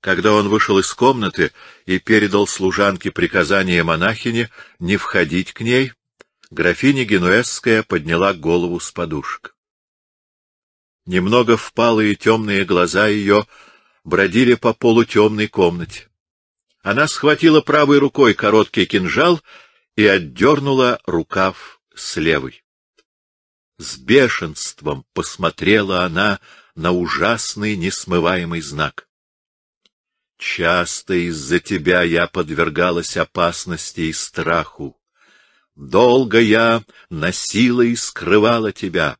Когда он вышел из комнаты и передал служанке приказание монахине не входить к ней, графиня Генуэзская подняла голову с подушек. Немного впалые темные глаза ее бродили по полутемной комнате. Она схватила правой рукой короткий кинжал и отдернула рукав с левой. С бешенством посмотрела она на ужасный несмываемый знак. Часто из-за тебя я подвергалась опасности и страху. Долго я носила и скрывала тебя,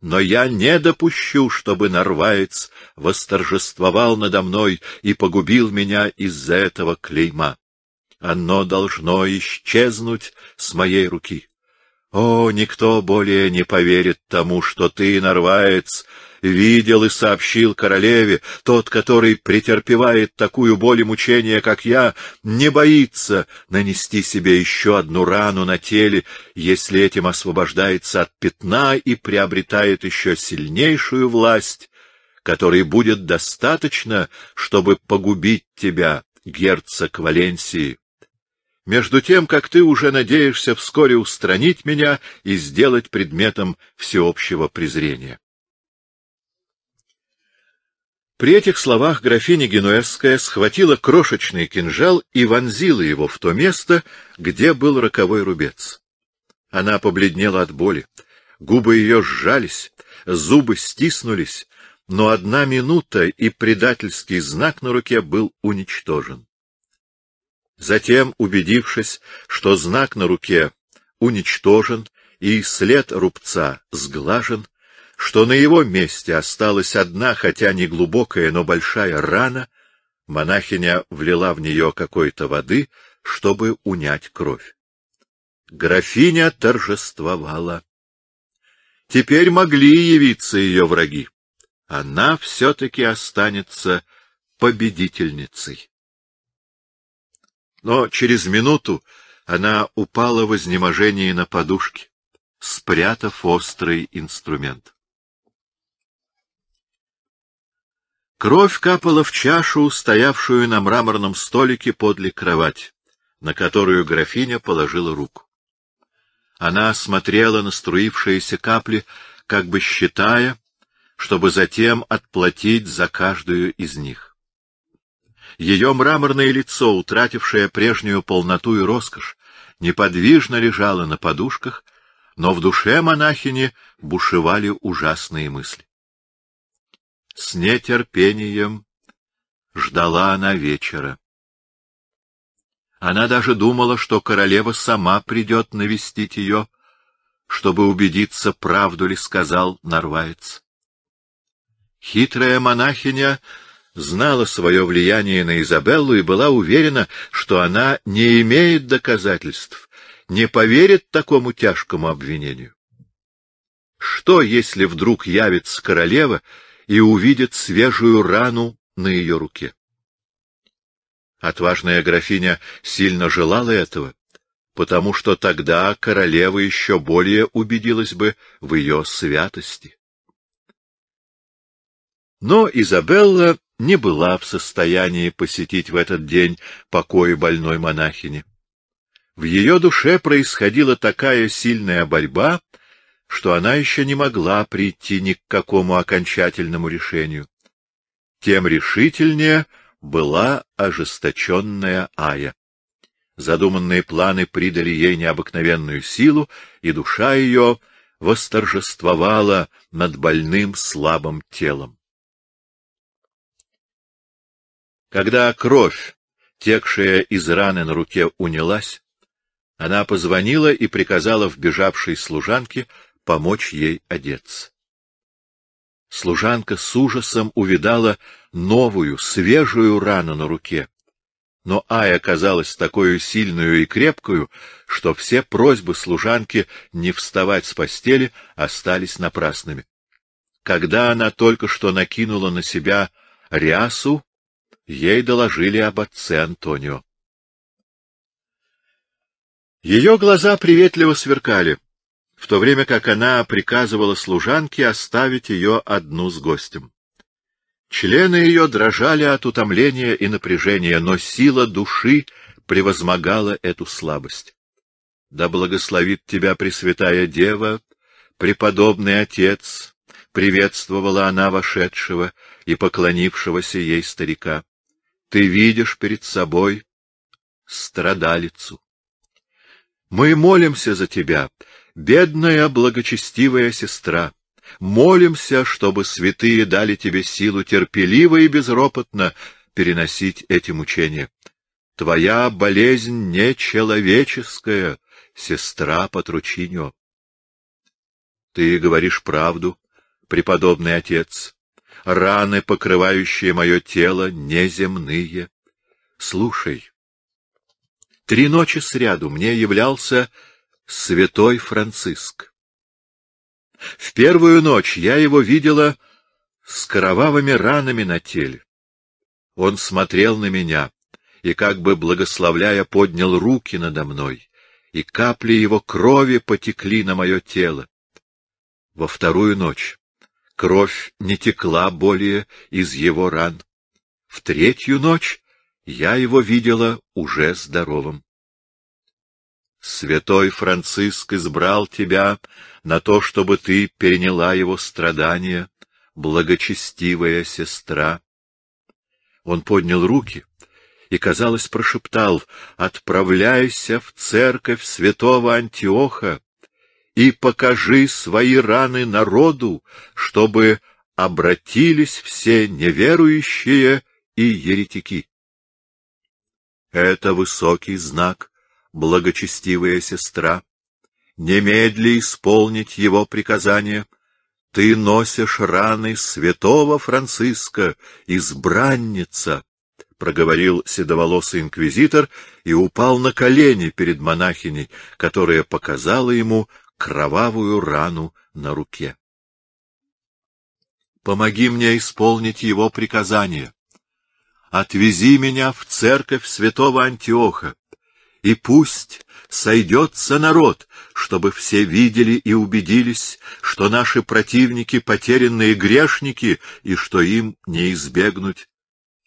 но я не допущу, чтобы Нарваец восторжествовал надо мной и погубил меня из-за этого клейма. Оно должно исчезнуть с моей руки. О, никто более не поверит тому, что ты, Нарваец, видел и сообщил королеве, тот, который претерпевает такую боль и мучение, как я, не боится нанести себе еще одну рану на теле, если этим освобождается от пятна и приобретает еще сильнейшую власть, которой будет достаточно, чтобы погубить тебя, герцог Валенсии. Между тем, как ты уже надеешься вскоре устранить меня и сделать предметом всеобщего презрения. При этих словах графиня Генуэзская схватила крошечный кинжал и вонзила его в то место, где был роковой рубец. Она побледнела от боли. Губы ее сжались, зубы стиснулись, но одна минута и предательский знак на руке был уничтожен. Затем, убедившись, что знак на руке уничтожен и след рубца сглажен, что на его месте осталась одна, хотя не глубокая, но большая рана, монахиня влила в нее какой-то воды, чтобы унять кровь. Графиня торжествовала. Теперь могли явиться ее враги. Она все-таки останется победительницей. Но через минуту она упала в изнеможении на подушке, спрятав острый инструмент. Кровь капала в чашу, стоявшую на мраморном столике подле кровати, на которую графиня положила руку. Она смотрела на струившиеся капли, как бы считая, чтобы затем отплатить за каждую из них. Ее мраморное лицо, утратившее прежнюю полноту и роскошь, неподвижно лежало на подушках, но в душе монахини бушевали ужасные мысли. С нетерпением ждала она вечера. Она даже думала, что королева сама придет навестить ее, чтобы убедиться, правду ли сказал Нарваец. Хитрая монахиня знала свое влияние на Изабеллу и была уверена, что она не имеет доказательств, не поверит такому тяжкому обвинению. Что, если вдруг явится королева и увидит свежую рану на ее руке. Отважная графиня сильно желала этого, потому что тогда королева еще более убедилась бы в ее святости. Но Изабелла не была в состоянии посетить в этот день покои больной монахини. В ее душе происходила такая сильная борьба, что она еще не могла прийти ни к какому окончательному решению. Тем решительнее была ожесточенная Ая. Задуманные планы придали ей необыкновенную силу, и душа ее восторжествовала над больным слабым телом. Когда кровь, текшая из раны на руке, унялась, она позвонила и приказала вбежавшей служанке помочь ей одеться. Служанка с ужасом увидала новую, свежую рану на руке. Но ай оказалась такой сильную и крепкую, что все просьбы служанки не вставать с постели остались напрасными. Когда она только что накинула на себя рясу, ей доложили об отце Антонио. Ее глаза приветливо сверкали — в то время как она приказывала служанке оставить ее одну с гостем. Члены ее дрожали от утомления и напряжения, но сила души превозмогала эту слабость. Да благословит тебя Пресвятая Дева, преподобный Отец, приветствовала она вошедшего и поклонившегося ей старика. Ты видишь перед собой страдалицу. Мы молимся за тебя, Бедная благочестивая сестра, молимся, чтобы святые дали тебе силу терпеливо и безропотно переносить эти мучения. Твоя болезнь нечеловеческая, сестра Патручиньо. Ты говоришь правду, преподобный отец. Раны, покрывающие мое тело, неземные. Слушай. Три ночи сряду мне являлся Святой Франциск. В первую ночь я его видела с кровавыми ранами на теле. Он смотрел на меня и, как бы благословляя, поднял руки надо мной, и капли его крови потекли на мое тело. Во вторую ночь кровь не текла более из его ран. В третью ночь я его видела уже здоровым. Святой Франциск избрал тебя на то, чтобы ты переняла его страдания, благочестивая сестра. Он поднял руки и, казалось, прошептал «Отправляйся в церковь святого Антиоха и покажи свои раны народу, чтобы обратились все неверующие и еретики». Это высокий знак — благочестивая сестра, немедли исполнить его приказание. Ты носишь раны святого Франциска, избранница, — проговорил седоволосый инквизитор и упал на колени перед монахиней, которая показала ему кровавую рану на руке. Помоги мне исполнить его приказание. Отвези меня в церковь святого Антиоха. И пусть сойдется народ, чтобы все видели и убедились, что наши противники — потерянные грешники, и что им не избегнуть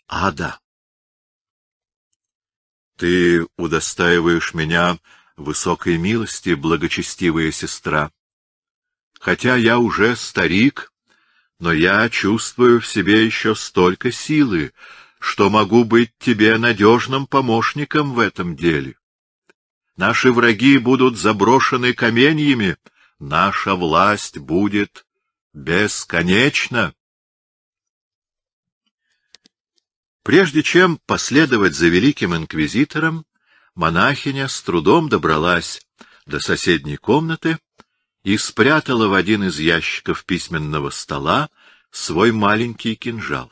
ада. Ты удостаиваешь меня высокой милости, благочестивая сестра. Хотя я уже старик, но я чувствую в себе еще столько силы, что могу быть тебе надежным помощником в этом деле. Наши враги будут заброшены каменьями, наша власть будет бесконечна. Прежде чем последовать за великим инквизитором, монахиня с трудом добралась до соседней комнаты и спрятала в один из ящиков письменного стола свой маленький кинжал.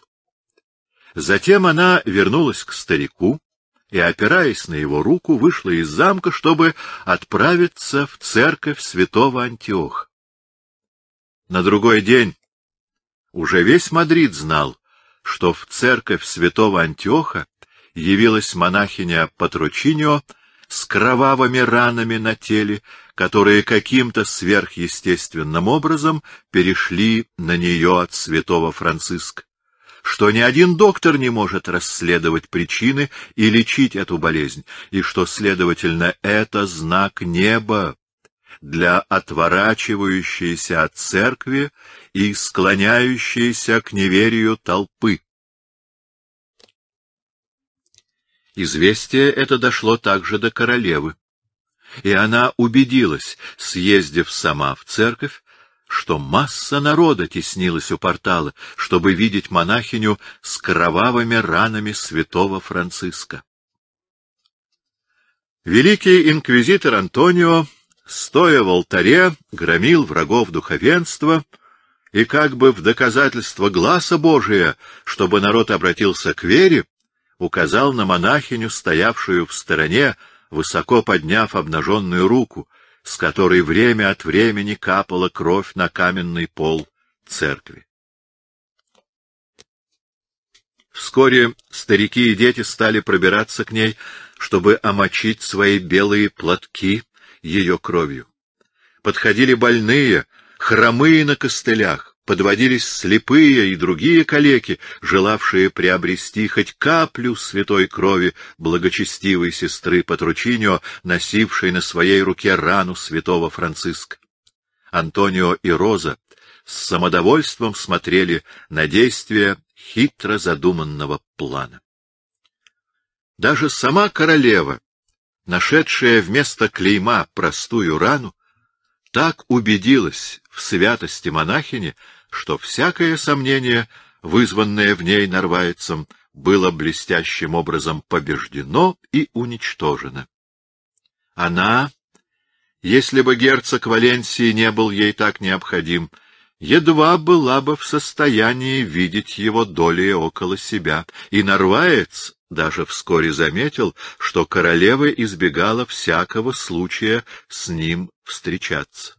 Затем она вернулась к старику, и, опираясь на его руку, вышла из замка, чтобы отправиться в церковь святого Антиох. На другой день уже весь Мадрид знал, что в церковь святого Антиоха явилась монахиня Патручинио с кровавыми ранами на теле, которые каким-то сверхъестественным образом перешли на нее от святого Франциска что ни один доктор не может расследовать причины и лечить эту болезнь, и что, следовательно, это знак неба для отворачивающейся от церкви и склоняющейся к неверию толпы. Известие это дошло также до королевы, и она убедилась, съездив сама в церковь, что масса народа теснилась у портала, чтобы видеть монахиню с кровавыми ранами святого Франциска. Великий инквизитор Антонио, стоя в алтаре, громил врагов духовенства и как бы в доказательство гласа Божия, чтобы народ обратился к вере, указал на монахиню, стоявшую в стороне, высоко подняв обнаженную руку, с которой время от времени капала кровь на каменный пол церкви. Вскоре старики и дети стали пробираться к ней, чтобы омочить свои белые платки ее кровью. Подходили больные, хромые на костылях, подводились слепые и другие калеки, желавшие приобрести хоть каплю святой крови благочестивой сестры Патручинио, носившей на своей руке рану святого Франциска. Антонио и Роза с самодовольством смотрели на действия хитро задуманного плана. Даже сама королева, нашедшая вместо клейма простую рану, так убедилась в святости монахини, что всякое сомнение, вызванное в ней Нарвайцем, было блестящим образом побеждено и уничтожено. Она, если бы герцог Валенсии не был ей так необходим, едва была бы в состоянии видеть его долей около себя, и Нарваец даже вскоре заметил, что королева избегала всякого случая с ним встречаться.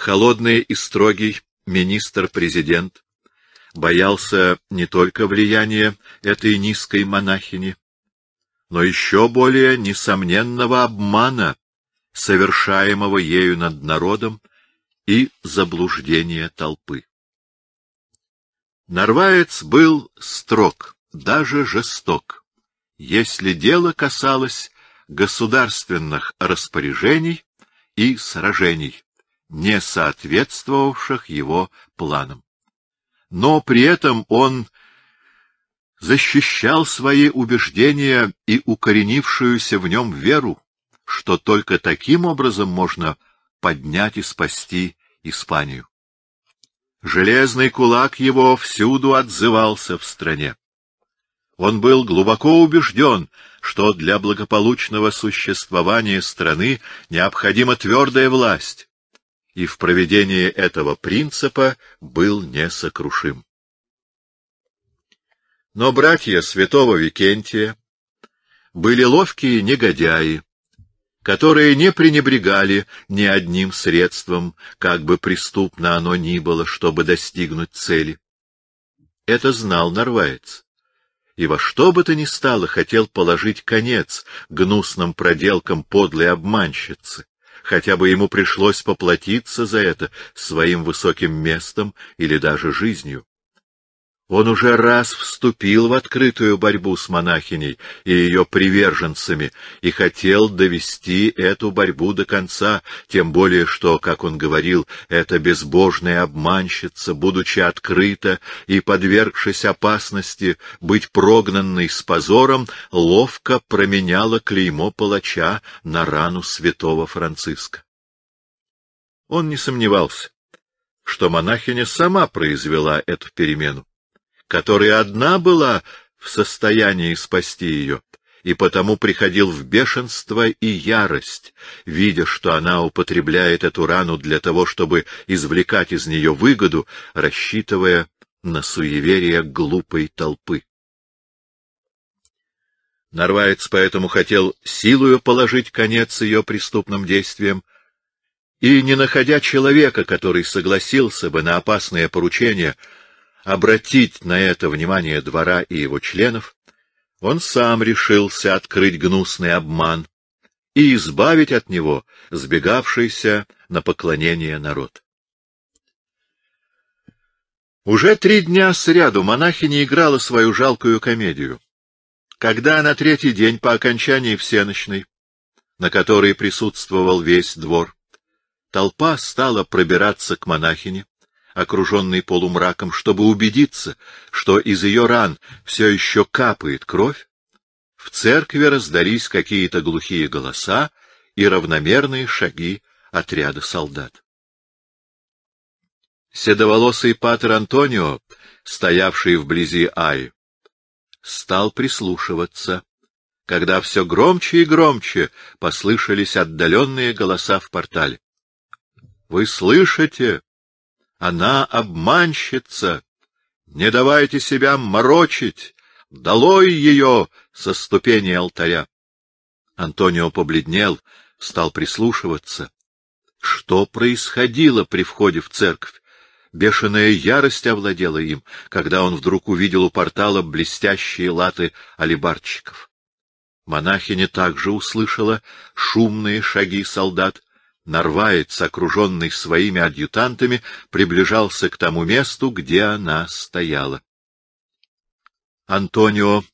Холодный и строгий министр-президент боялся не только влияния этой низкой монахини, но еще более несомненного обмана, совершаемого ею над народом, и заблуждения толпы. Нарваец был строг, даже жесток, если дело касалось государственных распоряжений и сражений, не соответствовавших его планам. Но при этом он защищал свои убеждения и укоренившуюся в нем веру, что только таким образом можно поднять и спасти Испанию. Железный кулак его всюду отзывался в стране. Он был глубоко убежден, что для благополучного существования страны необходима твердая власть, и в проведении этого принципа был несокрушим. Но братья святого Викентия были ловкие негодяи, которые не пренебрегали ни одним средством, как бы преступно оно ни было, чтобы достигнуть цели. Это знал Нарваец, и во что бы то ни стало хотел положить конец гнусным проделкам подлой обманщицы хотя бы ему пришлось поплатиться за это своим высоким местом или даже жизнью. Он уже раз вступил в открытую борьбу с монахиней и ее приверженцами и хотел довести эту борьбу до конца, тем более что, как он говорил, эта безбожная обманщица, будучи открыта и подвергшись опасности быть прогнанной с позором, ловко променяла клеймо палача на рану святого Франциска. Он не сомневался, что монахиня сама произвела эту перемену которая одна была в состоянии спасти ее, и потому приходил в бешенство и ярость, видя, что она употребляет эту рану для того, чтобы извлекать из нее выгоду, рассчитывая на суеверие глупой толпы. Нарваец поэтому хотел силою положить конец ее преступным действиям, и, не находя человека, который согласился бы на опасное поручение, обратить на это внимание двора и его членов, он сам решился открыть гнусный обман и избавить от него сбегавшийся на поклонение народ. Уже три дня сряду монахиня играла свою жалкую комедию. Когда на третий день по окончании всеночной, на которой присутствовал весь двор, толпа стала пробираться к монахине, окруженный полумраком, чтобы убедиться, что из ее ран все еще капает кровь, в церкви раздались какие-то глухие голоса и равномерные шаги отряда солдат. Седоволосый патер Антонио, стоявший вблизи Ай, стал прислушиваться, когда все громче и громче послышались отдаленные голоса в портале. — Вы слышите? Она обманщица! Не давайте себя морочить! Долой ее со ступени алтаря! Антонио побледнел, стал прислушиваться. Что происходило при входе в церковь? Бешеная ярость овладела им, когда он вдруг увидел у портала блестящие латы алибарчиков. Монахиня также услышала шумные шаги солдат, Нарваец, окруженный своими адъютантами, приближался к тому месту, где она стояла. Антонио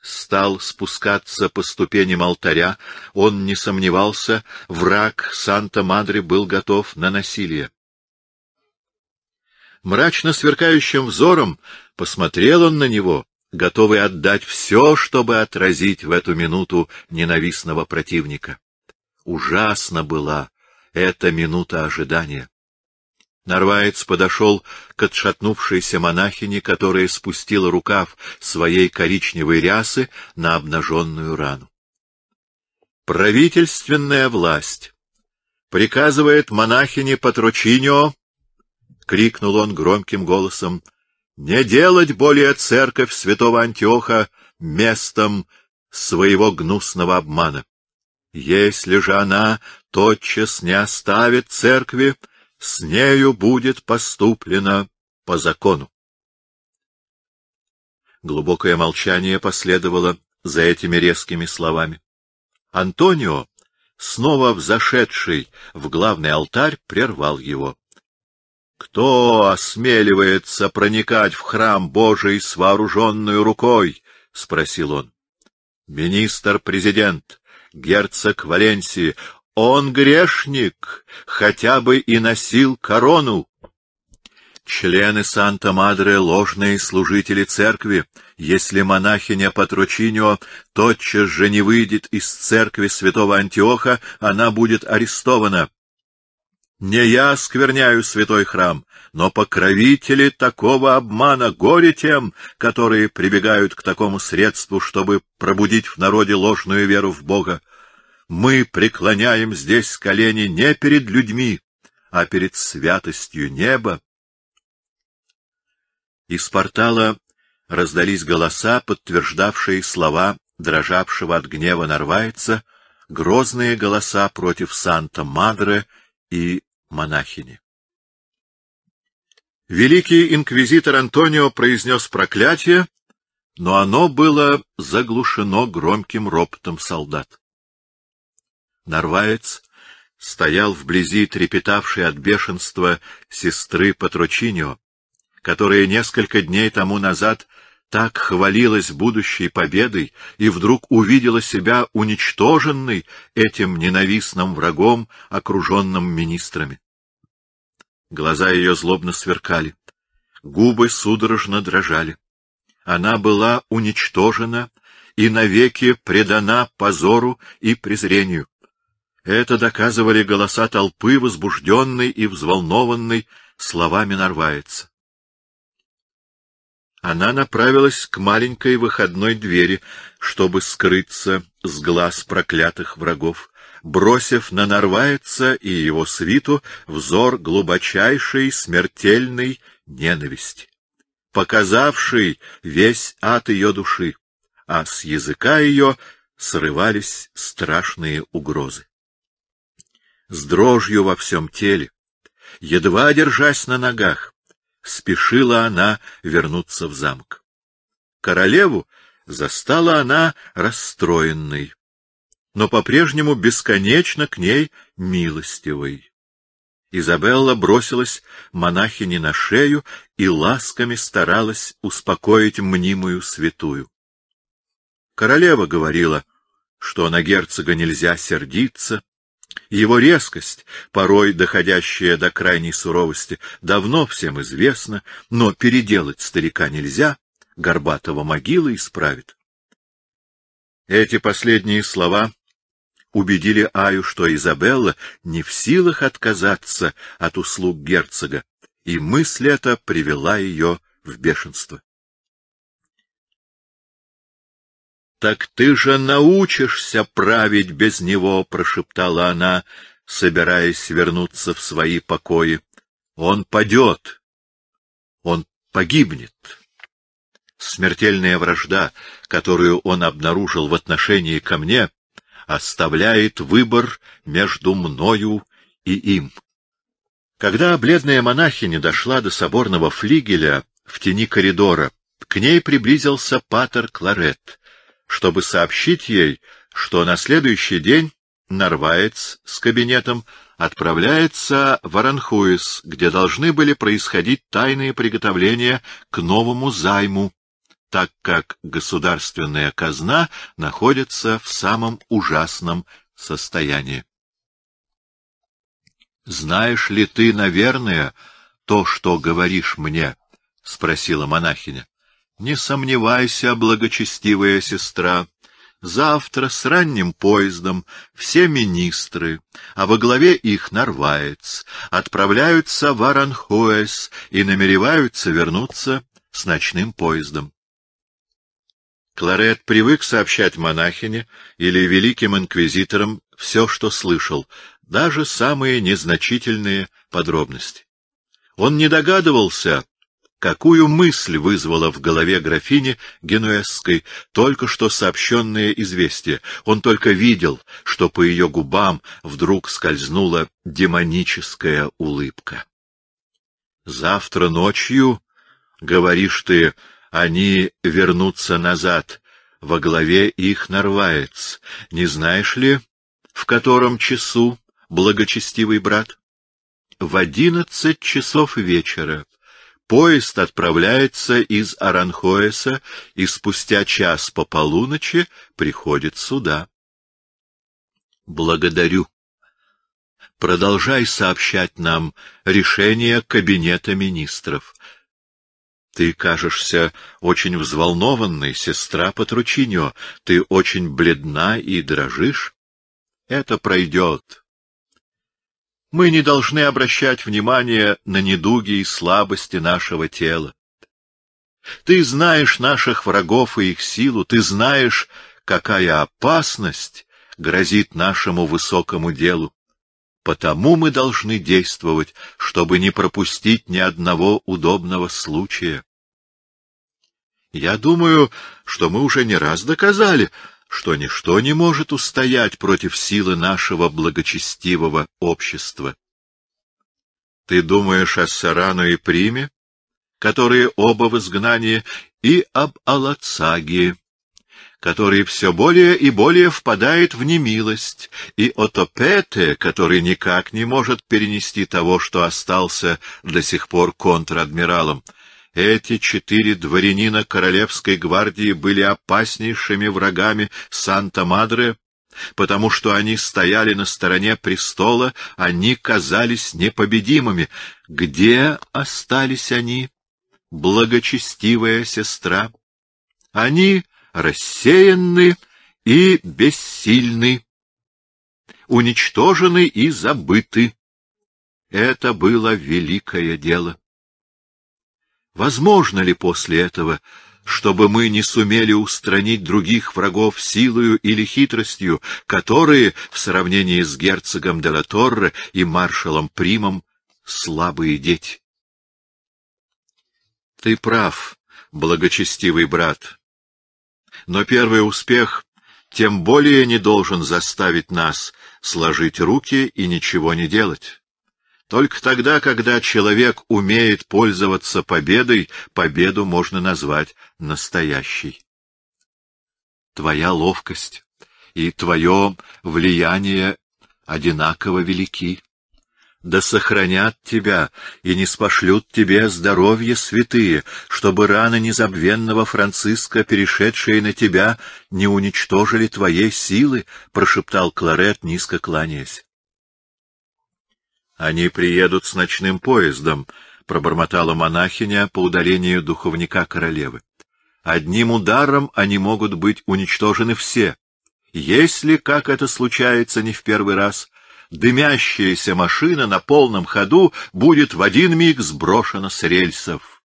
стал спускаться по ступеням алтаря, он не сомневался, враг Санта-Мадре был готов на насилие. Мрачно сверкающим взором посмотрел он на него, готовый отдать все, чтобы отразить в эту минуту ненавистного противника. Ужасно была эта минута ожидания. Нарваец подошел к отшатнувшейся монахине, которая спустила рукав своей коричневой рясы на обнаженную рану. Правительственная власть приказывает монахине Патручиньо, — крикнул он громким голосом, — не делать более церковь святого Антиоха местом своего гнусного обмана. Если же она тотчас не оставит церкви, с нею будет поступлено по закону. Глубокое молчание последовало за этими резкими словами. Антонио, снова взошедший в главный алтарь, прервал его. Кто осмеливается проникать в храм Божий с вооруженной рукой? — спросил он. — Министр-президент, герцог Валенсии, он грешник, хотя бы и носил корону. Члены Санта-Мадре — ложные служители церкви. Если монахиня Патручиньо тотчас же не выйдет из церкви святого Антиоха, она будет арестована. Не я скверняю святой храм, но покровители такого обмана горе тем, которые прибегают к такому средству, чтобы пробудить в народе ложную веру в Бога. Мы преклоняем здесь колени не перед людьми, а перед святостью неба. Из портала раздались голоса, подтверждавшие слова дрожавшего от гнева Норвайца, грозные голоса против Санта-Мадре и монахини. Великий инквизитор Антонио произнес проклятие, но оно было заглушено громким роптом солдат. Нарваец стоял вблизи трепетавшей от бешенства сестры Патручинио, которая несколько дней тому назад так хвалилась будущей победой и вдруг увидела себя уничтоженной этим ненавистным врагом, окруженным министрами. Глаза ее злобно сверкали, губы судорожно дрожали. Она была уничтожена и навеки предана позору и презрению. Это доказывали голоса толпы, возбужденной и взволнованной словами Нарвается. Она направилась к маленькой выходной двери, чтобы скрыться с глаз проклятых врагов, бросив на Нарвается и его свиту взор глубочайшей смертельной ненависти, показавший весь ад ее души, а с языка ее срывались страшные угрозы с дрожью во всем теле. Едва держась на ногах, спешила она вернуться в замок. Королеву застала она расстроенной, но по-прежнему бесконечно к ней милостивой. Изабелла бросилась монахине на шею и ласками старалась успокоить мнимую святую. Королева говорила, что на герцога нельзя сердиться, его резкость, порой доходящая до крайней суровости, давно всем известна, но переделать старика нельзя, горбатого могила исправит. Эти последние слова убедили Аю, что Изабелла не в силах отказаться от услуг герцога, и мысль эта привела ее в бешенство. Так ты же научишься править без него, прошептала она, собираясь вернуться в свои покои. Он падет. Он погибнет. Смертельная вражда, которую он обнаружил в отношении ко мне, оставляет выбор между мною и им. Когда бледная монахиня дошла до соборного флигеля в тени коридора, к ней приблизился патер Кларет чтобы сообщить ей, что на следующий день Нарваец с кабинетом отправляется в Аранхуис, где должны были происходить тайные приготовления к новому займу, так как государственная казна находится в самом ужасном состоянии. — Знаешь ли ты, наверное, то, что говоришь мне? — спросила монахиня. Не сомневайся, благочестивая сестра, завтра с ранним поездом все министры, а во главе их Нарваец, отправляются в Аранхуэс и намереваются вернуться с ночным поездом. Кларет привык сообщать монахине или великим инквизиторам все, что слышал, даже самые незначительные подробности. Он не догадывался, Какую мысль вызвала в голове графини Генуэзской только что сообщенное известие? Он только видел, что по ее губам вдруг скользнула демоническая улыбка. «Завтра ночью, — говоришь ты, — они вернутся назад. Во главе их нарвается. Не знаешь ли, в котором часу, благочестивый брат?» «В одиннадцать часов вечера», Поезд отправляется из Аранхоэса и спустя час по полуночи приходит сюда. Благодарю. Продолжай сообщать нам решение Кабинета министров. Ты кажешься очень взволнованной, сестра Патручиньо. Ты очень бледна и дрожишь. Это пройдет. Мы не должны обращать внимание на недуги и слабости нашего тела. Ты знаешь наших врагов и их силу, ты знаешь, какая опасность грозит нашему высокому делу. Потому мы должны действовать, чтобы не пропустить ни одного удобного случая. Я думаю, что мы уже не раз доказали, что ничто не может устоять против силы нашего благочестивого общества. Ты думаешь о Сарану и Приме, которые оба в изгнании, и об Алацагии, который все более и более впадает в немилость, и о Топете, который никак не может перенести того, что остался до сих пор контр-адмиралом, эти четыре дворянина Королевской гвардии были опаснейшими врагами Санта-Мадре, потому что они стояли на стороне престола, они казались непобедимыми. Где остались они, благочестивая сестра? Они рассеянны и бессильны, уничтожены и забыты. Это было великое дело. Возможно ли после этого, чтобы мы не сумели устранить других врагов силою или хитростью, которые, в сравнении с герцогом де и маршалом Примом, слабые дети? Ты прав, благочестивый брат. Но первый успех тем более не должен заставить нас сложить руки и ничего не делать. Только тогда, когда человек умеет пользоваться победой, победу можно назвать настоящей. Твоя ловкость и твое влияние одинаково велики. Да сохранят тебя и не спошлют тебе здоровье святые, чтобы раны незабвенного Франциска, перешедшие на тебя, не уничтожили твоей силы, — прошептал Кларет, низко кланяясь. Они приедут с ночным поездом, — пробормотала монахиня по удалению духовника королевы. Одним ударом они могут быть уничтожены все, если, как это случается не в первый раз, дымящаяся машина на полном ходу будет в один миг сброшена с рельсов.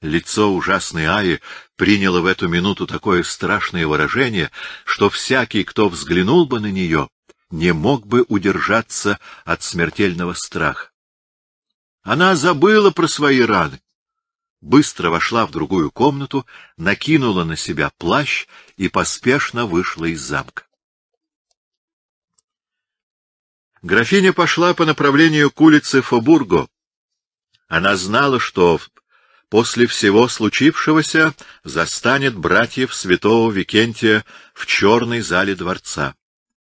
Лицо ужасной Аи приняло в эту минуту такое страшное выражение, что всякий, кто взглянул бы на нее, не мог бы удержаться от смертельного страха. Она забыла про свои раны, быстро вошла в другую комнату, накинула на себя плащ и поспешно вышла из замка. Графиня пошла по направлению к улице Фобурго. Она знала, что после всего случившегося застанет братьев святого Викентия в черной зале дворца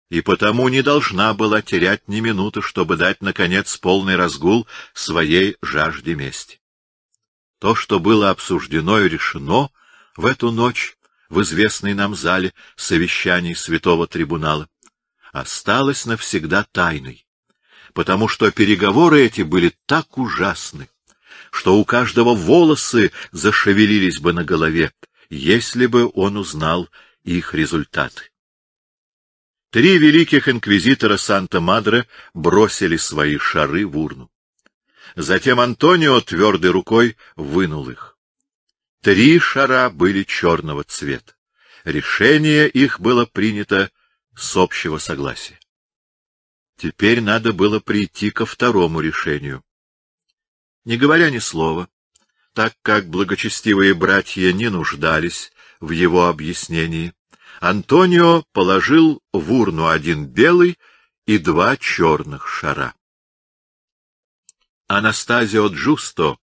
и потому не должна была терять ни минуты, чтобы дать, наконец, полный разгул своей жажде мести. То, что было обсуждено и решено в эту ночь в известной нам зале совещаний Святого Трибунала, осталось навсегда тайной, потому что переговоры эти были так ужасны, что у каждого волосы зашевелились бы на голове, если бы он узнал их результаты. Три великих инквизитора Санта-Мадре бросили свои шары в урну. Затем Антонио твердой рукой вынул их. Три шара были черного цвета. Решение их было принято с общего согласия. Теперь надо было прийти ко второму решению. Не говоря ни слова, так как благочестивые братья не нуждались в его объяснении, Антонио положил в урну один белый и два черных шара. Анастазио Джусто,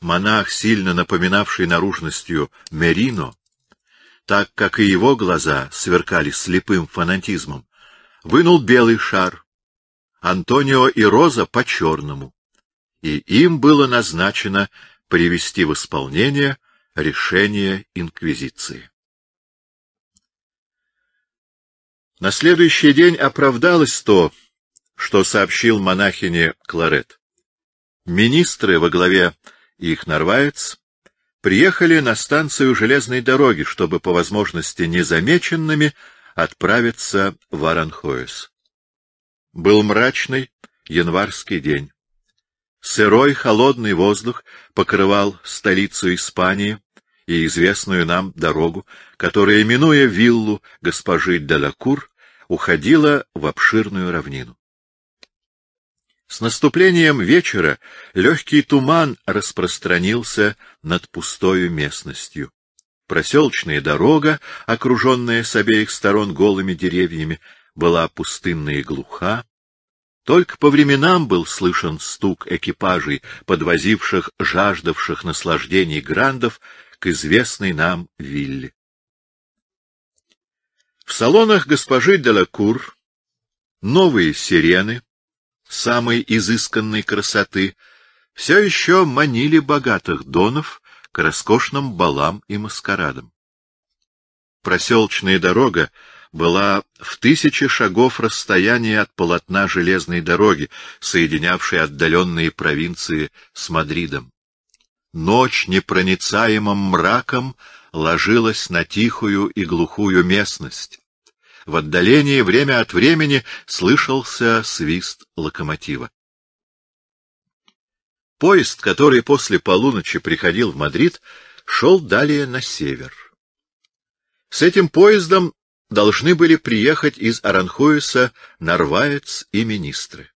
монах, сильно напоминавший наружностью Мерино, так как и его глаза сверкали слепым фанатизмом, вынул белый шар, Антонио и Роза по черному, и им было назначено привести в исполнение решение инквизиции. На следующий день оправдалось то, что сообщил монахине Кларет. Министры во главе их Нарваец приехали на станцию железной дороги, чтобы по возможности незамеченными отправиться в Аранхоэс. Был мрачный январский день. Сырой холодный воздух покрывал столицу Испании и известную нам дорогу, которая, минуя виллу госпожи Делакур, уходила в обширную равнину. С наступлением вечера легкий туман распространился над пустою местностью. Проселочная дорога, окруженная с обеих сторон голыми деревьями, была пустынна и глуха. Только по временам был слышен стук экипажей, подвозивших жаждавших наслаждений грандов к известной нам вилле. В салонах госпожи Делакур новые сирены самой изысканной красоты все еще манили богатых донов к роскошным балам и маскарадам. Проселочная дорога была в тысячи шагов расстояния от полотна железной дороги, соединявшей отдаленные провинции с Мадридом. Ночь непроницаемым мраком ложилась на тихую и глухую местность. В отдалении время от времени слышался свист локомотива. Поезд, который после полуночи приходил в Мадрид, шел далее на север. С этим поездом должны были приехать из Аранхуэса Нарваец и министры.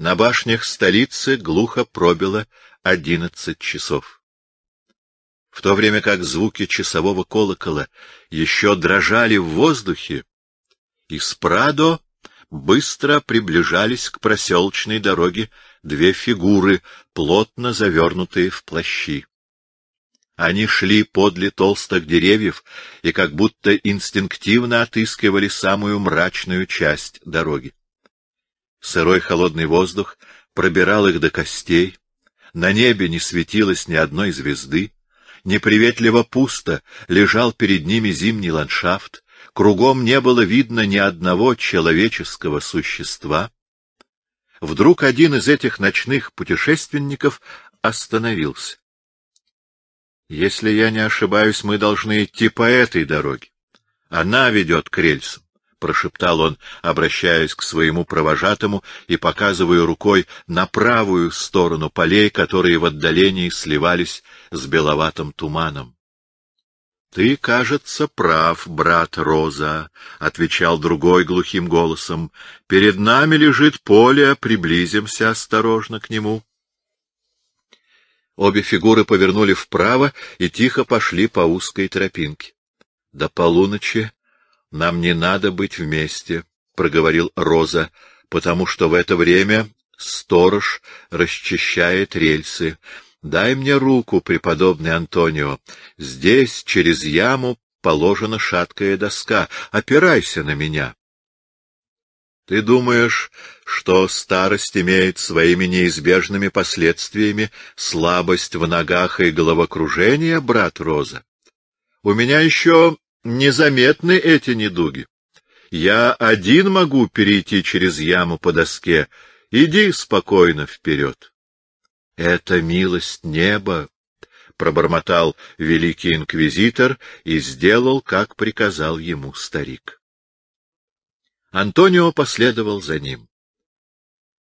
На башнях столицы глухо пробило одиннадцать часов в то время как звуки часового колокола еще дрожали в воздухе, из Прадо быстро приближались к проселочной дороге две фигуры, плотно завернутые в плащи. Они шли подле толстых деревьев и как будто инстинктивно отыскивали самую мрачную часть дороги. Сырой холодный воздух пробирал их до костей, на небе не светилось ни одной звезды, неприветливо пусто, лежал перед ними зимний ландшафт, кругом не было видно ни одного человеческого существа. Вдруг один из этих ночных путешественников остановился. — Если я не ошибаюсь, мы должны идти по этой дороге. Она ведет к рельсам. — прошептал он, обращаясь к своему провожатому и показывая рукой на правую сторону полей, которые в отдалении сливались с беловатым туманом. — Ты, кажется, прав, брат Роза, — отвечал другой глухим голосом. — Перед нами лежит поле, приблизимся осторожно к нему. Обе фигуры повернули вправо и тихо пошли по узкой тропинке. До полуночи — Нам не надо быть вместе, — проговорил Роза, — потому что в это время сторож расчищает рельсы. Дай мне руку, преподобный Антонио. Здесь, через яму, положена шаткая доска. Опирайся на меня. Ты думаешь, что старость имеет своими неизбежными последствиями слабость в ногах и головокружение, брат Роза? У меня еще Незаметны эти недуги. Я один могу перейти через яму по доске. Иди спокойно вперед. — Это милость неба, — пробормотал великий инквизитор и сделал, как приказал ему старик. Антонио последовал за ним.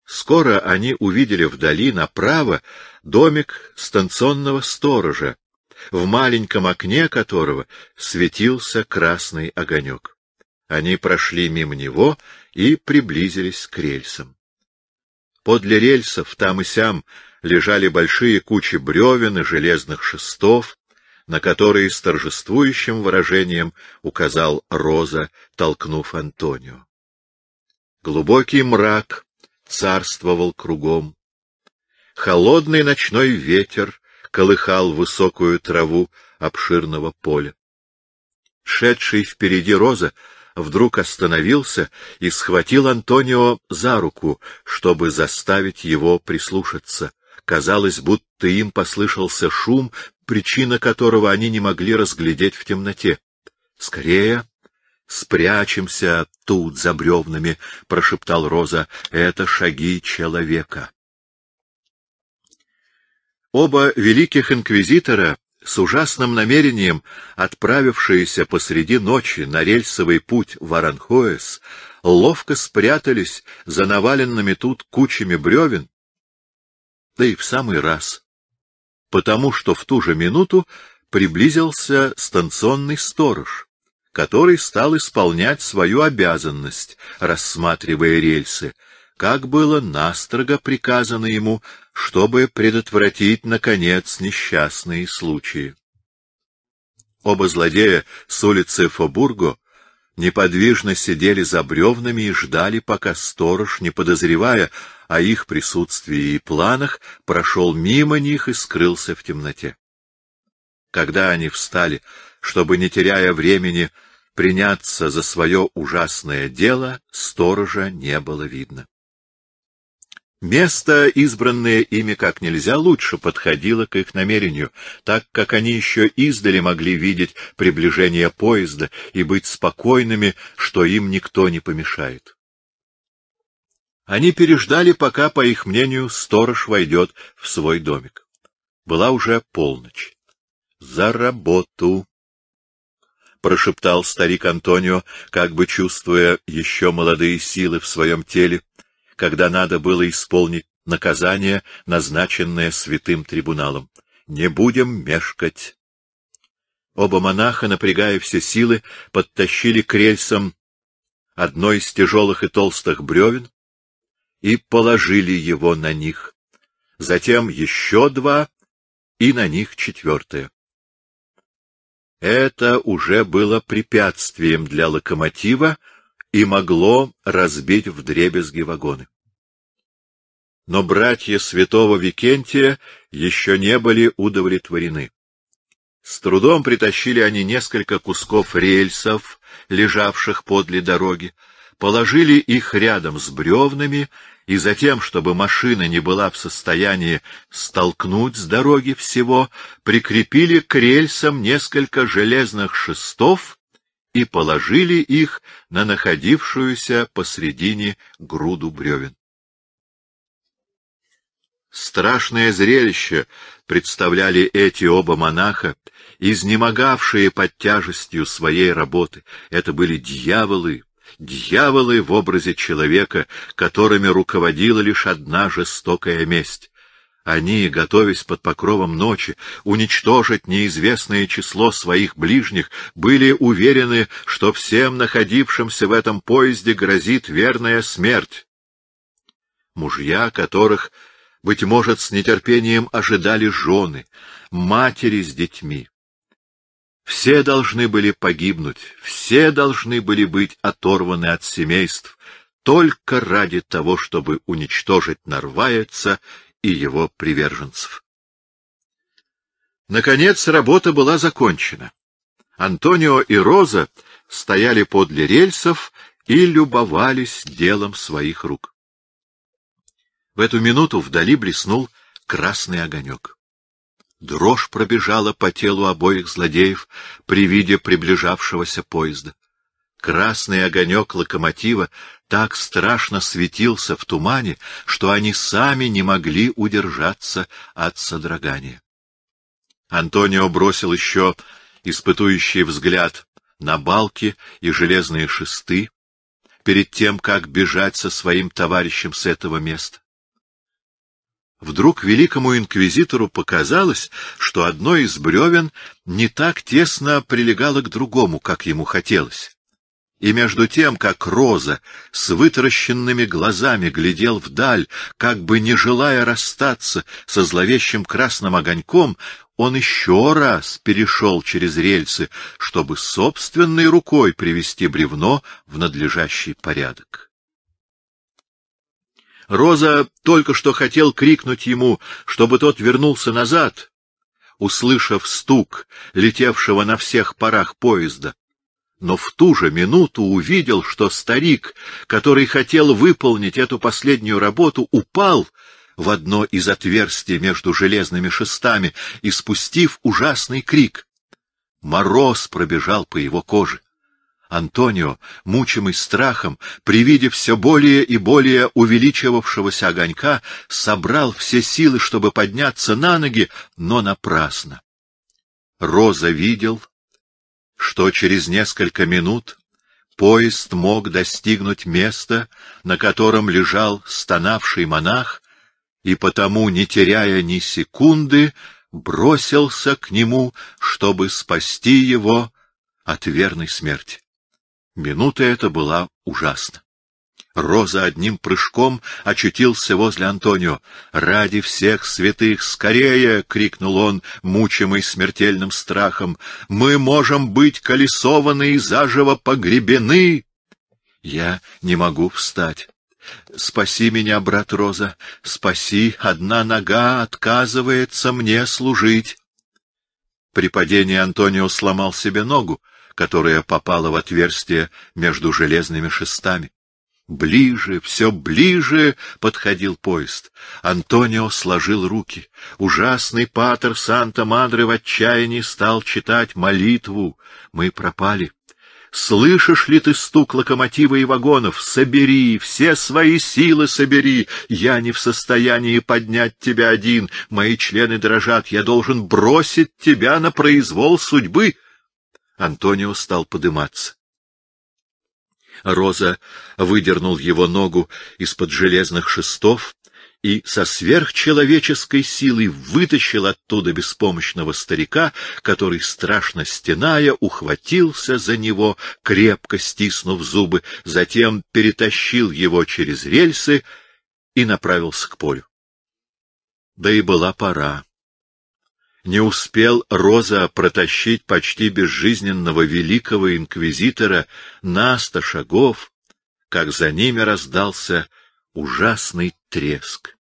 Скоро они увидели вдали направо домик станционного сторожа, в маленьком окне которого светился красный огонек. Они прошли мимо него и приблизились к рельсам. Подле рельсов там и сям лежали большие кучи бревен и железных шестов, на которые с торжествующим выражением указал Роза, толкнув Антонио. Глубокий мрак царствовал кругом. Холодный ночной ветер колыхал высокую траву обширного поля. Шедший впереди Роза вдруг остановился и схватил Антонио за руку, чтобы заставить его прислушаться. Казалось, будто им послышался шум, причина которого они не могли разглядеть в темноте. — Скорее! — Спрячемся тут за бревнами, — прошептал Роза. — Это шаги человека. Оба великих инквизитора, с ужасным намерением отправившиеся посреди ночи на рельсовый путь в Аранхоэс, ловко спрятались за наваленными тут кучами бревен, да и в самый раз, потому что в ту же минуту приблизился станционный сторож, который стал исполнять свою обязанность, рассматривая рельсы — как было настрого приказано ему, чтобы предотвратить, наконец, несчастные случаи. Оба злодея с улицы Фобурго неподвижно сидели за бревнами и ждали, пока сторож, не подозревая о их присутствии и планах, прошел мимо них и скрылся в темноте. Когда они встали, чтобы, не теряя времени, приняться за свое ужасное дело, сторожа не было видно. Место, избранное ими как нельзя лучше, подходило к их намерению, так как они еще издали могли видеть приближение поезда и быть спокойными, что им никто не помешает. Они переждали, пока, по их мнению, сторож войдет в свой домик. Была уже полночь. «За работу!» — прошептал старик Антонио, как бы чувствуя еще молодые силы в своем теле, когда надо было исполнить наказание, назначенное святым трибуналом. Не будем мешкать. Оба монаха, напрягая все силы, подтащили к рельсам одно из тяжелых и толстых бревен и положили его на них. Затем еще два и на них четвертое. Это уже было препятствием для локомотива, и могло разбить вдребезги вагоны. Но братья святого Викентия еще не были удовлетворены. С трудом притащили они несколько кусков рельсов, лежавших подле дороги, положили их рядом с бревнами и затем, чтобы машина не была в состоянии столкнуть с дороги всего, прикрепили к рельсам несколько железных шестов и положили их на находившуюся посредине груду бревен. Страшное зрелище представляли эти оба монаха, изнемогавшие под тяжестью своей работы. Это были дьяволы, дьяволы в образе человека, которыми руководила лишь одна жестокая месть. Они, готовясь под покровом ночи уничтожить неизвестное число своих ближних, были уверены, что всем находившимся в этом поезде грозит верная смерть. Мужья, которых, быть может, с нетерпением ожидали жены, матери с детьми. Все должны были погибнуть, все должны были быть оторваны от семейств, только ради того, чтобы уничтожить нарвается и его приверженцев. Наконец работа была закончена. Антонио и Роза стояли подле рельсов и любовались делом своих рук. В эту минуту вдали блеснул красный огонек. Дрожь пробежала по телу обоих злодеев при виде приближавшегося поезда. Красный огонек локомотива так страшно светился в тумане, что они сами не могли удержаться от содрогания. Антонио бросил еще испытующий взгляд на балки и железные шесты перед тем, как бежать со своим товарищем с этого места. Вдруг великому инквизитору показалось, что одно из бревен не так тесно прилегало к другому, как ему хотелось. И между тем, как Роза с вытаращенными глазами глядел вдаль, как бы не желая расстаться со зловещим красным огоньком, он еще раз перешел через рельсы, чтобы собственной рукой привести бревно в надлежащий порядок. Роза только что хотел крикнуть ему, чтобы тот вернулся назад, услышав стук летевшего на всех парах поезда, но в ту же минуту увидел, что старик, который хотел выполнить эту последнюю работу, упал в одно из отверстий между железными шестами и, спустив ужасный крик, мороз пробежал по его коже. Антонио, мучимый страхом, при виде все более и более увеличивавшегося огонька, собрал все силы, чтобы подняться на ноги, но напрасно. Роза видел, что через несколько минут поезд мог достигнуть места, на котором лежал стонавший монах, и потому, не теряя ни секунды, бросился к нему, чтобы спасти его от верной смерти. Минута эта была ужасна. Роза одним прыжком очутился возле Антонио. «Ради всех святых, скорее!» — крикнул он, мучимый смертельным страхом. «Мы можем быть колесованы и заживо погребены!» «Я не могу встать!» Спаси меня, брат Роза, спаси, одна нога отказывается мне служить. При падении Антонио сломал себе ногу, которая попала в отверстие между железными шестами. Ближе, все ближе подходил поезд. Антонио сложил руки. Ужасный патер Санта-Мадре в отчаянии стал читать молитву. Мы пропали. Слышишь ли ты стук локомотива и вагонов? Собери, все свои силы собери. Я не в состоянии поднять тебя один. Мои члены дрожат. Я должен бросить тебя на произвол судьбы. Антонио стал подыматься. Роза выдернул его ногу из-под железных шестов и со сверхчеловеческой силой вытащил оттуда беспомощного старика, который, страшно стеная, ухватился за него, крепко стиснув зубы, затем перетащил его через рельсы и направился к полю. Да и была пора не успел Роза протащить почти безжизненного великого инквизитора на сто шагов, как за ними раздался ужасный треск.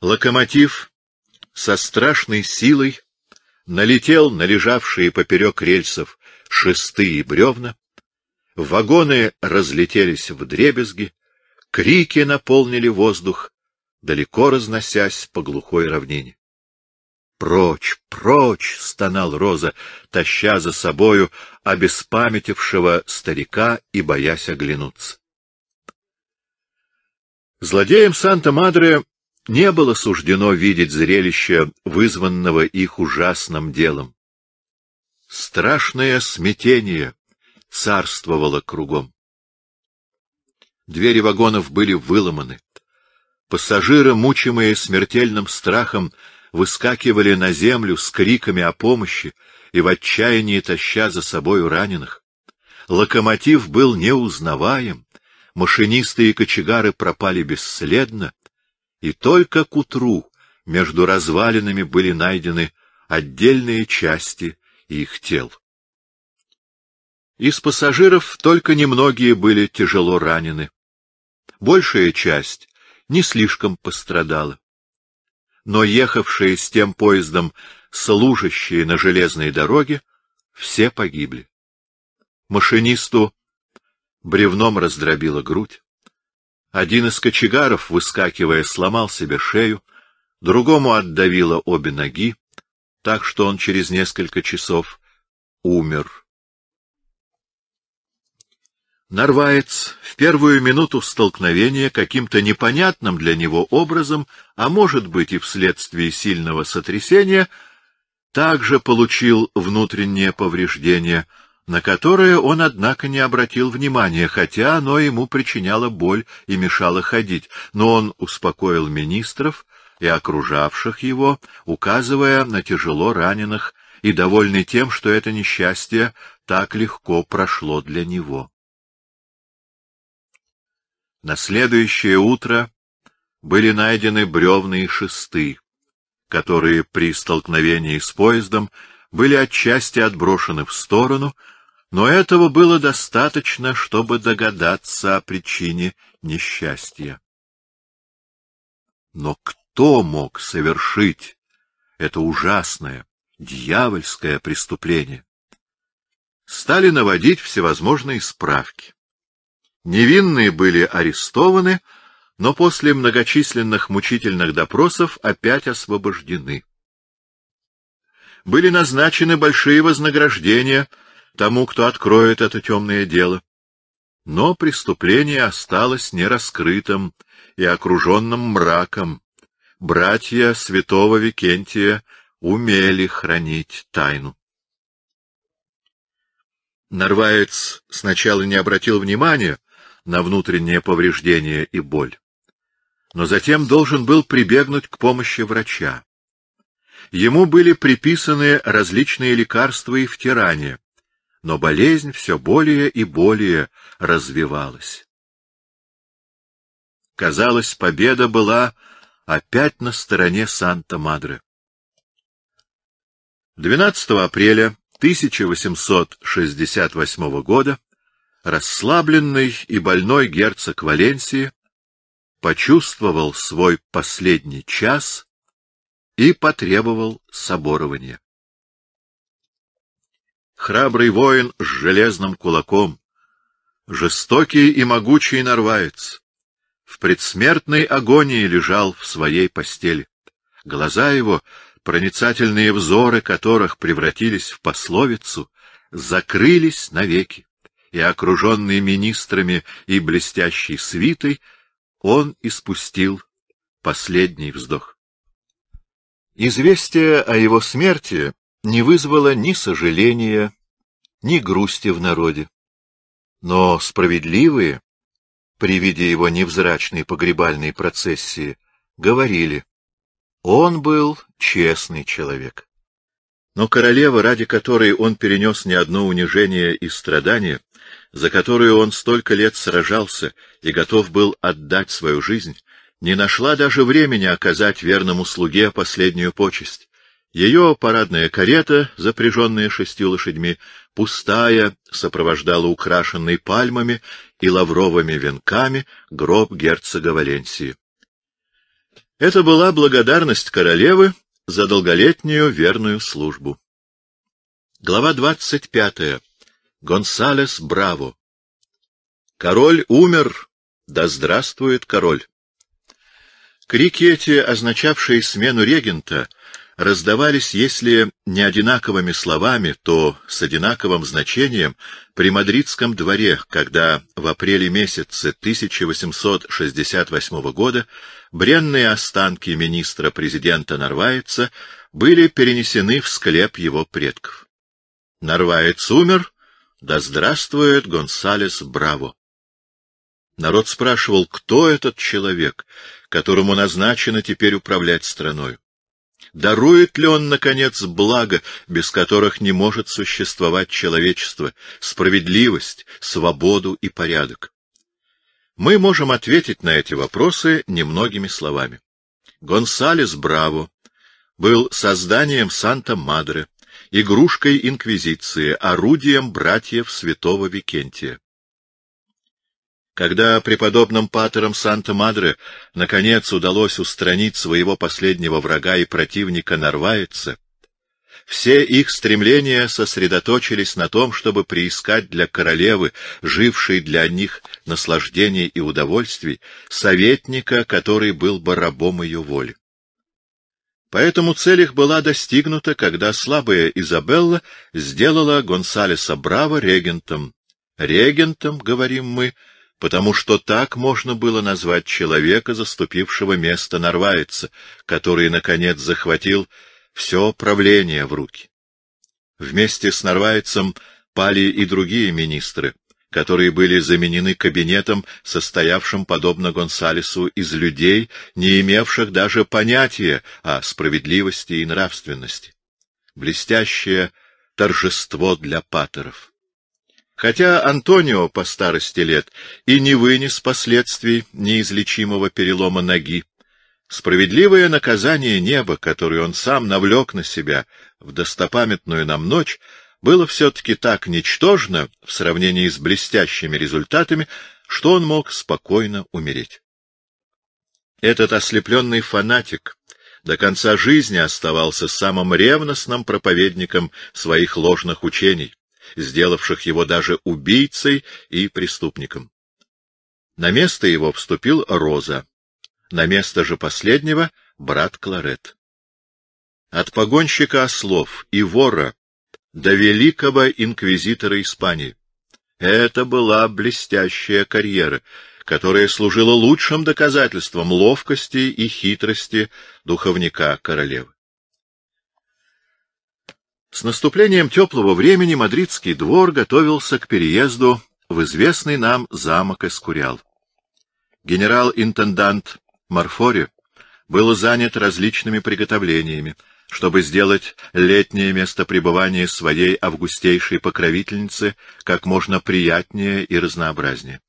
Локомотив со страшной силой налетел на лежавшие поперек рельсов шесты и бревна, вагоны разлетелись в дребезги, крики наполнили воздух, далеко разносясь по глухой равнине прочь, прочь! — стонал Роза, таща за собою обеспамятившего старика и боясь оглянуться. Злодеям Санта-Мадре не было суждено видеть зрелище, вызванного их ужасным делом. Страшное смятение царствовало кругом. Двери вагонов были выломаны. Пассажиры, мучимые смертельным страхом, выскакивали на землю с криками о помощи и в отчаянии таща за собою раненых. Локомотив был неузнаваем, машинисты и кочегары пропали бесследно, и только к утру между развалинами были найдены отдельные части их тел. Из пассажиров только немногие были тяжело ранены. Большая часть не слишком пострадала но ехавшие с тем поездом служащие на железной дороге все погибли. Машинисту бревном раздробила грудь. Один из кочегаров, выскакивая, сломал себе шею, другому отдавило обе ноги, так что он через несколько часов умер. Нарваец в первую минуту столкновения каким-то непонятным для него образом, а может быть и вследствие сильного сотрясения, также получил внутреннее повреждение, на которое он, однако, не обратил внимания, хотя оно ему причиняло боль и мешало ходить, но он успокоил министров и окружавших его, указывая на тяжело раненых и довольный тем, что это несчастье так легко прошло для него. На следующее утро были найдены бревна и шесты, которые при столкновении с поездом были отчасти отброшены в сторону, но этого было достаточно, чтобы догадаться о причине несчастья. Но кто мог совершить это ужасное, дьявольское преступление? Стали наводить всевозможные справки. Невинные были арестованы, но после многочисленных мучительных допросов опять освобождены. Были назначены большие вознаграждения тому, кто откроет это темное дело. Но преступление осталось нераскрытым и окруженным мраком. Братья святого Викентия умели хранить тайну. Нарваец сначала не обратил внимания, на внутреннее повреждение и боль. Но затем должен был прибегнуть к помощи врача. Ему были приписаны различные лекарства и втирания, но болезнь все более и более развивалась. Казалось, победа была опять на стороне Санта-Мадре. 12 апреля 1868 года расслабленный и больной герцог Валенсии почувствовал свой последний час и потребовал соборования. Храбрый воин с железным кулаком, жестокий и могучий норваец, в предсмертной агонии лежал в своей постели. Глаза его, проницательные взоры которых превратились в пословицу, закрылись навеки и окруженный министрами и блестящей свитой, он испустил последний вздох. Известие о его смерти не вызвало ни сожаления, ни грусти в народе. Но справедливые, при виде его невзрачной погребальной процессии, говорили, он был честный человек. Но королева, ради которой он перенес не одно унижение и страдание, за которую он столько лет сражался и готов был отдать свою жизнь, не нашла даже времени оказать верному слуге последнюю почесть. Ее парадная карета, запряженная шестью лошадьми, пустая, сопровождала украшенный пальмами и лавровыми венками гроб герцога Валенсии. Это была благодарность королевы за долголетнюю верную службу. Глава двадцать пятая. Гонсалес Браво. Король умер, да здравствует король. Крики эти, означавшие смену регента, раздавались, если не одинаковыми словами, то с одинаковым значением при мадридском дворе, когда в апреле месяце 1868 года бренные останки министра-президента Нарвайца были перенесены в склеп его предков. Нарваец умер, да здравствует Гонсалес Браво! Народ спрашивал, кто этот человек, которому назначено теперь управлять страной. Дарует ли он, наконец, благо, без которых не может существовать человечество, справедливость, свободу и порядок? Мы можем ответить на эти вопросы немногими словами. Гонсалес Браво был созданием Санта-Мадре, игрушкой инквизиции, орудием братьев святого Викентия. Когда преподобным патерам Санта-Мадре наконец удалось устранить своего последнего врага и противника Нарвайца, все их стремления сосредоточились на том, чтобы приискать для королевы, жившей для них наслаждений и удовольствий, советника, который был бы рабом ее воли. Поэтому цель их была достигнута, когда слабая Изабелла сделала Гонсалеса Браво регентом. Регентом, говорим мы, потому что так можно было назвать человека, заступившего место Норвайца, который, наконец, захватил все правление в руки. Вместе с Норвайцем пали и другие министры которые были заменены кабинетом, состоявшим, подобно Гонсалесу, из людей, не имевших даже понятия о справедливости и нравственности. Блестящее торжество для патеров. Хотя Антонио по старости лет и не вынес последствий неизлечимого перелома ноги, Справедливое наказание неба, которое он сам навлек на себя в достопамятную нам ночь, было все-таки так ничтожно в сравнении с блестящими результатами, что он мог спокойно умереть. Этот ослепленный фанатик до конца жизни оставался самым ревностным проповедником своих ложных учений, сделавших его даже убийцей и преступником. На место его вступил Роза, на место же последнего — брат Кларет. От погонщика ослов и вора до великого инквизитора Испании. Это была блестящая карьера, которая служила лучшим доказательством ловкости и хитрости духовника королевы. С наступлением теплого времени мадридский двор готовился к переезду в известный нам замок Эскурял. Генерал-интендант Марфори был занят различными приготовлениями, чтобы сделать летнее место пребывания своей августейшей покровительницы как можно приятнее и разнообразнее.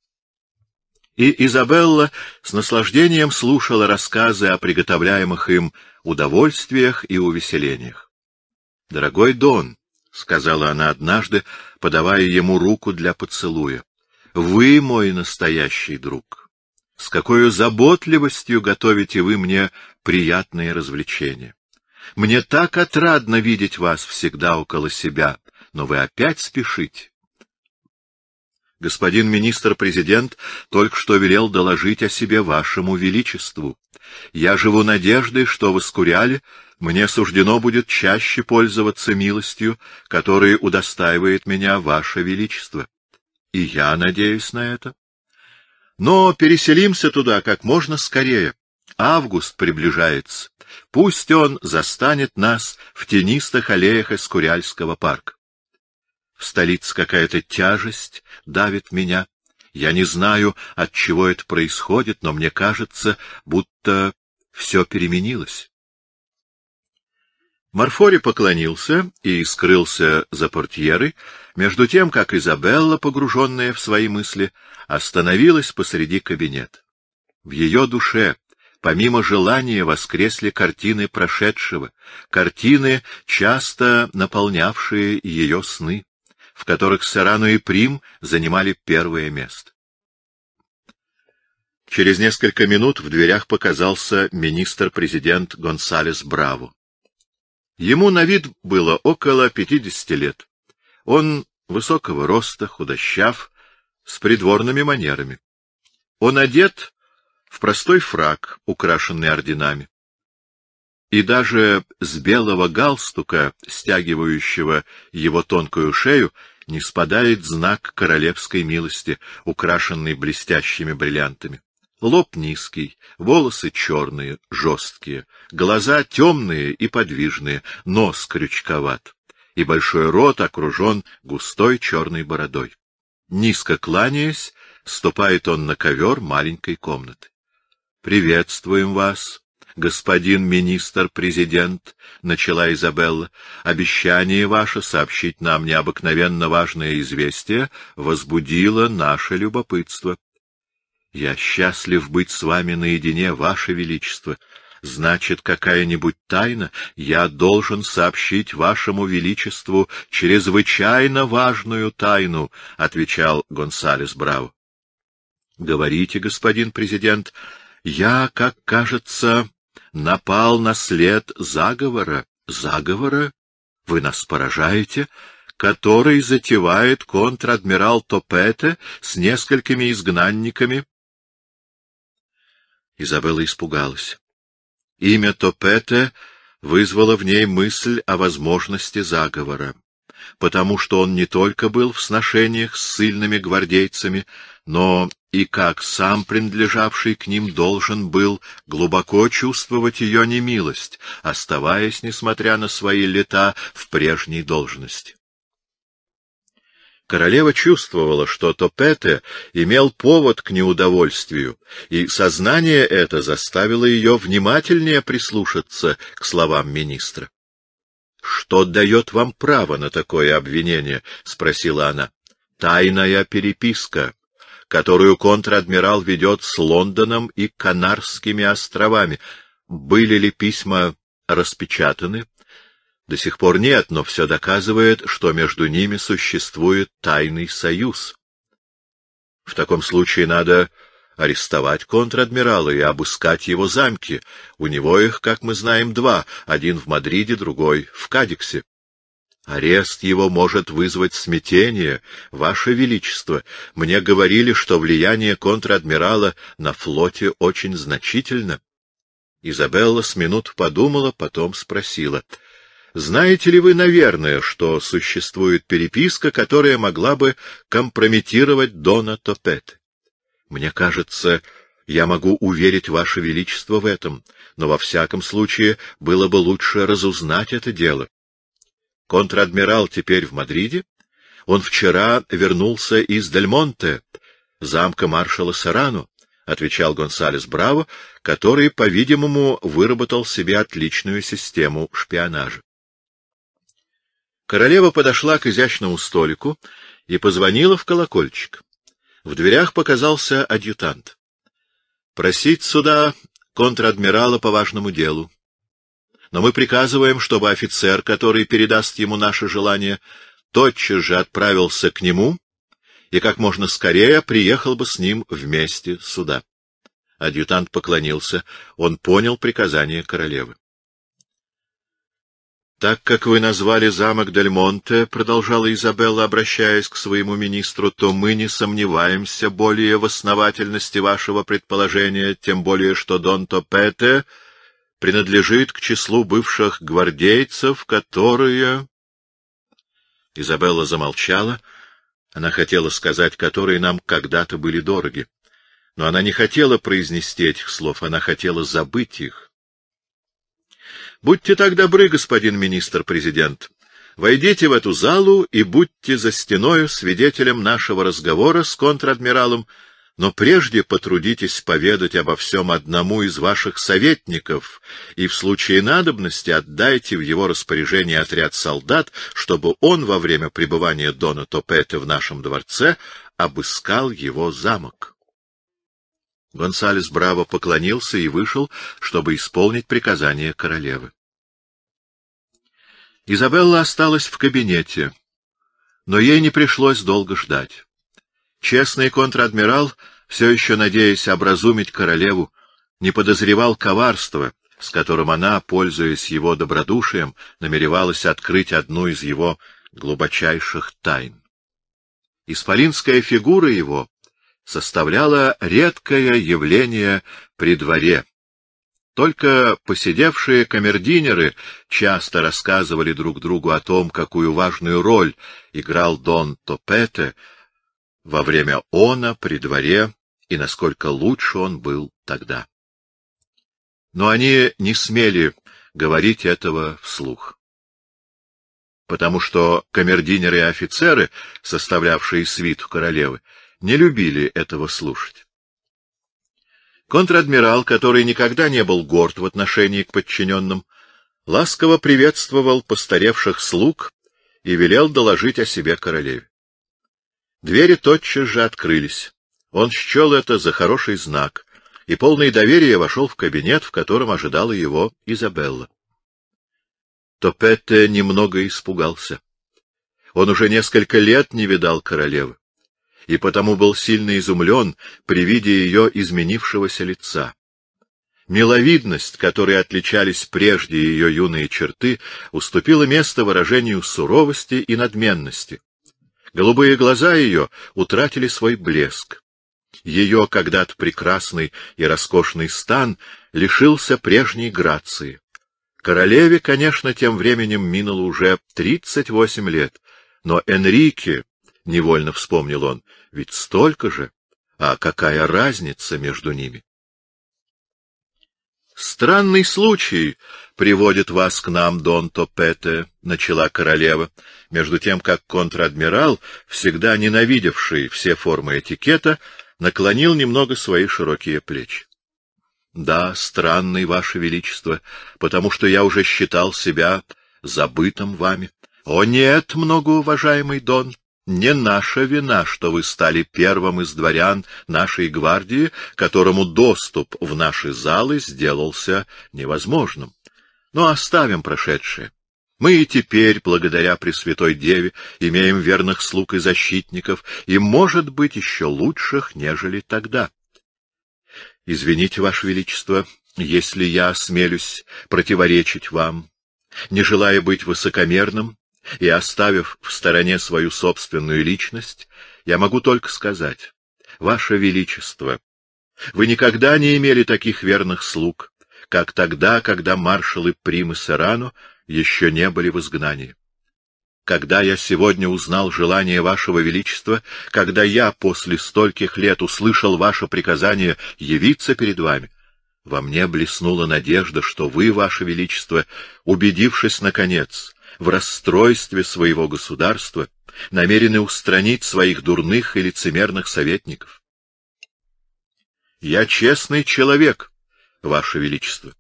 И Изабелла с наслаждением слушала рассказы о приготовляемых им удовольствиях и увеселениях. — Дорогой Дон, — сказала она однажды, подавая ему руку для поцелуя, — вы мой настоящий друг. С какой заботливостью готовите вы мне приятные развлечения. Мне так отрадно видеть вас всегда около себя, но вы опять спешите. Господин министр-президент только что велел доложить о себе вашему величеству. Я живу надеждой, что в Искуряле мне суждено будет чаще пользоваться милостью, которой удостаивает меня ваше величество. И я надеюсь на это. Но переселимся туда как можно скорее. Август приближается. Пусть он застанет нас в тенистых аллеях из Куряльского парка. В столице какая-то тяжесть давит меня. Я не знаю, от чего это происходит, но мне кажется, будто все переменилось. Марфори поклонился и скрылся за портьеры, между тем, как Изабелла, погруженная в свои мысли, остановилась посреди кабинета. В ее душе Помимо желания воскресли картины прошедшего, картины, часто наполнявшие ее сны, в которых Сарану и Прим занимали первое место. Через несколько минут в дверях показался министр-президент Гонсалес Браво. Ему на вид было около 50 лет. Он высокого роста, худощав, с придворными манерами. Он одет в простой фраг, украшенный орденами. И даже с белого галстука, стягивающего его тонкую шею, не спадает знак королевской милости, украшенный блестящими бриллиантами. Лоб низкий, волосы черные, жесткие, глаза темные и подвижные, нос крючковат, и большой рот окружен густой черной бородой. Низко кланяясь, ступает он на ковер маленькой комнаты. Приветствуем вас, господин министр-президент, — начала Изабелла. Обещание ваше сообщить нам необыкновенно важное известие возбудило наше любопытство. Я счастлив быть с вами наедине, ваше величество. Значит, какая-нибудь тайна я должен сообщить вашему величеству чрезвычайно важную тайну, — отвечал Гонсалес Браво. — Говорите, господин президент, я, как кажется, напал на след заговора. Заговора? Вы нас поражаете? Который затевает контр-адмирал Топете с несколькими изгнанниками? Изабелла испугалась. Имя Топете вызвало в ней мысль о возможности заговора, потому что он не только был в сношениях с сильными гвардейцами, но и как сам принадлежавший к ним должен был глубоко чувствовать ее немилость, оставаясь, несмотря на свои лета, в прежней должности. Королева чувствовала, что Топете имел повод к неудовольствию, и сознание это заставило ее внимательнее прислушаться к словам министра. — Что дает вам право на такое обвинение? — спросила она. — Тайная переписка, которую контр-адмирал ведет с Лондоном и Канарскими островами. Были ли письма распечатаны? До сих пор нет, но все доказывает, что между ними существует тайный союз. В таком случае надо арестовать контр-адмирала и обыскать его замки. У него их, как мы знаем, два, один в Мадриде, другой в Кадиксе. Арест его может вызвать смятение, Ваше Величество. Мне говорили, что влияние контр-адмирала на флоте очень значительно. Изабелла с минут подумала, потом спросила. — Знаете ли вы, наверное, что существует переписка, которая могла бы компрометировать Дона Топет? — Мне кажется, я могу уверить Ваше Величество в этом, но во всяком случае было бы лучше разузнать это дело. Контр-адмирал теперь в Мадриде. Он вчера вернулся из Дельмонте, замка маршала Сарану, — отвечал Гонсалес Браво, который, по-видимому, выработал себе отличную систему шпионажа. Королева подошла к изящному столику и позвонила в колокольчик. В дверях показался адъютант. — Просить сюда контр-адмирала по важному делу, но мы приказываем, чтобы офицер, который передаст ему наше желание, тотчас же отправился к нему и как можно скорее приехал бы с ним вместе сюда. Адъютант поклонился. Он понял приказание королевы. «Так как вы назвали замок Дельмонте, — продолжала Изабелла, обращаясь к своему министру, — то мы не сомневаемся более в основательности вашего предположения, тем более что Дон Топете принадлежит к числу бывших гвардейцев, которые... Изабелла замолчала. Она хотела сказать, которые нам когда-то были дороги. Но она не хотела произнести этих слов, она хотела забыть их. Будьте так добры, господин министр-президент. Войдите в эту залу и будьте за стеною свидетелем нашего разговора с контр-адмиралом но прежде потрудитесь поведать обо всем одному из ваших советников и в случае надобности отдайте в его распоряжение отряд солдат, чтобы он во время пребывания Дона Топета в нашем дворце обыскал его замок. Гонсалес браво поклонился и вышел, чтобы исполнить приказание королевы. Изабелла осталась в кабинете, но ей не пришлось долго ждать. Честный контр-адмирал, все еще надеясь образумить королеву, не подозревал коварства, с которым она, пользуясь его добродушием, намеревалась открыть одну из его глубочайших тайн. Исполинская фигура его составляла редкое явление при дворе. Только посидевшие камердинеры часто рассказывали друг другу о том, какую важную роль играл Дон Топете во время она при дворе и насколько лучше он был тогда. Но они не смели говорить этого вслух. Потому что камердинеры и офицеры, составлявшие свиту королевы, не любили этого слушать. Контрадмирал, который никогда не был горд в отношении к подчиненным, ласково приветствовал постаревших слуг и велел доложить о себе королеве. Двери тотчас же открылись. Он счел это за хороший знак и, полное доверие вошел в кабинет, в котором ожидала его Изабелла. Топетте немного испугался. Он уже несколько лет не видал королевы, и потому был сильно изумлен при виде ее изменившегося лица. Миловидность, которой отличались прежде ее юные черты, уступила место выражению суровости и надменности, Голубые глаза ее утратили свой блеск. Ее когда-то прекрасный и роскошный стан лишился прежней грации. Королеве, конечно, тем временем минуло уже тридцать восемь лет, но Энрике, невольно вспомнил он, ведь столько же, а какая разница между ними? Странный случай приводит вас к нам, Дон Топете, — начала королева, между тем как контр-адмирал, всегда ненавидевший все формы этикета, наклонил немного свои широкие плечи. — Да, странный, Ваше Величество, потому что я уже считал себя забытым вами. — О нет, многоуважаемый Дон, не наша вина, что вы стали первым из дворян нашей гвардии, которому доступ в наши залы сделался невозможным. Но оставим прошедшее. Мы и теперь, благодаря Пресвятой Деве, имеем верных слуг и защитников, и, может быть, еще лучших, нежели тогда. Извините, Ваше Величество, если я осмелюсь противоречить вам, не желая быть высокомерным и оставив в стороне свою собственную личность, я могу только сказать, Ваше Величество, вы никогда не имели таких верных слуг, как тогда, когда маршалы Прим и Сарану еще не были в изгнании. Когда я сегодня узнал желание Вашего Величества, когда я после стольких лет услышал Ваше приказание явиться перед Вами, во мне блеснула надежда, что Вы, Ваше Величество, убедившись, наконец, в расстройстве своего государства, намерены устранить своих дурных и лицемерных советников. Я честный человек, Ваше Величество.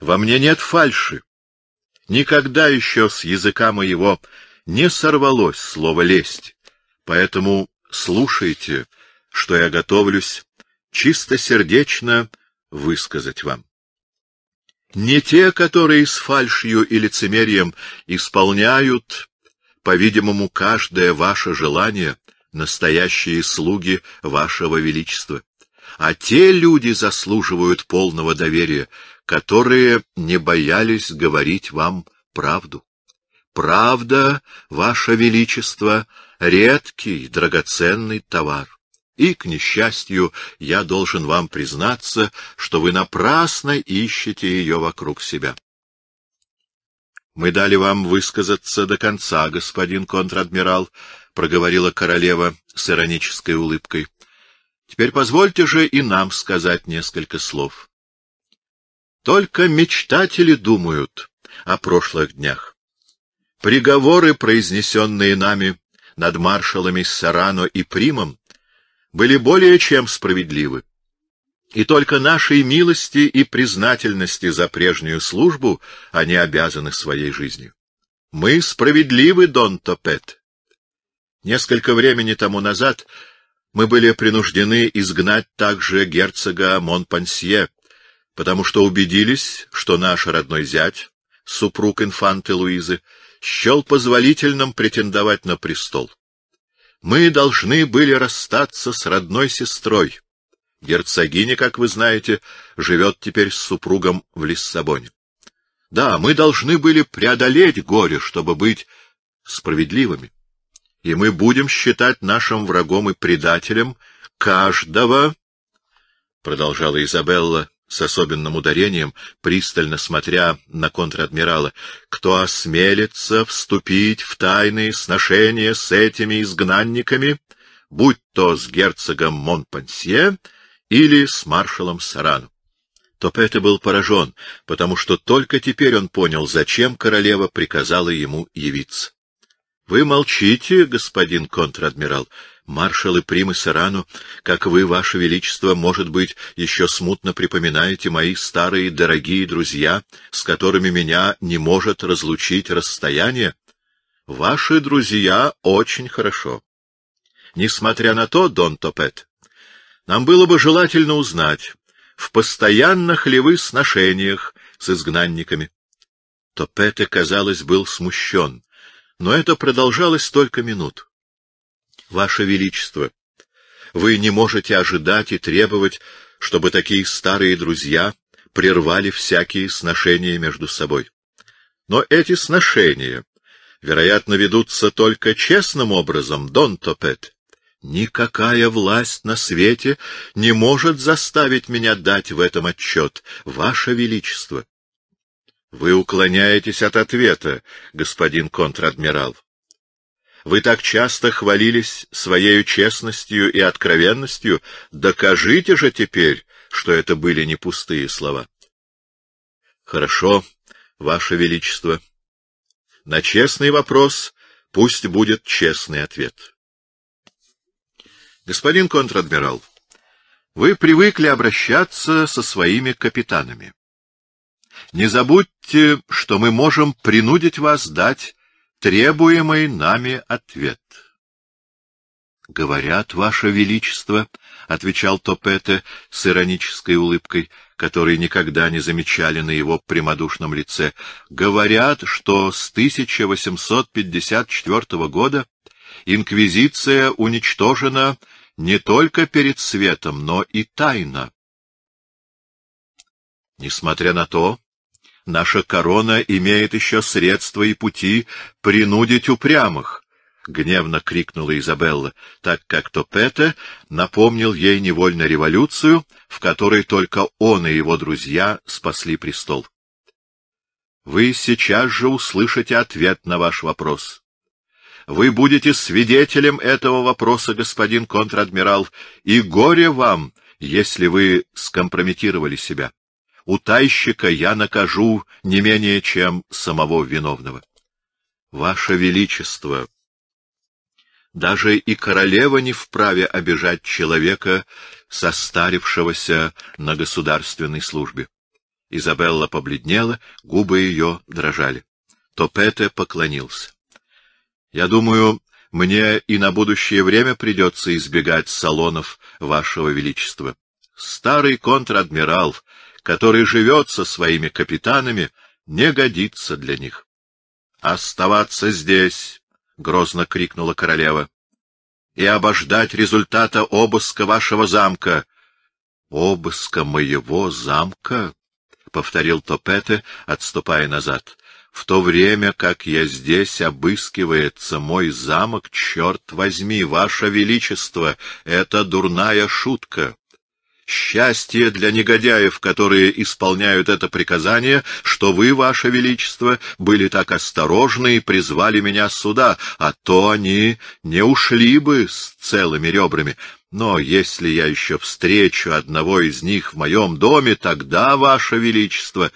Во мне нет фальши. Никогда еще с языка моего не сорвалось слово «лесть», поэтому слушайте, что я готовлюсь чистосердечно высказать вам. Не те, которые с фальшью и лицемерием исполняют, по-видимому, каждое ваше желание, настоящие слуги вашего величества а те люди заслуживают полного доверия, которые не боялись говорить вам правду. Правда, Ваше Величество, редкий, драгоценный товар. И, к несчастью, я должен вам признаться, что вы напрасно ищете ее вокруг себя. Мы дали вам высказаться до конца, господин контр-адмирал, — проговорила королева с иронической улыбкой. Теперь позвольте же и нам сказать несколько слов. Только мечтатели думают о прошлых днях. Приговоры, произнесенные нами над маршалами Сарано и Примом, были более чем справедливы. И только нашей милости и признательности за прежнюю службу они обязаны своей жизнью. Мы справедливы, Дон Топет. Несколько времени тому назад мы были принуждены изгнать также герцога Монпансье, потому что убедились, что наш родной зять, супруг инфанты Луизы, счел позволительным претендовать на престол. Мы должны были расстаться с родной сестрой. Герцогиня, как вы знаете, живет теперь с супругом в Лиссабоне. Да, мы должны были преодолеть горе, чтобы быть справедливыми и мы будем считать нашим врагом и предателем каждого, — продолжала Изабелла с особенным ударением, пристально смотря на контр-адмирала, — кто осмелится вступить в тайные сношения с этими изгнанниками, будь то с герцогом Монпансье или с маршалом Сарану. Топете был поражен, потому что только теперь он понял, зачем королева приказала ему явиться. — Вы молчите, господин контр-адмирал. Маршалы примы с как вы, ваше величество, может быть, еще смутно припоминаете мои старые дорогие друзья, с которыми меня не может разлучить расстояние. Ваши друзья очень хорошо. Несмотря на то, Дон Топет, нам было бы желательно узнать, в постоянных ли вы сношениях с изгнанниками. Топет, казалось, был смущен но это продолжалось столько минут. Ваше Величество, вы не можете ожидать и требовать, чтобы такие старые друзья прервали всякие сношения между собой. Но эти сношения, вероятно, ведутся только честным образом, Дон Топет. Никакая власть на свете не может заставить меня дать в этом отчет, Ваше Величество. Вы уклоняетесь от ответа, господин контр-адмирал. Вы так часто хвалились своей честностью и откровенностью, докажите же теперь, что это были не пустые слова. Хорошо, ваше величество. На честный вопрос пусть будет честный ответ. Господин контр-адмирал, вы привыкли обращаться со своими капитанами. Не забудьте, что мы можем принудить вас дать требуемый нами ответ. — Говорят, Ваше Величество, — отвечал Топете с иронической улыбкой, которой никогда не замечали на его прямодушном лице, — говорят, что с 1854 года инквизиция уничтожена не только перед светом, но и тайно. Несмотря на то, Наша корона имеет еще средства и пути принудить упрямых, — гневно крикнула Изабелла, так как Топета напомнил ей невольно революцию, в которой только он и его друзья спасли престол. Вы сейчас же услышите ответ на ваш вопрос. Вы будете свидетелем этого вопроса, господин контр-адмирал, и горе вам, если вы скомпрометировали себя утайщика я накажу не менее, чем самого виновного. Ваше Величество, даже и королева не вправе обижать человека, состарившегося на государственной службе. Изабелла побледнела, губы ее дрожали. Топете поклонился. — Я думаю, мне и на будущее время придется избегать салонов, Вашего Величества. Старый контр-адмирал, который живет со своими капитанами, не годится для них. — Оставаться здесь! — грозно крикнула королева. — И обождать результата обыска вашего замка. — Обыска моего замка? — повторил Топете, отступая назад. — В то время, как я здесь, обыскивается мой замок, черт возьми, ваше величество, это дурная шутка. Счастье для негодяев, которые исполняют это приказание, что вы, ваше величество, были так осторожны и призвали меня сюда, а то они не ушли бы с целыми ребрами. Но если я еще встречу одного из них в моем доме, тогда, ваше величество,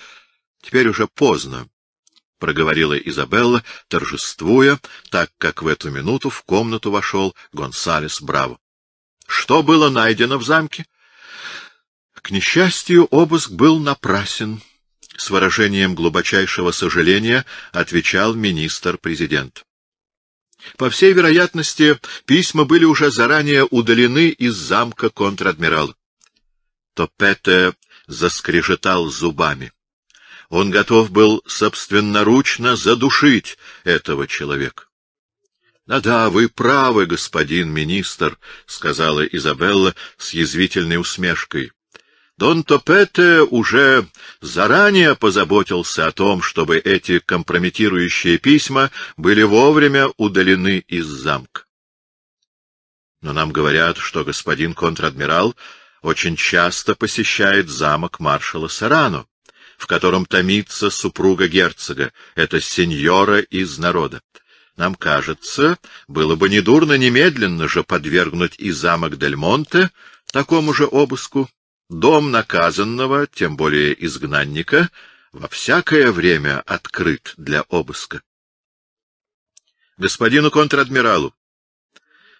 теперь уже поздно. — проговорила Изабелла, торжествуя, так как в эту минуту в комнату вошел Гонсалес Браво. — Что было найдено в замке? — к несчастью, обыск был напрасен. С выражением глубочайшего сожаления отвечал министр-президент. По всей вероятности, письма были уже заранее удалены из замка контр-адмирала. Топете заскрежетал зубами. Он готов был собственноручно задушить этого человека. «Да — Да-да, вы правы, господин министр, — сказала Изабелла с язвительной усмешкой. Дон Топете уже заранее позаботился о том, чтобы эти компрометирующие письма были вовремя удалены из замка. Но нам говорят, что господин контр-адмирал очень часто посещает замок маршала Сарану, в котором томится супруга герцога, это сеньора из народа. Нам кажется, было бы недурно немедленно же подвергнуть и замок Дель Монте такому же обыску. Дом наказанного, тем более изгнанника, во всякое время открыт для обыска. Господину контр-адмиралу,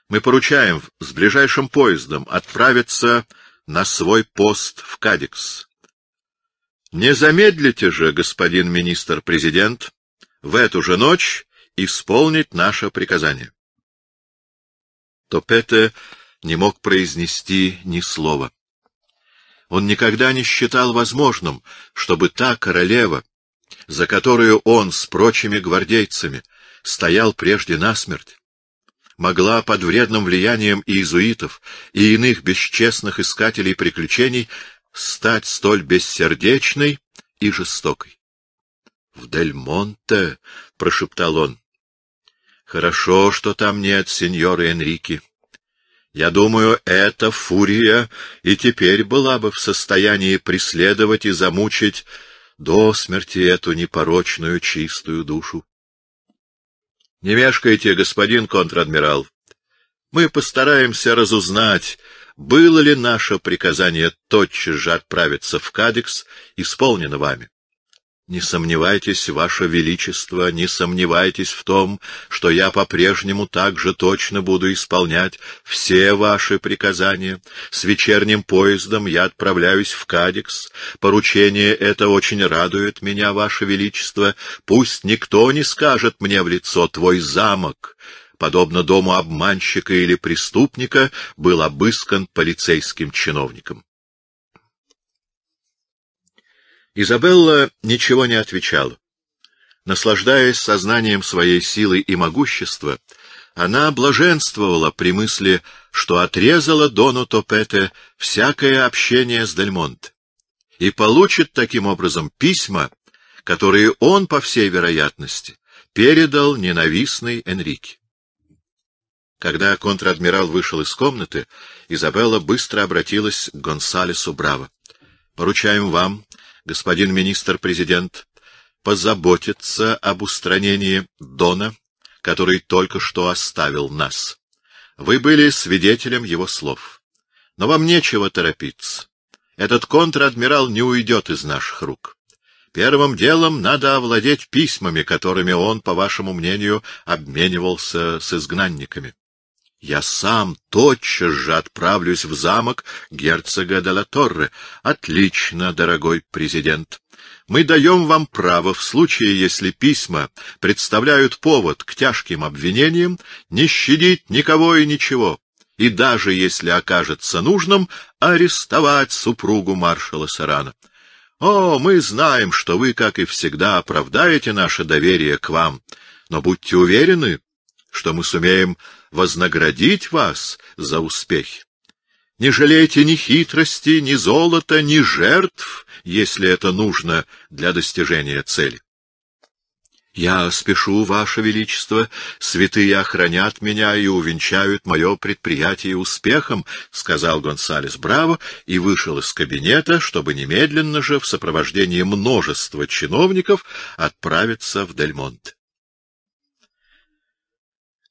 мы поручаем с ближайшим поездом отправиться на свой пост в Кадикс. Не замедлите же, господин министр-президент, в эту же ночь исполнить наше приказание. Топете не мог произнести ни слова. Он никогда не считал возможным, чтобы та королева, за которую он с прочими гвардейцами стоял прежде насмерть, могла под вредным влиянием иезуитов и иных бесчестных искателей приключений стать столь бессердечной и жестокой. — В Дельмонте, — прошептал он, — хорошо, что там нет сеньора Энрике. Я думаю, эта фурия и теперь была бы в состоянии преследовать и замучить до смерти эту непорочную чистую душу. — Не мешкайте, господин контр-адмирал. Мы постараемся разузнать, было ли наше приказание тотчас же отправиться в Кадекс исполнено вами. Не сомневайтесь, Ваше Величество, не сомневайтесь в том, что я по-прежнему так же точно буду исполнять все ваши приказания. С вечерним поездом я отправляюсь в Кадикс. Поручение это очень радует меня, Ваше Величество. Пусть никто не скажет мне в лицо «Твой замок», подобно дому обманщика или преступника, был обыскан полицейским чиновником. Изабелла ничего не отвечала. Наслаждаясь сознанием своей силы и могущества, она блаженствовала при мысли, что отрезала Дону Топете всякое общение с Дельмонт и получит таким образом письма, которые он, по всей вероятности, передал ненавистный Энрике. Когда контр-адмирал вышел из комнаты, Изабелла быстро обратилась к Гонсалесу Браво. — Поручаем вам господин министр-президент позаботится об устранении Дона, который только что оставил нас. Вы были свидетелем его слов. Но вам нечего торопиться. Этот контр-адмирал не уйдет из наших рук. Первым делом надо овладеть письмами, которыми он, по вашему мнению, обменивался с изгнанниками. Я сам тотчас же отправлюсь в замок герцога де Отлично, дорогой президент. Мы даем вам право, в случае, если письма представляют повод к тяжким обвинениям, не щадить никого и ничего, и даже, если окажется нужным, арестовать супругу маршала Сарана. О, мы знаем, что вы, как и всегда, оправдаете наше доверие к вам, но будьте уверены, что мы сумеем вознаградить вас за успех. Не жалейте ни хитрости, ни золота, ни жертв, если это нужно для достижения цели. Я спешу, Ваше Величество, святые охранят меня и увенчают мое предприятие успехом, — сказал Гонсалес Браво и вышел из кабинета, чтобы немедленно же в сопровождении множества чиновников отправиться в Дельмонт.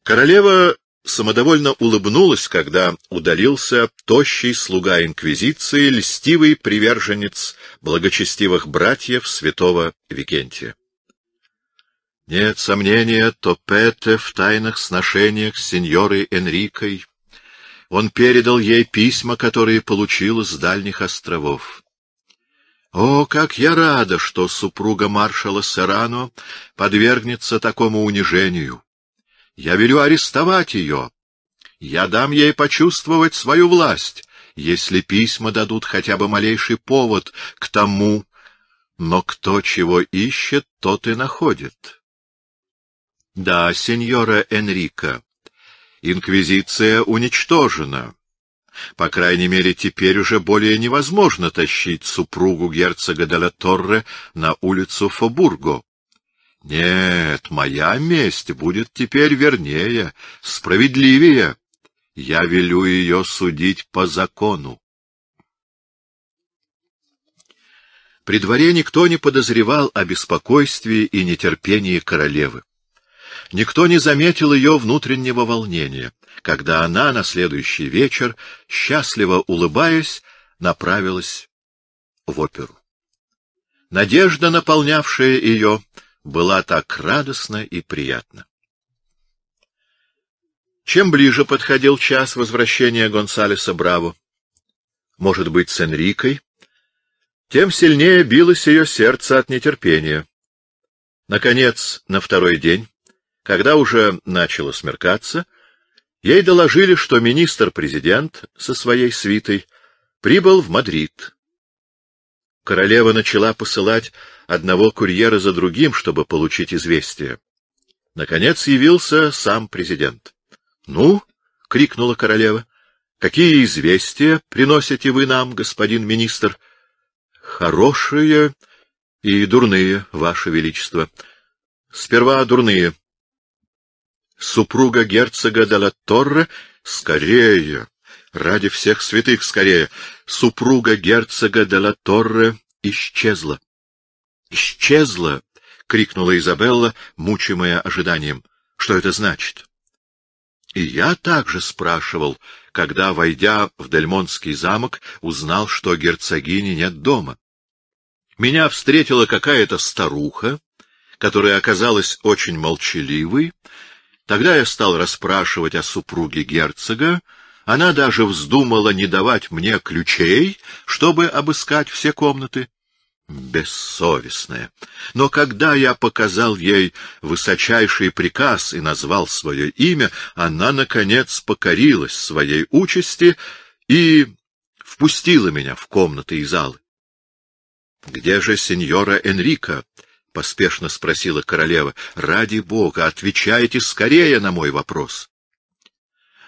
Королева самодовольно улыбнулась, когда удалился тощий слуга инквизиции, льстивый приверженец благочестивых братьев святого Викентия. Нет сомнения, Топете в тайных сношениях с сеньорой Энрикой. Он передал ей письма, которые получил с дальних островов. О, как я рада, что супруга маршала Серано подвергнется такому унижению! Я велю арестовать ее. Я дам ей почувствовать свою власть, если письма дадут хотя бы малейший повод к тому. Но кто чего ищет, тот и находит. Да, сеньора Энрика, инквизиция уничтожена. По крайней мере, теперь уже более невозможно тащить супругу герцога де ла Торре на улицу Фобурго. Нет, моя месть будет теперь вернее, справедливее. Я велю ее судить по закону. При дворе никто не подозревал о беспокойстве и нетерпении королевы. Никто не заметил ее внутреннего волнения, когда она на следующий вечер, счастливо улыбаясь, направилась в оперу. Надежда, наполнявшая ее, была так радостна и приятна. Чем ближе подходил час возвращения Гонсалеса Браво, может быть, с Энрикой, тем сильнее билось ее сердце от нетерпения. Наконец, на второй день, когда уже начало смеркаться, ей доложили, что министр-президент со своей свитой прибыл в Мадрид. Королева начала посылать одного курьера за другим, чтобы получить известие. Наконец явился сам президент. — Ну, — крикнула королева, — какие известия приносите вы нам, господин министр? — Хорошие и дурные, ваше величество. — Сперва дурные. Супруга герцога де Торре скорее, ради всех святых скорее, супруга герцога де Торре исчезла. Исчезла! — крикнула Изабелла, мучимая ожиданием. — Что это значит? И я также спрашивал, когда, войдя в Дельмонский замок, узнал, что герцогини нет дома. Меня встретила какая-то старуха, которая оказалась очень молчаливой. Тогда я стал расспрашивать о супруге герцога. Она даже вздумала не давать мне ключей, чтобы обыскать все комнаты бессовестная. Но когда я показал ей высочайший приказ и назвал свое имя, она, наконец, покорилась своей участи и впустила меня в комнаты и залы. — Где же сеньора Энрика? — поспешно спросила королева. — Ради бога, отвечайте скорее на мой вопрос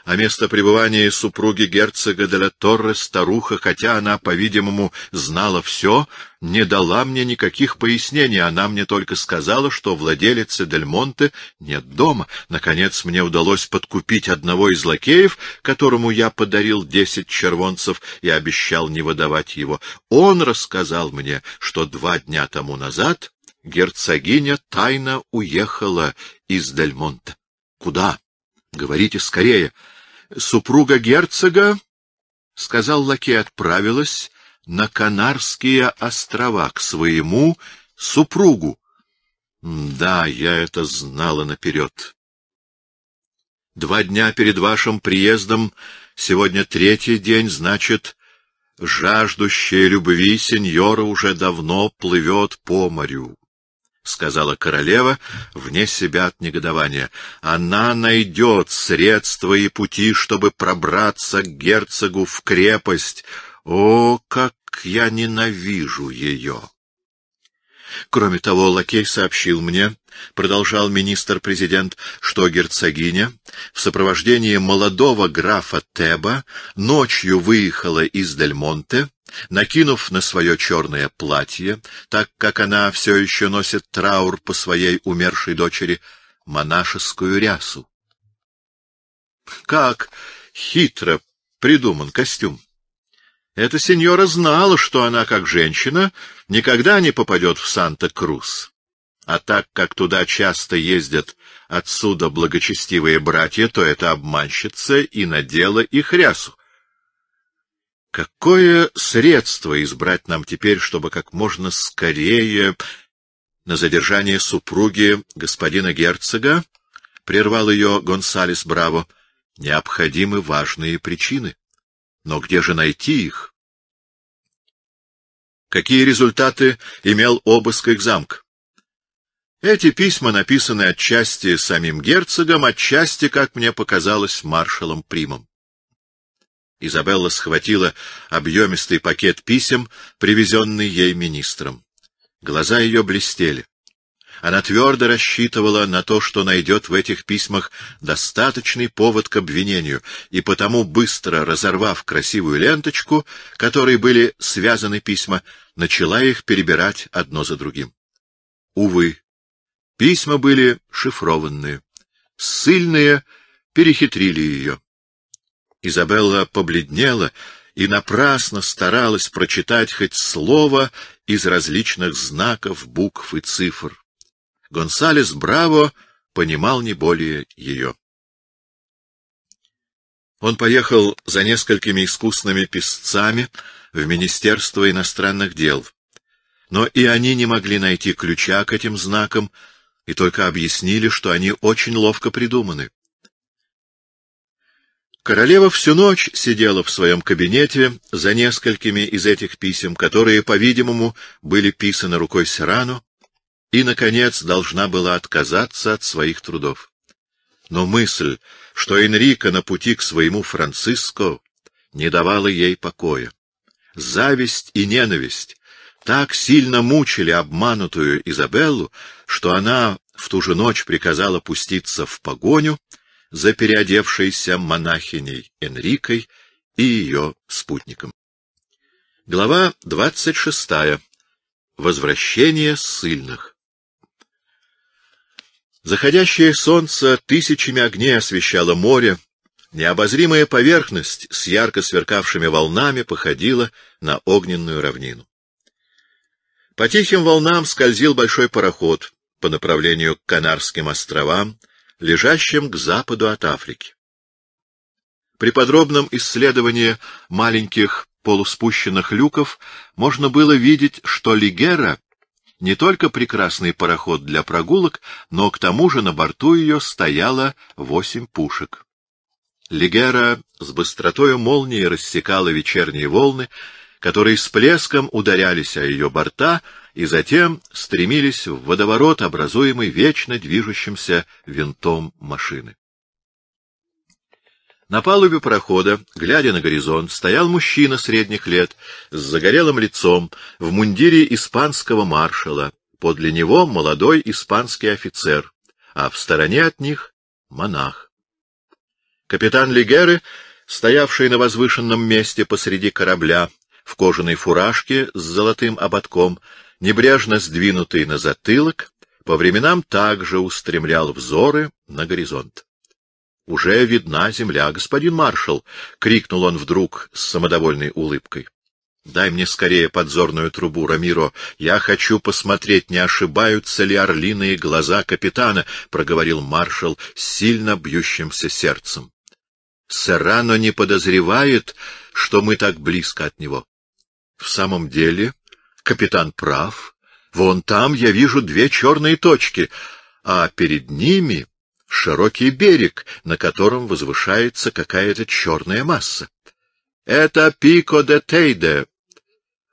а место пребывания супруги герцога де ла Торре, старуха, хотя она, по-видимому, знала все, не дала мне никаких пояснений, она мне только сказала, что владелицы Дель Монте нет дома. Наконец мне удалось подкупить одного из лакеев, которому я подарил десять червонцев и обещал не выдавать его. Он рассказал мне, что два дня тому назад герцогиня тайно уехала из Дельмонта. — Куда? — Говорите скорее. Супруга герцога, — сказал лакей, — отправилась на Канарские острова к своему супругу. Да, я это знала наперед. Два дня перед вашим приездом, сегодня третий день, значит, жаждущая любви сеньора уже давно плывет по морю. — сказала королева вне себя от негодования. — Она найдет средства и пути, чтобы пробраться к герцогу в крепость. О, как я ненавижу ее! Кроме того, лакей сообщил мне, — продолжал министр-президент, — что герцогиня в сопровождении молодого графа Теба ночью выехала из Дельмонте Накинув на свое черное платье, так как она все еще носит траур по своей умершей дочери, монашескую рясу. Как хитро придуман костюм! Эта сеньора знала, что она, как женщина, никогда не попадет в Санта-Крус. А так как туда часто ездят отсюда благочестивые братья, то эта обманщица и надела их рясу. Какое средство избрать нам теперь, чтобы как можно скорее на задержание супруги господина герцога, прервал ее Гонсалес Браво, необходимы важные причины. Но где же найти их? Какие результаты имел обыск их замка? Эти письма написаны отчасти самим герцогом, отчасти, как мне показалось, маршалом Примом. Изабелла схватила объемистый пакет писем, привезенный ей министром. Глаза ее блестели. Она твердо рассчитывала на то, что найдет в этих письмах достаточный повод к обвинению, и потому, быстро разорвав красивую ленточку, которой были связаны письма, начала их перебирать одно за другим. Увы, письма были шифрованные. Ссыльные перехитрили ее. Изабелла побледнела и напрасно старалась прочитать хоть слово из различных знаков, букв и цифр. Гонсалес Браво понимал не более ее. Он поехал за несколькими искусными писцами в Министерство иностранных дел, но и они не могли найти ключа к этим знакам и только объяснили, что они очень ловко придуманы. Королева всю ночь сидела в своем кабинете за несколькими из этих писем, которые, по-видимому, были писаны рукой Сирану, и, наконец, должна была отказаться от своих трудов. Но мысль, что Энрика на пути к своему Франциско, не давала ей покоя. Зависть и ненависть так сильно мучили обманутую Изабеллу, что она в ту же ночь приказала пуститься в погоню, за переодевшейся монахиней Энрикой и ее спутником. Глава двадцать шестая. Возвращение сильных. Заходящее солнце тысячами огней освещало море, необозримая поверхность с ярко сверкавшими волнами походила на огненную равнину. По тихим волнам скользил большой пароход по направлению к Канарским островам, лежащем к западу от Африки. При подробном исследовании маленьких полуспущенных люков можно было видеть, что Лигера не только прекрасный пароход для прогулок, но к тому же на борту ее стояло восемь пушек. Лигера с быстротою молнии рассекала вечерние волны, которые с плеском ударялись о ее борта, и затем стремились в водоворот, образуемый вечно движущимся винтом машины. На палубе прохода, глядя на горизонт, стоял мужчина средних лет с загорелым лицом в мундире испанского маршала, подле него молодой испанский офицер, а в стороне от них — монах. Капитан Лигеры, стоявший на возвышенном месте посреди корабля, в кожаной фуражке с золотым ободком, небрежно сдвинутый на затылок, по временам также устремлял взоры на горизонт. — Уже видна земля, господин маршал! — крикнул он вдруг с самодовольной улыбкой. — Дай мне скорее подзорную трубу, Рамиро. Я хочу посмотреть, не ошибаются ли орлиные глаза капитана, — проговорил маршал с сильно бьющимся сердцем. — Серрано не подозревает, что мы так близко от него. — В самом деле... Капитан прав. Вон там я вижу две черные точки, а перед ними широкий берег, на котором возвышается какая-то черная масса. Это Пико де Тейде.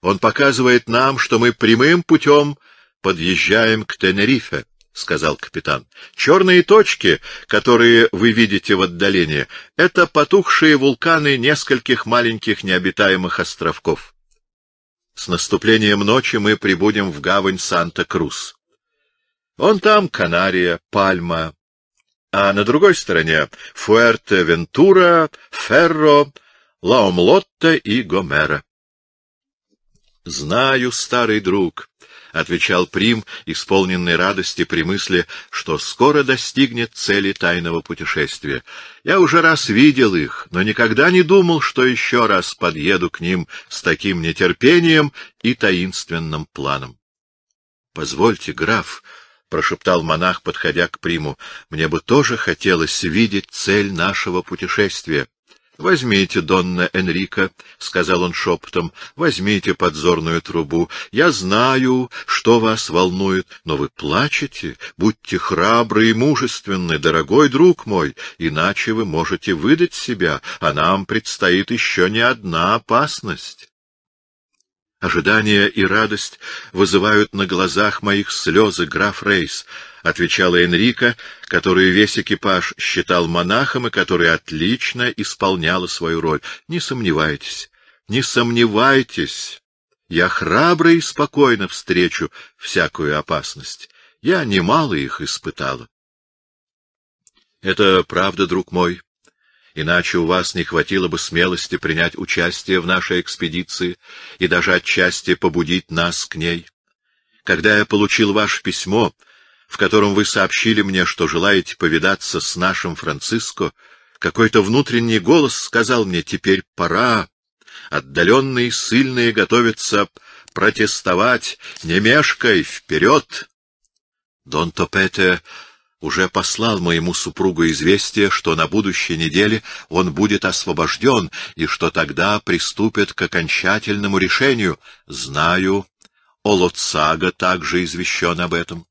Он показывает нам, что мы прямым путем подъезжаем к Тенерифе, — сказал капитан. Черные точки, которые вы видите в отдалении, — это потухшие вулканы нескольких маленьких необитаемых островков. С наступлением ночи мы прибудем в гавань Санта-Крус. Он там Канария, Пальма, а на другой стороне — Фуэрте-Вентура, Ферро, Лаомлотта и Гомера. Знаю, старый друг, — отвечал Прим, исполненный радости при мысли, что скоро достигнет цели тайного путешествия. «Я уже раз видел их, но никогда не думал, что еще раз подъеду к ним с таким нетерпением и таинственным планом». «Позвольте, граф», — прошептал монах, подходя к Приму, — «мне бы тоже хотелось видеть цель нашего путешествия». — Возьмите, Донна Энрика, — сказал он шепотом, — возьмите подзорную трубу. Я знаю, что вас волнует, но вы плачете. Будьте храбры и мужественны, дорогой друг мой, иначе вы можете выдать себя, а нам предстоит еще не одна опасность. Ожидание и радость вызывают на глазах моих слезы, граф Рейс отвечала Энрика, которую весь экипаж считал монахом и которая отлично исполняла свою роль. Не сомневайтесь, не сомневайтесь. Я храбро и спокойно встречу всякую опасность. Я немало их испытала. Это правда, друг мой. Иначе у вас не хватило бы смелости принять участие в нашей экспедиции и даже отчасти побудить нас к ней. Когда я получил ваше письмо, в котором вы сообщили мне, что желаете повидаться с нашим Франциско, какой-то внутренний голос сказал мне, теперь пора. Отдаленные сильные готовятся протестовать. Не мешкай, вперед! Дон Топете уже послал моему супругу известие, что на будущей неделе он будет освобожден и что тогда приступит к окончательному решению. Знаю, Олоцага также извещен об этом.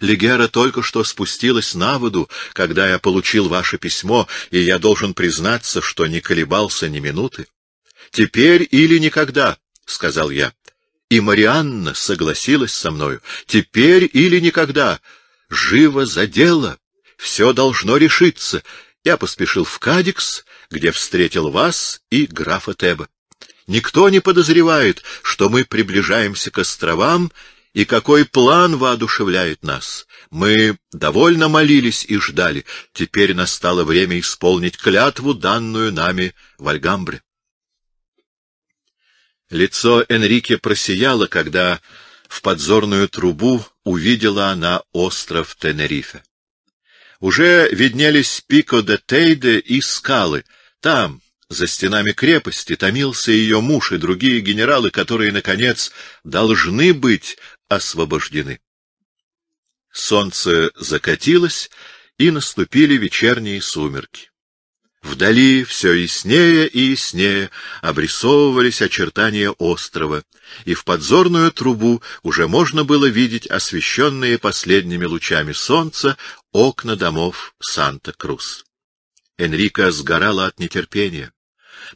Легера только что спустилась на воду, когда я получил ваше письмо, и я должен признаться, что не колебался ни минуты. — Теперь или никогда, — сказал я. И Марианна согласилась со мною. Теперь или никогда. Живо за дело. Все должно решиться. Я поспешил в Кадикс, где встретил вас и графа Теба. Никто не подозревает, что мы приближаемся к островам и какой план воодушевляет нас. Мы довольно молились и ждали. Теперь настало время исполнить клятву, данную нами в Альгамбре. Лицо Энрике просияло, когда в подзорную трубу увидела она остров Тенерифе. Уже виднелись пико де Тейде и скалы. Там, за стенами крепости томился ее муж и другие генералы, которые, наконец, должны быть освобождены. Солнце закатилось, и наступили вечерние сумерки. Вдали все яснее и яснее обрисовывались очертания острова, и в подзорную трубу уже можно было видеть освещенные последними лучами солнца окна домов Санта-Крус. Энрика сгорала от нетерпения.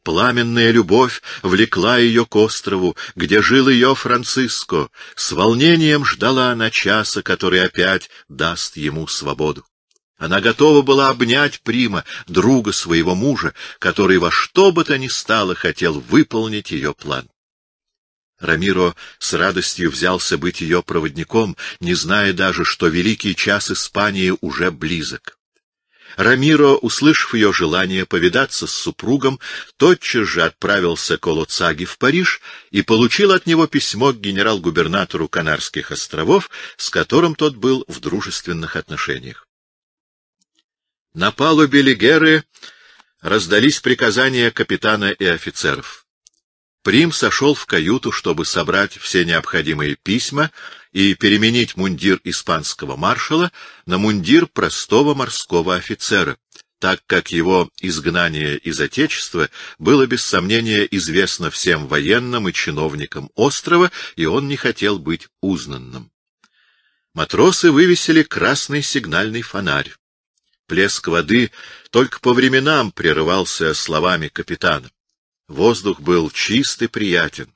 Пламенная любовь влекла ее к острову, где жил ее Франциско. С волнением ждала она часа, который опять даст ему свободу. Она готова была обнять Прима, друга своего мужа, который во что бы то ни стало хотел выполнить ее план. Рамиро с радостью взялся быть ее проводником, не зная даже, что великий час Испании уже близок. Рамиро, услышав ее желание повидаться с супругом, тотчас же отправился к Олуцаги в Париж и получил от него письмо к генерал-губернатору Канарских островов, с которым тот был в дружественных отношениях. На палубе Лигеры раздались приказания капитана и офицеров. Прим сошел в каюту, чтобы собрать все необходимые письма и переменить мундир испанского маршала на мундир простого морского офицера, так как его изгнание из Отечества было без сомнения известно всем военным и чиновникам острова, и он не хотел быть узнанным. Матросы вывесили красный сигнальный фонарь. Плеск воды только по временам прерывался словами капитана. Воздух был чист и приятен.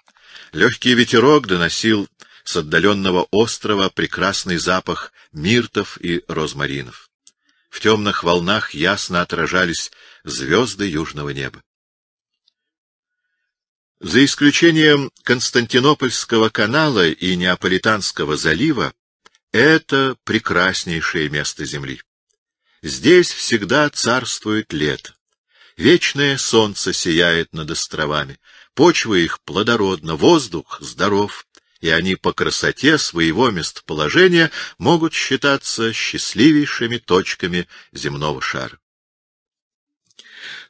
Легкий ветерок доносил с отдаленного острова прекрасный запах миртов и розмаринов. В темных волнах ясно отражались звезды южного неба. За исключением Константинопольского канала и Неаполитанского залива, это прекраснейшее место Земли. Здесь всегда царствует лето. Вечное солнце сияет над островами, почва их плодородна, воздух здоров, и они по красоте своего местоположения могут считаться счастливейшими точками земного шара.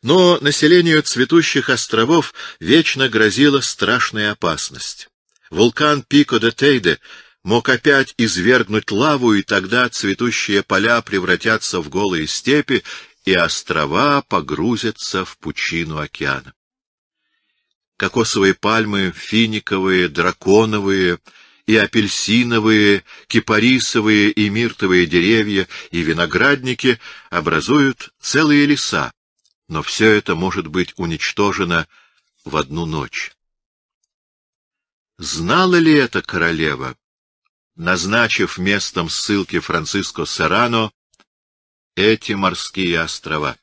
Но населению цветущих островов вечно грозила страшная опасность. Вулкан Пико-де-Тейде мог опять извергнуть лаву, и тогда цветущие поля превратятся в голые степи, и острова погрузятся в пучину океана кокосовые пальмы, финиковые, драконовые и апельсиновые, кипарисовые и миртовые деревья и виноградники образуют целые леса, но все это может быть уничтожено в одну ночь. Знала ли эта королева, назначив местом ссылки Франциско Серрано эти морские острова?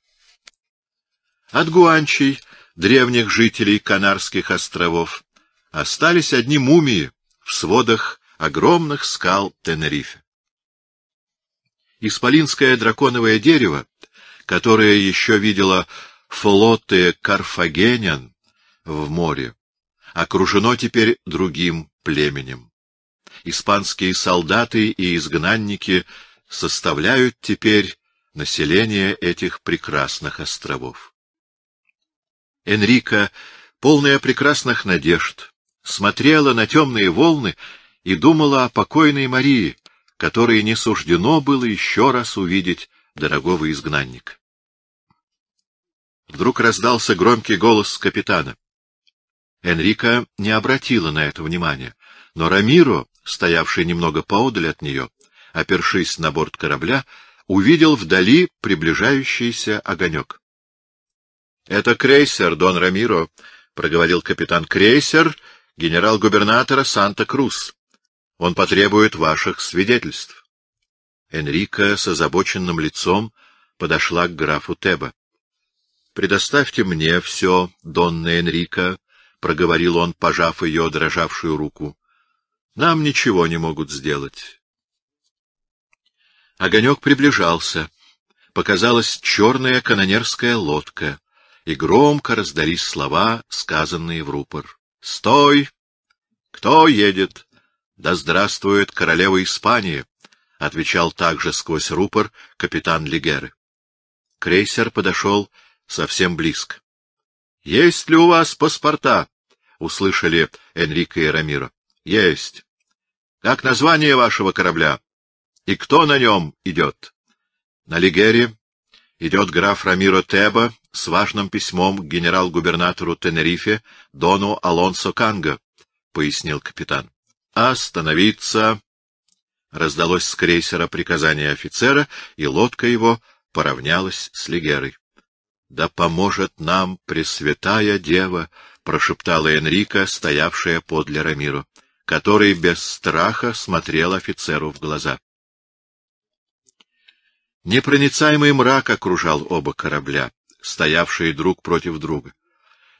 От Гуанчей древних жителей Канарских островов, остались одни мумии в сводах огромных скал Тенерифе. Исполинское драконовое дерево, которое еще видела флоты карфагенян в море, окружено теперь другим племенем. Испанские солдаты и изгнанники составляют теперь население этих прекрасных островов. Энрика, полная прекрасных надежд, смотрела на темные волны и думала о покойной Марии, которой не суждено было еще раз увидеть дорогого изгнанника. Вдруг раздался громкий голос капитана. Энрика не обратила на это внимания, но Рамиро, стоявший немного поодаль от нее, опершись на борт корабля, увидел вдали приближающийся огонек. — Это крейсер, Дон Рамиро, — проговорил капитан. — Крейсер генерал-губернатора Санта-Крус. Он потребует ваших свидетельств. Энрика с озабоченным лицом подошла к графу Теба. — Предоставьте мне все, Донна Энрика, — проговорил он, пожав ее дрожавшую руку. — Нам ничего не могут сделать. Огонек приближался. Показалась черная канонерская лодка и громко раздались слова, сказанные в рупор. — Стой! Кто едет? — Да здравствует королева Испании! — отвечал также сквозь рупор капитан Лигеры. Крейсер подошел совсем близко. — Есть ли у вас паспорта? — услышали Энрико и Рамиро. — Есть. — Как название вашего корабля? И кто на нем идет? — На Лигере идет граф Рамиро Теба с важным письмом к генерал-губернатору Тенерифе Дону Алонсо Канго, — пояснил капитан. — Остановиться! — раздалось с крейсера приказание офицера, и лодка его поравнялась с Лигерой. — Да поможет нам Пресвятая Дева! — прошептала Энрика, стоявшая подле Рамиро, который без страха смотрел офицеру в глаза. Непроницаемый мрак окружал оба корабля, стоявшие друг против друга.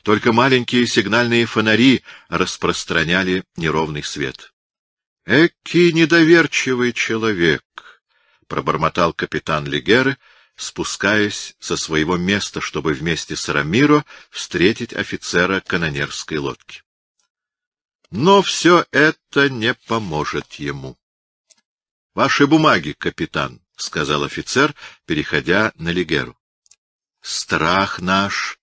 Только маленькие сигнальные фонари распространяли неровный свет. — Эки недоверчивый человек! — пробормотал капитан Легеры, спускаясь со своего места, чтобы вместе с Рамиро встретить офицера канонерской лодки. Но все это не поможет ему. — Ваши бумаги, капитан! — сказал офицер, переходя на Лигеру. — Страх наш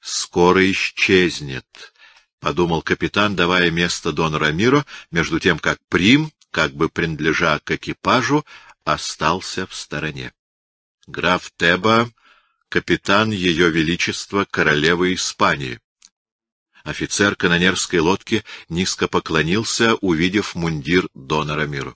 скоро исчезнет, — подумал капитан, давая место Дона Рамиро, между тем как Прим, как бы принадлежа к экипажу, остался в стороне. Граф Теба — капитан Ее Величества Королевы Испании. Офицер канонерской лодки низко поклонился, увидев мундир Дона Рамиро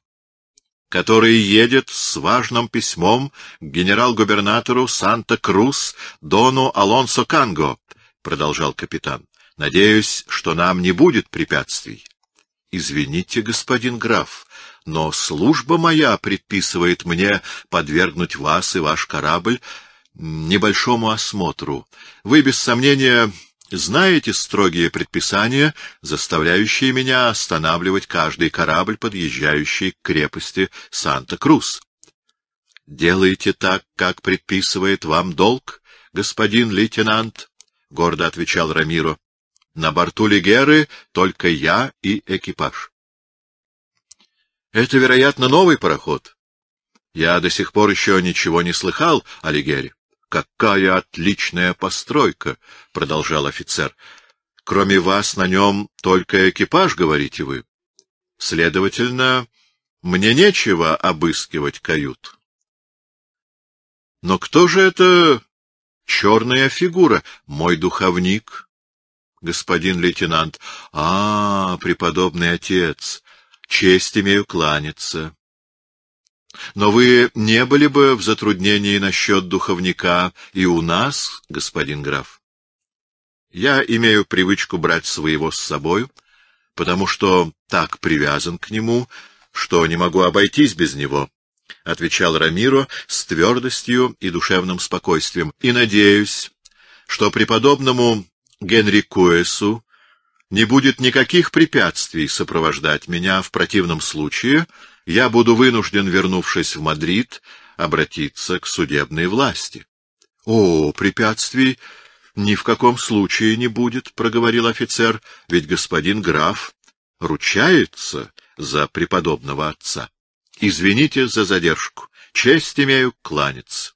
который едет с важным письмом к генерал-губернатору Санта-Крус Дону Алонсо Канго, — продолжал капитан. — Надеюсь, что нам не будет препятствий. — Извините, господин граф, но служба моя предписывает мне подвергнуть вас и ваш корабль небольшому осмотру. Вы, без сомнения, знаете строгие предписания, заставляющие меня останавливать каждый корабль, подъезжающий к крепости Санта-Крус? Делайте так, как предписывает вам долг, господин лейтенант, — гордо отвечал Рамиро. На борту Лигеры только я и экипаж. Это, вероятно, новый пароход. Я до сих пор еще ничего не слыхал о Лигере. Какая отличная постройка! — продолжал офицер. — Кроме вас на нем только экипаж, говорите вы. Следовательно, мне нечего обыскивать кают. Но кто же это черная фигура? Мой духовник, господин лейтенант. А, преподобный отец, честь имею кланяться. Но вы не были бы в затруднении насчет духовника и у нас, господин граф. Я имею привычку брать своего с собою, потому что так привязан к нему, что не могу обойтись без него, — отвечал Рамиро с твердостью и душевным спокойствием, — и надеюсь, что преподобному Генри Куэсу не будет никаких препятствий сопровождать меня в противном случае — я буду вынужден, вернувшись в Мадрид, обратиться к судебной власти. — О, препятствий ни в каком случае не будет, — проговорил офицер, — ведь господин граф ручается за преподобного отца. Извините за задержку. Честь имею кланяться.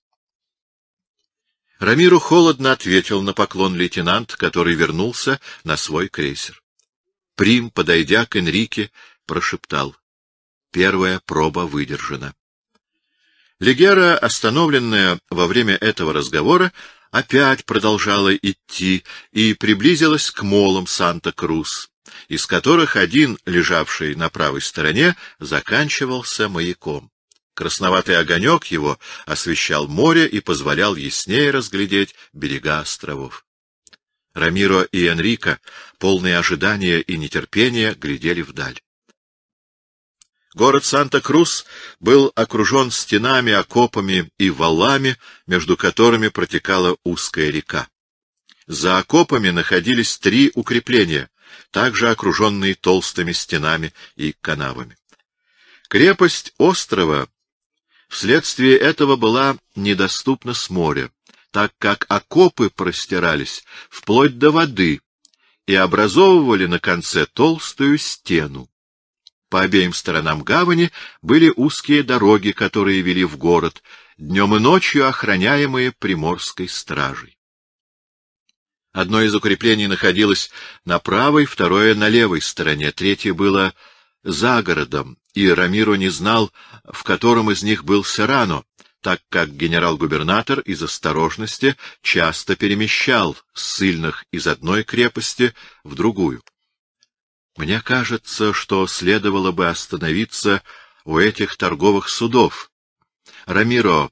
Рамиру холодно ответил на поклон лейтенант, который вернулся на свой крейсер. Прим, подойдя к Энрике, прошептал. Первая проба выдержана. Легера, остановленная во время этого разговора, опять продолжала идти и приблизилась к молам Санта-Крус, из которых один, лежавший на правой стороне, заканчивался маяком. Красноватый огонек его освещал море и позволял яснее разглядеть берега островов. Рамиро и Энрико, полные ожидания и нетерпения, глядели вдаль. Город Санта-Крус был окружен стенами, окопами и валами, между которыми протекала узкая река. За окопами находились три укрепления, также окруженные толстыми стенами и канавами. Крепость острова вследствие этого была недоступна с моря, так как окопы простирались вплоть до воды и образовывали на конце толстую стену. По обеим сторонам гавани были узкие дороги, которые вели в город, днем и ночью охраняемые приморской стражей. Одно из укреплений находилось на правой, второе — на левой стороне, третье было за городом, и Рамиро не знал, в котором из них был Серано, так как генерал-губернатор из осторожности часто перемещал ссыльных из одной крепости в другую. Мне кажется, что следовало бы остановиться у этих торговых судов. Рамиро,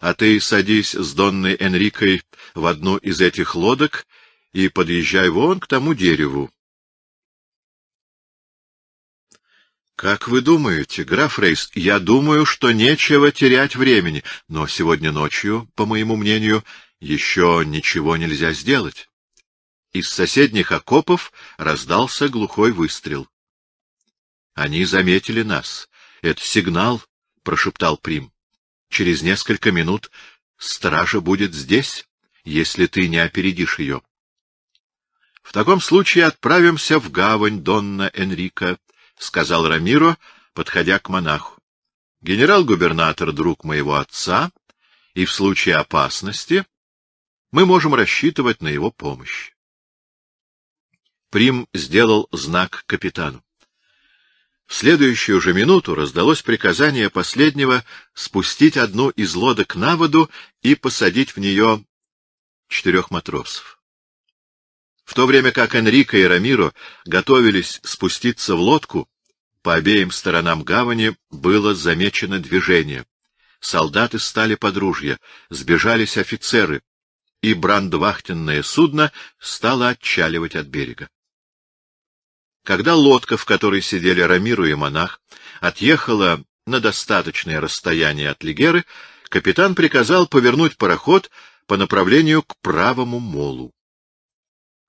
а ты садись с Донной Энрикой в одну из этих лодок и подъезжай вон к тому дереву. Как вы думаете, граф Рейс, я думаю, что нечего терять времени, но сегодня ночью, по моему мнению, еще ничего нельзя сделать. Из соседних окопов раздался глухой выстрел. — Они заметили нас. Это сигнал, — прошептал Прим. — Через несколько минут стража будет здесь, если ты не опередишь ее. — В таком случае отправимся в гавань, Донна Энрика, — сказал Рамиро, подходя к монаху. — Генерал-губернатор — друг моего отца, и в случае опасности мы можем рассчитывать на его помощь. Прим сделал знак капитану. В следующую же минуту раздалось приказание последнего спустить одну из лодок на воду и посадить в нее четырех матросов. В то время как Энрико и Рамиро готовились спуститься в лодку, по обеим сторонам гавани было замечено движение. Солдаты стали подружья, сбежались офицеры, и брандвахтенное судно стало отчаливать от берега. Когда лодка, в которой сидели Рамиру и монах, отъехала на достаточное расстояние от Лигеры, капитан приказал повернуть пароход по направлению к правому молу.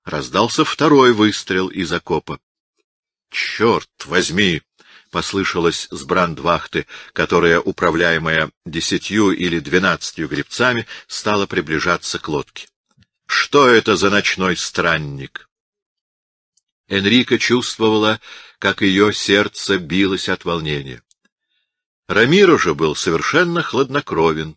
Раздался второй выстрел из окопа. — Черт возьми! — послышалось с брандвахты, которая, управляемая десятью или двенадцатью гребцами, стала приближаться к лодке. — Что это за ночной странник? — Энрика чувствовала, как ее сердце билось от волнения. Рамиро же был совершенно хладнокровен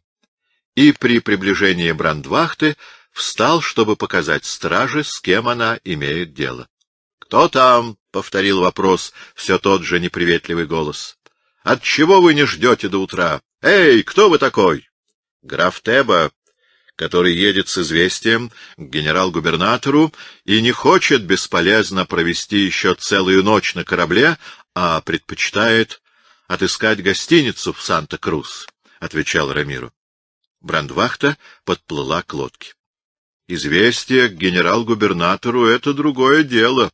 и при приближении брандвахты встал, чтобы показать страже, с кем она имеет дело. — Кто там? — повторил вопрос все тот же неприветливый голос. — Отчего вы не ждете до утра? Эй, кто вы такой? — Граф Теба, который едет с известием к генерал-губернатору и не хочет бесполезно провести еще целую ночь на корабле, а предпочитает отыскать гостиницу в Санта-Крус, — отвечал Рамиру. Брандвахта подплыла к лодке. — Известие к генерал-губернатору — это другое дело.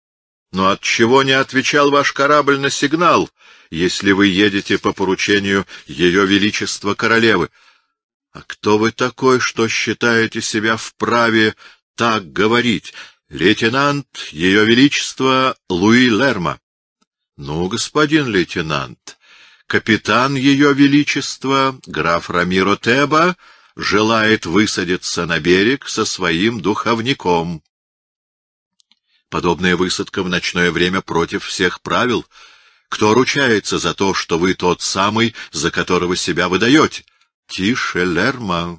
— Но от чего не отвечал ваш корабль на сигнал, если вы едете по поручению Ее Величества Королевы? — а кто вы такой, что считаете себя вправе так говорить? Лейтенант Ее величества Луи Лерма. Ну, господин лейтенант, капитан Ее Величества, граф Рамиро Теба, желает высадиться на берег со своим духовником. Подобная высадка в ночное время против всех правил. Кто ручается за то, что вы тот самый, за которого себя выдаете? — Тише, лерма,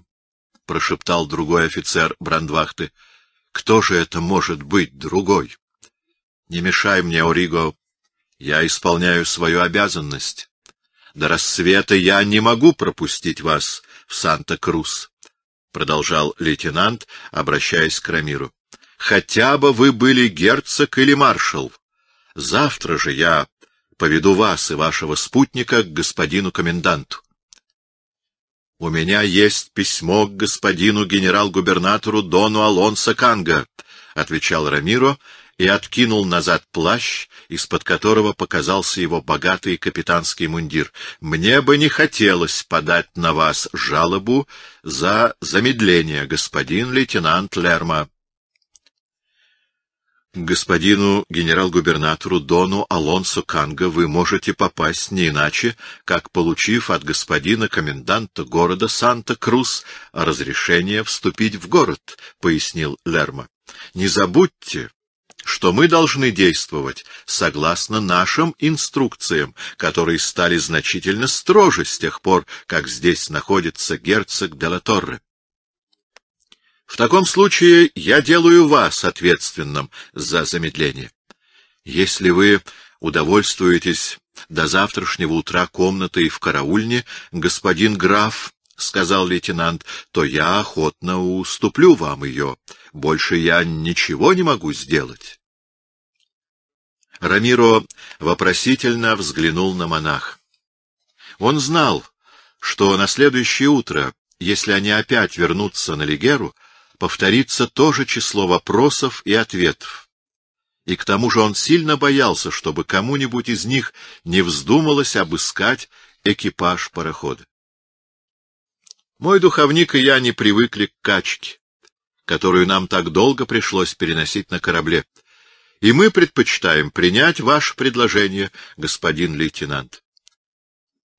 прошептал другой офицер Брандвахты. — Кто же это может быть другой? — Не мешай мне, Ориго. Я исполняю свою обязанность. До рассвета я не могу пропустить вас в Санта-Крус, — продолжал лейтенант, обращаясь к Рамиру. — Хотя бы вы были герцог или маршал. Завтра же я поведу вас и вашего спутника к господину коменданту. У меня есть письмо к господину генерал-губернатору Дону Алонсо Канга, — отвечал Рамиро и откинул назад плащ, из-под которого показался его богатый капитанский мундир. Мне бы не хотелось подать на вас жалобу за замедление, господин лейтенант Лерма господину генерал-губернатору Дону Алонсо Канго вы можете попасть не иначе, как получив от господина коменданта города Санта-Крус разрешение вступить в город, — пояснил Лерма. — Не забудьте, что мы должны действовать согласно нашим инструкциям, которые стали значительно строже с тех пор, как здесь находится герцог де Торре. В таком случае я делаю вас ответственным за замедление. Если вы удовольствуетесь до завтрашнего утра комнатой в караульне, господин граф, — сказал лейтенант, — то я охотно уступлю вам ее. Больше я ничего не могу сделать. Рамиро вопросительно взглянул на монаха. Он знал, что на следующее утро, если они опять вернутся на Лигеру, повторится то же число вопросов и ответов. И к тому же он сильно боялся, чтобы кому-нибудь из них не вздумалось обыскать экипаж парохода. Мой духовник и я не привыкли к качке, которую нам так долго пришлось переносить на корабле, и мы предпочитаем принять ваше предложение, господин лейтенант.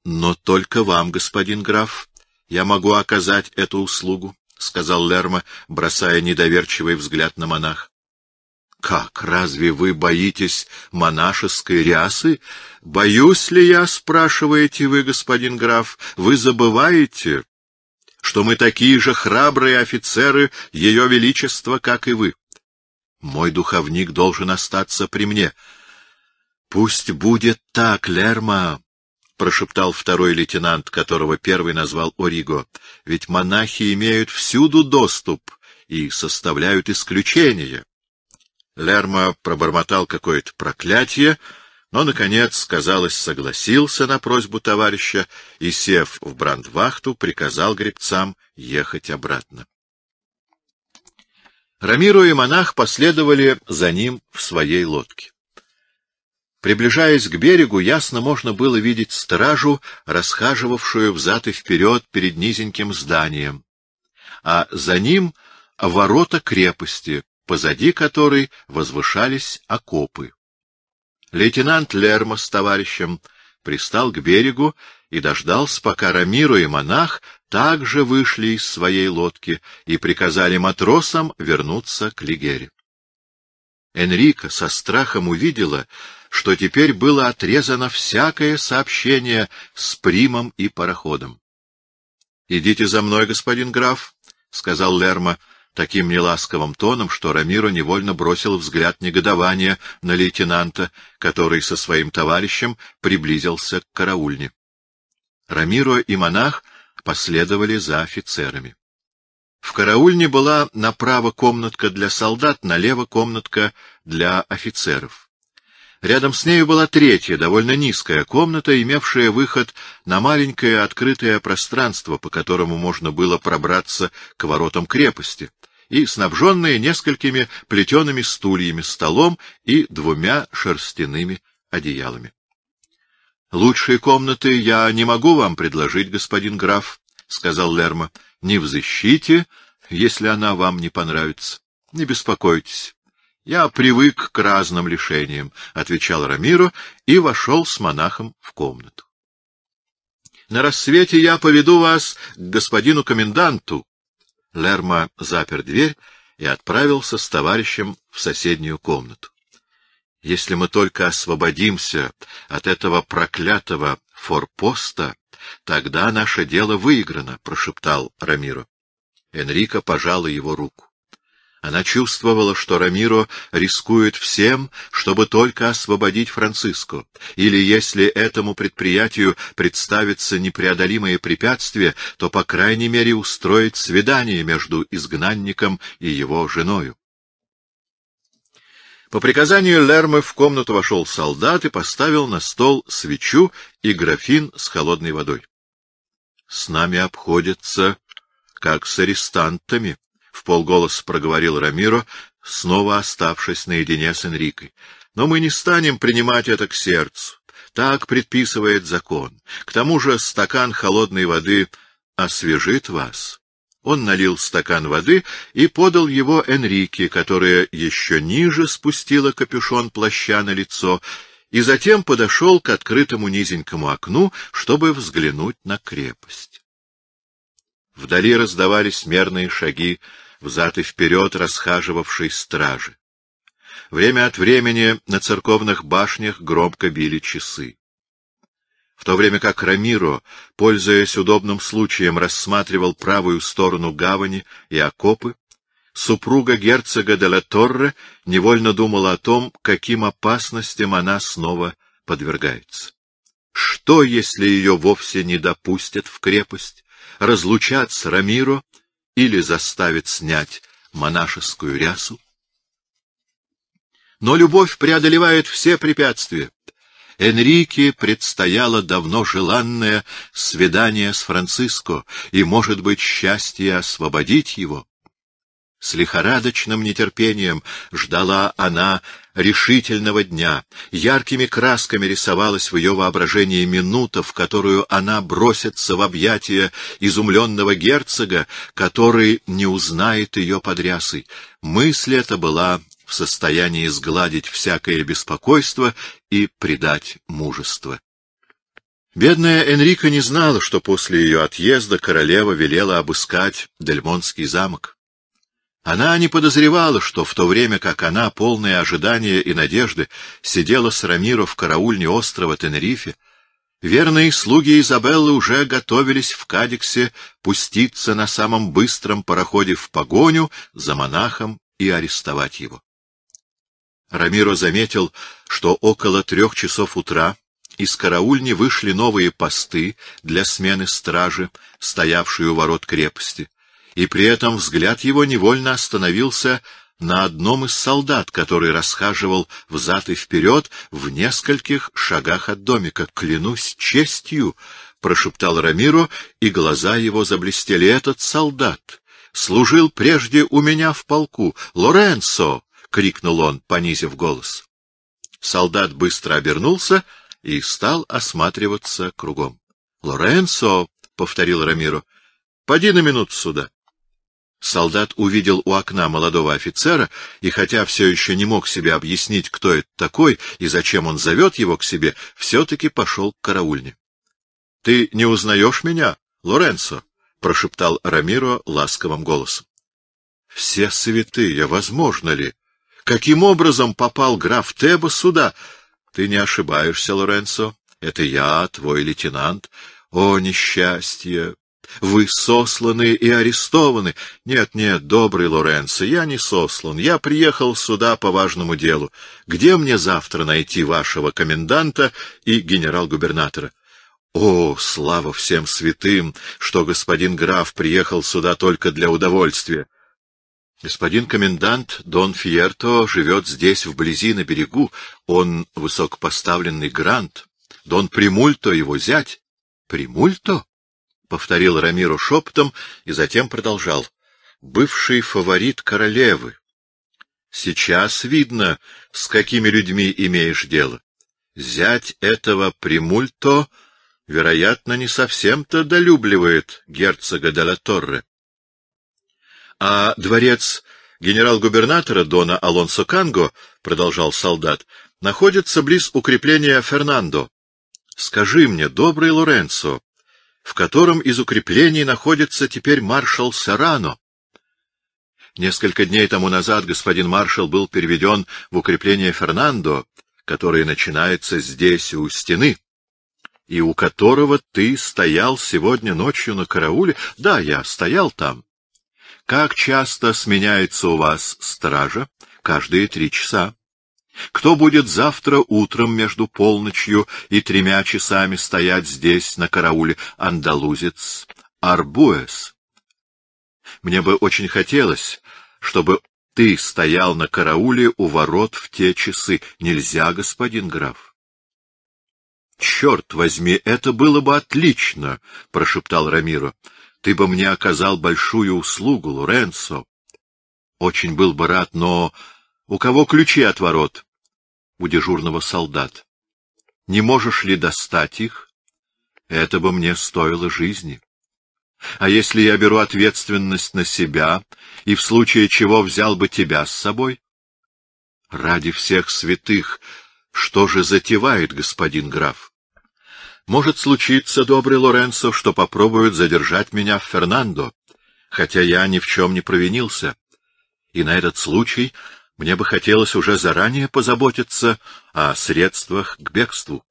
Но только вам, господин граф, я могу оказать эту услугу. — сказал Лерма, бросая недоверчивый взгляд на монах. — Как, разве вы боитесь монашеской рясы? — Боюсь ли я, спрашиваете вы, господин граф, вы забываете, что мы такие же храбрые офицеры Ее Величества, как и вы. Мой духовник должен остаться при мне. — Пусть будет так, Лерма, прошептал второй лейтенант, которого первый назвал Ориго, — ведь монахи имеют всюду доступ и составляют исключение. Лерма пробормотал какое-то проклятие, но, наконец, казалось, согласился на просьбу товарища и, сев в брандвахту, приказал гребцам ехать обратно. Рамиру и монах последовали за ним в своей лодке. Приближаясь к берегу, ясно можно было видеть стражу, расхаживавшую взад и вперед перед низеньким зданием, а за ним — ворота крепости, позади которой возвышались окопы. Лейтенант Лерма с товарищем пристал к берегу и дождался, пока Рамиру и монах также вышли из своей лодки и приказали матросам вернуться к Лигере. Энрика со страхом увидела, что теперь было отрезано всякое сообщение с примом и пароходом. — Идите за мной, господин граф, — сказал Лерма таким неласковым тоном, что Рамиро невольно бросил взгляд негодования на лейтенанта, который со своим товарищем приблизился к караульне. Рамиро и монах последовали за офицерами. В караульне была направо комнатка для солдат, налево комнатка для офицеров. Рядом с нею была третья, довольно низкая комната, имевшая выход на маленькое открытое пространство, по которому можно было пробраться к воротам крепости, и снабженная несколькими плетеными стульями, столом и двумя шерстяными одеялами. — Лучшие комнаты я не могу вам предложить, господин граф, — сказал Лерма. — Не взыщите, если она вам не понравится. Не беспокойтесь. — Я привык к разным лишениям, — отвечал Рамиро и вошел с монахом в комнату. — На рассвете я поведу вас к господину коменданту. Лерма запер дверь и отправился с товарищем в соседнюю комнату. Если мы только освободимся от этого проклятого форпоста, тогда наше дело выиграно, — прошептал Рамиро. Энрико пожал его руку. Она чувствовала, что Рамиро рискует всем, чтобы только освободить Франциско, или если этому предприятию представится непреодолимое препятствие, то, по крайней мере, устроить свидание между изгнанником и его женою. По приказанию Лермы в комнату вошел солдат и поставил на стол свечу и графин с холодной водой. — С нами обходятся, как с арестантами, — в полголос проговорил Рамиро, снова оставшись наедине с Энрикой. — Но мы не станем принимать это к сердцу. Так предписывает закон. К тому же стакан холодной воды освежит вас. Он налил стакан воды и подал его Энрике, которая еще ниже спустила капюшон плаща на лицо, и затем подошел к открытому низенькому окну, чтобы взглянуть на крепость. Вдали раздавались мерные шаги взад и вперед расхаживавшей стражи. Время от времени на церковных башнях громко били часы. В то время как Рамиро, пользуясь удобным случаем, рассматривал правую сторону гавани и окопы, супруга герцога де ла Торре невольно думала о том, каким опасностям она снова подвергается. Что, если ее вовсе не допустят в крепость, разлучат с Рамиро или заставят снять монашескую рясу. Но любовь преодолевает все препятствия. Энрике предстояло давно желанное свидание с Франциско, и, может быть, счастье освободить его. С лихорадочным нетерпением ждала она решительного дня. Яркими красками рисовалась в ее воображении минута, в которую она бросится в объятия изумленного герцога, который не узнает ее подрясой. Мысль эта была в состоянии сгладить всякое беспокойство и придать мужество. Бедная Энрика не знала, что после ее отъезда королева велела обыскать Дельмонский замок. Она не подозревала, что в то время, как она, полная ожидания и надежды, сидела с Рамиро в караульне острова Тенерифе, верные слуги Изабеллы уже готовились в Кадиксе пуститься на самом быстром пароходе в погоню за монахом и арестовать его. Рамиро заметил, что около трех часов утра из караульни вышли новые посты для смены стражи, стоявшей у ворот крепости и при этом взгляд его невольно остановился на одном из солдат, который расхаживал взад и вперед в нескольких шагах от домика. «Клянусь честью!» — прошептал Рамиро, и глаза его заблестели. «Этот солдат служил прежде у меня в полку. Лоренцо!» — крикнул он, понизив голос. Солдат быстро обернулся и стал осматриваться кругом. — Лоренцо! — повторил Рамиро. — Поди на минуту сюда. Солдат увидел у окна молодого офицера, и хотя все еще не мог себе объяснить, кто это такой и зачем он зовет его к себе, все-таки пошел к караульне. — Ты не узнаешь меня, Лоренцо? — прошептал Рамиро ласковым голосом. — Все святые, возможно ли? Каким образом попал граф Теба сюда? — Ты не ошибаешься, Лоренцо. Это я, твой лейтенант. О, несчастье! Вы сосланы и арестованы. Нет, нет, добрый Лоренцо, я не сослан. Я приехал сюда по важному делу. Где мне завтра найти вашего коменданта и генерал-губернатора? О, слава всем святым, что господин граф приехал сюда только для удовольствия. Господин комендант Дон Фьерто живет здесь, вблизи, на берегу. Он высокопоставленный грант. Дон Примульто его зять. Примульто? повторил Рамиру шепотом и затем продолжал. Бывший фаворит королевы. Сейчас видно, с какими людьми имеешь дело. Зять этого Примульто, вероятно, не совсем-то долюбливает герцога де ла Торре. А дворец генерал-губернатора Дона Алонсо Канго, продолжал солдат, находится близ укрепления Фернандо. Скажи мне, добрый Лоренцо, в котором из укреплений находится теперь маршал Сарано. Несколько дней тому назад господин маршал был переведен в укрепление Фернандо, которое начинается здесь, у стены, и у которого ты стоял сегодня ночью на карауле. Да, я стоял там. Как часто сменяется у вас стража? Каждые три часа. Кто будет завтра утром между полночью и тремя часами стоять здесь на карауле андалузец Арбуэс? Мне бы очень хотелось, чтобы ты стоял на карауле у ворот в те часы. Нельзя, господин граф. Черт возьми, это было бы отлично, прошептал Рамиро. Ты бы мне оказал большую услугу, Лоренцо. Очень был бы рад, но у кого ключи от ворот? У дежурного солдат. Не можешь ли достать их? Это бы мне стоило жизни. А если я беру ответственность на себя и в случае чего взял бы тебя с собой? Ради всех святых, что же затевает господин граф? Может случиться, добрый Лоренцо, что попробуют задержать меня в Фернандо, хотя я ни в чем не провинился. И на этот случай мне бы хотелось уже заранее позаботиться о средствах к бегству.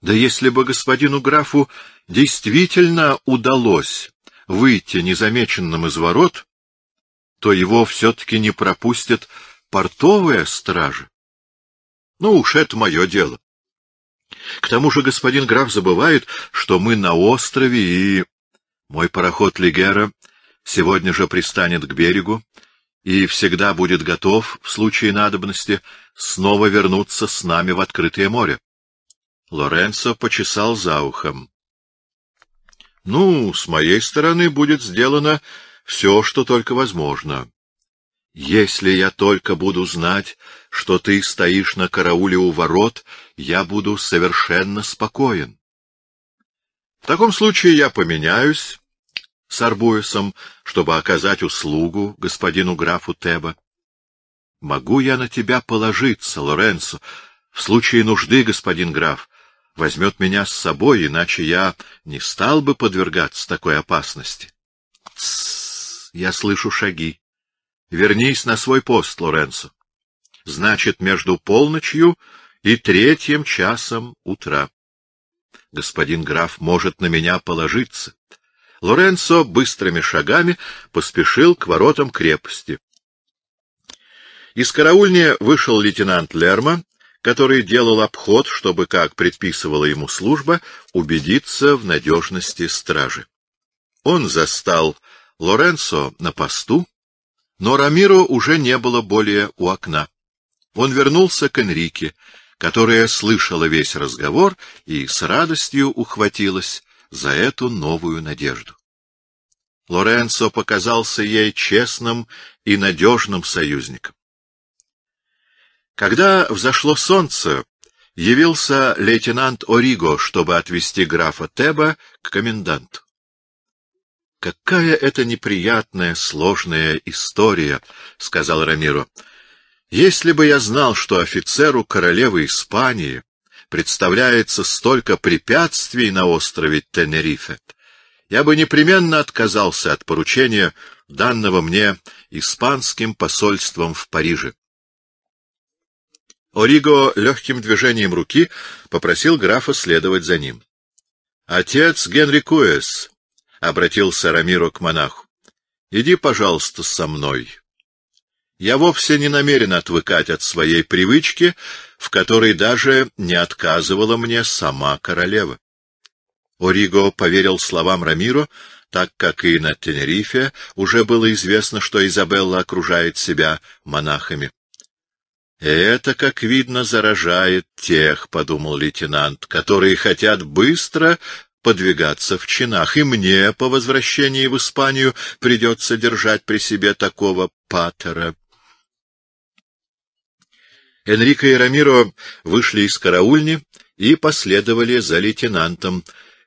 Да если бы господину графу действительно удалось выйти незамеченным из ворот, то его все-таки не пропустят портовая стража. Ну уж это мое дело. К тому же господин граф забывает, что мы на острове, и мой пароход Легера сегодня же пристанет к берегу, и всегда будет готов, в случае надобности, снова вернуться с нами в открытое море. Лоренцо почесал за ухом. — Ну, с моей стороны будет сделано все, что только возможно. Если я только буду знать, что ты стоишь на карауле у ворот, я буду совершенно спокоен. В таком случае я поменяюсь с Арбуесом, чтобы оказать услугу господину графу Теба. — Могу я на тебя положиться, Лоренцо? В случае нужды, господин граф, возьмет меня с собой, иначе я не стал бы подвергаться такой опасности. — Я слышу шаги. — Вернись на свой пост, Лоренцо. — Значит, между полночью и третьим часом утра. Господин граф может на меня положиться. Лоренцо быстрыми шагами поспешил к воротам крепости. Из караульни вышел лейтенант Лерма, который делал обход, чтобы, как предписывала ему служба, убедиться в надежности стражи. Он застал Лоренцо на посту, но Рамиро уже не было более у окна. Он вернулся к Энрике, которая слышала весь разговор и с радостью ухватилась за эту новую надежду. Лоренцо показался ей честным и надежным союзником. Когда взошло солнце, явился лейтенант Ориго, чтобы отвезти графа Теба к коменданту. — Какая это неприятная, сложная история, — сказал Рамиро. — Если бы я знал, что офицеру королевы Испании представляется столько препятствий на острове Тенерифе, я бы непременно отказался от поручения, данного мне испанским посольством в Париже. Ориго легким движением руки попросил графа следовать за ним. — Отец Генри Куэс, — обратился Рамиро к монаху, — иди, пожалуйста, со мной. Я вовсе не намерен отвыкать от своей привычки в которой даже не отказывала мне сама королева. Ориго поверил словам Рамиро, так как и на Тенерифе уже было известно, что Изабелла окружает себя монахами. «Это, как видно, заражает тех, — подумал лейтенант, — которые хотят быстро подвигаться в чинах, и мне по возвращении в Испанию придется держать при себе такого патера». Энрико и Рамиро вышли из караульни и последовали за лейтенантом,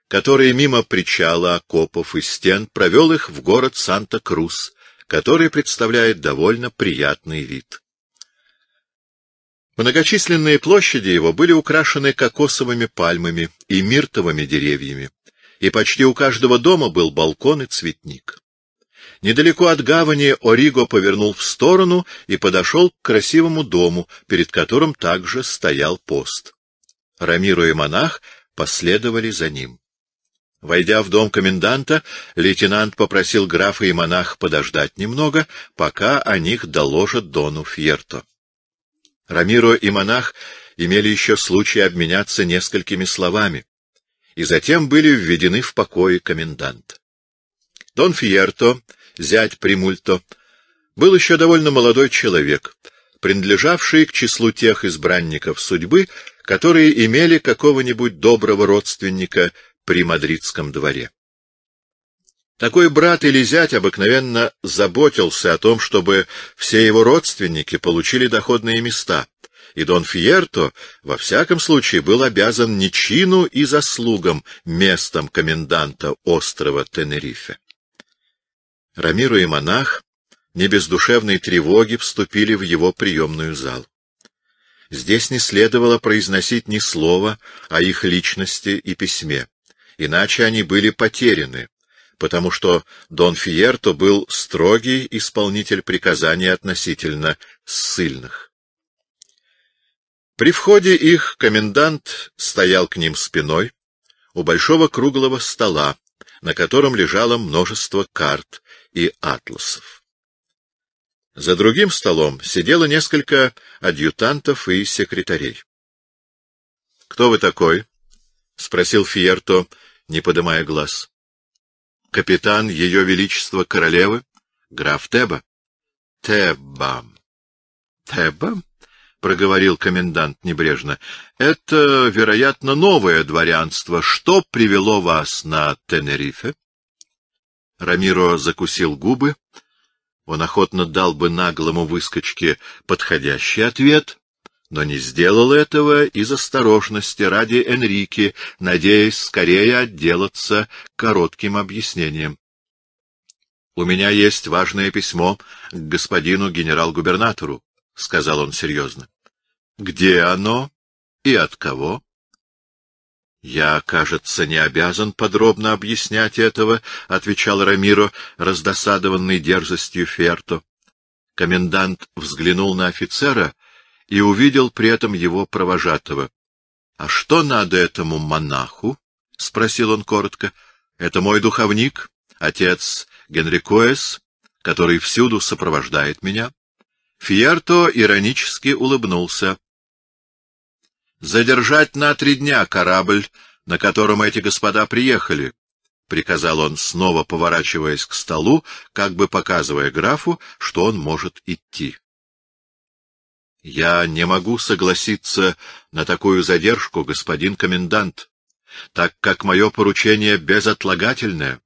который мимо причала, окопов и стен провел их в город Санта-Крус, который представляет довольно приятный вид. Многочисленные площади его были украшены кокосовыми пальмами и миртовыми деревьями, и почти у каждого дома был балкон и цветник. Недалеко от гавани Ориго повернул в сторону и подошел к красивому дому, перед которым также стоял пост. Рамиро и монах последовали за ним. Войдя в дом коменданта, лейтенант попросил графа и монах подождать немного, пока о них доложат Дону Фьерто. Рамиро и монах имели еще случай обменяться несколькими словами, и затем были введены в покой комендант. Дон Фьерто зять Примульто, был еще довольно молодой человек, принадлежавший к числу тех избранников судьбы, которые имели какого-нибудь доброго родственника при мадридском дворе. Такой брат или зять обыкновенно заботился о том, чтобы все его родственники получили доходные места, и Дон Фьерто во всяком случае был обязан не чину и заслугам местом коменданта острова Тенерифе. Рамиру и монах не без душевной тревоги вступили в его приемную зал. Здесь не следовало произносить ни слова о их личности и письме, иначе они были потеряны, потому что Дон Фиерто был строгий исполнитель приказаний относительно ссыльных. При входе их комендант стоял к ним спиной у большого круглого стола, на котором лежало множество карт, и атласов. За другим столом сидело несколько адъютантов и секретарей. — Кто вы такой? — спросил Фиерто, не поднимая глаз. — Капитан Ее Величества Королевы, граф Теба. — Теба. — Теба? — проговорил комендант небрежно. — Это, вероятно, новое дворянство. Что привело вас на Тенерифе? Рамиро закусил губы. Он охотно дал бы наглому выскочке подходящий ответ, но не сделал этого из осторожности ради Энрики, надеясь скорее отделаться коротким объяснением. — У меня есть важное письмо к господину генерал-губернатору, — сказал он серьезно. — Где оно и от кого? — Я, кажется, не обязан подробно объяснять этого, — отвечал Рамиро, раздосадованный дерзостью Ферто. Комендант взглянул на офицера и увидел при этом его провожатого. — А что надо этому монаху? — спросил он коротко. — Это мой духовник, отец Генрикоэс, который всюду сопровождает меня. Фьерто иронически улыбнулся задержать на три дня корабль, на котором эти господа приехали, — приказал он, снова поворачиваясь к столу, как бы показывая графу, что он может идти. — Я не могу согласиться на такую задержку, господин комендант, так как мое поручение безотлагательное.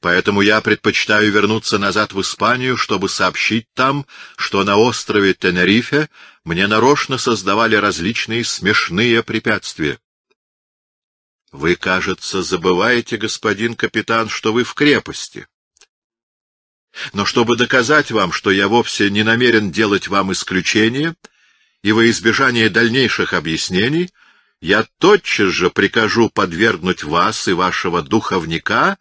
Поэтому я предпочитаю вернуться назад в Испанию, чтобы сообщить там, что на острове Тенерифе мне нарочно создавали различные смешные препятствия. — Вы, кажется, забываете, господин капитан, что вы в крепости. Но чтобы доказать вам, что я вовсе не намерен делать вам исключение, и во избежание дальнейших объяснений, я тотчас же прикажу подвергнуть вас и вашего духовника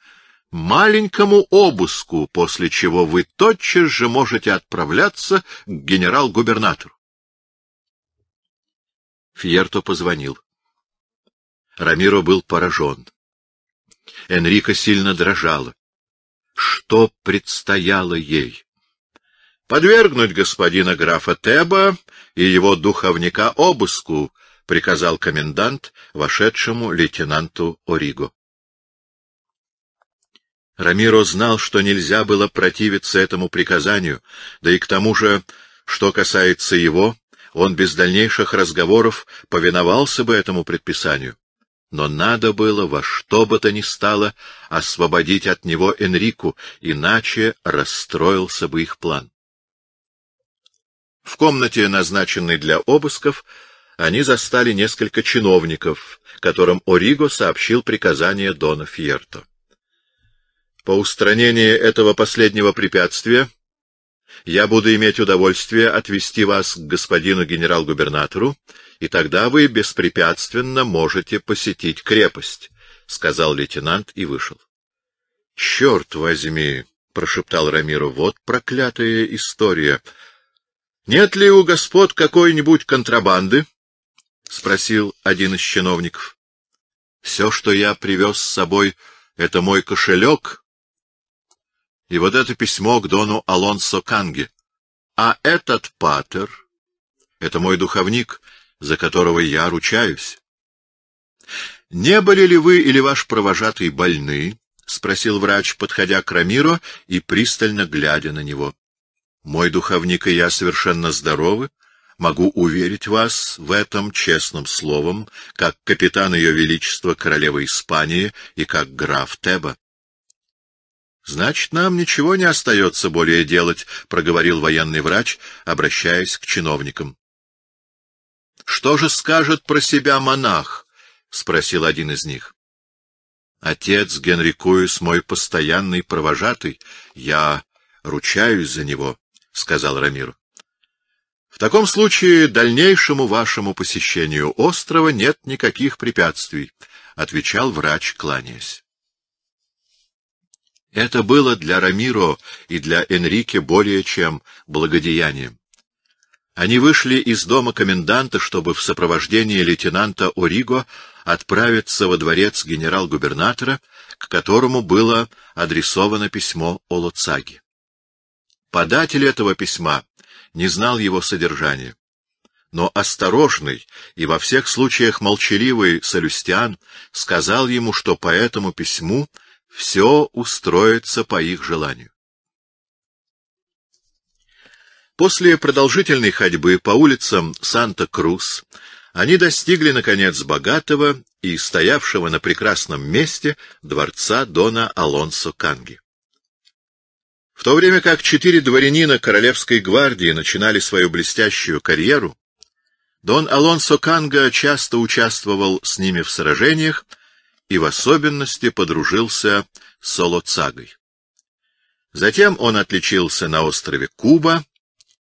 маленькому обыску, после чего вы тотчас же можете отправляться к генерал-губернатору. Фьерто позвонил. Рамиро был поражен. Энрика сильно дрожала. Что предстояло ей? «Подвергнуть господина графа Теба и его духовника обыску», — приказал комендант вошедшему лейтенанту Ориго. Рамиро знал, что нельзя было противиться этому приказанию, да и к тому же, что касается его, он без дальнейших разговоров повиновался бы этому предписанию. Но надо было во что бы то ни стало освободить от него Энрику, иначе расстроился бы их план. В комнате, назначенной для обысков, они застали несколько чиновников, которым Ориго сообщил приказание Дона Фьерто. По устранении этого последнего препятствия я буду иметь удовольствие отвести вас к господину генерал-губернатору, и тогда вы беспрепятственно можете посетить крепость, — сказал лейтенант и вышел. — Черт возьми! — прошептал Рамиру. — Вот проклятая история! — Нет ли у господ какой-нибудь контрабанды? — спросил один из чиновников. — Все, что я привез с собой, — это мой кошелек, и вот это письмо к дону Алонсо Канге. А этот патер — это мой духовник, за которого я ручаюсь. — Не были ли вы или ваш провожатый больны? — спросил врач, подходя к Рамиро и пристально глядя на него. — Мой духовник и я совершенно здоровы. Могу уверить вас в этом честным словом, как капитан Ее Величества Королевы Испании и как граф Теба. Значит, нам ничего не остается более делать, проговорил военный врач, обращаясь к чиновникам. Что же скажет про себя монах? спросил один из них. Отец Генрикуис мой постоянный провожатый, я ручаюсь за него, сказал Рамир. В таком случае дальнейшему вашему посещению острова нет никаких препятствий, отвечал врач, кланяясь. Это было для Рамиро и для Энрике более чем благодеянием. Они вышли из дома коменданта, чтобы в сопровождении лейтенанта Ориго отправиться во дворец генерал-губернатора, к которому было адресовано письмо Олоцаги. Податель этого письма не знал его содержания. Но осторожный и во всех случаях молчаливый Солюстиан сказал ему, что по этому письму все устроится по их желанию. После продолжительной ходьбы по улицам Санта-Крус они достигли, наконец, богатого и стоявшего на прекрасном месте дворца Дона Алонсо Канги. В то время как четыре дворянина Королевской гвардии начинали свою блестящую карьеру, Дон Алонсо Канга часто участвовал с ними в сражениях и в особенности подружился с Солоцагой. Затем он отличился на острове Куба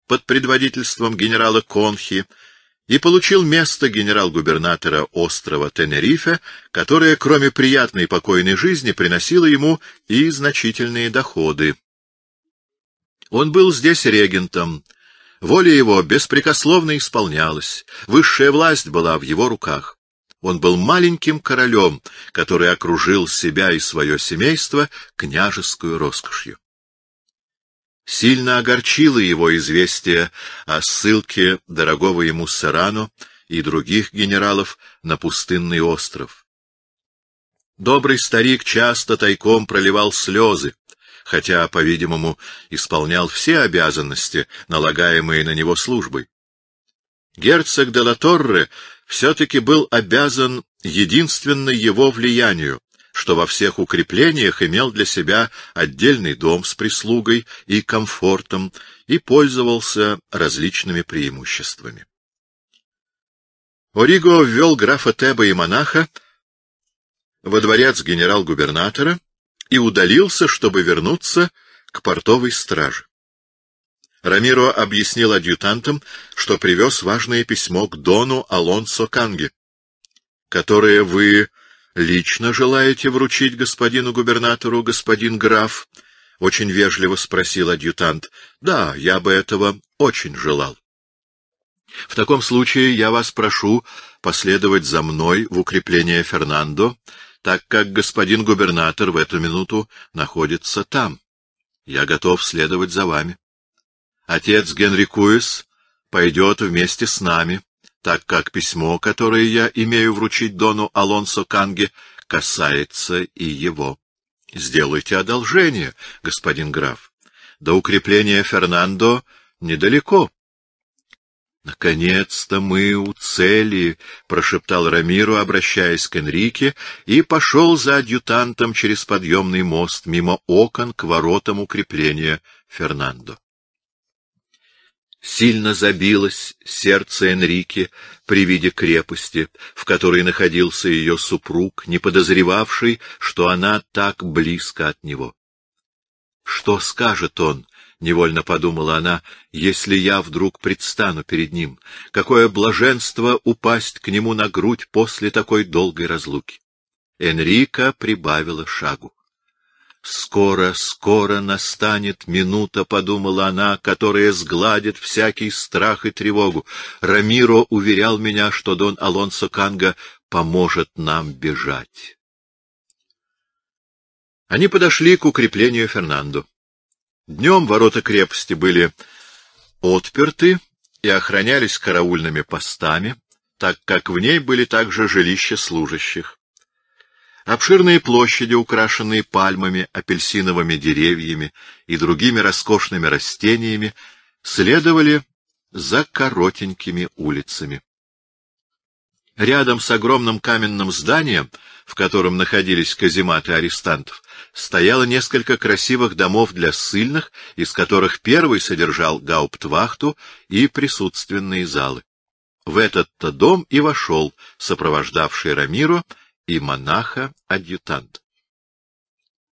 под предводительством генерала Конхи и получил место генерал-губернатора острова Тенерифе, которое, кроме приятной и покойной жизни, приносило ему и значительные доходы. Он был здесь регентом, воля его беспрекословно исполнялась, высшая власть была в его руках. Он был маленьким королем, который окружил себя и свое семейство княжескую роскошью. Сильно огорчило его известие о ссылке дорогого ему Сарано и других генералов на пустынный остров. Добрый старик часто тайком проливал слезы, хотя, по-видимому, исполнял все обязанности, налагаемые на него службой. Герцог де ла Торре все-таки был обязан единственной его влиянию, что во всех укреплениях имел для себя отдельный дом с прислугой и комфортом и пользовался различными преимуществами. Ориго ввел графа Теба и монаха во дворец генерал-губернатора и удалился, чтобы вернуться к портовой страже. Рамиро объяснил адъютантам, что привез важное письмо к Дону Алонсо Канге, которое вы лично желаете вручить господину губернатору, господин граф? — очень вежливо спросил адъютант. — Да, я бы этого очень желал. — В таком случае я вас прошу последовать за мной в укрепление Фернандо, так как господин губернатор в эту минуту находится там. Я готов следовать за вами. Отец Генри Куис пойдет вместе с нами, так как письмо, которое я имею вручить Дону Алонсо Канге, касается и его. Сделайте одолжение, господин граф. До укрепления Фернандо недалеко. — Наконец-то мы у цели, — прошептал Рамиру, обращаясь к Энрике, и пошел за адъютантом через подъемный мост мимо окон к воротам укрепления Фернандо. Сильно забилось сердце Энрике при виде крепости, в которой находился ее супруг, не подозревавший, что она так близко от него. «Что скажет он?» — невольно подумала она, — «если я вдруг предстану перед ним? Какое блаженство упасть к нему на грудь после такой долгой разлуки!» Энрика прибавила шагу. Скоро, скоро настанет минута, — подумала она, — которая сгладит всякий страх и тревогу. Рамиро уверял меня, что Дон Алонсо Канга поможет нам бежать. Они подошли к укреплению Фернандо. Днем ворота крепости были отперты и охранялись караульными постами, так как в ней были также жилища служащих. Обширные площади, украшенные пальмами, апельсиновыми деревьями и другими роскошными растениями, следовали за коротенькими улицами. Рядом с огромным каменным зданием, в котором находились казематы арестантов, стояло несколько красивых домов для ссыльных, из которых первый содержал гауптвахту и присутственные залы. В этот-то дом и вошел сопровождавший Рамиру и монаха-адъютант.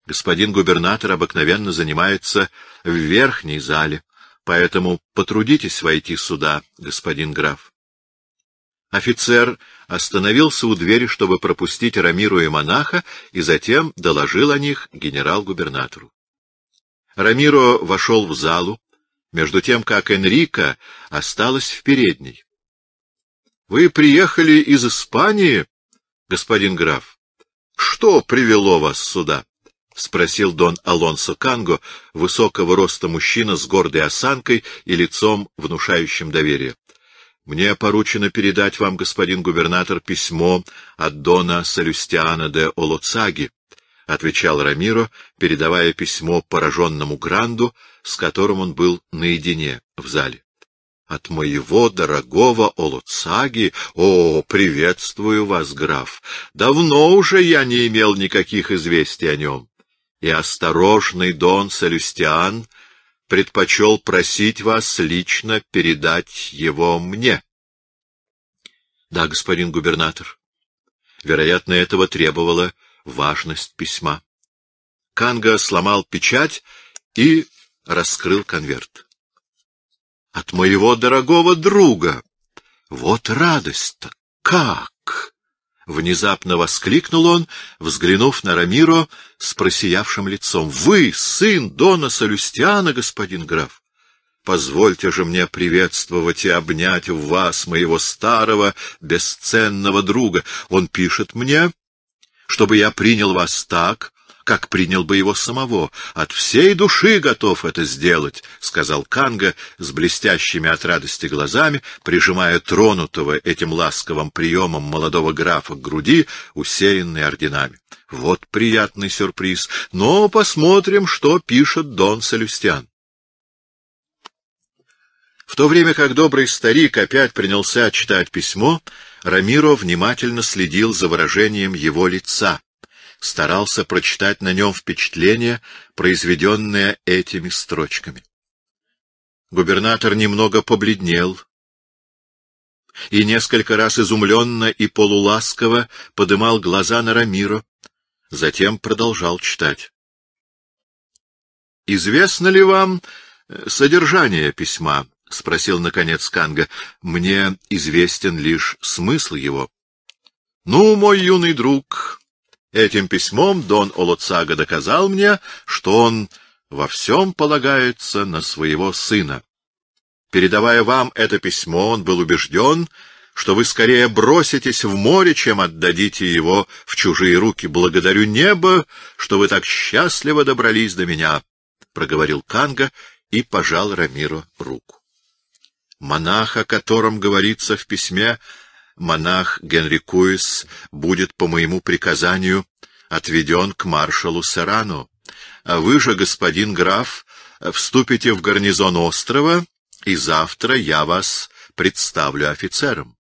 Господин губернатор обыкновенно занимается в верхней зале, поэтому потрудитесь войти сюда, господин граф. Офицер остановился у двери, чтобы пропустить Рамиру и монаха, и затем доложил о них генерал-губернатору. Рамиро вошел в залу, между тем как Энрика осталась в передней. — Вы приехали из Испании? — Господин граф, что привело вас сюда? — спросил дон Алонсо Канго, высокого роста мужчина с гордой осанкой и лицом, внушающим доверие. — Мне поручено передать вам, господин губернатор, письмо от дона Салюстиана де Олоцаги, — отвечал Рамиро, передавая письмо пораженному Гранду, с которым он был наедине в зале от моего дорогого Олуцаги. О, приветствую вас, граф! Давно уже я не имел никаких известий о нем. И осторожный Дон Салюстиан предпочел просить вас лично передать его мне. — Да, господин губернатор. Вероятно, этого требовала важность письма. Канга сломал печать и раскрыл конверт от моего дорогого друга. Вот радость-то! Как? Внезапно воскликнул он, взглянув на Рамиро с просиявшим лицом. — Вы сын Дона Салюстиана, господин граф? Позвольте же мне приветствовать и обнять в вас моего старого, бесценного друга. Он пишет мне, чтобы я принял вас так, как принял бы его самого. От всей души готов это сделать, — сказал Канга с блестящими от радости глазами, прижимая тронутого этим ласковым приемом молодого графа к груди, усеянной орденами. Вот приятный сюрприз. Но посмотрим, что пишет Дон Салюстян. В то время как добрый старик опять принялся читать письмо, Рамиро внимательно следил за выражением его лица, старался прочитать на нем впечатление, произведенное этими строчками. Губернатор немного побледнел и несколько раз изумленно и полуласково подымал глаза на Рамиро, затем продолжал читать. — Известно ли вам э, содержание письма? — спросил, наконец, Канга. — Мне известен лишь смысл его. — Ну, мой юный друг, Этим письмом Дон Олоцага доказал мне, что он во всем полагается на своего сына. Передавая вам это письмо, он был убежден, что вы скорее броситесь в море, чем отдадите его в чужие руки. Благодарю небо, что вы так счастливо добрались до меня, — проговорил Канга и пожал Рамиру руку. Монах, о котором говорится в письме, — монах Генрикуис будет по моему приказанию отведен к маршалу Сарану, а вы же, господин граф, вступите в гарнизон острова, и завтра я вас представлю офицерам.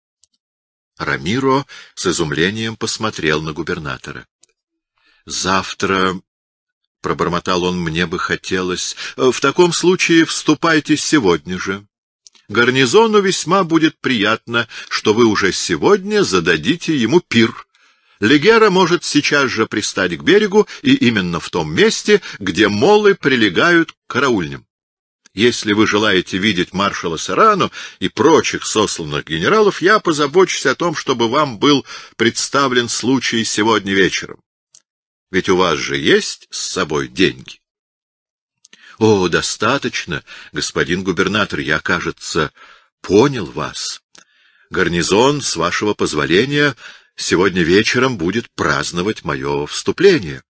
Рамиро с изумлением посмотрел на губернатора. — Завтра пробормотал он, — мне бы хотелось. — В таком случае вступайте сегодня же гарнизону весьма будет приятно, что вы уже сегодня зададите ему пир. Легера может сейчас же пристать к берегу и именно в том месте, где молы прилегают к караульням. Если вы желаете видеть маршала Сарану и прочих сосланных генералов, я позабочусь о том, чтобы вам был представлен случай сегодня вечером. Ведь у вас же есть с собой деньги. — О, достаточно, господин губернатор, я, кажется, понял вас. Гарнизон, с вашего позволения, сегодня вечером будет праздновать мое вступление.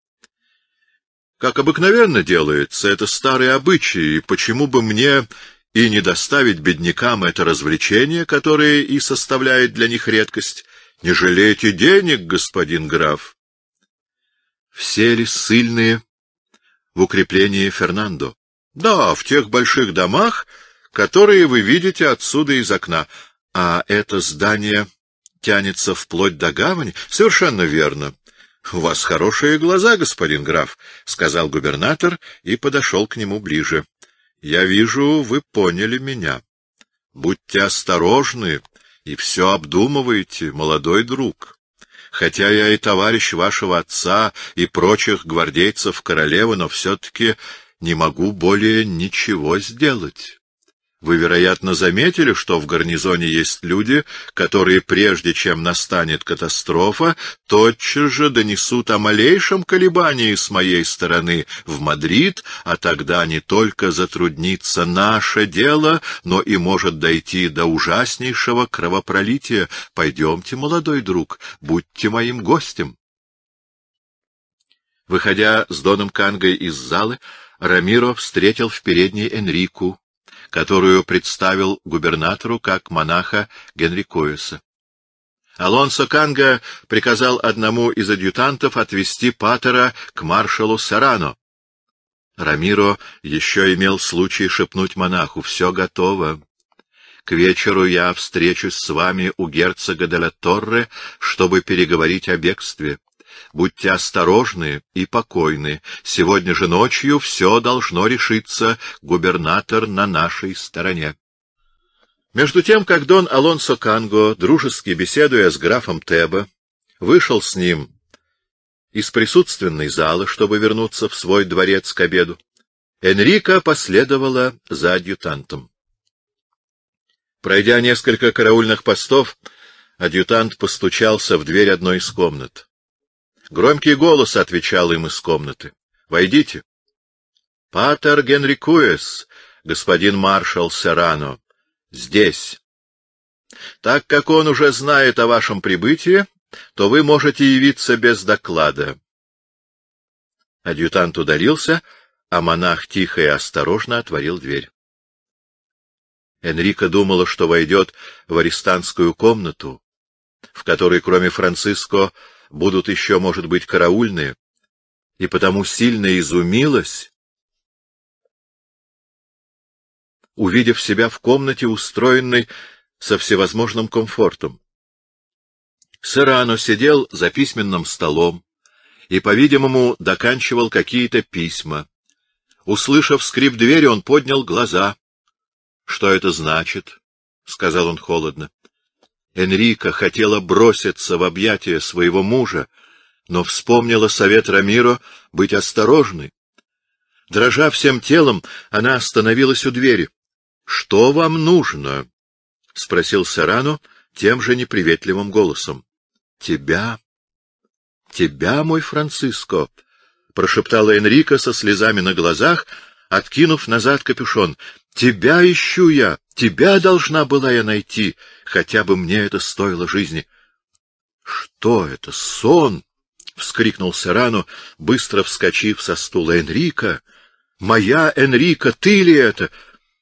Как обыкновенно делается, это старый обычай, и почему бы мне и не доставить беднякам это развлечение, которое и составляет для них редкость? Не жалейте денег, господин граф. Все ли сильные? в укреплении Фернандо. Да, в тех больших домах, которые вы видите отсюда из окна. А это здание тянется вплоть до гавани? Совершенно верно. — У вас хорошие глаза, господин граф, — сказал губернатор и подошел к нему ближе. — Я вижу, вы поняли меня. Будьте осторожны и все обдумывайте, молодой друг. Хотя я и товарищ вашего отца и прочих гвардейцев королевы, но все-таки не могу более ничего сделать. Вы, вероятно, заметили, что в гарнизоне есть люди, которые, прежде чем настанет катастрофа, тотчас же донесут о малейшем колебании с моей стороны в Мадрид, а тогда не только затруднится наше дело, но и может дойти до ужаснейшего кровопролития. Пойдемте, молодой друг, будьте моим гостем. Выходя с Доном Кангой из залы, Рамиро встретил в передней Энрику, которую представил губернатору как монаха Генрикоюса. Алонсо Канга приказал одному из адъютантов отвести Патера к маршалу Сарано. Рамиро еще имел случай шепнуть монаху «Все готово. К вечеру я встречусь с вами у герцога де ла Торре, чтобы переговорить о бегстве. Будьте осторожны и покойны. Сегодня же ночью все должно решиться. Губернатор на нашей стороне. Между тем, как Дон Алонсо Канго, дружески беседуя с графом Теба, вышел с ним из присутственной залы, чтобы вернуться в свой дворец к обеду, Энрика последовала за адъютантом. Пройдя несколько караульных постов, адъютант постучался в дверь одной из комнат. Громкий голос отвечал им из комнаты. — Войдите. — Патер Генрикуэс, господин маршал Серрано, здесь. Так как он уже знает о вашем прибытии, то вы можете явиться без доклада. Адъютант удалился, а монах тихо и осторожно отворил дверь. Энрика думала, что войдет в арестантскую комнату, в которой, кроме Франциско, будут еще, может быть, караульные, и потому сильно изумилась, увидев себя в комнате, устроенной со всевозможным комфортом. Сырано сидел за письменным столом и, по-видимому, доканчивал какие-то письма. Услышав скрип двери, он поднял глаза. — Что это значит? — сказал он холодно. Энрика хотела броситься в объятия своего мужа, но вспомнила совет Рамиро быть осторожной. Дрожа всем телом, она остановилась у двери. — Что вам нужно? — спросил Сарану тем же неприветливым голосом. — Тебя. — Тебя, мой Франциско, — прошептала Энрика со слезами на глазах, откинув назад капюшон. — Тебя ищу я. Тебя должна была я найти, хотя бы мне это стоило жизни. — Что это, сон? — вскрикнул Серано, быстро вскочив со стула Энрика. — Моя Энрика, ты ли это?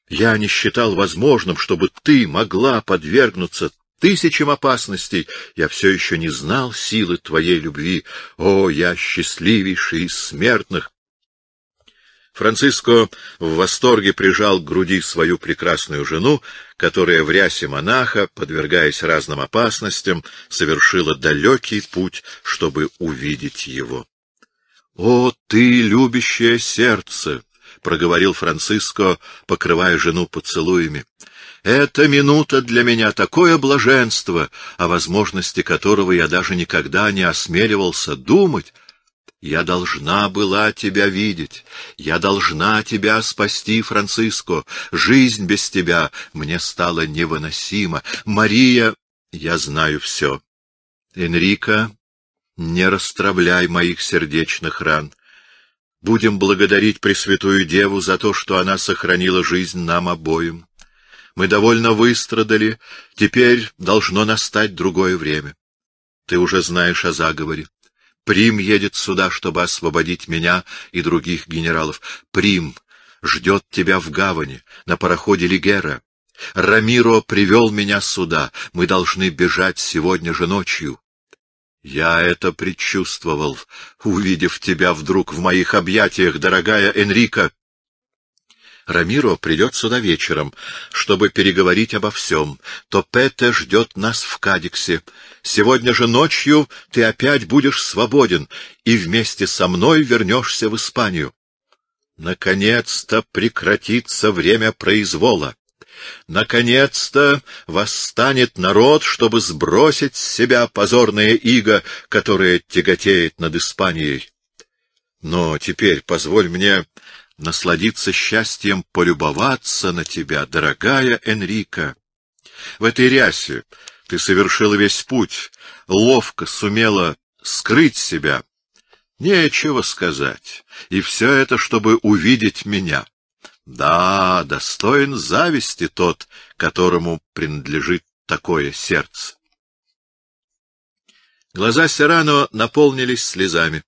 Я не считал возможным, чтобы ты могла подвергнуться тысячам опасностей. Я все еще не знал силы твоей любви. О, я счастливейший из смертных! Франциско в восторге прижал к груди свою прекрасную жену, которая в рясе монаха, подвергаясь разным опасностям, совершила далекий путь, чтобы увидеть его. — О, ты, любящее сердце! — проговорил Франциско, покрывая жену поцелуями. — Эта минута для меня такое блаженство, о возможности которого я даже никогда не осмеливался думать. Я должна была тебя видеть. Я должна тебя спасти, Франциско. Жизнь без тебя мне стала невыносима. Мария, я знаю все. Энрика, не расстравляй моих сердечных ран. Будем благодарить Пресвятую Деву за то, что она сохранила жизнь нам обоим. Мы довольно выстрадали, теперь должно настать другое время. Ты уже знаешь о заговоре. Прим едет сюда, чтобы освободить меня и других генералов. Прим ждет тебя в гавани, на пароходе Лигера. Рамиро привел меня сюда. Мы должны бежать сегодня же ночью. Я это предчувствовал, увидев тебя вдруг в моих объятиях, дорогая Энрика. Рамиро придет сюда вечером, чтобы переговорить обо всем. Топете ждет нас в Кадиксе. Сегодня же ночью ты опять будешь свободен и вместе со мной вернешься в Испанию. Наконец-то прекратится время произвола. Наконец-то восстанет народ, чтобы сбросить с себя позорное иго, которое тяготеет над Испанией. Но теперь позволь мне насладиться счастьем полюбоваться на тебя, дорогая Энрика. В этой рясе ты совершила весь путь, ловко сумела скрыть себя. Нечего сказать. И все это, чтобы увидеть меня. Да, достоин зависти тот, которому принадлежит такое сердце. Глаза Серано наполнились слезами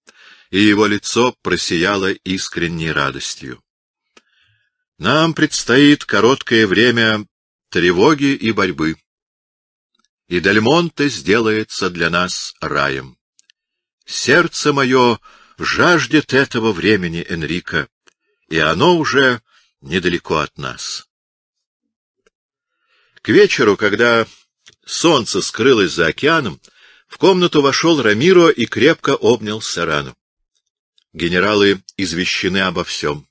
и его лицо просияло искренней радостью. Нам предстоит короткое время тревоги и борьбы. И Дельмонте сделается для нас раем. Сердце мое жаждет этого времени, Энрика, и оно уже недалеко от нас. К вечеру, когда солнце скрылось за океаном, в комнату вошел Рамиро и крепко обнял Сарану. Генералы извещены обо всем.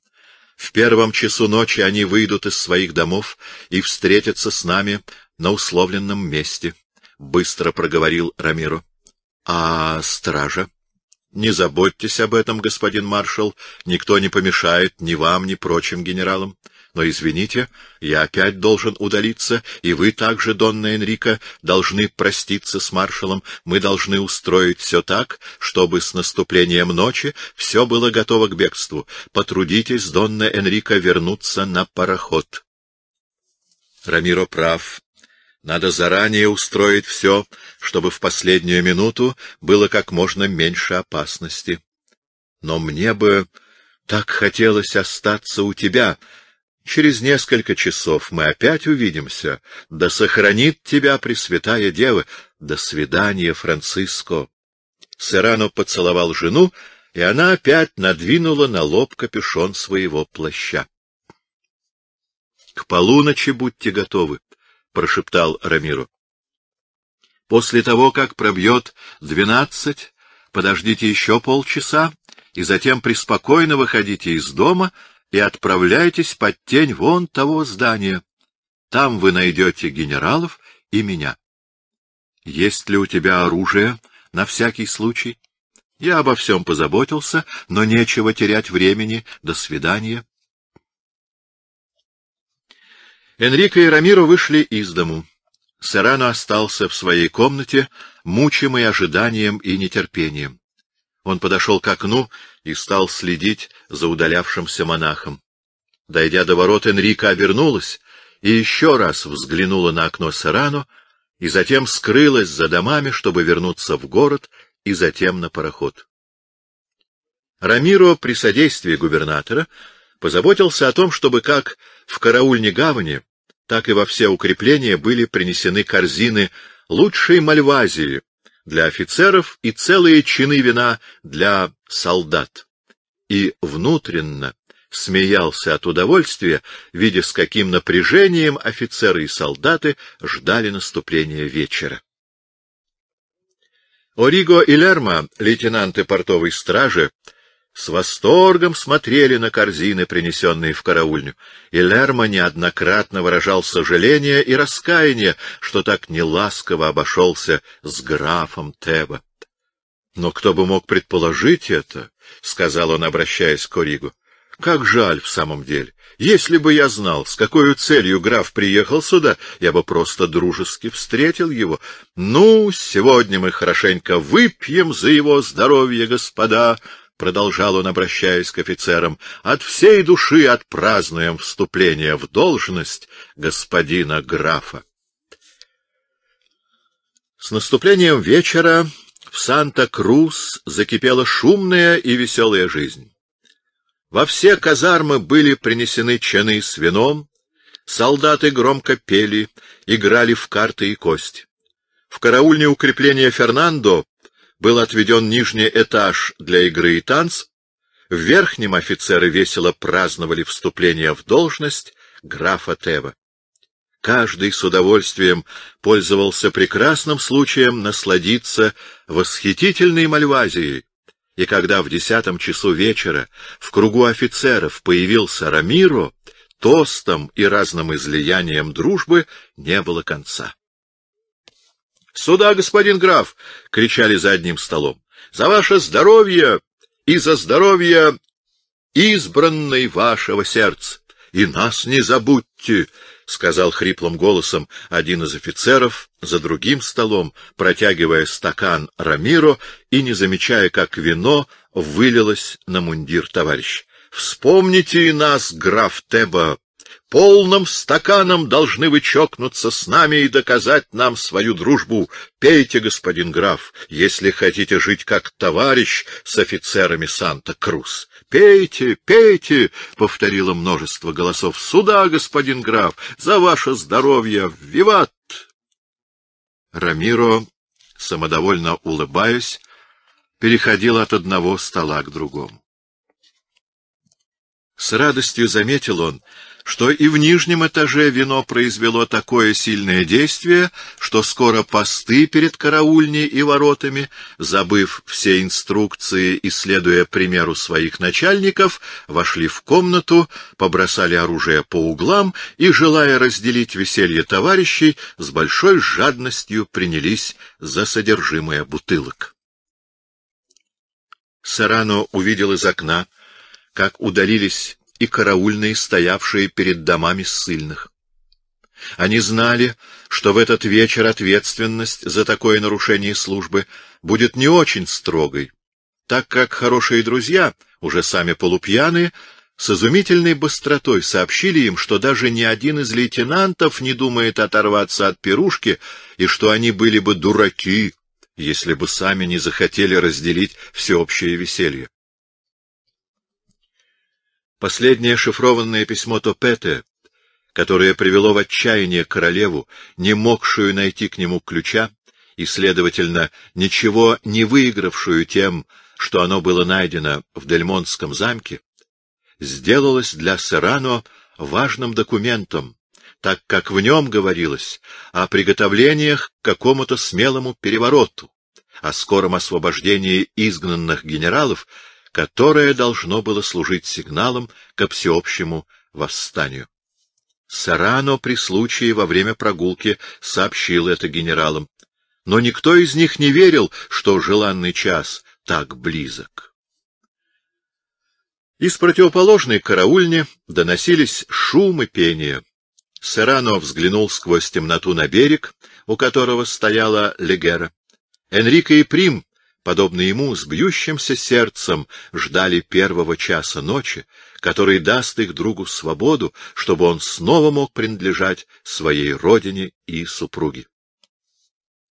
В первом часу ночи они выйдут из своих домов и встретятся с нами на условленном месте, — быстро проговорил Рамиро. — А стража? — Не заботьтесь об этом, господин маршал. Никто не помешает ни вам, ни прочим генералам. Но извините, я опять должен удалиться, и вы также, Донна Энрика, должны проститься с маршалом. Мы должны устроить все так, чтобы с наступлением ночи все было готово к бегству. Потрудитесь, Донна Энрика, вернуться на пароход. Рамиро прав. Надо заранее устроить все, чтобы в последнюю минуту было как можно меньше опасности. Но мне бы так хотелось остаться у тебя, Через несколько часов мы опять увидимся. Да сохранит тебя Пресвятая Дева. До свидания, Франциско. Сирано поцеловал жену, и она опять надвинула на лоб капюшон своего плаща. — К полуночи будьте готовы, — прошептал Рамиру. — После того, как пробьет двенадцать, подождите еще полчаса, и затем преспокойно выходите из дома — и отправляйтесь под тень вон того здания. Там вы найдете генералов и меня. Есть ли у тебя оружие на всякий случай? Я обо всем позаботился, но нечего терять времени. До свидания. Энрико и Рамиро вышли из дому. Сарано остался в своей комнате, мучимый ожиданием и нетерпением. Он подошел к окну и стал следить за удалявшимся монахом. Дойдя до ворот, Энрика обернулась и еще раз взглянула на окно Сарано, и затем скрылась за домами, чтобы вернуться в город и затем на пароход. Рамиро при содействии губернатора позаботился о том, чтобы как в караульне гавани, так и во все укрепления были принесены корзины лучшей мальвазии, для офицеров и целые чины вина для солдат. И внутренно смеялся от удовольствия, видя, с каким напряжением офицеры и солдаты ждали наступления вечера. Ориго и Лерма, лейтенанты портовой стражи, с восторгом смотрели на корзины, принесенные в караульню, и Лерма неоднократно выражал сожаление и раскаяние, что так неласково обошелся с графом Теба. — Но кто бы мог предположить это? — сказал он, обращаясь к Оригу. — Как жаль в самом деле. Если бы я знал, с какой целью граф приехал сюда, я бы просто дружески встретил его. Ну, сегодня мы хорошенько выпьем за его здоровье, господа! — продолжал он, обращаясь к офицерам, — от всей души отпразднуем вступление в должность господина графа. С наступлением вечера в Санта-Крус закипела шумная и веселая жизнь. Во все казармы были принесены чины с вином, солдаты громко пели, играли в карты и кость. В караульне укрепления Фернандо был отведен нижний этаж для игры и танц, в верхнем офицеры весело праздновали вступление в должность графа Тева. Каждый с удовольствием пользовался прекрасным случаем насладиться восхитительной Мальвазией, и когда в десятом часу вечера в кругу офицеров появился Рамиро, тостом и разным излиянием дружбы не было конца. — Сюда, господин граф! — кричали за одним столом. — За ваше здоровье и за здоровье избранной вашего сердца! И нас не забудьте! — сказал хриплым голосом один из офицеров за другим столом, протягивая стакан Рамиро и не замечая, как вино вылилось на мундир товарищ. Вспомните и нас, граф Теба! полным стаканом должны вычокнуться с нами и доказать нам свою дружбу. Пейте, господин граф, если хотите жить как товарищ с офицерами Санта-Крус. Пейте, пейте, — повторило множество голосов. Сюда, господин граф, за ваше здоровье, виват! Рамиро, самодовольно улыбаясь, переходил от одного стола к другому. С радостью заметил он, — что и в нижнем этаже вино произвело такое сильное действие, что скоро посты перед караульней и воротами, забыв все инструкции и следуя примеру своих начальников, вошли в комнату, побросали оружие по углам и, желая разделить веселье товарищей, с большой жадностью принялись за содержимое бутылок. Сарано увидел из окна, как удалились и караульные, стоявшие перед домами ссыльных. Они знали, что в этот вечер ответственность за такое нарушение службы будет не очень строгой, так как хорошие друзья, уже сами полупьяные, с изумительной быстротой сообщили им, что даже ни один из лейтенантов не думает оторваться от пирушки, и что они были бы дураки, если бы сами не захотели разделить всеобщее веселье. Последнее шифрованное письмо Топете, которое привело в отчаяние королеву, не могшую найти к нему ключа, и, следовательно, ничего не выигравшую тем, что оно было найдено в Дельмонтском замке, сделалось для Серано важным документом, так как в нем говорилось о приготовлениях к какому-то смелому перевороту, о скором освобождении изгнанных генералов, которое должно было служить сигналом ко всеобщему восстанию. Сарано при случае во время прогулки сообщил это генералам, но никто из них не верил, что желанный час так близок. Из противоположной караульни доносились шум и пение. Сарано взглянул сквозь темноту на берег, у которого стояла Легера. Энрико и Прим подобно ему, с бьющимся сердцем ждали первого часа ночи, который даст их другу свободу, чтобы он снова мог принадлежать своей родине и супруге.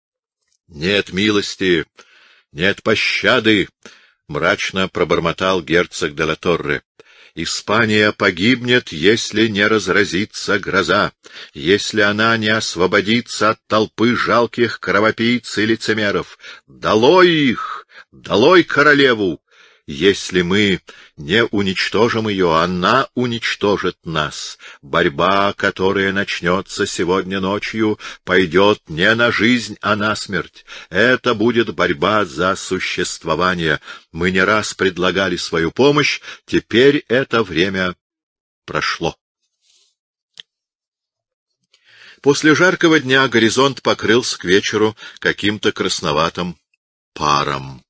— Нет милости, нет пощады! — мрачно пробормотал герцог де ла Торре. Испания погибнет, если не разразится гроза, если она не освободится от толпы жалких кровопийц и лицемеров. Долой их! Долой королеву! Если мы не уничтожим ее, она уничтожит нас. Борьба, которая начнется сегодня ночью, пойдет не на жизнь, а на смерть. Это будет борьба за существование. Мы не раз предлагали свою помощь, теперь это время прошло. После жаркого дня горизонт покрылся к вечеру каким-то красноватым паром.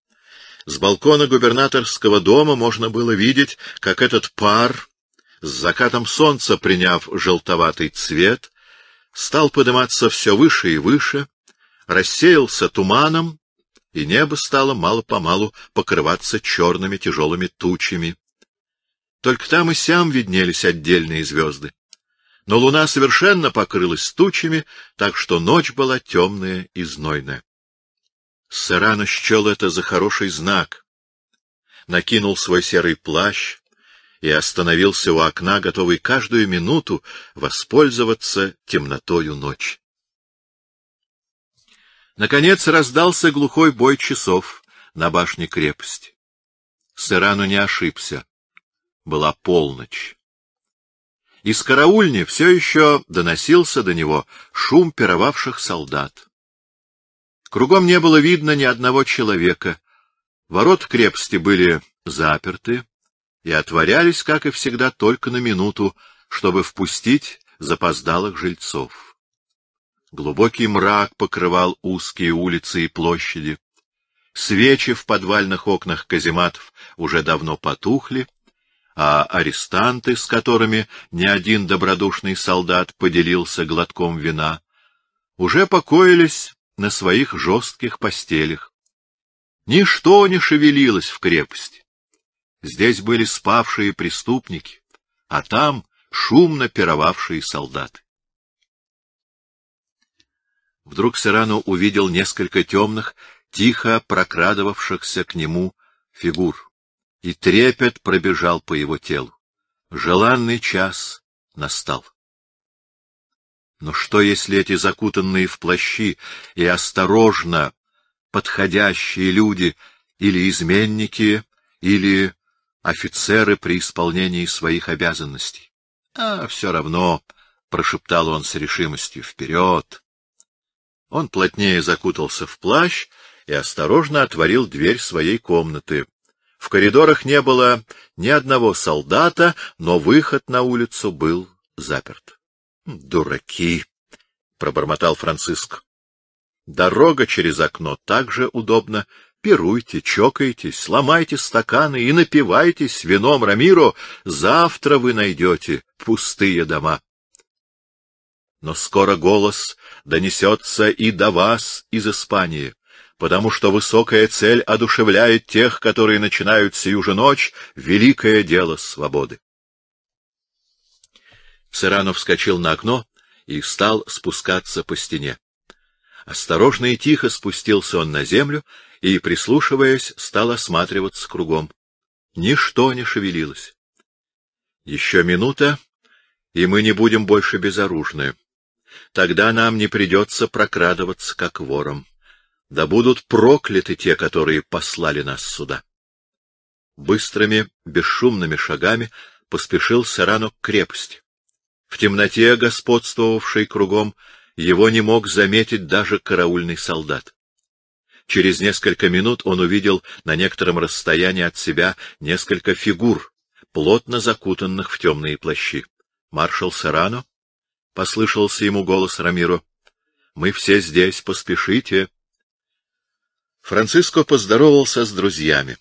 С балкона губернаторского дома можно было видеть, как этот пар, с закатом солнца приняв желтоватый цвет, стал подниматься все выше и выше, рассеялся туманом, и небо стало мало-помалу покрываться черными тяжелыми тучами. Только там и сям виднелись отдельные звезды. Но луна совершенно покрылась тучами, так что ночь была темная и знойная. Сарана счел это за хороший знак. Накинул свой серый плащ и остановился у окна, готовый каждую минуту воспользоваться темнотою ночи. Наконец раздался глухой бой часов на башне крепости. Сырану не ошибся. Была полночь. Из караульни все еще доносился до него шум пировавших солдат. Кругом не было видно ни одного человека. Ворот крепости были заперты и отворялись, как и всегда, только на минуту, чтобы впустить запоздалых жильцов. Глубокий мрак покрывал узкие улицы и площади. Свечи в подвальных окнах казематов уже давно потухли, а арестанты, с которыми ни один добродушный солдат поделился глотком вина, уже покоились на своих жестких постелях. Ничто не шевелилось в крепости. Здесь были спавшие преступники, а там шумно пировавшие солдаты. Вдруг Сирану увидел несколько темных, тихо прокрадывавшихся к нему фигур, и трепет пробежал по его телу. Желанный час настал. Но что, если эти закутанные в плащи и осторожно подходящие люди или изменники, или офицеры при исполнении своих обязанностей? — А, все равно, — прошептал он с решимостью, — вперед! Он плотнее закутался в плащ и осторожно отворил дверь своей комнаты. В коридорах не было ни одного солдата, но выход на улицу был заперт. Дураки, пробормотал Франциск. Дорога через окно также удобна. Пируйте, чокайтесь, сломайте стаканы и напивайтесь вином Рамиро. Завтра вы найдете пустые дома. Но скоро голос донесется и до вас из Испании, потому что высокая цель одушевляет тех, которые начинают сию же ночь великое дело свободы. Церанов вскочил на окно и стал спускаться по стене. Осторожно и тихо спустился он на землю и, прислушиваясь, стал осматриваться кругом. Ничто не шевелилось. Еще минута, и мы не будем больше безоружны. Тогда нам не придется прокрадываться, как вором. Да будут прокляты те, которые послали нас сюда. Быстрыми, бесшумными шагами поспешил Сарану к крепости. В темноте, господствовавшей кругом, его не мог заметить даже караульный солдат. Через несколько минут он увидел на некотором расстоянии от себя несколько фигур, плотно закутанных в темные плащи. «Маршал Сарано?» — послышался ему голос Рамиро. «Мы все здесь, поспешите!» Франциско поздоровался с друзьями.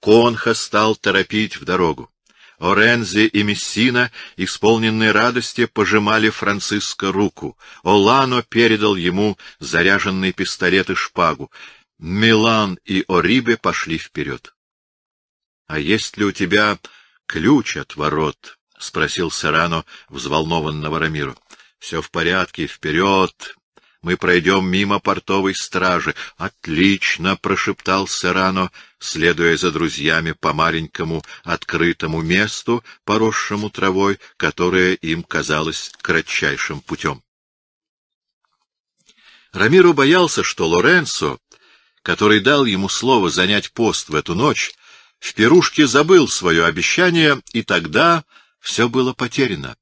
Конха стал торопить в дорогу. Орензи и Мессина, исполненные радости, пожимали Франциско руку. Олано передал ему заряженный пистолет и шпагу. Милан и Орибе пошли вперед. — А есть ли у тебя ключ от ворот? — спросил Сарано взволнованного Рамиру. — Все в порядке, вперед! Мы пройдем мимо портовой стражи. Отлично, прошептал Серано, следуя за друзьями по маленькому открытому месту, поросшему травой, которое им казалось кратчайшим путем. Рамиро боялся, что Лоренцо, который дал ему слово занять пост в эту ночь, в пирушке забыл свое обещание, и тогда все было потеряно.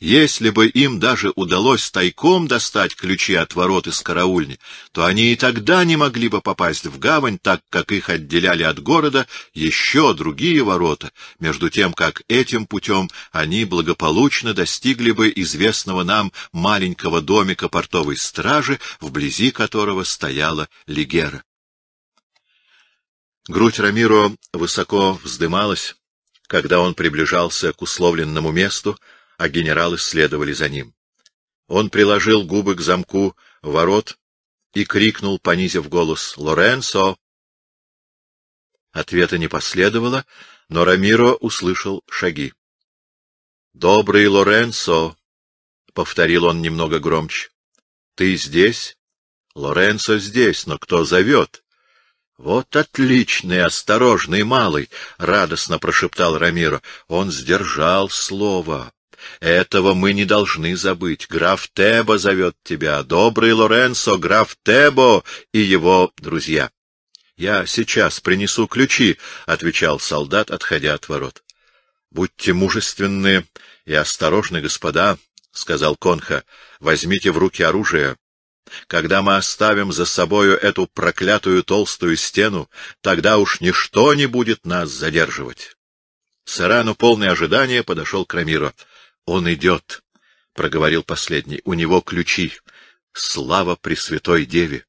Если бы им даже удалось тайком достать ключи от ворот из караульни, то они и тогда не могли бы попасть в гавань, так как их отделяли от города еще другие ворота, между тем как этим путем они благополучно достигли бы известного нам маленького домика портовой стражи, вблизи которого стояла Лигера. Грудь Рамиро высоко вздымалась, когда он приближался к условленному месту, а генералы следовали за ним. Он приложил губы к замку ворот и крикнул, понизив голос, «Лоренцо!». Ответа не последовало, но Рамиро услышал шаги. «Добрый Лоренцо!» — повторил он немного громче. «Ты здесь?» «Лоренцо здесь, но кто зовет?» «Вот отличный, осторожный малый!» — радостно прошептал Рамиро. «Он сдержал слово. Этого мы не должны забыть. Граф Тебо зовет тебя, добрый Лоренцо, граф Тебо и его друзья. — Я сейчас принесу ключи, — отвечал солдат, отходя от ворот. — Будьте мужественны и осторожны, господа, — сказал Конха. — Возьмите в руки оружие. Когда мы оставим за собою эту проклятую толстую стену, тогда уж ничто не будет нас задерживать. Сарану полное ожидание подошел к Рамиру. Он идет, — проговорил последний. — У него ключи. Слава Пресвятой Деве!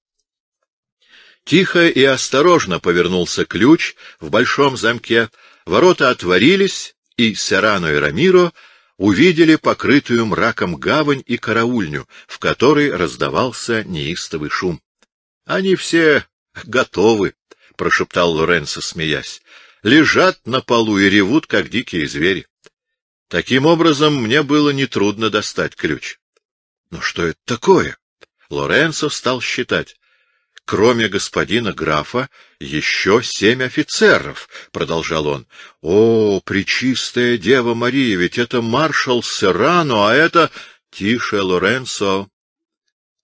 Тихо и осторожно повернулся ключ в большом замке, ворота отворились, и Серано и Рамиро увидели покрытую мраком гавань и караульню, в которой раздавался неистовый шум. — Они все готовы, — прошептал Лоренцо, смеясь. — Лежат на полу и ревут, как дикие звери. Таким образом, мне было нетрудно достать ключ. Но что это такое? Лоренцо стал считать. Кроме господина графа, еще семь офицеров, — продолжал он. — О, пречистая Дева Мария, ведь это маршал Серрано, а это... — Тише, Лоренцо.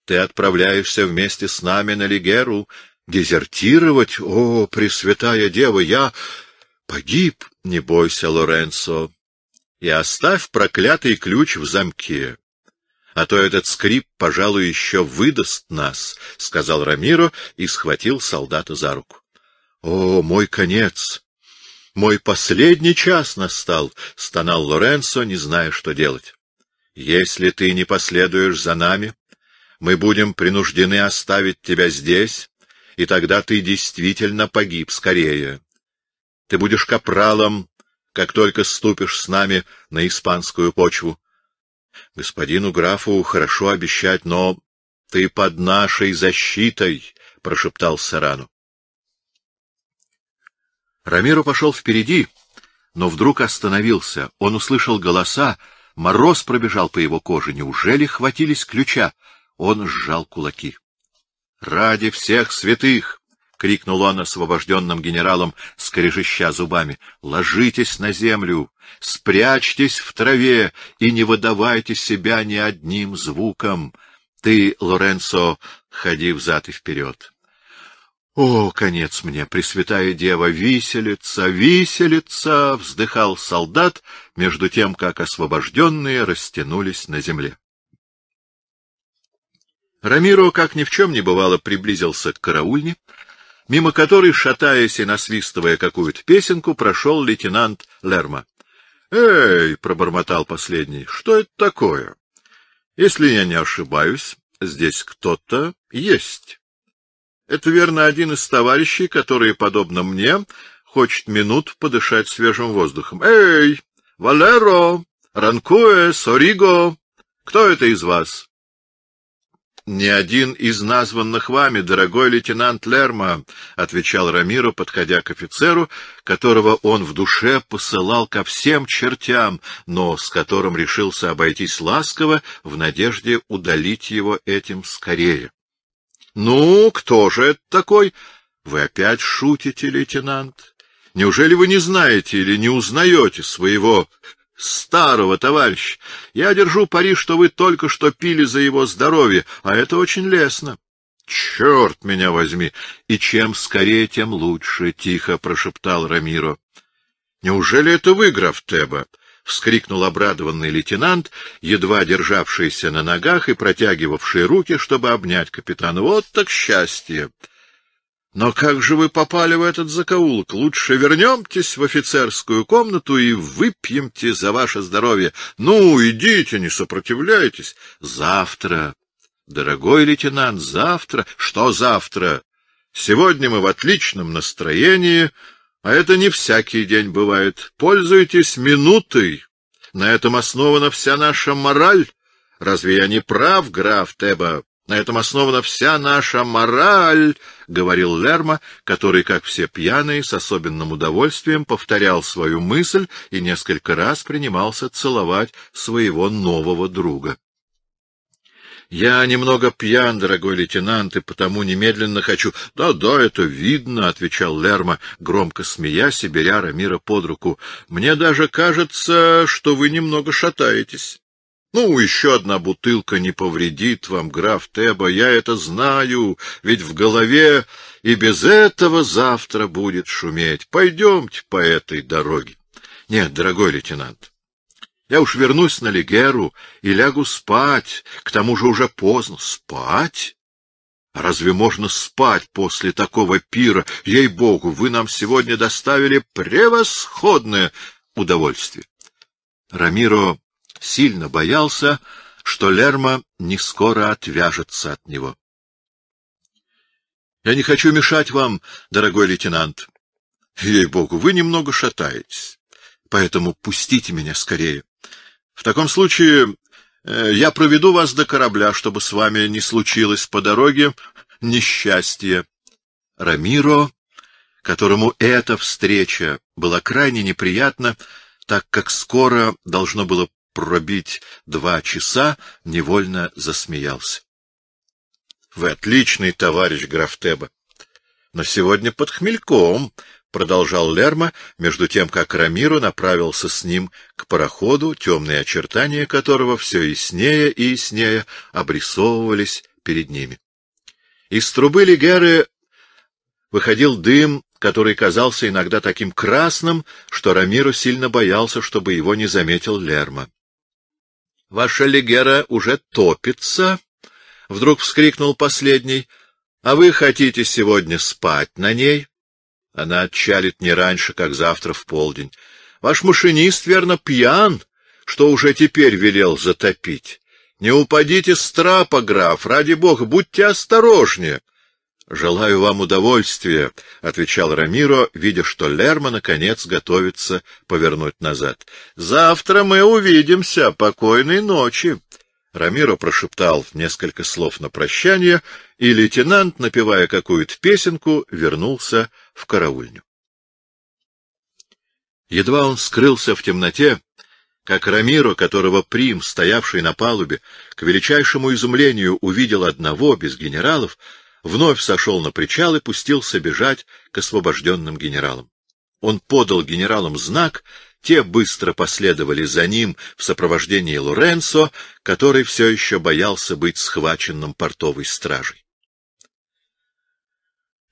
Ты отправляешься вместе с нами на Лигеру. Дезертировать? О, Пресвятая Дева, я... Погиб, не бойся, Лоренцо и оставь проклятый ключ в замке. А то этот скрип, пожалуй, еще выдаст нас, — сказал Рамиро и схватил солдата за руку. — О, мой конец! Мой последний час настал, — стонал Лоренцо, не зная, что делать. — Если ты не последуешь за нами, мы будем принуждены оставить тебя здесь, и тогда ты действительно погиб скорее. Ты будешь капралом как только ступишь с нами на испанскую почву. Господину графу хорошо обещать, но ты под нашей защитой, — прошептал Сарану. Рамиро пошел впереди, но вдруг остановился. Он услышал голоса, мороз пробежал по его коже. Неужели хватились ключа? Он сжал кулаки. — Ради всех святых! крикнул он освобожденным генералом, скрежеща зубами. — Ложитесь на землю, спрячьтесь в траве и не выдавайте себя ни одним звуком. Ты, Лоренцо, ходи взад и вперед. — О, конец мне, Пресвятая Дева, виселица, виселица! — вздыхал солдат, между тем, как освобожденные растянулись на земле. Рамиро, как ни в чем не бывало, приблизился к караульне, мимо которой, шатаясь и насвистывая какую-то песенку, прошел лейтенант Лерма. — Эй, — пробормотал последний, — что это такое? — Если я не ошибаюсь, здесь кто-то есть. Это, верно, один из товарищей, который, подобно мне, хочет минут подышать свежим воздухом. — Эй, Валеро, Ранкуэ, Сориго, кто это из вас? «Ни один из названных вами, дорогой лейтенант Лерма», — отвечал Рамиро, подходя к офицеру, которого он в душе посылал ко всем чертям, но с которым решился обойтись ласково в надежде удалить его этим скорее. «Ну, кто же это такой?» «Вы опять шутите, лейтенант? Неужели вы не знаете или не узнаете своего старого, товарищ. Я держу пари, что вы только что пили за его здоровье, а это очень лестно. — Черт меня возьми! И чем скорее, тем лучше, — тихо прошептал Рамиро. — Неужели это вы, Теба? — вскрикнул обрадованный лейтенант, едва державшийся на ногах и протягивавший руки, чтобы обнять капитана. — Вот так счастье! Но как же вы попали в этот закоулок? Лучше вернемтесь в офицерскую комнату и выпьемте за ваше здоровье. Ну, идите, не сопротивляйтесь. Завтра, дорогой лейтенант, завтра. Что завтра? Сегодня мы в отличном настроении, а это не всякий день бывает. Пользуйтесь минутой. На этом основана вся наша мораль. Разве я не прав, граф Теба? На этом основана вся наша мораль, — говорил Лерма, который, как все пьяные, с особенным удовольствием повторял свою мысль и несколько раз принимался целовать своего нового друга. — Я немного пьян, дорогой лейтенант, и потому немедленно хочу... Да, — это видно, — отвечал Лерма, громко смеясь и беря Рамира под руку. — Мне даже кажется, что вы немного шатаетесь. Ну, еще одна бутылка не повредит вам, граф Теба, я это знаю, ведь в голове и без этого завтра будет шуметь. Пойдемте по этой дороге. Нет, дорогой лейтенант, я уж вернусь на Лигеру и лягу спать, к тому же уже поздно. Спать? А разве можно спать после такого пира? Ей-богу, вы нам сегодня доставили превосходное удовольствие. Рамиро сильно боялся, что Лерма не скоро отвяжется от него. — Я не хочу мешать вам, дорогой лейтенант. Ей-богу, вы немного шатаетесь, поэтому пустите меня скорее. В таком случае э, я проведу вас до корабля, чтобы с вами не случилось по дороге несчастье. Рамиро, которому эта встреча была крайне неприятна, так как скоро должно было пробить два часа, невольно засмеялся. — Вы отличный товарищ граф Теба. Но сегодня под хмельком, — продолжал Лерма, между тем, как Рамиру направился с ним к пароходу, темные очертания которого все яснее и яснее обрисовывались перед ними. Из трубы Лигеры выходил дым, который казался иногда таким красным, что Рамиру сильно боялся, чтобы его не заметил Лерма. Ваша Легера уже топится, — вдруг вскрикнул последний. — А вы хотите сегодня спать на ней? Она отчалит не раньше, как завтра в полдень. Ваш машинист, верно, пьян, что уже теперь велел затопить. Не упадите с трапа, граф, ради бога, будьте осторожнее. «Желаю вам удовольствия», — отвечал Рамиро, видя, что Лерма, наконец, готовится повернуть назад. «Завтра мы увидимся. Покойной ночи!» Рамиро прошептал несколько слов на прощание, и лейтенант, напевая какую-то песенку, вернулся в караульню. Едва он скрылся в темноте, как Рамиро, которого Прим, стоявший на палубе, к величайшему изумлению увидел одного без генералов, — вновь сошел на причал и пустился бежать к освобожденным генералам. Он подал генералам знак, те быстро последовали за ним в сопровождении Лоренцо, который все еще боялся быть схваченным портовой стражей.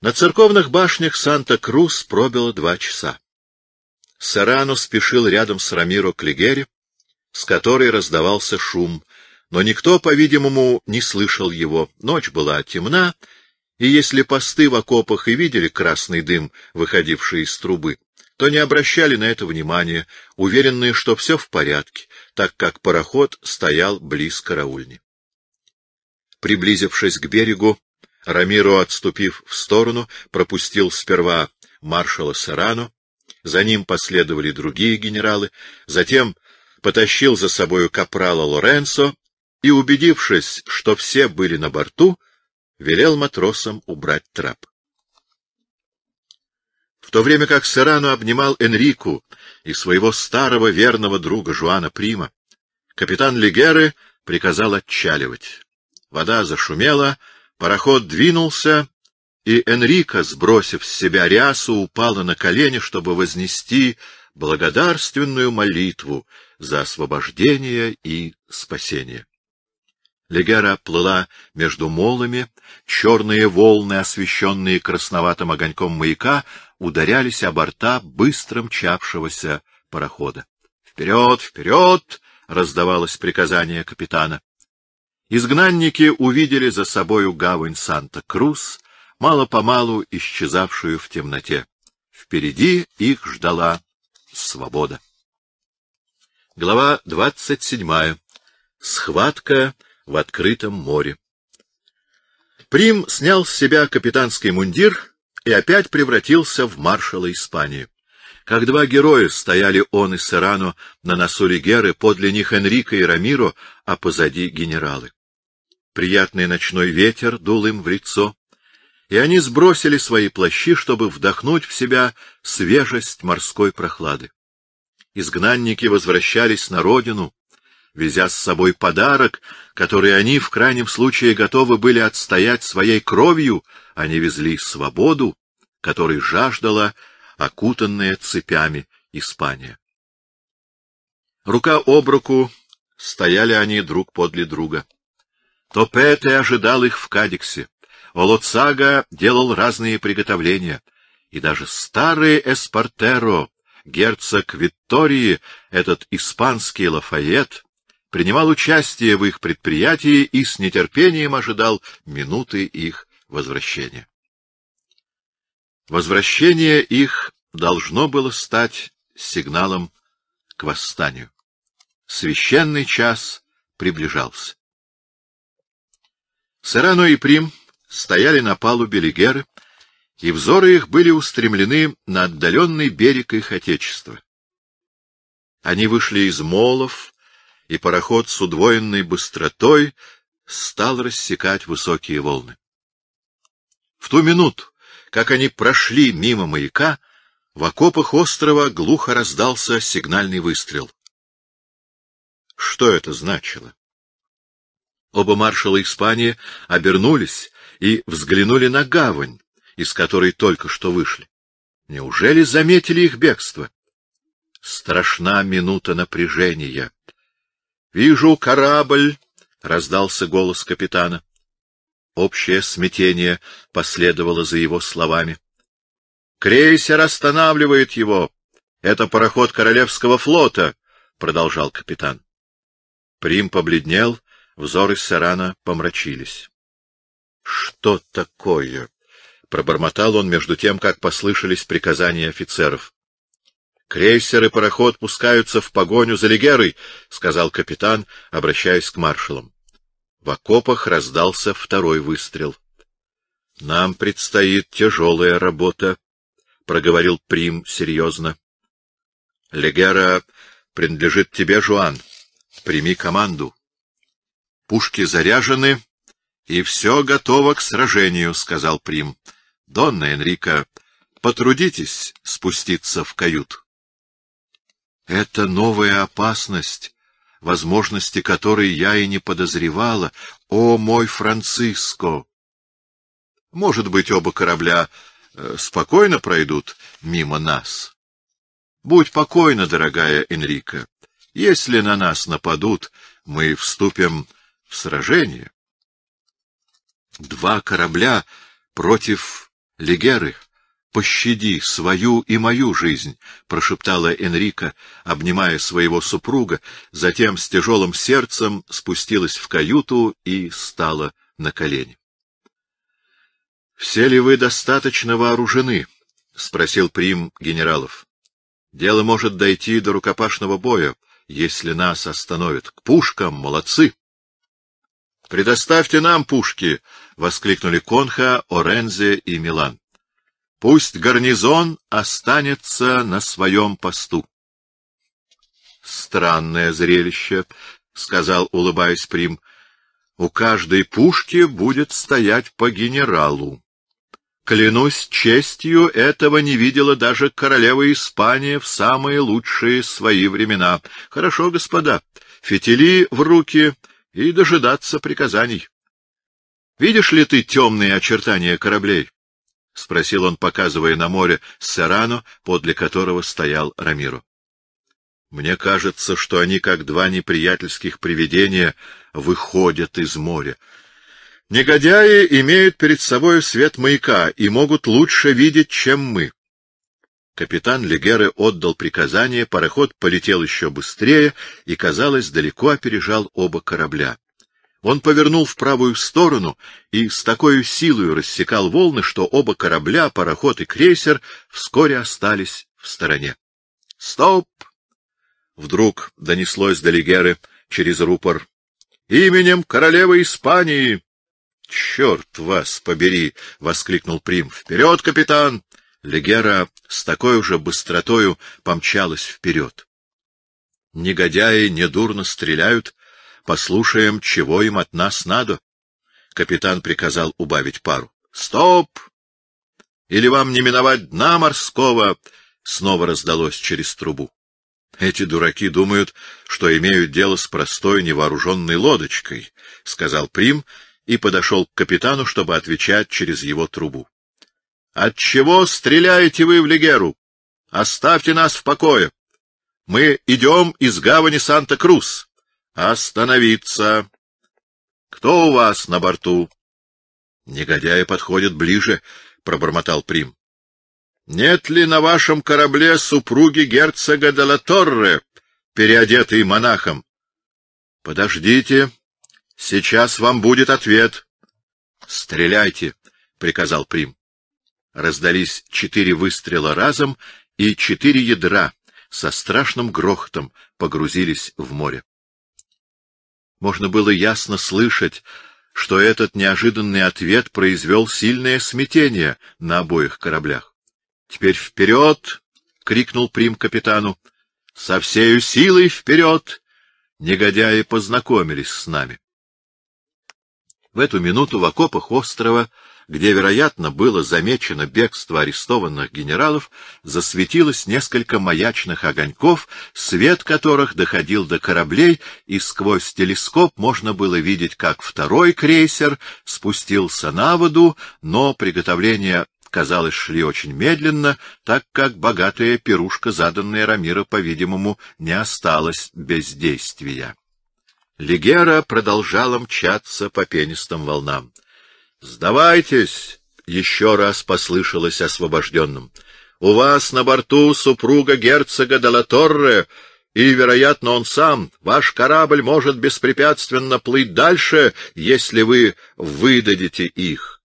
На церковных башнях Санта-Крус пробило два часа. Сарано спешил рядом с Рамиро Клигери, с которой раздавался шум, но никто, по-видимому, не слышал его. Ночь была темна, и если посты в окопах и видели красный дым, выходивший из трубы, то не обращали на это внимания, уверенные, что все в порядке, так как пароход стоял близ караульни. Приблизившись к берегу, Рамиро, отступив в сторону, пропустил сперва маршала Сарану, за ним последовали другие генералы, затем потащил за собою капрала Лоренцо и, убедившись, что все были на борту, — велел матросам убрать трап. В то время как Серано обнимал Энрику и своего старого верного друга Жуана Прима, капитан Легеры приказал отчаливать. Вода зашумела, пароход двинулся, и Энрика, сбросив с себя рясу, упала на колени, чтобы вознести благодарственную молитву за освобождение и спасение. Легера плыла между молами, черные волны, освещенные красноватым огоньком маяка, ударялись о борта быстро мчавшегося парохода. «Вперед, вперед!» — раздавалось приказание капитана. Изгнанники увидели за собою гавань Санта-Крус, мало-помалу исчезавшую в темноте. Впереди их ждала свобода. Глава двадцать седьмая. Схватка — в открытом море. Прим снял с себя капитанский мундир и опять превратился в маршала Испании. Как два героя стояли он и Серано на носу Ригеры, подле них Энрико и Рамиро, а позади генералы. Приятный ночной ветер дул им в лицо, и они сбросили свои плащи, чтобы вдохнуть в себя свежесть морской прохлады. Изгнанники возвращались на родину, везя с собой подарок, который они в крайнем случае готовы были отстоять своей кровью, они везли свободу, которой жаждала окутанная цепями Испания. Рука об руку стояли они друг подле друга. Топете ожидал их в Кадиксе. Олоцага делал разные приготовления, и даже старый Эспартеро, герцог Виттории, этот испанский Лафайет, принимал участие в их предприятии и с нетерпением ожидал минуты их возвращения. Возвращение их должно было стать сигналом к восстанию. Священный час приближался. Сарано и Прим стояли на палубе Лигеры, и взоры их были устремлены на отдаленный берег их отечества. Они вышли из молов, и пароход с удвоенной быстротой стал рассекать высокие волны. В ту минуту, как они прошли мимо маяка, в окопах острова глухо раздался сигнальный выстрел. Что это значило? Оба маршала Испании обернулись и взглянули на гавань, из которой только что вышли. Неужели заметили их бегство? Страшна минута напряжения. — Вижу корабль! — раздался голос капитана. Общее смятение последовало за его словами. — Крейсер останавливает его! Это пароход Королевского флота! — продолжал капитан. Прим побледнел, взоры Сарана помрачились. — Что такое? — пробормотал он между тем, как послышались приказания офицеров крейсеры и пароход пускаются в погоню за Легерой, — сказал капитан, обращаясь к маршалам. В окопах раздался второй выстрел. — Нам предстоит тяжелая работа, — проговорил Прим серьезно. — Легера принадлежит тебе, Жуан. Прими команду. — Пушки заряжены, и все готово к сражению, — сказал Прим. — Донна Энрика, потрудитесь спуститься в кают. Это новая опасность, возможности которой я и не подозревала. О, мой Франциско! Может быть, оба корабля э, спокойно пройдут мимо нас? Будь покойна, дорогая Энрика. Если на нас нападут, мы вступим в сражение. Два корабля против Легеры пощади свою и мою жизнь, — прошептала Энрика, обнимая своего супруга, затем с тяжелым сердцем спустилась в каюту и стала на колени. — Все ли вы достаточно вооружены? — спросил Прим генералов. — Дело может дойти до рукопашного боя, если нас остановят. К пушкам, молодцы! — Предоставьте нам пушки! — воскликнули Конха, Орензе и Милан. Пусть гарнизон останется на своем посту. Странное зрелище, — сказал, улыбаясь Прим. У каждой пушки будет стоять по генералу. Клянусь честью, этого не видела даже королева Испания в самые лучшие свои времена. Хорошо, господа, фитили в руки и дожидаться приказаний. Видишь ли ты темные очертания кораблей? — спросил он, показывая на море Серрано, подле которого стоял Рамиру. — Мне кажется, что они, как два неприятельских привидения, выходят из моря. Негодяи имеют перед собой свет маяка и могут лучше видеть, чем мы. Капитан Легеры отдал приказание, пароход полетел еще быстрее и, казалось, далеко опережал оба корабля. Он повернул в правую сторону и с такой силой рассекал волны, что оба корабля, пароход и крейсер, вскоре остались в стороне. — Стоп! — вдруг донеслось до Легеры через рупор. — Именем королевы Испании! — Черт вас побери! — воскликнул Прим. — Вперед, капитан! Легера с такой же быстротою помчалась вперед. Негодяи недурно стреляют, Послушаем, чего им от нас надо. Капитан приказал убавить пару. — Стоп! Или вам не миновать дна морского? Снова раздалось через трубу. Эти дураки думают, что имеют дело с простой невооруженной лодочкой, — сказал Прим и подошел к капитану, чтобы отвечать через его трубу. — Отчего стреляете вы в Легеру? Оставьте нас в покое. Мы идем из гавани Санта-Крус. «Остановиться! Кто у вас на борту?» «Негодяи подходят ближе», — пробормотал Прим. «Нет ли на вашем корабле супруги герцога де ла Торре, переодетой монахом?» «Подождите, сейчас вам будет ответ». «Стреляйте», — приказал Прим. Раздались четыре выстрела разом, и четыре ядра со страшным грохотом погрузились в море. Можно было ясно слышать, что этот неожиданный ответ произвел сильное смятение на обоих кораблях. — Теперь вперед! — крикнул Прим капитану. — Со всею силой вперед! Негодяи познакомились с нами. В эту минуту в окопах острова где, вероятно, было замечено бегство арестованных генералов, засветилось несколько маячных огоньков, свет которых доходил до кораблей, и сквозь телескоп можно было видеть, как второй крейсер спустился на воду, но приготовления, казалось, шли очень медленно, так как богатая пирушка, заданная Рамира, по-видимому, не осталась без действия. Легера продолжала мчаться по пенистым волнам. «Сдавайтесь!» — еще раз послышалось освобожденным. «У вас на борту супруга герцога Делаторре, и, вероятно, он сам. Ваш корабль может беспрепятственно плыть дальше, если вы выдадите их».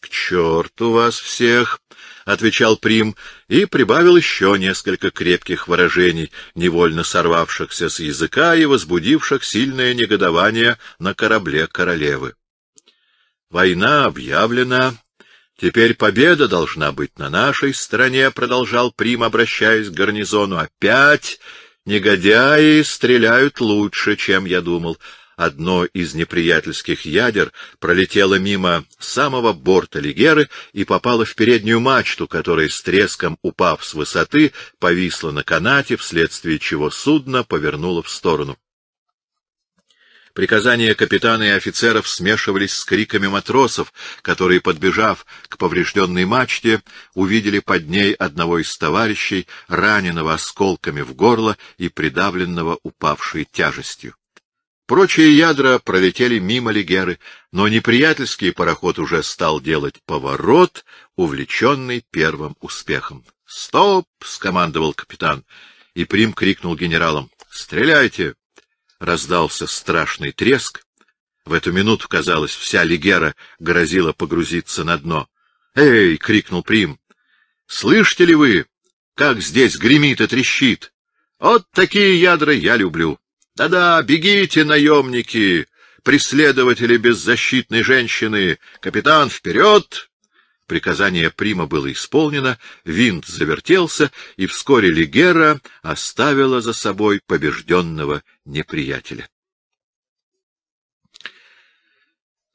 «К черту вас всех!» — отвечал Прим и прибавил еще несколько крепких выражений, невольно сорвавшихся с языка и возбудивших сильное негодование на корабле королевы. Война объявлена. Теперь победа должна быть на нашей стороне, — продолжал Прим, обращаясь к гарнизону. Опять негодяи стреляют лучше, чем я думал. Одно из неприятельских ядер пролетело мимо самого борта Лигеры и попало в переднюю мачту, которая с треском, упав с высоты, повисла на канате, вследствие чего судно повернуло в сторону. Приказания капитана и офицеров смешивались с криками матросов, которые, подбежав к поврежденной мачте, увидели под ней одного из товарищей, раненого осколками в горло и придавленного упавшей тяжестью. Прочие ядра пролетели мимо Лигеры, но неприятельский пароход уже стал делать поворот, увлеченный первым успехом. «Стоп!» — скомандовал капитан, и Прим крикнул генералам. «Стреляйте!» раздался страшный треск. В эту минуту, казалось, вся Лигера грозила погрузиться на дно. «Эй!» — крикнул Прим. «Слышите ли вы, как здесь гремит и трещит? Вот такие ядра я люблю. Да-да, бегите, наемники, преследователи беззащитной женщины. Капитан, вперед!» Приказание Прима было исполнено, винт завертелся, и вскоре Лигера оставила за собой побежденного неприятеля.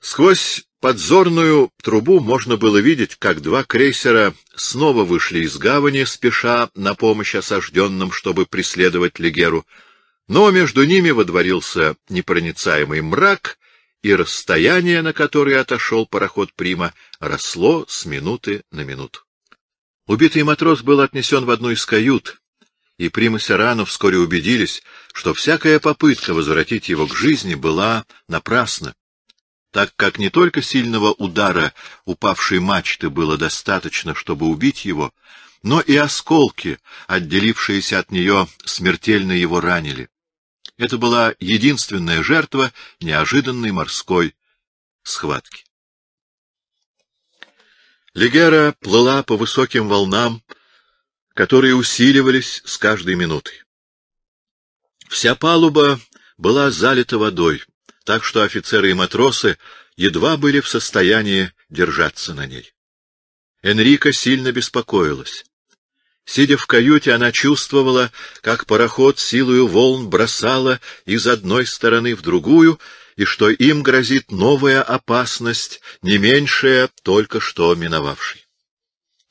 Сквозь подзорную трубу можно было видеть, как два крейсера снова вышли из гавани, спеша на помощь осажденным, чтобы преследовать Лигеру. Но между ними водворился непроницаемый мрак — и расстояние, на которое отошел пароход Прима, росло с минуты на минуту. Убитый матрос был отнесен в одну из кают, и Прима Сирану вскоре убедились, что всякая попытка возвратить его к жизни была напрасна, так как не только сильного удара упавшей мачты было достаточно, чтобы убить его, но и осколки, отделившиеся от нее, смертельно его ранили. Это была единственная жертва неожиданной морской схватки. Легера плыла по высоким волнам, которые усиливались с каждой минутой. Вся палуба была залита водой, так что офицеры и матросы едва были в состоянии держаться на ней. Энрика сильно беспокоилась. Сидя в каюте, она чувствовала, как пароход силою волн бросала из одной стороны в другую, и что им грозит новая опасность, не меньшая только что миновавшей.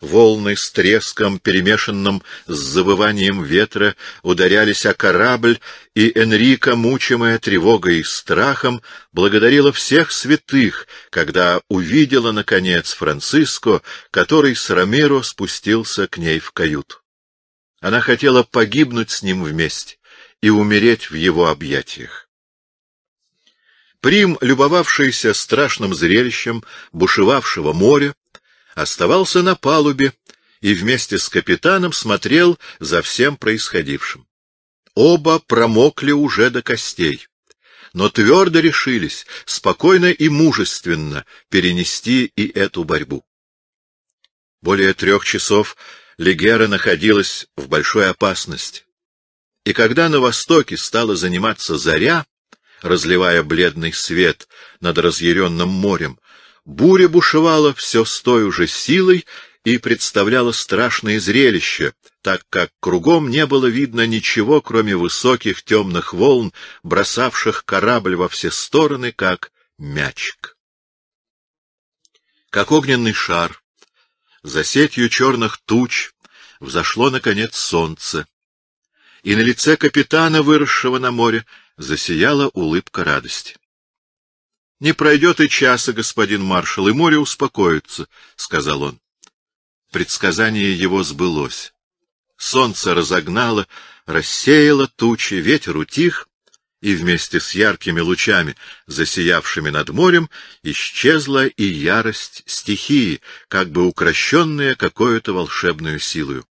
Волны с треском, перемешанным с завыванием ветра, ударялись о корабль, и Энрика, мучимая тревогой и страхом, благодарила всех святых, когда увидела, наконец, Франциско, который с Рамиро спустился к ней в каюту. Она хотела погибнуть с ним вместе и умереть в его объятиях. Прим, любовавшийся страшным зрелищем бушевавшего моря, оставался на палубе и вместе с капитаном смотрел за всем происходившим. Оба промокли уже до костей, но твердо решились спокойно и мужественно перенести и эту борьбу. Более трех часов Легера находилась в большой опасности. И когда на востоке стала заниматься заря, разливая бледный свет над разъяренным морем, Буря бушевала все с той же силой и представляла страшное зрелище, так как кругом не было видно ничего, кроме высоких темных волн, бросавших корабль во все стороны, как мячик. Как огненный шар, за сетью черных туч взошло, наконец, солнце, и на лице капитана, выросшего на море, засияла улыбка радости. — Не пройдет и часа, господин маршал, и море успокоится, — сказал он. Предсказание его сбылось. Солнце разогнало, рассеяло тучи, ветер утих, и вместе с яркими лучами, засиявшими над морем, исчезла и ярость стихии, как бы укращенная какой то волшебную силою.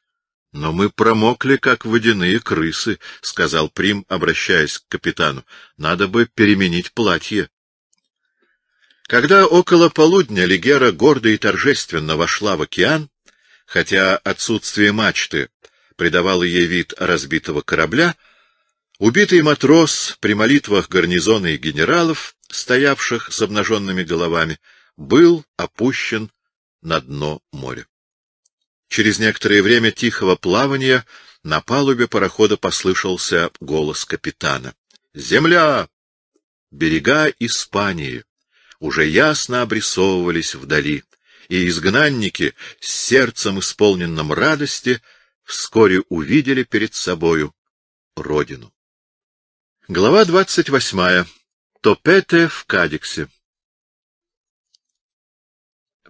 — Но мы промокли, как водяные крысы, — сказал Прим, обращаясь к капитану. — Надо бы переменить платье. Когда около полудня Легера гордо и торжественно вошла в океан, хотя отсутствие мачты придавало ей вид разбитого корабля, убитый матрос при молитвах гарнизона и генералов, стоявших с обнаженными головами, был опущен на дно моря. Через некоторое время тихого плавания на палубе парохода послышался голос капитана. «Земля! Берега Испании!» уже ясно обрисовывались вдали, и изгнанники, с сердцем исполненным радости, вскоре увидели перед собою родину. Глава двадцать восьмая. Топете в Кадиксе.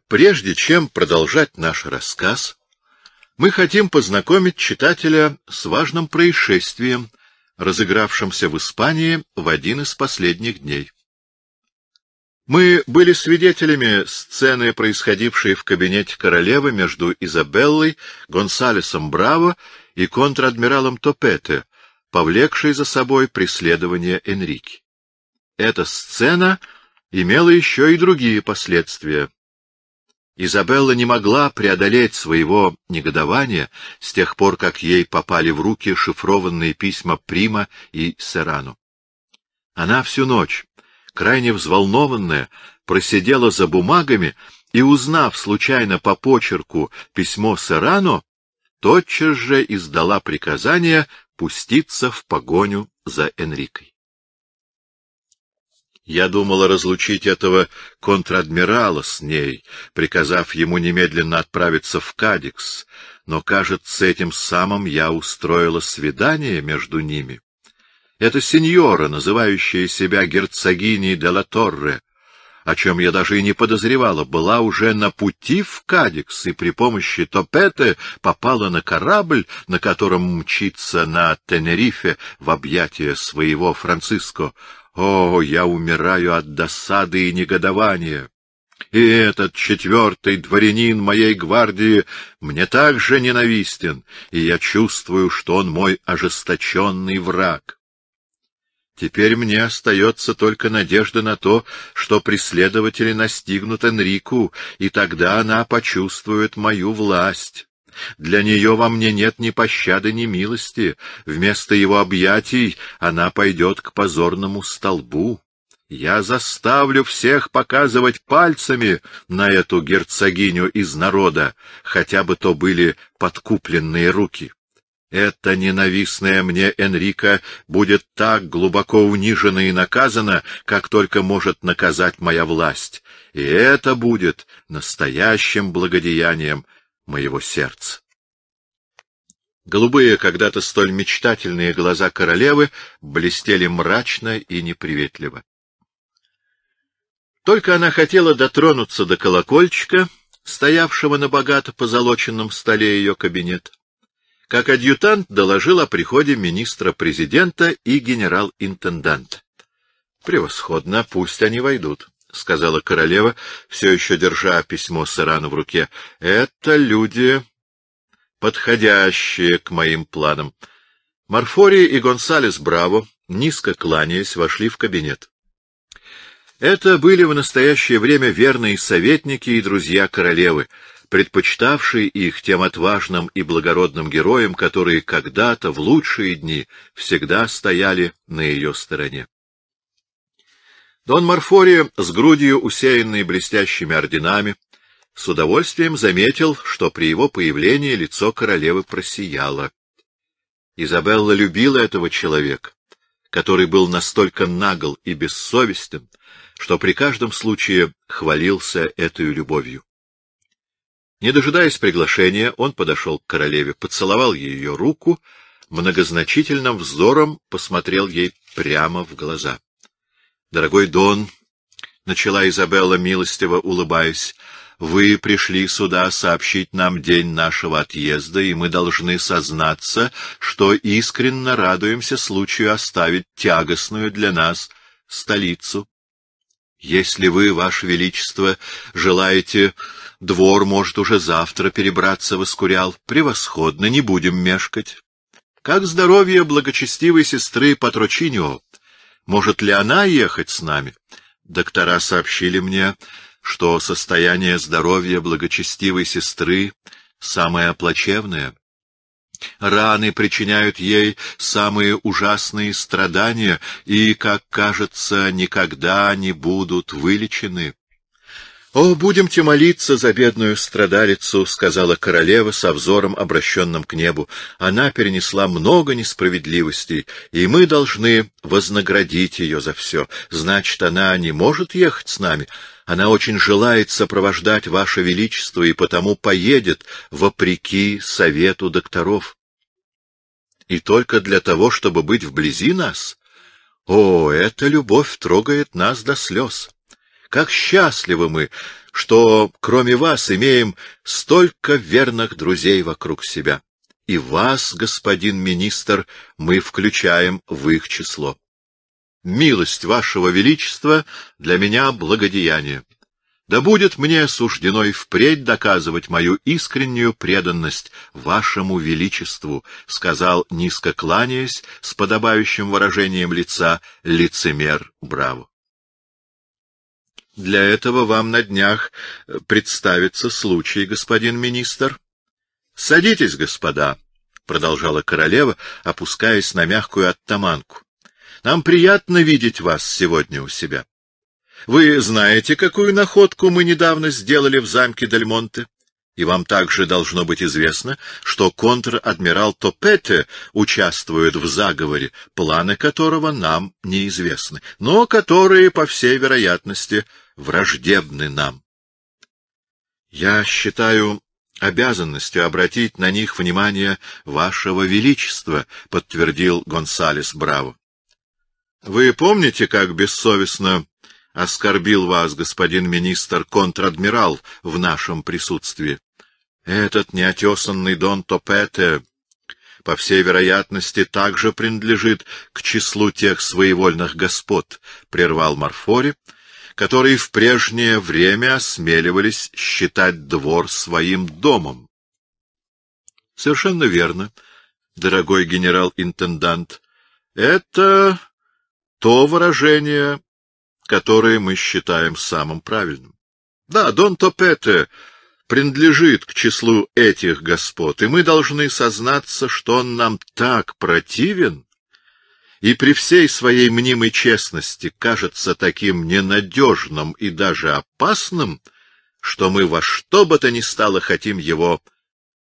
Прежде чем продолжать наш рассказ, мы хотим познакомить читателя с важным происшествием, разыгравшимся в Испании в один из последних дней. Мы были свидетелями сцены, происходившей в кабинете королевы между Изабеллой, Гонсалесом Браво и контр-адмиралом Топете, повлекшей за собой преследование Энрике. Эта сцена имела еще и другие последствия. Изабелла не могла преодолеть своего негодования с тех пор, как ей попали в руки шифрованные письма Прима и Серану. Она всю ночь крайне взволнованная, просидела за бумагами и, узнав случайно по почерку письмо Сарано, тотчас же издала приказание пуститься в погоню за Энрикой. Я думала разлучить этого контрадмирала с ней, приказав ему немедленно отправиться в Кадикс, но, кажется, этим самым я устроила свидание между ними. Это сеньора, называющая себя герцогиней де ла Торре, о чем я даже и не подозревала, была уже на пути в Кадикс и при помощи топеты попала на корабль, на котором мчится на Тенерифе в объятия своего Франциско. О, я умираю от досады и негодования! И этот четвертый дворянин моей гвардии мне также ненавистен, и я чувствую, что он мой ожесточенный враг. Теперь мне остается только надежда на то, что преследователи настигнут Энрику, и тогда она почувствует мою власть. Для нее во мне нет ни пощады, ни милости. Вместо его объятий она пойдет к позорному столбу. Я заставлю всех показывать пальцами на эту герцогиню из народа, хотя бы то были подкупленные руки. Эта ненавистная мне Энрика будет так глубоко унижена и наказана, как только может наказать моя власть. И это будет настоящим благодеянием моего сердца. Голубые, когда-то столь мечтательные глаза королевы блестели мрачно и неприветливо. Только она хотела дотронуться до колокольчика, стоявшего на богато позолоченном столе ее кабинета как адъютант доложил о приходе министра-президента и генерал-интенданта. — Превосходно, пусть они войдут, — сказала королева, все еще держа письмо сарану в руке. — Это люди, подходящие к моим планам. Марфори и Гонсалес Браво, низко кланяясь, вошли в кабинет. Это были в настоящее время верные советники и друзья королевы, предпочитавший их тем отважным и благородным героям, которые когда-то, в лучшие дни, всегда стояли на ее стороне. Дон Марфори, с грудью усеянной блестящими орденами, с удовольствием заметил, что при его появлении лицо королевы просияло. Изабелла любила этого человека, который был настолько нагл и бессовестен, что при каждом случае хвалился этой любовью. Не дожидаясь приглашения, он подошел к королеве, поцеловал ее руку, многозначительным взором посмотрел ей прямо в глаза. — Дорогой Дон, — начала Изабелла, милостиво улыбаясь, — вы пришли сюда сообщить нам день нашего отъезда, и мы должны сознаться, что искренне радуемся случаю оставить тягостную для нас столицу. Если вы, Ваше Величество, желаете Двор может уже завтра перебраться в Искурял. Превосходно, не будем мешкать. Как здоровье благочестивой сестры Патрочинио? Может ли она ехать с нами? Доктора сообщили мне, что состояние здоровья благочестивой сестры самое плачевное. Раны причиняют ей самые ужасные страдания и, как кажется, никогда не будут вылечены. «О, будемте молиться за бедную страдалицу», — сказала королева со взором, обращенным к небу. «Она перенесла много несправедливостей, и мы должны вознаградить ее за все. Значит, она не может ехать с нами. Она очень желает сопровождать Ваше Величество и потому поедет, вопреки совету докторов. И только для того, чтобы быть вблизи нас? О, эта любовь трогает нас до слез». Как счастливы мы, что, кроме вас, имеем столько верных друзей вокруг себя. И вас, господин министр, мы включаем в их число. Милость вашего величества для меня благодеяние. Да будет мне суждено и впредь доказывать мою искреннюю преданность вашему величеству, — сказал, низко кланяясь, с подобающим выражением лица, лицемер Браво. Для этого вам на днях э, представится случай, господин министр. — Садитесь, господа, — продолжала королева, опускаясь на мягкую оттаманку. — Нам приятно видеть вас сегодня у себя. Вы знаете, какую находку мы недавно сделали в замке Дельмонте? И вам также должно быть известно, что контр-адмирал Топете участвует в заговоре, планы которого нам неизвестны, но которые, по всей вероятности, враждебны нам. Я считаю обязанностью обратить на них внимание вашего величества, подтвердил Гонсалес Браво. Вы помните, как бессовестно оскорбил вас господин министр контрадмирал в нашем присутствии? Этот неотесанный Дон Топете, по всей вероятности, также принадлежит к числу тех своевольных господ, — прервал Марфори, — которые в прежнее время осмеливались считать двор своим домом. Совершенно верно, дорогой генерал-интендант. Это то выражение, которое мы считаем самым правильным. Да, Дон Топете принадлежит к числу этих господ, и мы должны сознаться, что он нам так противен, и при всей своей мнимой честности кажется таким ненадежным и даже опасным, что мы во что бы то ни стало хотим его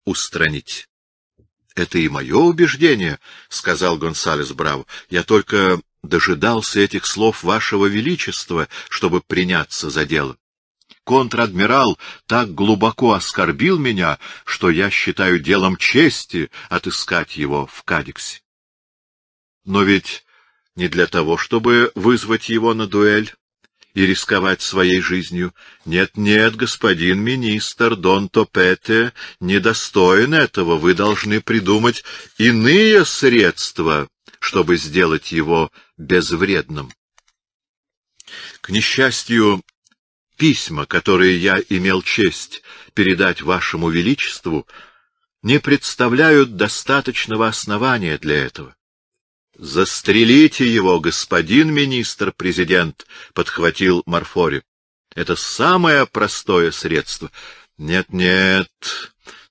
устранить. — Это и мое убеждение, — сказал Гонсалес Браво. — Я только дожидался этих слов вашего величества, чтобы приняться за дело. Контр-адмирал так глубоко оскорбил меня, что я считаю делом чести отыскать его в кадексе. Но ведь не для того, чтобы вызвать его на дуэль и рисковать своей жизнью. Нет-нет, господин министр Дон Топете недостоин этого. Вы должны придумать иные средства, чтобы сделать его безвредным. К несчастью, письма, которые я имел честь передать вашему величеству, не представляют достаточного основания для этого. «Застрелите его, господин министр-президент», — подхватил Марфори. «Это самое простое средство». «Нет-нет,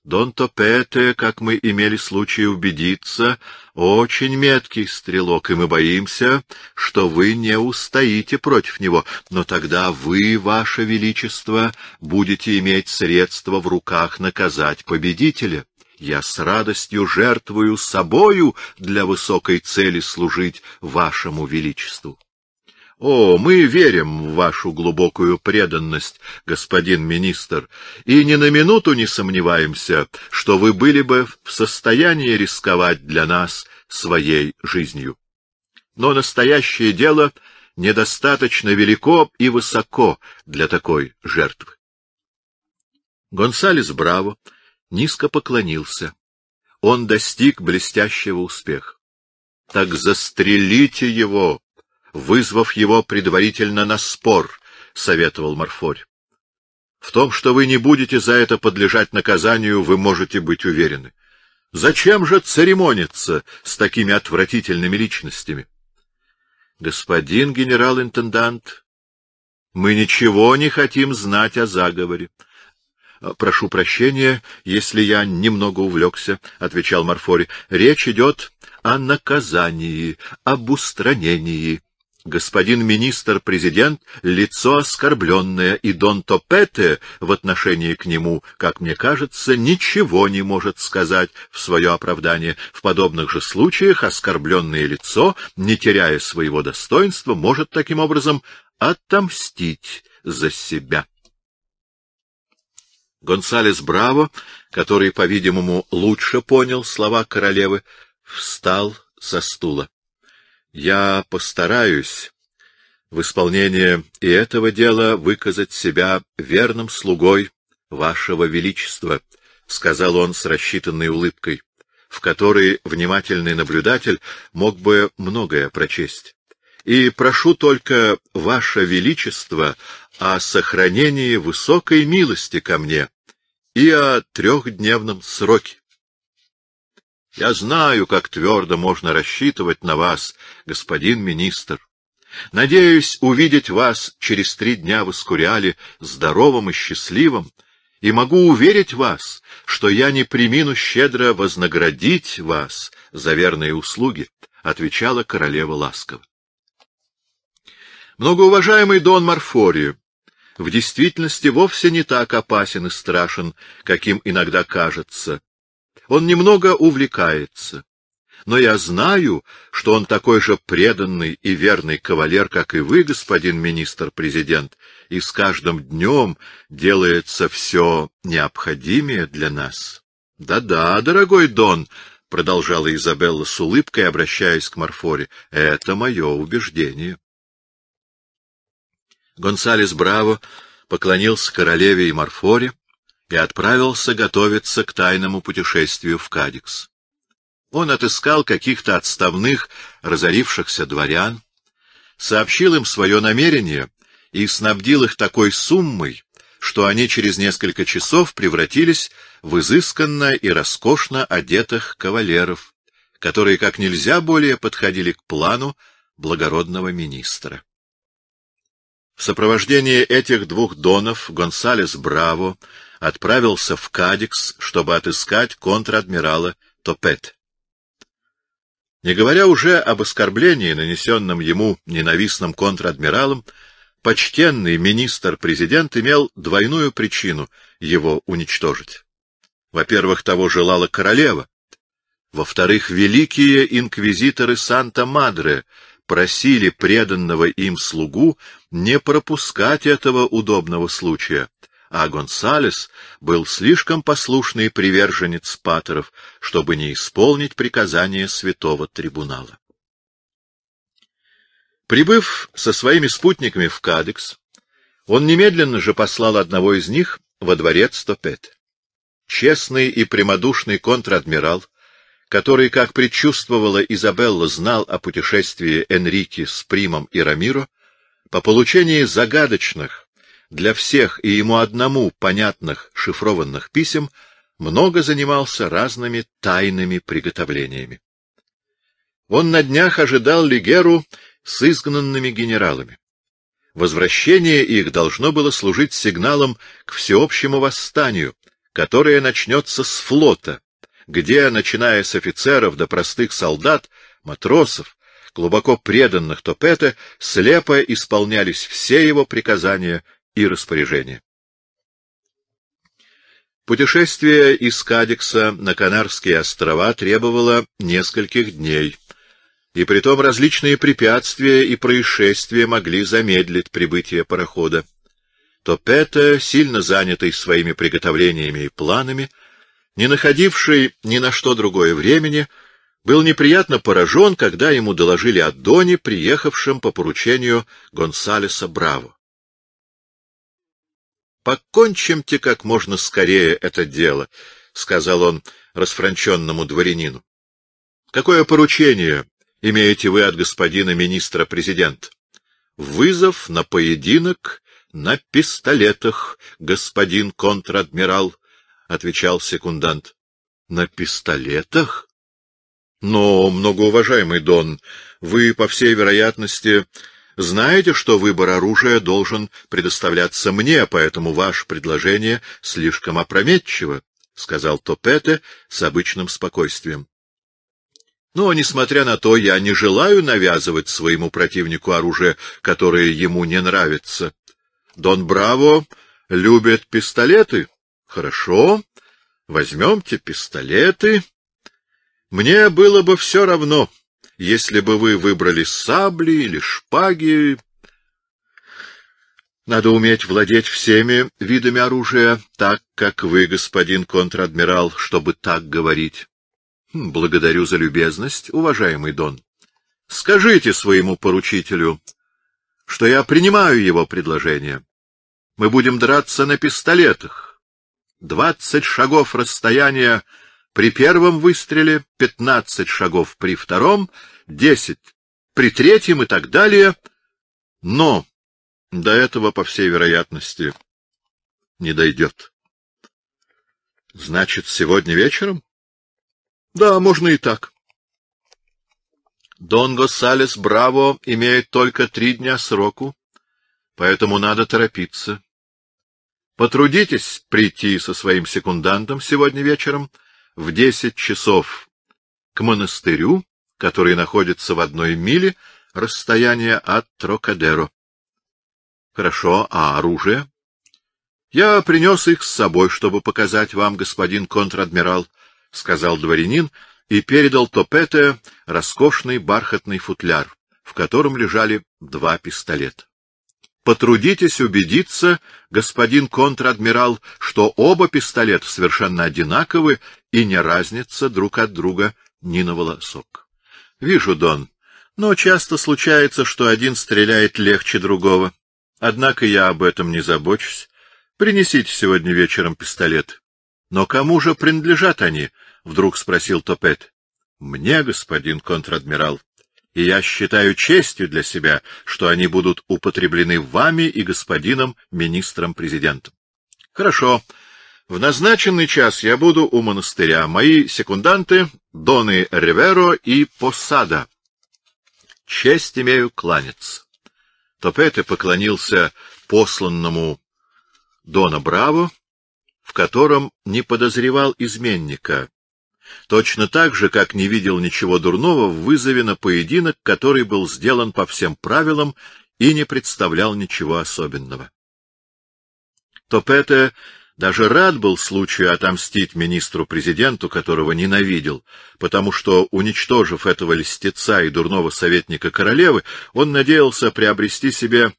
Дон Топете, как мы имели случай убедиться, очень меткий стрелок, и мы боимся, что вы не устоите против него, но тогда вы, ваше величество, будете иметь средства в руках наказать победителя». Я с радостью жертвую собою для высокой цели служить вашему величеству. О, мы верим в вашу глубокую преданность, господин министр, и ни на минуту не сомневаемся, что вы были бы в состоянии рисковать для нас своей жизнью. Но настоящее дело недостаточно велико и высоко для такой жертвы. Гонсалес Браво низко поклонился. Он достиг блестящего успеха. Так застрелите его, вызвав его предварительно на спор, — советовал Марфорь. В том, что вы не будете за это подлежать наказанию, вы можете быть уверены. Зачем же церемониться с такими отвратительными личностями? Господин генерал-интендант, мы ничего не хотим знать о заговоре, — Прошу прощения, если я немного увлекся, — отвечал Марфори. — Речь идет о наказании, об устранении. Господин министр-президент — лицо оскорбленное, и Дон Топете в отношении к нему, как мне кажется, ничего не может сказать в свое оправдание. В подобных же случаях оскорбленное лицо, не теряя своего достоинства, может таким образом отомстить за себя. Гонсалес Браво, который, по-видимому, лучше понял слова королевы, встал со стула. — Я постараюсь в исполнении и этого дела выказать себя верным слугой вашего величества, — сказал он с рассчитанной улыбкой, в которой внимательный наблюдатель мог бы многое прочесть. И прошу только, ваше величество, о сохранении высокой милости ко мне, и о трехдневном сроке. Я знаю, как твердо можно рассчитывать на вас, господин министр. Надеюсь увидеть вас через три дня в Искуряле здоровым и счастливым, и могу уверить вас, что я не примину щедро вознаградить вас за верные услуги, — отвечала королева ласково. Многоуважаемый Дон Марфори, в действительности вовсе не так опасен и страшен, каким иногда кажется. Он немного увлекается. Но я знаю, что он такой же преданный и верный кавалер, как и вы, господин министр-президент, и с каждым днем делается все необходимое для нас. Да-да, дорогой Дон, — продолжала Изабелла с улыбкой, обращаясь к Марфоре, — это мое убеждение. Гонсалес Браво поклонился королеве и Марфоре и отправился готовиться к тайному путешествию в Кадикс. Он отыскал каких-то отставных, разорившихся дворян, сообщил им свое намерение и снабдил их такой суммой, что они через несколько часов превратились в изысканно и роскошно одетых кавалеров, которые как нельзя более подходили к плану благородного министра. В сопровождении этих двух донов Гонсалес Браво отправился в Кадикс, чтобы отыскать контр-адмирала Топет. Не говоря уже об оскорблении, нанесенном ему ненавистным контр-адмиралом, почтенный министр-президент имел двойную причину его уничтожить. Во-первых, того желала королева. Во-вторых, великие инквизиторы Санта-Мадре просили преданного им слугу не пропускать этого удобного случая, а Гонсалес был слишком послушный приверженец патеров, чтобы не исполнить приказание святого трибунала. Прибыв со своими спутниками в Кадекс, он немедленно же послал одного из них во дворец Топет. Честный и прямодушный контр-адмирал, который, как предчувствовала Изабелла, знал о путешествии Энрике с Примом и Рамиро, по получении загадочных, для всех и ему одному понятных шифрованных писем, много занимался разными тайными приготовлениями. Он на днях ожидал Лигеру с изгнанными генералами. Возвращение их должно было служить сигналом к всеобщему восстанию, которое начнется с флота, где, начиная с офицеров до простых солдат, матросов, глубоко преданных Топета слепо исполнялись все его приказания и распоряжения. Путешествие из Кадикса на Канарские острова требовало нескольких дней, и притом различные препятствия и происшествия могли замедлить прибытие парохода. Топета, сильно занятый своими приготовлениями и планами, не находивший ни на что другое времени, — был неприятно поражен, когда ему доложили о Доне, приехавшем по поручению Гонсалеса Браво. «Покончимте как можно скорее это дело», — сказал он расфранченному дворянину. «Какое поручение имеете вы от господина министра-президента?» «Вызов на поединок на пистолетах, господин контр-адмирал», — отвечал секундант. «На пистолетах?» Но, многоуважаемый Дон, вы, по всей вероятности, знаете, что выбор оружия должен предоставляться мне, поэтому ваше предложение слишком опрометчиво, — сказал Топете с обычным спокойствием. Но, несмотря на то, я не желаю навязывать своему противнику оружие, которое ему не нравится. Дон Браво любит пистолеты. Хорошо, возьмемте пистолеты мне было бы все равно, если бы вы выбрали сабли или шпаги. Надо уметь владеть всеми видами оружия, так как вы, господин контр-адмирал, чтобы так говорить. Хм, благодарю за любезность, уважаемый Дон. Скажите своему поручителю, что я принимаю его предложение. Мы будем драться на пистолетах. Двадцать шагов расстояния при первом выстреле, 15 шагов при втором, 10 при третьем и так далее. Но до этого, по всей вероятности, не дойдет. Значит, сегодня вечером? Да, можно и так. Дон Госалес Браво имеет только три дня сроку, поэтому надо торопиться. Потрудитесь прийти со своим секундантом сегодня вечером — в десять часов к монастырю, который находится в одной миле расстояния от Трокадеро. Хорошо, а оружие? Я принес их с собой, чтобы показать вам, господин контр-адмирал, — сказал дворянин и передал Топете роскошный бархатный футляр, в котором лежали два пистолета. Потрудитесь убедиться, господин контр-адмирал, что оба пистолета совершенно одинаковы и не разница друг от друга ни на волосок. Вижу, Дон, но часто случается, что один стреляет легче другого. Однако я об этом не забочусь. Принесите сегодня вечером пистолет. Но кому же принадлежат они? — вдруг спросил Топет. — Мне, господин контр-адмирал и я считаю честью для себя, что они будут употреблены вами и господином министром-президентом. Хорошо. В назначенный час я буду у монастыря. Мои секунданты — Доны Риверо и Посада. Честь имею кланяться. Топете поклонился посланному Дона Браво, в котором не подозревал изменника, Точно так же, как не видел ничего дурного в вызове на поединок, который был сделан по всем правилам и не представлял ничего особенного. Топете даже рад был случаю отомстить министру-президенту, которого ненавидел, потому что, уничтожив этого льстеца и дурного советника королевы, он надеялся приобрести себе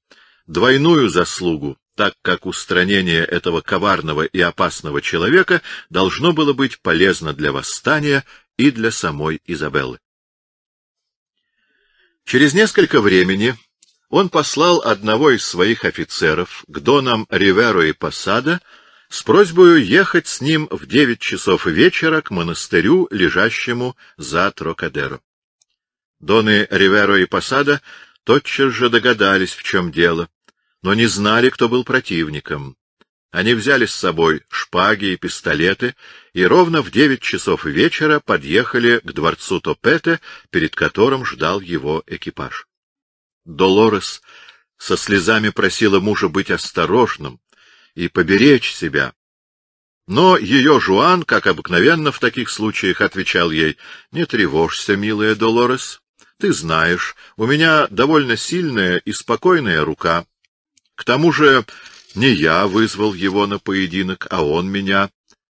двойную заслугу так как устранение этого коварного и опасного человека должно было быть полезно для восстания и для самой Изабеллы. Через несколько времени он послал одного из своих офицеров к донам Риверо и Посада с просьбой ехать с ним в девять часов вечера к монастырю, лежащему за Трокадеро. Доны Риверо и Посада тотчас же догадались, в чем дело, но не знали, кто был противником. Они взяли с собой шпаги и пистолеты и ровно в девять часов вечера подъехали к дворцу Топете, перед которым ждал его экипаж. Долорес со слезами просила мужа быть осторожным и поберечь себя. Но ее Жуан, как обыкновенно в таких случаях, отвечал ей, — Не тревожься, милая Долорес, ты знаешь, у меня довольно сильная и спокойная рука. К тому же не я вызвал его на поединок, а он меня,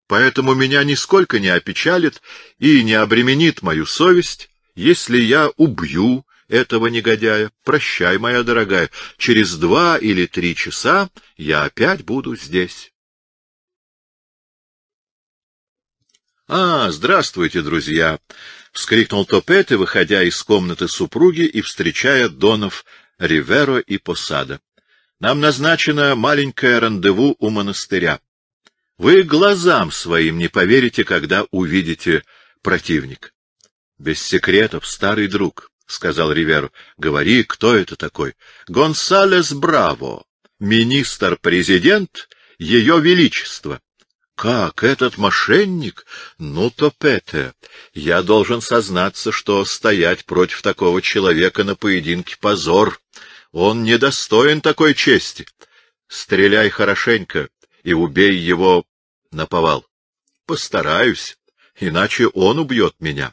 поэтому меня нисколько не опечалит и не обременит мою совесть, если я убью этого негодяя. Прощай, моя дорогая, через два или три часа я опять буду здесь. «А, здравствуйте, друзья!» — вскрикнул Топете, выходя из комнаты супруги и встречая Донов, Риверо и Посада. Нам назначено маленькое рандеву у монастыря. Вы глазам своим не поверите, когда увидите противник. — Без секретов, старый друг, — сказал Риверу. — Говори, кто это такой? — Гонсалес Браво, министр-президент Ее Величества. — Как, этот мошенник? Ну, то пете. Я должен сознаться, что стоять против такого человека на поединке — позор. Он недостоин такой чести. Стреляй хорошенько и убей его на повал. Постараюсь, иначе он убьет меня.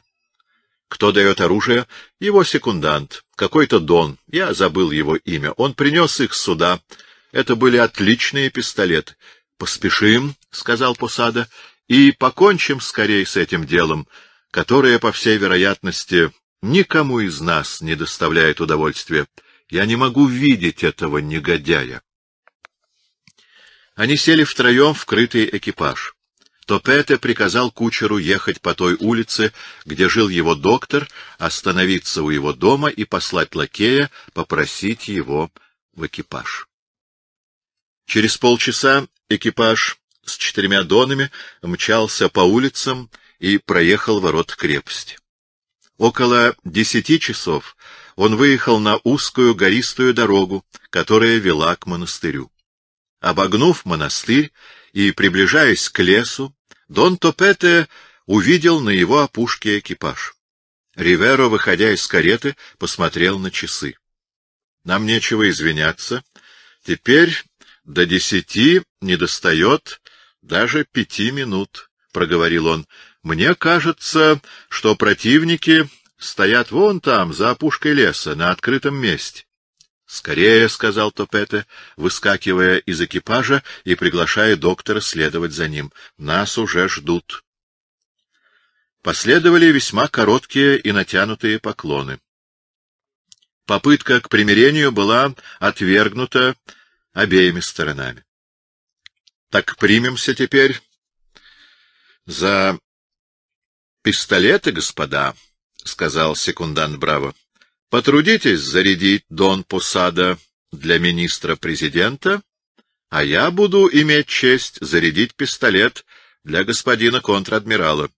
Кто дает оружие? Его секундант, какой-то Дон. Я забыл его имя. Он принес их сюда. Это были отличные пистолеты. Поспешим, — сказал Посада, — и покончим скорее с этим делом, которое, по всей вероятности, никому из нас не доставляет удовольствия. Я не могу видеть этого негодяя. Они сели втроем в крытый экипаж. Топете приказал кучеру ехать по той улице, где жил его доктор, остановиться у его дома и послать лакея попросить его в экипаж. Через полчаса экипаж с четырьмя донами мчался по улицам и проехал ворот крепости. Около десяти часов он выехал на узкую гористую дорогу, которая вела к монастырю. Обогнув монастырь и приближаясь к лесу, Дон Топете увидел на его опушке экипаж. Риверо, выходя из кареты, посмотрел на часы. — Нам нечего извиняться. Теперь до десяти не достает даже пяти минут, — проговорил он. — Мне кажется, что противники стоят вон там, за опушкой леса, на открытом месте. — Скорее, — сказал Топете, выскакивая из экипажа и приглашая доктора следовать за ним. — Нас уже ждут. Последовали весьма короткие и натянутые поклоны. Попытка к примирению была отвергнута обеими сторонами. — Так примемся теперь за пистолеты, господа, — сказал секундант Браво. — Потрудитесь зарядить Дон Посада для министра-президента, а я буду иметь честь зарядить пистолет для господина контр-адмирала.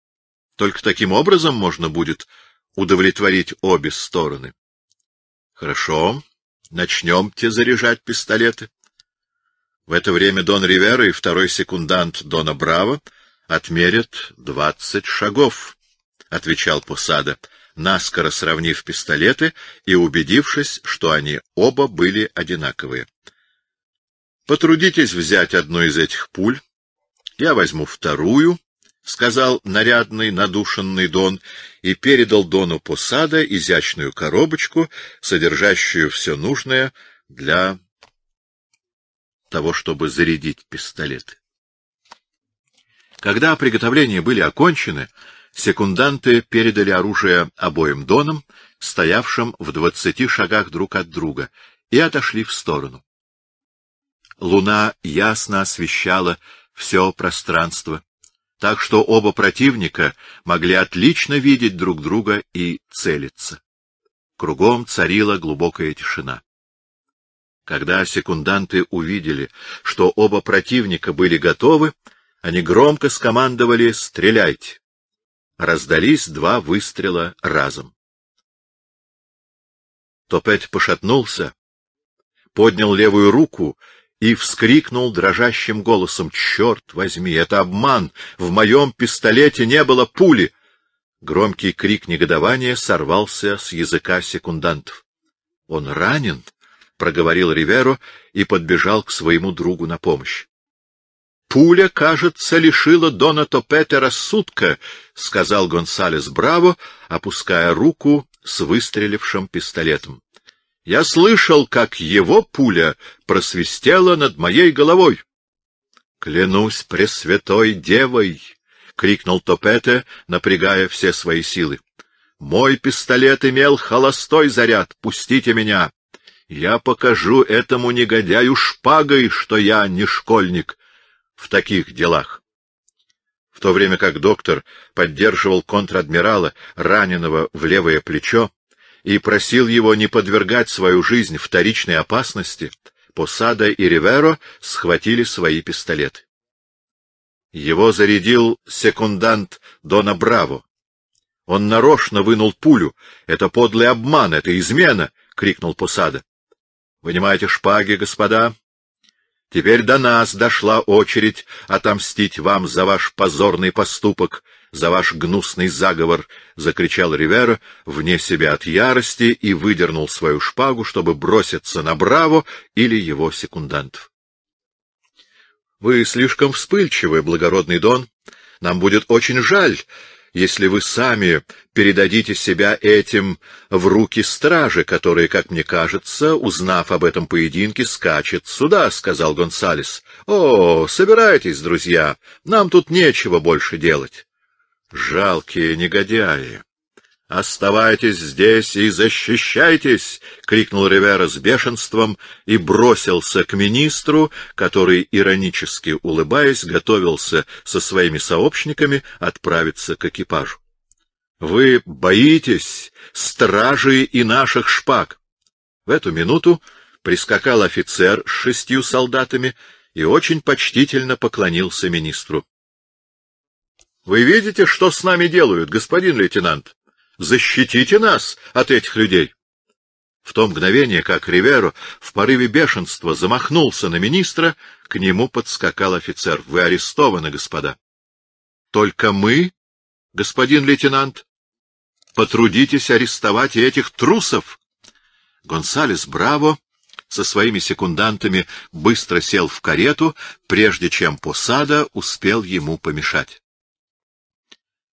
Только таким образом можно будет удовлетворить обе стороны. — Хорошо, начнемте заряжать пистолеты. В это время Дон Ривера и второй секундант Дона Браво отмерят двадцать шагов. — отвечал Посада, наскоро сравнив пистолеты и убедившись, что они оба были одинаковые. — Потрудитесь взять одну из этих пуль. Я возьму вторую, — сказал нарядный надушенный Дон и передал Дону Посада изящную коробочку, содержащую все нужное для того, чтобы зарядить пистолеты. Когда приготовления были окончены, секунданты передали оружие обоим донам, стоявшим в двадцати шагах друг от друга, и отошли в сторону. Луна ясно освещала все пространство, так что оба противника могли отлично видеть друг друга и целиться. Кругом царила глубокая тишина. Когда секунданты увидели, что оба противника были готовы, они громко скомандовали стрелять раздались два выстрела разом. Топет пошатнулся, поднял левую руку и вскрикнул дрожащим голосом. — Черт возьми, это обман! В моем пистолете не было пули! Громкий крик негодования сорвался с языка секундантов. — Он ранен! — проговорил Риверо и подбежал к своему другу на помощь. Пуля, кажется, лишила Дона Топете рассудка, — сказал Гонсалес Браво, опуская руку с выстрелившим пистолетом. — Я слышал, как его пуля просвистела над моей головой. — Клянусь Пресвятой Девой! — крикнул Топете, напрягая все свои силы. — Мой пистолет имел холостой заряд. Пустите меня! Я покажу этому негодяю шпагой, что я не школьник в таких делах. В то время как доктор поддерживал контр-адмирала, раненого в левое плечо, и просил его не подвергать свою жизнь вторичной опасности, Посада и Риверо схватили свои пистолеты. Его зарядил секундант Дона Браво. Он нарочно вынул пулю. Это подлый обман, это измена! — крикнул Посада. — Вынимайте шпаги, господа, Теперь до нас дошла очередь отомстить вам за ваш позорный поступок, за ваш гнусный заговор, — закричал Ривера вне себя от ярости и выдернул свою шпагу, чтобы броситься на Браво или его секундантов. — Вы слишком вспыльчивы, благородный Дон. Нам будет очень жаль, если вы сами передадите себя этим в руки стражи, которые, как мне кажется, узнав об этом поединке, скачет сюда, — сказал Гонсалес. — О, собирайтесь, друзья, нам тут нечего больше делать. — Жалкие негодяи! «Оставайтесь здесь и защищайтесь!» — крикнул Ривера с бешенством и бросился к министру, который, иронически улыбаясь, готовился со своими сообщниками отправиться к экипажу. «Вы боитесь стражи и наших шпаг!» В эту минуту прискакал офицер с шестью солдатами и очень почтительно поклонился министру. — Вы видите, что с нами делают, господин лейтенант? Защитите нас от этих людей! В то мгновение, как Риверо в порыве бешенства замахнулся на министра, к нему подскакал офицер. — Вы арестованы, господа. — Только мы, господин лейтенант? Потрудитесь арестовать и этих трусов! Гонсалес Браво со своими секундантами быстро сел в карету, прежде чем посада успел ему помешать.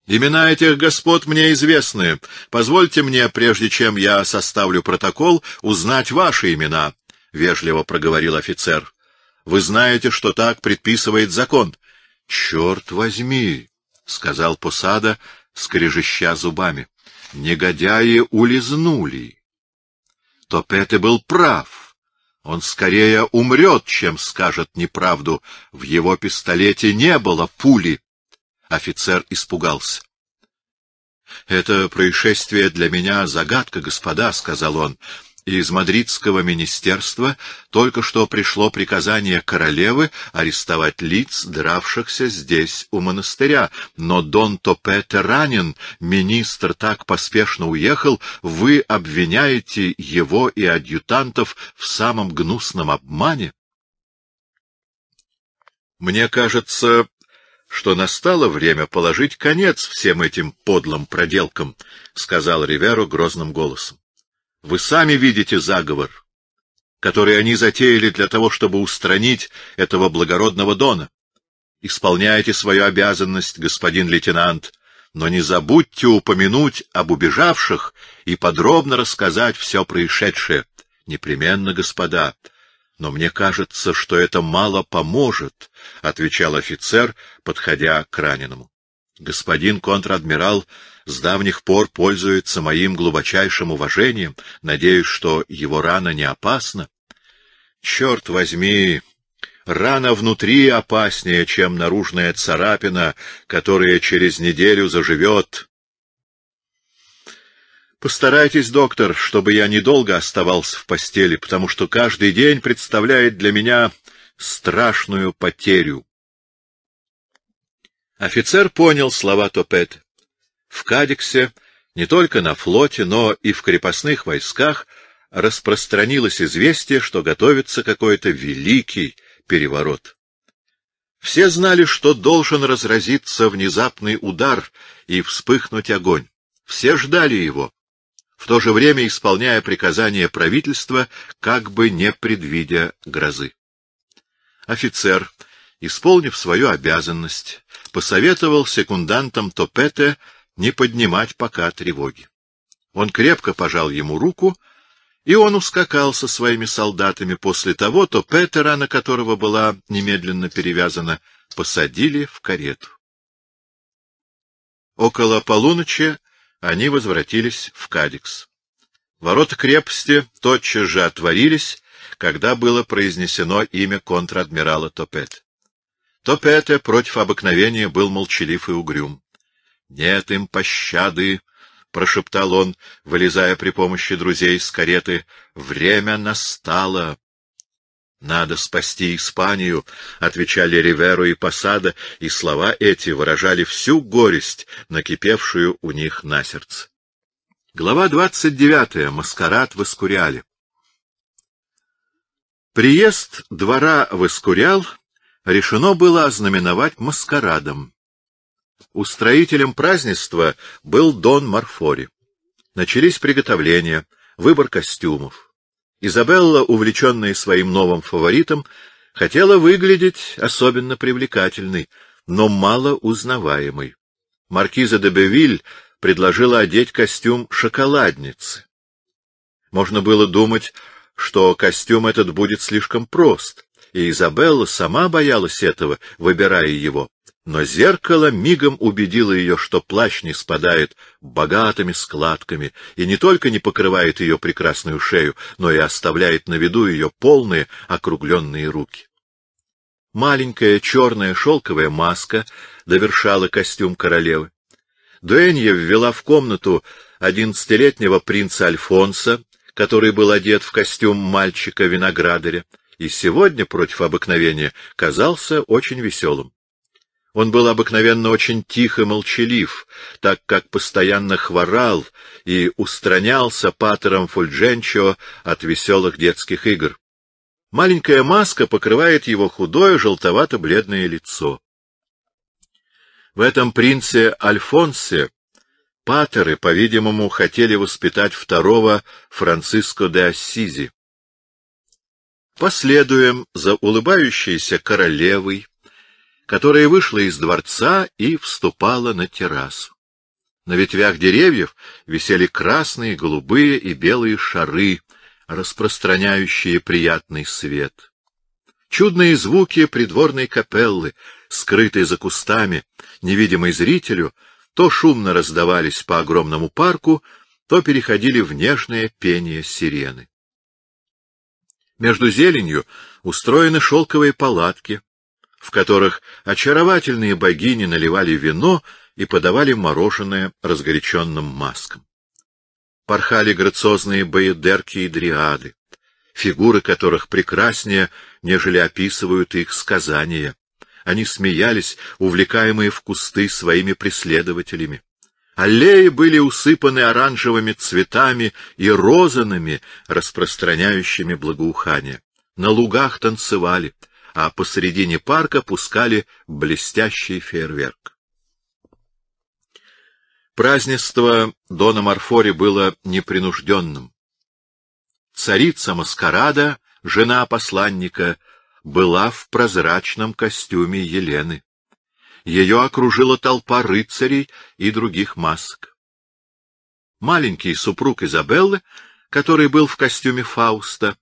Имена этих господ мне известны. Позвольте мне, прежде чем я составлю протокол, узнать ваши имена, — вежливо проговорил офицер. — Вы знаете, что так предписывает закон. — Черт возьми! — сказал Посада, скрежеща зубами. — Негодяи улизнули. Топеты был прав. Он скорее умрет, чем скажет неправду. В его пистолете не было пули. — Офицер испугался. — Это происшествие для меня загадка, господа, — сказал он. Из мадридского министерства только что пришло приказание королевы арестовать лиц, дравшихся здесь у монастыря, но Дон Топете ранен, министр так поспешно уехал, вы обвиняете его и адъютантов в самом гнусном обмане? — Мне кажется, что настало время положить конец всем этим подлым проделкам, — сказал Риверо грозным голосом. — Вы сами видите заговор, который они затеяли для того, чтобы устранить этого благородного Дона. Исполняйте свою обязанность, господин лейтенант, но не забудьте упомянуть об убежавших и подробно рассказать все происшедшее. Непременно, господа, но мне кажется, что это мало поможет, — отвечал офицер, подходя к раненому. Господин контр-адмирал с давних пор пользуется моим глубочайшим уважением. Надеюсь, что его рана не опасна. Черт возьми! Рана внутри опаснее, чем наружная царапина, которая через неделю заживет. Постарайтесь, доктор, чтобы я недолго оставался в постели, потому что каждый день представляет для меня страшную потерю. Офицер понял слова Топет. В Кадиксе, не только на флоте, но и в крепостных войсках распространилось известие, что готовится какой-то великий переворот. Все знали, что должен разразиться внезапный удар и вспыхнуть огонь. Все ждали его в то же время исполняя приказания правительства, как бы не предвидя грозы. Офицер, исполнив свою обязанность, посоветовал секундантам Топете не поднимать пока тревоги. Он крепко пожал ему руку, и он ускакал со своими солдатами. После того то Петера, на которого была немедленно перевязана, посадили в карету. Около полуночи они возвратились в Кадикс. Ворота крепости тотчас же отворились, когда было произнесено имя контр-адмирала Топет. Топете против обыкновения был молчалив и угрюм. — Нет им пощады! — прошептал он, вылезая при помощи друзей из кареты. — Время настало! «Надо спасти Испанию», — отвечали Риверу и Посада, и слова эти выражали всю горесть, накипевшую у них на сердце. Глава двадцать девятая. Маскарад в Искуриале. Приезд двора в Искуриал решено было ознаменовать маскарадом. Устроителем празднества был Дон Марфори. Начались приготовления, выбор костюмов. Изабелла, увлеченная своим новым фаворитом, хотела выглядеть особенно привлекательной, но мало узнаваемой. Маркиза де Бевиль предложила одеть костюм шоколадницы. Можно было думать, что костюм этот будет слишком прост, и Изабелла сама боялась этого, выбирая его. Но зеркало мигом убедило ее, что плащ не спадает богатыми складками и не только не покрывает ее прекрасную шею, но и оставляет на виду ее полные округленные руки. Маленькая черная шелковая маска довершала костюм королевы. Дуэнья ввела в комнату одиннадцатилетнего принца Альфонса, который был одет в костюм мальчика-виноградаря, и сегодня, против обыкновения, казался очень веселым. Он был обыкновенно очень тихо молчалив, так как постоянно хворал и устранялся патером Фульдженчо от веселых детских игр. Маленькая маска покрывает его худое желтовато-бледное лицо. В этом принце Альфонсе патеры, по-видимому, хотели воспитать второго Франциско де Ассизи. Последуем за улыбающейся королевой, которая вышла из дворца и вступала на террасу. На ветвях деревьев висели красные, голубые и белые шары, распространяющие приятный свет. Чудные звуки придворной капеллы, скрытые за кустами, невидимой зрителю, то шумно раздавались по огромному парку, то переходили в нежное пение сирены. Между зеленью устроены шелковые палатки, в которых очаровательные богини наливали вино и подавали мороженое разгоряченным маскам. Порхали грациозные боедерки и дриады, фигуры которых прекраснее, нежели описывают их сказания. Они смеялись, увлекаемые в кусты своими преследователями. Аллеи были усыпаны оранжевыми цветами и розанами, распространяющими благоухание. На лугах танцевали, а посредине парка пускали блестящий фейерверк. Празднество Дона Марфори было непринужденным. Царица Маскарада, жена посланника, была в прозрачном костюме Елены. Ее окружила толпа рыцарей и других масок. Маленький супруг Изабеллы, который был в костюме Фауста,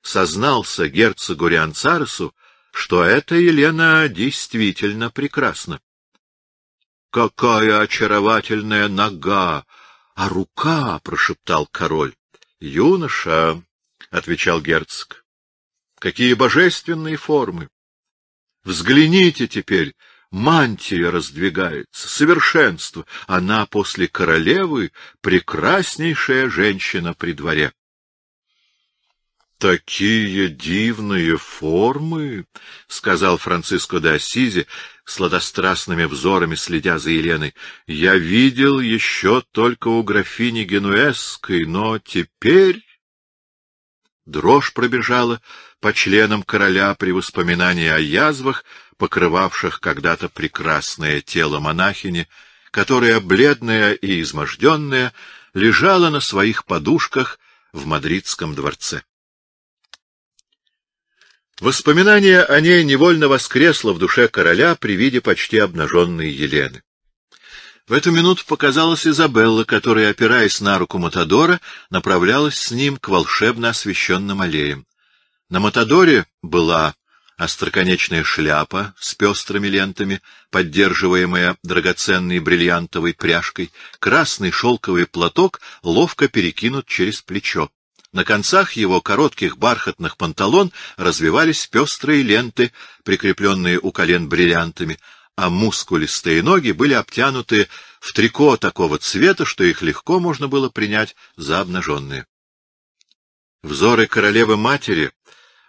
сознался герцогу Рианцарсу что эта Елена действительно прекрасна. «Какая очаровательная нога! А рука!» — прошептал король. «Юноша!» — отвечал герцог. «Какие божественные формы! Взгляните теперь!» Мантия раздвигается, совершенство. Она после королевы прекраснейшая женщина при дворе. «Такие дивные формы!» — сказал Франциско де Ассизи, сладострастными взорами следя за Еленой. «Я видел еще только у графини Генуэзской, но теперь...» Дрожь пробежала по членам короля при воспоминании о язвах, покрывавших когда-то прекрасное тело монахини, которая, бледная и изможденная, лежала на своих подушках в мадридском дворце. Воспоминание о ней невольно воскресло в душе короля при виде почти обнаженной Елены. В эту минуту показалась Изабелла, которая, опираясь на руку Матадора, направлялась с ним к волшебно освещенным аллеям. На Матадоре была остроконечная шляпа с пестрыми лентами, поддерживаемая драгоценной бриллиантовой пряжкой, красный шелковый платок ловко перекинут через плечо. На концах его коротких бархатных панталон развивались пестрые ленты, прикрепленные у колен бриллиантами, а мускулистые ноги были обтянуты в трико такого цвета, что их легко можно было принять за обнаженные. Взоры королевы-матери,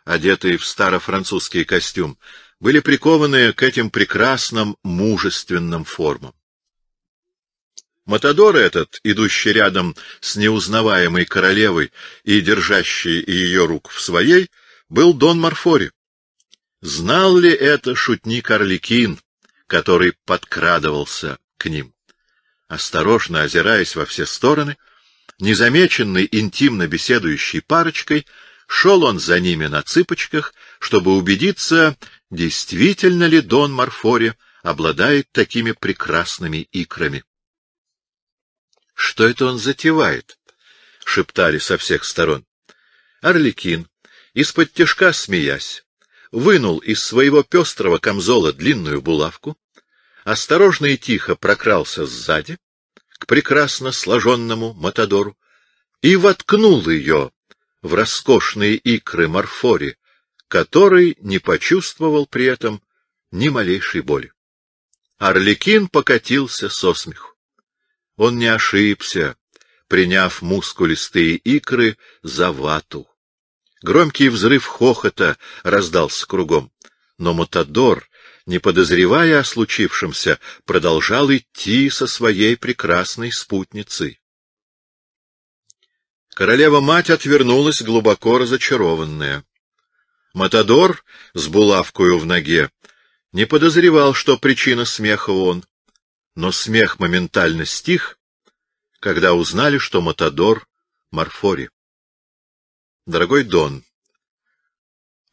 одетые в старофранцузский костюм, были прикованы к этим прекрасным мужественным формам. Матадор этот, идущий рядом с неузнаваемой королевой и держащий ее руку в своей, был Дон Марфори. Знал ли это шутник Орликин, который подкрадывался к ним? Осторожно озираясь во все стороны, незамеченный интимно беседующей парочкой, шел он за ними на цыпочках, чтобы убедиться, действительно ли Дон Марфори обладает такими прекрасными икрами. Что это он затевает? — шептали со всех сторон. Орликин, из-под тяжка смеясь, вынул из своего пестрого камзола длинную булавку, осторожно и тихо прокрался сзади к прекрасно сложенному Матадору и воткнул ее в роскошные икры Марфори, который не почувствовал при этом ни малейшей боли. Орликин покатился со смеху. Он не ошибся, приняв мускулистые икры за вату. Громкий взрыв хохота раздался кругом, но Матадор, не подозревая о случившемся, продолжал идти со своей прекрасной спутницей. Королева-мать отвернулась, глубоко разочарованная. Матадор с булавкою в ноге не подозревал, что причина смеха он но смех моментально стих, когда узнали, что Матадор — Марфори. «Дорогой Дон,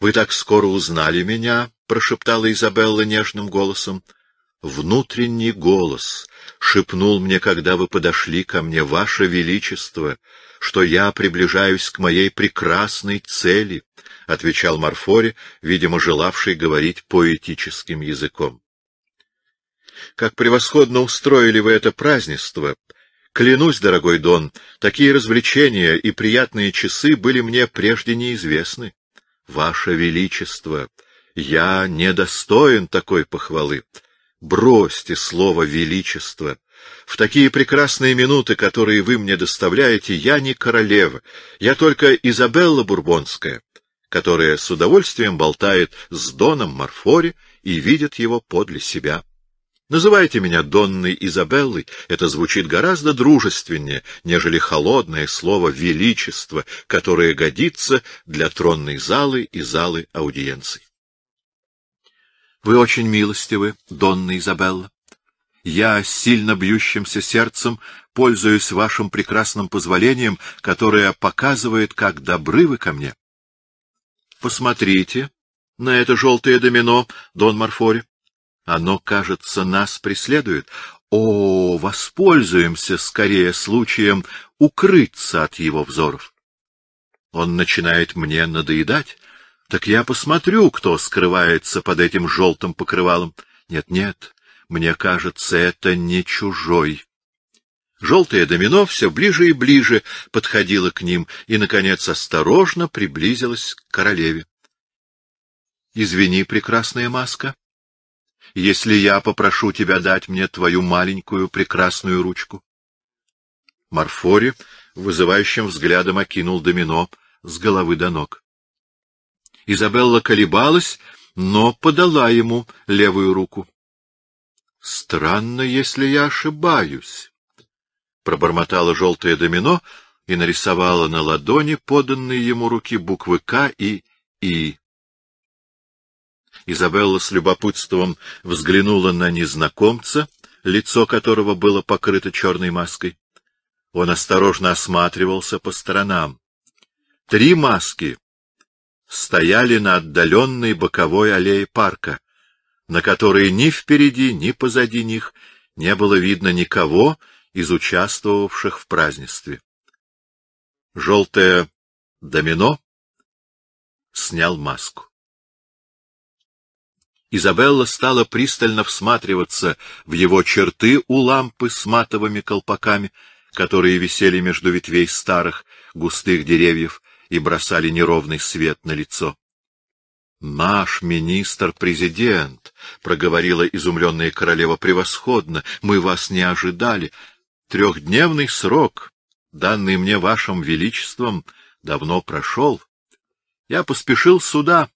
вы так скоро узнали меня», — прошептала Изабелла нежным голосом. «Внутренний голос шепнул мне, когда вы подошли ко мне, Ваше Величество, что я приближаюсь к моей прекрасной цели», — отвечал Марфори, видимо, желавший говорить поэтическим языком как превосходно устроили вы это празднество. Клянусь, дорогой Дон, такие развлечения и приятные часы были мне прежде неизвестны. Ваше Величество, я недостоин такой похвалы. Бросьте слово «величество». В такие прекрасные минуты, которые вы мне доставляете, я не королева, я только Изабелла Бурбонская, которая с удовольствием болтает с Доном Марфори и видит его подле себя. Называйте меня Донной Изабеллой, это звучит гораздо дружественнее, нежели холодное слово «величество», которое годится для тронной залы и залы аудиенций. Вы очень милостивы, Донна Изабелла. Я сильно бьющимся сердцем пользуюсь вашим прекрасным позволением, которое показывает, как добры вы ко мне. Посмотрите на это желтое домино, Дон Марфори. Оно, кажется, нас преследует. О, воспользуемся скорее случаем укрыться от его взоров. Он начинает мне надоедать. Так я посмотрю, кто скрывается под этим желтым покрывалом. Нет, нет, мне кажется, это не чужой. Желтое домино все ближе и ближе подходило к ним и, наконец, осторожно приблизилось к королеве. — Извини, прекрасная маска, если я попрошу тебя дать мне твою маленькую прекрасную ручку? Марфори вызывающим взглядом окинул домино с головы до ног. Изабелла колебалась, но подала ему левую руку. — Странно, если я ошибаюсь, — пробормотала желтое домино и нарисовала на ладони поданные ему руки буквы «К» и «И». Изабелла с любопытством взглянула на незнакомца, лицо которого было покрыто черной маской. Он осторожно осматривался по сторонам. Три маски стояли на отдаленной боковой аллее парка, на которой ни впереди, ни позади них не было видно никого из участвовавших в празднестве. Желтое домино снял маску. Изабелла стала пристально всматриваться в его черты у лампы с матовыми колпаками, которые висели между ветвей старых, густых деревьев и бросали неровный свет на лицо. — Наш министр-президент, — проговорила изумленная королева превосходно, — мы вас не ожидали. Трехдневный срок, данный мне вашим величеством, давно прошел. Я поспешил сюда,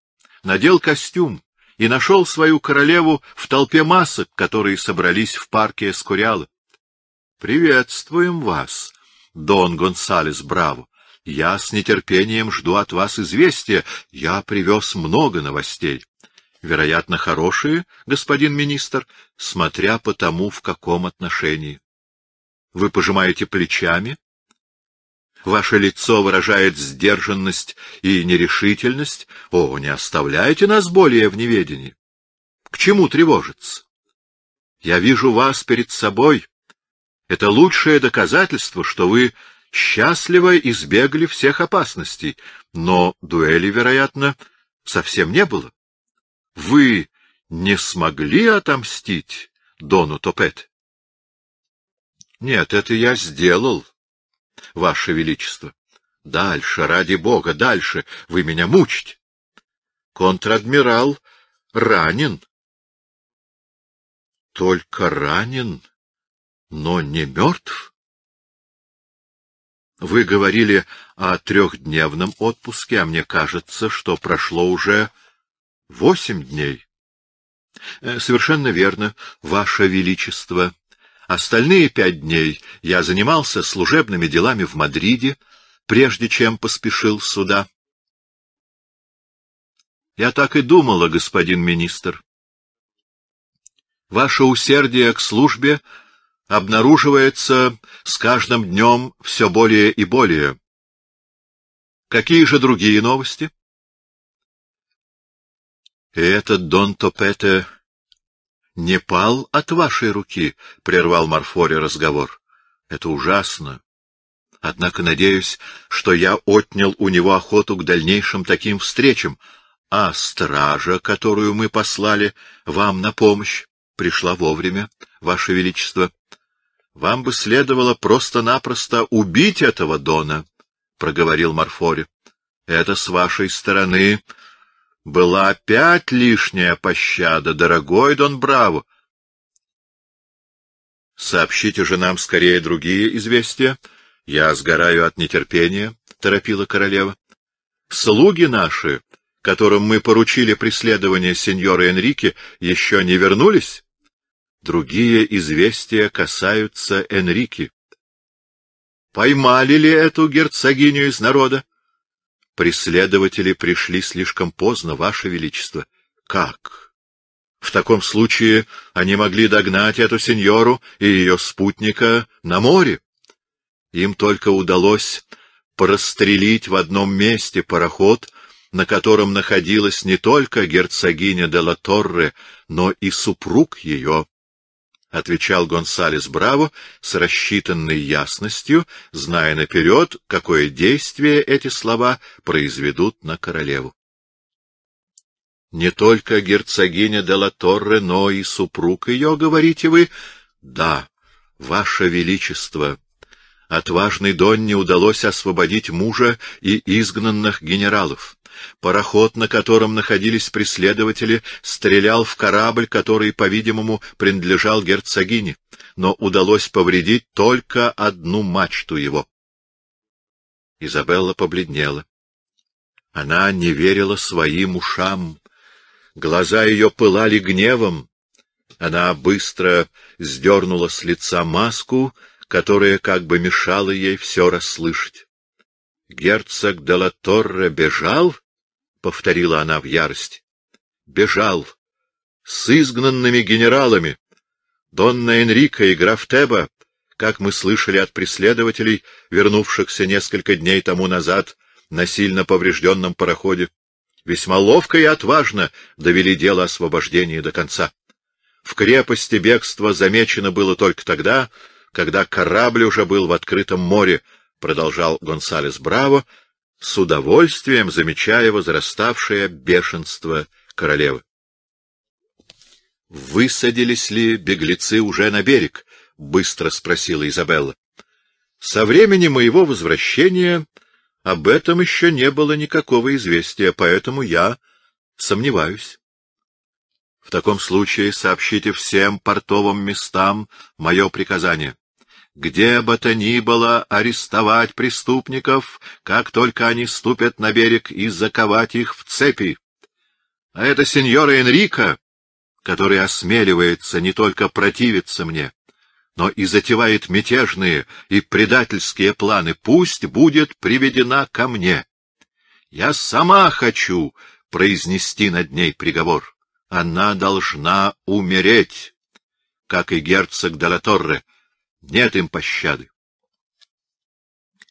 надел костюм и нашел свою королеву в толпе масок, которые собрались в парке Эскуриалы. — Приветствуем вас, Дон Гонсалес Браво. Я с нетерпением жду от вас известия. Я привез много новостей. Вероятно, хорошие, господин министр, смотря по тому, в каком отношении. Вы пожимаете плечами Ваше лицо выражает сдержанность и нерешительность. О, не оставляйте нас более в неведении. К чему тревожиться? Я вижу вас перед собой. Это лучшее доказательство, что вы счастливо избегли всех опасностей, но дуэли, вероятно, совсем не было. Вы не смогли отомстить Дону Топет? — Нет, это я сделал, Ваше Величество. Дальше, ради бога, дальше. Вы меня мучите. Контрадмирал ранен. Только ранен, но не мертв? Вы говорили о трехдневном отпуске, а мне кажется, что прошло уже восемь дней. Э, совершенно верно, Ваше Величество. Остальные пять дней я занимался служебными делами в Мадриде, прежде чем поспешил сюда. Я так и думала, господин министр. Ваше усердие к службе обнаруживается с каждым днем все более и более. Какие же другие новости? И этот Дон Топете не пал от вашей руки, — прервал Марфори разговор. — Это ужасно. Однако надеюсь, что я отнял у него охоту к дальнейшим таким встречам. А стража, которую мы послали, вам на помощь пришла вовремя, ваше величество. Вам бы следовало просто-напросто убить этого Дона, — проговорил Марфори. — Это с вашей стороны была опять лишняя пощада, дорогой Дон Браво. Сообщите же нам скорее другие известия. Я сгораю от нетерпения, — торопила королева. Слуги наши, которым мы поручили преследование сеньора Энрике, еще не вернулись? Другие известия касаются Энрике. Поймали ли эту герцогиню из народа? Преследователи пришли слишком поздно, Ваше Величество. Как? В таком случае они могли догнать эту сеньору и ее спутника на море. Им только удалось прострелить в одном месте пароход, на котором находилась не только герцогиня де ла Торре, но и супруг ее, — отвечал Гонсалес Браво с рассчитанной ясностью, зная наперед, какое действие эти слова произведут на королеву. Не только герцогиня де ла Торре, но и супруг ее, говорите вы? Да, ваше величество. Отважной Донне удалось освободить мужа и изгнанных генералов. Пароход, на котором находились преследователи, стрелял в корабль, который, по-видимому, принадлежал герцогине, но удалось повредить только одну мачту его. Изабелла побледнела. Она не верила своим ушам. Глаза ее пылали гневом. Она быстро сдернула с лица маску, которая как бы мешала ей все расслышать. Герцог Делаторре бежал? повторила она в ярости. Бежал с изгнанными генералами. Донна Энрика и граф Теба, как мы слышали от преследователей, вернувшихся несколько дней тому назад на сильно поврежденном пароходе, весьма ловко и отважно довели дело освобождения до конца. В крепости бегство замечено было только тогда, когда корабль уже был в открытом море, — продолжал Гонсалес Браво, с удовольствием замечая возраставшее бешенство королевы. — Высадились ли беглецы уже на берег? — быстро спросила Изабелла. — Со времени моего возвращения об этом еще не было никакого известия, поэтому я сомневаюсь. В таком случае сообщите всем портовым местам мое приказание где бы то ни было арестовать преступников, как только они ступят на берег и заковать их в цепи. А это сеньора Энрико, который осмеливается не только противиться мне, но и затевает мятежные и предательские планы, пусть будет приведена ко мне. Я сама хочу произнести над ней приговор. Она должна умереть, как и герцог Делаторре, нет им пощады.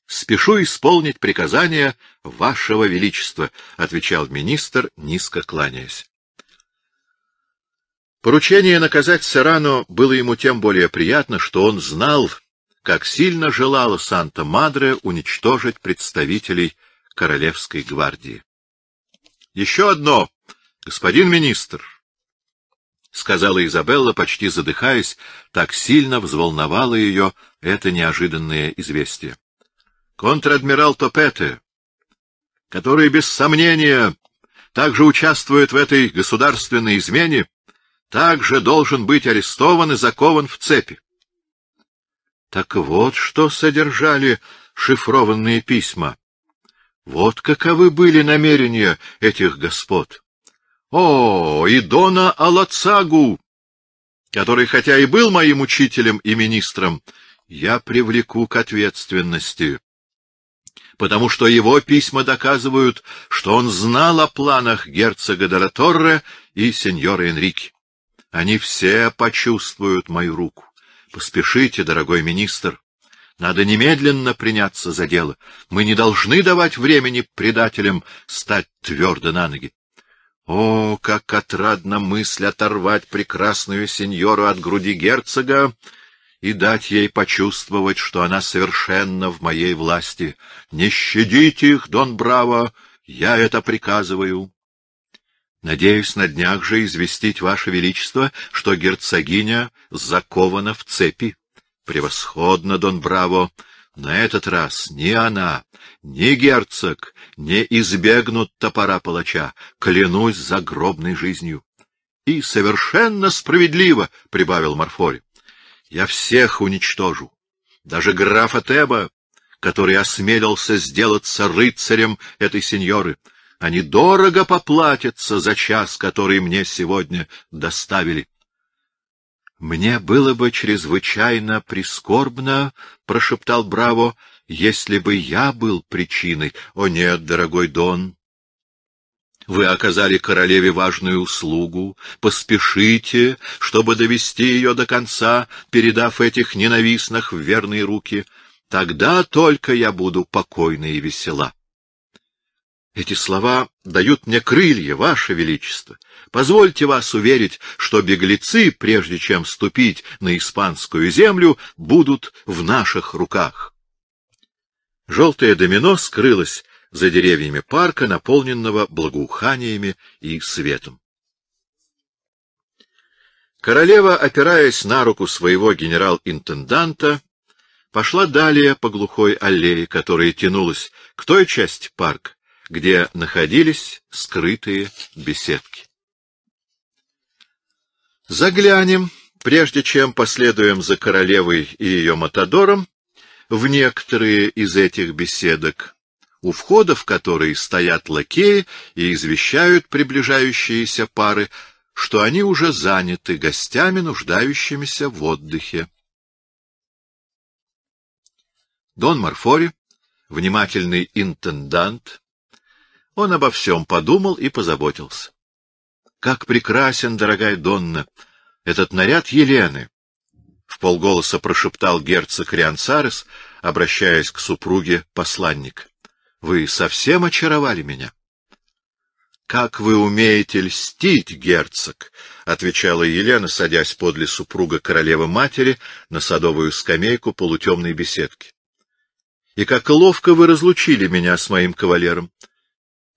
Спешу исполнить приказания Вашего Величества, — отвечал министр, низко кланяясь. Поручение наказать Серано было ему тем более приятно, что он знал, как сильно желала Санта-Мадре уничтожить представителей Королевской гвардии. — Еще одно, господин министр, — сказала Изабелла, почти задыхаясь, так сильно взволновало ее это неожиданное известие. — Контр-адмирал Топете, который, без сомнения, также участвует в этой государственной измене, также должен быть арестован и закован в цепи. Так вот, что содержали шифрованные письма. Вот каковы были намерения этих господ. — о, и Дона Алацагу, который хотя и был моим учителем и министром, я привлеку к ответственности, потому что его письма доказывают, что он знал о планах герцога Дораторре и сеньора Энрике. Они все почувствуют мою руку. Поспешите, дорогой министр. Надо немедленно приняться за дело. Мы не должны давать времени предателям стать твердо на ноги. О, как отрадна мысль оторвать прекрасную сеньору от груди герцога и дать ей почувствовать, что она совершенно в моей власти. Не щадите их, Дон Браво, я это приказываю. Надеюсь на днях же известить Ваше Величество, что герцогиня закована в цепи. Превосходно, Дон Браво! На этот раз ни она, ни герцог не избегнут топора палача, клянусь загробной жизнью. — И совершенно справедливо, — прибавил Марфори, я всех уничтожу, даже графа Теба, который осмелился сделаться рыцарем этой сеньоры. Они дорого поплатятся за час, который мне сегодня доставили. — «Мне было бы чрезвычайно прискорбно», — прошептал Браво, — «если бы я был причиной». «О нет, дорогой Дон, вы оказали королеве важную услугу. Поспешите, чтобы довести ее до конца, передав этих ненавистных в верные руки. Тогда только я буду покойна и весела». Эти слова дают мне крылья, Ваше Величество. Позвольте вас уверить, что беглецы, прежде чем ступить на испанскую землю, будут в наших руках. Желтое домино скрылось за деревьями парка, наполненного благоуханиями и светом. Королева, опираясь на руку своего генерал-интенданта, пошла далее по глухой аллее, которая тянулась к той части парка, где находились скрытые беседки. Заглянем, прежде чем последуем за королевой и ее матадором, в некоторые из этих беседок, у входа в которые стоят лакеи и извещают приближающиеся пары, что они уже заняты гостями, нуждающимися в отдыхе. Дон Марфори, внимательный интендант, он обо всем подумал и позаботился. — Как прекрасен, дорогая Донна, этот наряд Елены! — в полголоса прошептал герцог Риансарес, обращаясь к супруге посланник. — Вы совсем очаровали меня? — Как вы умеете льстить, герцог! — отвечала Елена, садясь подле супруга королевы-матери на садовую скамейку полутемной беседки. — И как ловко вы разлучили меня с моим кавалером! —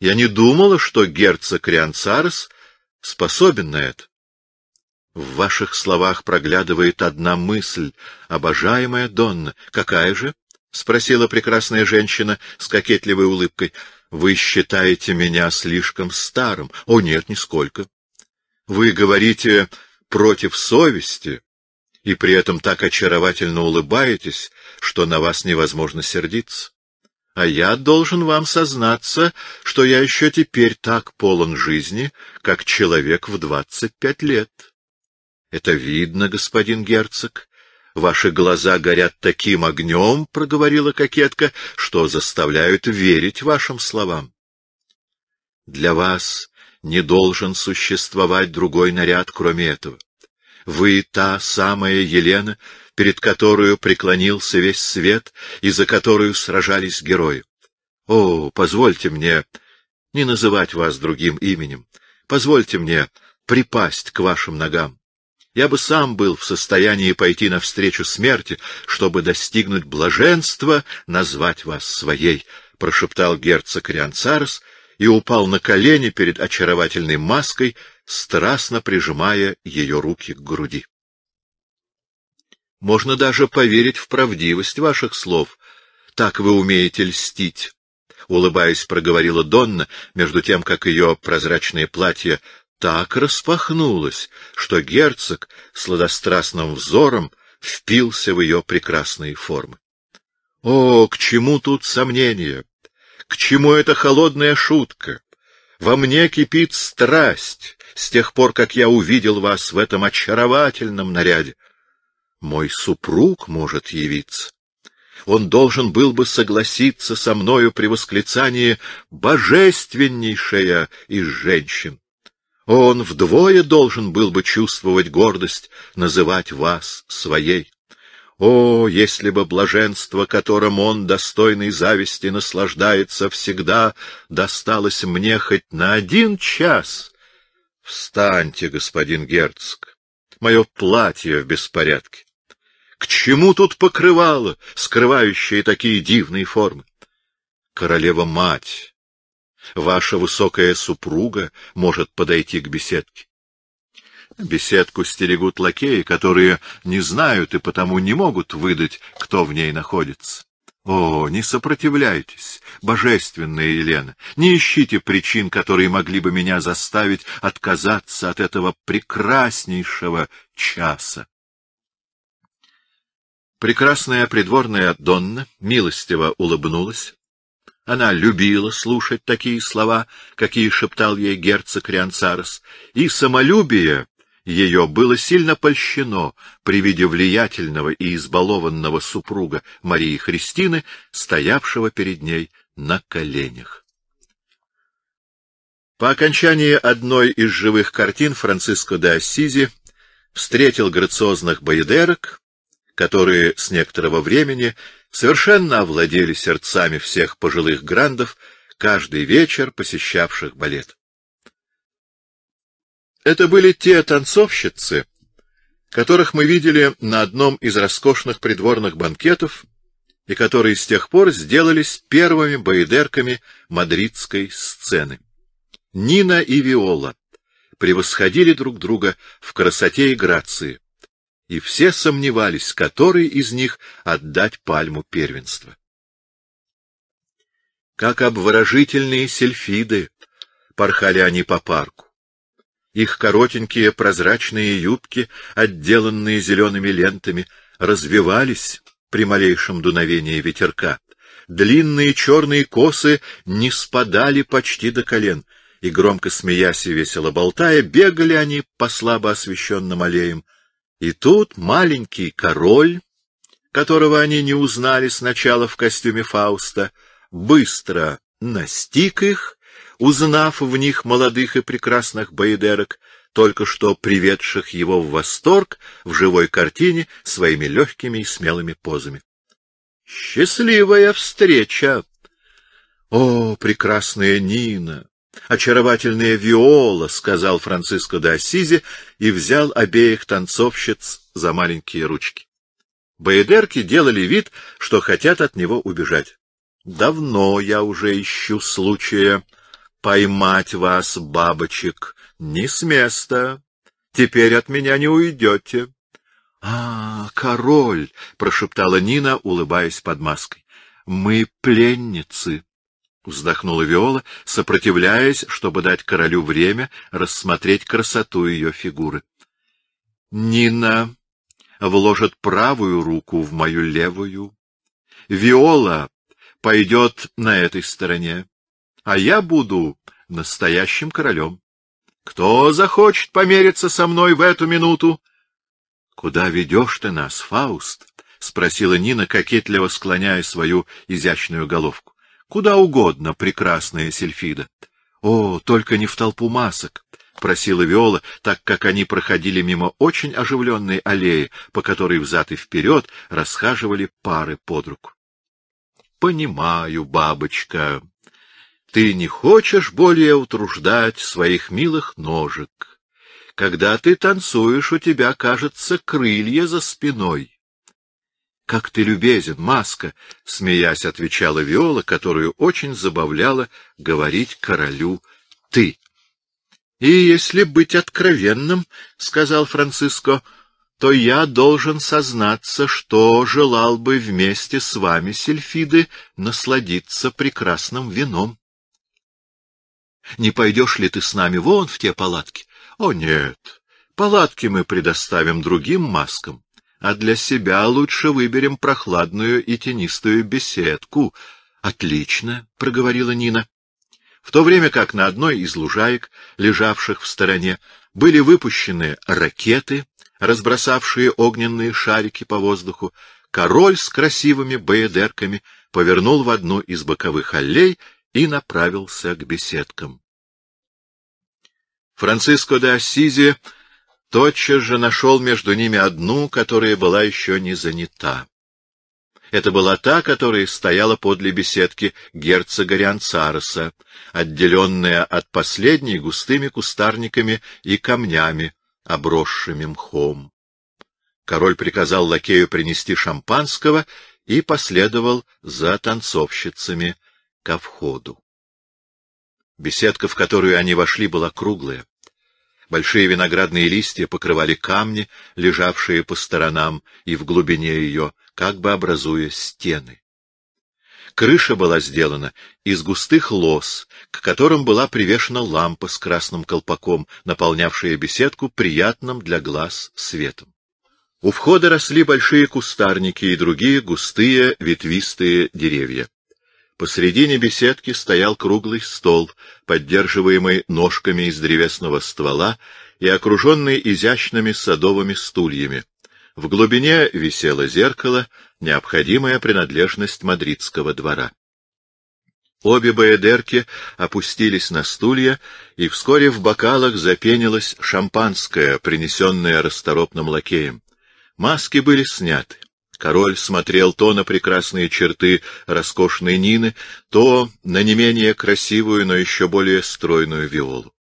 я не думала, что герцог Рианцарес способен на это. В ваших словах проглядывает одна мысль, обожаемая Донна. Какая же? — спросила прекрасная женщина с кокетливой улыбкой. — Вы считаете меня слишком старым? — О, нет, нисколько. — Вы говорите против совести и при этом так очаровательно улыбаетесь, что на вас невозможно сердиться. А я должен вам сознаться, что я еще теперь так полон жизни, как человек в двадцать пять лет. Это видно, господин герцог. Ваши глаза горят таким огнем, — проговорила кокетка, — что заставляют верить вашим словам. Для вас не должен существовать другой наряд, кроме этого. Вы та самая Елена, перед которую преклонился весь свет и за которую сражались герои. О, позвольте мне не называть вас другим именем, позвольте мне припасть к вашим ногам. Я бы сам был в состоянии пойти навстречу смерти, чтобы достигнуть блаженства, назвать вас своей, — прошептал герцог Рианцарес и упал на колени перед очаровательной маской, страстно прижимая ее руки к груди. Можно даже поверить в правдивость ваших слов. Так вы умеете льстить. Улыбаясь, проговорила Донна, между тем, как ее прозрачное платье так распахнулось, что герцог сладострастным взором впился в ее прекрасные формы. О, к чему тут сомнение? К чему эта холодная шутка? Во мне кипит страсть с тех пор, как я увидел вас в этом очаровательном наряде мой супруг может явиться. Он должен был бы согласиться со мною при восклицании «божественнейшая из женщин». Он вдвое должен был бы чувствовать гордость, называть вас своей. О, если бы блаженство, которым он, достойный зависти, наслаждается всегда, досталось мне хоть на один час! Встаньте, господин Герцог! Мое платье в беспорядке. К чему тут покрывало, скрывающее такие дивные формы? Королева-мать, ваша высокая супруга может подойти к беседке. Беседку стерегут лакеи, которые не знают и потому не могут выдать, кто в ней находится. О, не сопротивляйтесь, божественная Елена, не ищите причин, которые могли бы меня заставить отказаться от этого прекраснейшего часа. Прекрасная придворная Донна милостиво улыбнулась. Она любила слушать такие слова, какие шептал ей герцог Рианцарес, и самолюбие ее было сильно польщено при виде влиятельного и избалованного супруга Марии Христины, стоявшего перед ней на коленях. По окончании одной из живых картин Франциско де Ассизи встретил грациозных боедерок которые с некоторого времени совершенно овладели сердцами всех пожилых грандов, каждый вечер посещавших балет. Это были те танцовщицы, которых мы видели на одном из роскошных придворных банкетов и которые с тех пор сделались первыми боедерками мадридской сцены. Нина и Виола превосходили друг друга в красоте и грации, и все сомневались, который из них отдать пальму первенства. Как обворожительные сельфиды порхали они по парку. Их коротенькие прозрачные юбки, отделанные зелеными лентами, развивались при малейшем дуновении ветерка. Длинные черные косы не спадали почти до колен, и, громко смеясь и весело болтая, бегали они по слабо освещенным аллеям, и тут маленький король, которого они не узнали сначала в костюме Фауста, быстро настиг их, узнав в них молодых и прекрасных боедерок, только что приведших его в восторг в живой картине своими легкими и смелыми позами. Счастливая встреча! О, прекрасная Нина! очаровательная Виола, — сказал Франциско де Ассизи и взял обеих танцовщиц за маленькие ручки. Боедерки делали вид, что хотят от него убежать. — Давно я уже ищу случая поймать вас, бабочек, не с места. Теперь от меня не уйдете. — А, король! — прошептала Нина, улыбаясь под маской. — Мы пленницы. — Вздохнула Виола, сопротивляясь, чтобы дать королю время рассмотреть красоту ее фигуры. Нина вложит правую руку в мою левую. Виола пойдет на этой стороне, а я буду настоящим королем. Кто захочет помериться со мной в эту минуту? — Куда ведешь ты нас, Фауст? — спросила Нина, кокетливо склоняя свою изящную головку. Куда угодно, прекрасная Сельфида. О, только не в толпу масок, просила Виола, так как они проходили мимо очень оживленной аллеи, по которой взад и вперед расхаживали пары под руку. Понимаю, бабочка, ты не хочешь более утруждать своих милых ножек. Когда ты танцуешь, у тебя, кажется, крылья за спиной. Как ты любезен, маска! — смеясь отвечала Виола, которую очень забавляло говорить королю «ты». — И если быть откровенным, — сказал Франциско, — то я должен сознаться, что желал бы вместе с вами, Сельфиды, насладиться прекрасным вином. — Не пойдешь ли ты с нами вон в те палатки? — О, нет, палатки мы предоставим другим маскам а для себя лучше выберем прохладную и тенистую беседку. — Отлично, — проговорила Нина. В то время как на одной из лужаек, лежавших в стороне, были выпущены ракеты, разбросавшие огненные шарики по воздуху, король с красивыми боедерками повернул в одну из боковых аллей и направился к беседкам. Франциско де Ассизи тотчас же нашел между ними одну, которая была еще не занята. Это была та, которая стояла подле беседки герцога Рианцареса, отделенная от последней густыми кустарниками и камнями, обросшими мхом. Король приказал лакею принести шампанского и последовал за танцовщицами ко входу. Беседка, в которую они вошли, была круглая. Большие виноградные листья покрывали камни, лежавшие по сторонам и в глубине ее, как бы образуя стены. Крыша была сделана из густых лоз, к которым была привешена лампа с красным колпаком, наполнявшая беседку приятным для глаз светом. У входа росли большие кустарники и другие густые ветвистые деревья. Посредине беседки стоял круглый стол, поддерживаемый ножками из древесного ствола и окруженный изящными садовыми стульями. В глубине висело зеркало, необходимая принадлежность мадридского двора. Обе боедерки опустились на стулья, и вскоре в бокалах запенилось шампанское, принесенное расторопным лакеем. Маски были сняты. Король смотрел то на прекрасные черты роскошной Нины, то на не менее красивую, но еще более стройную Виолу.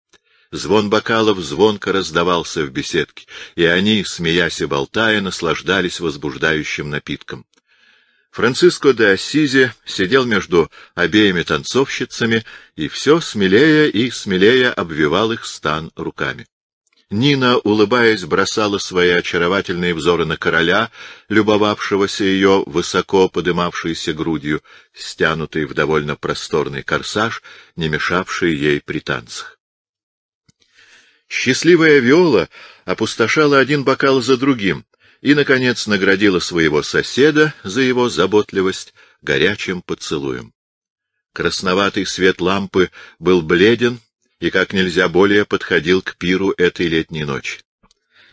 Звон бокалов звонко раздавался в беседке, и они, смеясь и болтая, наслаждались возбуждающим напитком. Франциско де Ассизи сидел между обеими танцовщицами и все смелее и смелее обвивал их стан руками. Нина, улыбаясь, бросала свои очаровательные взоры на короля, любовавшегося ее высоко подымавшейся грудью, стянутой в довольно просторный корсаж, не мешавший ей при танцах. Счастливая Виола опустошала один бокал за другим и, наконец, наградила своего соседа за его заботливость горячим поцелуем. Красноватый свет лампы был бледен, и как нельзя более подходил к пиру этой летней ночи.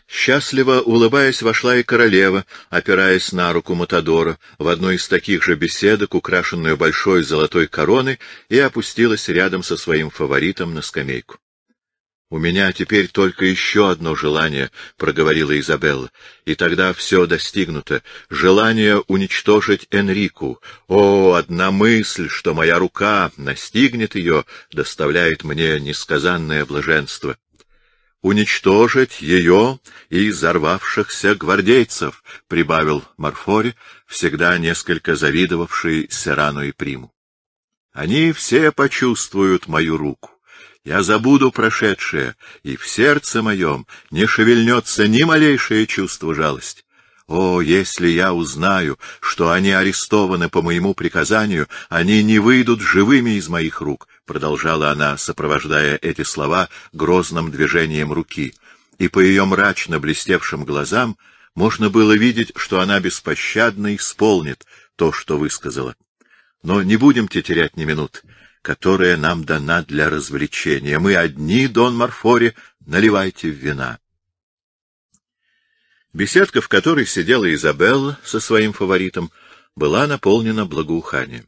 Счастливо, улыбаясь, вошла и королева, опираясь на руку Матадора, в одной из таких же беседок, украшенную большой золотой короной, и опустилась рядом со своим фаворитом на скамейку. — У меня теперь только еще одно желание, — проговорила Изабелла, — и тогда все достигнуто. Желание уничтожить Энрику. О, одна мысль, что моя рука настигнет ее, доставляет мне несказанное блаженство. — Уничтожить ее и взорвавшихся гвардейцев, — прибавил Марфори, всегда несколько завидовавший Серану и Приму. — Они все почувствуют мою руку. Я забуду прошедшее, и в сердце моем не шевельнется ни малейшее чувство жалости. О, если я узнаю, что они арестованы по моему приказанию, они не выйдут живыми из моих рук, — продолжала она, сопровождая эти слова грозным движением руки. И по ее мрачно блестевшим глазам можно было видеть, что она беспощадно исполнит то, что высказала. Но не будемте терять ни минут которая нам дана для развлечения. Мы одни, Дон Марфори, наливайте вина. Беседка, в которой сидела Изабелла со своим фаворитом, была наполнена благоуханием.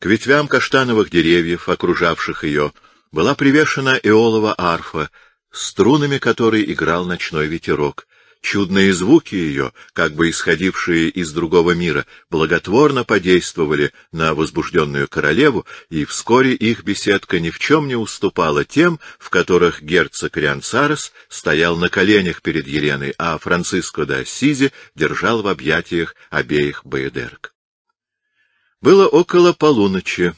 К ветвям каштановых деревьев, окружавших ее, была привешена эолова арфа, струнами которой играл ночной ветерок, Чудные звуки ее, как бы исходившие из другого мира, благотворно подействовали на возбужденную королеву, и вскоре их беседка ни в чем не уступала тем, в которых герцог Риансарес стоял на коленях перед Еленой, а Франциско да Сизи держал в объятиях обеих боедерок. Было около полуночи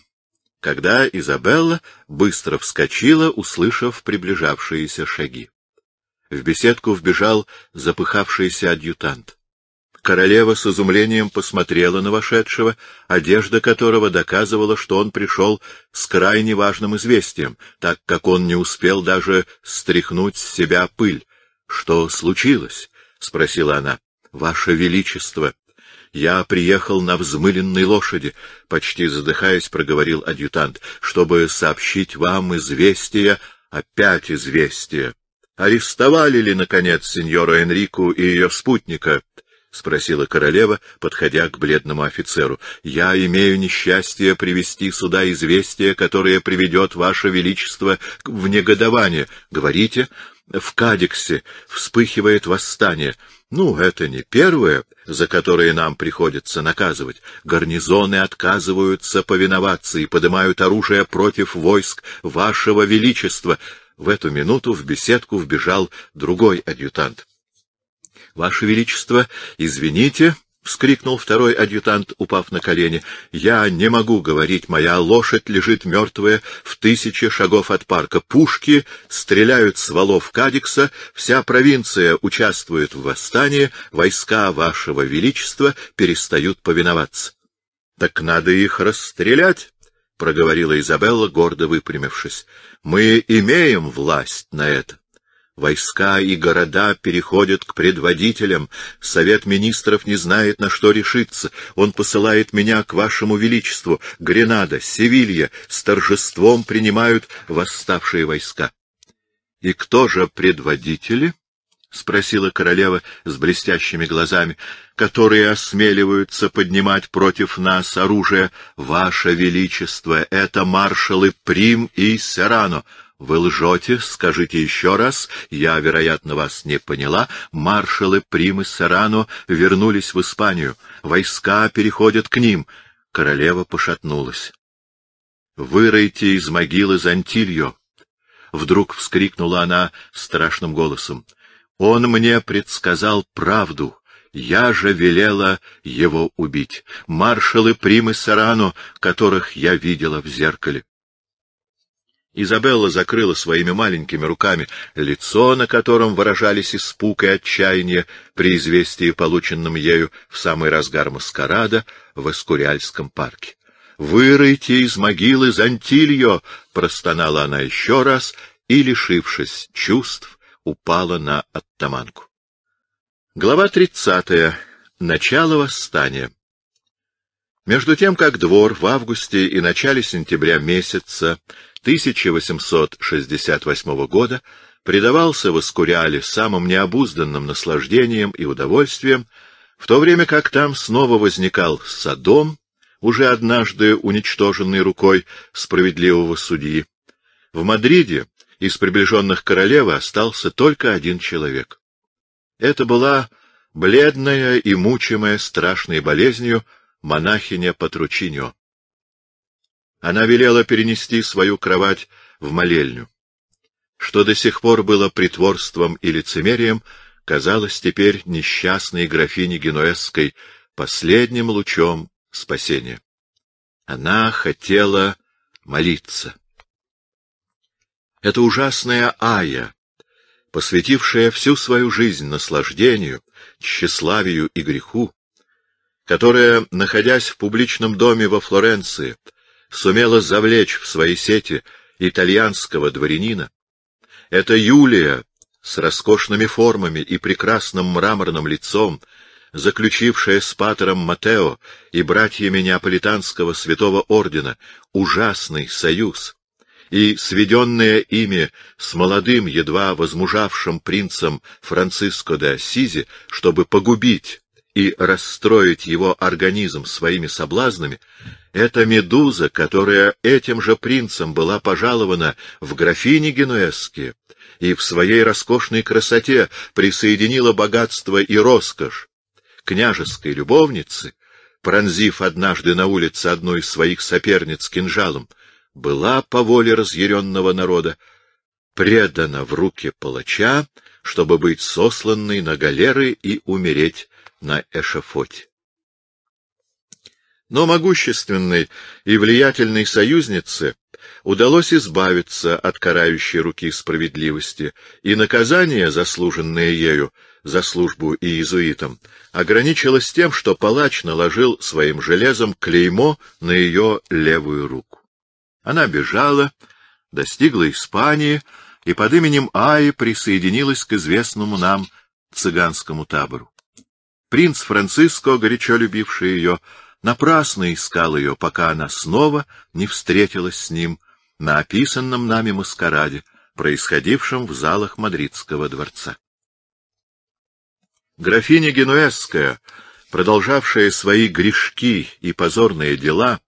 когда Изабелла быстро вскочила, услышав приближавшиеся шаги. В беседку вбежал запыхавшийся адъютант. Королева с изумлением посмотрела на вошедшего, одежда которого доказывала, что он пришел с крайне важным известием, так как он не успел даже стряхнуть с себя пыль. — Что случилось? — спросила она. — Ваше Величество! Я приехал на взмыленной лошади, — почти задыхаясь, проговорил адъютант, — чтобы сообщить вам известие, опять известие арестовали ли, наконец, сеньору Энрику и ее спутника? — спросила королева, подходя к бледному офицеру. — Я имею несчастье привести сюда известие, которое приведет Ваше Величество в негодование. Говорите, в Кадиксе вспыхивает восстание. Ну, это не первое, за которое нам приходится наказывать. Гарнизоны отказываются повиноваться и поднимают оружие против войск Вашего Величества. В эту минуту в беседку вбежал другой адъютант. — Ваше Величество, извините, — вскрикнул второй адъютант, упав на колени, — я не могу говорить, моя лошадь лежит мертвая в тысяче шагов от парка. Пушки стреляют с валов Кадикса, вся провинция участвует в восстании, войска Вашего Величества перестают повиноваться. — Так надо их расстрелять, — проговорила Изабелла, гордо выпрямившись. — Мы имеем власть на это. Войска и города переходят к предводителям. Совет министров не знает, на что решиться. Он посылает меня к вашему величеству. Гренада, Севилья с торжеством принимают восставшие войска. — И кто же предводители? —— спросила королева с блестящими глазами, — которые осмеливаются поднимать против нас оружие. — Ваше Величество, это маршалы Прим и Серано. Вы лжете, скажите еще раз, я, вероятно, вас не поняла. Маршалы Прим и Серано вернулись в Испанию. Войска переходят к ним. Королева пошатнулась. — Выройте из могилы Зантильо! — вдруг вскрикнула она страшным голосом. Он мне предсказал правду. Я же велела его убить. Маршалы Примы Сарану, которых я видела в зеркале. Изабелла закрыла своими маленькими руками лицо, на котором выражались испуг и отчаяние при известии, полученном ею в самый разгар маскарада в Эскуриальском парке. «Выройте из могилы Зантильо!» — простонала она еще раз и, лишившись чувств, упала на оттаманку. Глава 30. Начало восстания. Между тем, как двор в августе и начале сентября месяца 1868 года предавался в Воскуряле самым необузданным наслаждением и удовольствием, в то время как там снова возникал Содом, уже однажды уничтоженный рукой справедливого судьи. В Мадриде из приближенных королевы остался только один человек. Это была бледная и мучимая страшной болезнью монахиня Патручиньо. Она велела перенести свою кровать в молельню. Что до сих пор было притворством и лицемерием, казалось теперь несчастной графине Генуэзской последним лучом спасения. Она хотела молиться. Это ужасная Ая, посвятившая всю свою жизнь наслаждению, тщеславию и греху, которая, находясь в публичном доме во Флоренции, сумела завлечь в свои сети итальянского дворянина. Это Юлия с роскошными формами и прекрасным мраморным лицом, заключившая с патером Матео и братьями Неаполитанского святого ордена ужасный союз, и сведенное ими с молодым, едва возмужавшим принцем Франциско де Ассизи, чтобы погубить и расстроить его организм своими соблазнами, эта медуза, которая этим же принцем была пожалована в графине Генуэзские и в своей роскошной красоте присоединила богатство и роскошь княжеской любовницы, пронзив однажды на улице одну из своих соперниц кинжалом, была по воле разъяренного народа предана в руки палача, чтобы быть сосланной на галеры и умереть на эшафоте. Но могущественной и влиятельной союзнице удалось избавиться от карающей руки справедливости, и наказание, заслуженное ею за службу иезуитам, ограничилось тем, что палач наложил своим железом клеймо на ее левую руку. Она бежала, достигла Испании и под именем Аи присоединилась к известному нам цыганскому табору. Принц Франциско, горячо любивший ее, напрасно искал ее, пока она снова не встретилась с ним на описанном нами маскараде, происходившем в залах Мадридского дворца. Графиня Генуэзская, продолжавшая свои грешки и позорные дела,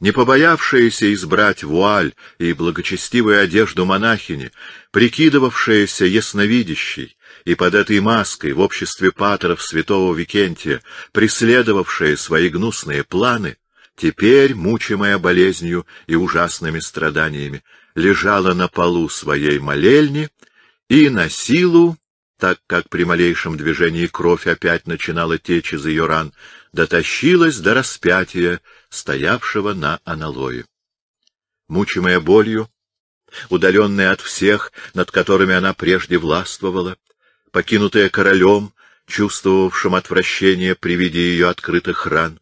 не побоявшаяся избрать вуаль и благочестивую одежду монахини, прикидывавшаяся ясновидящей, и под этой маской в обществе патеров святого Викентия, преследовавшая свои гнусные планы, теперь, мучимая болезнью и ужасными страданиями, лежала на полу своей молельни и на силу, так как при малейшем движении кровь опять начинала течь из ее ран, дотащилась до распятия стоявшего на аналое. Мучимая болью, удаленная от всех, над которыми она прежде властвовала, покинутая королем, чувствовавшим отвращение при виде ее открытых ран,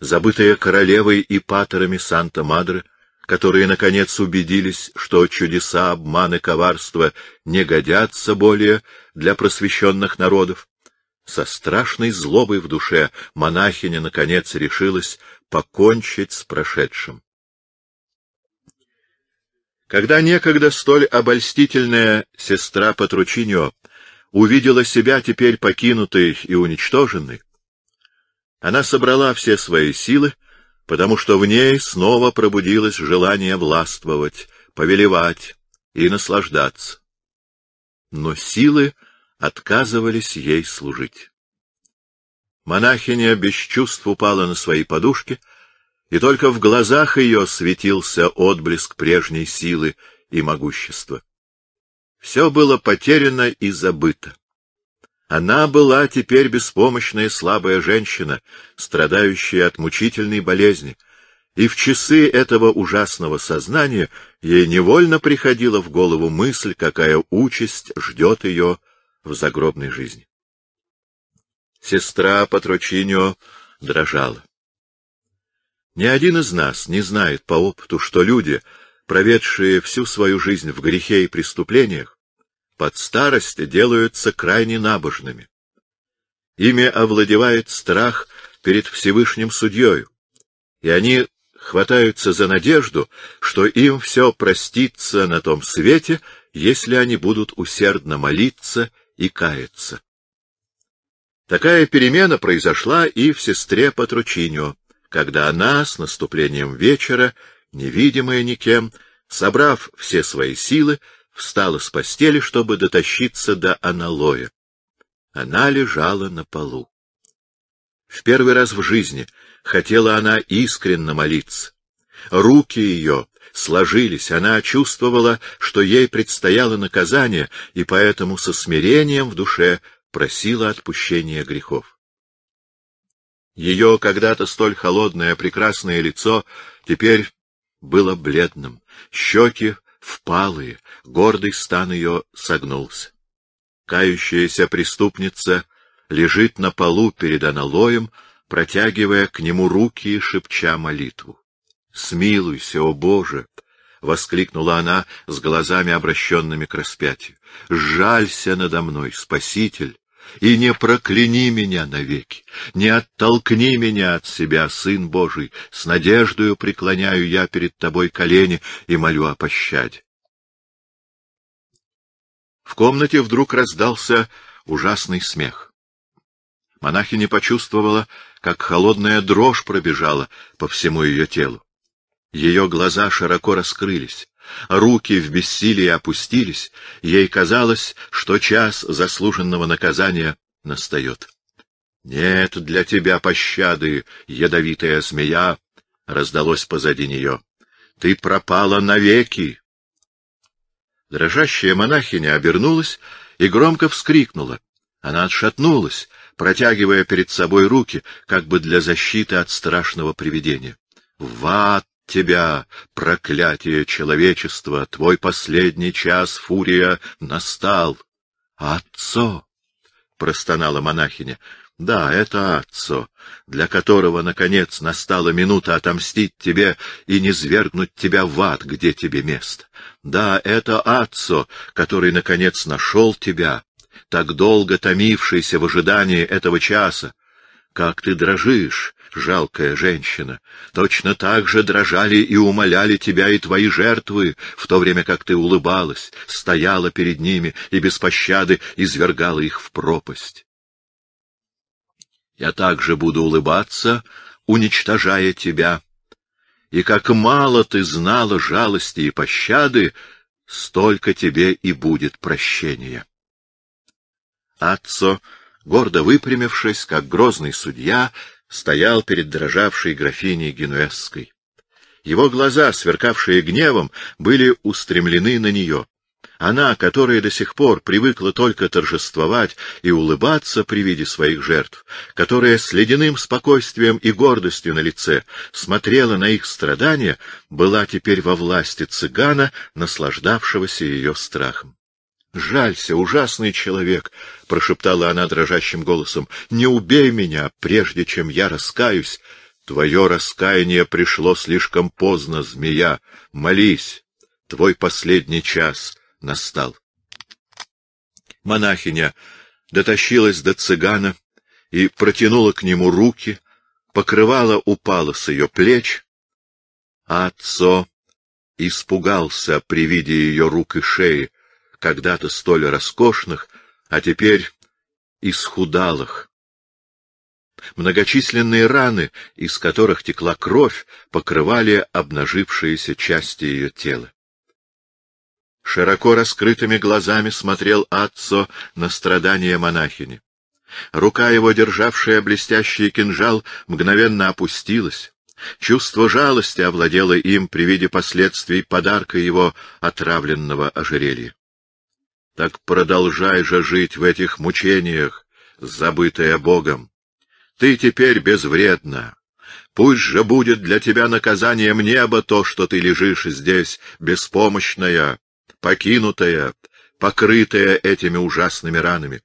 забытая королевой и патерами санта мадре, которые, наконец, убедились, что чудеса, обманы, коварства не годятся более для просвещенных народов. Со страшной злобой в душе монахиня, наконец, решилась покончить с прошедшим. Когда некогда столь обольстительная сестра Патручиньо увидела себя теперь покинутой и уничтоженной, она собрала все свои силы, потому что в ней снова пробудилось желание властвовать, повелевать и наслаждаться. Но силы отказывались ей служить. Монахиня без чувств упала на свои подушки, и только в глазах ее светился отблеск прежней силы и могущества. Все было потеряно и забыто. Она была теперь беспомощная слабая женщина, страдающая от мучительной болезни, и в часы этого ужасного сознания ей невольно приходила в голову мысль, какая участь ждет ее в загробной жизни. Сестра Патрочиньо дрожала. Ни один из нас не знает по опыту, что люди, проведшие всю свою жизнь в грехе и преступлениях, под старость делаются крайне набожными. Ими овладевает страх перед Всевышним Судьей, и они хватаются за надежду, что им все простится на том свете, если они будут усердно молиться и каяться. Такая перемена произошла и в сестре Патручиньо, когда она с наступлением вечера, невидимая никем, собрав все свои силы, встала с постели, чтобы дотащиться до аналоя. Она лежала на полу. В первый раз в жизни хотела она искренно молиться. Руки ее сложились, она чувствовала, что ей предстояло наказание, и поэтому со смирением в душе просила отпущения грехов. Ее когда-то столь холодное прекрасное лицо теперь было бледным, щеки впалые, гордый стан ее согнулся. Кающаяся преступница лежит на полу перед аналоем, протягивая к нему руки и шепча молитву. «Смилуйся, о Боже!» — воскликнула она с глазами, обращенными к распятию. «Жалься надо мной, Спаситель! и не прокляни меня навеки, не оттолкни меня от себя, Сын Божий, с надеждою преклоняю я перед Тобой колени и молю о пощаде. В комнате вдруг раздался ужасный смех. Монахиня почувствовала, как холодная дрожь пробежала по всему ее телу. Ее глаза широко раскрылись руки в бессилии опустились, ей казалось, что час заслуженного наказания настает. — Нет для тебя пощады, ядовитая змея! — раздалось позади нее. — Ты пропала навеки! Дрожащая монахиня обернулась и громко вскрикнула. Она отшатнулась, протягивая перед собой руки, как бы для защиты от страшного привидения. — Ват! тебя, проклятие человечества, твой последний час, фурия, настал. — Отцо! — простонала монахиня. — Да, это Отцо, для которого, наконец, настала минута отомстить тебе и не свергнуть тебя в ад, где тебе место. Да, это Отцо, который, наконец, нашел тебя, так долго томившийся в ожидании этого часа. Как ты дрожишь, жалкая женщина! Точно так же дрожали и умоляли тебя и твои жертвы, в то время как ты улыбалась, стояла перед ними и без пощады извергала их в пропасть. Я также буду улыбаться, уничтожая тебя. И как мало ты знала жалости и пощады, столько тебе и будет прощения. Отцо гордо выпрямившись, как грозный судья, стоял перед дрожавшей графиней Генуэзской. Его глаза, сверкавшие гневом, были устремлены на нее. Она, которая до сих пор привыкла только торжествовать и улыбаться при виде своих жертв, которая с ледяным спокойствием и гордостью на лице смотрела на их страдания, была теперь во власти цыгана, наслаждавшегося ее страхом. «Жалься, ужасный человек!» — прошептала она дрожащим голосом. «Не убей меня, прежде чем я раскаюсь! Твое раскаяние пришло слишком поздно, змея! Молись! Твой последний час настал!» Монахиня дотащилась до цыгана и протянула к нему руки, покрывало упало с ее плеч, а отцо испугался при виде ее рук и шеи, когда-то столь роскошных, а теперь исхудалых. Многочисленные раны, из которых текла кровь, покрывали обнажившиеся части ее тела. Широко раскрытыми глазами смотрел отцо на страдания монахини. Рука его, державшая блестящий кинжал, мгновенно опустилась. Чувство жалости овладело им при виде последствий подарка его отравленного ожерелья. Так продолжай же жить в этих мучениях, забытая Богом. Ты теперь безвредна. Пусть же будет для тебя наказанием неба то, что ты лежишь здесь, беспомощная, покинутая, покрытая этими ужасными ранами.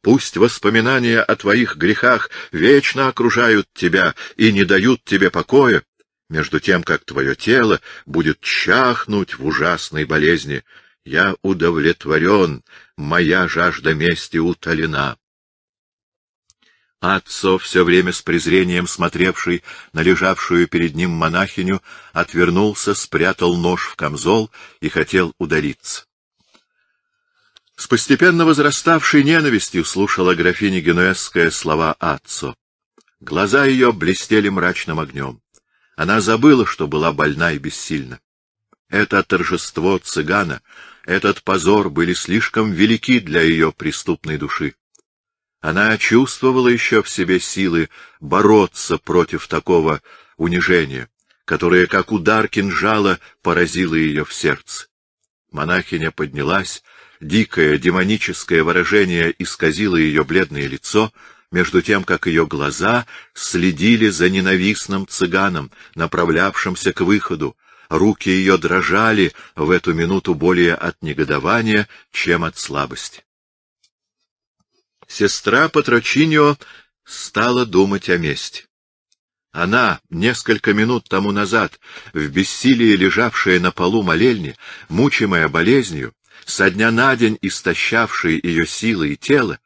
Пусть воспоминания о твоих грехах вечно окружают тебя и не дают тебе покоя, между тем, как твое тело будет чахнуть в ужасной болезни, я удовлетворен, моя жажда мести утолена. Отцо, все время с презрением смотревший на лежавшую перед ним монахиню, отвернулся, спрятал нож в камзол и хотел удалиться. С постепенно возраставшей ненавистью слушала графиня Генуэзская слова Атсо. Глаза ее блестели мрачным огнем. Она забыла, что была больна и бессильна. Это торжество цыгана этот позор были слишком велики для ее преступной души. Она чувствовала еще в себе силы бороться против такого унижения, которое, как удар кинжала, поразило ее в сердце. Монахиня поднялась, дикое демоническое выражение исказило ее бледное лицо, между тем, как ее глаза следили за ненавистным цыганом, направлявшимся к выходу, руки ее дрожали в эту минуту более от негодования, чем от слабости. Сестра Патрочиньо стала думать о мести. Она, несколько минут тому назад, в бессилии лежавшая на полу молельни, мучимая болезнью, со дня на день истощавшая ее силы и тело,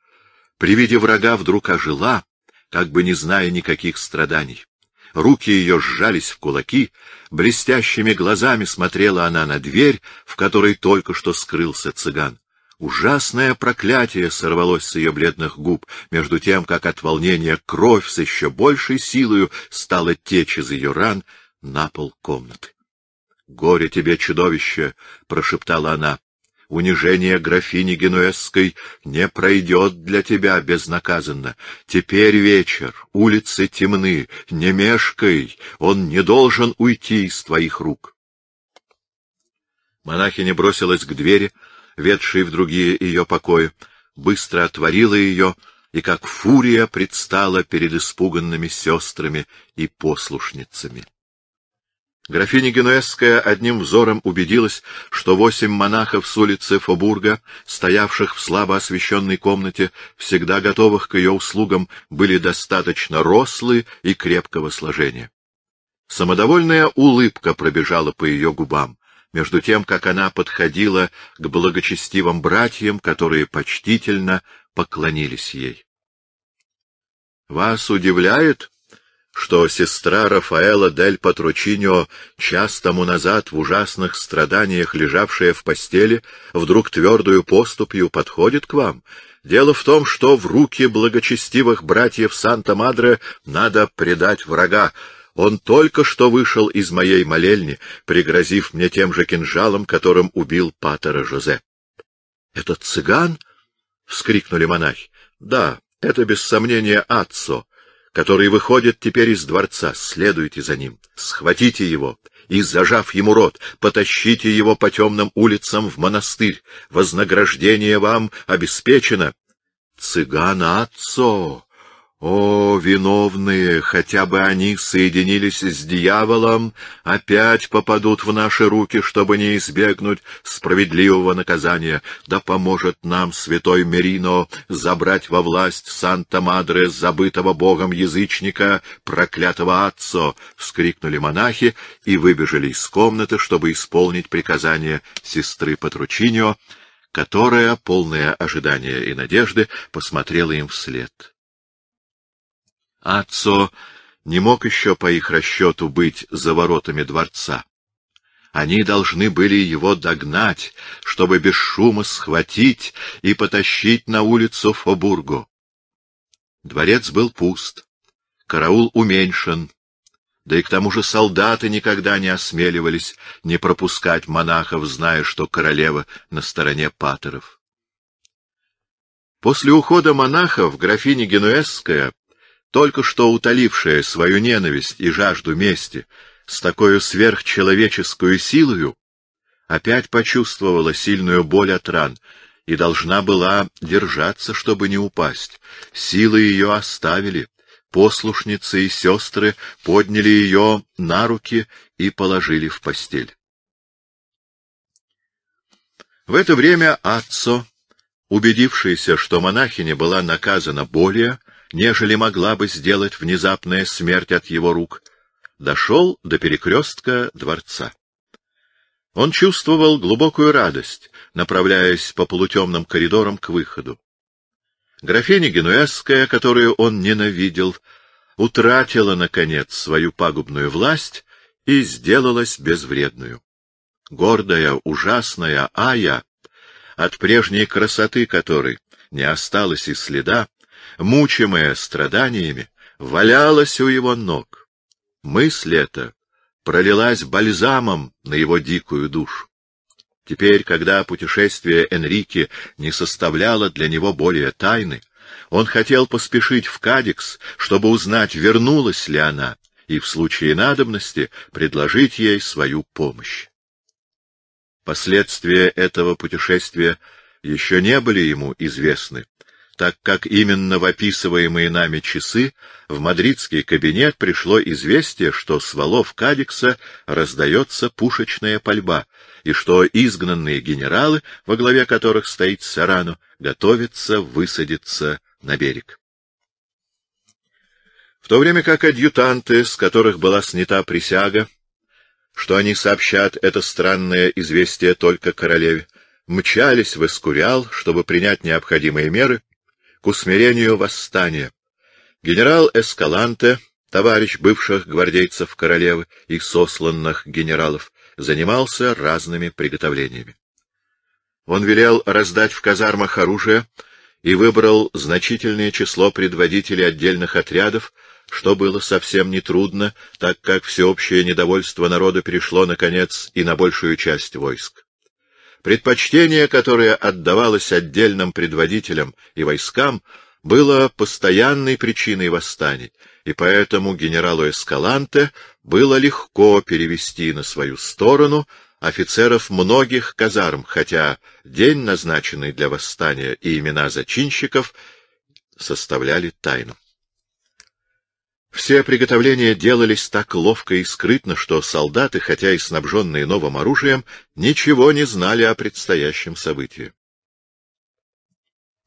при виде врага вдруг ожила, как бы не зная никаких страданий руки ее сжались в кулаки, блестящими глазами смотрела она на дверь, в которой только что скрылся цыган. Ужасное проклятие сорвалось с ее бледных губ, между тем, как от волнения кровь с еще большей силою стала течь из ее ран на пол комнаты. — Горе тебе, чудовище! — прошептала она. Унижение графини Генуэзской не пройдет для тебя безнаказанно. Теперь вечер, улицы темны, не мешкай, он не должен уйти из твоих рук. Монахиня бросилась к двери, ведшей в другие ее покои, быстро отворила ее и, как фурия, предстала перед испуганными сестрами и послушницами. Графиня Генуэзская одним взором убедилась, что восемь монахов с улицы Фобурга, стоявших в слабо освещенной комнате, всегда готовых к ее услугам, были достаточно рослые и крепкого сложения. Самодовольная улыбка пробежала по ее губам, между тем, как она подходила к благочестивым братьям, которые почтительно поклонились ей. — Вас удивляет, что сестра Рафаэла Дель Патручиньо, час тому назад в ужасных страданиях, лежавшая в постели, вдруг твердую поступью подходит к вам. Дело в том, что в руки благочестивых братьев Санта-Мадре надо предать врага. Он только что вышел из моей молельни, пригрозив мне тем же кинжалом, которым убил патера Жозе. — Этот цыган? — вскрикнули монахи. — Да, это без сомнения Атсо, который выходит теперь из дворца, следуйте за ним, схватите его и, зажав ему рот, потащите его по темным улицам в монастырь. Вознаграждение вам обеспечено. — Цыган Ацо! О, виновные, хотя бы они соединились с дьяволом, опять попадут в наши руки, чтобы не избегнуть справедливого наказания. Да поможет нам святой Мерино забрать во власть Санта-Мадре, забытого богом язычника, проклятого Отцо! — вскрикнули монахи и выбежали из комнаты, чтобы исполнить приказание сестры Патручиньо, которая, полная ожидания и надежды, посмотрела им вслед. Ацо не мог еще по их расчету быть за воротами дворца. Они должны были его догнать, чтобы без шума схватить и потащить на улицу Фобургу. Дворец был пуст, караул уменьшен, да и к тому же солдаты никогда не осмеливались не пропускать монахов, зная, что королева на стороне патеров. После ухода монахов графиня Генуэзская только что утолившая свою ненависть и жажду мести с такой сверхчеловеческую силою, опять почувствовала сильную боль от ран и должна была держаться, чтобы не упасть. Силы ее оставили, послушницы и сестры подняли ее на руки и положили в постель. В это время Атцо, убедившийся, что монахиня была наказана более, — нежели могла бы сделать внезапная смерть от его рук, дошел до перекрестка дворца. Он чувствовал глубокую радость, направляясь по полутемным коридорам к выходу. Графиня Генуэзская, которую он ненавидел, утратила, наконец, свою пагубную власть и сделалась безвредную. Гордая, ужасная Ая, от прежней красоты которой не осталось и следа, мучимая страданиями, валялась у его ног. Мысль эта пролилась бальзамом на его дикую душу. Теперь, когда путешествие Энрике не составляло для него более тайны, он хотел поспешить в Кадикс, чтобы узнать, вернулась ли она, и в случае надобности предложить ей свою помощь. Последствия этого путешествия еще не были ему известны, так как именно в описываемые нами часы в мадридский кабинет пришло известие, что с валов Кадикса раздается пушечная пальба, и что изгнанные генералы, во главе которых стоит Сарану, готовятся высадиться на берег. В то время как адъютанты, с которых была снята присяга, что они сообщат это странное известие только королеве, мчались в Искурял, чтобы принять необходимые меры, к усмирению восстания. Генерал Эскаланте, товарищ бывших гвардейцев королевы и сосланных генералов, занимался разными приготовлениями. Он велел раздать в казармах оружие и выбрал значительное число предводителей отдельных отрядов, что было совсем нетрудно, так как всеобщее недовольство народа перешло, наконец, и на большую часть войск. Предпочтение, которое отдавалось отдельным предводителям и войскам, было постоянной причиной восстаний, и поэтому генералу Эскаланте было легко перевести на свою сторону офицеров многих казарм, хотя день, назначенный для восстания, и имена зачинщиков составляли тайну. Все приготовления делались так ловко и скрытно, что солдаты, хотя и снабженные новым оружием, ничего не знали о предстоящем событии.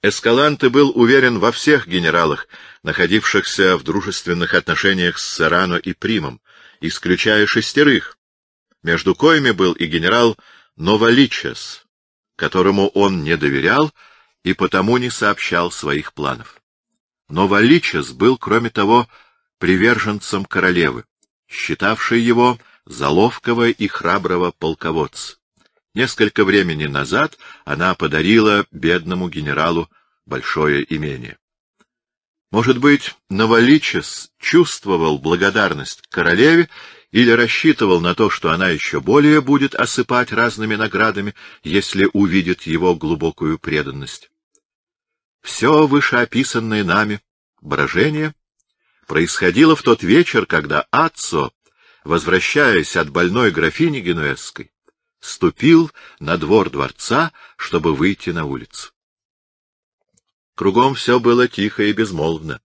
Эскаланте был уверен во всех генералах, находившихся в дружественных отношениях с Серано и Примом, исключая шестерых, между коими был и генерал Новоличес, которому он не доверял и потому не сообщал своих планов. Новоличес был, кроме того, приверженцем королевы, считавшей его за ловкого и храброго полководца. Несколько времени назад она подарила бедному генералу большое имение. Может быть, Новоличес чувствовал благодарность к королеве или рассчитывал на то, что она еще более будет осыпать разными наградами, если увидит его глубокую преданность. Все вышеописанное нами брожение происходило в тот вечер, когда Аццо, возвращаясь от больной графини Генуэзской, ступил на двор дворца, чтобы выйти на улицу. Кругом все было тихо и безмолвно.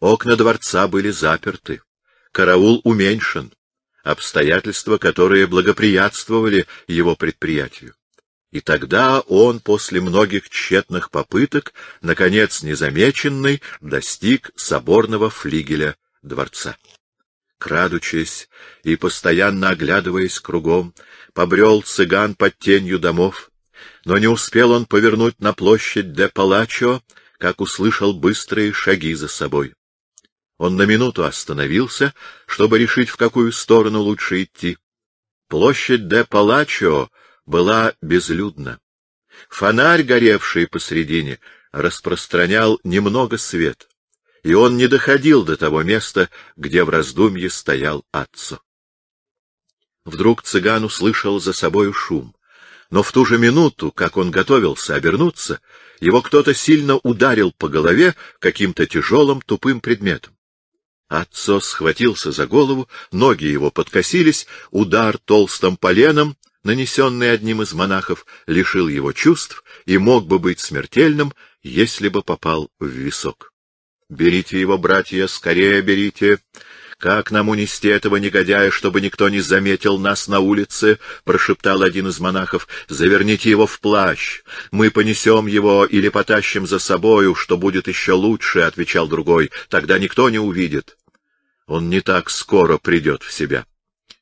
Окна дворца были заперты, караул уменьшен, обстоятельства, которые благоприятствовали его предприятию. И тогда он, после многих тщетных попыток, наконец незамеченный, достиг соборного флигеля дворца. Крадучись и постоянно оглядываясь кругом, побрел цыган под тенью домов, но не успел он повернуть на площадь де Палачо, как услышал быстрые шаги за собой. Он на минуту остановился, чтобы решить, в какую сторону лучше идти. Площадь де Палачо была безлюдна. Фонарь, горевший посредине, распространял немного света, и он не доходил до того места, где в раздумье стоял Атцо. Вдруг цыган услышал за собою шум, но в ту же минуту, как он готовился обернуться, его кто-то сильно ударил по голове каким-то тяжелым тупым предметом. Отцо схватился за голову, ноги его подкосились, удар толстым поленом нанесенный одним из монахов, лишил его чувств и мог бы быть смертельным, если бы попал в висок. «Берите его, братья, скорее берите!» «Как нам унести этого негодяя, чтобы никто не заметил нас на улице?» — прошептал один из монахов. «Заверните его в плащ. Мы понесем его или потащим за собою, что будет еще лучше», — отвечал другой. «Тогда никто не увидит». «Он не так скоро придет в себя».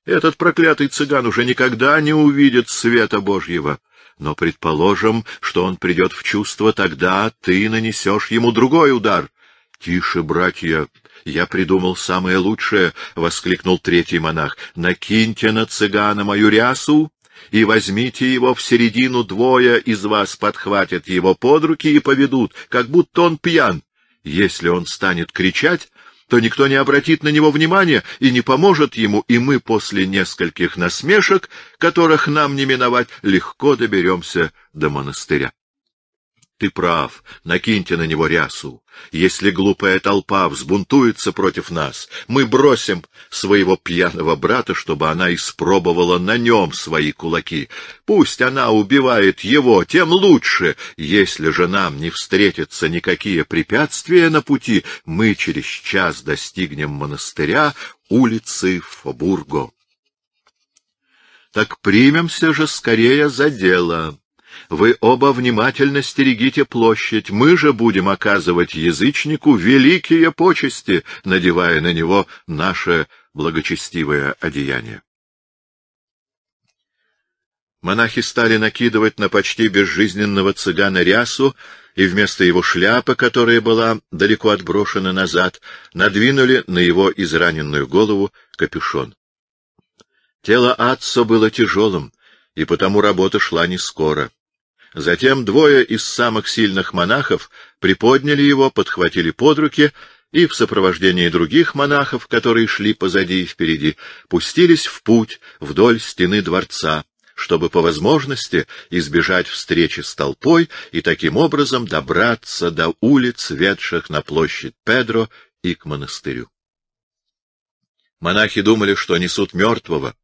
Этот проклятый цыган уже никогда не увидит света Божьего. Но предположим, что он придет в чувство, тогда ты нанесешь ему другой удар. — Тише, братья! Я придумал самое лучшее! — воскликнул третий монах. — Накиньте на цыгана мою рясу и возьмите его в середину, двое из вас подхватят его под руки и поведут, как будто он пьян. Если он станет кричать, то никто не обратит на него внимания и не поможет ему, и мы после нескольких насмешек, которых нам не миновать, легко доберемся до монастыря. Ты прав, накиньте на него рясу. Если глупая толпа взбунтуется против нас, мы бросим своего пьяного брата, чтобы она испробовала на нем свои кулаки. Пусть она убивает его, тем лучше. Если же нам не встретятся никакие препятствия на пути, мы через час достигнем монастыря улицы Фобурго. Так примемся же скорее за дело. Вы оба внимательно стерегите площадь, мы же будем оказывать язычнику великие почести, надевая на него наше благочестивое одеяние. Монахи стали накидывать на почти безжизненного цыгана рясу, и вместо его шляпы, которая была далеко отброшена назад, надвинули на его израненную голову капюшон. Тело Атсо было тяжелым, и потому работа шла не скоро. Затем двое из самых сильных монахов приподняли его, подхватили под руки и в сопровождении других монахов, которые шли позади и впереди, пустились в путь вдоль стены дворца, чтобы по возможности избежать встречи с толпой и таким образом добраться до улиц, ведших на площадь Педро и к монастырю. Монахи думали, что несут мертвого,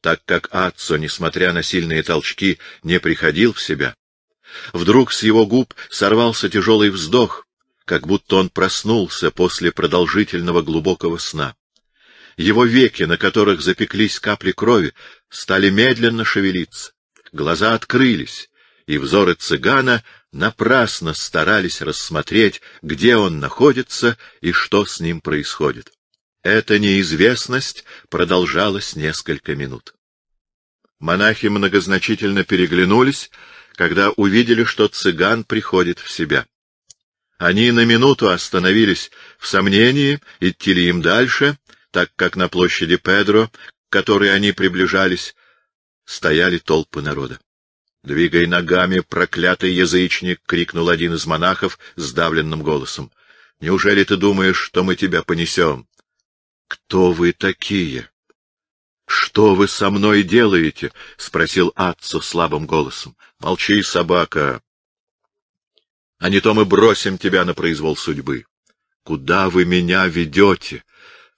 так как Аццо, несмотря на сильные толчки, не приходил в себя. Вдруг с его губ сорвался тяжелый вздох, как будто он проснулся после продолжительного глубокого сна. Его веки, на которых запеклись капли крови, стали медленно шевелиться. Глаза открылись, и взоры цыгана напрасно старались рассмотреть, где он находится и что с ним происходит. Эта неизвестность продолжалась несколько минут. Монахи многозначительно переглянулись, когда увидели, что цыган приходит в себя. Они на минуту остановились в сомнении, идти ли им дальше, так как на площади Педро, к которой они приближались, стояли толпы народа. — Двигай ногами, проклятый язычник! — крикнул один из монахов сдавленным голосом. — Неужели ты думаешь, что мы тебя понесем? — Кто вы такие? «Что вы со мной делаете?» — спросил Атцо слабым голосом. «Молчи, собака! А не то мы бросим тебя на произвол судьбы. Куда вы меня ведете?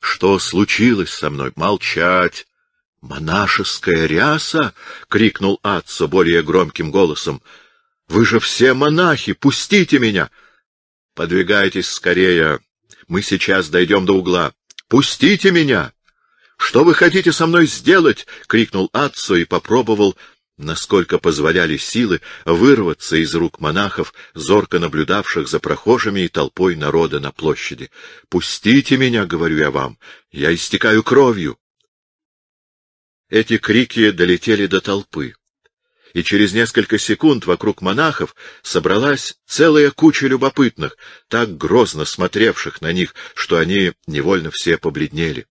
Что случилось со мной? Молчать!» «Монашеская ряса!» — крикнул Атцо более громким голосом. «Вы же все монахи! Пустите меня!» «Подвигайтесь скорее! Мы сейчас дойдем до угла! Пустите меня!» Что вы хотите со мной сделать? крикнул Ацу и попробовал, насколько позволяли силы, вырваться из рук монахов, зорко наблюдавших за прохожими и толпой народа на площади. Пустите меня, говорю я вам, я истекаю кровью. Эти крики долетели до толпы и через несколько секунд вокруг монахов собралась целая куча любопытных, так грозно смотревших на них, что они невольно все побледнели.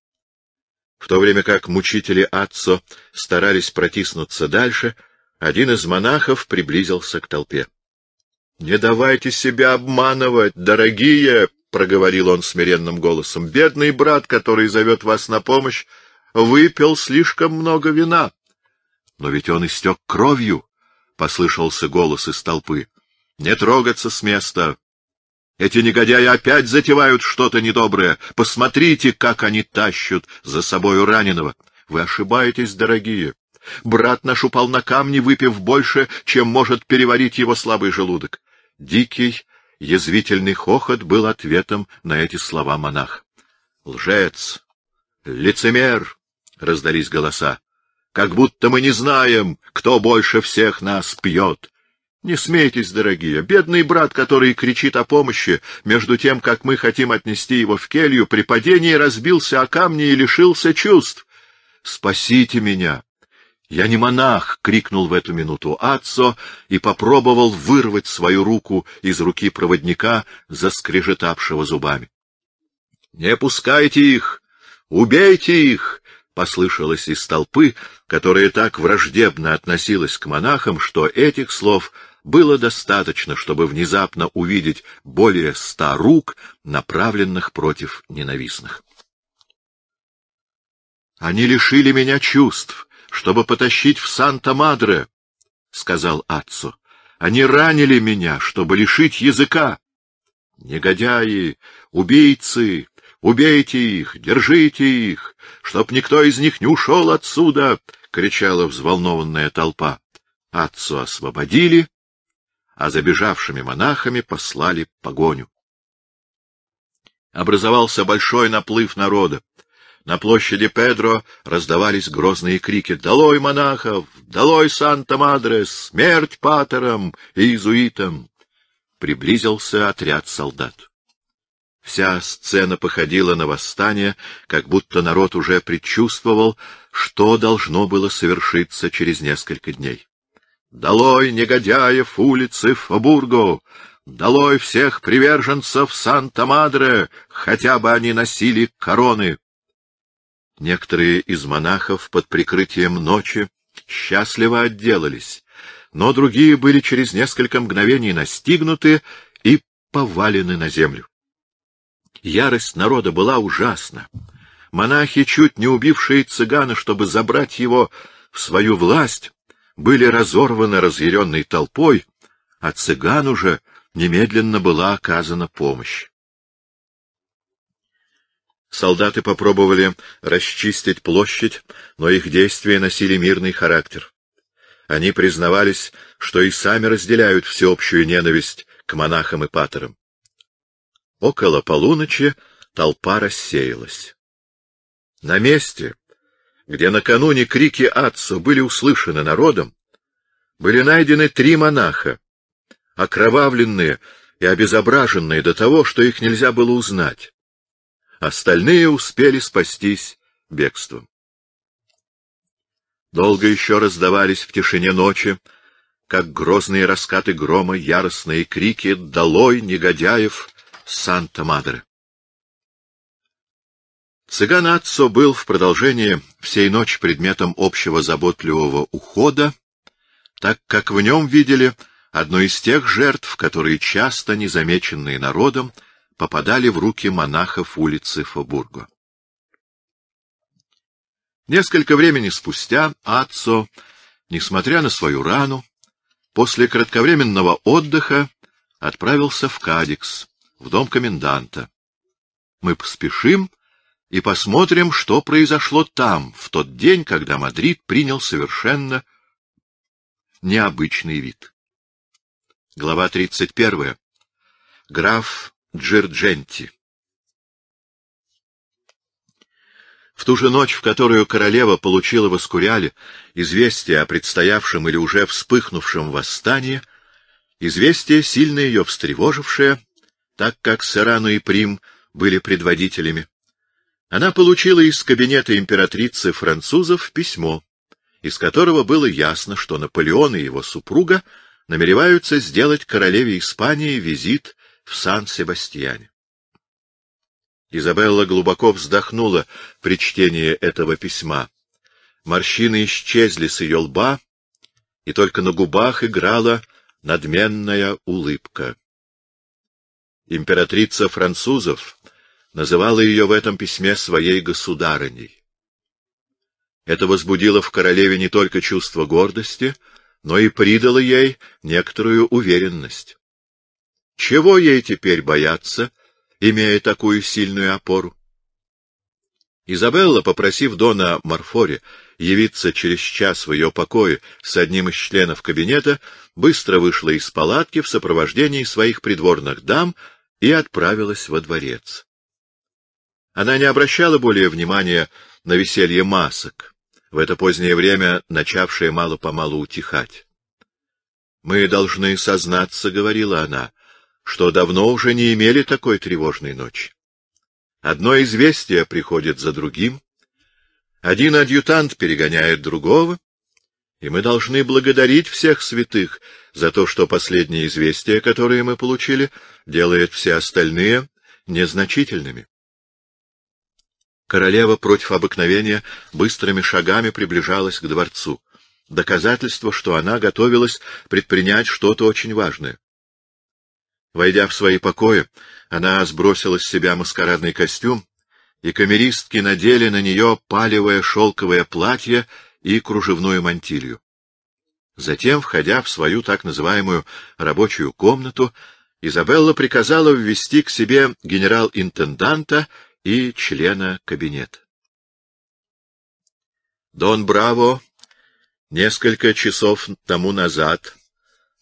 В то время как мучители Аццо старались протиснуться дальше, один из монахов приблизился к толпе. — Не давайте себя обманывать, дорогие! — проговорил он смиренным голосом. — Бедный брат, который зовет вас на помощь, выпил слишком много вина. — Но ведь он истек кровью! — послышался голос из толпы. — Не трогаться с места! Эти негодяи опять затевают что-то недоброе. Посмотрите, как они тащут за собою раненого. Вы ошибаетесь, дорогие. Брат наш упал на камни, выпив больше, чем может переварить его слабый желудок. Дикий, язвительный хохот был ответом на эти слова монах. — Лжец! Лицемер! — раздались голоса. — Как будто мы не знаем, кто больше всех нас пьет. Не смейтесь, дорогие. Бедный брат, который кричит о помощи, между тем, как мы хотим отнести его в келью, при падении разбился о камни и лишился чувств. Спасите меня! Я не монах! — крикнул в эту минуту Ацо и попробовал вырвать свою руку из руки проводника, заскрежетавшего зубами. — Не пускайте их! Убейте их! — послышалось из толпы, которая так враждебно относилась к монахам, что этих слов — было достаточно, чтобы внезапно увидеть более ста рук, направленных против ненавистных. «Они лишили меня чувств, чтобы потащить в Санта-Мадре», — сказал Ацо. «Они ранили меня, чтобы лишить языка. Негодяи, убийцы, убейте их, держите их, чтоб никто из них не ушел отсюда!» — кричала взволнованная толпа. Отцу освободили, а забежавшими монахами послали погоню. Образовался большой наплыв народа. На площади Педро раздавались грозные крики «Долой монахов! Долой Санта-Мадре! Смерть патерам и иезуитам!» Приблизился отряд солдат. Вся сцена походила на восстание, как будто народ уже предчувствовал, что должно было совершиться через несколько дней. Долой негодяев улицы Фобургу! Долой всех приверженцев Санта-Мадре, хотя бы они носили короны! Некоторые из монахов под прикрытием ночи счастливо отделались, но другие были через несколько мгновений настигнуты и повалены на землю. Ярость народа была ужасна. Монахи, чуть не убившие цыгана, чтобы забрать его в свою власть, были разорваны разъяренной толпой, а цыган уже немедленно была оказана помощь. Солдаты попробовали расчистить площадь, но их действия носили мирный характер. Они признавались, что и сами разделяют всеобщую ненависть к монахам и патерам. Около полуночи толпа рассеялась. На месте, где накануне крики Атсо были услышаны народом, были найдены три монаха, окровавленные и обезображенные до того, что их нельзя было узнать. Остальные успели спастись бегством. Долго еще раздавались в тишине ночи, как грозные раскаты грома, яростные крики «Долой, негодяев!» Санта-Мадре. Цыган Аццо был в продолжение всей ночи предметом общего заботливого ухода, так как в нем видели одну из тех жертв, которые, часто незамеченные народом, попадали в руки монахов улицы Фобурго. Несколько времени спустя Аццо, несмотря на свою рану, после кратковременного отдыха отправился в Кадикс, в дом коменданта. Мы поспешим, — и посмотрим, что произошло там, в тот день, когда Мадрид принял совершенно необычный вид. Глава 31. Граф Джирдженти. В ту же ночь, в которую королева получила в Аскуряле известие о предстоявшем или уже вспыхнувшем восстании, известие, сильно ее встревожившее, так как Сарану и Прим были предводителями, она получила из кабинета императрицы французов письмо, из которого было ясно, что Наполеон и его супруга намереваются сделать королеве Испании визит в Сан-Себастьяне. Изабелла глубоко вздохнула при чтении этого письма. Морщины исчезли с ее лба, и только на губах играла надменная улыбка. Императрица французов называла ее в этом письме своей государыней. Это возбудило в королеве не только чувство гордости, но и придало ей некоторую уверенность. Чего ей теперь бояться, имея такую сильную опору? Изабелла, попросив Дона Марфори явиться через час в ее покое с одним из членов кабинета, быстро вышла из палатки в сопровождении своих придворных дам и отправилась во дворец. Она не обращала более внимания на веселье масок, в это позднее время начавшее мало-помалу утихать. «Мы должны сознаться», — говорила она, — «что давно уже не имели такой тревожной ночи. Одно известие приходит за другим, один адъютант перегоняет другого, и мы должны благодарить всех святых за то, что последние известия, которые мы получили, делает все остальные незначительными. Королева против обыкновения быстрыми шагами приближалась к дворцу. Доказательство, что она готовилась предпринять что-то очень важное. Войдя в свои покои, она сбросила с себя маскарадный костюм, и камеристки надели на нее палевое шелковое платье и кружевную мантилью. Затем, входя в свою так называемую рабочую комнату, Изабелла приказала ввести к себе генерал-интенданта и члена кабинета. Дон Браво несколько часов тому назад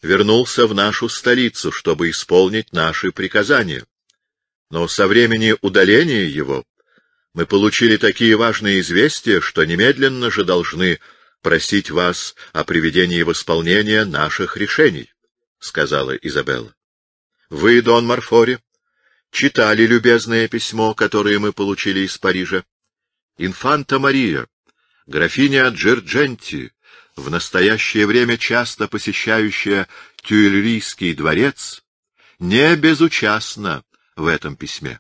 вернулся в нашу столицу, чтобы исполнить наши приказания. Но со времени удаления его мы получили такие важные известия, что немедленно же должны просить вас о приведении в исполнение наших решений, — сказала Изабелла. — Вы, Дон Марфори, читали любезное письмо, которое мы получили из Парижа. Инфанта Мария, графиня Джердженти, в настоящее время часто посещающая Тюильрийский дворец, не безучастна в этом письме.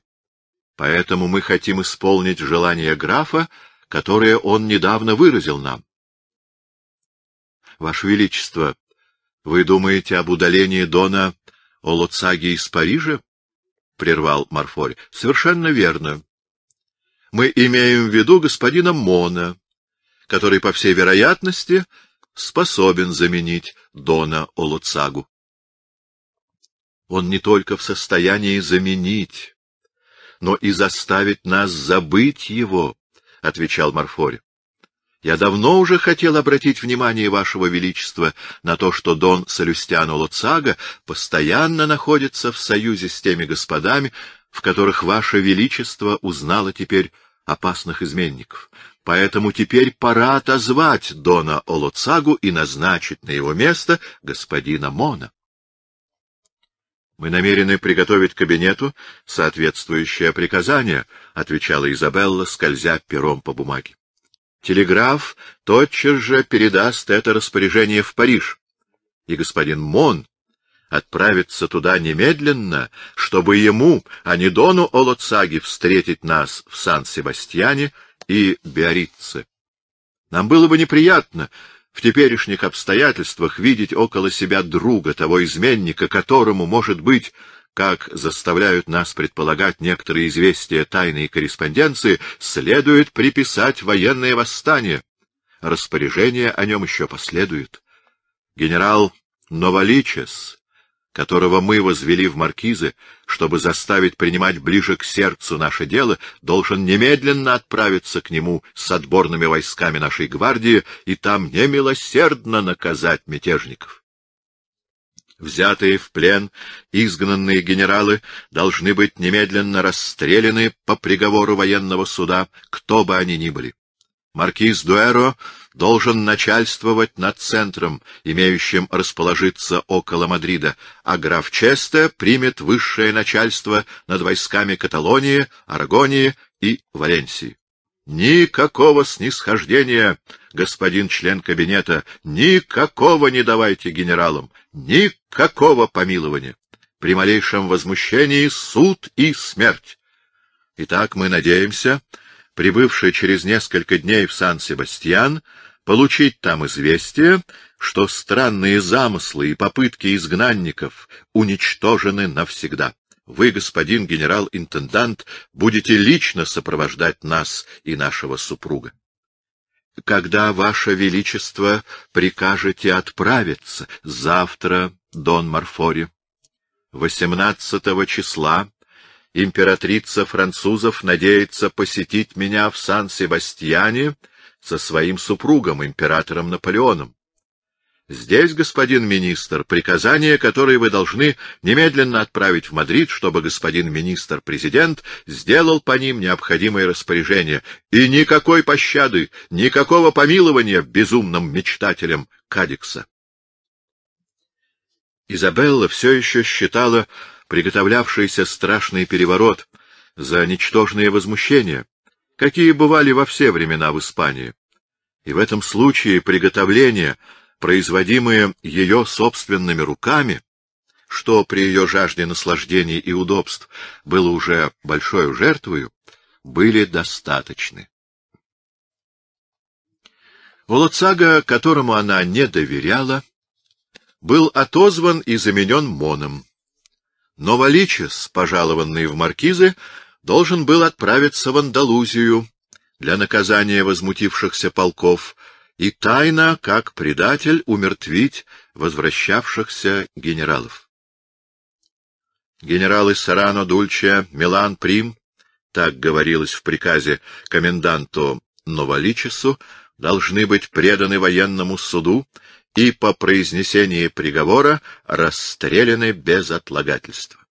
Поэтому мы хотим исполнить желание графа, которое он недавно выразил нам. Ваше Величество, вы думаете об удалении Дона Олоцаги из Парижа? прервал Марфоль. — Совершенно верно. Мы имеем в виду господина Мона, который, по всей вероятности, способен заменить Дона Олуцагу. Он не только в состоянии заменить, но и заставить нас забыть его, — отвечал Марфоль. Я давно уже хотел обратить внимание Вашего Величества на то, что Дон Салюстиано Лоцага постоянно находится в союзе с теми господами, в которых Ваше Величество узнало теперь опасных изменников. Поэтому теперь пора отозвать Дона Олоцагу и назначить на его место господина Мона. Мы намерены приготовить кабинету соответствующее приказание, отвечала Изабелла, скользя пером по бумаге. Телеграф тотчас же передаст это распоряжение в Париж, и господин Мон отправится туда немедленно, чтобы ему, а не Дону Олоцаги, встретить нас в Сан-Себастьяне и Биаррице. Нам было бы неприятно в теперешних обстоятельствах видеть около себя друга, того изменника, которому, может быть, как заставляют нас предполагать некоторые известия тайной корреспонденции, следует приписать военное восстание. Распоряжение о нем еще последует. Генерал Новоличес, которого мы возвели в маркизы, чтобы заставить принимать ближе к сердцу наше дело, должен немедленно отправиться к нему с отборными войсками нашей гвардии и там немилосердно наказать мятежников. Взятые в плен, изгнанные генералы должны быть немедленно расстреляны по приговору военного суда, кто бы они ни были. Маркиз Дуэро должен начальствовать над центром, имеющим расположиться около Мадрида, а граф Честе примет высшее начальство над войсками Каталонии, Арагонии и Валенсии. Никакого снисхождения, господин член кабинета, никакого не давайте генералам, никакого помилования. При малейшем возмущении суд и смерть. Итак, мы надеемся, прибывший через несколько дней в Сан-Себастьян, получить там известие, что странные замыслы и попытки изгнанников уничтожены навсегда вы, господин генерал-интендант, будете лично сопровождать нас и нашего супруга. — Когда, ваше величество, прикажете отправиться завтра, Дон Марфори? — 18 числа императрица французов надеется посетить меня в Сан-Себастьяне со своим супругом, императором Наполеоном. Здесь, господин министр, приказание, которое вы должны немедленно отправить в Мадрид, чтобы господин министр-президент сделал по ним необходимые распоряжения. И никакой пощады, никакого помилования безумным мечтателям Кадикса. Изабелла все еще считала приготовлявшийся страшный переворот за ничтожные возмущения, какие бывали во все времена в Испании. И в этом случае приготовление — производимые ее собственными руками, что при ее жажде наслаждений и удобств было уже большой жертвою, были достаточны. Волоцага, которому она не доверяла, был отозван и заменен моном. Но Валичес, пожалованный в маркизы, должен был отправиться в Андалузию для наказания возмутившихся полков, и тайно, как предатель, умертвить возвращавшихся генералов. Генералы Сарано, Дульче, Милан, Прим, так говорилось в приказе коменданту Новоличесу, должны быть преданы военному суду и по произнесении приговора расстреляны без отлагательства.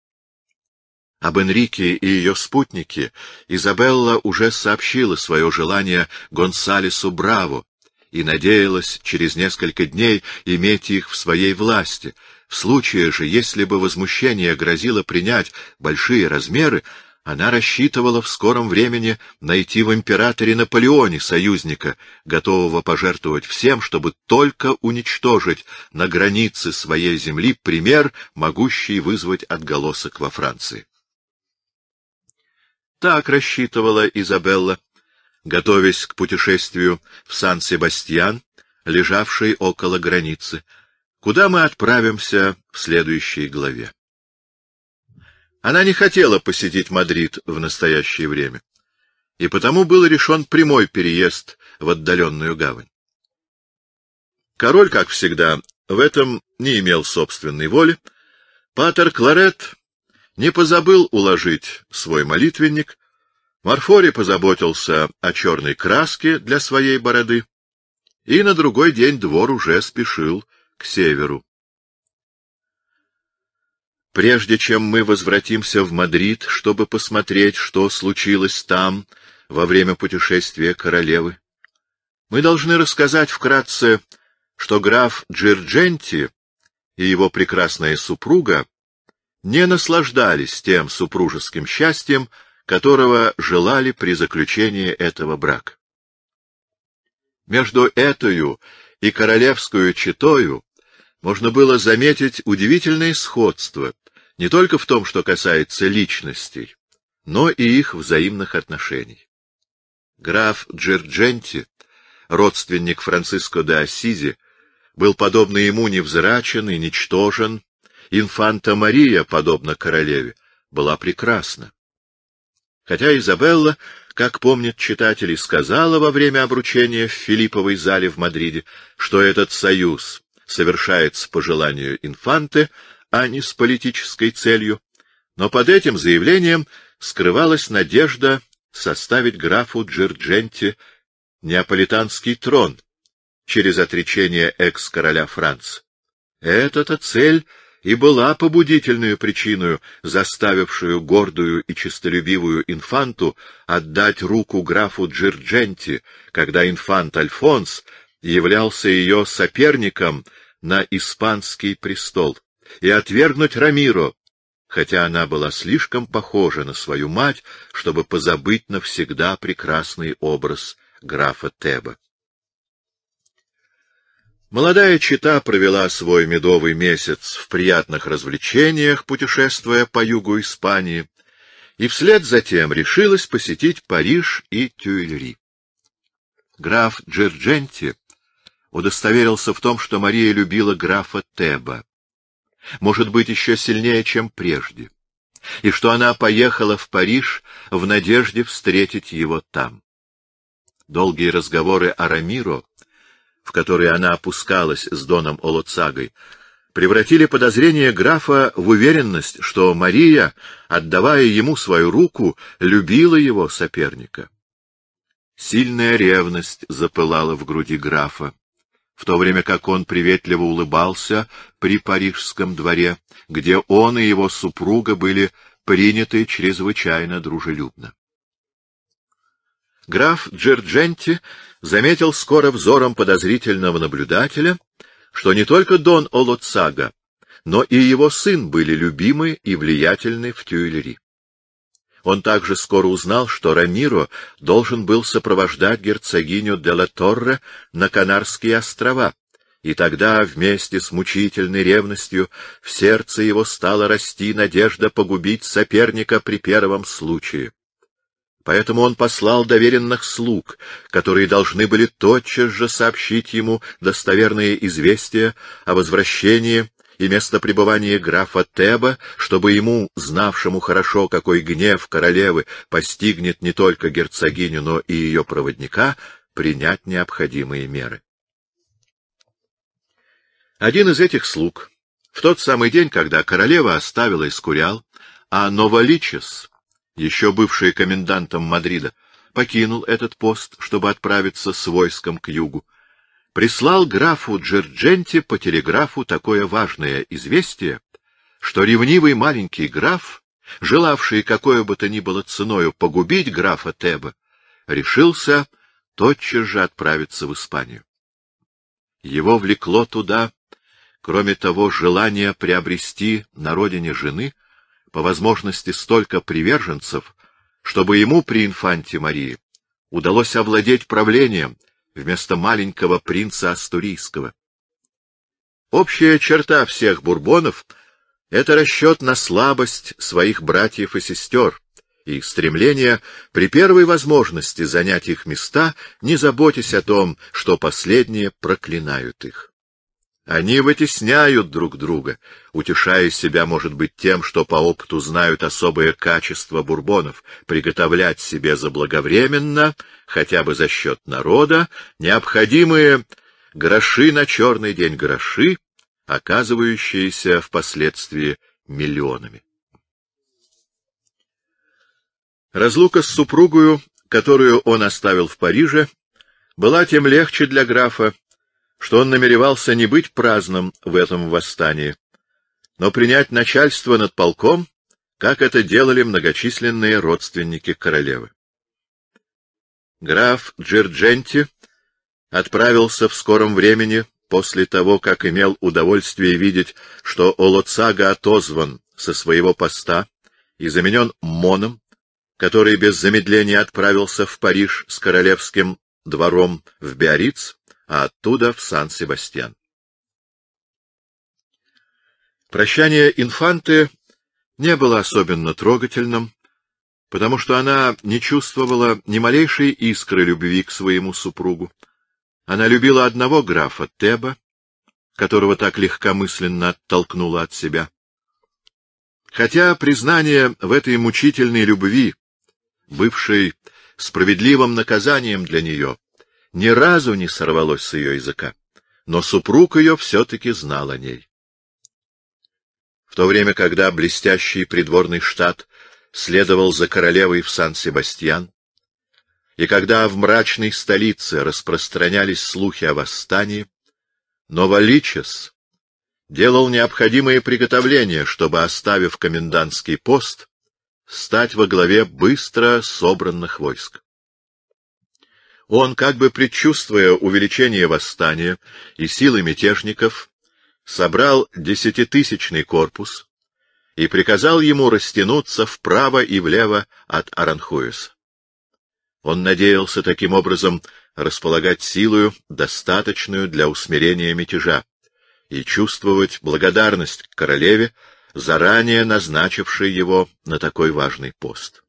Об Энрике и ее спутнике Изабелла уже сообщила свое желание Гонсалесу Браво, и надеялась через несколько дней иметь их в своей власти. В случае же, если бы возмущение грозило принять большие размеры, она рассчитывала в скором времени найти в императоре Наполеоне союзника, готового пожертвовать всем, чтобы только уничтожить на границе своей земли пример, могущий вызвать отголосок во Франции. Так рассчитывала Изабелла готовясь к путешествию в Сан-Себастьян, лежавший около границы, куда мы отправимся в следующей главе. Она не хотела посетить Мадрид в настоящее время, и потому был решен прямой переезд в отдаленную гавань. Король, как всегда, в этом не имел собственной воли. Патер Кларет не позабыл уложить свой молитвенник Марфори позаботился о черной краске для своей бороды, и на другой день двор уже спешил к северу. Прежде чем мы возвратимся в Мадрид, чтобы посмотреть, что случилось там во время путешествия королевы, мы должны рассказать вкратце, что граф Джирдженти и его прекрасная супруга не наслаждались тем супружеским счастьем, которого желали при заключении этого брака. Между этою и королевскую читою можно было заметить удивительное сходство не только в том, что касается личностей, но и их взаимных отношений. Граф Джердженти, родственник Франциско де Ассизи, был, подобно ему, невзрачен и ничтожен. Инфанта Мария, подобно королеве, была прекрасна. Хотя Изабелла, как помнят читатели, сказала во время обручения в Филипповой зале в Мадриде, что этот союз совершается по желанию инфанты, а не с политической целью, но под этим заявлением скрывалась надежда составить графу Джирдженти неаполитанский трон через отречение экс-короля Франц. Эта-то цель и была побудительную причиной, заставившую гордую и честолюбивую инфанту отдать руку графу Джирдженти, когда инфант Альфонс являлся ее соперником на испанский престол, и отвергнуть Рамиро, хотя она была слишком похожа на свою мать, чтобы позабыть навсегда прекрасный образ графа Теба. Молодая чита провела свой медовый месяц в приятных развлечениях, путешествуя по югу Испании, и вслед за тем решилась посетить Париж и Тюильри. Граф Джердженти удостоверился в том, что Мария любила графа Теба, может быть, еще сильнее, чем прежде, и что она поехала в Париж в надежде встретить его там. Долгие разговоры о Рамиро — в которые она опускалась с Доном Олоцагой, превратили подозрение графа в уверенность, что Мария, отдавая ему свою руку, любила его соперника. Сильная ревность запылала в груди графа, в то время как он приветливо улыбался при парижском дворе, где он и его супруга были приняты чрезвычайно дружелюбно. Граф Джердженти заметил скоро взором подозрительного наблюдателя, что не только Дон Олоцага, но и его сын были любимы и влиятельны в Тюильри. Он также скоро узнал, что Рамиро должен был сопровождать герцогиню де ла Торре на Канарские острова, и тогда вместе с мучительной ревностью в сердце его стала расти надежда погубить соперника при первом случае. Поэтому он послал доверенных слуг, которые должны были тотчас же сообщить ему достоверные известия о возвращении и место пребывания графа Теба, чтобы ему, знавшему хорошо, какой гнев королевы постигнет не только герцогиню, но и ее проводника, принять необходимые меры. Один из этих слуг в тот самый день, когда королева оставила Искурял, а Новоличес еще бывший комендантом Мадрида, покинул этот пост, чтобы отправиться с войском к югу. Прислал графу Джердженти по телеграфу такое важное известие, что ревнивый маленький граф, желавший какое бы то ни было ценою погубить графа Теба, решился тотчас же отправиться в Испанию. Его влекло туда, кроме того, желание приобрести на родине жены — по возможности столько приверженцев, чтобы ему при инфанте Марии удалось овладеть правлением вместо маленького принца Астурийского. Общая черта всех бурбонов — это расчет на слабость своих братьев и сестер и стремление при первой возможности занять их места, не заботясь о том, что последние проклинают их. Они вытесняют друг друга, утешая себя, может быть, тем, что по опыту знают особое качество бурбонов — приготовлять себе заблаговременно, хотя бы за счет народа, необходимые гроши на черный день гроши, оказывающиеся впоследствии миллионами. Разлука с супругою, которую он оставил в Париже, была тем легче для графа, что он намеревался не быть праздным в этом восстании, но принять начальство над полком, как это делали многочисленные родственники королевы. Граф Джирдженти отправился в скором времени, после того, как имел удовольствие видеть, что Олоцага отозван со своего поста и заменен Моном, который без замедления отправился в Париж с королевским двором в Биарриц, а оттуда в Сан-Себастьян. Прощание инфанты не было особенно трогательным, потому что она не чувствовала ни малейшей искры любви к своему супругу. Она любила одного графа Теба, которого так легкомысленно оттолкнула от себя. Хотя признание в этой мучительной любви, бывшей справедливым наказанием для нее, ни разу не сорвалось с ее языка, но супруг ее все-таки знал о ней. В то время, когда блестящий придворный штат следовал за королевой в Сан-Себастьян, и когда в мрачной столице распространялись слухи о восстании, Новоличес делал необходимые приготовления, чтобы, оставив комендантский пост, стать во главе быстро собранных войск. Он, как бы предчувствуя увеличение восстания и силы мятежников, собрал десятитысячный корпус и приказал ему растянуться вправо и влево от Аранхуэса. Он надеялся таким образом располагать силою, достаточную для усмирения мятежа, и чувствовать благодарность к королеве, заранее назначившей его на такой важный пост.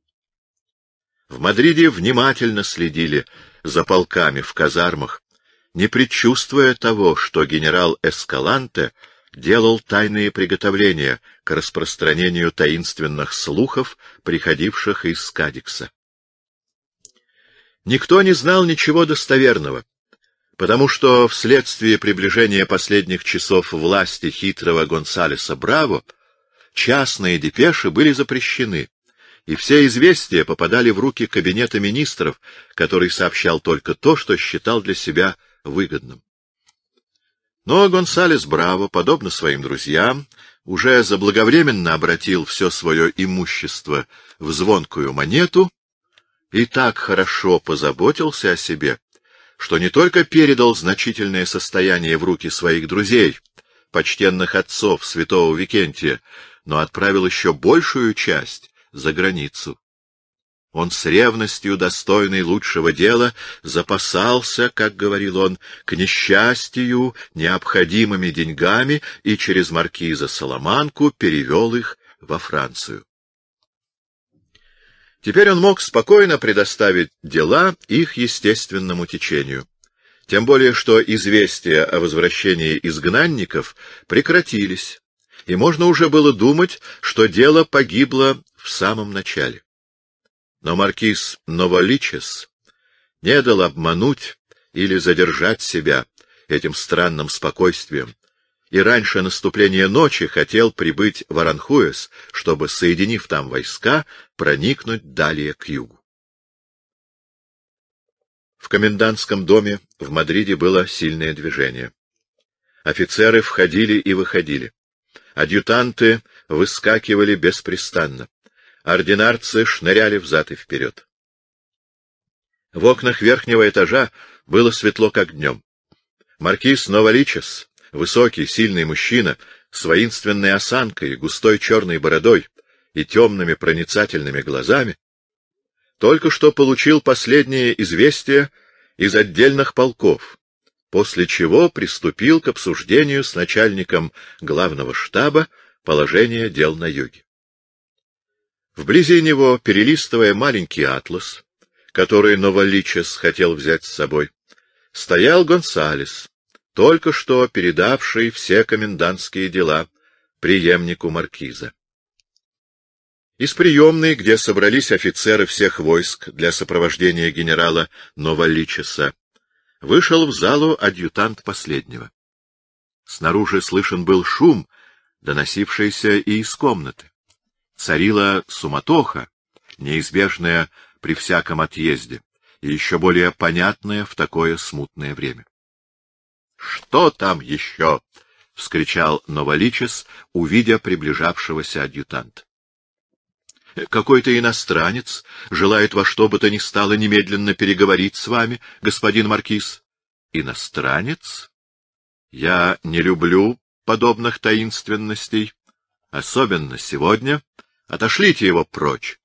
В Мадриде внимательно следили за полками в казармах, не предчувствуя того, что генерал Эскаланте делал тайные приготовления к распространению таинственных слухов, приходивших из Кадикса. Никто не знал ничего достоверного, потому что вследствие приближения последних часов власти хитрого Гонсалеса Браво частные депеши были запрещены, и все известия попадали в руки кабинета министров, который сообщал только то, что считал для себя выгодным. Но Гонсалес Браво, подобно своим друзьям, уже заблаговременно обратил все свое имущество в звонкую монету и так хорошо позаботился о себе, что не только передал значительное состояние в руки своих друзей, почтенных отцов святого Викентия, но отправил еще большую часть за границу. Он с ревностью, достойной лучшего дела, запасался, как говорил он, к несчастью, необходимыми деньгами и через маркиза Соломанку перевел их во Францию. Теперь он мог спокойно предоставить дела их естественному течению. Тем более, что известия о возвращении изгнанников прекратились, и можно уже было думать, что дело погибло в самом начале. Но маркиз Новоличес не дал обмануть или задержать себя этим странным спокойствием, и раньше наступления ночи хотел прибыть в Аранхуэс, чтобы, соединив там войска, проникнуть далее к югу. В комендантском доме в Мадриде было сильное движение. Офицеры входили и выходили. Адъютанты выскакивали беспрестанно ординарцы шныряли взад и вперед. В окнах верхнего этажа было светло, как днем. Маркиз Новоличес, высокий, сильный мужчина, с воинственной осанкой, густой черной бородой и темными проницательными глазами, только что получил последнее известие из отдельных полков, после чего приступил к обсуждению с начальником главного штаба положения дел на юге. Вблизи него, перелистывая маленький атлас, который Новоличес хотел взять с собой, стоял Гонсалес, только что передавший все комендантские дела преемнику маркиза. Из приемной, где собрались офицеры всех войск для сопровождения генерала Новоличеса, вышел в залу адъютант последнего. Снаружи слышен был шум, доносившийся и из комнаты царила суматоха, неизбежная при всяком отъезде, и еще более понятная в такое смутное время. — Что там еще? — вскричал Новоличес, увидя приближавшегося адъютанта. Какой-то иностранец желает во что бы то ни стало немедленно переговорить с вами, господин маркиз. Иностранец? Я не люблю подобных таинственностей, особенно сегодня, Отошлите его прочь.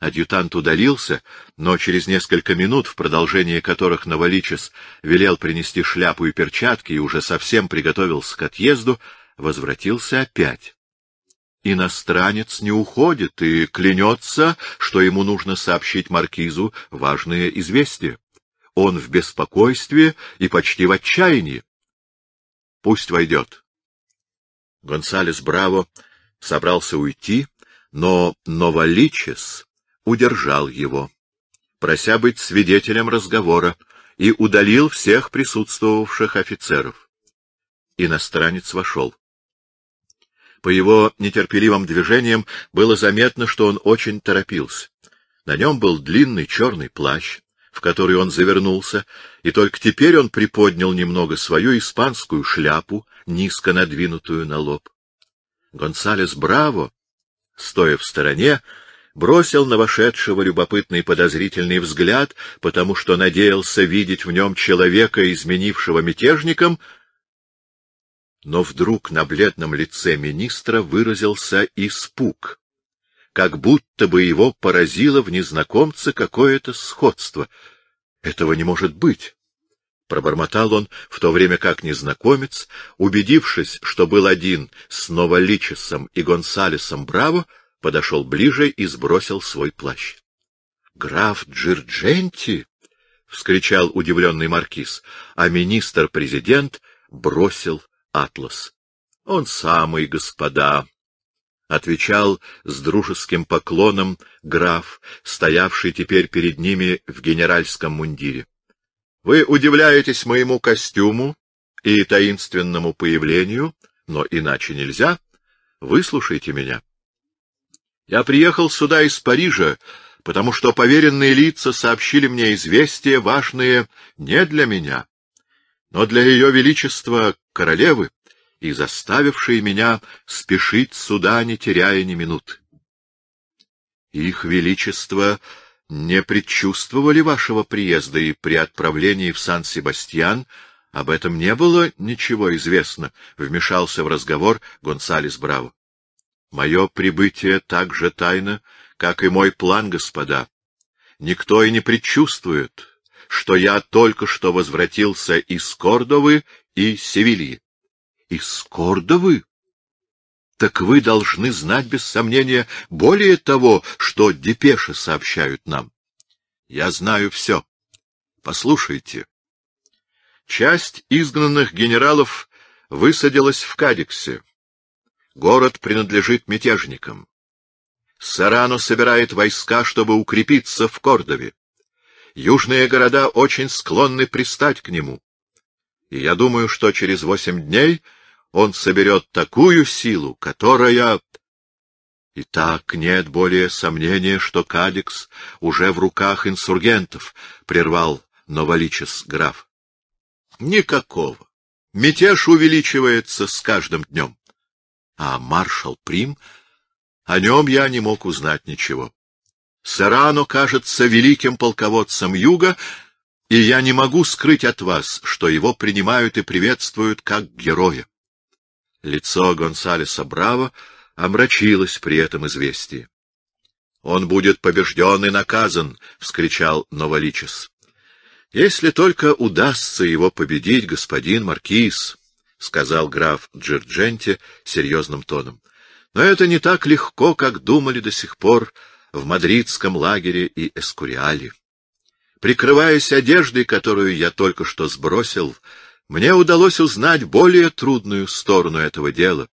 Адъютант удалился, но через несколько минут, в продолжение которых Новоличес велел принести шляпу и перчатки и уже совсем приготовился к отъезду, возвратился опять. Иностранец не уходит и клянется, что ему нужно сообщить маркизу важное известие. Он в беспокойстве и почти в отчаянии. Пусть войдет. Гонсалес Браво собрался уйти, но Новоличес удержал его, прося быть свидетелем разговора, и удалил всех присутствовавших офицеров. Иностранец вошел. По его нетерпеливым движениям было заметно, что он очень торопился. На нем был длинный черный плащ, в который он завернулся, и только теперь он приподнял немного свою испанскую шляпу, низко надвинутую на лоб. Гонсалес Браво стоя в стороне, бросил на вошедшего любопытный подозрительный взгляд, потому что надеялся видеть в нем человека, изменившего мятежником, но вдруг на бледном лице министра выразился испуг, как будто бы его поразило в незнакомце какое-то сходство. Этого не может быть. Пробормотал он, в то время как незнакомец, убедившись, что был один с Новоличесом и Гонсалесом Браво, подошел ближе и сбросил свой плащ. — Граф Джирдженти! — вскричал удивленный маркиз, а министр-президент бросил атлас. — Он самый, господа! — отвечал с дружеским поклоном граф, стоявший теперь перед ними в генеральском мундире. — вы удивляетесь моему костюму и таинственному появлению, но иначе нельзя. Выслушайте меня. Я приехал сюда из Парижа, потому что поверенные лица сообщили мне известия, важные не для меня, но для ее величества королевы и заставившие меня спешить сюда, не теряя ни минут. Их величество не предчувствовали вашего приезда, и при отправлении в Сан-Себастьян об этом не было ничего известно, — вмешался в разговор Гонсалес Браво. — Мое прибытие так же тайно, как и мой план, господа. Никто и не предчувствует, что я только что возвратился из Кордовы и Севильи. — Из Кордовы? так вы должны знать, без сомнения, более того, что депеши сообщают нам. Я знаю все. Послушайте. Часть изгнанных генералов высадилась в Кадиксе. Город принадлежит мятежникам. Сарано собирает войска, чтобы укрепиться в Кордове. Южные города очень склонны пристать к нему. И я думаю, что через восемь дней он соберет такую силу, которая... И так нет более сомнения, что Кадикс уже в руках инсургентов, — прервал Новоличес граф. — Никакого. Мятеж увеличивается с каждым днем. А маршал Прим... О нем я не мог узнать ничего. Сарано кажется великим полководцем юга, и я не могу скрыть от вас, что его принимают и приветствуют как героя. Лицо Гонсалеса Браво омрачилось при этом известии. — Он будет побежден и наказан! — вскричал Новоличес. — Если только удастся его победить, господин Маркиз, — сказал граф Джирдженте серьезным тоном. — Но это не так легко, как думали до сих пор в мадридском лагере и Эскуриале. Прикрываясь одеждой, которую я только что сбросил, — мне удалось узнать более трудную сторону этого дела.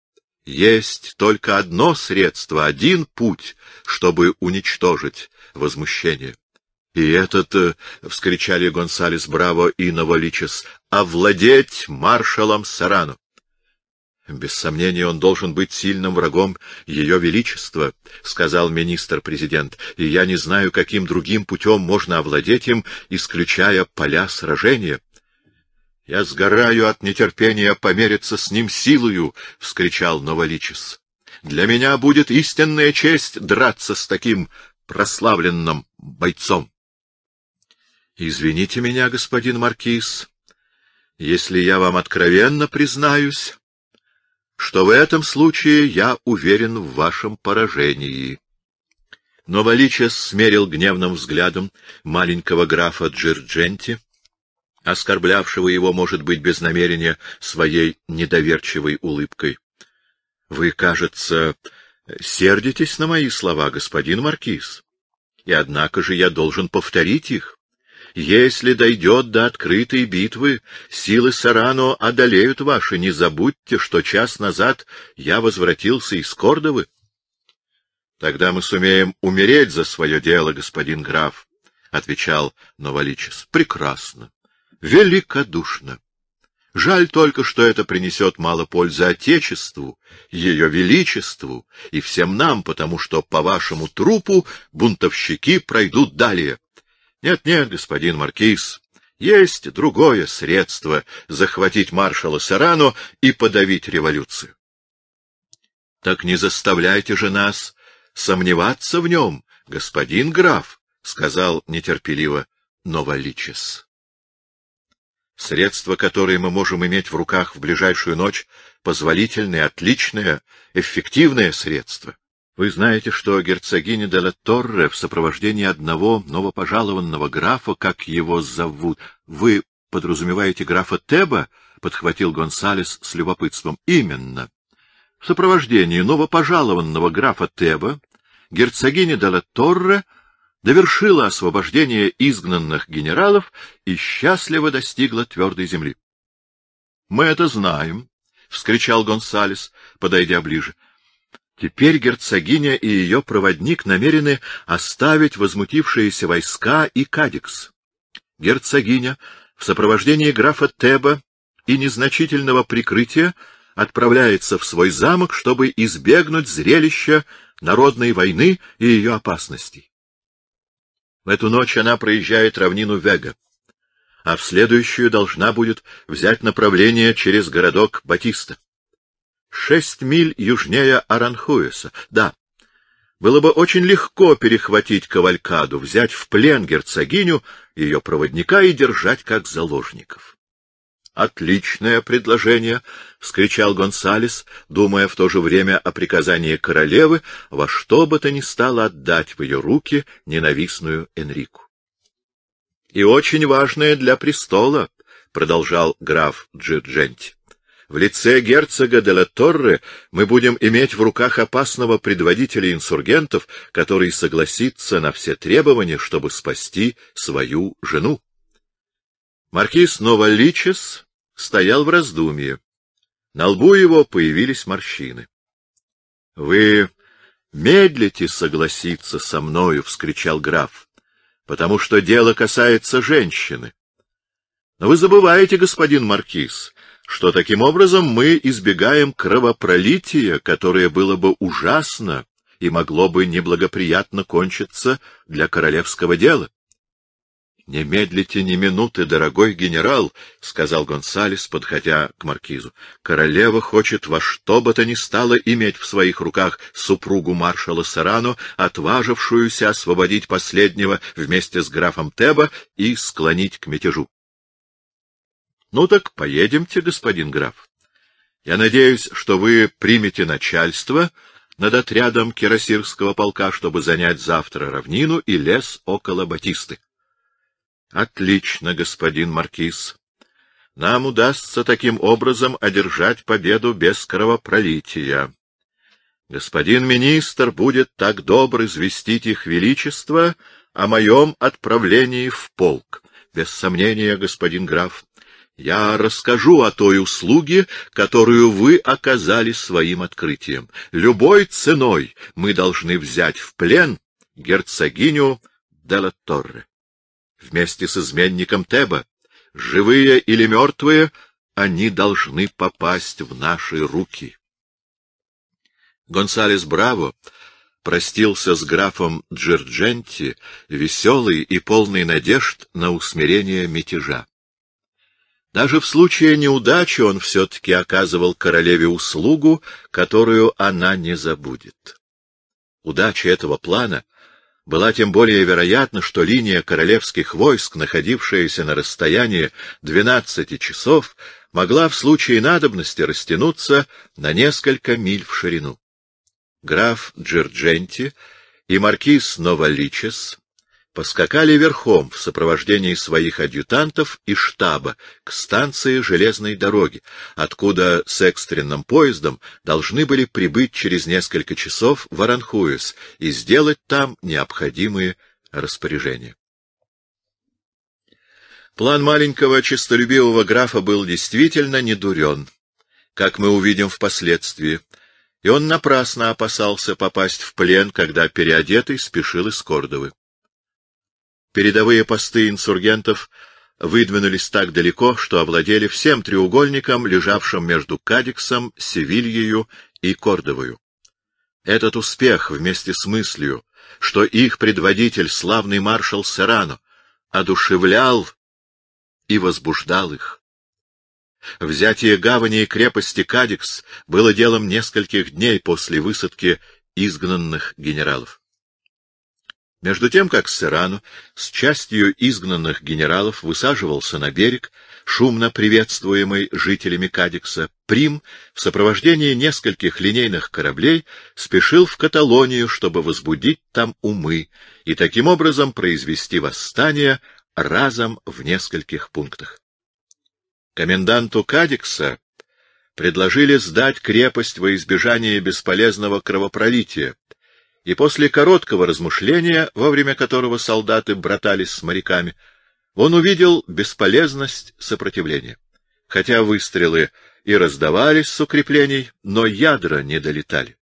Есть только одно средство, один путь, чтобы уничтожить возмущение. И этот, э, — вскричали Гонсалес Браво и Новоличес, — овладеть маршалом Сарану. Без сомнения, он должен быть сильным врагом Ее Величества, — сказал министр-президент, — и я не знаю, каким другим путем можно овладеть им, исключая поля сражения. — Я сгораю от нетерпения помериться с ним силою! — вскричал Новоличис. — Для меня будет истинная честь драться с таким прославленным бойцом. — Извините меня, господин Маркиз, если я вам откровенно признаюсь, что в этом случае я уверен в вашем поражении. Новоличес смерил гневным взглядом маленького графа Джердженти оскорблявшего его, может быть, без намерения своей недоверчивой улыбкой. — Вы, кажется, сердитесь на мои слова, господин Маркиз. И однако же я должен повторить их. Если дойдет до открытой битвы, силы Сарано одолеют ваши. Не забудьте, что час назад я возвратился из Кордовы. — Тогда мы сумеем умереть за свое дело, господин граф, — отвечал Новоличес. — Прекрасно великодушно. Жаль только, что это принесет мало пользы Отечеству, Ее Величеству и всем нам, потому что по вашему трупу бунтовщики пройдут далее. Нет-нет, господин Маркиз, есть другое средство захватить маршала Сарано и подавить революцию. Так не заставляйте же нас сомневаться в нем, господин граф, — сказал нетерпеливо Новоличес. Средства, которые мы можем иметь в руках в ближайшую ночь, позволительные, отличные, эффективные средства. Вы знаете, что герцогиня де ла Торре в сопровождении одного новопожалованного графа, как его зовут... Вы подразумеваете графа Теба? — подхватил Гонсалес с любопытством. — Именно. В сопровождении новопожалованного графа Теба герцогиня де ла Торре — довершила освобождение изгнанных генералов и счастливо достигла твердой земли. — Мы это знаем, — вскричал Гонсалес, подойдя ближе. Теперь герцогиня и ее проводник намерены оставить возмутившиеся войска и Кадикс. Герцогиня в сопровождении графа Теба и незначительного прикрытия отправляется в свой замок, чтобы избегнуть зрелища народной войны и ее опасностей. В эту ночь она проезжает равнину Вега, а в следующую должна будет взять направление через городок Батиста. Шесть миль южнее Аранхуэса, да. Было бы очень легко перехватить кавалькаду, взять в плен герцогиню, ее проводника и держать как заложников. «Отличное предложение!» — вскричал Гонсалес, думая в то же время о приказании королевы во что бы то ни стало отдать в ее руки ненавистную Энрику. «И очень важное для престола», — продолжал граф Джидженти. В лице герцога де ла Торре мы будем иметь в руках опасного предводителя инсургентов, который согласится на все требования, чтобы спасти свою жену. Маркиз Новоличес стоял в раздумье. На лбу его появились морщины. — Вы медлите согласиться со мною, — вскричал граф, — потому что дело касается женщины. Но вы забываете, господин маркиз, что таким образом мы избегаем кровопролития, которое было бы ужасно и могло бы неблагоприятно кончиться для королевского дела. — Не медлите ни минуты, дорогой генерал, — сказал Гонсалес, подходя к маркизу. — Королева хочет во что бы то ни стало иметь в своих руках супругу маршала Сарано, отважившуюся освободить последнего вместе с графом Теба и склонить к мятежу. — Ну так поедемте, господин граф. Я надеюсь, что вы примете начальство над отрядом кирасирского полка, чтобы занять завтра равнину и лес около Батисты. Отлично, господин маркиз. Нам удастся таким образом одержать победу без кровопролития. Господин министр будет так добр известить их величество о моем отправлении в полк. Без сомнения, господин граф, я расскажу о той услуге, которую вы оказали своим открытием. Любой ценой мы должны взять в плен герцогиню Делла Торре вместе с изменником Теба. Живые или мертвые, они должны попасть в наши руки. Гонсалес Браво простился с графом Джордженти, веселый и полный надежд на усмирение мятежа. Даже в случае неудачи он все-таки оказывал королеве услугу, которую она не забудет. Удача этого плана была тем более вероятна, что линия королевских войск, находившаяся на расстоянии 12 часов, могла в случае надобности растянуться на несколько миль в ширину. Граф Джердженти и маркиз Новоличес поскакали верхом в сопровождении своих адъютантов и штаба к станции железной дороги, откуда с экстренным поездом должны были прибыть через несколько часов в Аранхуэс и сделать там необходимые распоряжения. План маленького честолюбивого графа был действительно недурен, как мы увидим впоследствии, и он напрасно опасался попасть в плен, когда переодетый спешил из Кордовы. Передовые посты инсургентов выдвинулись так далеко, что овладели всем треугольником, лежавшим между Кадиксом, Севильею и Кордовою. Этот успех вместе с мыслью, что их предводитель, славный маршал Серано, одушевлял и возбуждал их. Взятие гавани и крепости Кадикс было делом нескольких дней после высадки изгнанных генералов. Между тем, как Сирану с частью изгнанных генералов высаживался на берег, шумно приветствуемый жителями Кадикса, Прим в сопровождении нескольких линейных кораблей спешил в Каталонию, чтобы возбудить там умы и таким образом произвести восстание разом в нескольких пунктах. Коменданту Кадикса предложили сдать крепость во избежание бесполезного кровопролития, и после короткого размышления, во время которого солдаты братались с моряками, он увидел бесполезность сопротивления. Хотя выстрелы и раздавались с укреплений, но ядра не долетали.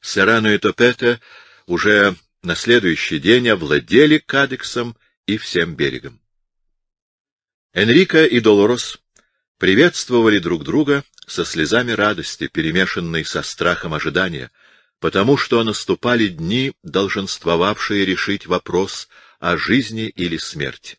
Серано и Топета уже на следующий день овладели Кадексом и всем берегом. Энрико и Долорос приветствовали друг друга со слезами радости, перемешанной со страхом ожидания, потому что наступали дни, долженствовавшие решить вопрос о жизни или смерти.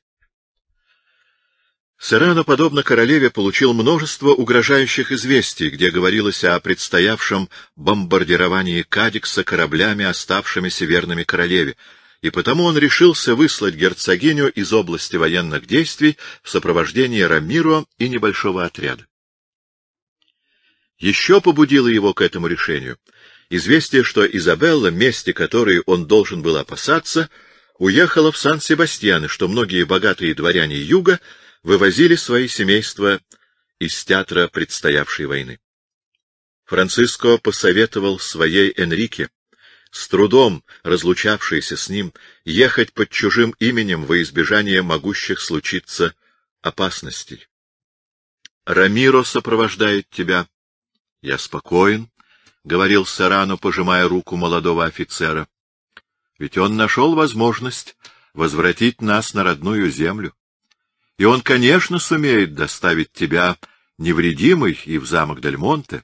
Сарана, подобно королеве, получил множество угрожающих известий, где говорилось о предстоявшем бомбардировании Кадикса кораблями, оставшимися верными королеве, и потому он решился выслать герцогиню из области военных действий в сопровождении Рамиро и небольшого отряда. Еще побудило его к этому решению — Известие, что Изабелла, месте которой он должен был опасаться, уехала в Сан-Себастьян, и что многие богатые дворяне юга вывозили свои семейства из театра предстоявшей войны. Франциско посоветовал своей Энрике, с трудом разлучавшейся с ним, ехать под чужим именем во избежание могущих случиться опасностей. Рамиро сопровождает тебя. Я спокоен, — говорил Сарану, пожимая руку молодого офицера. — Ведь он нашел возможность возвратить нас на родную землю. И он, конечно, сумеет доставить тебя невредимой и в замок Дальмонте,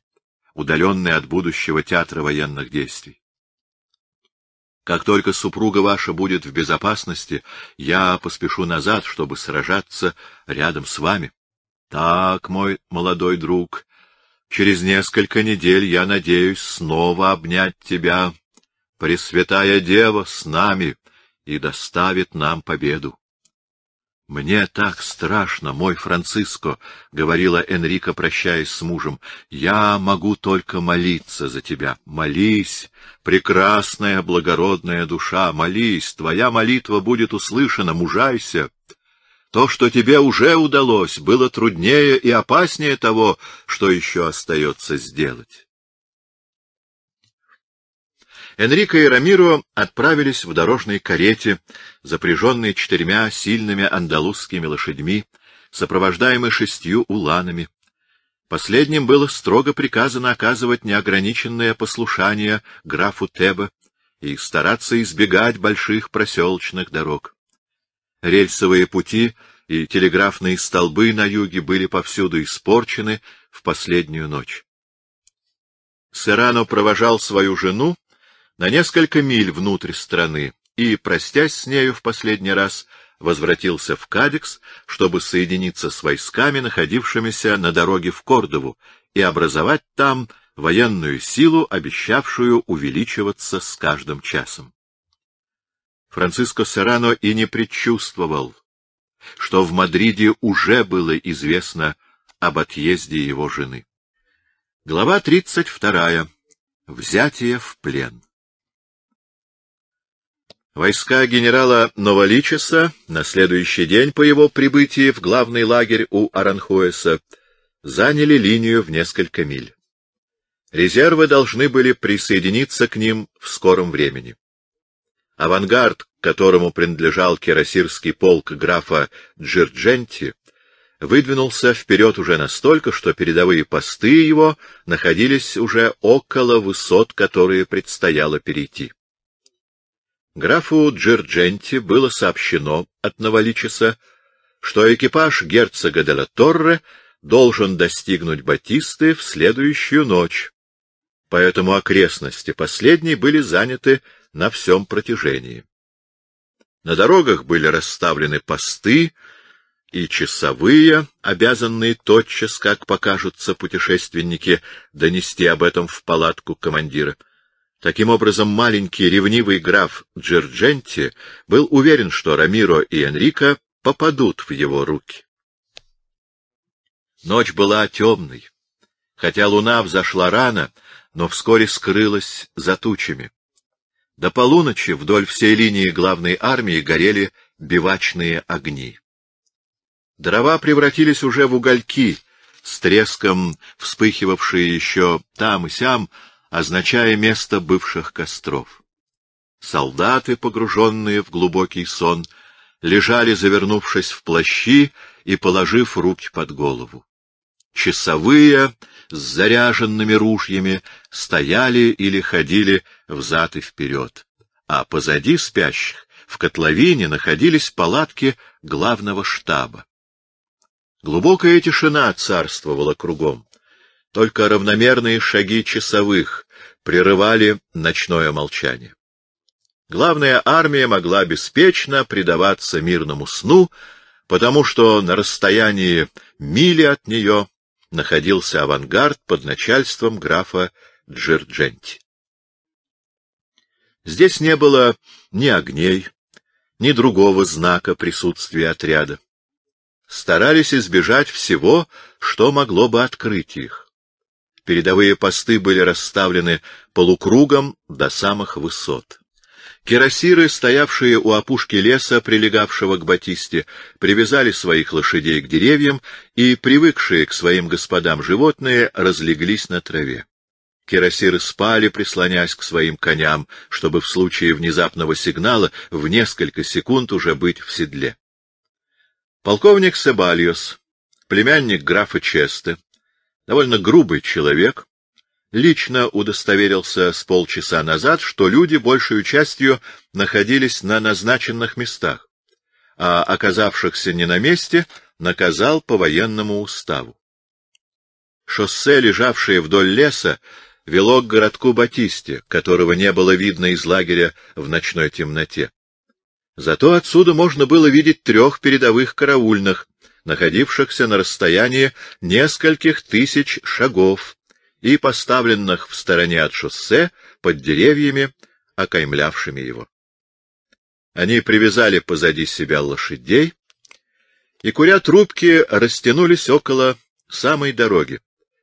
удаленный от будущего театра военных действий. Как только супруга ваша будет в безопасности, я поспешу назад, чтобы сражаться рядом с вами. Так, мой молодой друг, Через несколько недель я надеюсь снова обнять тебя. Пресвятая Дева с нами и доставит нам победу. — Мне так страшно, мой Франциско, — говорила Энрика, прощаясь с мужем. — Я могу только молиться за тебя. Молись, прекрасная, благородная душа, молись. Твоя молитва будет услышана, мужайся. То, что тебе уже удалось, было труднее и опаснее того, что еще остается сделать. Энрико и Рамиро отправились в дорожной карете, запряженной четырьмя сильными андалузскими лошадьми, сопровождаемой шестью уланами. Последним было строго приказано оказывать неограниченное послушание графу Теба и стараться избегать больших проселочных дорог. Рельсовые пути и телеграфные столбы на юге были повсюду испорчены в последнюю ночь. Серано провожал свою жену на несколько миль внутрь страны и, простясь с нею в последний раз, возвратился в Кадикс, чтобы соединиться с войсками, находившимися на дороге в Кордову, и образовать там военную силу, обещавшую увеличиваться с каждым часом. Франциско Серано и не предчувствовал, что в Мадриде уже было известно об отъезде его жены. Глава 32. Взятие в плен. Войска генерала Новоличеса на следующий день по его прибытии в главный лагерь у Аранхуэса заняли линию в несколько миль. Резервы должны были присоединиться к ним в скором времени. Авангард, которому принадлежал кирасирский полк графа Джирдженти, выдвинулся вперед уже настолько, что передовые посты его находились уже около высот, которые предстояло перейти. Графу Джирдженти было сообщено от Новоличеса, что экипаж герцога де ла Торре должен достигнуть Батисты в следующую ночь, поэтому окрестности последней были заняты на всем протяжении. На дорогах были расставлены посты и часовые, обязанные тотчас, как покажутся путешественники, донести об этом в палатку командира. Таким образом, маленький ревнивый граф Джердженти был уверен, что Рамиро и Энрико попадут в его руки. Ночь была темной. Хотя луна взошла рано, но вскоре скрылась за тучами. До полуночи вдоль всей линии главной армии горели бивачные огни. Дрова превратились уже в угольки, с треском вспыхивавшие еще там и сям, означая место бывших костров. Солдаты, погруженные в глубокий сон, лежали, завернувшись в плащи и положив руки под голову часовые с заряженными ружьями стояли или ходили взад и вперед, а позади спящих в котловине находились палатки главного штаба. Глубокая тишина царствовала кругом. Только равномерные шаги часовых прерывали ночное молчание. Главная армия могла беспечно предаваться мирному сну, потому что на расстоянии мили от нее находился авангард под начальством графа Джирдженти. Здесь не было ни огней, ни другого знака присутствия отряда. Старались избежать всего, что могло бы открыть их. Передовые посты были расставлены полукругом до самых высот. Кирасиры, стоявшие у опушки леса, прилегавшего к Батисте, привязали своих лошадей к деревьям, и, привыкшие к своим господам животные, разлеглись на траве. Кирасиры спали, прислонясь к своим коням, чтобы в случае внезапного сигнала в несколько секунд уже быть в седле. Полковник Себальос, племянник графа Честе, довольно грубый человек, лично удостоверился с полчаса назад, что люди большей частью находились на назначенных местах, а оказавшихся не на месте наказал по военному уставу. Шоссе, лежавшее вдоль леса, вело к городку Батисте, которого не было видно из лагеря в ночной темноте. Зато отсюда можно было видеть трех передовых караульных, находившихся на расстоянии нескольких тысяч шагов и поставленных в стороне от шоссе под деревьями, окаймлявшими его. Они привязали позади себя лошадей, и, куря трубки, растянулись около самой дороги,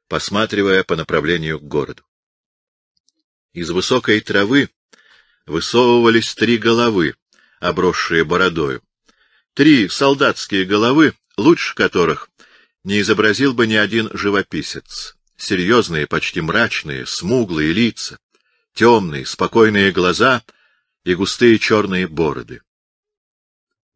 посматривая по направлению к городу. Из высокой травы высовывались три головы, обросшие бородою. Три солдатские головы, лучше которых не изобразил бы ни один живописец серьезные, почти мрачные, смуглые лица, темные, спокойные глаза и густые черные бороды.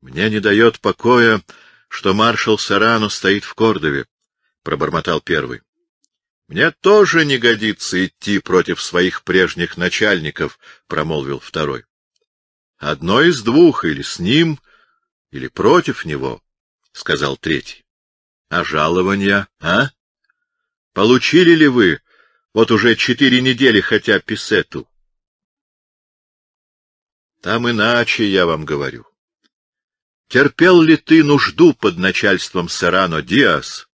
Мне не дает покоя, что маршал Сарану стоит в Кордове, — пробормотал первый. — Мне тоже не годится идти против своих прежних начальников, — промолвил второй. — Одно из двух, или с ним, или против него, — сказал третий. — А жалования, а? Получили ли вы вот уже четыре недели хотя писету? Там иначе, я вам говорю. Терпел ли ты нужду под начальством Серано Диас?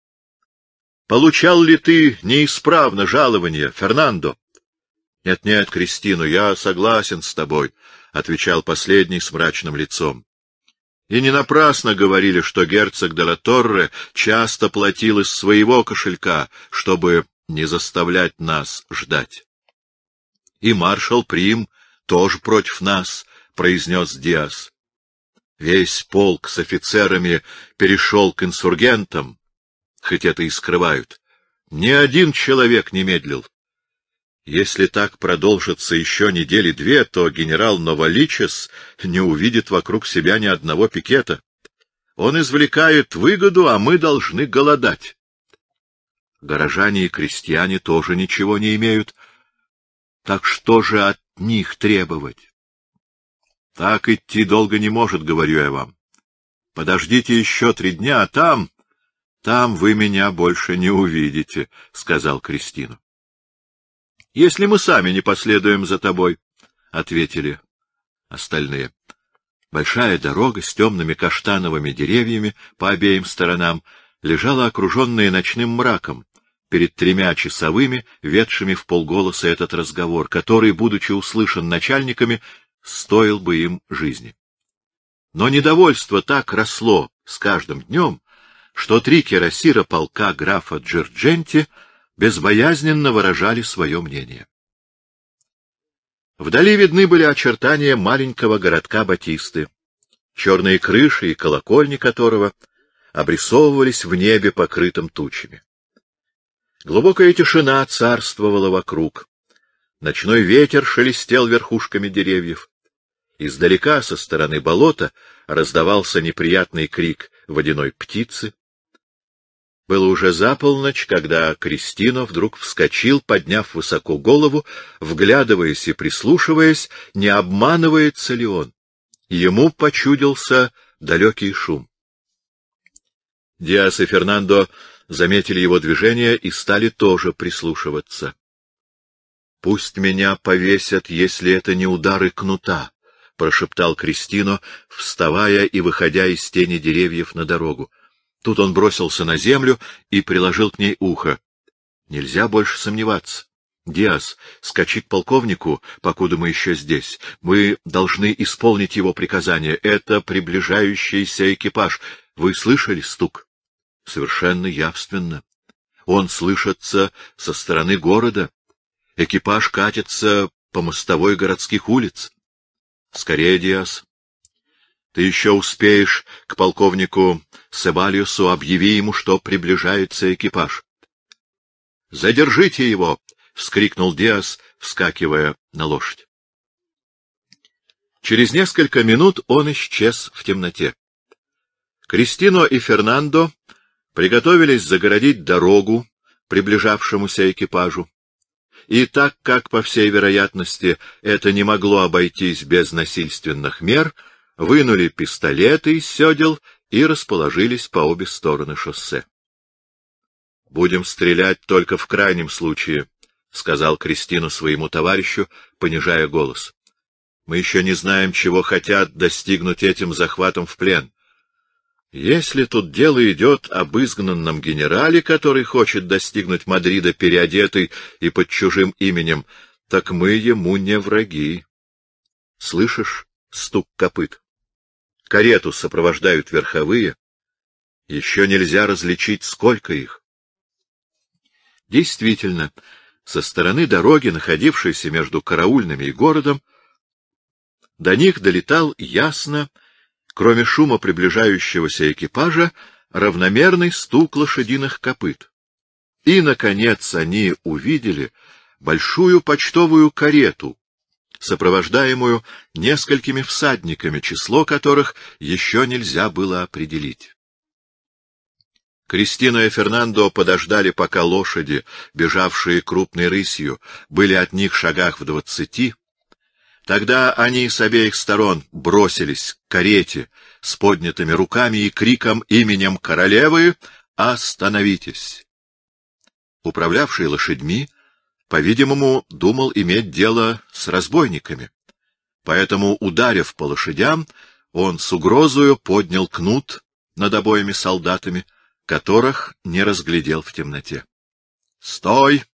Получал ли ты неисправно жалование, Фернандо? Нет, нет, Кристину, я согласен с тобой, отвечал последний с мрачным лицом. И не напрасно говорили, что герцог де Торре часто платил из своего кошелька, чтобы не заставлять нас ждать. — И маршал Прим тоже против нас, — произнес Диас. Весь полк с офицерами перешел к инсургентам, хоть это и скрывают. Ни один человек не медлил. Если так продолжится еще недели две, то генерал Новоличес не увидит вокруг себя ни одного пикета. Он извлекает выгоду, а мы должны голодать. Горожане и крестьяне тоже ничего не имеют. Так что же от них требовать? Так идти долго не может, говорю я вам. Подождите еще три дня, а там... Там вы меня больше не увидите, — сказал Кристину. — Если мы сами не последуем за тобой, — ответили остальные. Большая дорога с темными каштановыми деревьями по обеим сторонам лежала окруженная ночным мраком перед тремя часовыми, ведшими в полголоса этот разговор, который, будучи услышан начальниками, стоил бы им жизни. Но недовольство так росло с каждым днем, что три кирасира полка графа Джердженти безбоязненно выражали свое мнение. Вдали видны были очертания маленького городка Батисты, черные крыши и колокольни которого обрисовывались в небе, покрытым тучами. Глубокая тишина царствовала вокруг. Ночной ветер шелестел верхушками деревьев. Издалека, со стороны болота, раздавался неприятный крик водяной птицы. Было уже за полночь, когда Кристино вдруг вскочил, подняв высоко голову, вглядываясь и прислушиваясь, не обманывается ли он. Ему почудился далекий шум. Диас и Фернандо заметили его движение и стали тоже прислушиваться. — Пусть меня повесят, если это не удары кнута, — прошептал Кристино, вставая и выходя из тени деревьев на дорогу. Тут он бросился на землю и приложил к ней ухо. Нельзя больше сомневаться. Диас, скачи к полковнику, покуда мы еще здесь. Мы должны исполнить его приказание. Это приближающийся экипаж. Вы слышали стук? Совершенно явственно. Он слышится со стороны города. Экипаж катится по мостовой городских улиц. Скорее, Диас. Ты еще успеешь к полковнику Севалиусу, объяви ему, что приближается экипаж. — Задержите его! — вскрикнул Диас, вскакивая на лошадь. Через несколько минут он исчез в темноте. Кристино и Фернандо приготовились загородить дорогу приближавшемуся экипажу. И так как, по всей вероятности, это не могло обойтись без насильственных мер, — вынули пистолеты из седел и расположились по обе стороны шоссе. — Будем стрелять только в крайнем случае, — сказал Кристину своему товарищу, понижая голос. — Мы еще не знаем, чего хотят достигнуть этим захватом в плен. Если тут дело идет об изгнанном генерале, который хочет достигнуть Мадрида переодетый и под чужим именем, так мы ему не враги. Слышишь стук копыт? Карету сопровождают верховые. Еще нельзя различить, сколько их. Действительно, со стороны дороги, находившейся между караульными и городом, до них долетал ясно, кроме шума приближающегося экипажа, равномерный стук лошадиных копыт. И, наконец, они увидели большую почтовую карету, сопровождаемую несколькими всадниками, число которых еще нельзя было определить. Кристина и Фернандо подождали, пока лошади, бежавшие крупной рысью, были от них шагах в двадцати. Тогда они с обеих сторон бросились к карете с поднятыми руками и криком именем королевы «Остановитесь!». Управлявший лошадьми, по-видимому, думал иметь дело с разбойниками. Поэтому, ударив по лошадям, он с угрозою поднял кнут над обоими солдатами, которых не разглядел в темноте. — Стой!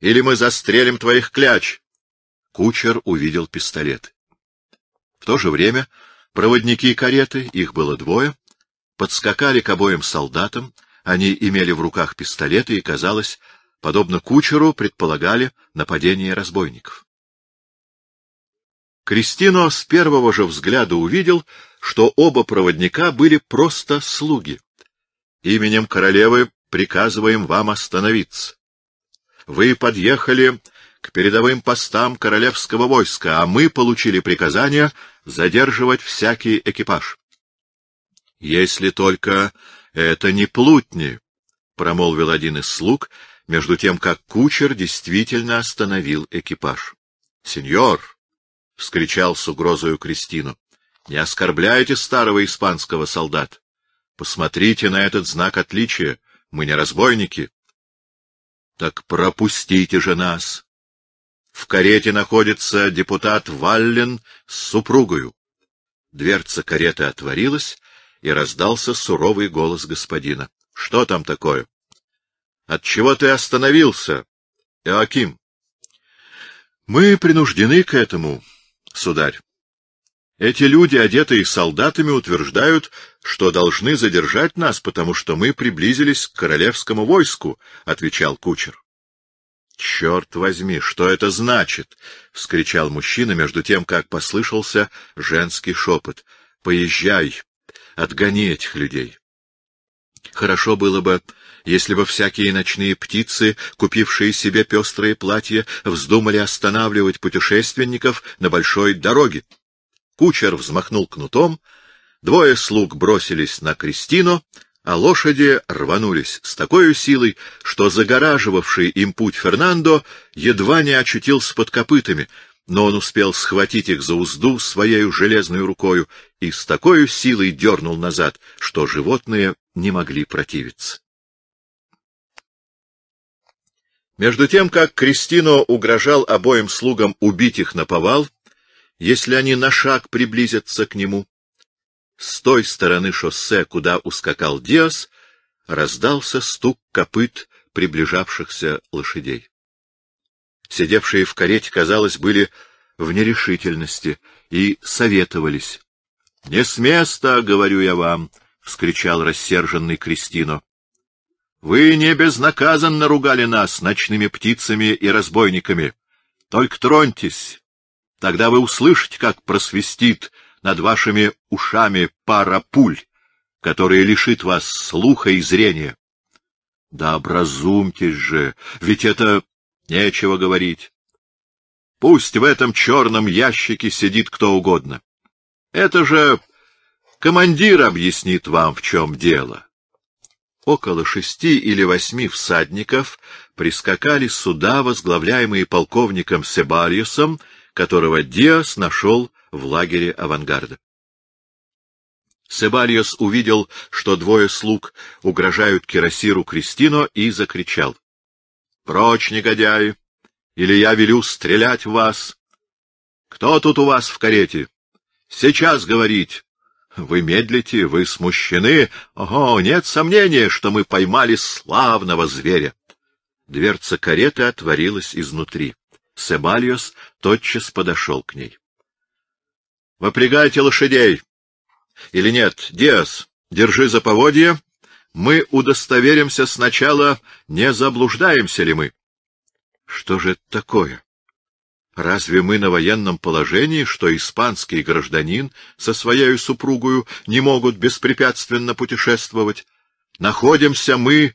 Или мы застрелим твоих кляч! Кучер увидел пистолет. В то же время проводники кареты, их было двое, подскакали к обоим солдатам, они имели в руках пистолеты и, казалось, подобно кучеру, предполагали нападение разбойников. Кристино с первого же взгляда увидел, что оба проводника были просто слуги. Именем королевы приказываем вам остановиться. Вы подъехали к передовым постам королевского войска, а мы получили приказание задерживать всякий экипаж. — Если только это не плутни, — промолвил один из слуг, между тем как кучер действительно остановил экипаж. — Сеньор! — вскричал с угрозою Кристину. — Не оскорбляйте старого испанского солдата! Посмотрите на этот знак отличия. Мы не разбойники. Так пропустите же нас. В карете находится депутат Валлен с супругою. Дверца кареты отворилась, и раздался суровый голос господина. — Что там такое? От чего ты остановился, Иоаким? — Мы принуждены к этому, сударь. Эти люди, одетые солдатами, утверждают, что должны задержать нас, потому что мы приблизились к королевскому войску, — отвечал кучер. — Черт возьми, что это значит? — вскричал мужчина, между тем, как послышался женский шепот. — Поезжай, отгони этих людей. Хорошо было бы, если бы всякие ночные птицы, купившие себе пестрые платья, вздумали останавливать путешественников на большой дороге. Кучер взмахнул кнутом, двое слуг бросились на Кристину, а лошади рванулись с такой силой, что загораживавший им путь Фернандо едва не очутился под копытами, но он успел схватить их за узду своей железной рукою и с такой силой дернул назад, что животные не могли противиться. Между тем, как Кристино угрожал обоим слугам убить их на повал, если они на шаг приблизятся к нему, с той стороны шоссе, куда ускакал Диас, раздался стук копыт приближавшихся лошадей. Сидевшие в карете, казалось, были в нерешительности и советовались. — Не с места, — говорю я вам, — вскричал рассерженный Кристино. — Вы не безнаказанно ругали нас ночными птицами и разбойниками. Только троньтесь, тогда вы услышите, как просвистит над вашими ушами пара пуль, которая лишит вас слуха и зрения. — Да образумьтесь же, ведь это нечего говорить. Пусть в этом черном ящике сидит кто угодно. Это же Командир объяснит вам, в чем дело. Около шести или восьми всадников прискакали суда, возглавляемые полковником Себариусом, которого Диас нашел в лагере авангарда. Себальос увидел, что двое слуг угрожают Кирасиру Кристино, и закричал. — Прочь, негодяи! Или я велю стрелять в вас! Кто тут у вас в карете? Сейчас говорить! Вы медлите, вы смущены. Ого, нет сомнения, что мы поймали славного зверя. Дверца кареты отворилась изнутри. Себальос тотчас подошел к ней. — Выпрягайте лошадей! — Или нет, Диас, держи за поводье. Мы удостоверимся сначала, не заблуждаемся ли мы. — Что же это такое? Разве мы на военном положении, что испанский гражданин со своей супругою не могут беспрепятственно путешествовать? Находимся мы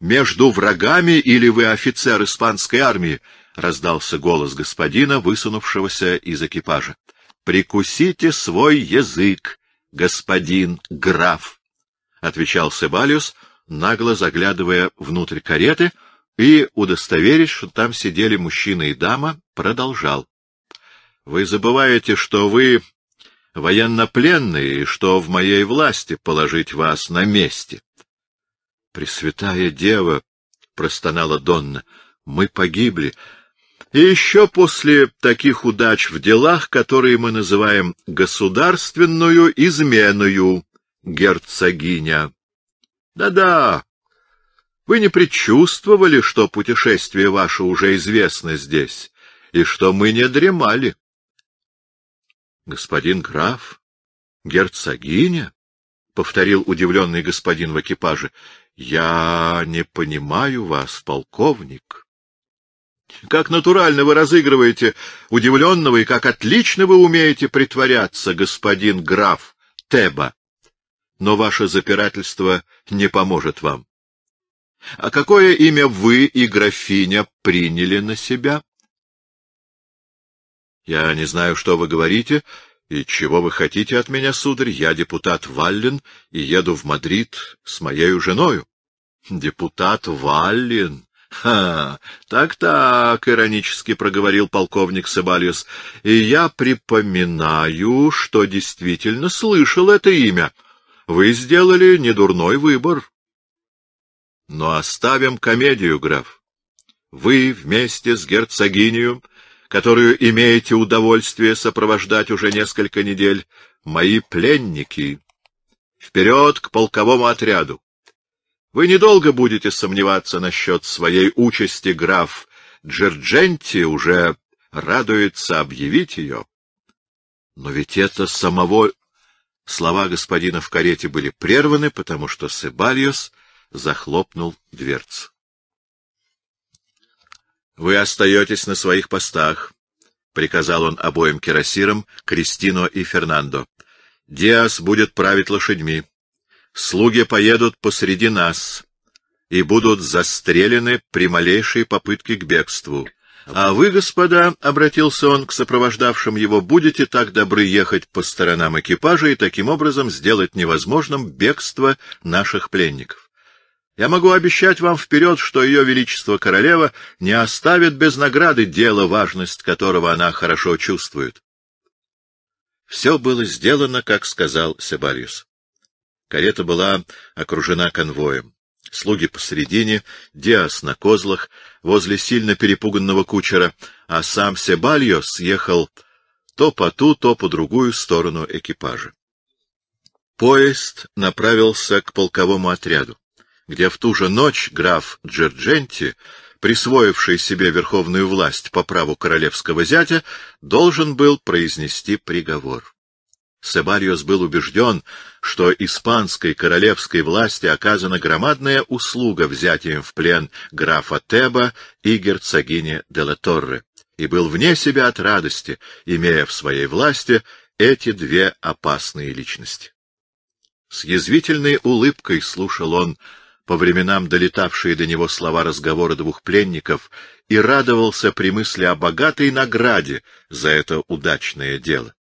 между врагами или вы офицер испанской армии? — раздался голос господина, высунувшегося из экипажа. — Прикусите свой язык, господин граф, — отвечал Себалиус, нагло заглядывая внутрь кареты и удостоверясь, что там сидели мужчина и дама, продолжал. — Вы забываете, что вы военнопленные и что в моей власти положить вас на месте. — Пресвятая Дева, — простонала Донна, — мы погибли. И еще после таких удач в делах, которые мы называем государственную изменою, герцогиня. Да-да, вы не предчувствовали, что путешествие ваше уже известно здесь? и что мы не дремали. — Господин граф, герцогиня, — повторил удивленный господин в экипаже, — я не понимаю вас, полковник. — Как натурально вы разыгрываете удивленного и как отлично вы умеете притворяться, господин граф Теба. Но ваше запирательство не поможет вам. — А какое имя вы и графиня приняли на себя? Я не знаю, что вы говорите и чего вы хотите от меня, сударь. Я депутат Валлин и еду в Мадрид с моей женою. Депутат Валлин. так-так, иронически проговорил полковник Себальюс. И я припоминаю, что действительно слышал это имя. Вы сделали недурной выбор. Но оставим комедию, граф. Вы вместе с герцогинью которую имеете удовольствие сопровождать уже несколько недель, мои пленники. Вперед к полковому отряду! Вы недолго будете сомневаться насчет своей участи, граф. Джердженти уже радуется объявить ее. Но ведь это самого... Слова господина в карете были прерваны, потому что Себальос захлопнул дверцу. — Вы остаетесь на своих постах, — приказал он обоим кирасирам, Кристино и Фернандо. — Диас будет править лошадьми. Слуги поедут посреди нас и будут застрелены при малейшей попытке к бегству. А вы, господа, — обратился он к сопровождавшим его, — будете так добры ехать по сторонам экипажа и таким образом сделать невозможным бегство наших пленников. Я могу обещать вам вперед, что ее величество королева не оставит без награды дело, важность которого она хорошо чувствует. Все было сделано, как сказал Себальюс. Карета была окружена конвоем. Слуги посередине, Диас на козлах, возле сильно перепуганного кучера, а сам Себальос ехал то по ту, то по другую сторону экипажа. Поезд направился к полковому отряду где в ту же ночь граф Джердженти, присвоивший себе верховную власть по праву королевского зятя, должен был произнести приговор. Себариос был убежден, что испанской королевской власти оказана громадная услуга взятием в плен графа Теба и герцогини де ла Торре, и был вне себя от радости, имея в своей власти эти две опасные личности. С язвительной улыбкой слушал он по временам долетавшие до него слова разговора двух пленников, и радовался при мысли о богатой награде за это удачное дело.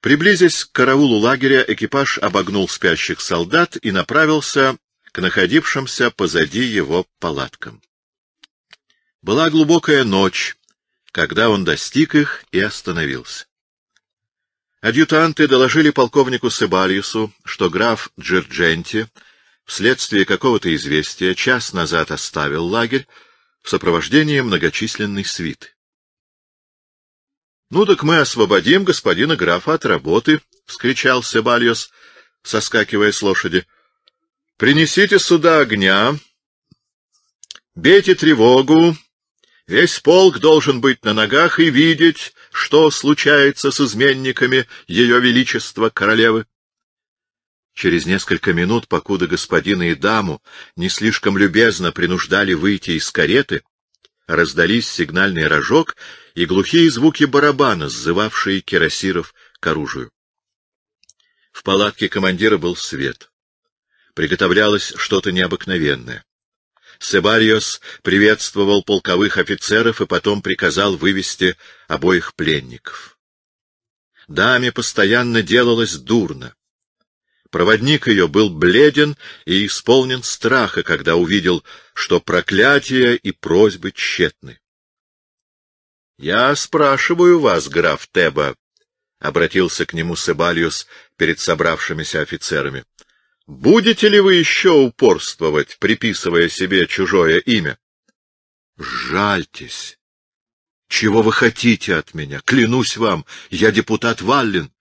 Приблизясь к караулу лагеря, экипаж обогнул спящих солдат и направился к находившимся позади его палаткам. Была глубокая ночь, когда он достиг их и остановился. Адъютанты доложили полковнику Себальюсу, что граф Джердженти вследствие какого-то известия час назад оставил лагерь в сопровождении многочисленной свиты. — Ну так мы освободим господина графа от работы, — вскричал Себальос, соскакивая с лошади. — Принесите сюда огня, бейте тревогу, весь полк должен быть на ногах и видеть, что случается с изменниками Ее Величества Королевы. Через несколько минут, покуда господина и даму не слишком любезно принуждали выйти из кареты, раздались сигнальный рожок и глухие звуки барабана, сзывавшие кирасиров к оружию. В палатке командира был свет. Приготовлялось что-то необыкновенное. Себариос приветствовал полковых офицеров и потом приказал вывести обоих пленников. Даме постоянно делалось дурно. Проводник ее был бледен и исполнен страха, когда увидел, что проклятия и просьбы тщетны. — Я спрашиваю вас, граф Теба, — обратился к нему Себальюс перед собравшимися офицерами. Будете ли вы еще упорствовать, приписывая себе чужое имя? Жальтесь. Чего вы хотите от меня? Клянусь вам, я депутат Валлин.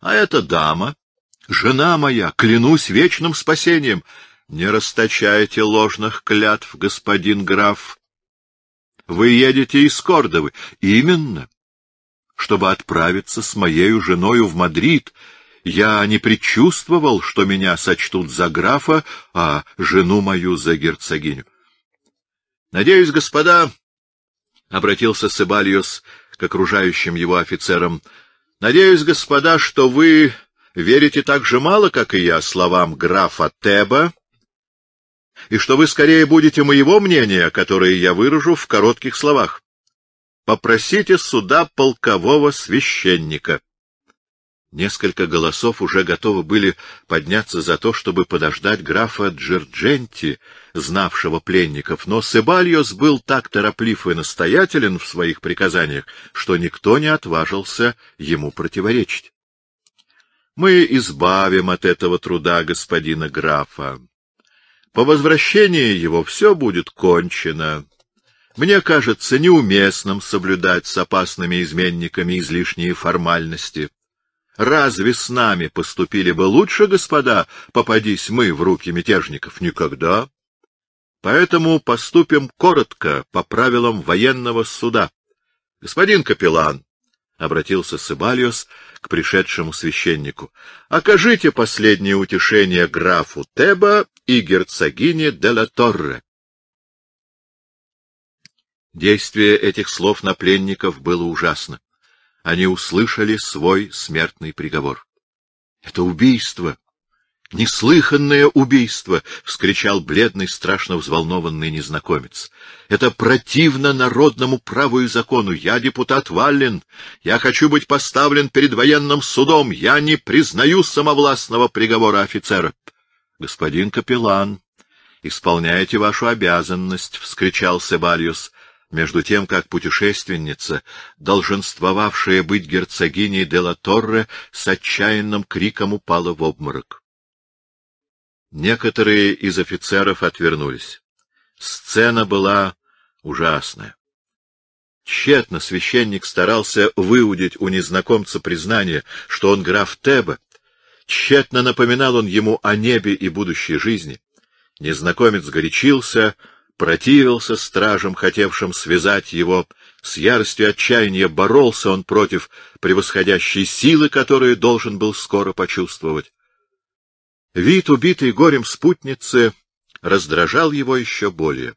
А эта дама, жена моя, клянусь вечным спасением. Не расточайте ложных клятв, господин граф. Вы едете из Кордовы. Именно чтобы отправиться с моею женою в Мадрид, я не предчувствовал, что меня сочтут за графа, а жену мою за герцогиню. — Надеюсь, господа, — обратился Себальюс к окружающим его офицерам, — надеюсь, господа, что вы верите так же мало, как и я, словам графа Теба, и что вы скорее будете моего мнения, которое я выражу в коротких словах. Попросите суда полкового священника. Несколько голосов уже готовы были подняться за то, чтобы подождать графа Джердженти, знавшего пленников, но Себальос был так тороплив и настоятелен в своих приказаниях, что никто не отважился ему противоречить. — Мы избавим от этого труда господина графа. По возвращении его все будет кончено. Мне кажется неуместным соблюдать с опасными изменниками излишние формальности. — Разве с нами поступили бы лучше, господа, попадись мы в руки мятежников? Никогда. Поэтому поступим коротко, по правилам военного суда. Господин капеллан, — обратился Сыбальос к пришедшему священнику, — окажите последнее утешение графу Теба и герцогине де ла Торре. Действие этих слов на пленников было ужасно они услышали свой смертный приговор. — Это убийство! Неслыханное убийство! — вскричал бледный, страшно взволнованный незнакомец. — Это противно народному праву и закону. Я депутат Валлин. Я хочу быть поставлен перед военным судом. Я не признаю самовластного приговора офицера. — Господин капеллан, — исполняете вашу обязанность, — вскричал Себальюс между тем как путешественница, долженствовавшая быть герцогиней де ла Торре, с отчаянным криком упала в обморок. Некоторые из офицеров отвернулись. Сцена была ужасная. Тщетно священник старался выудить у незнакомца признание, что он граф Теба. Тщетно напоминал он ему о небе и будущей жизни. Незнакомец горячился, — противился стражам, хотевшим связать его. С яростью отчаяния боролся он против превосходящей силы, которую должен был скоро почувствовать. Вид убитой горем спутницы раздражал его еще более.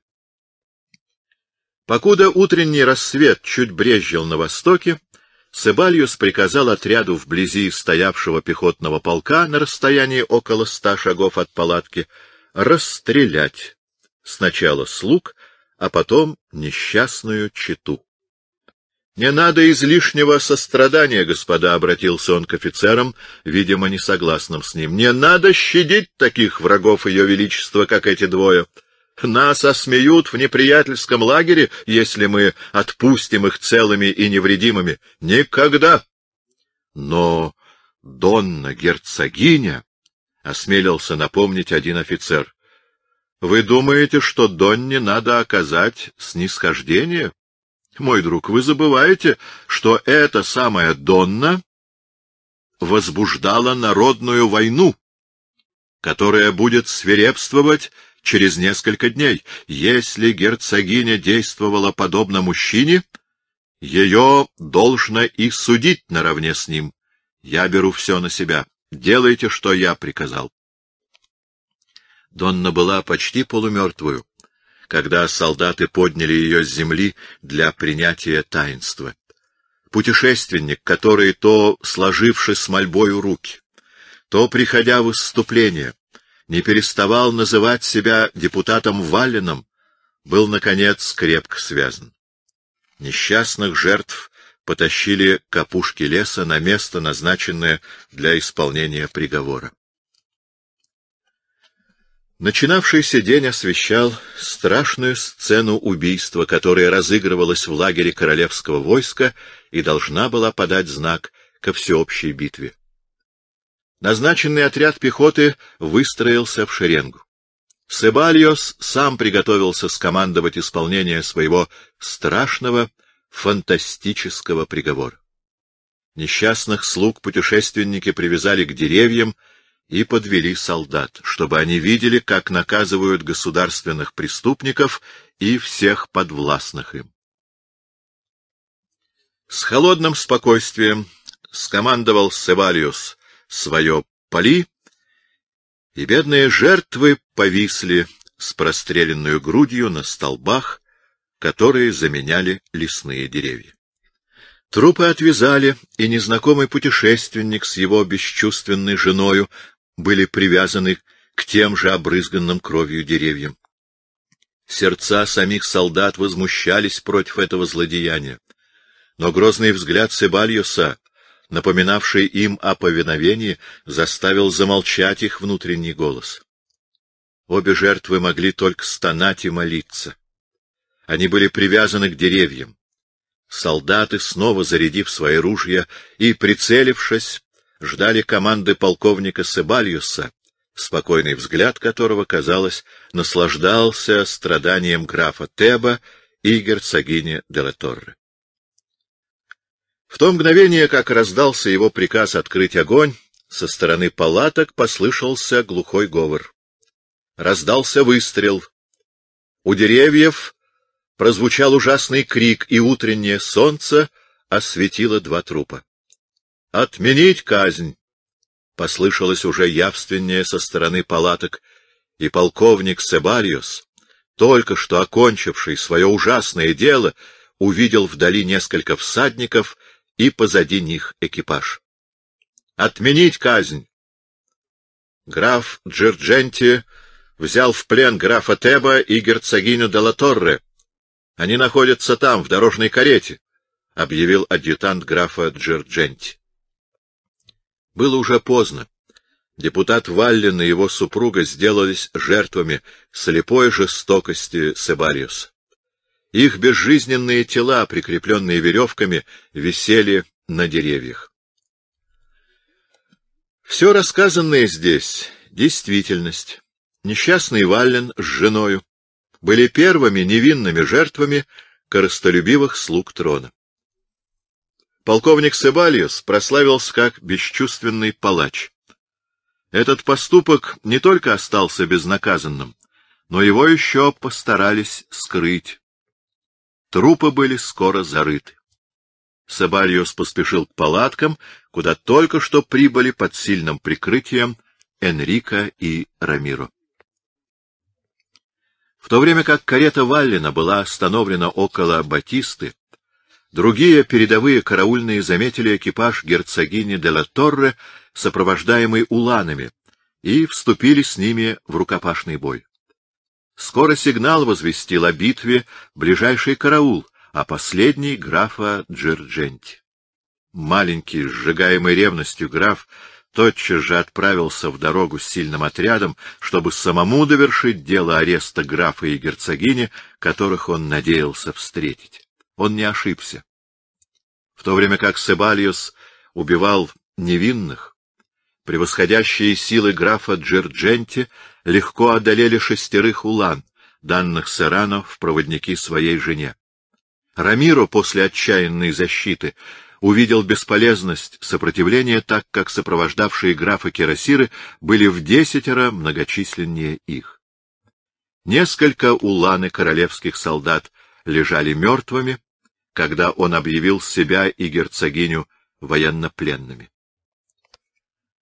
Покуда утренний рассвет чуть брезжил на востоке, Себальюс приказал отряду вблизи стоявшего пехотного полка на расстоянии около ста шагов от палатки расстрелять сначала слуг, а потом несчастную читу. — Не надо излишнего сострадания, господа, — обратился он к офицерам, видимо, не согласным с ним. — Не надо щадить таких врагов Ее Величества, как эти двое. Нас осмеют в неприятельском лагере, если мы отпустим их целыми и невредимыми. Никогда! Но Донна Герцогиня, — осмелился напомнить один офицер, вы думаете, что Донне надо оказать снисхождение? Мой друг, вы забываете, что эта самая Донна возбуждала народную войну, которая будет свирепствовать через несколько дней. Если герцогиня действовала подобно мужчине, ее должно и судить наравне с ним. Я беру все на себя. Делайте, что я приказал. Донна была почти полумертвую, когда солдаты подняли ее с земли для принятия таинства. Путешественник, который то, сложивши с мольбою руки, то, приходя в выступление, не переставал называть себя депутатом Валином, был, наконец, крепко связан. Несчастных жертв потащили к опушке леса на место, назначенное для исполнения приговора. Начинавшийся день освещал страшную сцену убийства, которая разыгрывалась в лагере королевского войска и должна была подать знак ко всеобщей битве. Назначенный отряд пехоты выстроился в шеренгу. Себальос сам приготовился скомандовать исполнение своего страшного, фантастического приговора. Несчастных слуг путешественники привязали к деревьям, и подвели солдат, чтобы они видели, как наказывают государственных преступников и всех подвластных им. С холодным спокойствием скомандовал Севалиус свое «Поли», и бедные жертвы повисли с простреленную грудью на столбах, которые заменяли лесные деревья. Трупы отвязали, и незнакомый путешественник с его бесчувственной женою были привязаны к тем же обрызганным кровью деревьям. Сердца самих солдат возмущались против этого злодеяния. Но грозный взгляд Себальюса, напоминавший им о повиновении, заставил замолчать их внутренний голос. Обе жертвы могли только стонать и молиться. Они были привязаны к деревьям. Солдаты, снова зарядив свои ружья и прицелившись, ждали команды полковника Себальюса, спокойный взгляд которого, казалось, наслаждался страданием графа Теба и герцогини Делаторре. В то мгновение, как раздался его приказ открыть огонь, со стороны палаток послышался глухой говор. Раздался выстрел. У деревьев прозвучал ужасный крик, и утреннее солнце осветило два трупа. Отменить казнь! Послышалось уже явственнее со стороны палаток, и полковник Себариус, только что окончивший свое ужасное дело, увидел вдали несколько всадников и позади них экипаж. «Отменить казнь!» Граф Джердженти взял в плен графа Теба и герцогиню Делаторре. Они находятся там, в дорожной карете, — объявил адъютант графа Джердженти. Было уже поздно. Депутат Валлин и его супруга сделались жертвами слепой жестокости Себариуса. Их безжизненные тела, прикрепленные веревками, висели на деревьях. Все рассказанное здесь — действительность. Несчастный Валлин с женою были первыми невинными жертвами коростолюбивых слуг трона. Полковник Себальюс прославился как бесчувственный палач. Этот поступок не только остался безнаказанным, но его еще постарались скрыть. Трупы были скоро зарыты. Себальюс поспешил к палаткам, куда только что прибыли под сильным прикрытием Энрика и Рамиро. В то время как карета Валлина была остановлена около Батисты, Другие передовые караульные заметили экипаж герцогини де ла Торре, сопровождаемый уланами, и вступили с ними в рукопашный бой. Скоро сигнал возвестил о битве ближайший караул, а последний — графа Джердженти. Маленький, сжигаемый ревностью граф, тотчас же отправился в дорогу с сильным отрядом, чтобы самому довершить дело ареста графа и герцогини, которых он надеялся встретить. Он не ошибся. В то время как Себальос убивал невинных, превосходящие силы графа Джердженти легко одолели шестерых улан, данных Серано в проводники своей жене. Рамиро после отчаянной защиты увидел бесполезность сопротивления, так как сопровождавшие графа Кирасиры были в десятеро многочисленнее их. Несколько уланы королевских солдат лежали мертвыми, когда он объявил себя и герцогиню военнопленными.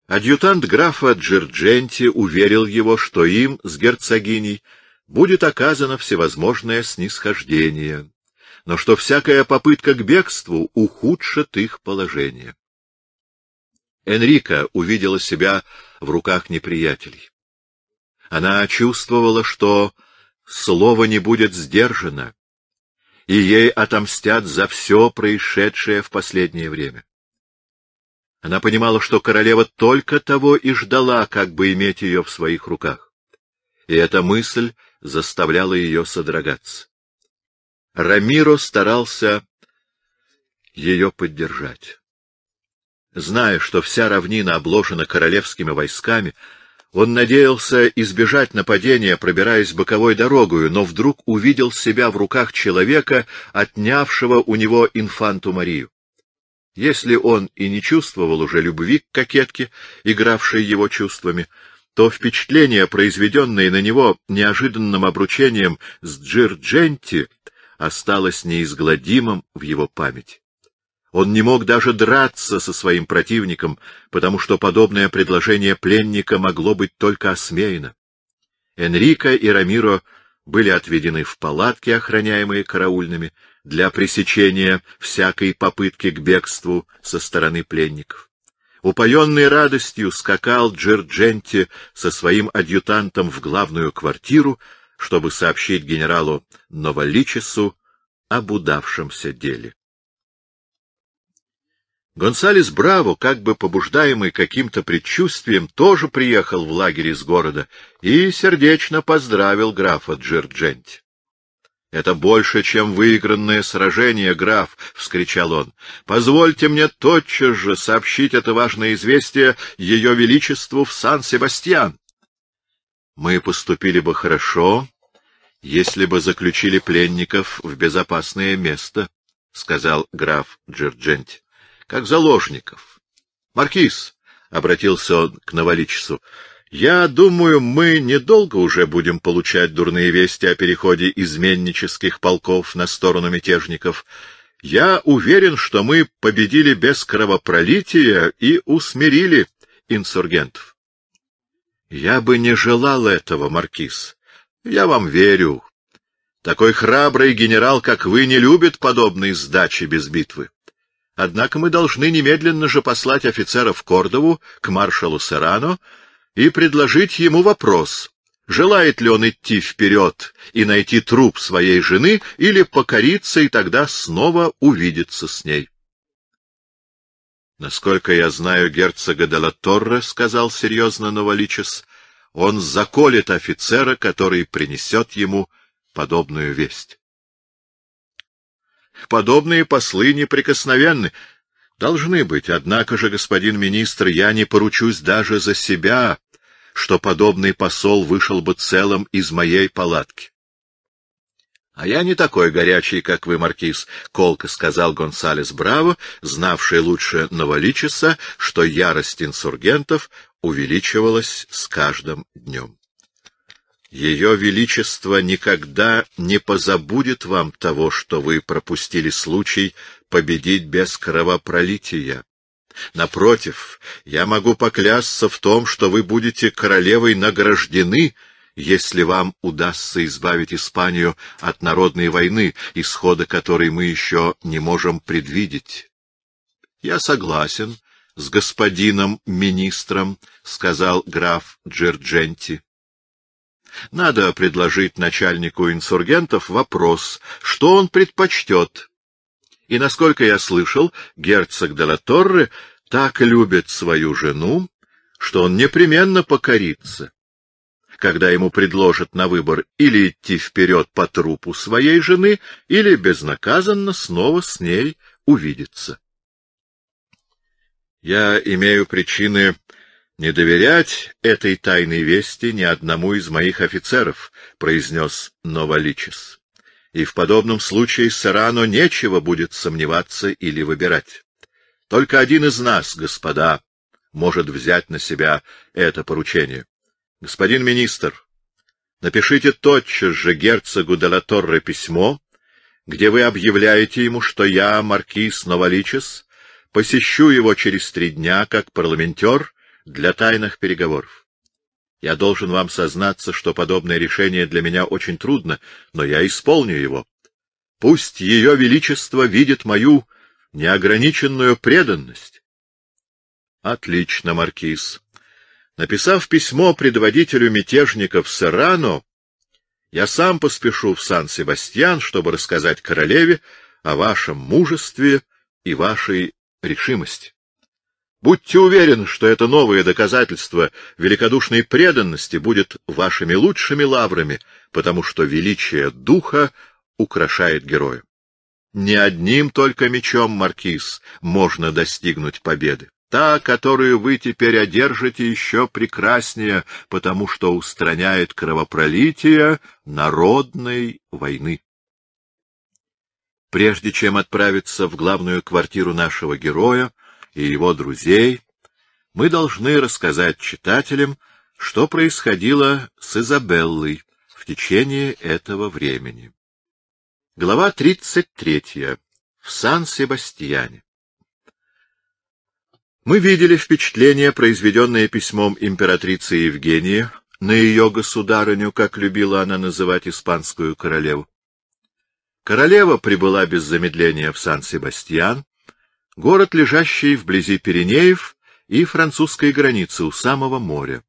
Адъютант графа Джордженти уверил его, что им с герцогиней будет оказано всевозможное снисхождение, но что всякая попытка к бегству ухудшит их положение. Энрика увидела себя в руках неприятелей. Она чувствовала, что слово не будет сдержано, и ей отомстят за все происшедшее в последнее время. Она понимала, что королева только того и ждала, как бы иметь ее в своих руках. И эта мысль заставляла ее содрогаться. Рамиро старался ее поддержать. Зная, что вся равнина обложена королевскими войсками, он надеялся избежать нападения, пробираясь боковой дорогою, но вдруг увидел себя в руках человека, отнявшего у него инфанту Марию. Если он и не чувствовал уже любви к кокетке, игравшей его чувствами, то впечатление, произведенное на него неожиданным обручением с Джирдженти, осталось неизгладимым в его память. Он не мог даже драться со своим противником, потому что подобное предложение пленника могло быть только осмеяно. Энрико и Рамиро были отведены в палатки, охраняемые караульными, для пресечения всякой попытки к бегству со стороны пленников. Упоенный радостью скакал Джордженти со своим адъютантом в главную квартиру, чтобы сообщить генералу Новоличесу об удавшемся деле. Гонсалес Браво, как бы побуждаемый каким-то предчувствием, тоже приехал в лагерь из города и сердечно поздравил графа Джирдженти. — Это больше, чем выигранное сражение, граф! — вскричал он. — Позвольте мне тотчас же сообщить это важное известие Ее Величеству в Сан-Себастьян. — Мы поступили бы хорошо, если бы заключили пленников в безопасное место, — сказал граф Джирдженти как заложников. — Маркиз, — обратился он к Новоличесу, — я думаю, мы недолго уже будем получать дурные вести о переходе изменнических полков на сторону мятежников. Я уверен, что мы победили без кровопролития и усмирили инсургентов. — Я бы не желал этого, Маркиз. Я вам верю. Такой храбрый генерал, как вы, не любит подобной сдачи без битвы. Однако мы должны немедленно же послать офицера в Кордову к маршалу Серано и предложить ему вопрос, желает ли он идти вперед и найти труп своей жены или покориться и тогда снова увидеться с ней. Насколько я знаю герцога де ла Торре, — сказал серьезно Новоличес, — он заколет офицера, который принесет ему подобную весть. Подобные послы неприкосновенны. Должны быть, однако же, господин министр, я не поручусь даже за себя, что подобный посол вышел бы целым из моей палатки. — А я не такой горячий, как вы, маркиз, — колко сказал Гонсалес Браво, знавший лучше Новоличеса, что ярость инсургентов увеличивалась с каждым днем. Ее Величество никогда не позабудет вам того, что вы пропустили случай победить без кровопролития. Напротив, я могу поклясться в том, что вы будете королевой награждены, если вам удастся избавить Испанию от народной войны, исхода которой мы еще не можем предвидеть. Я согласен с господином министром, — сказал граф Джердженти. Надо предложить начальнику инсургентов вопрос, что он предпочтет. И, насколько я слышал, герцог де так любит свою жену, что он непременно покорится. Когда ему предложат на выбор или идти вперед по трупу своей жены, или безнаказанно снова с ней увидеться. Я имею причины не доверять этой тайной вести ни одному из моих офицеров, произнес Новоличис. И в подобном случае Сарано нечего будет сомневаться или выбирать. Только один из нас, господа, может взять на себя это поручение. Господин министр, напишите тотчас же герцогу Делаторре письмо, где вы объявляете ему, что я, маркиз Новоличес, посещу его через три дня как парламентер для тайных переговоров. Я должен вам сознаться, что подобное решение для меня очень трудно, но я исполню его. Пусть ее величество видит мою неограниченную преданность. Отлично, маркиз. Написав письмо предводителю мятежников Сарано, я сам поспешу в Сан-Себастьян, чтобы рассказать королеве о вашем мужестве и вашей решимости. Будьте уверены, что это новое доказательство великодушной преданности будет вашими лучшими лаврами, потому что величие духа украшает героя. Не одним только мечом, Маркиз, можно достигнуть победы. Та, которую вы теперь одержите, еще прекраснее, потому что устраняет кровопролитие народной войны. Прежде чем отправиться в главную квартиру нашего героя, и его друзей, мы должны рассказать читателям, что происходило с Изабеллой в течение этого времени. Глава 33. В Сан-Себастьяне. Мы видели впечатление, произведенное письмом императрицы Евгении на ее государыню, как любила она называть испанскую королеву. Королева прибыла без замедления в Сан-Себастьян, Город, лежащий вблизи Пиренеев и французской границы у самого моря.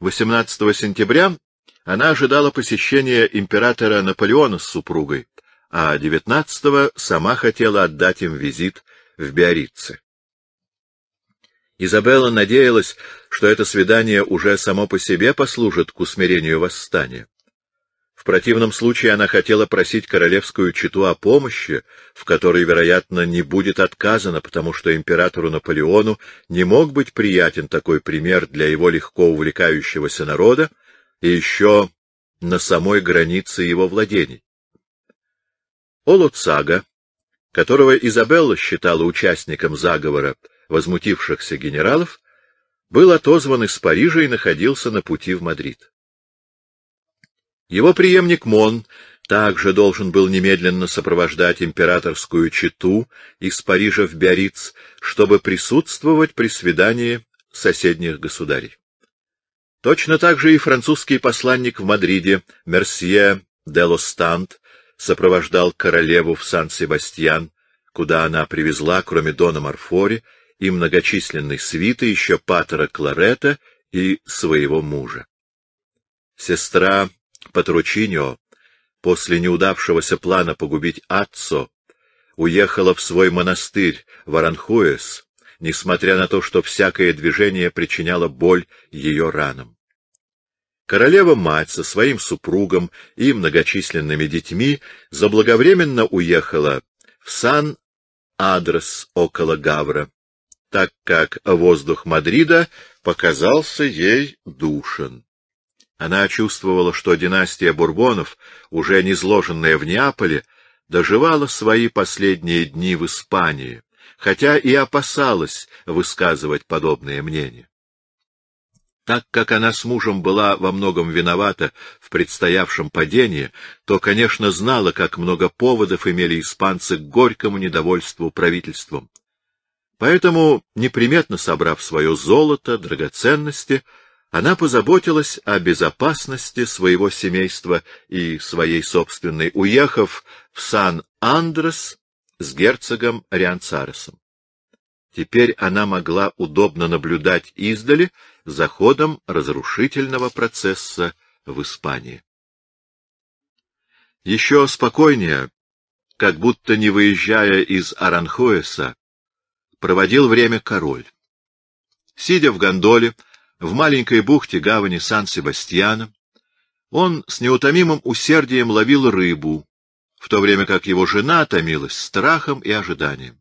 18 сентября она ожидала посещения императора Наполеона с супругой, а 19 го сама хотела отдать им визит в Биаррице. Изабелла надеялась, что это свидание уже само по себе послужит к усмирению восстания. В противном случае она хотела просить королевскую чету о помощи, в которой, вероятно, не будет отказано, потому что императору Наполеону не мог быть приятен такой пример для его легко увлекающегося народа и еще на самой границе его владений. Олоцага, которого Изабелла считала участником заговора возмутившихся генералов, был отозван из Парижа и находился на пути в Мадрид. Его преемник Мон также должен был немедленно сопровождать императорскую читу из Парижа в Биарриц, чтобы присутствовать при свидании соседних государей. Точно так же и французский посланник в Мадриде Мерсье де Лостант сопровождал королеву в Сан-Себастьян, куда она привезла, кроме Дона Марфори, и многочисленной свиты еще Патера Кларета и своего мужа. Сестра Патручиньо после неудавшегося плана погубить Атцо уехала в свой монастырь в Аранхуэс, несмотря на то, что всякое движение причиняло боль ее ранам. Королева-мать со своим супругом и многочисленными детьми заблаговременно уехала в Сан-Адрес около Гавра, так как воздух Мадрида показался ей душен. Она чувствовала, что династия Бурбонов, уже не низложенная в Неаполе, доживала свои последние дни в Испании, хотя и опасалась высказывать подобные мнения. Так как она с мужем была во многом виновата в предстоявшем падении, то, конечно, знала, как много поводов имели испанцы к горькому недовольству правительством. Поэтому, неприметно собрав свое золото, драгоценности, она позаботилась о безопасности своего семейства и своей собственной, уехав в Сан-Андрес с герцогом Рианцаресом. Теперь она могла удобно наблюдать издали за ходом разрушительного процесса в Испании. Еще спокойнее, как будто не выезжая из Аранхуэса, проводил время король. Сидя в гондоле, в маленькой бухте гавани Сан-Себастьяна, он с неутомимым усердием ловил рыбу, в то время как его жена томилась страхом и ожиданием.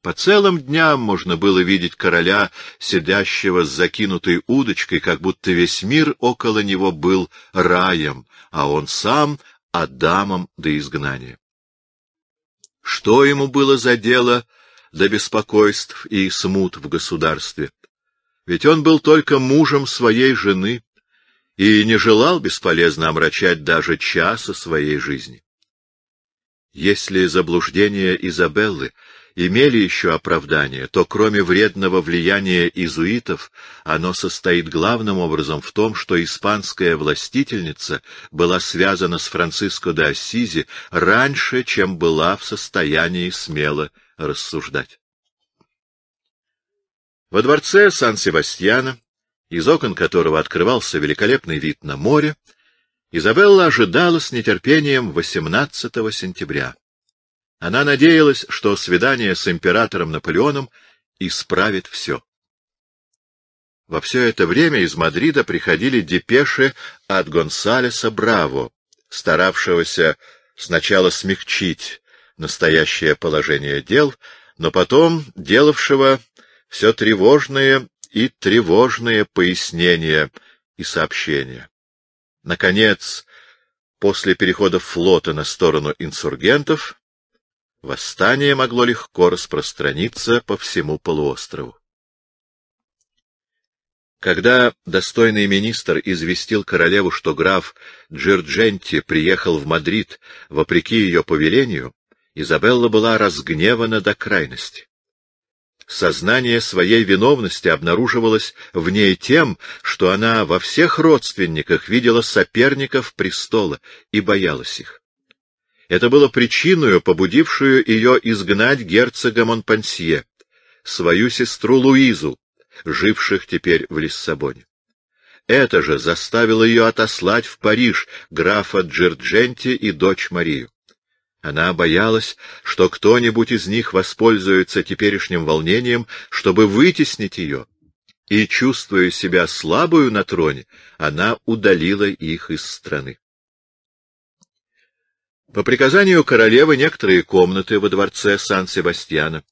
По целым дням можно было видеть короля, сидящего с закинутой удочкой, как будто весь мир около него был раем, а он сам — Адамом до изгнания. Что ему было за дело до беспокойств и смут в государстве? Ведь он был только мужем своей жены и не желал бесполезно омрачать даже часа своей жизни. Если заблуждения Изабеллы имели еще оправдание, то кроме вредного влияния изуитов, оно состоит главным образом в том, что испанская властительница была связана с Франциско де Ассизи раньше, чем была в состоянии смело рассуждать. Во дворце Сан-Себастьяна, из окон которого открывался великолепный вид на море, Изабелла ожидала с нетерпением 18 сентября. Она надеялась, что свидание с императором Наполеоном исправит все. Во все это время из Мадрида приходили депеши от Гонсалеса Браво, старавшегося сначала смягчить настоящее положение дел, но потом делавшего все тревожные и тревожные пояснения и сообщения. Наконец, после перехода флота на сторону инсургентов, восстание могло легко распространиться по всему полуострову. Когда достойный министр известил королеву, что граф Джирдженти приехал в Мадрид вопреки ее повелению, Изабелла была разгневана до крайности. Сознание своей виновности обнаруживалось в ней тем, что она во всех родственниках видела соперников престола и боялась их. Это было причиною, побудившую ее изгнать герцога Монпансье, свою сестру Луизу, живших теперь в Лиссабоне. Это же заставило ее отослать в Париж графа Джердженти и дочь Марию. Она боялась, что кто-нибудь из них воспользуется теперешним волнением, чтобы вытеснить ее, и, чувствуя себя слабую на троне, она удалила их из страны. По приказанию королевы некоторые комнаты во дворце Сан-Себастьяна,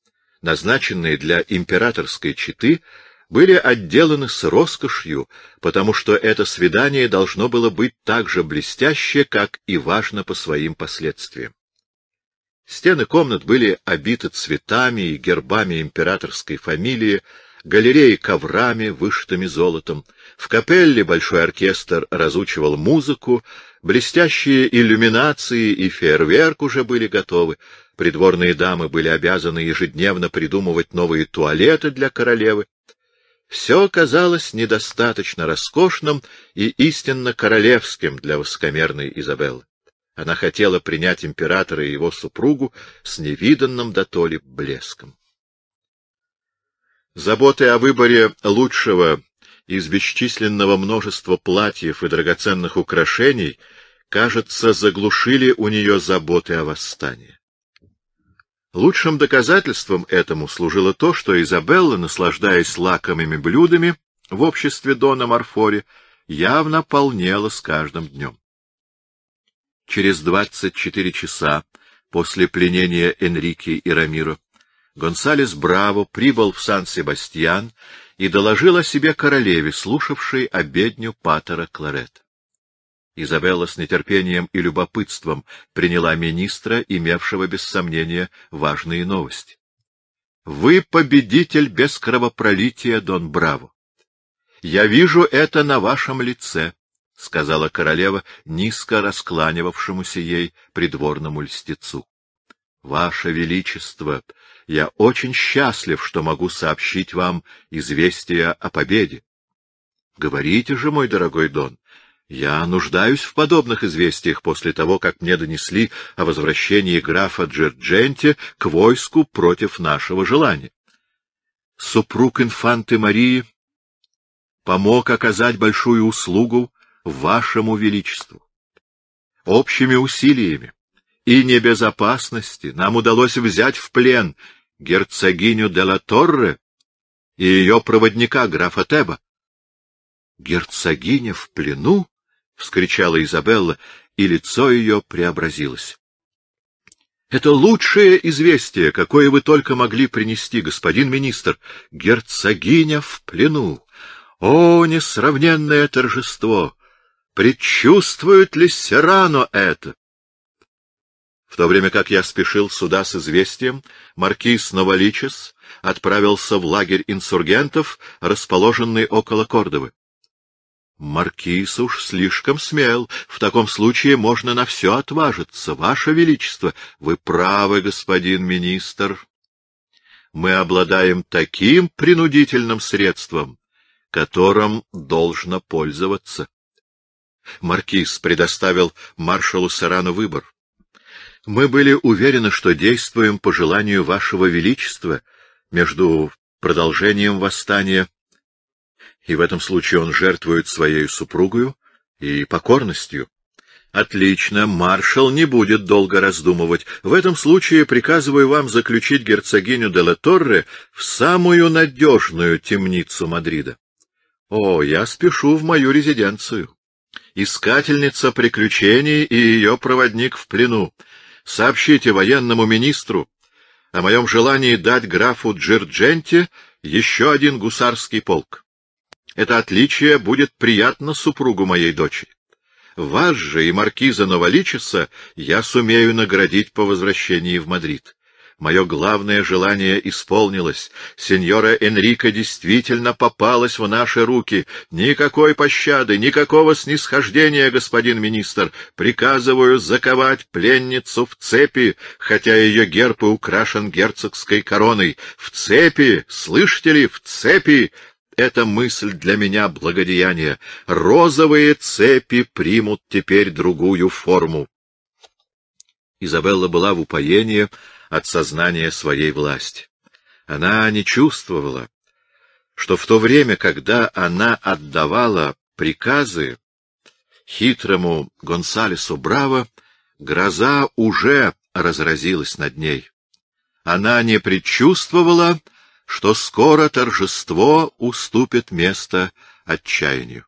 назначенные для императорской четы, были отделаны с роскошью, потому что это свидание должно было быть так же блестяще, как и важно по своим последствиям. Стены комнат были обиты цветами и гербами императорской фамилии, галереи коврами, вышитыми золотом. В капелле большой оркестр разучивал музыку, блестящие иллюминации и фейерверк уже были готовы. Придворные дамы были обязаны ежедневно придумывать новые туалеты для королевы. Все казалось недостаточно роскошным и истинно королевским для высокомерной Изабеллы. Она хотела принять императора и его супругу с невиданным дотоле блеском. Заботы о выборе лучшего из бесчисленного множества платьев и драгоценных украшений, кажется, заглушили у нее заботы о восстании. Лучшим доказательством этому служило то, что Изабелла, наслаждаясь лакомыми блюдами в обществе Дона Марфори, явно полнела с каждым днем. Через 24 часа после пленения Энрике и Рамиро Гонсалес Браво прибыл в Сан-Себастьян и доложил о себе королеве, слушавшей обедню патера Кларет. Изабелла с нетерпением и любопытством приняла министра, имевшего без сомнения важные новости. — Вы победитель без кровопролития, Дон Браво. Я вижу это на вашем лице. — сказала королева, низко раскланивавшемуся ей придворному льстецу. — Ваше Величество, я очень счастлив, что могу сообщить вам известие о победе. — Говорите же, мой дорогой Дон, я нуждаюсь в подобных известиях после того, как мне донесли о возвращении графа Джердженте к войску против нашего желания. Супруг инфанты Марии помог оказать большую услугу вашему величеству. Общими усилиями и небезопасности нам удалось взять в плен герцогиню де ла Торре и ее проводника, графа Теба. — Герцогиня в плену? — вскричала Изабелла, и лицо ее преобразилось. — Это лучшее известие, какое вы только могли принести, господин министр. Герцогиня в плену! О, несравненное торжество! Предчувствует ли Серано это? В то время как я спешил сюда с известием, маркиз Новоличес отправился в лагерь инсургентов, расположенный около Кордовы. Маркиз уж слишком смел. В таком случае можно на все отважиться, Ваше Величество. Вы правы, господин министр. Мы обладаем таким принудительным средством, которым должно пользоваться. Маркиз предоставил маршалу Сарану выбор. Мы были уверены, что действуем по желанию вашего величества между продолжением восстания, и в этом случае он жертвует своей супругою и покорностью. Отлично, маршал не будет долго раздумывать. В этом случае приказываю вам заключить герцогиню де ла Торре в самую надежную темницу Мадрида. О, я спешу в мою резиденцию искательница приключений и ее проводник в плену. Сообщите военному министру о моем желании дать графу Джирдженте еще один гусарский полк. Это отличие будет приятно супругу моей дочери. Вас же и маркиза Новоличеса я сумею наградить по возвращении в Мадрид. Мое главное желание исполнилось. Сеньора Энрика действительно попалась в наши руки. Никакой пощады, никакого снисхождения, господин министр. Приказываю заковать пленницу в цепи, хотя ее герб и украшен герцогской короной. В цепи! Слышите ли, в цепи! эта мысль для меня благодеяние. Розовые цепи примут теперь другую форму. Изабелла была в упоении, от сознания своей власти. Она не чувствовала, что в то время, когда она отдавала приказы хитрому Гонсалесу Браво, гроза уже разразилась над ней. Она не предчувствовала, что скоро торжество уступит место отчаянию.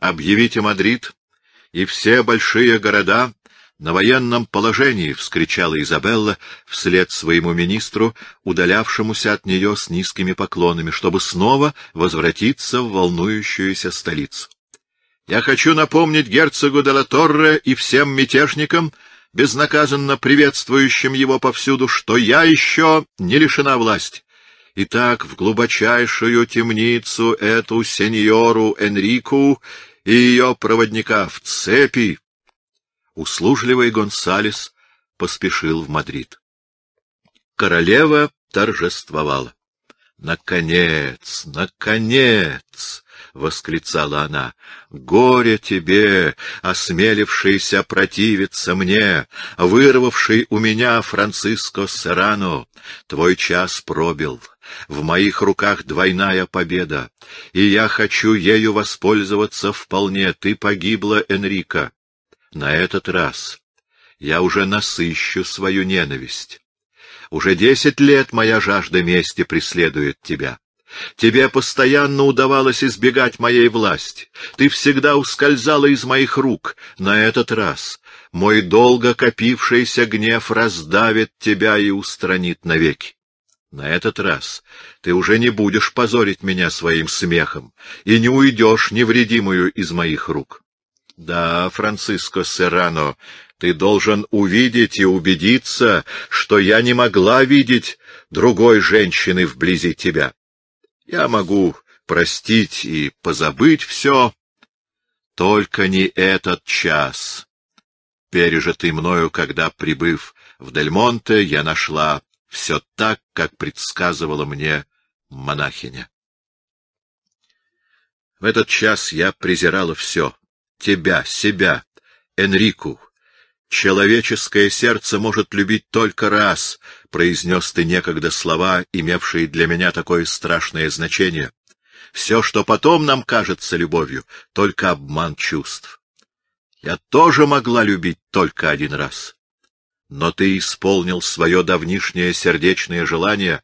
«Объявите Мадрид и все большие города «На военном положении!» — вскричала Изабелла вслед своему министру, удалявшемуся от нее с низкими поклонами, чтобы снова возвратиться в волнующуюся столицу. «Я хочу напомнить герцогу де ла Торре и всем мятежникам, безнаказанно приветствующим его повсюду, что я еще не лишена власти. Итак, в глубочайшую темницу эту сеньору Энрику и ее проводника в цепи!» услужливый Гонсалес поспешил в Мадрид. Королева торжествовала. «Наконец, наконец!» — восклицала она. «Горе тебе, осмелившийся противиться мне, вырвавший у меня Франциско Серано! Твой час пробил, в моих руках двойная победа, и я хочу ею воспользоваться вполне. Ты погибла, Энрика, на этот раз я уже насыщу свою ненависть. Уже десять лет моя жажда мести преследует тебя. Тебе постоянно удавалось избегать моей власти. Ты всегда ускользала из моих рук. На этот раз мой долго копившийся гнев раздавит тебя и устранит навеки. На этот раз ты уже не будешь позорить меня своим смехом и не уйдешь невредимую из моих рук. Да, Франциско Серано, ты должен увидеть и убедиться, что я не могла видеть другой женщины вблизи тебя. Я могу простить и позабыть все, только не этот час, пережитый мною, когда, прибыв в Дельмонте, я нашла все так, как предсказывала мне монахиня. В этот час я презирала все тебя, себя, Энрику. «Человеческое сердце может любить только раз», — произнес ты некогда слова, имевшие для меня такое страшное значение. «Все, что потом нам кажется любовью, — только обман чувств. Я тоже могла любить только один раз. Но ты исполнил свое давнишнее сердечное желание,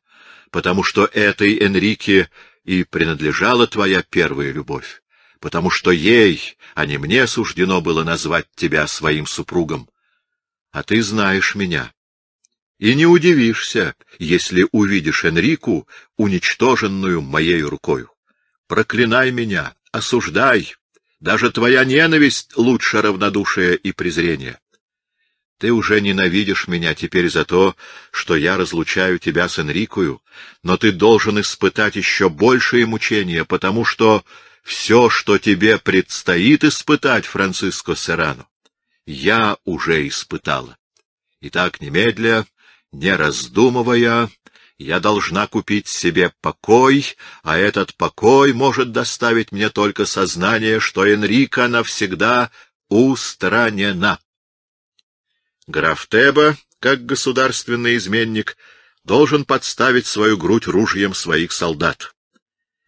потому что этой Энрике и принадлежала твоя первая любовь потому что ей, а не мне, суждено было назвать тебя своим супругом. А ты знаешь меня. И не удивишься, если увидишь Энрику, уничтоженную моей рукою. Проклинай меня, осуждай. Даже твоя ненависть лучше равнодушия и презрения. Ты уже ненавидишь меня теперь за то, что я разлучаю тебя с Энрикою, но ты должен испытать еще большее мучение, потому что все, что тебе предстоит испытать, Франциско Серрано, я уже испытала. Итак, немедля, не раздумывая, я должна купить себе покой, а этот покой может доставить мне только сознание, что Энрика навсегда устранена. Граф Теба, как государственный изменник, должен подставить свою грудь ружьем своих солдат.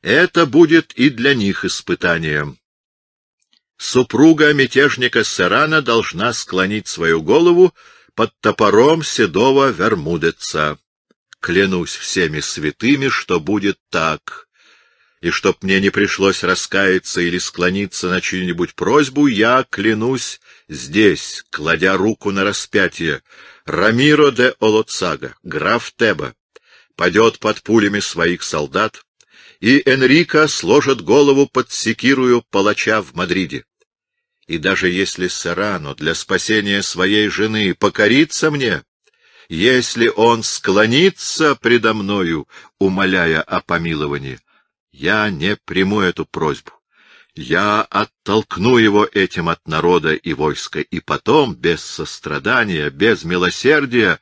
Это будет и для них испытанием. Супруга мятежника Сарана должна склонить свою голову под топором седого вермудеца. Клянусь всеми святыми, что будет так. И чтоб мне не пришлось раскаяться или склониться на чью-нибудь просьбу, я клянусь здесь, кладя руку на распятие, Рамиро де Олоцага, граф Теба, падет под пулями своих солдат, и Энрико сложит голову под секирую палача в Мадриде. И даже если Сарано для спасения своей жены покорится мне, если он склонится предо мною, умоляя о помиловании, я не приму эту просьбу. Я оттолкну его этим от народа и войска, и потом, без сострадания, без милосердия,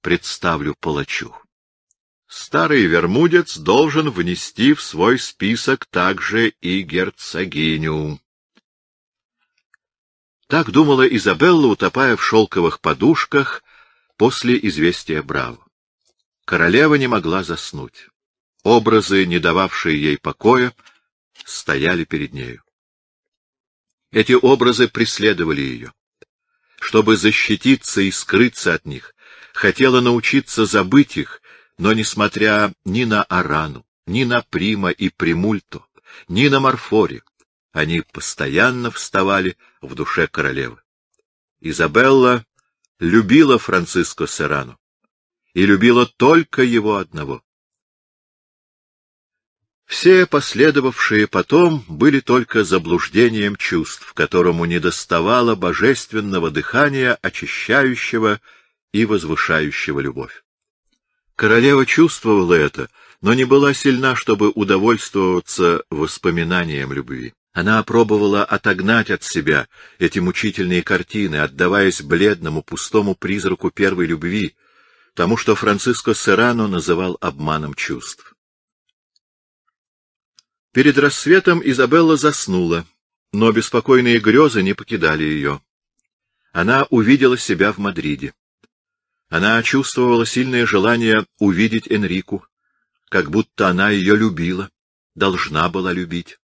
представлю палачу старый вермудец должен внести в свой список также и герцогиню. Так думала Изабелла, утопая в шелковых подушках после известия Браво. Королева не могла заснуть. Образы, не дававшие ей покоя, стояли перед нею. Эти образы преследовали ее. Чтобы защититься и скрыться от них, хотела научиться забыть их, но, несмотря ни на Арану, ни на Прима и Примульто, ни на Марфори, они постоянно вставали в душе королевы. Изабелла любила Франциско Серрано и любила только его одного. Все последовавшие потом были только заблуждением чувств, которому недоставало божественного дыхания, очищающего и возвышающего любовь. Королева чувствовала это, но не была сильна, чтобы удовольствоваться воспоминанием любви. Она пробовала отогнать от себя эти мучительные картины, отдаваясь бледному, пустому призраку первой любви, тому, что Франциско Серано называл обманом чувств. Перед рассветом Изабелла заснула, но беспокойные грезы не покидали ее. Она увидела себя в Мадриде. Она чувствовала сильное желание увидеть Энрику, как будто она ее любила, должна была любить.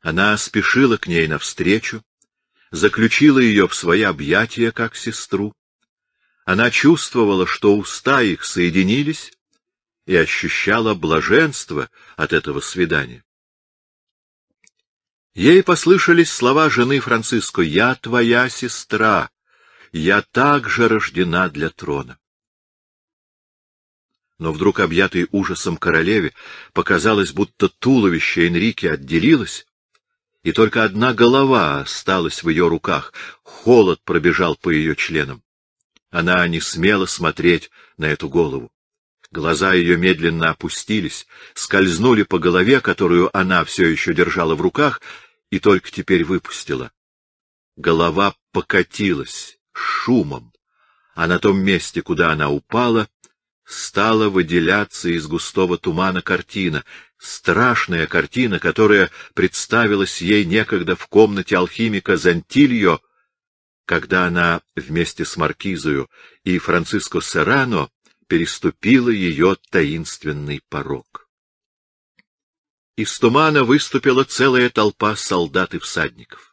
Она спешила к ней навстречу, заключила ее в свои объятия как сестру. Она чувствовала, что уста их соединились, и ощущала блаженство от этого свидания. Ей послышались слова жены Франциско «Я твоя сестра, я также рождена для трона. Но вдруг, объятый ужасом королеве, показалось, будто туловище Энрике отделилось, и только одна голова осталась в ее руках, холод пробежал по ее членам. Она не смела смотреть на эту голову. Глаза ее медленно опустились, скользнули по голове, которую она все еще держала в руках, и только теперь выпустила. Голова покатилась, шумом, а на том месте, куда она упала, стала выделяться из густого тумана картина, страшная картина, которая представилась ей некогда в комнате алхимика Зантильо, когда она вместе с Маркизою и Франциско Серрано переступила ее таинственный порог. Из тумана выступила целая толпа солдат и всадников.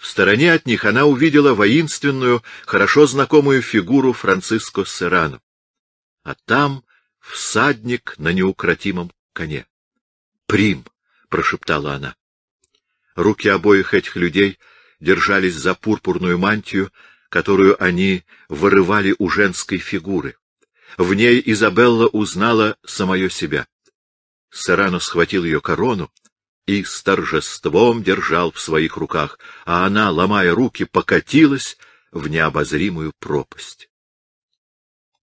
В стороне от них она увидела воинственную, хорошо знакомую фигуру Франциско Серано. А там всадник на неукротимом коне. «Прим!» — прошептала она. Руки обоих этих людей держались за пурпурную мантию, которую они вырывали у женской фигуры. В ней Изабелла узнала самое себя. Сарано схватил ее корону, и с торжеством держал в своих руках, а она, ломая руки, покатилась в необозримую пропасть.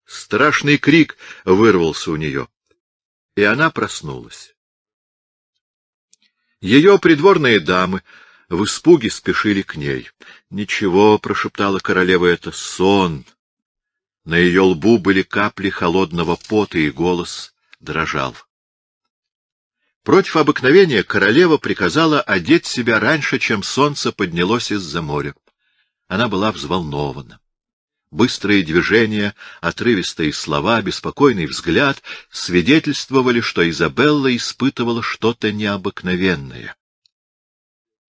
Страшный крик вырвался у нее, и она проснулась. Ее придворные дамы в испуге спешили к ней. — Ничего, — прошептала королева, — это сон. На ее лбу были капли холодного пота, и голос дрожал. — Против обыкновения королева приказала одеть себя раньше, чем солнце поднялось из-за моря. Она была взволнована. Быстрые движения, отрывистые слова, беспокойный взгляд свидетельствовали, что Изабелла испытывала что-то необыкновенное.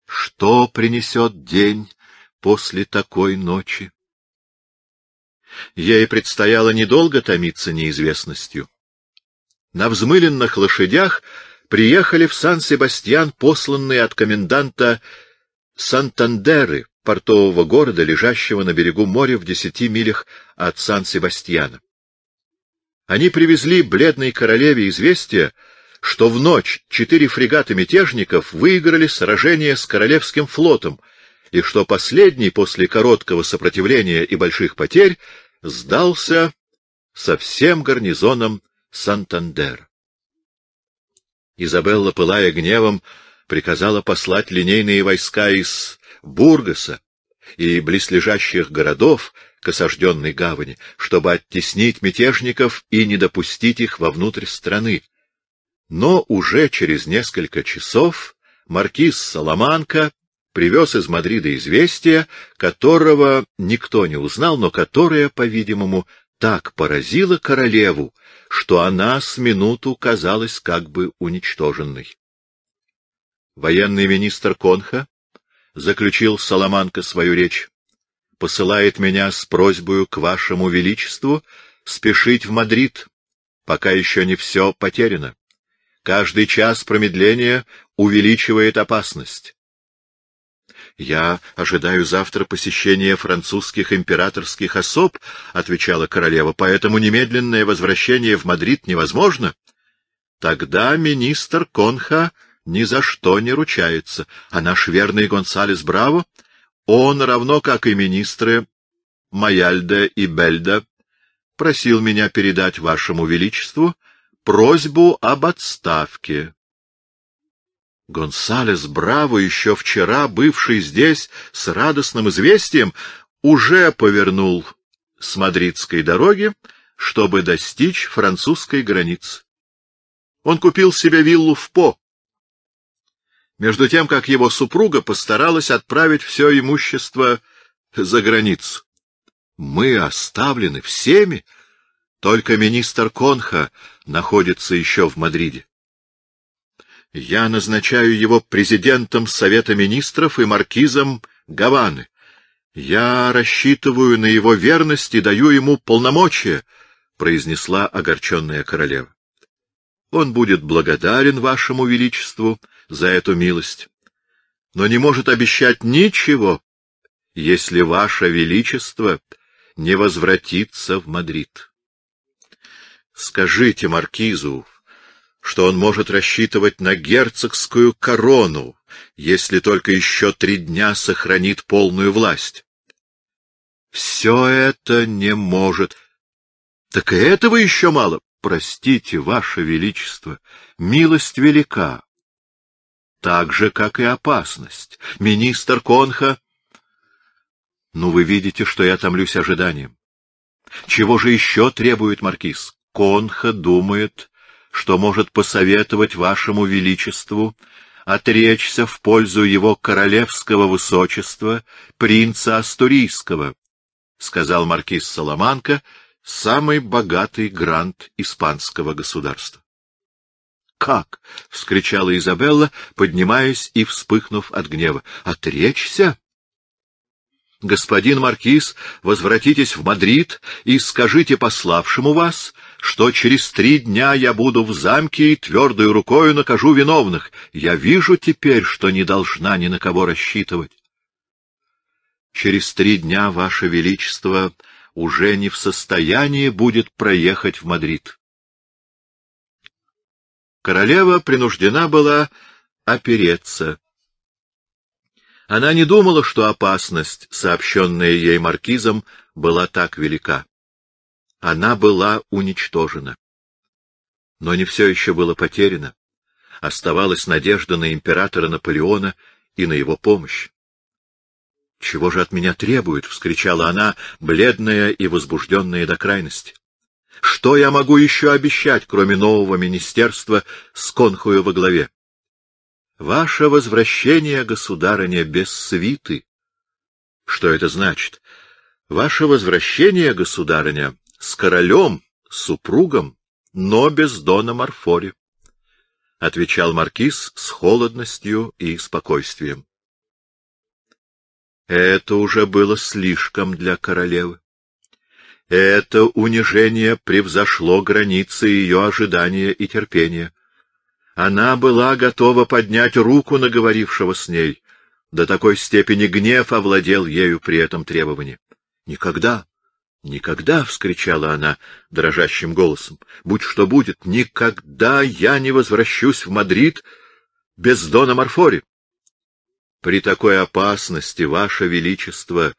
Что принесет день после такой ночи? Ей предстояло недолго томиться неизвестностью. На взмыленных лошадях приехали в Сан-Себастьян посланные от коменданта Сантандеры, портового города, лежащего на берегу моря в десяти милях от Сан-Себастьяна. Они привезли бледной королеве известие, что в ночь четыре фрегата мятежников выиграли сражение с королевским флотом, и что последний после короткого сопротивления и больших потерь сдался со всем гарнизоном Сантандера. Изабелла, пылая гневом, приказала послать линейные войска из Бургаса и близлежащих городов к осажденной гавани, чтобы оттеснить мятежников и не допустить их вовнутрь страны. Но уже через несколько часов маркиз Саламанка привез из Мадрида известие, которого никто не узнал, но которое, по-видимому, так поразило королеву, что она с минуту казалась как бы уничтоженной. Военный министр Конха заключил Соломанка свою речь, посылает меня с просьбою к вашему величеству спешить в Мадрид, пока еще не все потеряно. Каждый час промедления увеличивает опасность. «Я ожидаю завтра посещения французских императорских особ», — отвечала королева, — «поэтому немедленное возвращение в Мадрид невозможно». «Тогда министр Конха ни за что не ручается, а наш верный Гонсалес Браво, он, равно как и министры Маяльда и Бельда, просил меня передать вашему величеству просьбу об отставке». Гонсалес Браво, еще вчера бывший здесь с радостным известием, уже повернул с мадридской дороги, чтобы достичь французской границы. Он купил себе виллу в По, между тем как его супруга постаралась отправить все имущество за границу. Мы оставлены всеми, только министр Конха находится еще в Мадриде. Я назначаю его президентом Совета Министров и маркизом Гаваны. Я рассчитываю на его верность и даю ему полномочия, — произнесла огорченная королева. Он будет благодарен вашему величеству за эту милость, но не может обещать ничего, если ваше величество не возвратится в Мадрид. Скажите маркизу, что он может рассчитывать на герцогскую корону, если только еще три дня сохранит полную власть. Все это не может. Так и этого еще мало. Простите, Ваше Величество, милость велика. Так же, как и опасность. Министр Конха... Ну, вы видите, что я томлюсь ожиданием. Чего же еще требует маркиз? Конха думает, что может посоветовать вашему величеству отречься в пользу его королевского высочества, принца Астурийского, — сказал маркиз Соломанко, самый богатый грант испанского государства. «Как — Как? — вскричала Изабелла, поднимаясь и вспыхнув от гнева. — Отречься? — Господин маркиз, возвратитесь в Мадрид и скажите пославшему вас, что через три дня я буду в замке и твердой рукою накажу виновных. Я вижу теперь, что не должна ни на кого рассчитывать. Через три дня, Ваше Величество, уже не в состоянии будет проехать в Мадрид. Королева принуждена была опереться. Она не думала, что опасность, сообщенная ей маркизом, была так велика. Она была уничтожена. Но не все еще было потеряно. Оставалась надежда на императора Наполеона и на его помощь. «Чего же от меня требуют?» — вскричала она, бледная и возбужденная до крайности. «Что я могу еще обещать, кроме нового министерства с конхою во главе?» «Ваше возвращение, государыня, без свиты». «Что это значит?» «Ваше возвращение, государыня, с королем, с супругом, но без Дона Марфори, — отвечал маркиз с холодностью и спокойствием. Это уже было слишком для королевы. Это унижение превзошло границы ее ожидания и терпения. Она была готова поднять руку наговорившего с ней. До такой степени гнев овладел ею при этом требовании. Никогда, Никогда, вскричала она дрожащим голосом, будь что будет, никогда я не возвращусь в Мадрид без Дона Марфори. При такой опасности, ваше величество,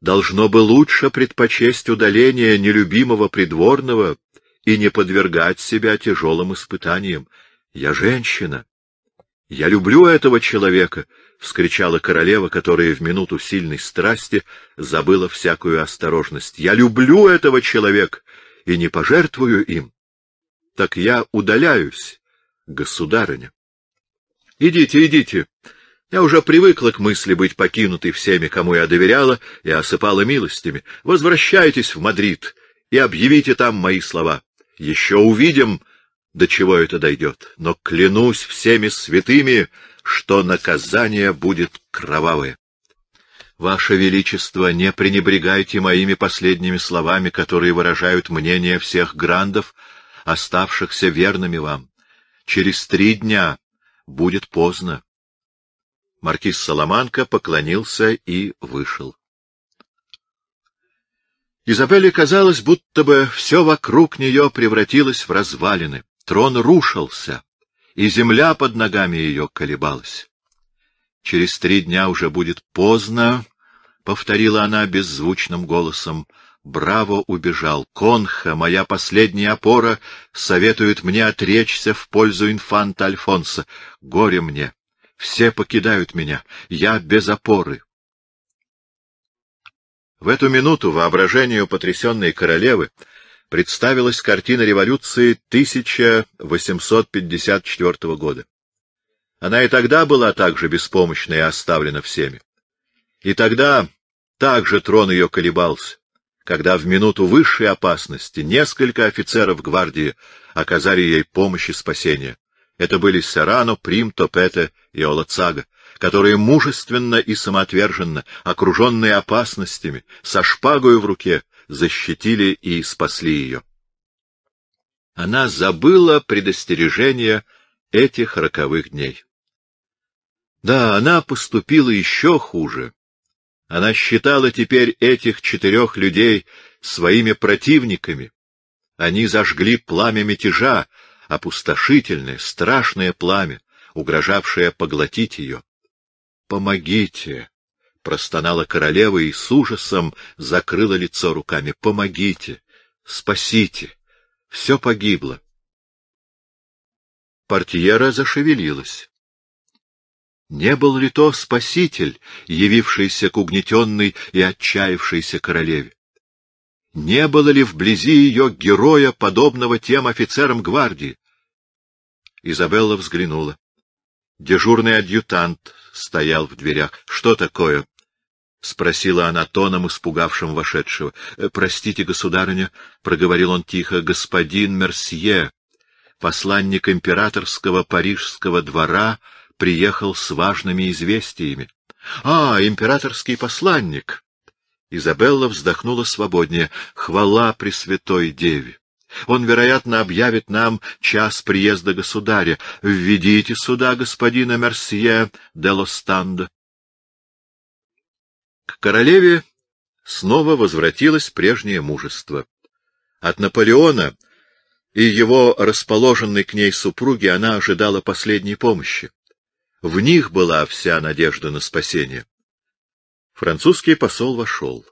должно бы лучше предпочесть удаление нелюбимого придворного и не подвергать себя тяжелым испытаниям. Я женщина. «Я люблю этого человека!» — вскричала королева, которая в минуту сильной страсти забыла всякую осторожность. «Я люблю этого человека и не пожертвую им!» «Так я удаляюсь, государыня!» «Идите, идите!» Я уже привыкла к мысли быть покинутой всеми, кому я доверяла и осыпала милостями. Возвращайтесь в Мадрид и объявите там мои слова. Еще увидим до чего это дойдет, но клянусь всеми святыми, что наказание будет кровавое. Ваше Величество, не пренебрегайте моими последними словами, которые выражают мнение всех грандов, оставшихся верными вам. Через три дня будет поздно. Маркиз Соломанко поклонился и вышел. Изабелле казалось, будто бы все вокруг нее превратилось в развалины трон рушился, и земля под ногами ее колебалась. «Через три дня уже будет поздно», — повторила она беззвучным голосом. «Браво убежал. Конха, моя последняя опора, советует мне отречься в пользу инфанта Альфонса. Горе мне. Все покидают меня. Я без опоры». В эту минуту воображению потрясенной королевы представилась картина революции 1854 года. Она и тогда была также беспомощна и оставлена всеми. И тогда также трон ее колебался, когда в минуту высшей опасности несколько офицеров гвардии оказали ей помощь и спасение. Это были Серано, Прим, Топете и Олацага, которые мужественно и самоотверженно, окруженные опасностями, со шпагою в руке, защитили и спасли ее. Она забыла предостережение этих роковых дней. Да, она поступила еще хуже. Она считала теперь этих четырех людей своими противниками. Они зажгли пламя мятежа, опустошительное, страшное пламя, угрожавшее поглотить ее. «Помогите!» простонала королева и с ужасом закрыла лицо руками. — Помогите! Спасите! Все погибло! Портьера зашевелилась. Не был ли то спаситель, явившийся к угнетенной и отчаявшейся королеве? Не было ли вблизи ее героя, подобного тем офицерам гвардии? Изабелла взглянула. Дежурный адъютант стоял в дверях. — Что такое? — спросила она тоном, испугавшим вошедшего. «Э, — Простите, государыня, — проговорил он тихо, — господин Мерсье, посланник императорского парижского двора, приехал с важными известиями. — А, императорский посланник! Изабелла вздохнула свободнее. — Хвала Пресвятой Деве! Он, вероятно, объявит нам час приезда государя. Введите сюда господина Мерсье де Лостанда. Королеве снова возвратилось прежнее мужество. От Наполеона и его расположенной к ней супруги она ожидала последней помощи. В них была вся надежда на спасение. Французский посол вошел.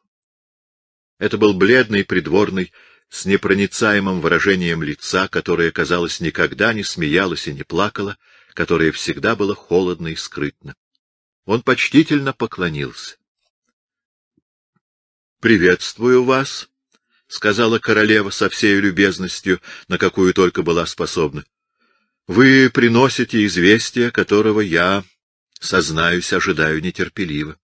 Это был бледный придворный, с непроницаемым выражением лица, которое, казалось, никогда не смеялось и не плакало, которое всегда было холодно и скрытно. Он почтительно поклонился. — Приветствую вас, — сказала королева со всей любезностью, на какую только была способна. — Вы приносите известие, которого я, сознаюсь, ожидаю нетерпеливо.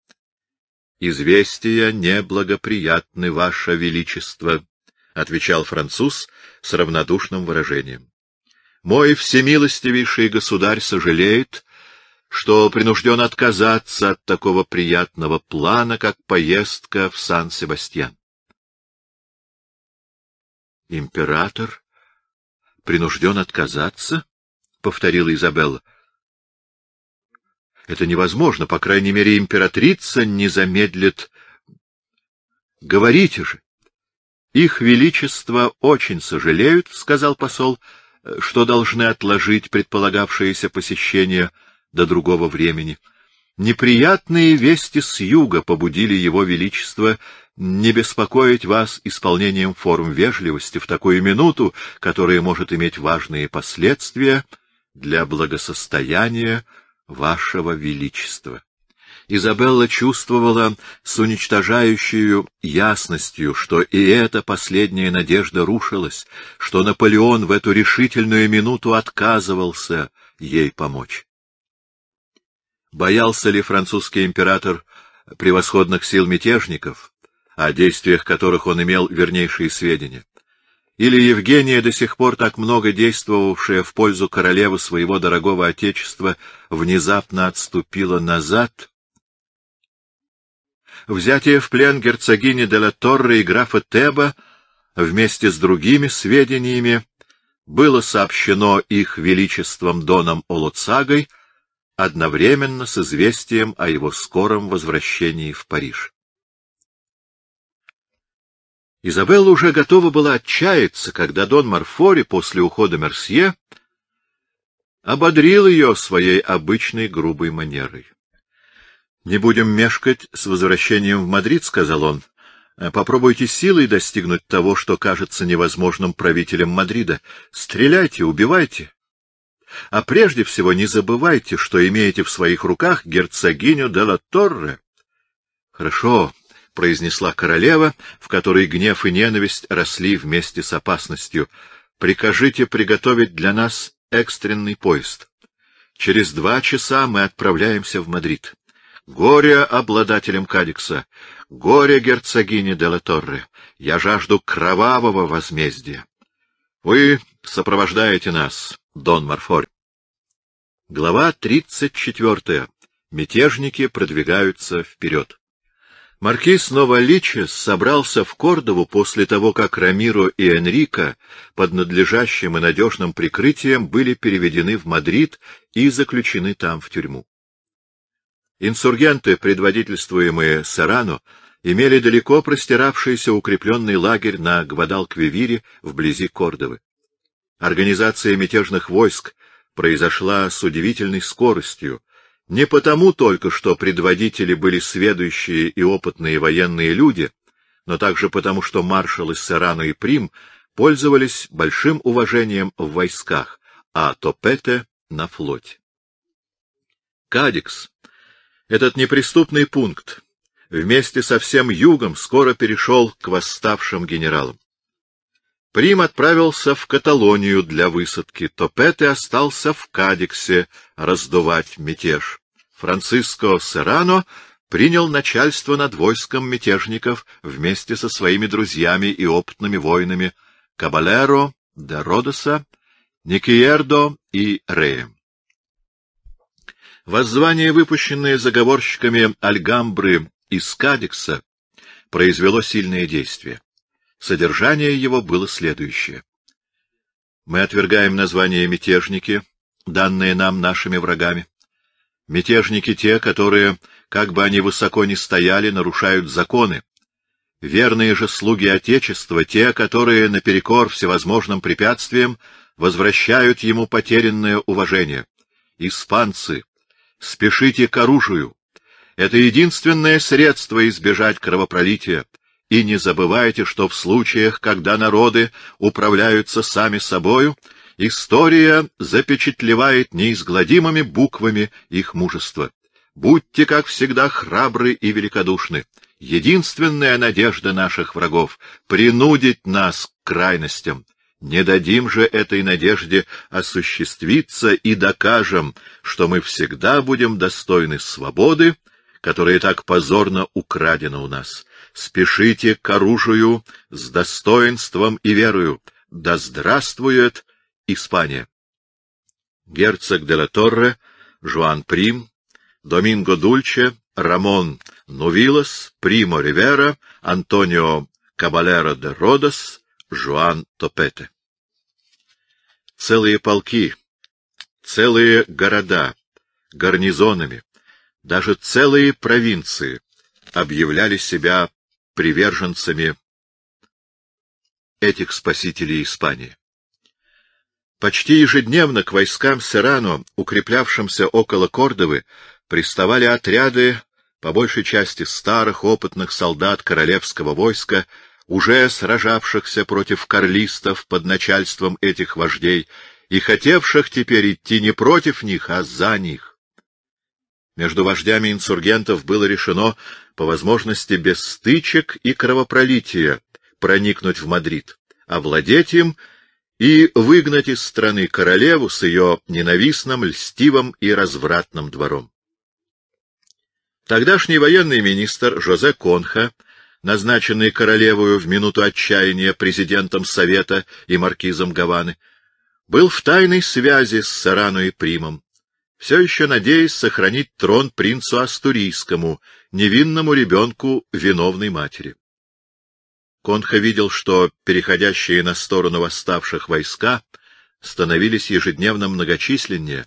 — Известия неблагоприятны, ваше величество, — отвечал француз с равнодушным выражением. — Мой всемилостивейший государь сожалеет, что принужден отказаться от такого приятного плана, как поездка в Сан-Себастьян. Император принужден отказаться? — повторила Изабелла. — Это невозможно, по крайней мере, императрица не замедлит. — Говорите же! — Их Величество очень сожалеют, — сказал посол, — что должны отложить предполагавшееся посещение — до другого времени. Неприятные вести с юга побудили его величество не беспокоить вас исполнением форм вежливости в такую минуту, которая может иметь важные последствия для благосостояния вашего величества. Изабелла чувствовала с уничтожающей ясностью, что и эта последняя надежда рушилась, что Наполеон в эту решительную минуту отказывался ей помочь. Боялся ли французский император превосходных сил мятежников, о действиях которых он имел вернейшие сведения? Или Евгения, до сих пор так много действовавшая в пользу королевы своего дорогого отечества, внезапно отступила назад? Взятие в плен герцогини де ла Торре и графа Теба вместе с другими сведениями было сообщено их величеством Доном Олоцагой — одновременно с известием о его скором возвращении в Париж. Изабелла уже готова была отчаяться, когда Дон Марфори после ухода Мерсье ободрил ее своей обычной грубой манерой. — Не будем мешкать с возвращением в Мадрид, — сказал он. — Попробуйте силой достигнуть того, что кажется невозможным правителем Мадрида. Стреляйте, убивайте. А прежде всего не забывайте, что имеете в своих руках герцогиню де ла Торре. — Хорошо, — произнесла королева, в которой гнев и ненависть росли вместе с опасностью. — Прикажите приготовить для нас экстренный поезд. Через два часа мы отправляемся в Мадрид. Горе обладателем Кадикса, горе герцогине де ла Торре. Я жажду кровавого возмездия. Вы сопровождаете нас. Дон Марфор. Глава 34. Мятежники продвигаются вперед. Маркиз Новоличес собрался в Кордову после того, как Рамиро и Энрико под надлежащим и надежным прикрытием были переведены в Мадрид и заключены там в тюрьму. Инсургенты, предводительствуемые Сарано, имели далеко простиравшийся укрепленный лагерь на Гвадалквивире вблизи Кордовы. Организация мятежных войск произошла с удивительной скоростью, не потому только, что предводители были сведущие и опытные военные люди, но также потому, что маршалы Серано и Прим пользовались большим уважением в войсках, а Топете — на флоте. Кадикс, этот неприступный пункт, вместе со всем югом скоро перешел к восставшим генералам. Прим отправился в Каталонию для высадки, Топете остался в Кадиксе раздувать мятеж. Франциско Серано принял начальство над войском мятежников вместе со своими друзьями и опытными воинами Кабалеро, де Родоса, Никиердо и Реем. Воззвание, выпущенное заговорщиками Альгамбры из Кадикса, произвело сильное действие. Содержание его было следующее. Мы отвергаем название «мятежники», данные нам нашими врагами. Мятежники те, которые, как бы они высоко ни стояли, нарушают законы. Верные же слуги Отечества те, которые, наперекор всевозможным препятствиям, возвращают ему потерянное уважение. Испанцы, спешите к оружию! Это единственное средство избежать кровопролития, и не забывайте, что в случаях, когда народы управляются сами собою, история запечатлевает неизгладимыми буквами их мужество. Будьте, как всегда, храбры и великодушны. Единственная надежда наших врагов — принудить нас к крайностям. Не дадим же этой надежде осуществиться и докажем, что мы всегда будем достойны свободы, которая так позорно украдена у нас спешите к оружию с достоинством и верою. Да здравствует Испания! Герцог де ла Торре, Жуан Прим, Доминго Дульче, Рамон Нувилос, Примо Ривера, Антонио Кабалера де Родос, Жуан Топете. Целые полки, целые города, гарнизонами, даже целые провинции объявляли себя приверженцами этих спасителей Испании. Почти ежедневно к войскам Серано, укреплявшимся около Кордовы, приставали отряды, по большей части старых опытных солдат королевского войска, уже сражавшихся против карлистов под начальством этих вождей и хотевших теперь идти не против них, а за них. Между вождями инсургентов было решено по возможности без стычек и кровопролития, проникнуть в Мадрид, овладеть им и выгнать из страны королеву с ее ненавистным, льстивым и развратным двором. Тогдашний военный министр Жозе Конха, назначенный королевою в минуту отчаяния президентом Совета и маркизом Гаваны, был в тайной связи с Сарану и Примом, все еще надеясь сохранить трон принцу Астурийскому, невинному ребенку виновной матери. Конха видел, что переходящие на сторону восставших войска становились ежедневно многочисленнее,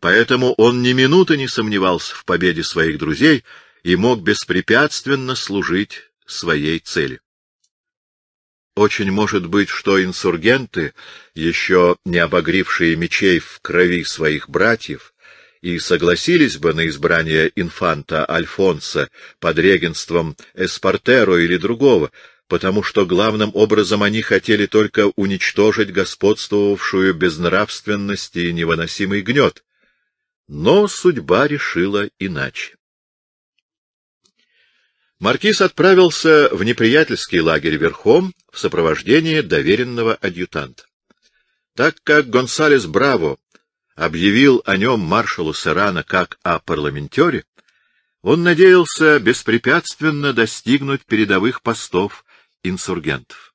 поэтому он ни минуты не сомневался в победе своих друзей и мог беспрепятственно служить своей цели. Очень может быть, что инсургенты, еще не обогрившие мечей в крови своих братьев, и согласились бы на избрание инфанта Альфонса под регенством Эспартеро или другого, потому что главным образом они хотели только уничтожить господствовавшую безнравственность и невыносимый гнет. Но судьба решила иначе. Маркиз отправился в неприятельский лагерь верхом в сопровождении доверенного адъютанта. Так как Гонсалес Браво объявил о нем маршалу Сарана как о парламентере, он надеялся беспрепятственно достигнуть передовых постов инсургентов.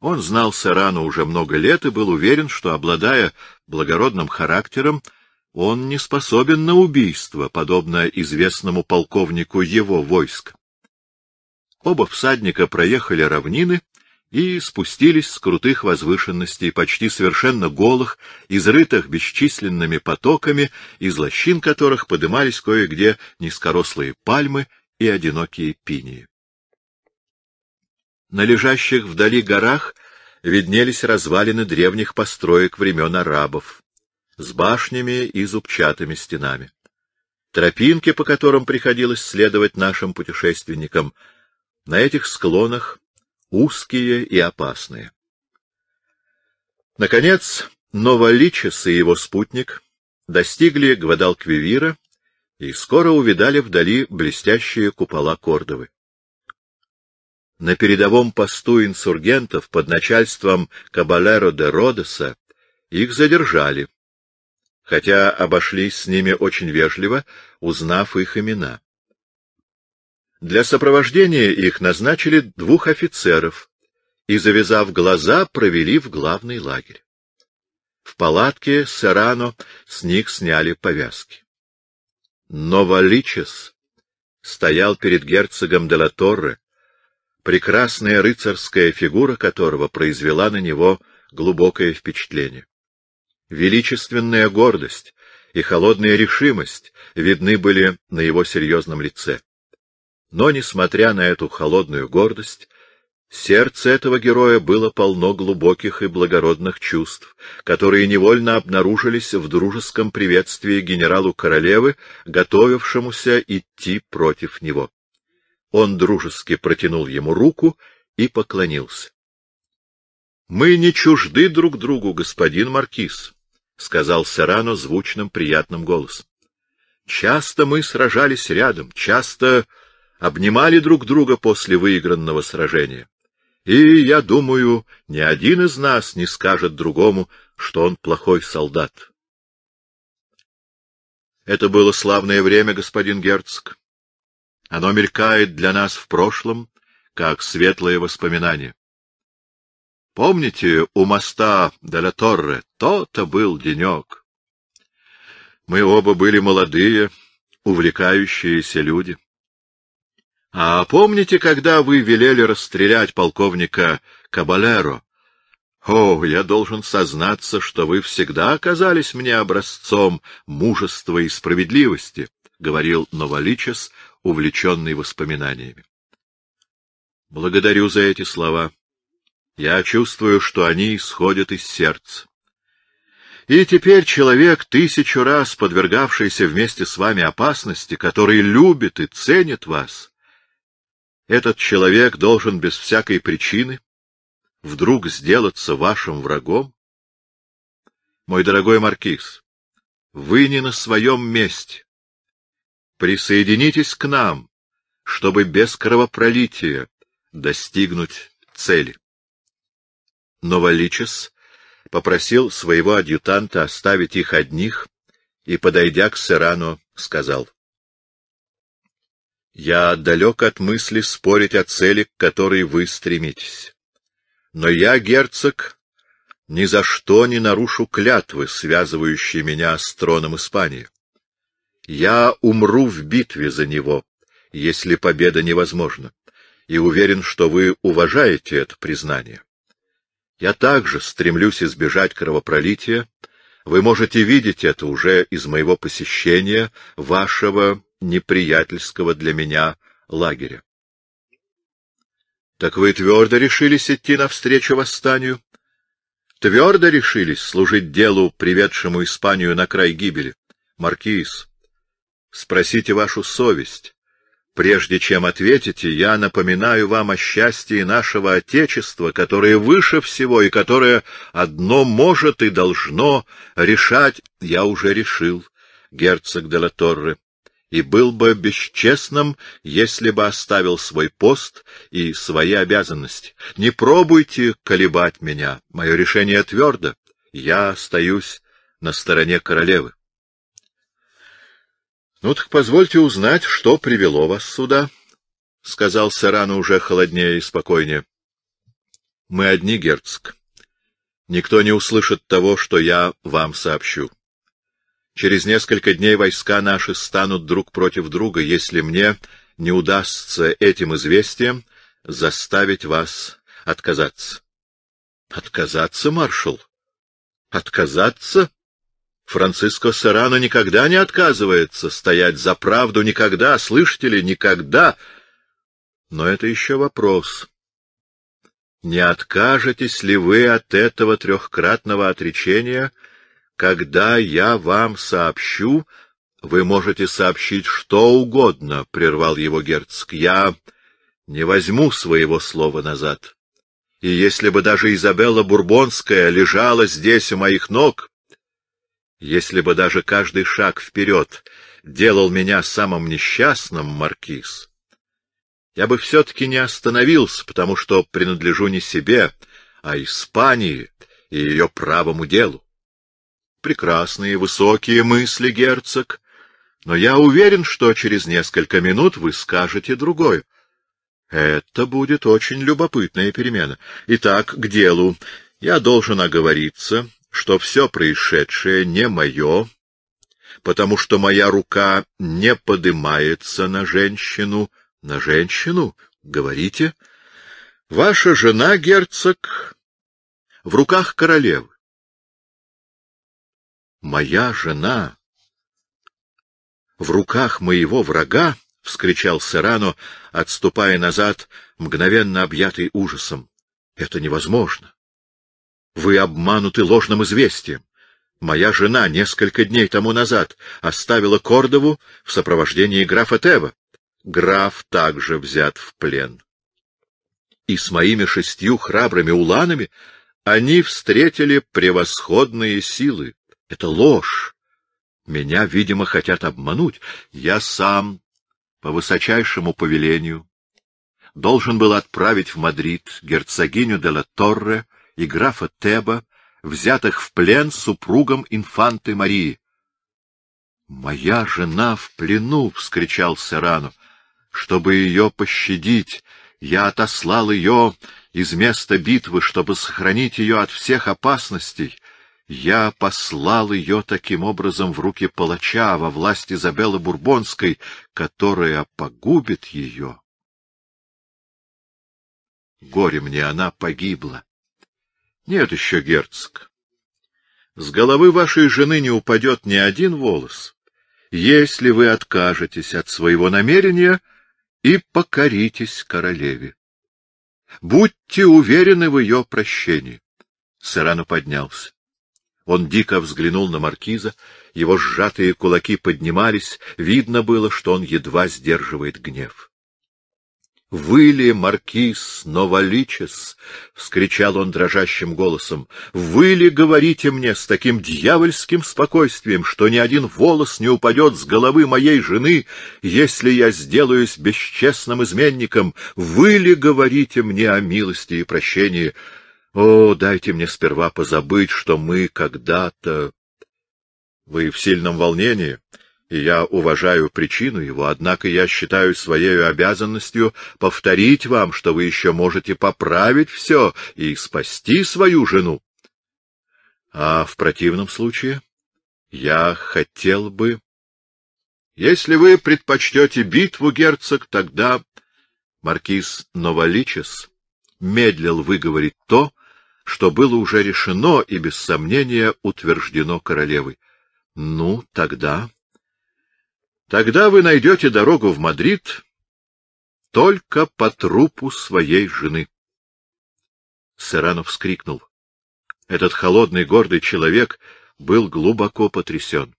Он знал Сарану уже много лет и был уверен, что, обладая благородным характером, он не способен на убийство, подобно известному полковнику его войск. Оба всадника проехали равнины и спустились с крутых возвышенностей, почти совершенно голых, изрытых бесчисленными потоками, из лощин которых подымались кое-где низкорослые пальмы и одинокие пинии. На лежащих вдали горах виднелись развалины древних построек времен арабов с башнями и зубчатыми стенами. Тропинки, по которым приходилось следовать нашим путешественникам, на этих склонах узкие и опасные. Наконец, Новоличес и его спутник достигли Гвадалквивира и скоро увидали вдали блестящие купола Кордовы. На передовом посту инсургентов под начальством Кабалеро де Родоса их задержали, хотя обошлись с ними очень вежливо, узнав их имена. Для сопровождения их назначили двух офицеров и, завязав глаза, провели в главный лагерь. В палатке Серано с них сняли повязки. Новоличес стоял перед герцогом де ла Торре, прекрасная рыцарская фигура которого произвела на него глубокое впечатление. Величественная гордость и холодная решимость видны были на его серьезном лице. Но, несмотря на эту холодную гордость, сердце этого героя было полно глубоких и благородных чувств, которые невольно обнаружились в дружеском приветствии генералу королевы, готовившемуся идти против него. Он дружески протянул ему руку и поклонился. — Мы не чужды друг другу, господин Маркиз, — сказал Серано звучным приятным голосом. — Часто мы сражались рядом, часто обнимали друг друга после выигранного сражения. И, я думаю, ни один из нас не скажет другому, что он плохой солдат. Это было славное время, господин Герцог. Оно мелькает для нас в прошлом, как светлое воспоминание. Помните у моста Деля Торре? То-то был денек. Мы оба были молодые, увлекающиеся люди. — А помните, когда вы велели расстрелять полковника Кабалеро? — О, я должен сознаться, что вы всегда оказались мне образцом мужества и справедливости, — говорил Новоличес, увлеченный воспоминаниями. — Благодарю за эти слова. Я чувствую, что они исходят из сердца. И теперь человек, тысячу раз подвергавшийся вместе с вами опасности, который любит и ценит вас, — этот человек должен без всякой причины вдруг сделаться вашим врагом? Мой дорогой маркиз, вы не на своем месте. Присоединитесь к нам, чтобы без кровопролития достигнуть цели. Но попросил своего адъютанта оставить их одних и, подойдя к Сирану, сказал — я далек от мысли спорить о цели, к которой вы стремитесь. Но я, герцог, ни за что не нарушу клятвы, связывающие меня с троном Испании. Я умру в битве за него, если победа невозможна, и уверен, что вы уважаете это признание. Я также стремлюсь избежать кровопролития. Вы можете видеть это уже из моего посещения вашего неприятельского для меня лагеря. — Так вы твердо решились идти навстречу восстанию? — Твердо решились служить делу, приведшему Испанию на край гибели. Маркиз, спросите вашу совесть. Прежде чем ответите, я напоминаю вам о счастье нашего Отечества, которое выше всего и которое одно может и должно решать. Я уже решил, герцог де ла Торре и был бы бесчестным, если бы оставил свой пост и свои обязанности. Не пробуйте колебать меня, мое решение твердо, я остаюсь на стороне королевы. — Ну так позвольте узнать, что привело вас сюда, — сказал Сарану уже холоднее и спокойнее. — Мы одни, герцог. Никто не услышит того, что я вам сообщу. — Через несколько дней войска наши станут друг против друга, если мне не удастся этим известием заставить вас отказаться. — Отказаться, маршал? Отказаться? Франциско Сарано никогда не отказывается стоять за правду, никогда, слышите ли, никогда. Но это еще вопрос. Не откажетесь ли вы от этого трехкратного отречения когда я вам сообщу, вы можете сообщить что угодно, — прервал его герцог. Я не возьму своего слова назад. И если бы даже Изабелла Бурбонская лежала здесь у моих ног, если бы даже каждый шаг вперед делал меня самым несчастным, маркиз, я бы все-таки не остановился, потому что принадлежу не себе, а Испании и ее правому делу. Прекрасные, высокие мысли, герцог, но я уверен, что через несколько минут вы скажете другое. Это будет очень любопытная перемена. Итак, к делу. Я должен оговориться, что все происшедшее не мое, потому что моя рука не подымается на женщину. На женщину? Говорите. Ваша жена, герцог, в руках королевы моя жена в руках моего врага, — вскричал Серано, отступая назад, мгновенно объятый ужасом. — Это невозможно. Вы обмануты ложным известием. Моя жена несколько дней тому назад оставила Кордову в сопровождении графа Тева. Граф также взят в плен. И с моими шестью храбрыми уланами они встретили превосходные силы. Это ложь. Меня, видимо, хотят обмануть. Я сам, по высочайшему повелению, должен был отправить в Мадрид герцогиню де ла Торре и графа Теба, взятых в плен супругом инфанты Марии. — Моя жена в плену! — вскричал Серану. — Чтобы ее пощадить, я отослал ее из места битвы, чтобы сохранить ее от всех опасностей. Я послал ее таким образом в руки палача во власть Изабеллы Бурбонской, которая погубит ее. Горе мне, она погибла. Нет еще, герцог. С головы вашей жены не упадет ни один волос, если вы откажетесь от своего намерения и покоритесь королеве. Будьте уверены в ее прощении. Сарану поднялся. Он дико взглянул на маркиза, его сжатые кулаки поднимались, видно было, что он едва сдерживает гнев. — Вы ли, маркиз Новоличес? — вскричал он дрожащим голосом. — Вы ли говорите мне с таким дьявольским спокойствием, что ни один волос не упадет с головы моей жены, если я сделаюсь бесчестным изменником? Вы ли говорите мне о милости и прощении? — о, дайте мне сперва позабыть, что мы когда-то... Вы в сильном волнении, и я уважаю причину его, однако я считаю своей обязанностью повторить вам, что вы еще можете поправить все и спасти свою жену. А в противном случае я хотел бы... Если вы предпочтете битву, герцог, тогда... Маркиз Новоличес медлил выговорить то, что было уже решено и, без сомнения, утверждено королевой. Ну, тогда... Тогда вы найдете дорогу в Мадрид только по трупу своей жены. Сыранов вскрикнул. Этот холодный, гордый человек был глубоко потрясен.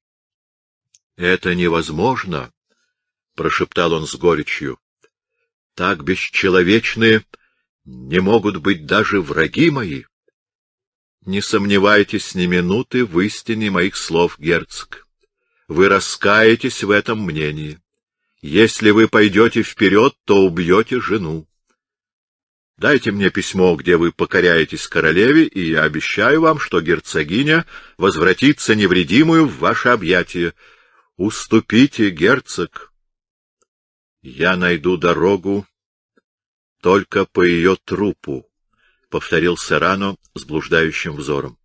— Это невозможно! — прошептал он с горечью. — Так бесчеловечные не могут быть даже враги мои. Не сомневайтесь ни минуты в истине моих слов, герцог. Вы раскаетесь в этом мнении. Если вы пойдете вперед, то убьете жену. Дайте мне письмо, где вы покоряетесь королеве, и я обещаю вам, что герцогиня возвратится невредимую в ваше объятие. Уступите, герцог. Я найду дорогу только по ее трупу повторил Серано с блуждающим взором.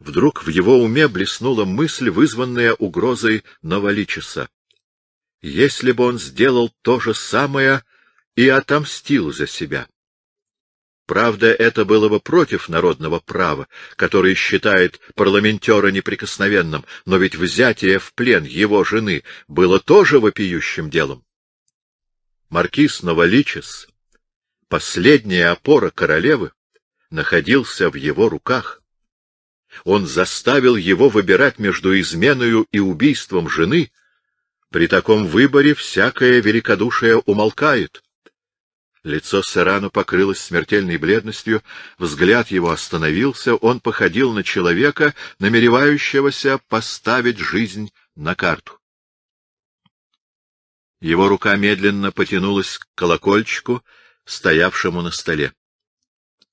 Вдруг в его уме блеснула мысль, вызванная угрозой Новоличеса. Если бы он сделал то же самое и отомстил за себя. Правда, это было бы против народного права, которое считает парламентера неприкосновенным, но ведь взятие в плен его жены было тоже вопиющим делом. Маркиз Новоличес последняя опора королевы, находился в его руках. Он заставил его выбирать между изменою и убийством жены. При таком выборе всякое великодушие умолкает. Лицо Сарану покрылось смертельной бледностью, взгляд его остановился, он походил на человека, намеревающегося поставить жизнь на карту. Его рука медленно потянулась к колокольчику, стоявшему на столе.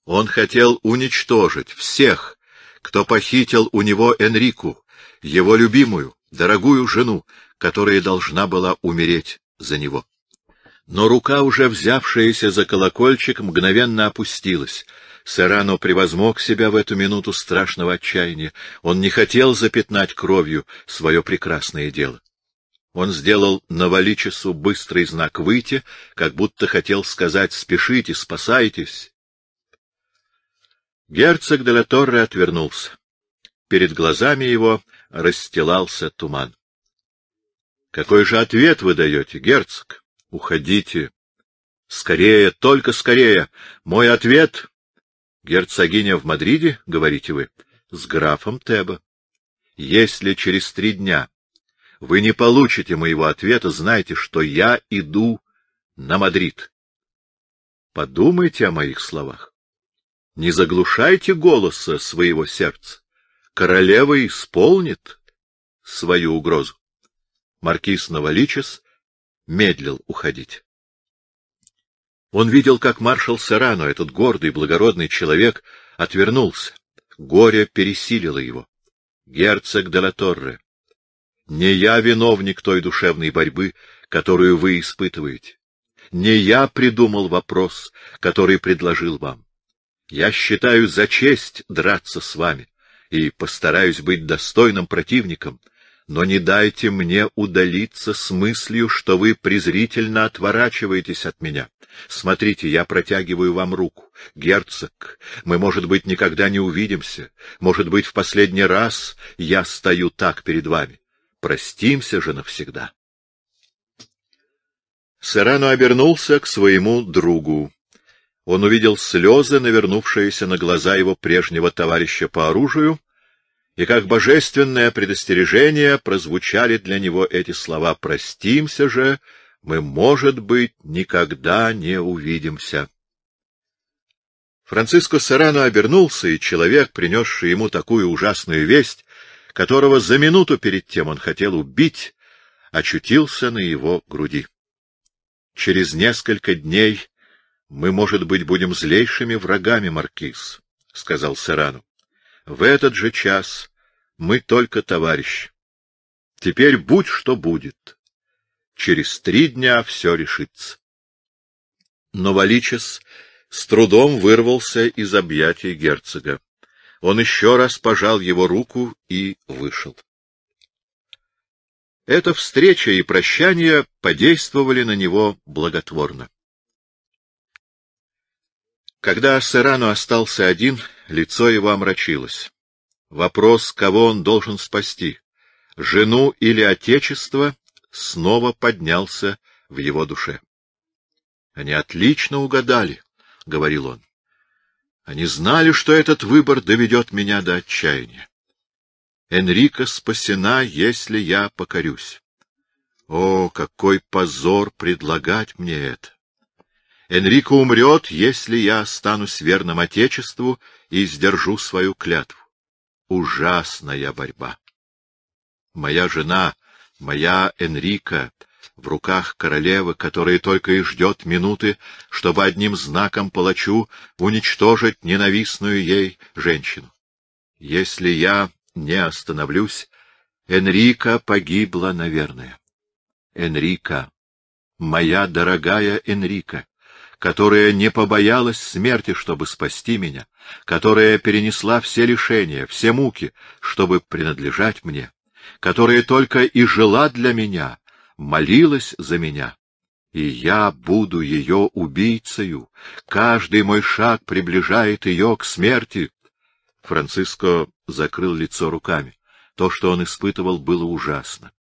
Он хотел уничтожить всех, кто похитил у него Энрику, его любимую, дорогую жену, которая должна была умереть за него. Но рука, уже взявшаяся за колокольчик, мгновенно опустилась. Сарано превозмог себя в эту минуту страшного отчаяния. Он не хотел запятнать кровью свое прекрасное дело. Он сделал Новоличесу быстрый знак выйти, как будто хотел сказать «спешите, спасайтесь». Герцог де отвернулся. Перед глазами его расстилался туман. — Какой же ответ вы даете, герцог? — Уходите. — Скорее, только скорее. Мой ответ... — Герцогиня в Мадриде, — говорите вы, — с графом Теба. Если через три дня вы не получите моего ответа, знайте, что я иду на Мадрид. Подумайте о моих словах. Не заглушайте голоса своего сердца. Королева исполнит свою угрозу. Маркиз Новоличес медлил уходить. Он видел, как маршал Серано, этот гордый благородный человек, отвернулся. Горе пересилило его. Герцог де ла Торре, не я виновник той душевной борьбы, которую вы испытываете. Не я придумал вопрос, который предложил вам. Я считаю за честь драться с вами и постараюсь быть достойным противником, но не дайте мне удалиться с мыслью, что вы презрительно отворачиваетесь от меня. Смотрите, я протягиваю вам руку. Герцог, мы, может быть, никогда не увидимся. Может быть, в последний раз я стою так перед вами. Простимся же навсегда. Сарано обернулся к своему другу. Он увидел слезы, навернувшиеся на глаза его прежнего товарища по оружию, и как божественное предостережение прозвучали для него эти слова «Простимся же, мы, может быть, никогда не увидимся». Франциско Сарано обернулся, и человек, принесший ему такую ужасную весть, которого за минуту перед тем он хотел убить, очутился на его груди. Через несколько дней мы, может быть, будем злейшими врагами, Маркиз, — сказал Сарану. В этот же час мы только товарищ. Теперь будь что будет. Через три дня все решится. Но Валичес с трудом вырвался из объятий герцога. Он еще раз пожал его руку и вышел. Эта встреча и прощание подействовали на него благотворно. Когда Серано остался один, лицо его омрачилось. Вопрос, кого он должен спасти, жену или отечество, снова поднялся в его душе. — Они отлично угадали, — говорил он. Они знали, что этот выбор доведет меня до отчаяния. Энрика спасена, если я покорюсь. О, какой позор предлагать мне это! Энрико умрет, если я останусь верным Отечеству и сдержу свою клятву. Ужасная борьба! Моя жена, моя Энрика, в руках королевы, которая только и ждет минуты, чтобы одним знаком палачу уничтожить ненавистную ей женщину. Если я не остановлюсь, Энрика погибла, наверное. Энрика, моя дорогая Энрика, которая не побоялась смерти, чтобы спасти меня, которая перенесла все лишения, все муки, чтобы принадлежать мне, которая только и жила для меня, молилась за меня, и я буду ее убийцею. Каждый мой шаг приближает ее к смерти. Франциско закрыл лицо руками. То, что он испытывал, было ужасно.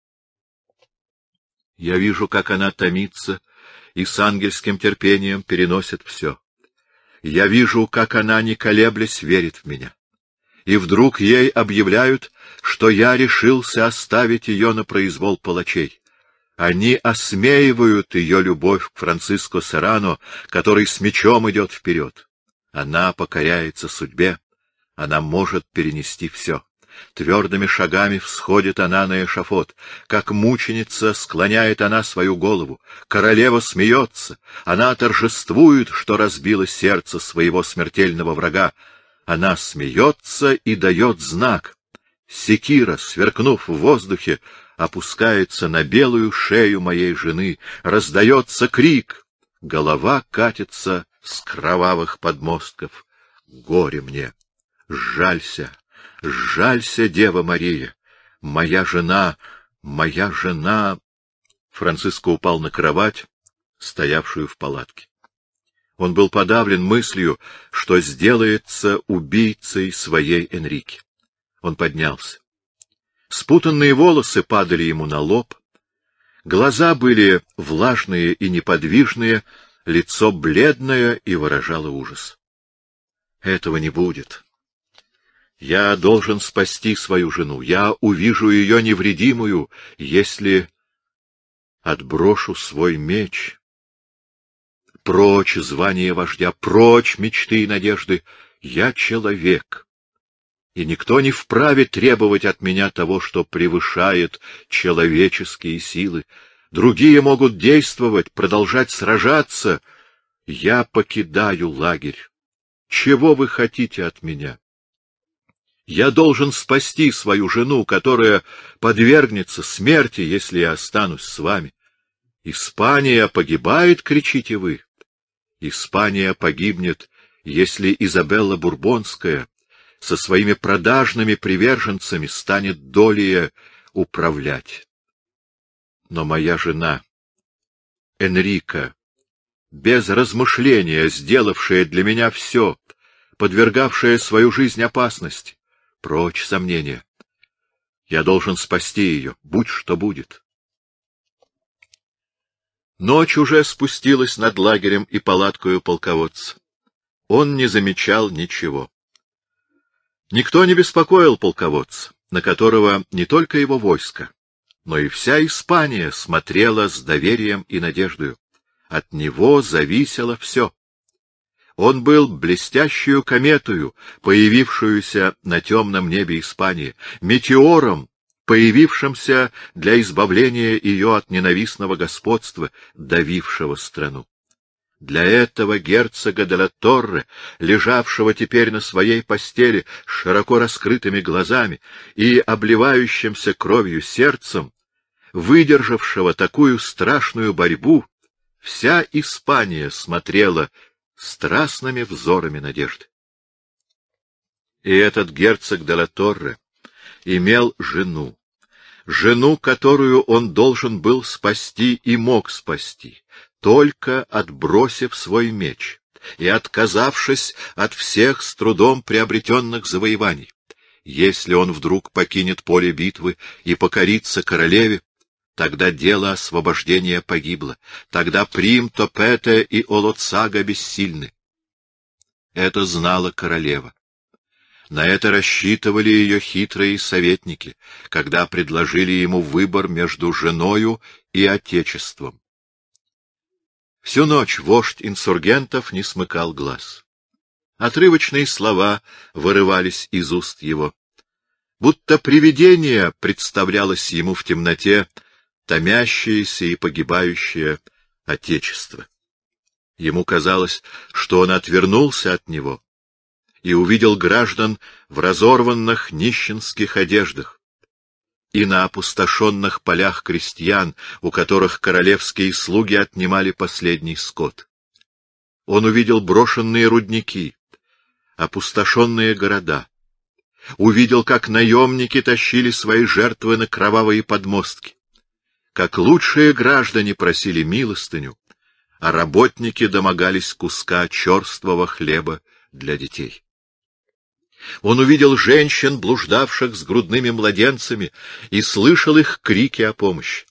Я вижу, как она томится и с ангельским терпением переносит все. Я вижу, как она, не колеблясь, верит в меня. И вдруг ей объявляют, что я решился оставить ее на произвол палачей. Они осмеивают ее любовь к Франциско Серано, который с мечом идет вперед. Она покоряется судьбе, она может перенести все. Твердыми шагами всходит она на эшафот. Как мученица склоняет она свою голову. Королева смеется. Она торжествует, что разбило сердце своего смертельного врага. Она смеется и дает знак. Секира, сверкнув в воздухе, опускается на белую шею моей жены, раздается крик, голова катится с кровавых подмостков. Горе мне! Жалься! Жалься, Дева Мария! Моя жена! Моя жена! Франциско упал на кровать, стоявшую в палатке. Он был подавлен мыслью, что сделается убийцей своей Энрике. Он поднялся. Спутанные волосы падали ему на лоб. Глаза были влажные и неподвижные, лицо бледное и выражало ужас. Этого не будет. Я должен спасти свою жену. Я увижу ее невредимую, если отброшу свой меч. Прочь звание вождя, прочь мечты и надежды. Я человек и никто не вправе требовать от меня того, что превышает человеческие силы. Другие могут действовать, продолжать сражаться. Я покидаю лагерь. Чего вы хотите от меня? Я должен спасти свою жену, которая подвергнется смерти, если я останусь с вами. Испания погибает, кричите вы. Испания погибнет, если Изабелла Бурбонская со своими продажными приверженцами станет долее управлять. Но моя жена, Энрика, без размышления, сделавшая для меня все, подвергавшая свою жизнь опасности, прочь сомнения. Я должен спасти ее, будь что будет. Ночь уже спустилась над лагерем и палаткою полководца. Он не замечал ничего. Никто не беспокоил полководца, на которого не только его войско, но и вся Испания смотрела с доверием и надеждою. От него зависело все. Он был блестящую кометою, появившуюся на темном небе Испании, метеором, появившимся для избавления ее от ненавистного господства, давившего страну. Для этого герцога де ла Торре, лежавшего теперь на своей постели с широко раскрытыми глазами и обливающимся кровью сердцем, выдержавшего такую страшную борьбу, вся Испания смотрела страстными взорами надежды. И этот герцог де ла Торре имел жену, жену, которую он должен был спасти и мог спасти, только отбросив свой меч и отказавшись от всех с трудом приобретенных завоеваний. Если он вдруг покинет поле битвы и покорится королеве, тогда дело освобождения погибло, тогда Прим, Пете и Олоцага бессильны. Это знала королева. На это рассчитывали ее хитрые советники, когда предложили ему выбор между женою и отечеством. Всю ночь вождь инсургентов не смыкал глаз. Отрывочные слова вырывались из уст его. Будто привидение представлялось ему в темноте, томящееся и погибающее Отечество. Ему казалось, что он отвернулся от него и увидел граждан в разорванных нищенских одеждах, и на опустошенных полях крестьян, у которых королевские слуги отнимали последний скот. Он увидел брошенные рудники, опустошенные города. Увидел, как наемники тащили свои жертвы на кровавые подмостки, как лучшие граждане просили милостыню, а работники домогались куска черствого хлеба для детей. Он увидел женщин, блуждавших с грудными младенцами, и слышал их крики о помощи.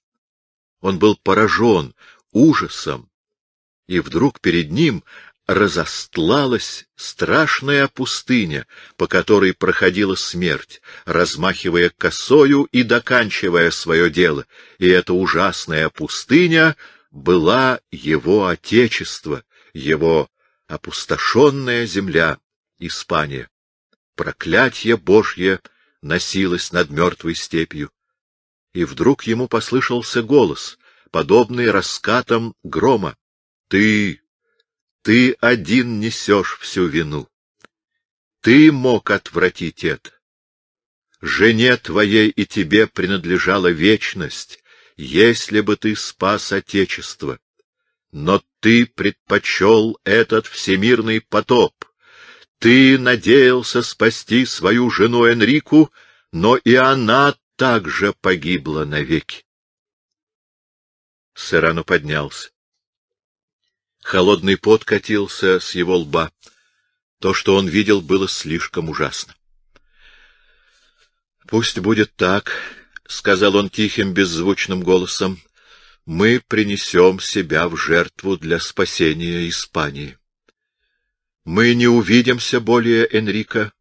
Он был поражен ужасом, и вдруг перед ним разостлалась страшная пустыня, по которой проходила смерть, размахивая косою и доканчивая свое дело, и эта ужасная пустыня была его отечество, его опустошенная земля, Испания проклятие Божье носилось над мертвой степью. И вдруг ему послышался голос, подобный раскатам грома. — Ты, ты один несешь всю вину. Ты мог отвратить это. Жене твоей и тебе принадлежала вечность, если бы ты спас Отечество. Но ты предпочел этот всемирный потоп, ты надеялся спасти свою жену Энрику, но и она также погибла навеки. Сирану поднялся. Холодный пот катился с его лба. То, что он видел, было слишком ужасно. — Пусть будет так, — сказал он тихим, беззвучным голосом. — Мы принесем себя в жертву для спасения Испании. Мы не увидимся более, Энрика.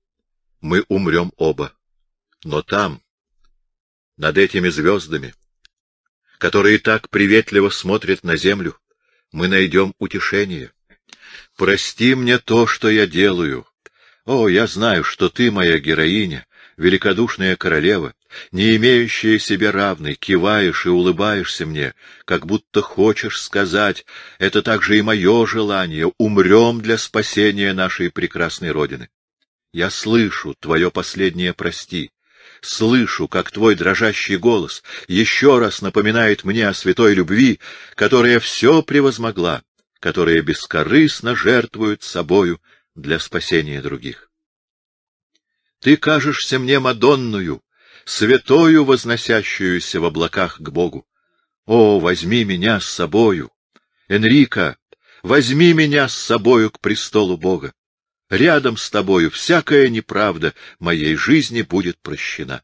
Мы умрем оба. Но там, над этими звездами, которые так приветливо смотрят на землю, мы найдем утешение. Прости мне то, что я делаю. О, я знаю, что ты моя героиня, великодушная королева, не имеющая себе равной, киваешь и улыбаешься мне, как будто хочешь сказать, это также и мое желание, умрем для спасения нашей прекрасной Родины. Я слышу твое последнее «прости», слышу, как твой дрожащий голос еще раз напоминает мне о святой любви, которая все превозмогла, которая бескорыстно жертвует собою для спасения других. Ты кажешься мне Мадонною, святою, возносящуюся в облаках к Богу. О, возьми меня с собою! Энрика, возьми меня с собою к престолу Бога. Рядом с тобою всякая неправда моей жизни будет прощена.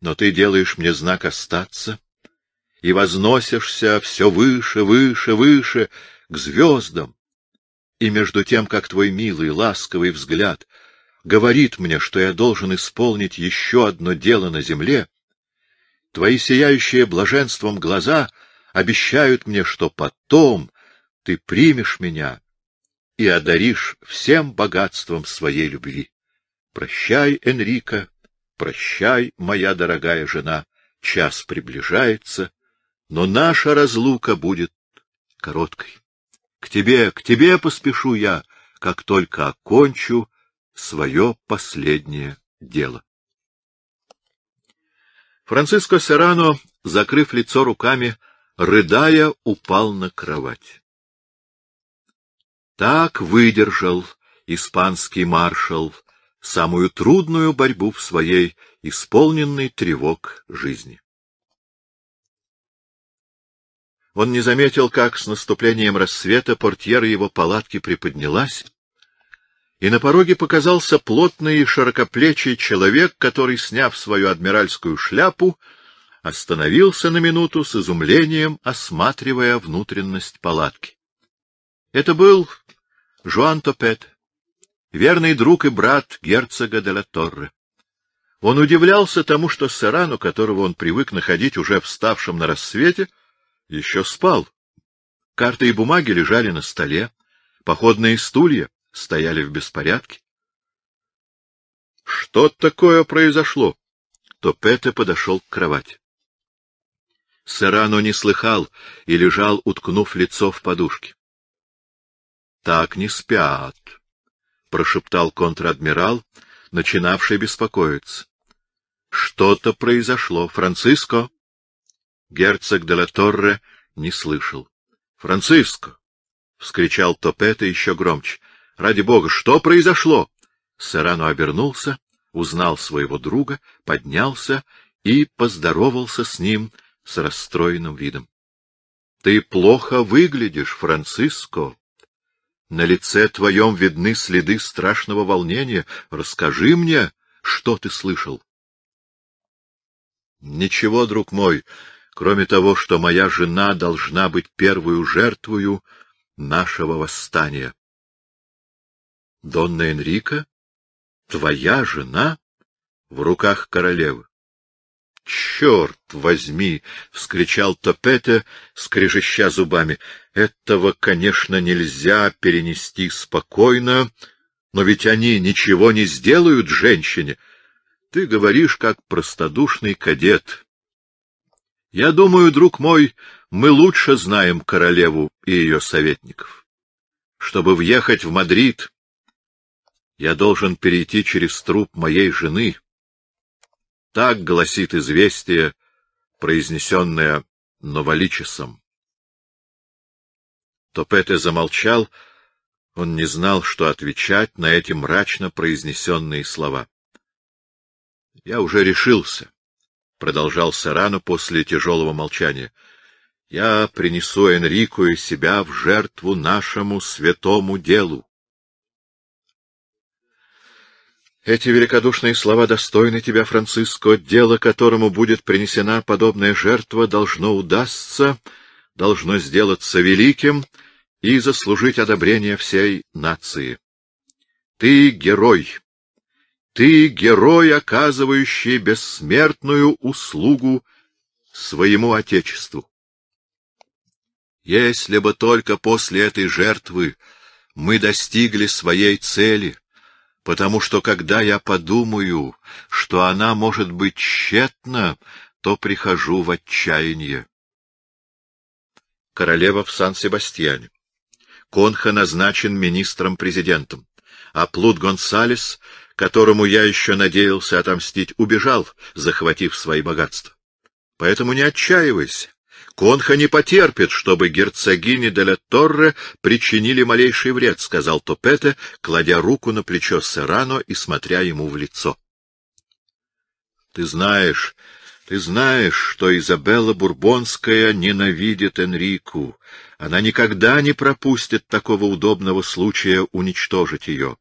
Но ты делаешь мне знак остаться и возносишься все выше, выше, выше к звездам. И между тем, как твой милый, ласковый взгляд говорит мне, что я должен исполнить еще одно дело на земле, твои сияющие блаженством глаза обещают мне, что потом ты примешь меня и одаришь всем богатством своей любви. Прощай, Энрика, прощай, моя дорогая жена, час приближается, но наша разлука будет короткой. К тебе, к тебе поспешу я, как только окончу свое последнее дело. Франциско Серрано, закрыв лицо руками, рыдая, упал на кровать. Так выдержал испанский маршал самую трудную борьбу в своей исполненной тревог жизни. Он не заметил, как с наступлением рассвета портьера его палатки приподнялась, и на пороге показался плотный и широкоплечий человек, который, сняв свою адмиральскую шляпу, остановился на минуту с изумлением, осматривая внутренность палатки. Это был Жуан Топет, верный друг и брат герцога де ла Торре. Он удивлялся тому, что Сарану, которого он привык находить уже вставшим на рассвете, еще спал. Карты и бумаги лежали на столе, походные стулья, стояли в беспорядке. Что такое произошло? Топете подошел к кровати. Сырано не слыхал и лежал, уткнув лицо в подушке. Так не спят, — прошептал контр-адмирал, начинавший беспокоиться. — Что-то произошло. Франциско? Герцог де ла Торре не слышал. — Франциско! — вскричал Топета еще громче. Ради бога, что произошло? Сарано обернулся, узнал своего друга, поднялся и поздоровался с ним с расстроенным видом. — Ты плохо выглядишь, Франциско. На лице твоем видны следы страшного волнения. Расскажи мне, что ты слышал. — Ничего, друг мой, кроме того, что моя жена должна быть первую жертвою нашего восстания. Донна Энрика? Твоя жена? В руках королевы. — Черт возьми! — вскричал Топете, скрежеща зубами. — Этого, конечно, нельзя перенести спокойно, но ведь они ничего не сделают женщине. Ты говоришь, как простодушный кадет. Я думаю, друг мой, мы лучше знаем королеву и ее советников. Чтобы въехать в Мадрид, я должен перейти через труп моей жены. Так гласит известие, произнесенное Новоличесом. Топете замолчал, он не знал, что отвечать на эти мрачно произнесенные слова. — Я уже решился, — продолжал Сарану после тяжелого молчания. — Я принесу Энрику и себя в жертву нашему святому делу. Эти великодушные слова достойны тебя, Франциско. Дело, которому будет принесена подобная жертва, должно удастся, должно сделаться великим и заслужить одобрение всей нации. Ты герой. Ты герой, оказывающий бессмертную услугу своему Отечеству. Если бы только после этой жертвы мы достигли своей цели, потому что когда я подумаю, что она может быть тщетна, то прихожу в отчаяние. Королева в Сан-Себастьяне. Конха назначен министром-президентом, а Плут Гонсалес, которому я еще надеялся отомстить, убежал, захватив свои богатства. Поэтому не отчаивайся. Конха не потерпит, чтобы герцогини де ла Торре причинили малейший вред, — сказал Топете, кладя руку на плечо Серано и смотря ему в лицо. — Ты знаешь, ты знаешь, что Изабелла Бурбонская ненавидит Энрику. Она никогда не пропустит такого удобного случая уничтожить ее.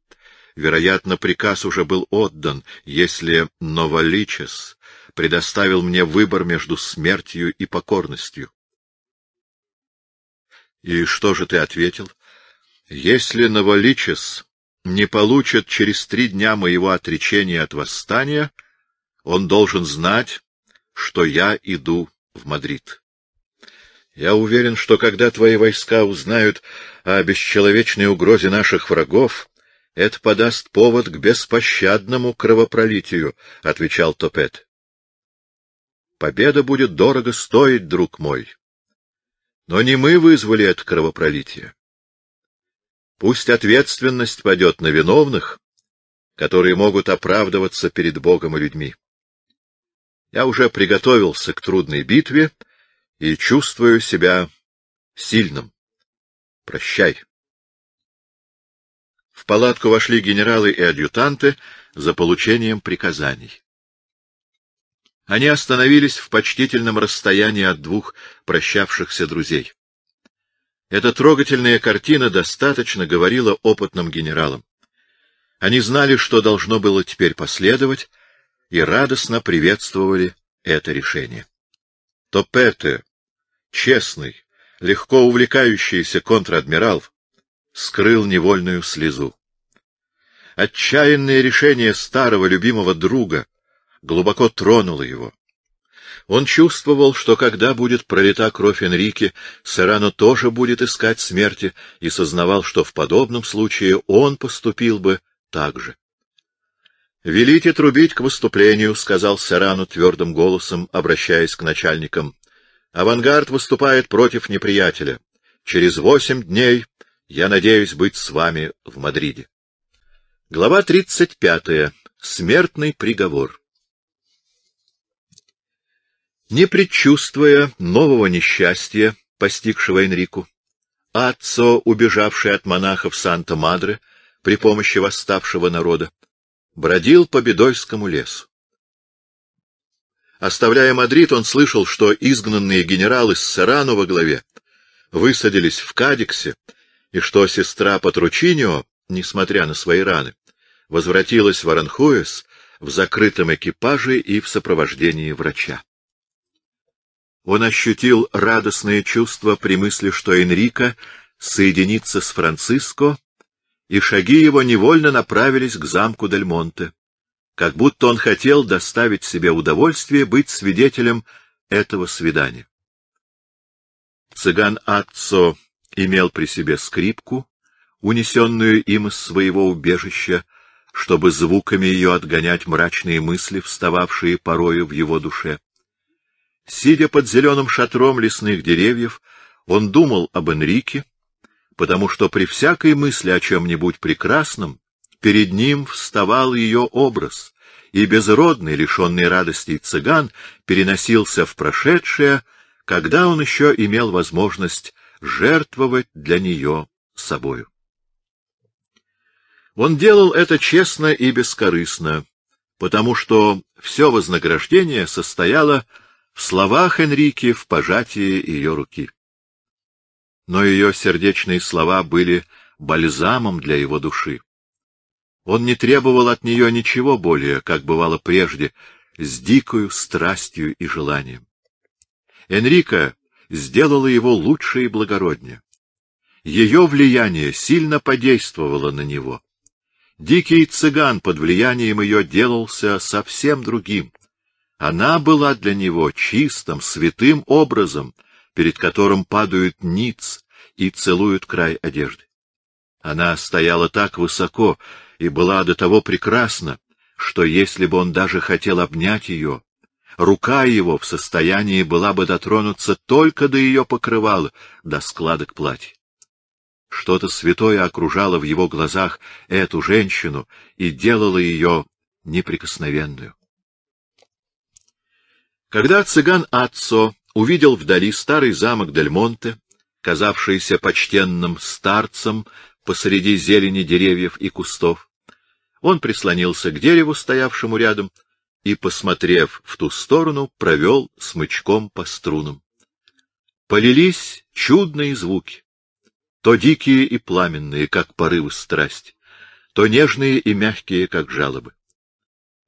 Вероятно, приказ уже был отдан, если Новоличес предоставил мне выбор между смертью и покорностью. И что же ты ответил? Если Новоличес не получит через три дня моего отречения от восстания, он должен знать, что я иду в Мадрид. Я уверен, что когда твои войска узнают о бесчеловечной угрозе наших врагов, это подаст повод к беспощадному кровопролитию, — отвечал Топет. Победа будет дорого стоить, друг мой. Но не мы вызвали это кровопролитие. Пусть ответственность падет на виновных, которые могут оправдываться перед Богом и людьми. Я уже приготовился к трудной битве и чувствую себя сильным. Прощай. В палатку вошли генералы и адъютанты за получением приказаний. Они остановились в почтительном расстоянии от двух прощавшихся друзей. Эта трогательная картина достаточно говорила опытным генералам. Они знали, что должно было теперь последовать, и радостно приветствовали это решение. Топете, честный, легко увлекающийся контр-адмирал, скрыл невольную слезу. Отчаянное решение старого любимого друга — глубоко тронуло его. Он чувствовал, что когда будет пролита кровь Энрике, Серано тоже будет искать смерти, и сознавал, что в подобном случае он поступил бы так же. «Велите трубить к выступлению», — сказал Серану твердым голосом, обращаясь к начальникам. «Авангард выступает против неприятеля. Через восемь дней я надеюсь быть с вами в Мадриде». Глава тридцать пятая. Смертный приговор. Не предчувствуя нового несчастья, постигшего Энрику, Ацо, убежавший от монахов Санта-Мадре при помощи восставшего народа, бродил по Бедойскому лесу. Оставляя Мадрид, он слышал, что изгнанные генералы с Сарану во главе высадились в Кадиксе, и что сестра Патручинио, несмотря на свои раны, возвратилась в Аранхуэс в закрытом экипаже и в сопровождении врача. Он ощутил радостное чувство при мысли, что Энрико соединится с Франциско, и шаги его невольно направились к замку Дельмонте, как будто он хотел доставить себе удовольствие быть свидетелем этого свидания. Цыган Атцо имел при себе скрипку, унесенную им из своего убежища, чтобы звуками ее отгонять мрачные мысли, встававшие порою в его душе. Сидя под зеленым шатром лесных деревьев, он думал об Энрике, потому что при всякой мысли о чем-нибудь прекрасном перед ним вставал ее образ, и безродный, лишенный радости цыган, переносился в прошедшее, когда он еще имел возможность жертвовать для нее собою. Он делал это честно и бескорыстно, потому что все вознаграждение состояло в словах Энрике, в пожатии ее руки. Но ее сердечные слова были бальзамом для его души. Он не требовал от нее ничего более, как бывало прежде, с дикою страстью и желанием. Энрика сделала его лучше и благороднее. Ее влияние сильно подействовало на него. Дикий цыган под влиянием ее делался совсем другим, она была для него чистым, святым образом, перед которым падают ниц и целуют край одежды. Она стояла так высоко и была до того прекрасна, что если бы он даже хотел обнять ее, рука его в состоянии была бы дотронуться только до ее покрывала, до складок платья. Что-то святое окружало в его глазах эту женщину и делало ее неприкосновенную. Когда цыган Аццо увидел вдали старый замок Дельмонте, казавшийся почтенным старцем посреди зелени деревьев и кустов, он прислонился к дереву, стоявшему рядом, и, посмотрев в ту сторону, провел смычком по струнам. Полились чудные звуки, то дикие и пламенные, как порывы страсти, то нежные и мягкие, как жалобы.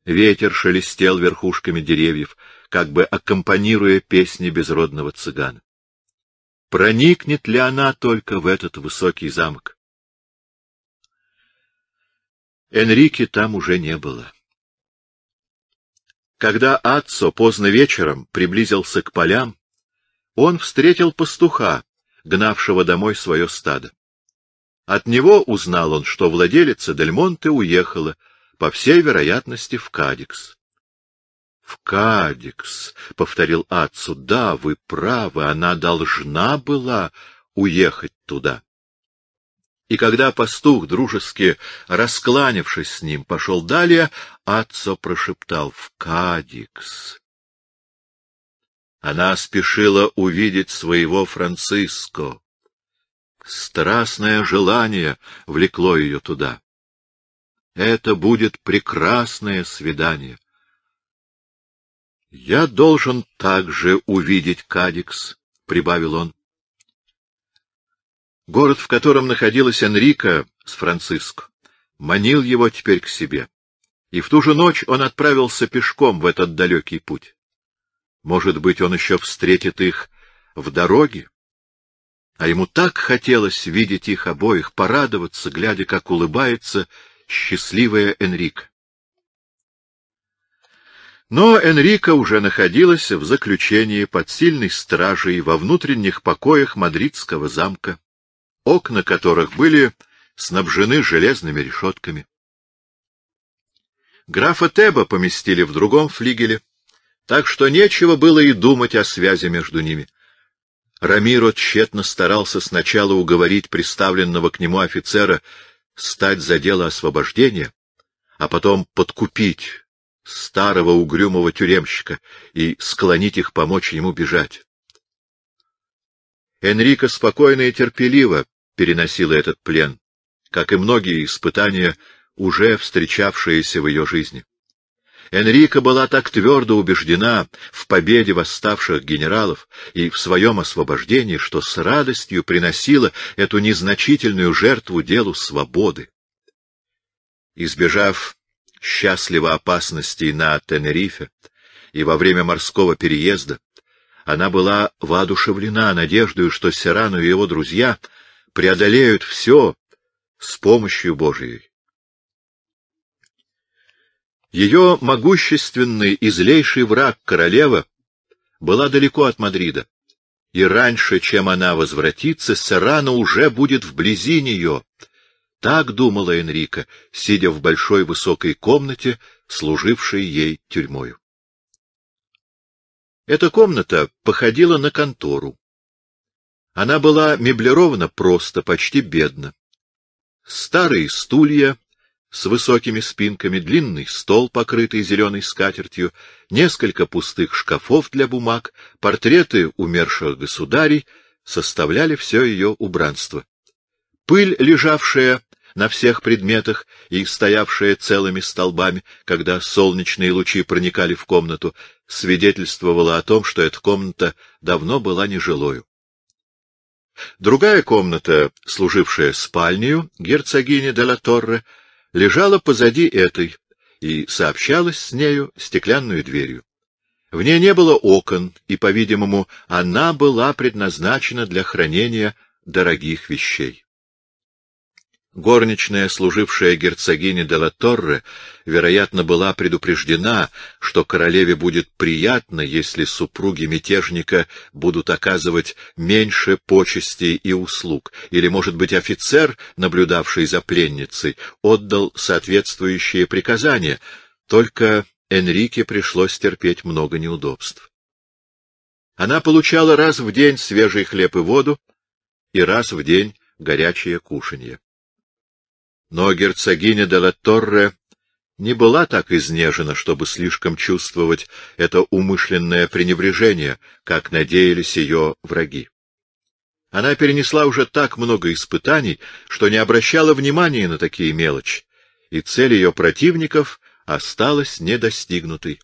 Ветер шелестел верхушками деревьев, как бы аккомпанируя песни безродного цыгана. Проникнет ли она только в этот высокий замок? Энрике там уже не было. Когда Атсо поздно вечером приблизился к полям, он встретил пастуха, гнавшего домой свое стадо. От него узнал он, что владелица Дельмонте уехала, по всей вероятности, в Кадикс в Кадикс, — повторил Ацу. — Да, вы правы, она должна была уехать туда. И когда пастух, дружески раскланившись с ним, пошел далее, Ацо прошептал «В Кадикс». Она спешила увидеть своего Франциско. Страстное желание влекло ее туда. Это будет прекрасное свидание. Я должен также увидеть Кадикс, прибавил он. Город, в котором находилась Энрика с Франциско, манил его теперь к себе. И в ту же ночь он отправился пешком в этот далекий путь. Может быть, он еще встретит их в дороге? А ему так хотелось видеть их обоих, порадоваться, глядя, как улыбается счастливая Энрика. Но Энрика уже находилась в заключении под сильной стражей во внутренних покоях мадридского замка, окна которых были снабжены железными решетками. Графа Теба поместили в другом флигеле, так что нечего было и думать о связи между ними. Рамиро тщетно старался сначала уговорить представленного к нему офицера стать за дело освобождения, а потом подкупить старого угрюмого тюремщика и склонить их помочь ему бежать. Энрико спокойно и терпеливо переносила этот плен, как и многие испытания, уже встречавшиеся в ее жизни. Энрика была так твердо убеждена в победе восставших генералов и в своем освобождении, что с радостью приносила эту незначительную жертву делу свободы. Избежав счастлива опасностей на Тенерифе и во время морского переезда, она была воодушевлена надеждой, что Сирану и его друзья преодолеют все с помощью Божией. Ее могущественный и злейший враг королева была далеко от Мадрида, и раньше, чем она возвратится, Сарана уже будет вблизи нее — так думала Энрика, сидя в большой высокой комнате, служившей ей тюрьмою. Эта комната походила на контору. Она была меблирована просто, почти бедно. Старые стулья с высокими спинками, длинный стол, покрытый зеленой скатертью, несколько пустых шкафов для бумаг, портреты умерших государей составляли все ее убранство. Пыль, лежавшая на всех предметах и стоявшая целыми столбами, когда солнечные лучи проникали в комнату, свидетельствовала о том, что эта комната давно была нежилою. Другая комната, служившая спальнею герцогини де ла Торре, лежала позади этой и сообщалась с нею стеклянную дверью. В ней не было окон, и, по-видимому, она была предназначена для хранения дорогих вещей. Горничная, служившая герцогине де ла Торре, вероятно, была предупреждена, что королеве будет приятно, если супруги мятежника будут оказывать меньше почестей и услуг, или, может быть, офицер, наблюдавший за пленницей, отдал соответствующие приказания, только Энрике пришлось терпеть много неудобств. Она получала раз в день свежий хлеб и воду и раз в день горячее кушанье. Но герцогиня де ла Торре не была так изнежена, чтобы слишком чувствовать это умышленное пренебрежение, как надеялись ее враги. Она перенесла уже так много испытаний, что не обращала внимания на такие мелочи, и цель ее противников осталась недостигнутой.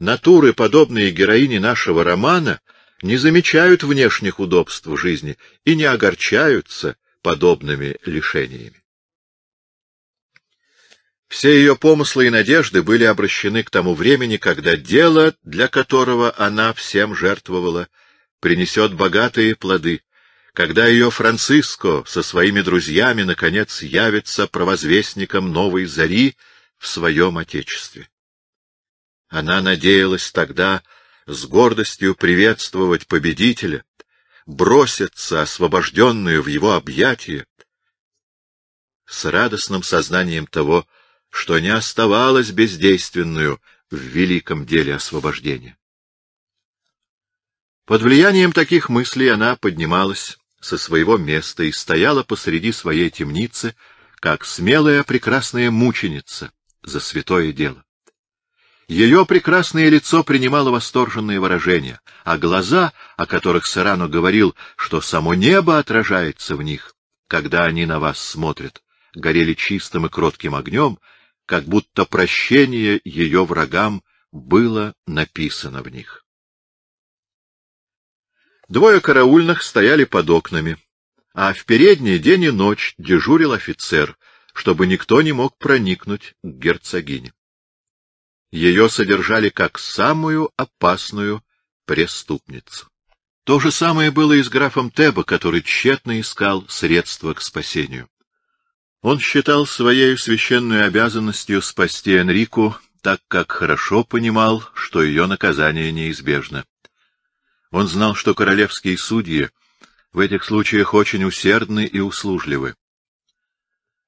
Натуры, подобные героине нашего романа, не замечают внешних удобств жизни и не огорчаются подобными лишениями. Все ее помыслы и надежды были обращены к тому времени, когда дело, для которого она всем жертвовала, принесет богатые плоды, когда ее Франциско со своими друзьями, наконец, явится провозвестником новой зари в своем отечестве. Она надеялась тогда с гордостью приветствовать победителя, броситься, освобожденную в его объятия, с радостным сознанием того, что не оставалась бездейственную в великом деле освобождения. Под влиянием таких мыслей она поднималась со своего места и стояла посреди своей темницы, как смелая прекрасная мученица за святое дело. Ее прекрасное лицо принимало восторженные выражения, а глаза, о которых Сарану говорил, что само небо отражается в них, когда они на вас смотрят, горели чистым и кротким огнем, как будто прощение ее врагам было написано в них. Двое караульных стояли под окнами, а в передний день и ночь дежурил офицер, чтобы никто не мог проникнуть к герцогине. Ее содержали как самую опасную преступницу. То же самое было и с графом Теба, который тщетно искал средства к спасению. Он считал своей священной обязанностью спасти Энрику, так как хорошо понимал, что ее наказание неизбежно. Он знал, что королевские судьи в этих случаях очень усердны и услужливы.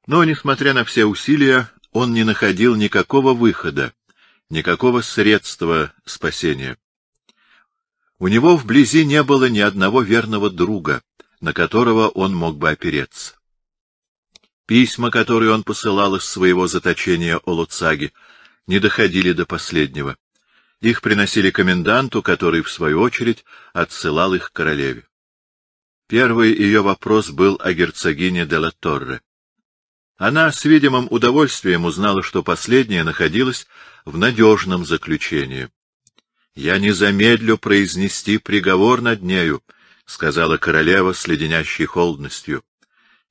Но, несмотря на все усилия, он не находил никакого выхода, никакого средства спасения. У него вблизи не было ни одного верного друга, на которого он мог бы опереться. Письма, которые он посылал из своего заточения Олуцаги, не доходили до последнего. Их приносили коменданту, который, в свою очередь, отсылал их королеве. Первый ее вопрос был о герцогине де ла Торре. Она с видимым удовольствием узнала, что последняя находилась в надежном заключении. — Я не замедлю произнести приговор над нею, — сказала королева с леденящей холодностью.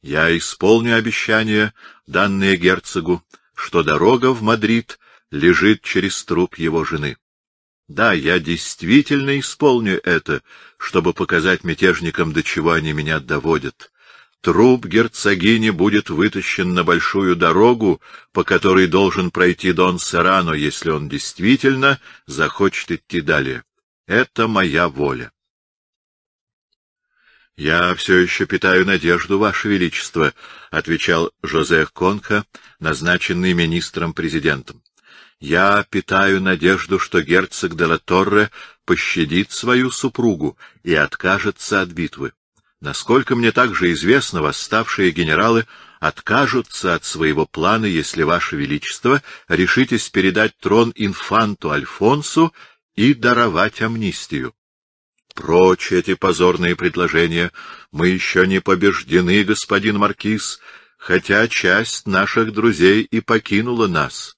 Я исполню обещание, данное герцогу, что дорога в Мадрид лежит через труп его жены. Да, я действительно исполню это, чтобы показать мятежникам, до чего они меня доводят. Труп герцогини будет вытащен на большую дорогу, по которой должен пройти Дон Серано, если он действительно захочет идти далее. Это моя воля. — Я все еще питаю надежду, Ваше Величество, — отвечал Жозеф Конха, назначенный министром-президентом. — Я питаю надежду, что герцог Делаторре пощадит свою супругу и откажется от битвы. Насколько мне также известно, восставшие генералы откажутся от своего плана, если, Ваше Величество, решитесь передать трон инфанту Альфонсу и даровать амнистию прочь эти позорные предложения. Мы еще не побеждены, господин Маркиз, хотя часть наших друзей и покинула нас.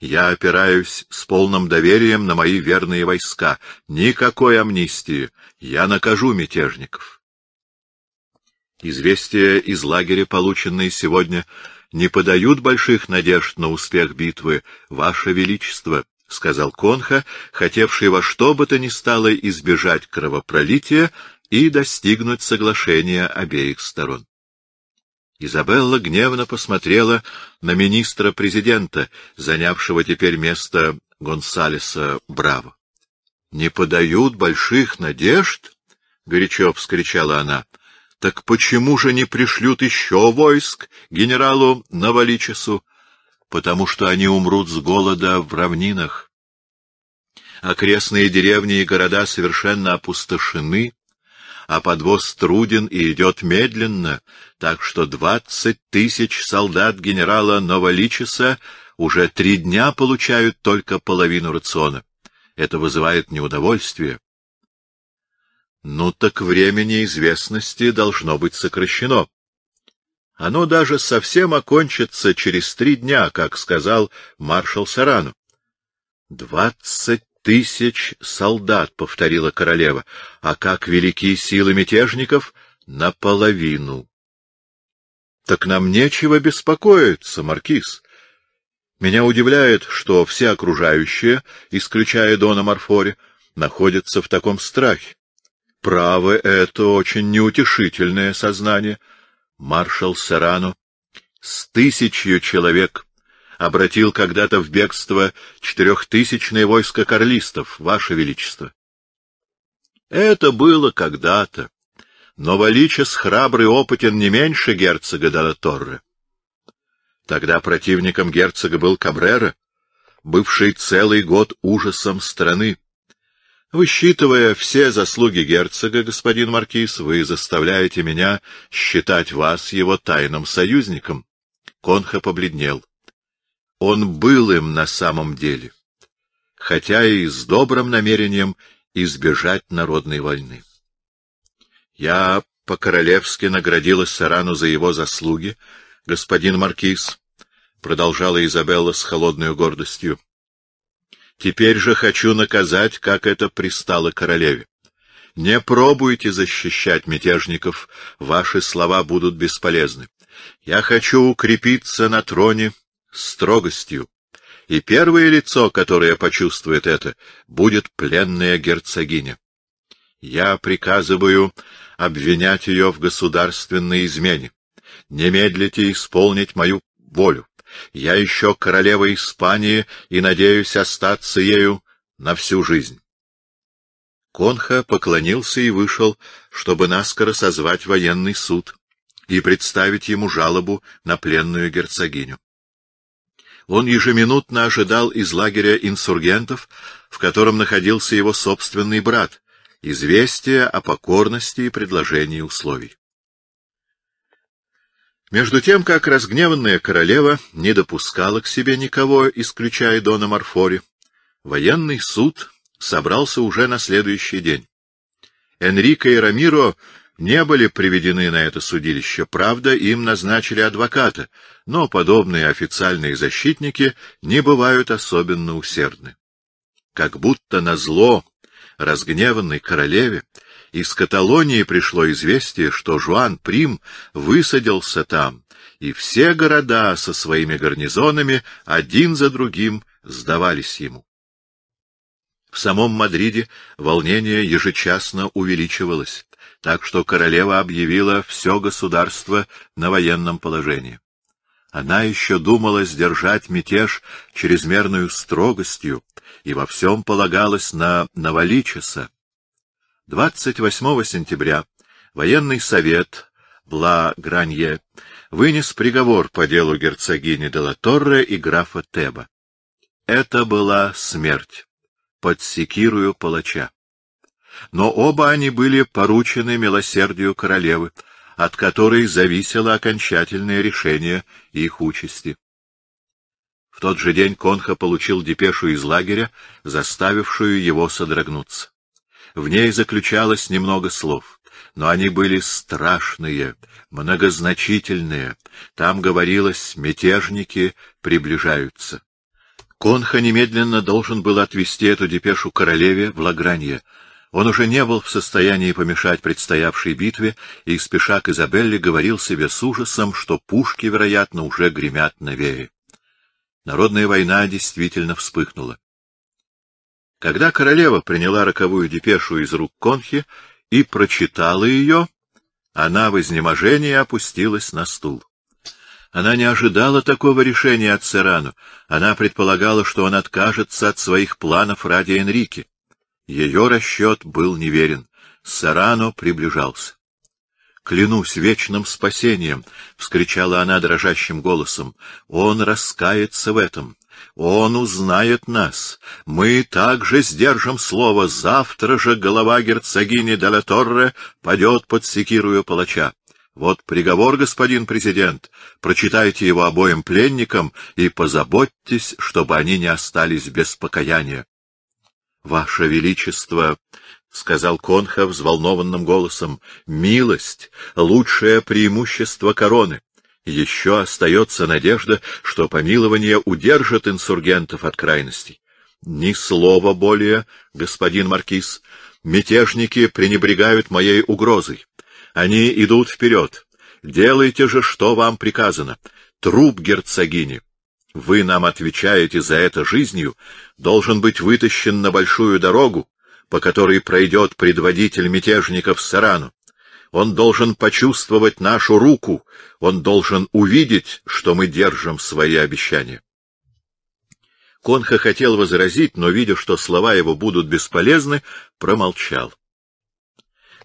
Я опираюсь с полным доверием на мои верные войска. Никакой амнистии. Я накажу мятежников. Известия из лагеря, полученные сегодня, не подают больших надежд на успех битвы, Ваше Величество, — сказал Конха, хотевший во что бы то ни стало избежать кровопролития и достигнуть соглашения обеих сторон. Изабелла гневно посмотрела на министра-президента, занявшего теперь место Гонсалеса Браво. — Не подают больших надежд? — горячо вскричала она. — Так почему же не пришлют еще войск генералу Наваличесу? потому что они умрут с голода в равнинах. Окрестные деревни и города совершенно опустошены, а подвоз труден и идет медленно, так что двадцать тысяч солдат генерала Новоличеса уже три дня получают только половину рациона. Это вызывает неудовольствие. Ну так время неизвестности должно быть сокращено, оно даже совсем окончится через три дня, как сказал маршал Сарану. — Двадцать тысяч солдат, — повторила королева, — а как велики силы мятежников — наполовину. — Так нам нечего беспокоиться, маркиз. Меня удивляет, что все окружающие, исключая Дона Марфори, находятся в таком страхе. Право — это очень неутешительное сознание — маршал Серано с тысячью человек обратил когда-то в бегство четырехтысячное войско карлистов, Ваше Величество. Это было когда-то, но Валичес храбрый опытен не меньше герцога Далаторре. Тогда противником герцога был Кабрера, бывший целый год ужасом страны. Высчитывая все заслуги герцога, господин маркиз, вы заставляете меня считать вас его тайным союзником. Конха побледнел. Он был им на самом деле, хотя и с добрым намерением избежать народной войны. Я по-королевски наградила Сарану за его заслуги, господин маркиз, — продолжала Изабелла с холодной гордостью. Теперь же хочу наказать, как это пристало королеве. Не пробуйте защищать мятежников, ваши слова будут бесполезны. Я хочу укрепиться на троне строгостью, и первое лицо, которое почувствует это, будет пленная герцогиня. Я приказываю обвинять ее в государственной измене. Не медлите исполнить мою волю. Я еще королева Испании и надеюсь остаться ею на всю жизнь. Конха поклонился и вышел, чтобы наскоро созвать военный суд и представить ему жалобу на пленную герцогиню. Он ежеминутно ожидал из лагеря инсургентов, в котором находился его собственный брат, известия о покорности и предложении условий. Между тем, как разгневанная королева не допускала к себе никого, исключая Дона Марфори, военный суд собрался уже на следующий день. Энрико и Рамиро не были приведены на это судилище, правда, им назначили адвоката, но подобные официальные защитники не бывают особенно усердны. Как будто на зло, разгневанной королеве из Каталонии пришло известие, что Жуан Прим высадился там, и все города со своими гарнизонами один за другим сдавались ему. В самом Мадриде волнение ежечасно увеличивалось, так что королева объявила все государство на военном положении. Она еще думала сдержать мятеж чрезмерную строгостью и во всем полагалась на Новоличеса, 28 сентября военный совет Бла-Гранье вынес приговор по делу герцогини де ла Торре и графа Теба. Это была смерть под секирую палача. Но оба они были поручены милосердию королевы, от которой зависело окончательное решение их участи. В тот же день Конха получил депешу из лагеря, заставившую его содрогнуться. В ней заключалось немного слов, но они были страшные, многозначительные. Там говорилось «мятежники приближаются». Конха немедленно должен был отвезти эту депешу королеве в Лагранье. Он уже не был в состоянии помешать предстоявшей битве, и, спеша к Изабелле, говорил себе с ужасом, что пушки, вероятно, уже гремят на вее. Народная война действительно вспыхнула. Когда королева приняла роковую депешу из рук конхи и прочитала ее, она в изнеможении опустилась на стул. Она не ожидала такого решения от Серану. Она предполагала, что он откажется от своих планов ради Энрике. Ее расчет был неверен. Сарано приближался. «Клянусь вечным спасением!» — вскричала она дрожащим голосом. «Он раскается в этом. Он узнает нас. Мы также сдержим слово. Завтра же голова герцогини де Торре падет под секирую палача. Вот приговор, господин президент. Прочитайте его обоим пленникам и позаботьтесь, чтобы они не остались без покаяния. — Ваше Величество, — сказал Конха взволнованным голосом, — милость — лучшее преимущество короны еще остается надежда, что помилование удержит инсургентов от крайностей. Ни слова более, господин маркиз. Мятежники пренебрегают моей угрозой. Они идут вперед. Делайте же, что вам приказано. Труп герцогини. Вы нам отвечаете за это жизнью, должен быть вытащен на большую дорогу, по которой пройдет предводитель мятежников Сарану. Он должен почувствовать нашу руку, он должен увидеть, что мы держим свои обещания. Конха хотел возразить, но, видя, что слова его будут бесполезны, промолчал.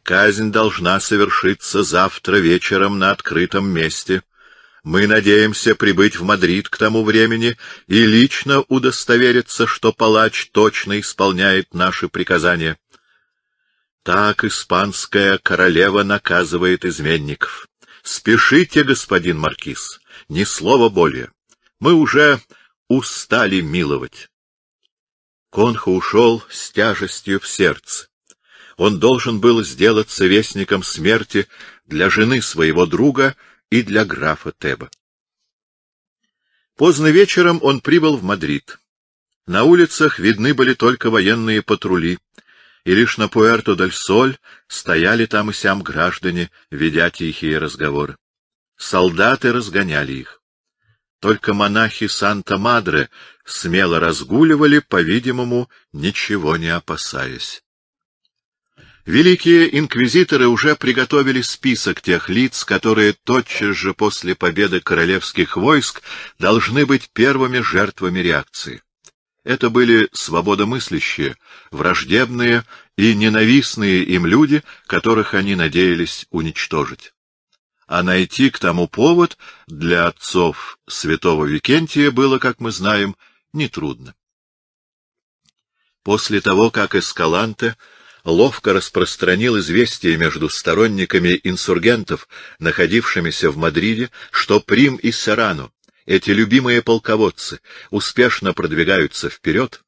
Казнь должна совершиться завтра вечером на открытом месте. Мы надеемся прибыть в Мадрид к тому времени и лично удостовериться, что палач точно исполняет наши приказания. Так испанская королева наказывает изменников. Спешите, господин маркиз, ни слова более. Мы уже устали миловать. Конхо ушел с тяжестью в сердце. Он должен был сделаться вестником смерти для жены своего друга и для графа Теба. Поздно вечером он прибыл в Мадрид. На улицах видны были только военные патрули, и лишь на Пуэрто-дель-Соль стояли там и сям граждане, ведя тихие разговоры. Солдаты разгоняли их. Только монахи Санта-Мадре смело разгуливали, по-видимому, ничего не опасаясь. Великие инквизиторы уже приготовили список тех лиц, которые тотчас же после победы королевских войск должны быть первыми жертвами реакции. Это были свободомыслящие, враждебные и ненавистные им люди, которых они надеялись уничтожить. А найти к тому повод для отцов святого Викентия было, как мы знаем, нетрудно. После того, как Эскаланте ловко распространил известие между сторонниками инсургентов, находившимися в Мадриде, что Прим и Серано эти любимые полководцы успешно продвигаются вперед,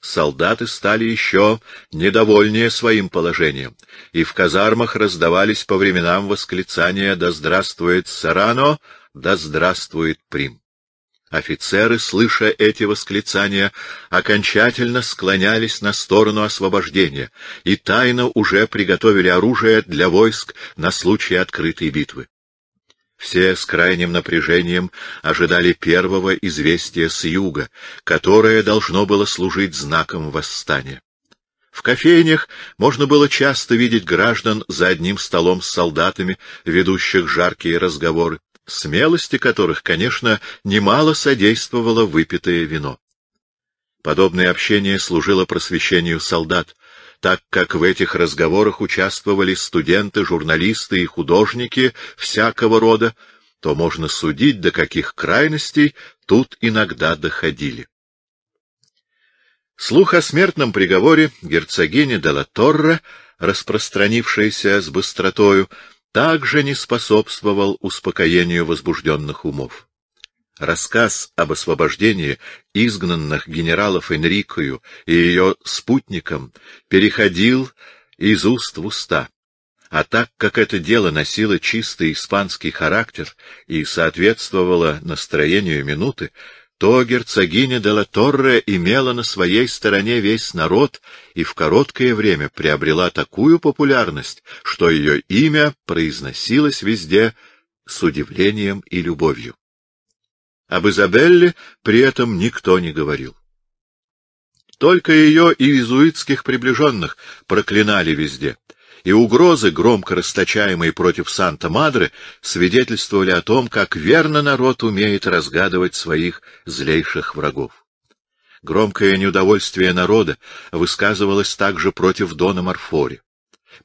солдаты стали еще недовольнее своим положением, и в казармах раздавались по временам восклицания «Да здравствует Сарано! Да здравствует Прим!». Офицеры, слыша эти восклицания, окончательно склонялись на сторону освобождения и тайно уже приготовили оружие для войск на случай открытой битвы. Все с крайним напряжением ожидали первого известия с юга, которое должно было служить знаком восстания. В кофейнях можно было часто видеть граждан за одним столом с солдатами, ведущих жаркие разговоры, смелости которых, конечно, немало содействовало выпитое вино. Подобное общение служило просвещению солдат, так как в этих разговорах участвовали студенты, журналисты и художники всякого рода, то можно судить, до каких крайностей тут иногда доходили. Слух о смертном приговоре герцогини Делаторра, ла с быстротою, также не способствовал успокоению возбужденных умов. Рассказ об освобождении изгнанных генералов Энрикою и ее спутником переходил из уст в уста. А так как это дело носило чисто испанский характер и соответствовало настроению минуты, то герцогиня де Торре имела на своей стороне весь народ и в короткое время приобрела такую популярность, что ее имя произносилось везде с удивлением и любовью. Об Изабелле при этом никто не говорил. Только ее и иезуитских приближенных проклинали везде, и угрозы, громко расточаемые против Санта-Мадры, свидетельствовали о том, как верно народ умеет разгадывать своих злейших врагов. Громкое неудовольствие народа высказывалось также против Дона Марфори.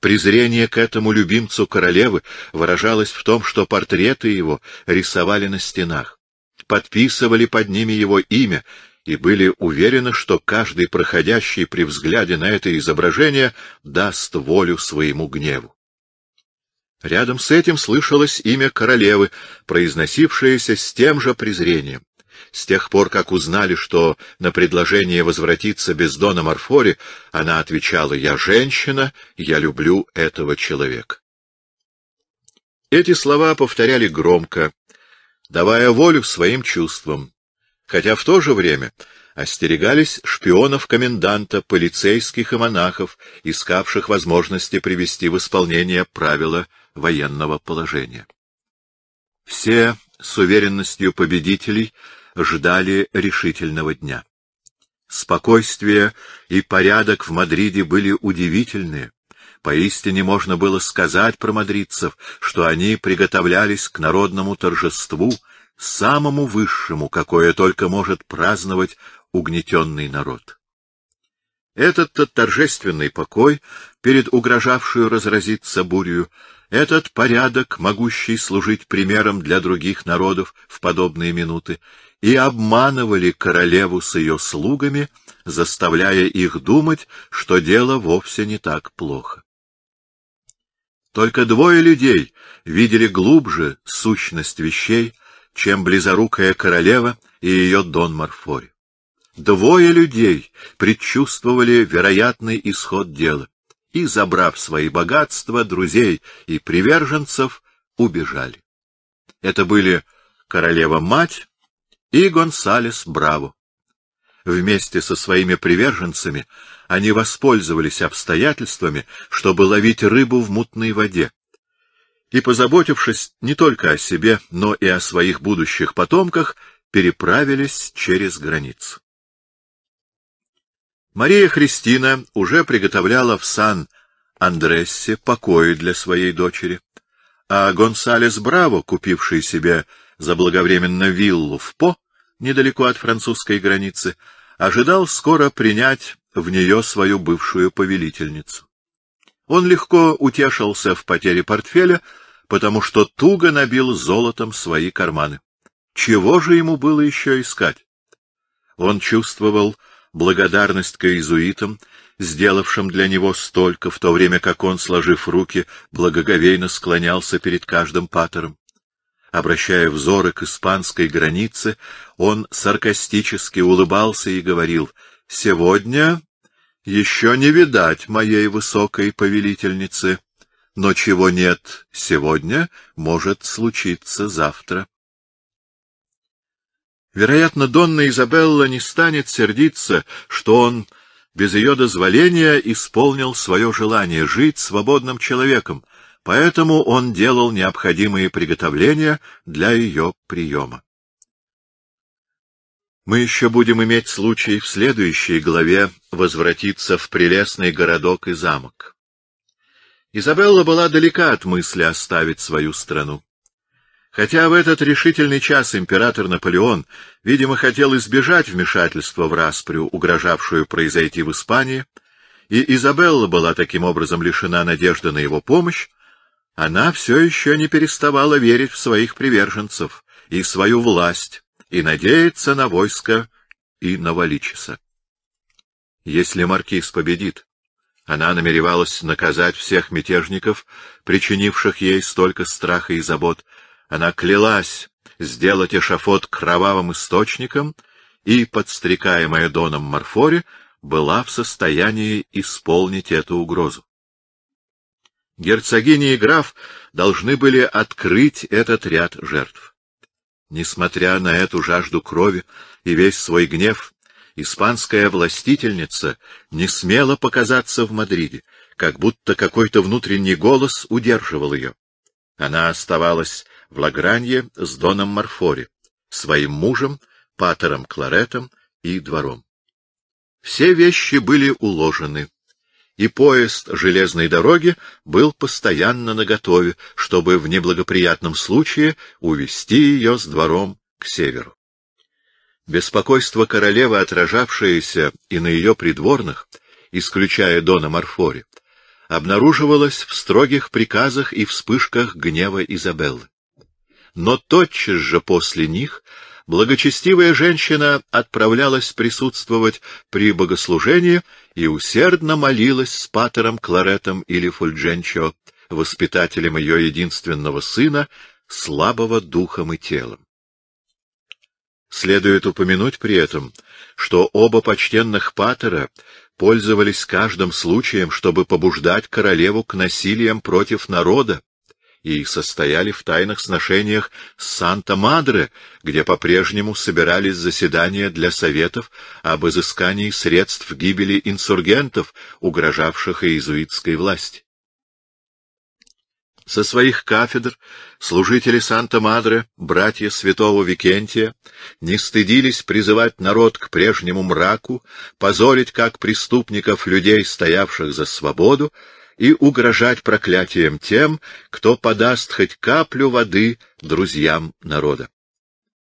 Презрение к этому любимцу королевы выражалось в том, что портреты его рисовали на стенах подписывали под ними его имя и были уверены, что каждый проходящий при взгляде на это изображение даст волю своему гневу. Рядом с этим слышалось имя королевы, произносившееся с тем же презрением. С тех пор, как узнали, что на предложение возвратиться без Дона Марфори, она отвечала «Я женщина, я люблю этого человека». Эти слова повторяли громко, давая волю своим чувствам, хотя в то же время остерегались шпионов коменданта, полицейских и монахов, искавших возможности привести в исполнение правила военного положения. Все с уверенностью победителей ждали решительного дня. Спокойствие и порядок в Мадриде были удивительные, Поистине можно было сказать про мадридцев, что они приготовлялись к народному торжеству, самому высшему, какое только может праздновать угнетенный народ. Этот -то торжественный покой перед угрожавшую разразиться бурью, этот порядок, могущий служить примером для других народов в подобные минуты, и обманывали королеву с ее слугами, заставляя их думать, что дело вовсе не так плохо. Только двое людей видели глубже сущность вещей, чем близорукая королева и ее Дон Марфори. Двое людей предчувствовали вероятный исход дела и, забрав свои богатства, друзей и приверженцев, убежали. Это были королева-мать и Гонсалес Браво. Вместе со своими приверженцами они воспользовались обстоятельствами, чтобы ловить рыбу в мутной воде. И, позаботившись не только о себе, но и о своих будущих потомках, переправились через границу. Мария Христина уже приготовляла в Сан-Андрессе покои для своей дочери, а Гонсалес Браво, купивший себе заблаговременно виллу в По, недалеко от французской границы, ожидал скоро принять в нее свою бывшую повелительницу. Он легко утешился в потере портфеля, потому что туго набил золотом свои карманы. Чего же ему было еще искать? Он чувствовал благодарность к иезуитам, сделавшим для него столько, в то время как он, сложив руки, благоговейно склонялся перед каждым патером. Обращая взоры к испанской границе, он саркастически улыбался и говорил, «Сегодня еще не видать моей высокой повелительницы, но чего нет сегодня, может случиться завтра». Вероятно, Донна Изабелла не станет сердиться, что он без ее дозволения исполнил свое желание жить свободным человеком, поэтому он делал необходимые приготовления для ее приема. Мы еще будем иметь случай в следующей главе возвратиться в прелестный городок и замок. Изабелла была далека от мысли оставить свою страну. Хотя в этот решительный час император Наполеон, видимо, хотел избежать вмешательства в распрю, угрожавшую произойти в Испании, и Изабелла была таким образом лишена надежды на его помощь, она все еще не переставала верить в своих приверженцев и свою власть, и надеяться на войско и на Валичиса. Если маркиз победит, она намеревалась наказать всех мятежников, причинивших ей столько страха и забот. Она клялась сделать эшафот кровавым источником и, подстрекаемая Доном Марфоре, была в состоянии исполнить эту угрозу. Герцогиня и граф должны были открыть этот ряд жертв. Несмотря на эту жажду крови и весь свой гнев, испанская властительница не смела показаться в Мадриде, как будто какой-то внутренний голос удерживал ее. Она оставалась в Лагранье с Доном Марфори, своим мужем, патером Кларетом и двором. Все вещи были уложены и поезд железной дороги был постоянно наготове, чтобы в неблагоприятном случае увести ее с двором к северу. Беспокойство королевы, отражавшееся и на ее придворных, исключая Дона Марфори, обнаруживалось в строгих приказах и вспышках гнева Изабеллы. Но тотчас же после них Благочестивая женщина отправлялась присутствовать при богослужении и усердно молилась с патером Кларетом или Фульдженчо, воспитателем ее единственного сына, слабого духом и телом. Следует упомянуть при этом, что оба почтенных патера пользовались каждым случаем, чтобы побуждать королеву к насилиям против народа, и состояли в тайных сношениях с Санта-Мадре, где по-прежнему собирались заседания для советов об изыскании средств гибели инсургентов, угрожавших иезуитской власти. Со своих кафедр служители Санта-Мадре, братья святого Викентия, не стыдились призывать народ к прежнему мраку, позорить как преступников людей, стоявших за свободу, и угрожать проклятием тем, кто подаст хоть каплю воды друзьям народа.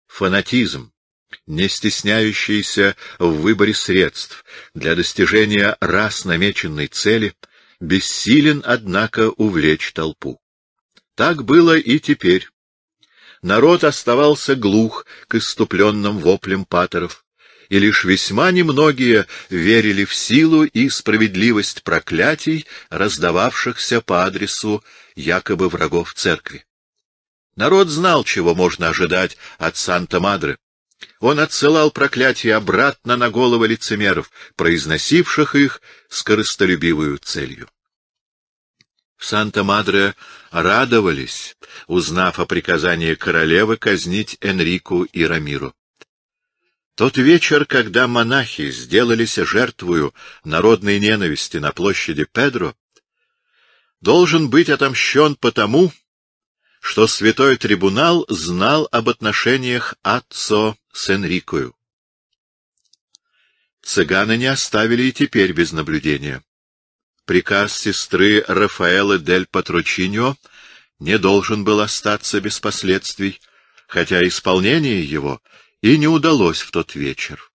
Фанатизм, не стесняющийся в выборе средств для достижения раз намеченной цели, бессилен, однако, увлечь толпу. Так было и теперь. Народ оставался глух к иступленным воплям патеров и лишь весьма немногие верили в силу и справедливость проклятий, раздававшихся по адресу якобы врагов церкви. Народ знал, чего можно ожидать от Санта-Мадры. Он отсылал проклятия обратно на головы лицемеров, произносивших их с корыстолюбивую целью. В Санта-Мадре радовались, узнав о приказании королевы казнить Энрику и Рамиру. Тот вечер, когда монахи сделались жертвою народной ненависти на площади Педро, должен быть отомщен потому, что святой трибунал знал об отношениях отцо с Энрикою. Цыганы не оставили и теперь без наблюдения. Приказ сестры Рафаэлы дель Патручиньо не должен был остаться без последствий, хотя исполнение его — и не удалось в тот вечер.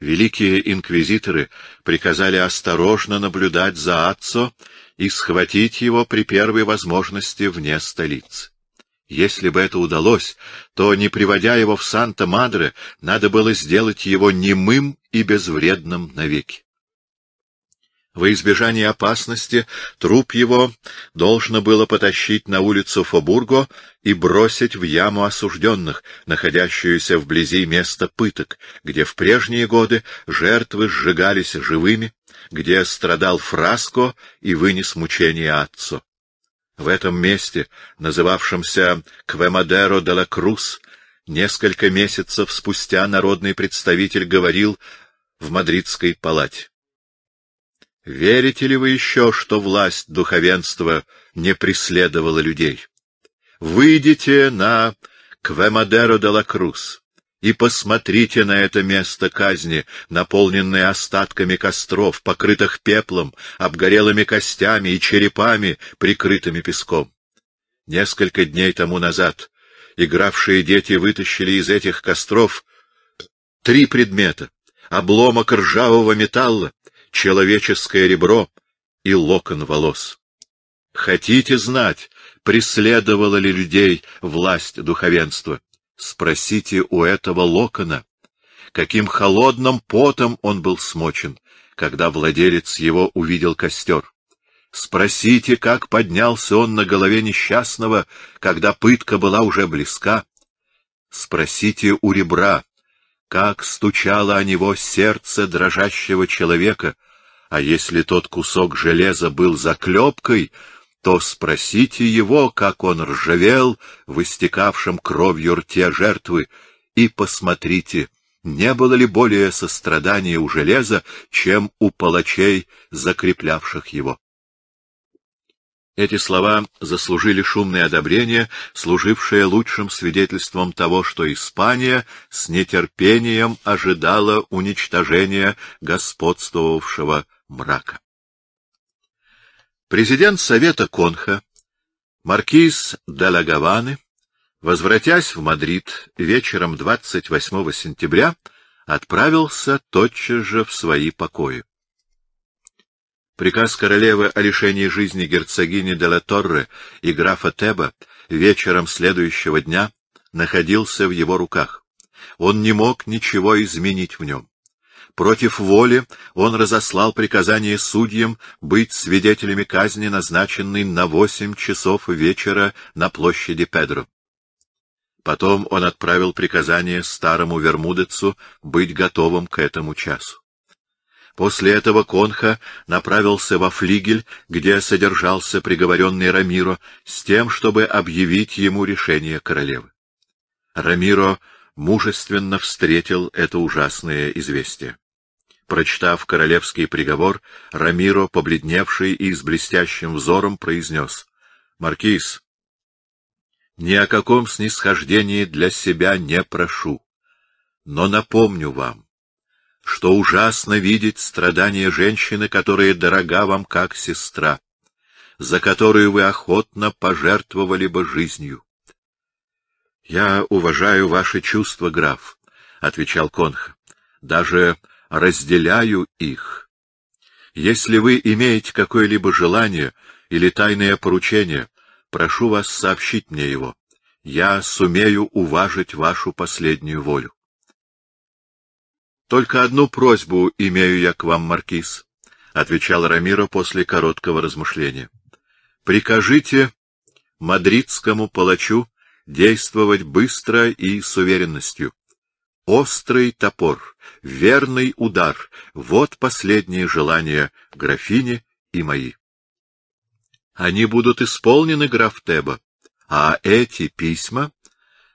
Великие инквизиторы приказали осторожно наблюдать за Аццо и схватить его при первой возможности вне столицы. Если бы это удалось, то, не приводя его в Санта-Мадре, надо было сделать его немым и безвредным навеки. Во избежание опасности труп его должно было потащить на улицу Фобурго и бросить в яму осужденных, находящуюся вблизи места пыток, где в прежние годы жертвы сжигались живыми, где страдал Фраско и вынес мучение отцу. В этом месте, называвшемся Квемадеро де ла Крус, несколько месяцев спустя народный представитель говорил в мадридской палате. Верите ли вы еще, что власть духовенства не преследовала людей? Выйдите на Квемадеро де ла Круз и посмотрите на это место казни, наполненное остатками костров, покрытых пеплом, обгорелыми костями и черепами, прикрытыми песком. Несколько дней тому назад игравшие дети вытащили из этих костров три предмета — обломок ржавого металла, человеческое ребро и локон волос. Хотите знать, преследовала ли людей власть духовенства? Спросите у этого локона, каким холодным потом он был смочен, когда владелец его увидел костер. Спросите, как поднялся он на голове несчастного, когда пытка была уже близка. Спросите у ребра, как стучало о него сердце дрожащего человека, а если тот кусок железа был заклепкой, то спросите его, как он ржавел в истекавшем кровью рте жертвы, и посмотрите, не было ли более сострадания у железа, чем у палачей, закреплявших его. Эти слова заслужили шумное одобрение, служившее лучшим свидетельством того, что Испания с нетерпением ожидала уничтожения господствовавшего мрака. Президент Совета Конха, маркиз де ла возвратясь в Мадрид вечером 28 сентября, отправился тотчас же в свои покои. Приказ королевы о лишении жизни герцогини де ла Торре и графа Теба вечером следующего дня находился в его руках. Он не мог ничего изменить в нем. Против воли он разослал приказание судьям быть свидетелями казни, назначенной на восемь часов вечера на площади Педро. Потом он отправил приказание старому вермудецу быть готовым к этому часу. После этого Конха направился во флигель, где содержался приговоренный Рамиро, с тем, чтобы объявить ему решение королевы. Рамиро мужественно встретил это ужасное известие. Прочитав королевский приговор, Рамиро, побледневший и с блестящим взором, произнес. — Маркиз, ни о каком снисхождении для себя не прошу, но напомню вам, что ужасно видеть страдания женщины, которая дорога вам как сестра, за которую вы охотно пожертвовали бы жизнью. — Я уважаю ваши чувства, граф, — отвечал Конха, — даже разделяю их. Если вы имеете какое-либо желание или тайное поручение, прошу вас сообщить мне его. Я сумею уважить вашу последнюю волю. — Только одну просьбу имею я к вам, Маркиз, — отвечал Рамиро после короткого размышления. — Прикажите мадридскому палачу действовать быстро и с уверенностью. Острый топор — верный удар — вот последние желания графини и мои. Они будут исполнены, граф Теба, а эти письма,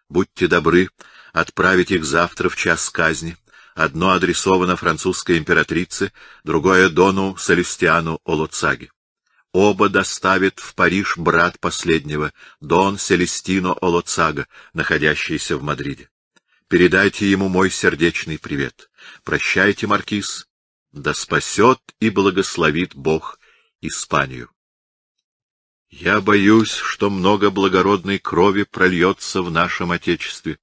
будьте добры, отправить их завтра в час казни. Одно адресовано французской императрице, другое — Дону Салюстиану Олоцаги. Оба доставит в Париж брат последнего, Дон Селестино Олоцага, находящийся в Мадриде. Передайте ему мой сердечный привет. Прощайте, Маркиз. Да спасет и благословит Бог Испанию. Я боюсь, что много благородной крови прольется в нашем Отечестве.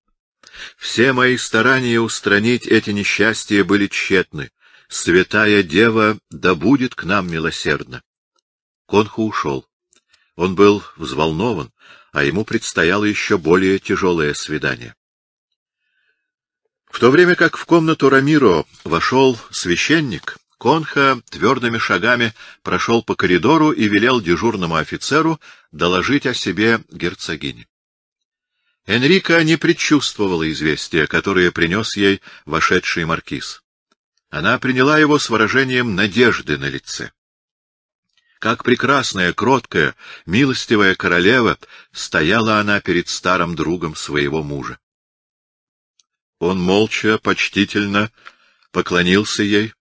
Все мои старания устранить эти несчастья были тщетны. Святая Дева да будет к нам милосердна. Конху ушел. Он был взволнован, а ему предстояло еще более тяжелое свидание. В то время как в комнату Рамиро вошел священник, Конха твердыми шагами прошел по коридору и велел дежурному офицеру доложить о себе герцогине. Энрика не предчувствовала известия, которое принес ей вошедший маркиз. Она приняла его с выражением надежды на лице. Как прекрасная, кроткая, милостивая королева стояла она перед старым другом своего мужа. Он молча, почтительно поклонился ей,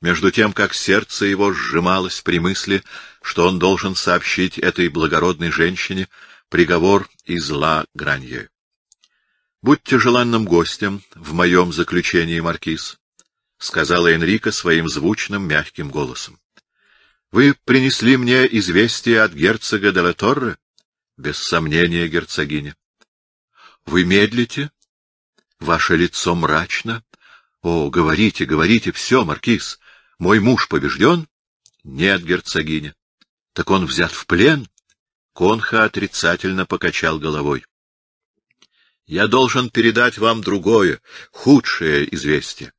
между тем, как сердце его сжималось при мысли, что он должен сообщить этой благородной женщине приговор и зла гранье. «Будьте желанным гостем в моем заключении, Маркиз», — сказала Энрика своим звучным, мягким голосом. «Вы принесли мне известие от герцога де «Без сомнения, герцогиня». «Вы медлите?» Ваше лицо мрачно. О, говорите, говорите, все, маркиз. Мой муж побежден? Нет, герцогиня. Так он взят в плен? Конха отрицательно покачал головой. Я должен передать вам другое, худшее известие.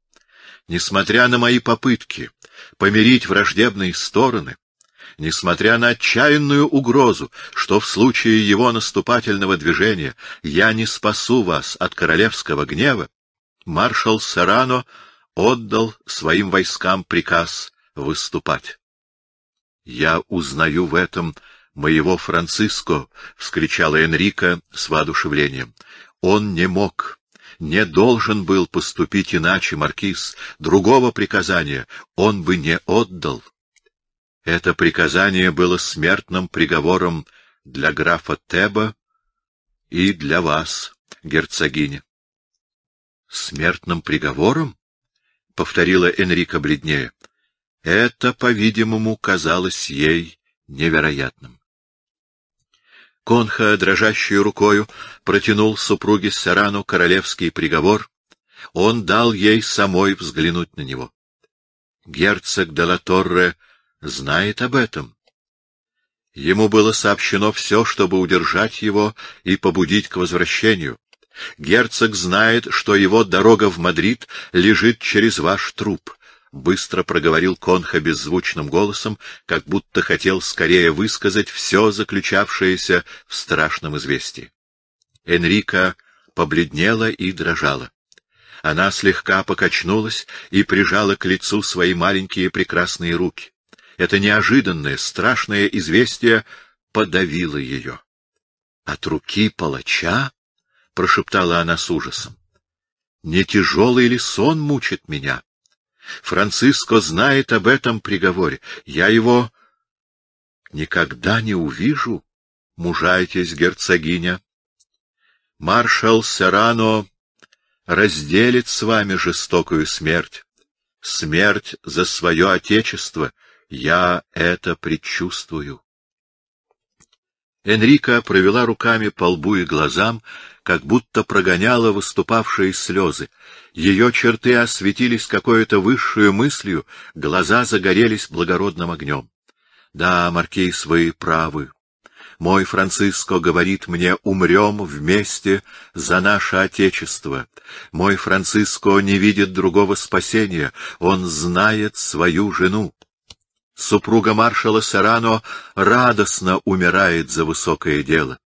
Несмотря на мои попытки помирить враждебные стороны, несмотря на отчаянную угрозу, что в случае его наступательного движения я не спасу вас от королевского гнева, маршал Сарано отдал своим войскам приказ выступать. «Я узнаю в этом моего Франциско!» — вскричала Энрика с воодушевлением. «Он не мог, не должен был поступить иначе, Маркиз. Другого приказания он бы не отдал». Это приказание было смертным приговором для графа Теба и для вас, герцогиня. — Смертным приговором? — повторила Энрика бледнее. Это, по-видимому, казалось ей невероятным. Конха, дрожащей рукою, протянул супруге Сарану королевский приговор. Он дал ей самой взглянуть на него. Герцог де ла Торре знает об этом. Ему было сообщено все, чтобы удержать его и побудить к возвращению. Герцог знает, что его дорога в Мадрид лежит через ваш труп. — быстро проговорил Конха беззвучным голосом, как будто хотел скорее высказать все заключавшееся в страшном известии. Энрика побледнела и дрожала. Она слегка покачнулась и прижала к лицу свои маленькие прекрасные руки. Это неожиданное, страшное известие подавило ее. — От руки палача? — прошептала она с ужасом. — Не тяжелый ли сон мучит меня? Франциско знает об этом приговоре. Я его никогда не увижу. Мужайтесь, герцогиня. Маршал Серано разделит с вами жестокую смерть. Смерть за свое отечество, я это предчувствую. Энрика провела руками по лбу и глазам, как будто прогоняла выступавшие слезы. Ее черты осветились какой-то высшую мыслью, глаза загорелись благородным огнем. — Да, Маркиз, вы правы. Мой Франциско говорит мне, умрем вместе за наше Отечество. Мой Франциско не видит другого спасения, он знает свою жену. Супруга маршала Сарано радостно умирает за высокое дело.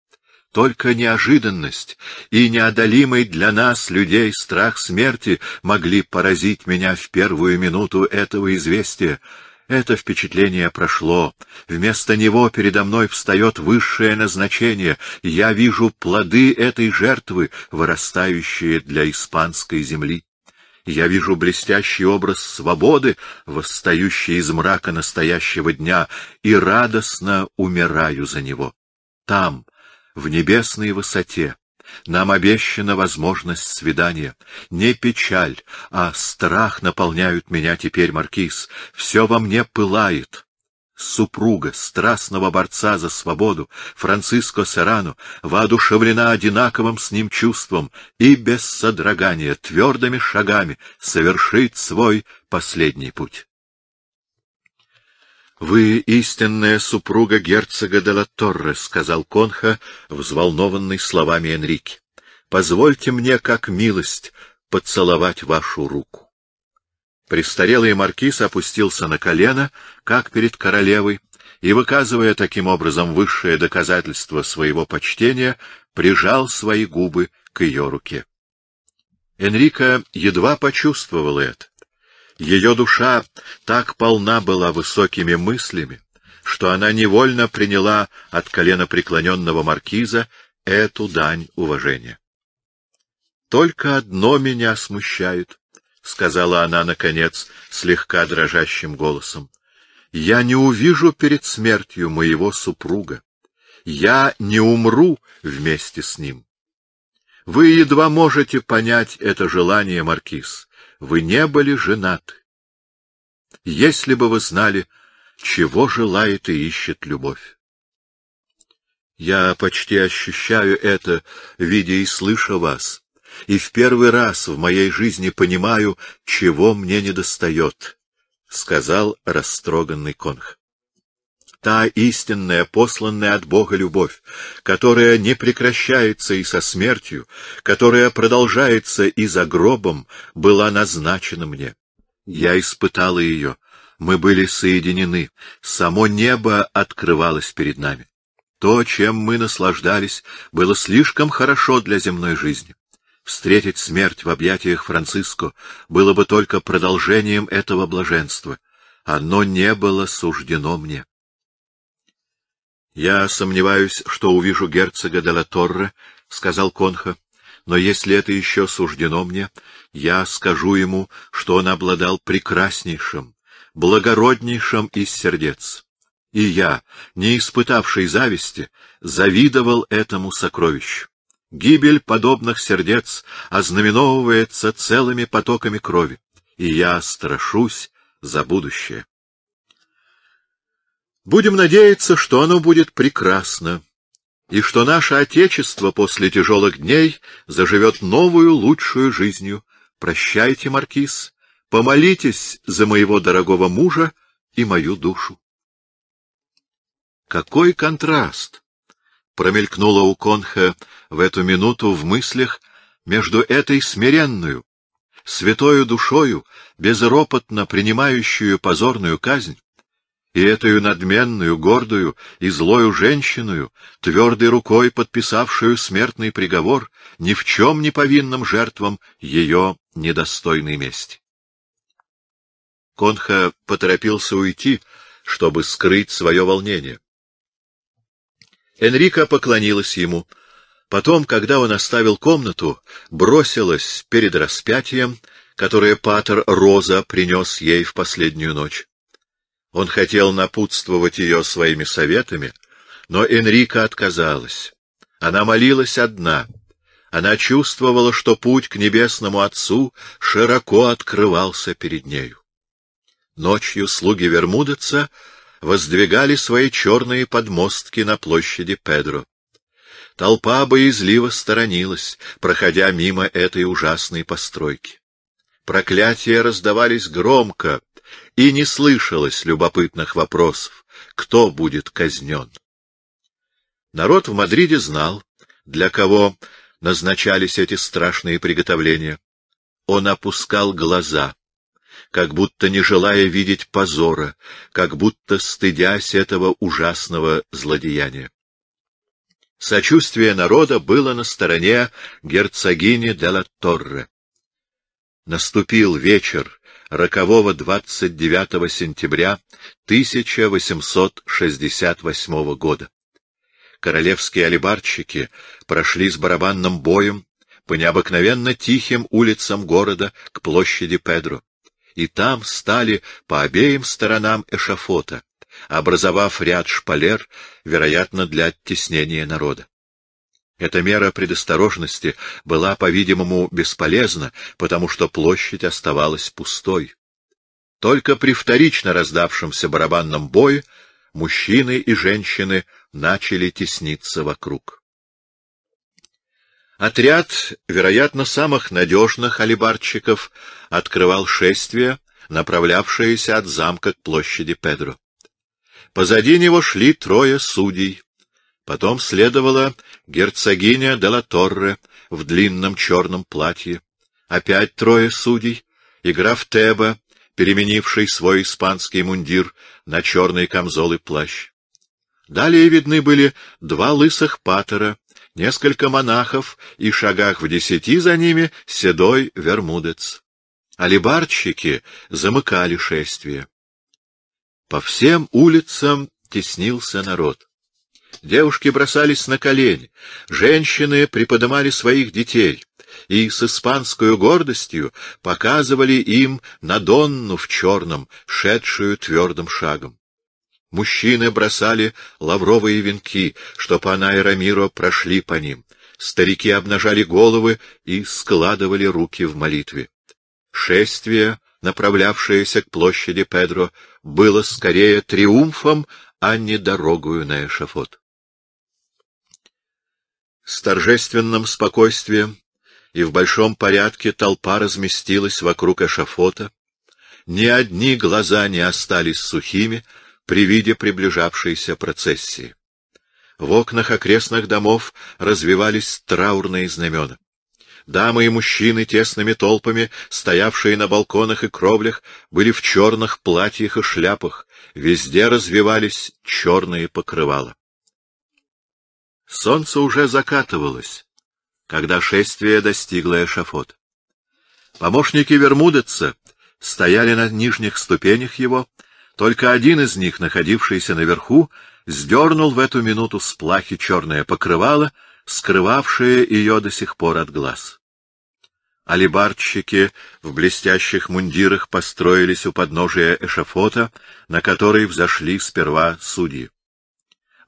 Только неожиданность и неодолимый для нас, людей, страх смерти могли поразить меня в первую минуту этого известия. Это впечатление прошло. Вместо него передо мной встает высшее назначение. Я вижу плоды этой жертвы, вырастающие для испанской земли. Я вижу блестящий образ свободы, восстающий из мрака настоящего дня, и радостно умираю за него. Там, в небесной высоте, нам обещана возможность свидания. Не печаль, а страх наполняют меня теперь, Маркиз. Все во мне пылает супруга, страстного борца за свободу, Франциско Серану, воодушевлена одинаковым с ним чувством и без содрогания, твердыми шагами совершит свой последний путь. «Вы истинная супруга герцога де ла Торре», — сказал Конха, взволнованный словами Энрике. «Позвольте мне, как милость, поцеловать вашу руку». Престарелый маркиз опустился на колено, как перед королевой, и, выказывая таким образом высшее доказательство своего почтения, прижал свои губы к ее руке. Энрика едва почувствовала это. Ее душа так полна была высокими мыслями, что она невольно приняла от колена преклоненного маркиза эту дань уважения. «Только одно меня смущает», — сказала она, наконец, слегка дрожащим голосом, — я не увижу перед смертью моего супруга. Я не умру вместе с ним. Вы едва можете понять это желание, Маркиз. Вы не были женаты. Если бы вы знали, чего желает и ищет любовь. Я почти ощущаю это, видя и слыша вас и в первый раз в моей жизни понимаю, чего мне недостает, — сказал растроганный конх. Та истинная, посланная от Бога любовь, которая не прекращается и со смертью, которая продолжается и за гробом, была назначена мне. Я испытала ее. Мы были соединены. Само небо открывалось перед нами. То, чем мы наслаждались, было слишком хорошо для земной жизни. Встретить смерть в объятиях Франциско было бы только продолжением этого блаженства. Оно не было суждено мне. Я сомневаюсь, что увижу герцога де ла Торре, — сказал Конха. Но если это еще суждено мне, я скажу ему, что он обладал прекраснейшим, благороднейшим из сердец. И я, не испытавший зависти, завидовал этому сокровищу. Гибель подобных сердец ознаменовывается целыми потоками крови, и я страшусь за будущее. Будем надеяться, что оно будет прекрасно, и что наше Отечество после тяжелых дней заживет новую, лучшую жизнью. Прощайте, Маркиз, помолитесь за моего дорогого мужа и мою душу. Какой контраст! промелькнуло у Конха в эту минуту в мыслях между этой смиренную, святою душою, безропотно принимающую позорную казнь, и эту надменную, гордую и злою женщиною, твердой рукой подписавшую смертный приговор ни в чем не повинным жертвам ее недостойной мести. Конха поторопился уйти, чтобы скрыть свое волнение. Энрика поклонилась ему. Потом, когда он оставил комнату, бросилась перед распятием, которое патер Роза принес ей в последнюю ночь. Он хотел напутствовать ее своими советами, но Энрика отказалась. Она молилась одна. Она чувствовала, что путь к небесному Отцу широко открывался перед нею. Ночью слуги Вермудеца воздвигали свои черные подмостки на площади Педро. Толпа боязливо сторонилась, проходя мимо этой ужасной постройки. Проклятия раздавались громко, и не слышалось любопытных вопросов, кто будет казнен. Народ в Мадриде знал, для кого назначались эти страшные приготовления. Он опускал глаза, как будто не желая видеть позора, как будто стыдясь этого ужасного злодеяния. Сочувствие народа было на стороне герцогини де ла Торре. Наступил вечер рокового 29 сентября 1868 года. Королевские алибарщики прошли с барабанным боем по необыкновенно тихим улицам города к площади Педро и там стали по обеим сторонам эшафота, образовав ряд шпалер, вероятно, для оттеснения народа. Эта мера предосторожности была, по-видимому, бесполезна, потому что площадь оставалась пустой. Только при вторично раздавшемся барабанном бое мужчины и женщины начали тесниться вокруг. Отряд, вероятно, самых надежных алибарщиков открывал шествие, направлявшееся от замка к площади Педро. Позади него шли трое судей. Потом следовала герцогиня де Торре в длинном черном платье. Опять трое судей, и граф Теба, переменивший свой испанский мундир на черный камзол и плащ. Далее видны были два лысых патера, Несколько монахов, и шагах в десяти за ними седой вермудец. Алибарщики замыкали шествие. По всем улицам теснился народ. Девушки бросались на колени, женщины приподнимали своих детей и с испанской гордостью показывали им Надонну в черном, шедшую твердым шагом. Мужчины бросали лавровые венки, чтоб она и Рамиро прошли по ним. Старики обнажали головы и складывали руки в молитве. Шествие, направлявшееся к площади Педро, было скорее триумфом, а не дорогою на эшафот. С торжественным спокойствием и в большом порядке толпа разместилась вокруг эшафота. Ни одни глаза не остались сухими, при виде приближавшейся процессии. В окнах окрестных домов развивались траурные знамена. Дамы и мужчины тесными толпами, стоявшие на балконах и кровлях, были в черных платьях и шляпах, везде развивались черные покрывала. Солнце уже закатывалось, когда шествие достигло эшафот. Помощники Вермудеца стояли на нижних ступенях его, только один из них, находившийся наверху, сдернул в эту минуту с плахи черное покрывало, скрывавшее ее до сих пор от глаз. Алибарщики в блестящих мундирах построились у подножия эшафота, на который взошли сперва судьи.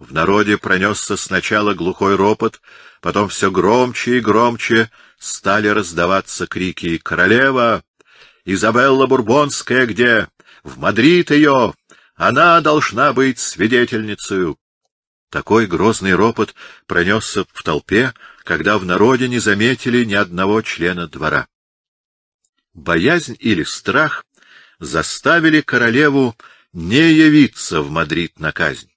В народе пронесся сначала глухой ропот, потом все громче и громче стали раздаваться крики «Королева! Изабелла Бурбонская где? В Мадрид ее! Она должна быть свидетельницей. Такой грозный ропот пронесся в толпе, когда в народе не заметили ни одного члена двора. Боязнь или страх заставили королеву не явиться в Мадрид на казнь.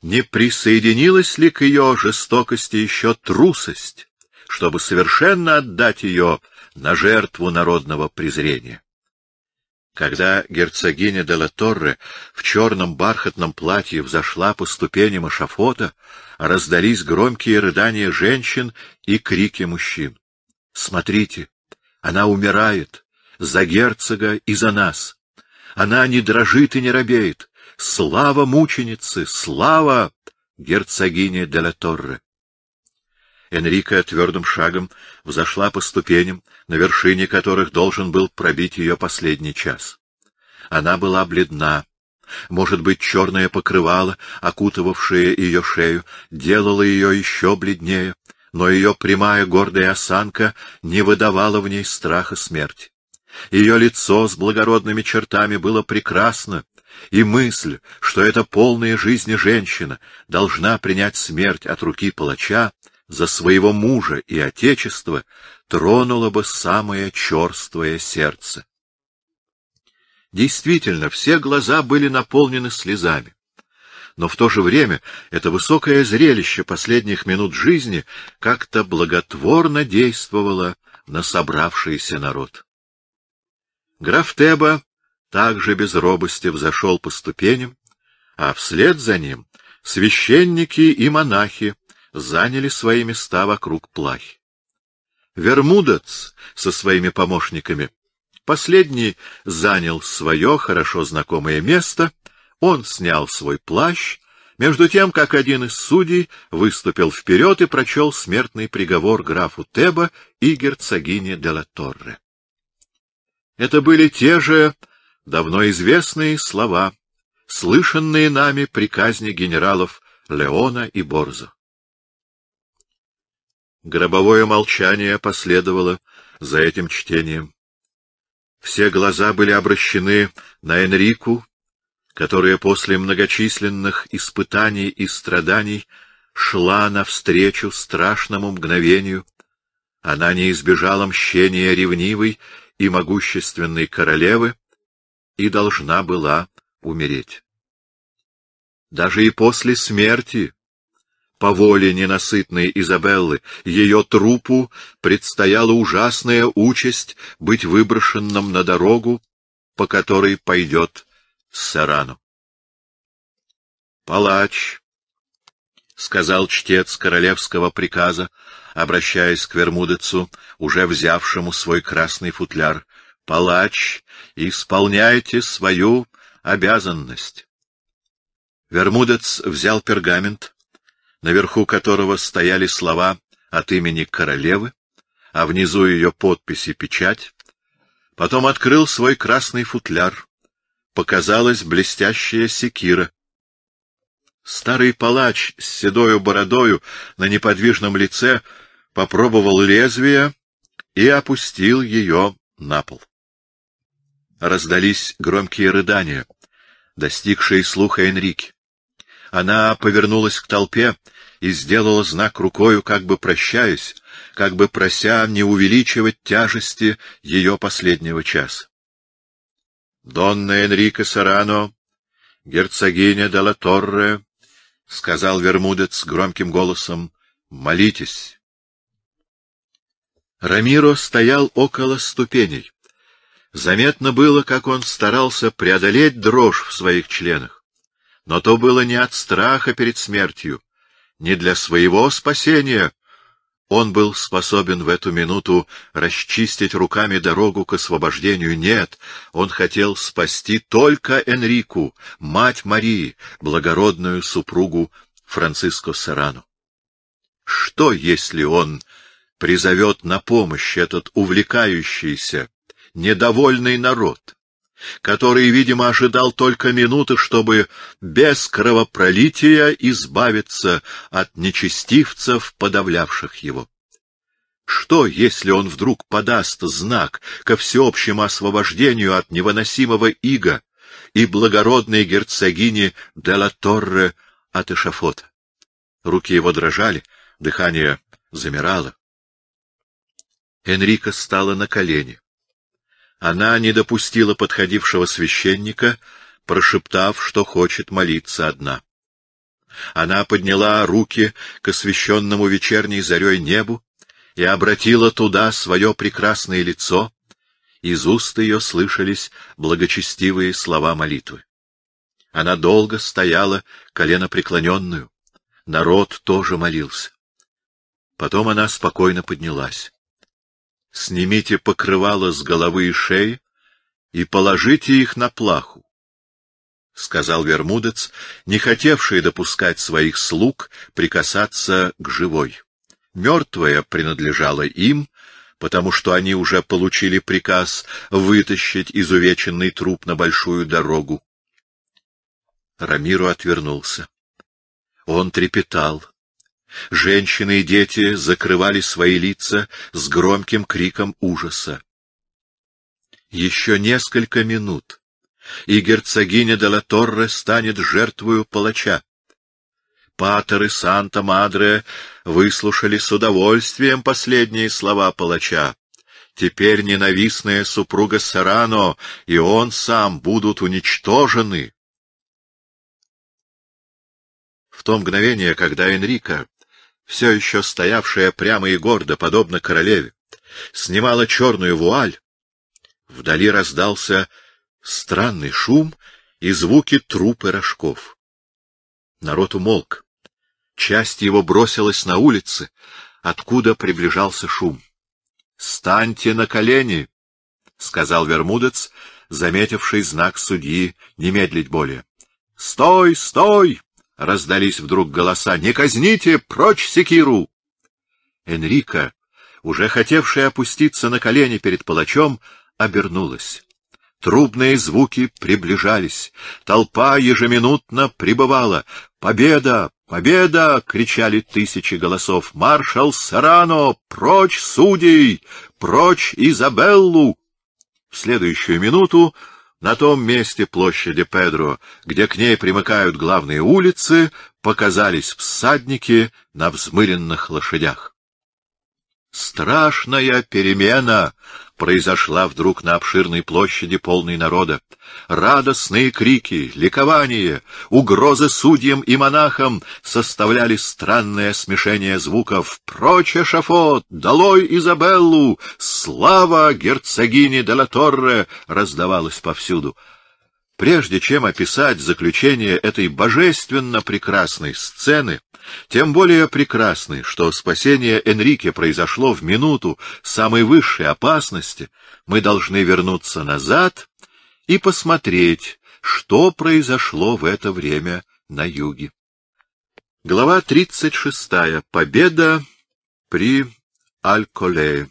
Не присоединилась ли к ее жестокости еще трусость, чтобы совершенно отдать ее на жертву народного презрения? Когда герцогиня де ла Торре в черном бархатном платье взошла по ступеням эшафота, раздались громкие рыдания женщин и крики мужчин. «Смотрите, она умирает! За герцога и за нас! Она не дрожит и не робеет! Слава мученицы! Слава герцогине де ла Торре!» Энрика твердым шагом взошла по ступеням, на вершине которых должен был пробить ее последний час. Она была бледна. Может быть, черное покрывало, окутывавшее ее шею, делало ее еще бледнее, но ее прямая гордая осанка не выдавала в ней страха смерти. Ее лицо с благородными чертами было прекрасно, и мысль, что эта полная жизни женщина должна принять смерть от руки палача, за своего мужа и отечество тронуло бы самое черствое сердце. Действительно, все глаза были наполнены слезами. Но в то же время это высокое зрелище последних минут жизни как-то благотворно действовало на собравшийся народ. Граф Теба также без робости взошел по ступеням, а вслед за ним священники и монахи заняли свои места вокруг плахи. Вермудец со своими помощниками. Последний занял свое хорошо знакомое место, он снял свой плащ, между тем, как один из судей выступил вперед и прочел смертный приговор графу Теба и герцогине де ла Торре. Это были те же давно известные слова, слышанные нами при казни генералов Леона и Борзо. Гробовое молчание последовало за этим чтением. Все глаза были обращены на Энрику, которая после многочисленных испытаний и страданий шла навстречу страшному мгновению. Она не избежала мщения ревнивой и могущественной королевы и должна была умереть. Даже и после смерти по воле ненасытной Изабеллы ее трупу предстояла ужасная участь быть выброшенным на дорогу, по которой пойдет Сарану. Палач, — сказал чтец королевского приказа, обращаясь к Вермудецу, уже взявшему свой красный футляр. — Палач, исполняйте свою обязанность. Вермудец взял пергамент, наверху которого стояли слова от имени королевы, а внизу ее подпись и печать, потом открыл свой красный футляр. Показалась блестящая секира. Старый палач с седою бородою на неподвижном лице попробовал лезвие и опустил ее на пол. Раздались громкие рыдания, достигшие слуха Энрике. Она повернулась к толпе и сделала знак рукою, как бы прощаясь, как бы прося не увеличивать тяжести ее последнего часа. «Донна Энрико Сарано, герцогиня де Торре», — сказал Вермудец громким голосом, — «молитесь». Рамиро стоял около ступеней. Заметно было, как он старался преодолеть дрожь в своих членах. Но то было не от страха перед смертью, не для своего спасения. Он был способен в эту минуту расчистить руками дорогу к освобождению. Нет, он хотел спасти только Энрику, мать Марии, благородную супругу Франциско Серану. Что, если он призовет на помощь этот увлекающийся, недовольный народ, который, видимо, ожидал только минуты, чтобы без кровопролития избавиться от нечестивцев, подавлявших его. Что, если он вдруг подаст знак ко всеобщему освобождению от невыносимого ига и благородной герцогини де ла Торре от эшафота? Руки его дрожали, дыхание замирало. Энрика стала на колени. Она не допустила подходившего священника, прошептав, что хочет молиться одна. Она подняла руки к освященному вечерней зарей небу и обратила туда свое прекрасное лицо, из уст ее слышались благочестивые слова молитвы. Она долго стояла, колено преклоненную. Народ тоже молился. Потом она спокойно поднялась снимите покрывало с головы и шеи и положите их на плаху, — сказал Вермудец, не хотевший допускать своих слуг прикасаться к живой. Мертвая принадлежала им, потому что они уже получили приказ вытащить изувеченный труп на большую дорогу. Рамиру отвернулся. Он трепетал, Женщины и дети закрывали свои лица с громким криком ужаса. Еще несколько минут, и герцогиня де ла Торре станет жертвою палача. Патер и Санта-Мадре выслушали с удовольствием последние слова палача. Теперь ненавистная супруга Сарано и он сам будут уничтожены. В то мгновение, когда Энрика все еще стоявшая прямо и гордо, подобно королеве, снимала черную вуаль, вдали раздался странный шум и звуки труп и рожков. Народ умолк. Часть его бросилась на улицы, откуда приближался шум. — Станьте на колени! — сказал Вермудец, заметивший знак судьи, не медлить более. — Стой, стой! — раздались вдруг голоса. — Не казните! Прочь секиру! Энрика, уже хотевшая опуститься на колени перед палачом, обернулась. Трубные звуки приближались. Толпа ежеминутно прибывала. «Победа! Победа!» — кричали тысячи голосов. «Маршал Сарано! Прочь судей! Прочь Изабеллу!» В следующую минуту на том месте площади Педро, где к ней примыкают главные улицы, показались всадники на взмыренных лошадях. Страшная перемена произошла вдруг на обширной площади полной народа. Радостные крики, ликование, угрозы судьям и монахам составляли странное смешение звуков. «Прочь, шафот! Долой Изабеллу! Слава герцогине де ла Торре!» раздавалось повсюду. Прежде чем описать заключение этой божественно прекрасной сцены, тем более прекрасны, что спасение Энрике произошло в минуту самой высшей опасности, мы должны вернуться назад и посмотреть, что произошло в это время на юге. Глава 36. Победа при Альколе.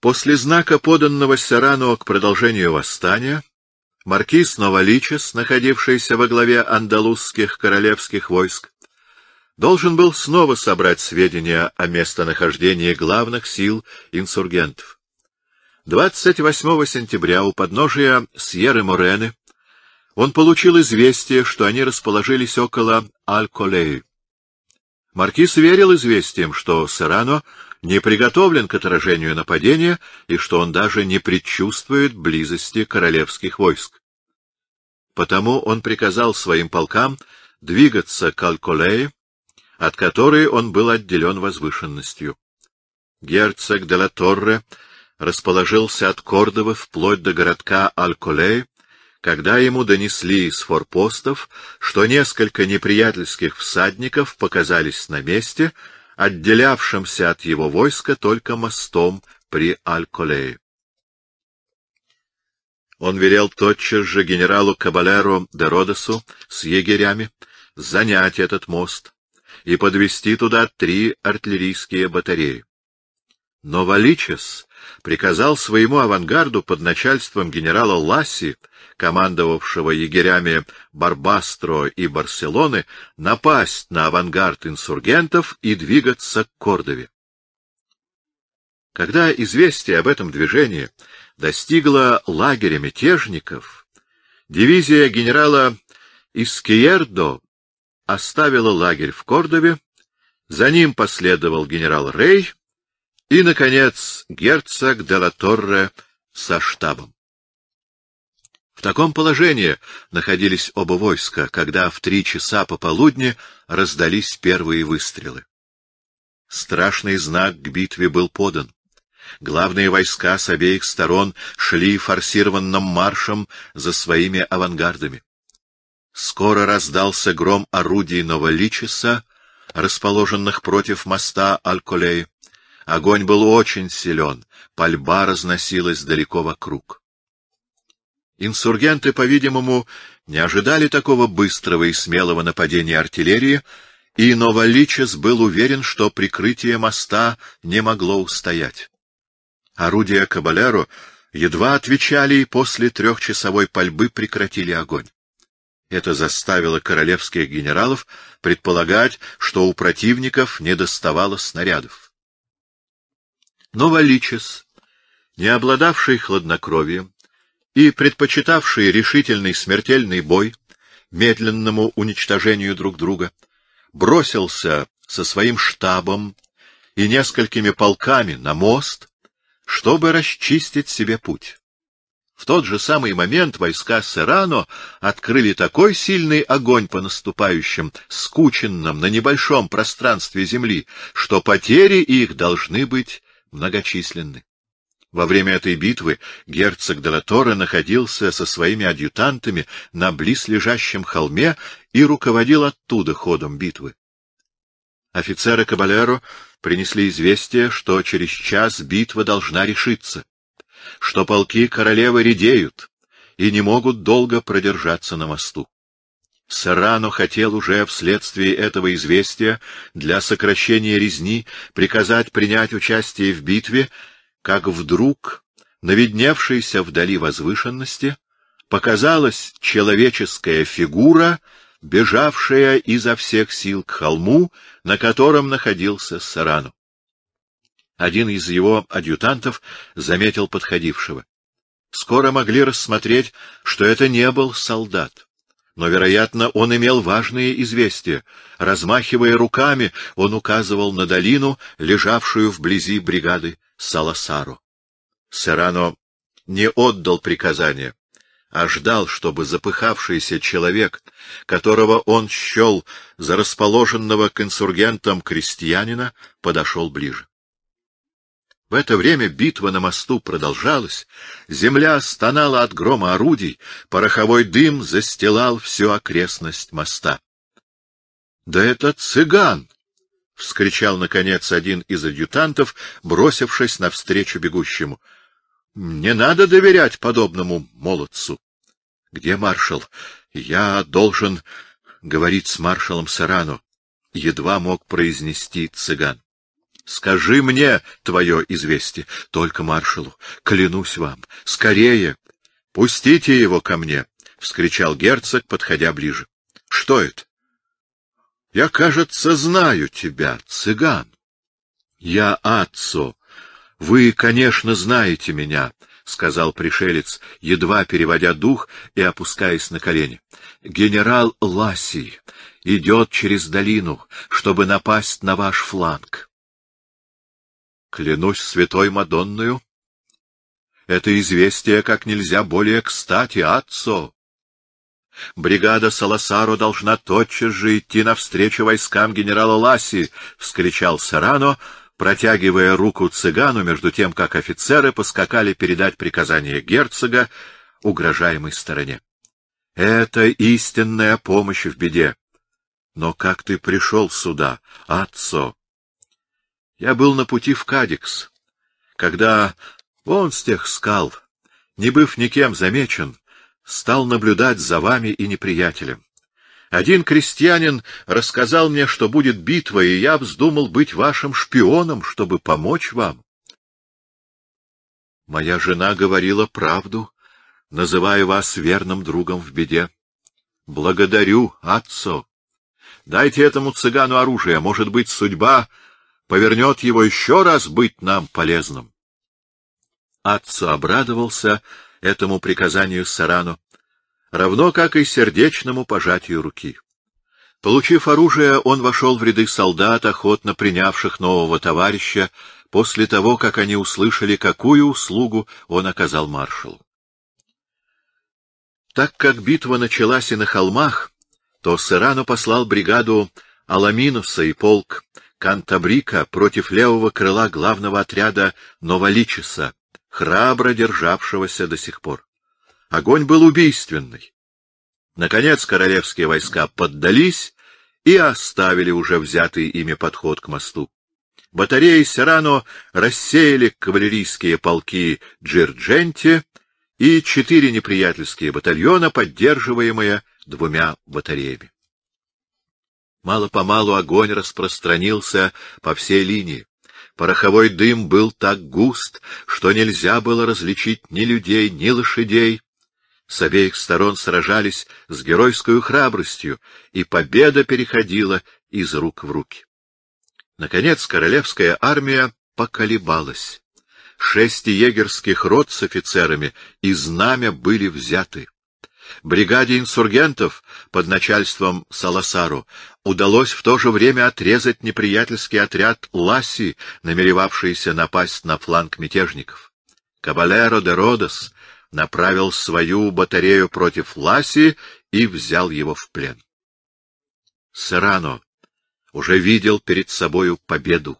После знака, поданного Сарану к продолжению восстания, Маркиз Новоличес, находившийся во главе андалузских королевских войск, должен был снова собрать сведения о местонахождении главных сил инсургентов. 28 сентября у подножия Сьерры-Морены он получил известие, что они расположились около Аль-Колеи. Маркиз верил известиям, что Серано — не приготовлен к отражению нападения и что он даже не предчувствует близости королевских войск. Потому он приказал своим полкам двигаться к Алколее, от которой он был отделен возвышенностью. Герцог де ла Торре расположился от Кордовы вплоть до городка Альколей, когда ему донесли из форпостов, что несколько неприятельских всадников показались на месте, отделявшимся от его войска только мостом при Альколее. Он велел тотчас же генералу Кабалеру де Родосу с егерями занять этот мост и подвести туда три артиллерийские батареи. Но Валичес приказал своему авангарду под начальством генерала Ласси, командовавшего егерями Барбастро и Барселоны, напасть на авангард инсургентов и двигаться к Кордове. Когда известие об этом движении достигло лагеря мятежников, дивизия генерала Искиердо оставила лагерь в Кордове, за ним последовал генерал Рей, и, наконец, герцог де со штабом. В таком положении находились оба войска, когда в три часа пополудни раздались первые выстрелы. Страшный знак к битве был подан. Главные войска с обеих сторон шли форсированным маршем за своими авангардами. Скоро раздался гром орудий Новоличеса, расположенных против моста Альколей. Огонь был очень силен, пальба разносилась далеко вокруг. Инсургенты, по-видимому, не ожидали такого быстрого и смелого нападения артиллерии, и Новоличес был уверен, что прикрытие моста не могло устоять. Орудия Кабалеру едва отвечали и после трехчасовой пальбы прекратили огонь. Это заставило королевских генералов предполагать, что у противников недоставало снарядов. Но Валичес, не обладавший хладнокровием и предпочитавший решительный смертельный бой медленному уничтожению друг друга, бросился со своим штабом и несколькими полками на мост, чтобы расчистить себе путь. В тот же самый момент войска Серано открыли такой сильный огонь по наступающим, скученным на небольшом пространстве земли, что потери их должны быть многочисленны. Во время этой битвы герцог Делатора находился со своими адъютантами на близлежащем холме и руководил оттуда ходом битвы. Офицеры Кабалеро принесли известие, что через час битва должна решиться, что полки королевы редеют и не могут долго продержаться на мосту. Сарано хотел уже вследствие этого известия для сокращения резни приказать принять участие в битве, как вдруг, наведневшейся вдали возвышенности, показалась человеческая фигура, бежавшая изо всех сил к холму, на котором находился Сарану. Один из его адъютантов заметил подходившего. Скоро могли рассмотреть, что это не был солдат. Но, вероятно, он имел важные известия. Размахивая руками, он указывал на долину, лежавшую вблизи бригады Саласару. Серано не отдал приказания, а ждал, чтобы запыхавшийся человек, которого он счел за расположенного к инсургентам крестьянина, подошел ближе. В это время битва на мосту продолжалась, земля стонала от грома орудий, пороховой дым застилал всю окрестность моста. — Да это цыган! — вскричал, наконец, один из адъютантов, бросившись навстречу бегущему. — Не надо доверять подобному молодцу. — Где маршал? Я должен говорить с маршалом Сарану. Едва мог произнести цыган. Скажи мне твое известие, только маршалу, клянусь вам, скорее! Пустите его ко мне! — вскричал герцог, подходя ближе. — Что это? — Я, кажется, знаю тебя, цыган. — Я отцо. Вы, конечно, знаете меня, — сказал пришелец, едва переводя дух и опускаясь на колени. — Генерал Ласий идет через долину, чтобы напасть на ваш фланг. — Клянусь святой Мадонною, это известие как нельзя более кстати, отцо. Бригада Саласаро должна тотчас же идти навстречу войскам генерала Ласи, — вскричал Сарано, протягивая руку цыгану, между тем, как офицеры поскакали передать приказание герцога угрожаемой стороне. — Это истинная помощь в беде. Но как ты пришел сюда, отцо? Я был на пути в Кадикс, когда он с тех скал, не быв никем замечен, стал наблюдать за вами и неприятелем. Один крестьянин рассказал мне, что будет битва, и я вздумал быть вашим шпионом, чтобы помочь вам. Моя жена говорила правду, называя вас верным другом в беде. Благодарю, отцо. Дайте этому цыгану оружие, может быть, судьба повернет его еще раз быть нам полезным. Отцу обрадовался этому приказанию Сарану, равно как и сердечному пожатию руки. Получив оружие, он вошел в ряды солдат, охотно принявших нового товарища, после того, как они услышали, какую услугу он оказал маршалу. Так как битва началась и на холмах, то Сарану послал бригаду Аламинуса и полк, Кантабрика против левого крыла главного отряда Новоличеса, храбро державшегося до сих пор. Огонь был убийственный. Наконец королевские войска поддались и оставили уже взятый ими подход к мосту. Батареи Сирано рассеяли кавалерийские полки Джирдженти и четыре неприятельские батальона, поддерживаемые двумя батареями. Мало-помалу огонь распространился по всей линии. Пороховой дым был так густ, что нельзя было различить ни людей, ни лошадей. С обеих сторон сражались с геройской храбростью, и победа переходила из рук в руки. Наконец королевская армия поколебалась. Шесть егерских рот с офицерами и знамя были взяты. Бригаде инсургентов под начальством Саласару удалось в то же время отрезать неприятельский отряд Ласси, намеревавшийся напасть на фланг мятежников. Кабалеро де Родос направил свою батарею против Ласси и взял его в плен. Сарано уже видел перед собою победу.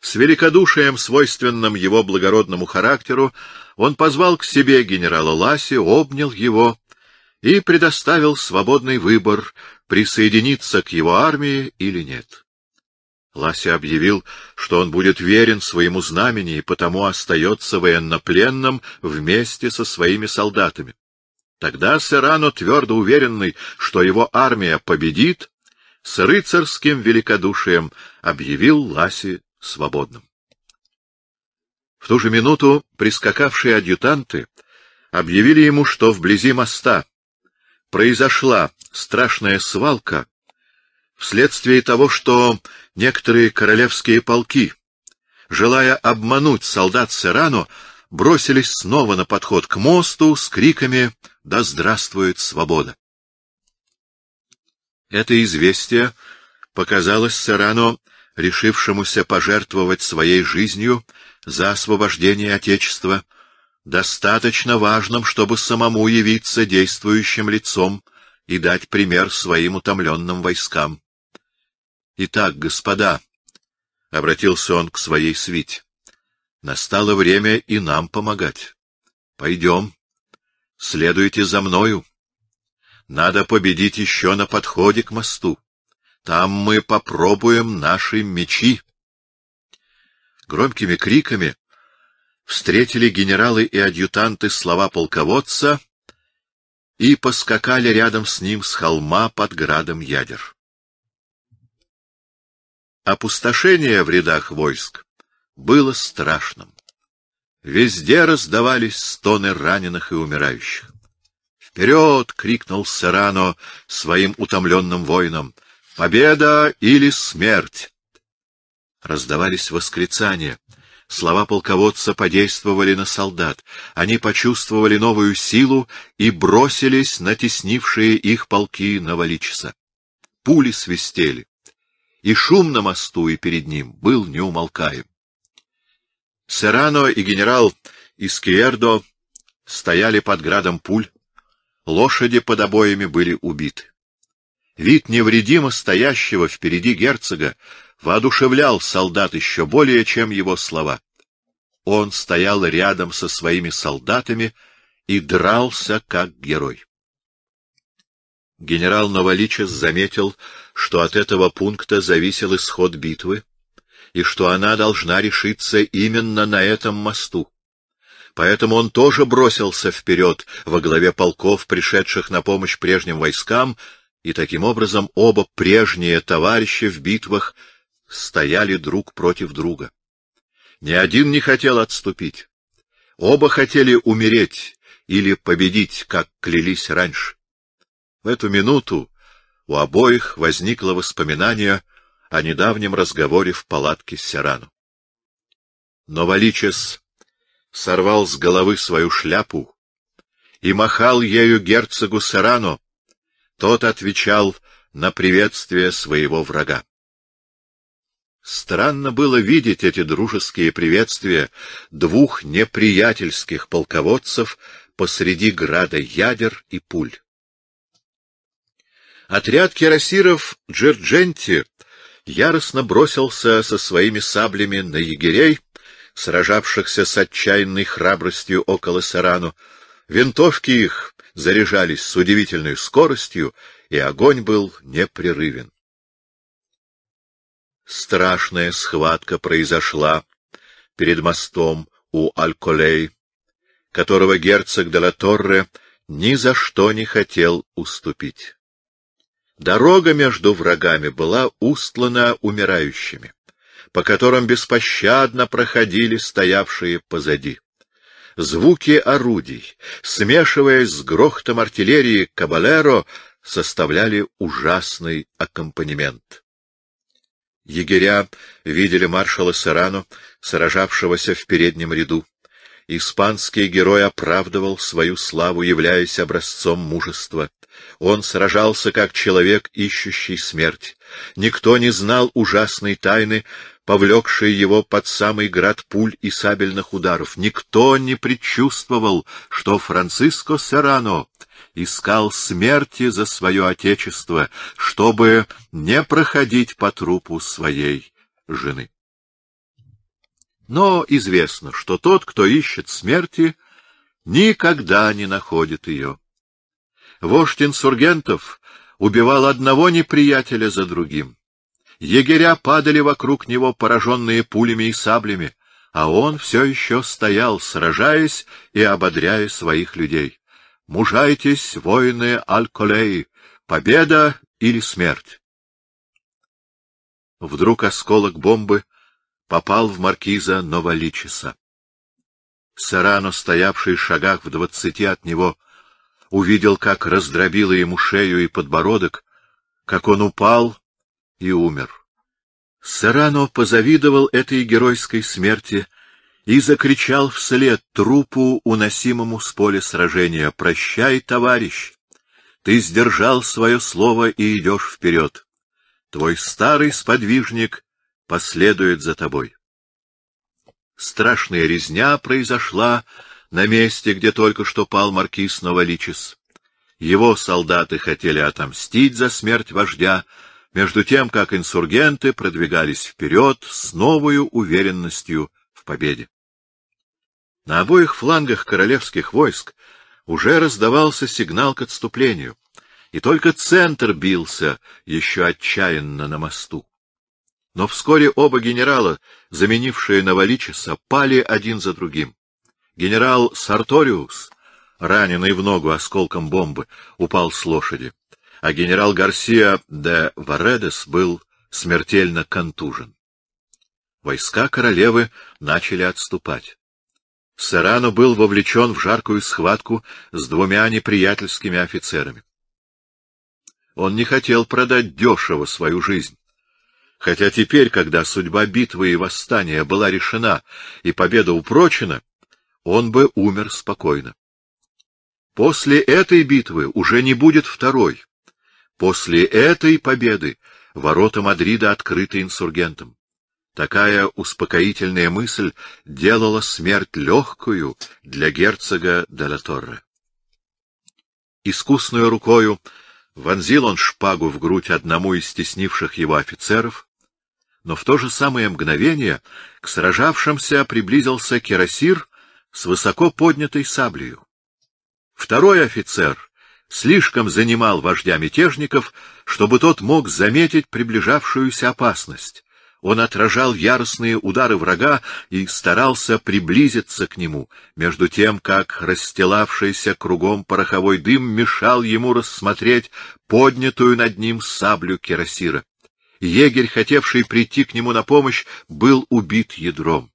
С великодушием, свойственным его благородному характеру, он позвал к себе генерала Ласи, обнял его и предоставил свободный выбор, присоединиться к его армии или нет. Ласи объявил, что он будет верен своему знамени и потому остается военнопленным вместе со своими солдатами. Тогда Серано, твердо уверенный, что его армия победит, с рыцарским великодушием объявил Ласи свободным. В ту же минуту прискакавшие адъютанты объявили ему, что вблизи моста произошла страшная свалка вследствие того, что некоторые королевские полки, желая обмануть солдат Серано, бросились снова на подход к мосту с криками «Да здравствует свобода!». Это известие показалось Серано, решившемуся пожертвовать своей жизнью, за освобождение Отечества достаточно важным, чтобы самому явиться действующим лицом и дать пример своим утомленным войскам. Итак, господа, — обратился он к своей свите, — настало время и нам помогать. Пойдем, следуйте за мною. Надо победить еще на подходе к мосту. Там мы попробуем наши мечи громкими криками встретили генералы и адъютанты слова полководца и поскакали рядом с ним с холма под градом ядер. Опустошение в рядах войск было страшным. Везде раздавались стоны раненых и умирающих. «Вперед!» — крикнул Сарано своим утомленным воинам. «Победа или смерть!» Раздавались восклицания. Слова полководца подействовали на солдат. Они почувствовали новую силу и бросились на теснившие их полки Новоличеса. Пули свистели. И шум на мосту и перед ним был неумолкаем. Серано и генерал Искиердо стояли под градом пуль. Лошади под обоями были убиты. Вид невредимо стоящего впереди герцога воодушевлял солдат еще более, чем его слова. Он стоял рядом со своими солдатами и дрался как герой. Генерал Новоличес заметил, что от этого пункта зависел исход битвы, и что она должна решиться именно на этом мосту. Поэтому он тоже бросился вперед во главе полков, пришедших на помощь прежним войскам, и таким образом оба прежние товарища в битвах стояли друг против друга. Ни один не хотел отступить. Оба хотели умереть или победить, как клялись раньше. В эту минуту у обоих возникло воспоминание о недавнем разговоре в палатке с Сирану. Но Валичес сорвал с головы свою шляпу и махал ею герцогу Сирану, Тот отвечал на приветствие своего врага. Странно было видеть эти дружеские приветствия двух неприятельских полководцев посреди града ядер и пуль. Отряд кирасиров Джердженти яростно бросился со своими саблями на егерей, сражавшихся с отчаянной храбростью около Сарану. Винтовки их заряжались с удивительной скоростью, и огонь был непрерывен. Страшная схватка произошла перед мостом у Альколей, которого герцог де ни за что не хотел уступить. Дорога между врагами была устлана умирающими, по которым беспощадно проходили стоявшие позади. Звуки орудий, смешиваясь с грохотом артиллерии Кабалеро, составляли ужасный аккомпанемент. Егеря видели маршала Серано, сражавшегося в переднем ряду. Испанский герой оправдывал свою славу, являясь образцом мужества. Он сражался как человек, ищущий смерть. Никто не знал ужасной тайны, повлекшей его под самый град пуль и сабельных ударов. Никто не предчувствовал, что Франциско Серано искал смерти за свое отечество, чтобы не проходить по трупу своей жены. Но известно, что тот, кто ищет смерти, никогда не находит ее. Вождь инсургентов убивал одного неприятеля за другим. Егеря падали вокруг него, пораженные пулями и саблями, а он все еще стоял, сражаясь и ободряя своих людей. Мужайтесь, воины Аль-Колей! Победа или смерть? Вдруг осколок бомбы попал в маркиза Новоличеса. Сарано, стоявший в шагах в двадцати от него, увидел, как раздробило ему шею и подбородок, как он упал и умер. Сарано позавидовал этой геройской смерти и закричал вслед трупу, уносимому с поля сражения, «Прощай, товарищ! Ты сдержал свое слово и идешь вперед. Твой старый сподвижник последует за тобой». Страшная резня произошла на месте, где только что пал маркиз Новоличис. Его солдаты хотели отомстить за смерть вождя, между тем, как инсургенты продвигались вперед с новой уверенностью в победе. На обоих флангах королевских войск уже раздавался сигнал к отступлению, и только центр бился еще отчаянно на мосту. Но вскоре оба генерала, заменившие Новоличеса, пали один за другим. Генерал Сарториус, раненый в ногу осколком бомбы, упал с лошади, а генерал Гарсия де Варедес был смертельно контужен. Войска королевы начали отступать. Серано был вовлечен в жаркую схватку с двумя неприятельскими офицерами. Он не хотел продать дешево свою жизнь. Хотя теперь, когда судьба битвы и восстания была решена и победа упрочена, он бы умер спокойно. После этой битвы уже не будет второй. После этой победы ворота Мадрида открыты инсургентам. Такая успокоительная мысль делала смерть легкую для герцога де ла Торре. Искусную рукою вонзил он шпагу в грудь одному из стеснивших его офицеров, но в то же самое мгновение к сражавшимся приблизился кирасир с высоко поднятой саблею. Второй офицер слишком занимал вождя мятежников, чтобы тот мог заметить приближавшуюся опасность. Он отражал яростные удары врага и старался приблизиться к нему, между тем, как расстилавшийся кругом пороховой дым мешал ему рассмотреть поднятую над ним саблю кирасира. Егерь, хотевший прийти к нему на помощь, был убит ядром.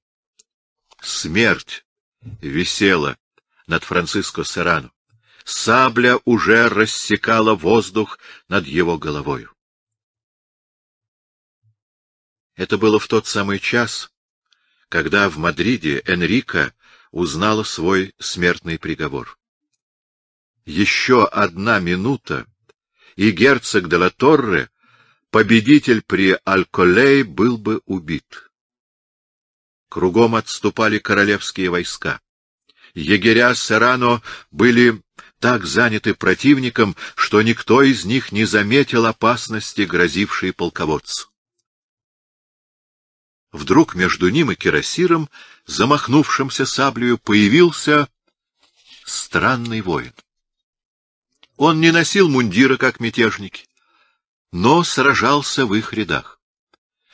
Смерть висела над Франциско Серано. Сабля уже рассекала воздух над его головою. Это было в тот самый час, когда в Мадриде Энрика узнала свой смертный приговор. Еще одна минута, и герцог де ла Торре, победитель при Альколей, был бы убит. Кругом отступали королевские войска. Егеря Серано были так заняты противником, что никто из них не заметил опасности, грозившей полководцу. Вдруг между ним и кирасиром, замахнувшимся саблею, появился странный воин. Он не носил мундира, как мятежники, но сражался в их рядах.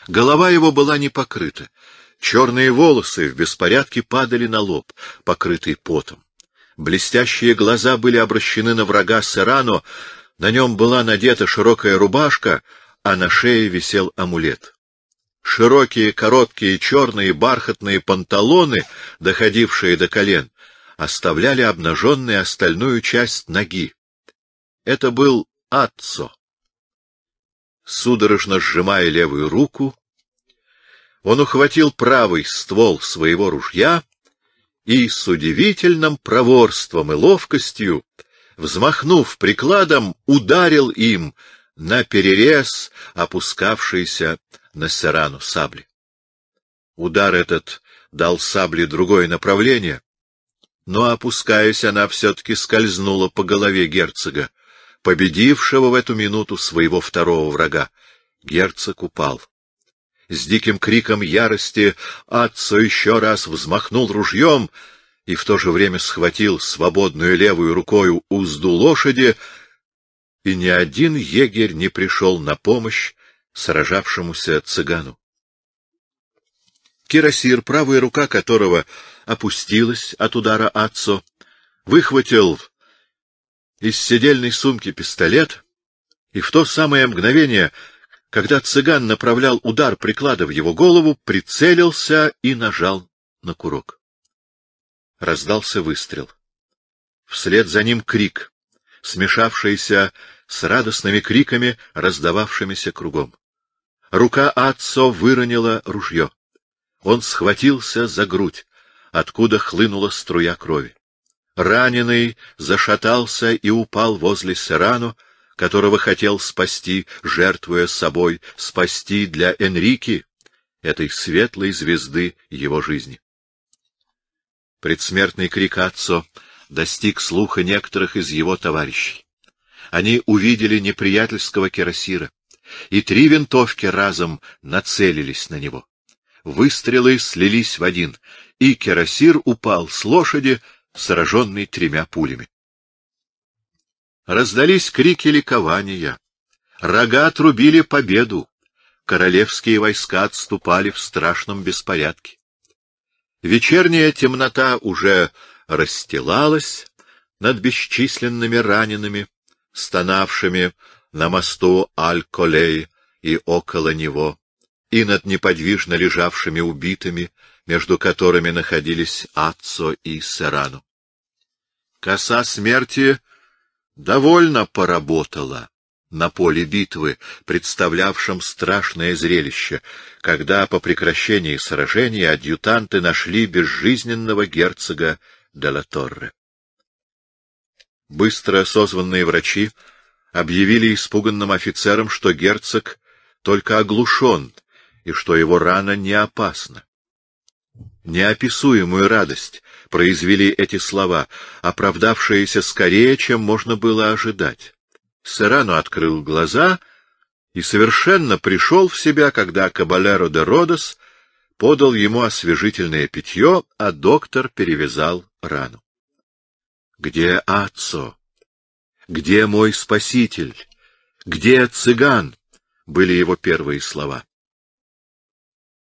Голова его была не покрыта, черные волосы в беспорядке падали на лоб, покрытый потом. Блестящие глаза были обращены на врага Серано. на нем была надета широкая рубашка, а на шее висел амулет. Широкие, короткие, черные, бархатные панталоны, доходившие до колен, оставляли обнаженной остальную часть ноги. Это был Атцо. Судорожно сжимая левую руку, он ухватил правый ствол своего ружья и с удивительным проворством и ловкостью, взмахнув прикладом, ударил им на перерез опускавшийся на Серану сабли. Удар этот дал сабле другое направление, но, опускаясь, она все-таки скользнула по голове герцога, победившего в эту минуту своего второго врага. Герцог упал. С диким криком ярости Атсо еще раз взмахнул ружьем и в то же время схватил свободную левую рукою узду лошади, и ни один егерь не пришел на помощь сражавшемуся цыгану. Кирасир, правая рука которого опустилась от удара Ацо, выхватил из седельной сумки пистолет, и в то самое мгновение, когда цыган направлял удар приклада в его голову, прицелился и нажал на курок. Раздался выстрел. Вслед за ним крик, смешавшийся с радостными криками, раздававшимися кругом. Рука Ацо выронила ружье. Он схватился за грудь, откуда хлынула струя крови. Раненый зашатался и упал возле Серано, которого хотел спасти, жертвуя собой, спасти для Энрики, этой светлой звезды его жизни. Предсмертный крик Ацо достиг слуха некоторых из его товарищей. Они увидели неприятельского кирасира и три винтовки разом нацелились на него. Выстрелы слились в один, и Керосир упал с лошади, сраженный тремя пулями. Раздались крики ликования. Рога трубили победу. Королевские войска отступали в страшном беспорядке. Вечерняя темнота уже расстилалась над бесчисленными ранеными, стонавшими на мосту Аль-Колей и около него, и над неподвижно лежавшими убитыми, между которыми находились Ацо и Серану. Коса смерти довольно поработала на поле битвы, представлявшем страшное зрелище, когда по прекращении сражения адъютанты нашли безжизненного герцога Делаторре. Быстро созванные врачи объявили испуганным офицерам, что герцог только оглушен и что его рана не опасна. Неописуемую радость произвели эти слова, оправдавшиеся скорее, чем можно было ожидать. Серано открыл глаза и совершенно пришел в себя, когда Кабалеро де Родос подал ему освежительное питье, а доктор перевязал рану. — Где Ацо? «Где мой спаситель? Где цыган?» — были его первые слова.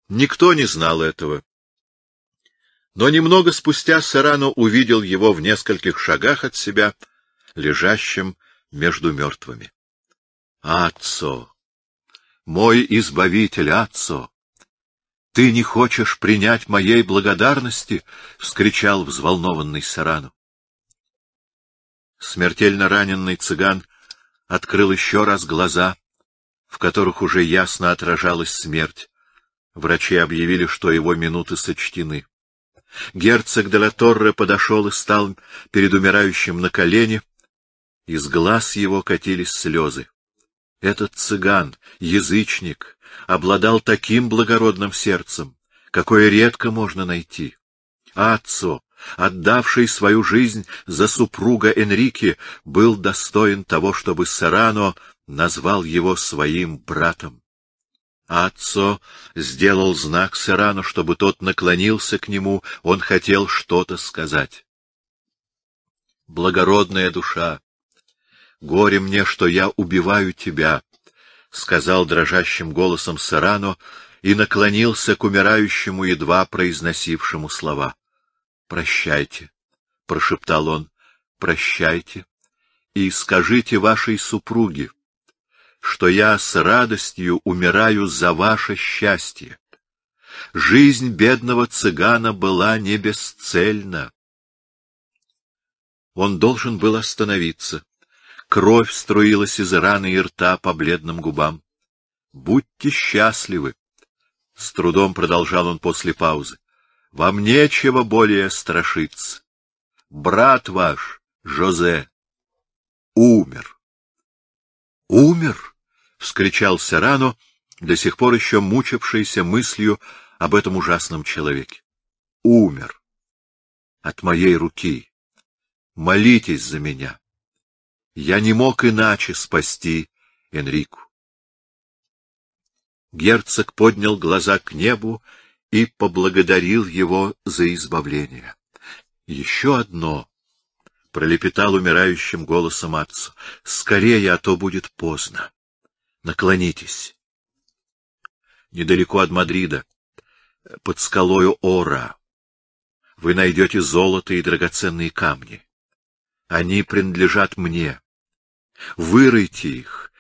Никто не знал этого. Но немного спустя Сарано увидел его в нескольких шагах от себя, лежащим между мертвыми. «Отцо! Мой избавитель, Отцо! Ты не хочешь принять моей благодарности?» — вскричал взволнованный Сарано. Смертельно раненный цыган открыл еще раз глаза, в которых уже ясно отражалась смерть. Врачи объявили, что его минуты сочтены. Герцог де подошел и стал перед умирающим на колени. Из глаз его катились слезы. Этот цыган, язычник, обладал таким благородным сердцем, какое редко можно найти. Ацо, отдавший свою жизнь за супруга Энрике, был достоин того, чтобы Сарано назвал его своим братом. А отцо сделал знак Сарану, чтобы тот наклонился к нему, он хотел что-то сказать. «Благородная душа, горе мне, что я убиваю тебя», — сказал дрожащим голосом Сарану и наклонился к умирающему, едва произносившему слова. Прощайте, — прошептал он, — прощайте и скажите вашей супруге, что я с радостью умираю за ваше счастье. Жизнь бедного цыгана была не бесцельна. Он должен был остановиться. Кровь струилась из раны и рта по бледным губам. — Будьте счастливы! — с трудом продолжал он после паузы. Вам нечего более страшиться. Брат ваш, Жозе, умер. — Умер? — вскричал Серано, до сих пор еще мучившийся мыслью об этом ужасном человеке. — Умер. От моей руки. Молитесь за меня. Я не мог иначе спасти Энрику. Герцог поднял глаза к небу и поблагодарил его за избавление. — Еще одно, — пролепетал умирающим голосом отцу, — скорее, а то будет поздно. Наклонитесь. Недалеко от Мадрида, под скалою Ора, вы найдете золото и драгоценные камни. Они принадлежат мне. Выройте их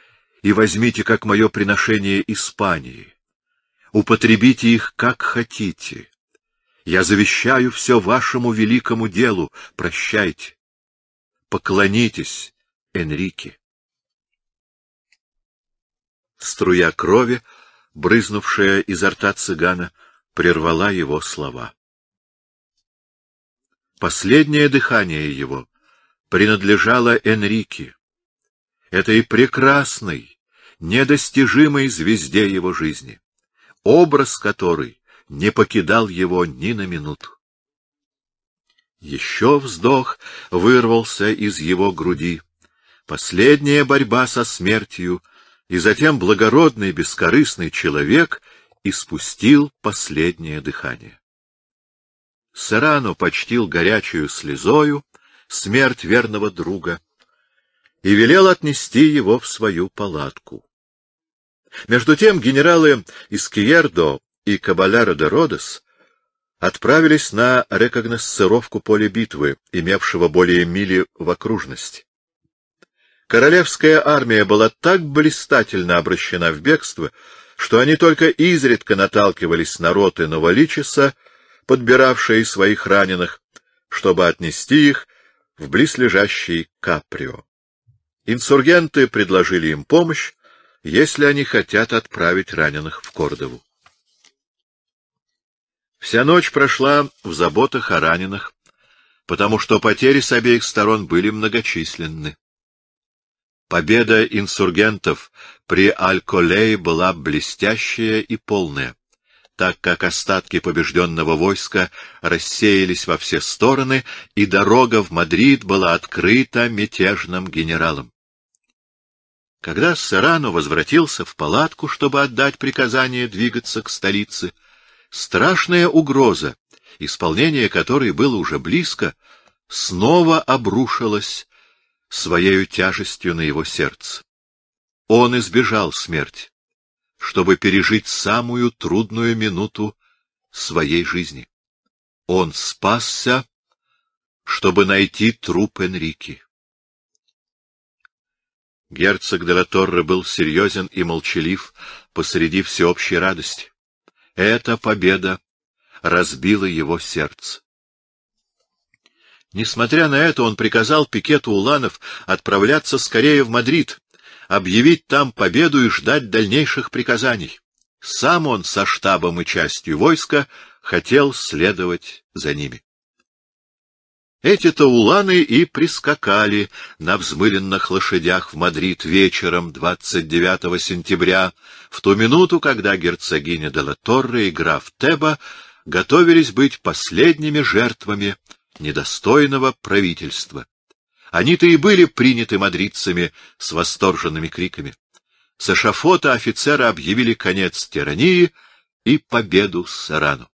и возьмите как мое приношение Испании употребите их как хотите. Я завещаю все вашему великому делу. Прощайте. Поклонитесь, Энрике. Струя крови, брызнувшая изо рта цыгана, прервала его слова. Последнее дыхание его принадлежало Энрике, этой прекрасной, недостижимой звезде его жизни образ которой не покидал его ни на минуту. Еще вздох вырвался из его груди. Последняя борьба со смертью, и затем благородный бескорыстный человек испустил последнее дыхание. Сарану почтил горячую слезою смерть верного друга и велел отнести его в свою палатку. Между тем генералы Искиердо и Кабаляро де Родос отправились на рекогносцировку поля битвы, имевшего более мили в окружности. Королевская армия была так блистательно обращена в бегство, что они только изредка наталкивались на роты Новоличеса, подбиравшие своих раненых, чтобы отнести их в близлежащий Каприо. Инсургенты предложили им помощь, если они хотят отправить раненых в Кордову. Вся ночь прошла в заботах о раненых, потому что потери с обеих сторон были многочисленны. Победа инсургентов при Аль-Колее была блестящая и полная, так как остатки побежденного войска рассеялись во все стороны, и дорога в Мадрид была открыта мятежным генералам. Когда Сарано возвратился в палатку, чтобы отдать приказание двигаться к столице, страшная угроза, исполнение которой было уже близко, снова обрушилась своей тяжестью на его сердце. Он избежал смерти, чтобы пережить самую трудную минуту своей жизни. Он спасся, чтобы найти труп Энрики. Герцог де был серьезен и молчалив посреди всеобщей радости. Эта победа разбила его сердце. Несмотря на это, он приказал пикету уланов отправляться скорее в Мадрид, объявить там победу и ждать дальнейших приказаний. Сам он со штабом и частью войска хотел следовать за ними. Эти-то уланы и прискакали на взмыленных лошадях в Мадрид вечером 29 сентября, в ту минуту, когда герцогиня де и граф Теба готовились быть последними жертвами недостойного правительства. Они-то и были приняты мадридцами с восторженными криками. С эшафота офицера объявили конец тирании и победу Сарану.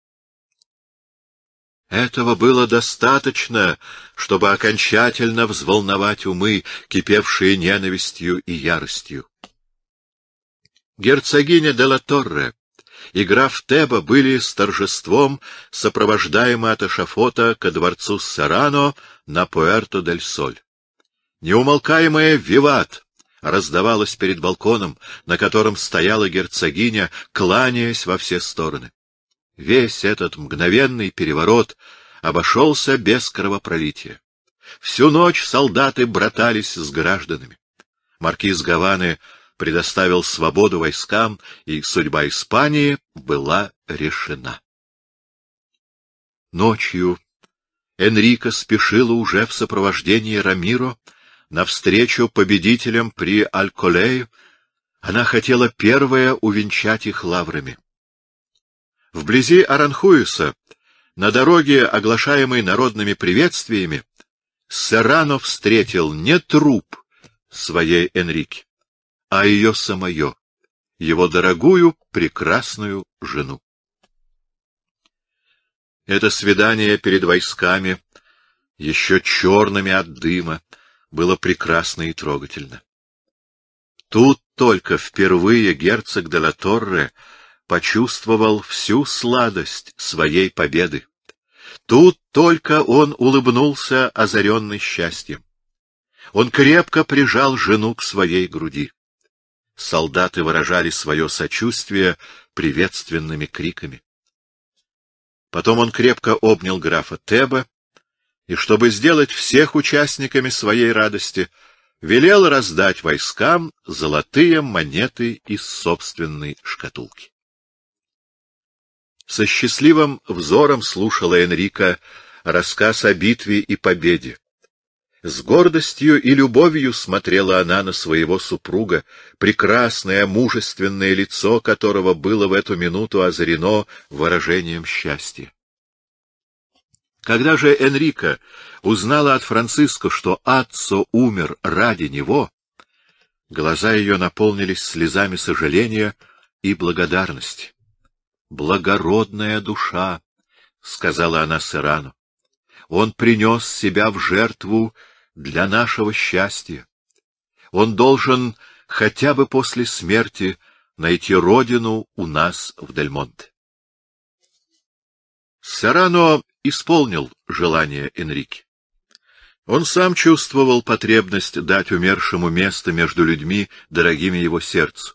Этого было достаточно, чтобы окончательно взволновать умы, кипевшие ненавистью и яростью. Герцогиня де ла Торре и граф Теба были с торжеством сопровождаемы от эшафота ко дворцу Сарано на Пуэрто-дель-Соль. Неумолкаемое «Виват» раздавалось перед балконом, на котором стояла герцогиня, кланяясь во все стороны. Весь этот мгновенный переворот обошелся без кровопролития. Всю ночь солдаты братались с гражданами. Маркиз Гаваны предоставил свободу войскам, и судьба Испании была решена. Ночью Энрико спешила уже в сопровождении Рамиро навстречу победителям при Альколее. Она хотела первая увенчать их лаврами. Вблизи Аранхуиса, на дороге, оглашаемой народными приветствиями, Серрано встретил не труп своей Энрике, а ее самое, его дорогую, прекрасную жену. Это свидание перед войсками, еще черными от дыма, было прекрасно и трогательно. Тут только впервые герцог де ла Торре почувствовал всю сладость своей победы. Тут только он улыбнулся, озаренный счастьем. Он крепко прижал жену к своей груди. Солдаты выражали свое сочувствие приветственными криками. Потом он крепко обнял графа Теба и, чтобы сделать всех участниками своей радости, велел раздать войскам золотые монеты из собственной шкатулки. Со счастливым взором слушала Энрика рассказ о битве и победе. С гордостью и любовью смотрела она на своего супруга, прекрасное, мужественное лицо которого было в эту минуту озарено выражением счастья. Когда же Энрика узнала от Франциска, что Атсо умер ради него, глаза ее наполнились слезами сожаления и благодарности благородная душа, — сказала она Сырану. Он принес себя в жертву для нашего счастья. Он должен хотя бы после смерти найти родину у нас в Дельмонте. Сарано исполнил желание Энрике. Он сам чувствовал потребность дать умершему место между людьми, дорогими его сердцу.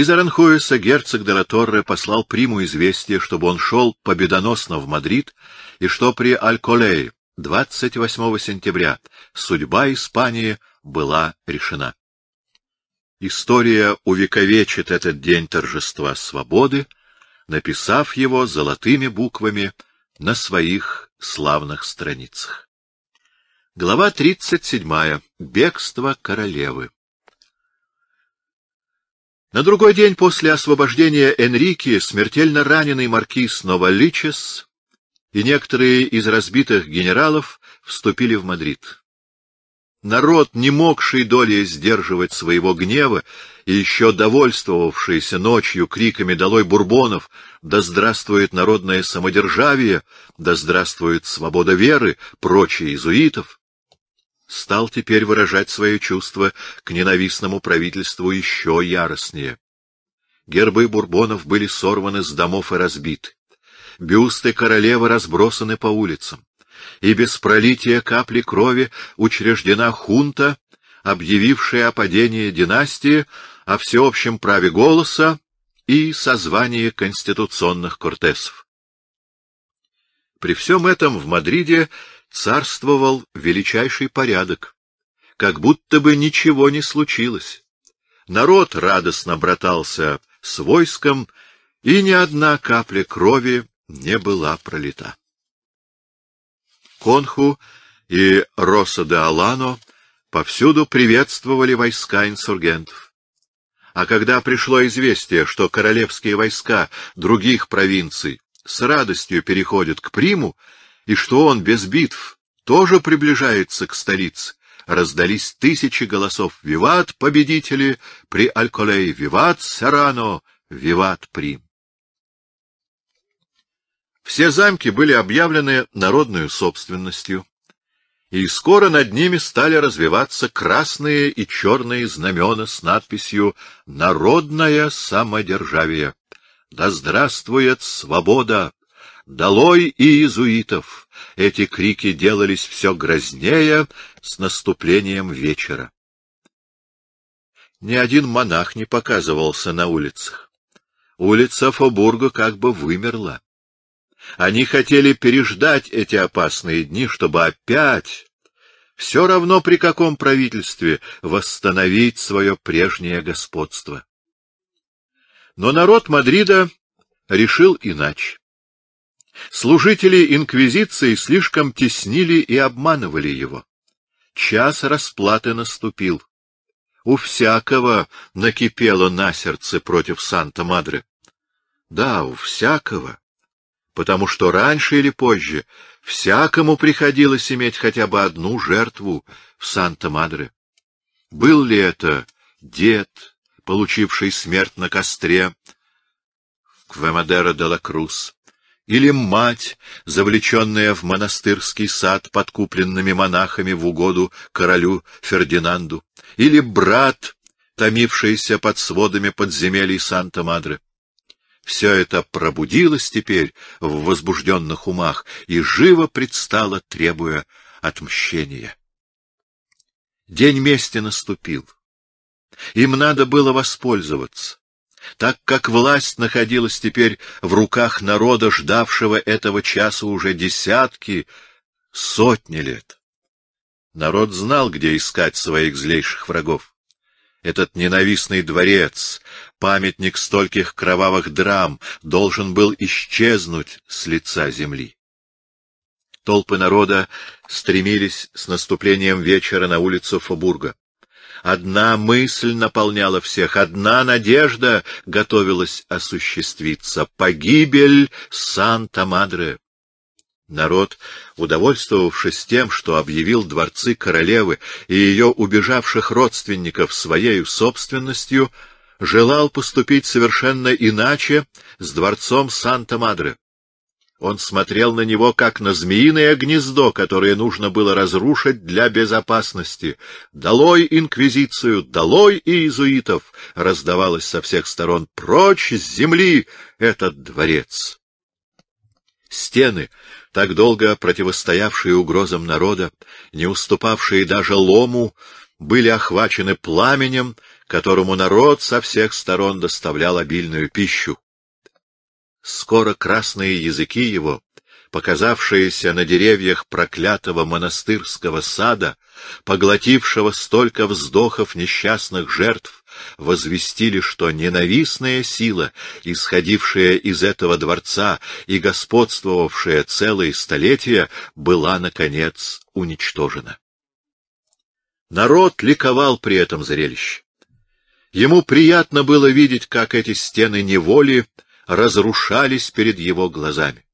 Из Аранхуэса герцог Дораторре послал приму известие, чтобы он шел победоносно в Мадрид, и что при Альколее 28 сентября судьба Испании была решена. История увековечит этот день торжества свободы, написав его золотыми буквами на своих славных страницах. Глава 37. Бегство королевы. На другой день после освобождения Энрике смертельно раненый маркиз Новоличес и некоторые из разбитых генералов вступили в Мадрид. Народ, не могший долей сдерживать своего гнева и еще довольствовавшийся ночью криками «Долой бурбонов!» «Да здравствует народное самодержавие!» «Да здравствует свобода веры!» «Прочие изуитов!» стал теперь выражать свои чувства к ненавистному правительству еще яростнее. Гербы бурбонов были сорваны с домов и разбиты. Бюсты королевы разбросаны по улицам. И без пролития капли крови учреждена хунта, объявившая о падении династии, о всеобщем праве голоса и созвании конституционных кортесов. При всем этом в Мадриде царствовал величайший порядок, как будто бы ничего не случилось. Народ радостно братался с войском, и ни одна капля крови не была пролита. Конху и Роса де Алано повсюду приветствовали войска инсургентов. А когда пришло известие, что королевские войска других провинций с радостью переходят к Приму, и что он без битв тоже приближается к столице. Раздались тысячи голосов «Виват, победители! При Альколей! Виват, Сарано! Виват, Прим!» Все замки были объявлены народной собственностью, и скоро над ними стали развиваться красные и черные знамена с надписью «Народное самодержавие». Да здравствует свобода! «Долой и иезуитов!» Эти крики делались все грознее с наступлением вечера. Ни один монах не показывался на улицах. Улица Фобурга как бы вымерла. Они хотели переждать эти опасные дни, чтобы опять, все равно при каком правительстве, восстановить свое прежнее господство. Но народ Мадрида решил иначе. Служители инквизиции слишком теснили и обманывали его. Час расплаты наступил. У всякого накипело на сердце против Санта-Мадре. Да, у всякого. Потому что раньше или позже всякому приходилось иметь хотя бы одну жертву в Санта-Мадре. Был ли это дед, получивший смерть на костре, Квемадера де ла Круз, или мать, завлеченная в монастырский сад подкупленными монахами в угоду королю Фердинанду, или брат, томившийся под сводами подземелий Санта-Мадре. Все это пробудилось теперь в возбужденных умах и живо предстало, требуя отмщения. День мести наступил. Им надо было воспользоваться. Так как власть находилась теперь в руках народа, ждавшего этого часа уже десятки, сотни лет. Народ знал, где искать своих злейших врагов. Этот ненавистный дворец, памятник стольких кровавых драм, должен был исчезнуть с лица земли. Толпы народа стремились с наступлением вечера на улицу Фобурга. Одна мысль наполняла всех, одна надежда готовилась осуществиться — погибель Санта-Мадре. Народ, удовольствовавшись тем, что объявил дворцы королевы и ее убежавших родственников своей собственностью, желал поступить совершенно иначе с дворцом Санта-Мадре. Он смотрел на него, как на змеиное гнездо, которое нужно было разрушить для безопасности. «Долой инквизицию! Долой иезуитов!» — раздавалось со всех сторон. «Прочь с земли этот дворец!» Стены, так долго противостоявшие угрозам народа, не уступавшие даже лому, были охвачены пламенем, которому народ со всех сторон доставлял обильную пищу скоро красные языки его, показавшиеся на деревьях проклятого монастырского сада, поглотившего столько вздохов несчастных жертв, возвестили, что ненавистная сила, исходившая из этого дворца и господствовавшая целые столетия, была, наконец, уничтожена. Народ ликовал при этом зрелище. Ему приятно было видеть, как эти стены неволи разрушались перед его глазами.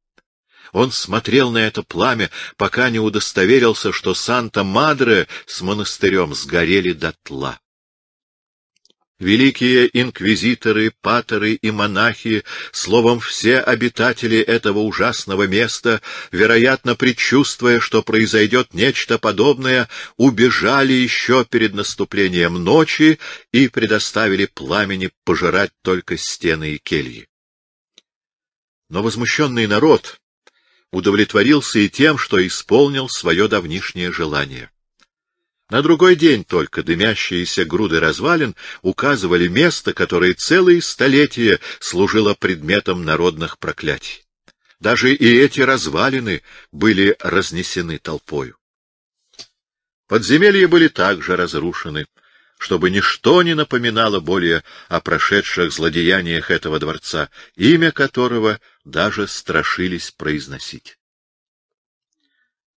Он смотрел на это пламя, пока не удостоверился, что Санта-Мадре с монастырем сгорели дотла. Великие инквизиторы, патеры и монахи, словом, все обитатели этого ужасного места, вероятно, предчувствуя, что произойдет нечто подобное, убежали еще перед наступлением ночи и предоставили пламени пожирать только стены и кельи. Но возмущенный народ удовлетворился и тем, что исполнил свое давнишнее желание. На другой день только дымящиеся груды развалин указывали место, которое целые столетия служило предметом народных проклятий. Даже и эти развалины были разнесены толпою. Подземелья были также разрушены, чтобы ничто не напоминало более о прошедших злодеяниях этого дворца, имя которого даже страшились произносить.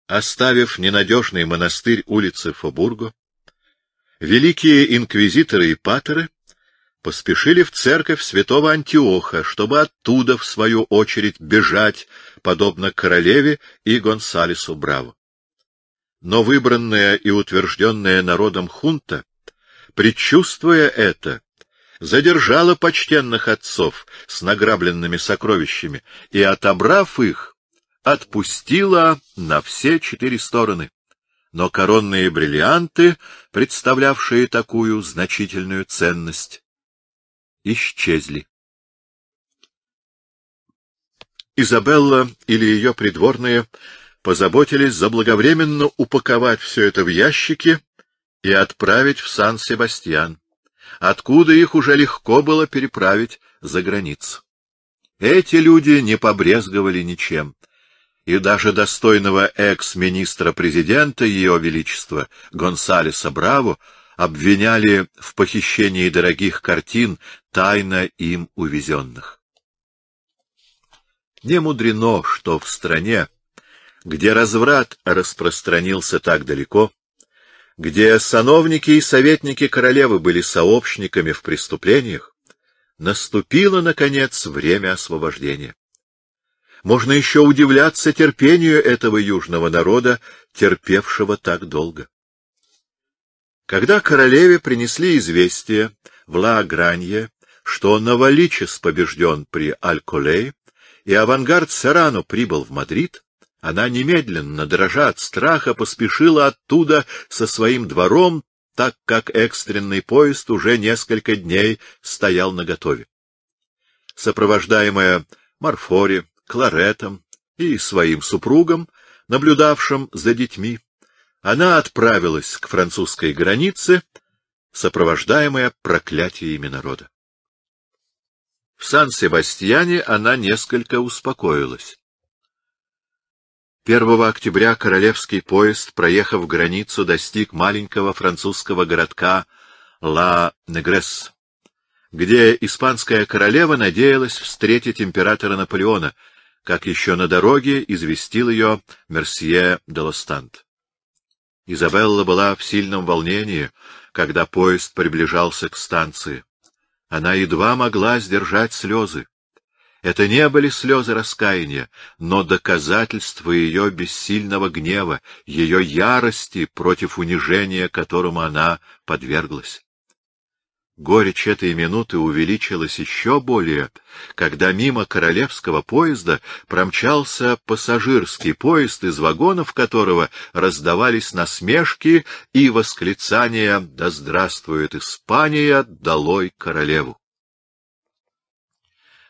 Оставив ненадежный монастырь улицы Фобурго, великие инквизиторы и патеры поспешили в церковь святого Антиоха, чтобы оттуда, в свою очередь, бежать, подобно королеве и Гонсалесу Браво. Но выбранная и утвержденная народом хунта, предчувствуя это, задержала почтенных отцов с награбленными сокровищами и, отобрав их, отпустила на все четыре стороны. Но коронные бриллианты, представлявшие такую значительную ценность, исчезли. Изабелла или ее придворные позаботились заблаговременно упаковать все это в ящики и отправить в Сан-Себастьян откуда их уже легко было переправить за границу. Эти люди не побрезговали ничем, и даже достойного экс-министра президента Ее Величества Гонсалеса Браво обвиняли в похищении дорогих картин, тайно им увезенных. Не мудрено, что в стране, где разврат распространился так далеко, где сановники и советники королевы были сообщниками в преступлениях, наступило, наконец, время освобождения. Можно еще удивляться терпению этого южного народа, терпевшего так долго. Когда королеве принесли известие в Ла-Гранье, что Новоличес побежден при Альколей и авангард Серану прибыл в Мадрид, она немедленно, дрожа от страха, поспешила оттуда со своим двором, так как экстренный поезд уже несколько дней стоял наготове. Сопровождаемая Марфори, Кларетом и своим супругом, наблюдавшим за детьми, она отправилась к французской границе, сопровождаемая проклятиями народа. В Сан-Себастьяне она несколько успокоилась. 1 октября королевский поезд, проехав границу, достиг маленького французского городка Ла-Негресс, где испанская королева надеялась встретить императора Наполеона, как еще на дороге известил ее Мерсье де Лостант. Изабелла была в сильном волнении, когда поезд приближался к станции. Она едва могла сдержать слезы. Это не были слезы раскаяния, но доказательство ее бессильного гнева, ее ярости против унижения, которому она подверглась. Горечь этой минуты увеличилась еще более, когда мимо королевского поезда промчался пассажирский поезд, из вагонов которого раздавались насмешки и восклицания «Да здравствует Испания! Долой королеву!»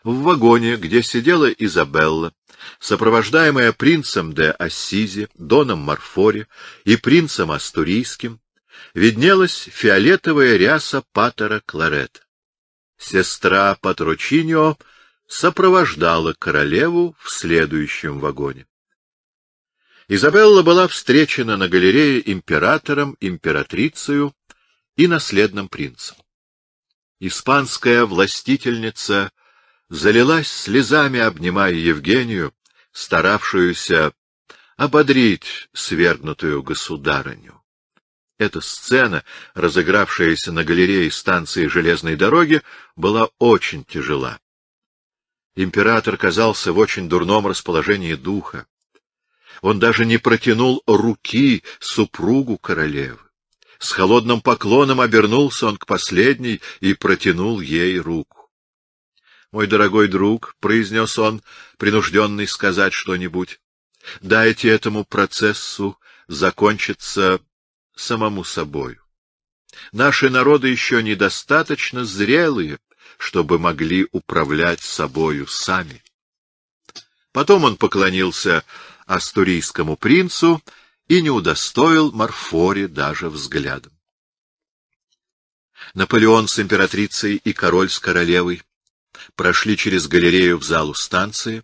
в вагоне, где сидела Изабелла, сопровождаемая принцем де Ассизи, доном Марфори и принцем Астурийским, виднелась фиолетовая ряса патера Кларет. Сестра Патручиньо сопровождала королеву в следующем вагоне. Изабелла была встречена на галерее императором, императрицею и наследным принцем. Испанская властительница залилась слезами, обнимая Евгению, старавшуюся ободрить свергнутую государыню. Эта сцена, разыгравшаяся на галерее станции железной дороги, была очень тяжела. Император казался в очень дурном расположении духа. Он даже не протянул руки супругу королевы. С холодным поклоном обернулся он к последней и протянул ей руку мой дорогой друг, — произнес он, принужденный сказать что-нибудь, — дайте этому процессу закончиться самому собою. Наши народы еще недостаточно зрелые, чтобы могли управлять собою сами. Потом он поклонился астурийскому принцу и не удостоил Марфоре даже взглядом. Наполеон с императрицей и король с королевой прошли через галерею в залу станции,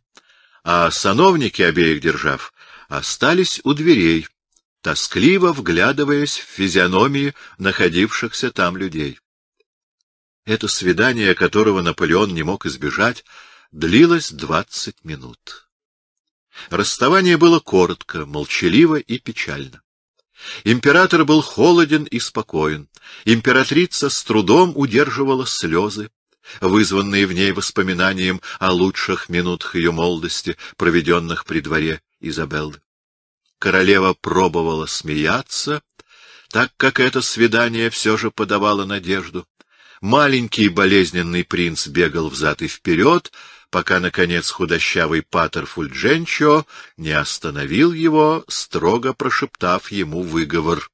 а сановники обеих держав остались у дверей, тоскливо вглядываясь в физиономии находившихся там людей. Это свидание, которого Наполеон не мог избежать, длилось двадцать минут. Расставание было коротко, молчаливо и печально. Император был холоден и спокоен, императрица с трудом удерживала слезы, вызванные в ней воспоминанием о лучших минутах ее молодости, проведенных при дворе Изабеллы. Королева пробовала смеяться, так как это свидание все же подавало надежду. Маленький болезненный принц бегал взад и вперед, пока, наконец, худощавый патер Фульдженчо не остановил его, строго прошептав ему выговор.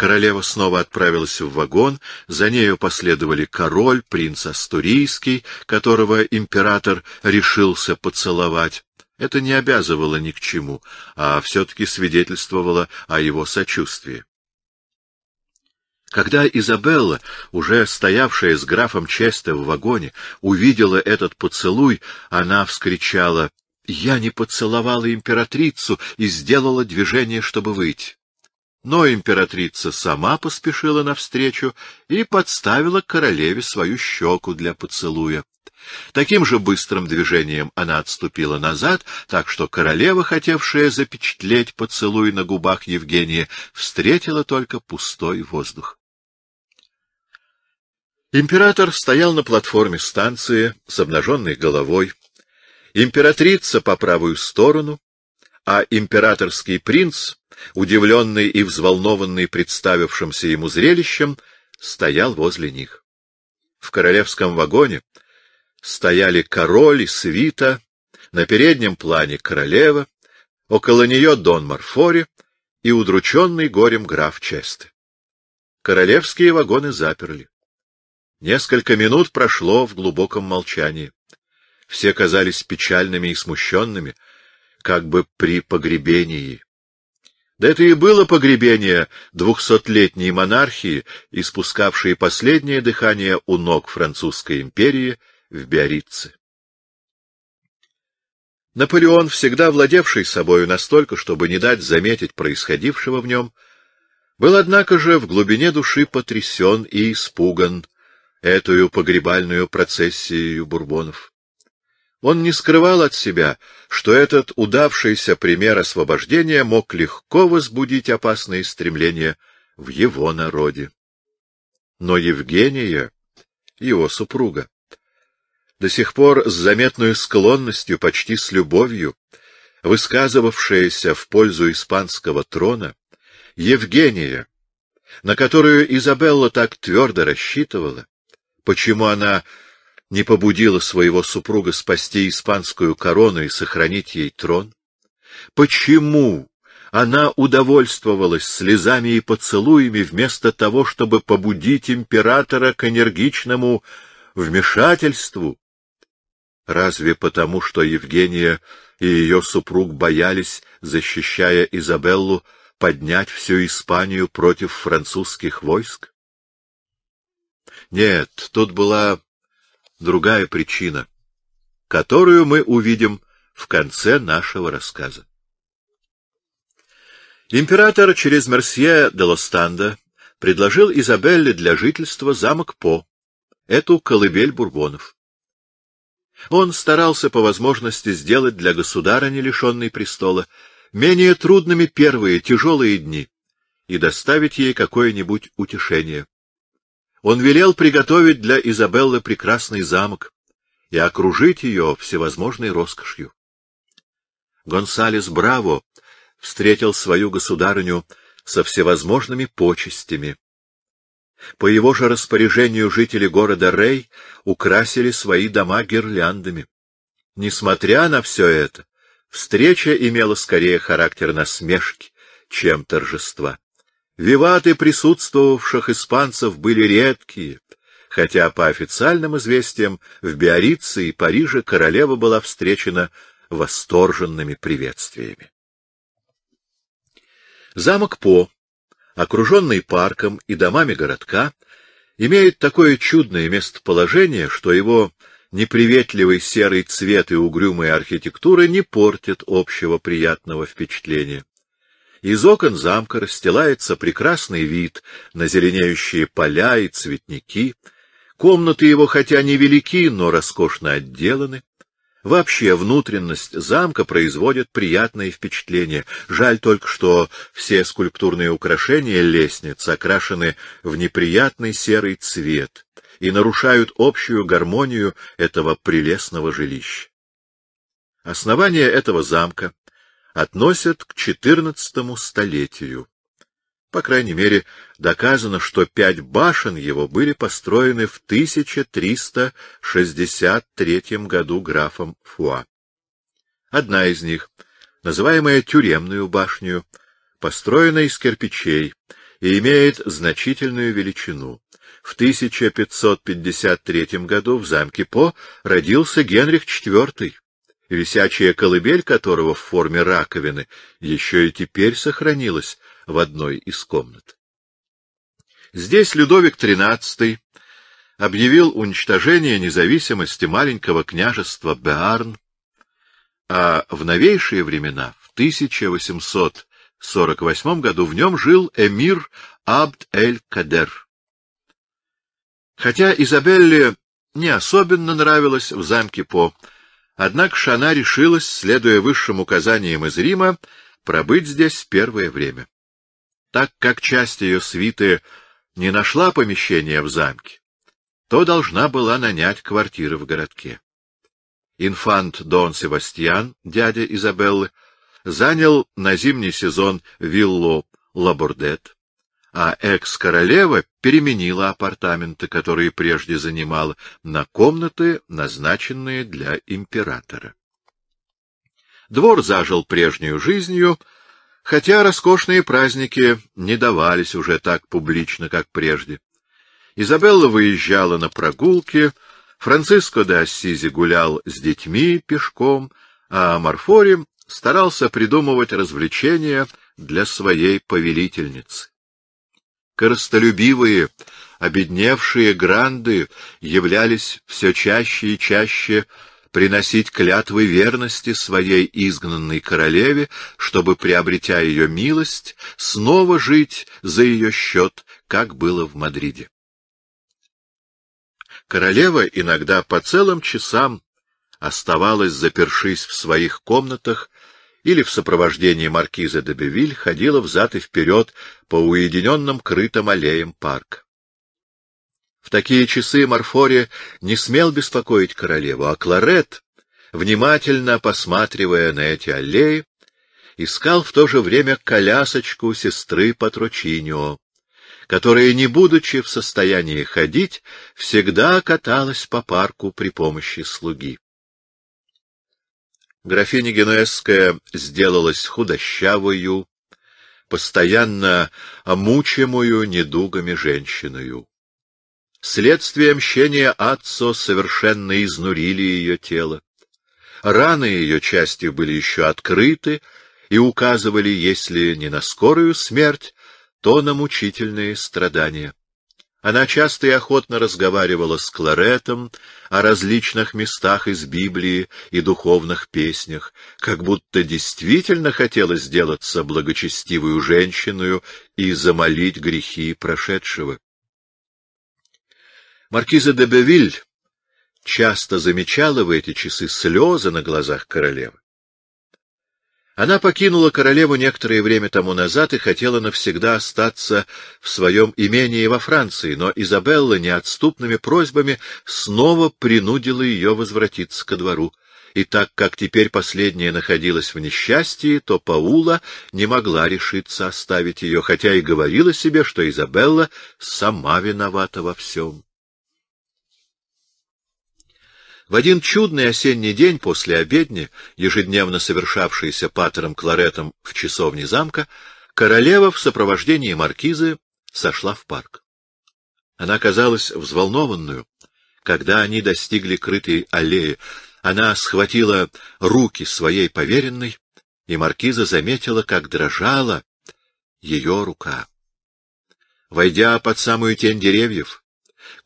Королева снова отправилась в вагон, за нею последовали король, принц Астурийский, которого император решился поцеловать. Это не обязывало ни к чему, а все-таки свидетельствовало о его сочувствии. Когда Изабелла, уже стоявшая с графом Честе в вагоне, увидела этот поцелуй, она вскричала «Я не поцеловала императрицу и сделала движение, чтобы выйти». Но императрица сама поспешила навстречу и подставила королеве свою щеку для поцелуя. Таким же быстрым движением она отступила назад, так что королева, хотевшая запечатлеть поцелуй на губах Евгения, встретила только пустой воздух. Император стоял на платформе станции с обнаженной головой, императрица по правую сторону, а императорский принц, удивленный и взволнованный представившимся ему зрелищем, стоял возле них. В королевском вагоне стояли король и свита, на переднем плане королева, около нее Дон Марфори и удрученный горем граф Чест. Королевские вагоны заперли. Несколько минут прошло в глубоком молчании. Все казались печальными и смущенными — как бы при погребении. Да это и было погребение двухсотлетней монархии, испускавшей последнее дыхание у ног французской империи в Биорице. Наполеон, всегда владевший собою настолько, чтобы не дать заметить происходившего в нем, был, однако же, в глубине души потрясен и испуган эту погребальную процессией бурбонов. Он не скрывал от себя, что этот удавшийся пример освобождения мог легко возбудить опасные стремления в его народе. Но Евгения, его супруга, до сих пор с заметной склонностью, почти с любовью, высказывавшаяся в пользу испанского трона, Евгения, на которую Изабелла так твердо рассчитывала, почему она не побудила своего супруга спасти испанскую корону и сохранить ей трон? Почему она удовольствовалась слезами и поцелуями вместо того, чтобы побудить императора к энергичному вмешательству? Разве потому, что Евгения и ее супруг боялись, защищая Изабеллу, поднять всю Испанию против французских войск? Нет, тут была другая причина, которую мы увидим в конце нашего рассказа. Император через Мерсье де Лостанда предложил Изабелле для жительства замок По, эту колыбель бурбонов. Он старался по возможности сделать для государыни, лишенной престола, менее трудными первые тяжелые дни и доставить ей какое-нибудь утешение. Он велел приготовить для Изабеллы прекрасный замок и окружить ее всевозможной роскошью. Гонсалес Браво встретил свою государыню со всевозможными почестями. По его же распоряжению жители города Рей украсили свои дома гирляндами. Несмотря на все это, встреча имела скорее характер насмешки, чем торжества. Виваты присутствовавших испанцев были редкие, хотя, по официальным известиям, в Биорице и Париже королева была встречена восторженными приветствиями. Замок По, окруженный парком и домами городка, имеет такое чудное местоположение, что его неприветливый серый цвет и угрюмая архитектура не портят общего приятного впечатления. Из окон замка расстилается прекрасный вид на зеленеющие поля и цветники. Комнаты его хотя невелики, но роскошно отделаны. Вообще внутренность замка производит приятное впечатление. Жаль только, что все скульптурные украшения лестниц окрашены в неприятный серый цвет и нарушают общую гармонию этого прелестного жилища. Основание этого замка относят к XIV столетию. По крайней мере, доказано, что пять башен его были построены в 1363 году графом Фуа. Одна из них, называемая Тюремную башню, построена из кирпичей и имеет значительную величину. В 1553 году в замке По родился Генрих IV висячая колыбель которого в форме раковины еще и теперь сохранилась в одной из комнат. Здесь Людовик XIII объявил уничтожение независимости маленького княжества Беарн, а в новейшие времена, в 1848 году, в нем жил эмир Абд-эль-Кадер. Хотя Изабелле не особенно нравилось в замке По, Однако Шана решилась, следуя высшим указаниям из Рима, пробыть здесь первое время. Так как часть ее свиты не нашла помещения в замке, то должна была нанять квартиры в городке. Инфант Дон Севастьян, дядя Изабеллы, занял на зимний сезон виллу Лабурдет, а экс-королева переменила апартаменты, которые прежде занимала, на комнаты, назначенные для императора. Двор зажил прежнюю жизнью, хотя роскошные праздники не давались уже так публично, как прежде. Изабелла выезжала на прогулки, Франциско де Ассизи гулял с детьми пешком, а Марфори старался придумывать развлечения для своей повелительницы коростолюбивые, обедневшие гранды являлись все чаще и чаще приносить клятвы верности своей изгнанной королеве, чтобы, приобретя ее милость, снова жить за ее счет, как было в Мадриде. Королева иногда по целым часам оставалась, запершись в своих комнатах, или в сопровождении маркиза де Бевиль ходила взад и вперед по уединенным крытым аллеям парка. В такие часы Марфоре не смел беспокоить королеву, а Кларет, внимательно посматривая на эти аллеи, искал в то же время колясочку сестры Патручинио, которая, не будучи в состоянии ходить, всегда каталась по парку при помощи слуги. Графиня Генуэзская сделалась худощавою, постоянно мучимую недугами женщиною. Следствие мщения Атсо совершенно изнурили ее тело. Раны ее частью были еще открыты и указывали, если не на скорую смерть, то на мучительные страдания. Она часто и охотно разговаривала с Кларетом о различных местах из Библии и духовных песнях, как будто действительно хотела сделаться благочестивую женщину и замолить грехи прошедшего. Маркиза де Бевиль часто замечала в эти часы слезы на глазах королевы. Она покинула королеву некоторое время тому назад и хотела навсегда остаться в своем имении во Франции, но Изабелла неотступными просьбами снова принудила ее возвратиться ко двору. И так как теперь последняя находилась в несчастье, то Паула не могла решиться оставить ее, хотя и говорила себе, что Изабелла сама виновата во всем. В один чудный осенний день после обедни, ежедневно совершавшийся патером Кларетом в часовне замка, королева в сопровождении маркизы сошла в парк. Она казалась взволнованную. Когда они достигли крытой аллеи, она схватила руки своей поверенной, и маркиза заметила, как дрожала ее рука. Войдя под самую тень деревьев,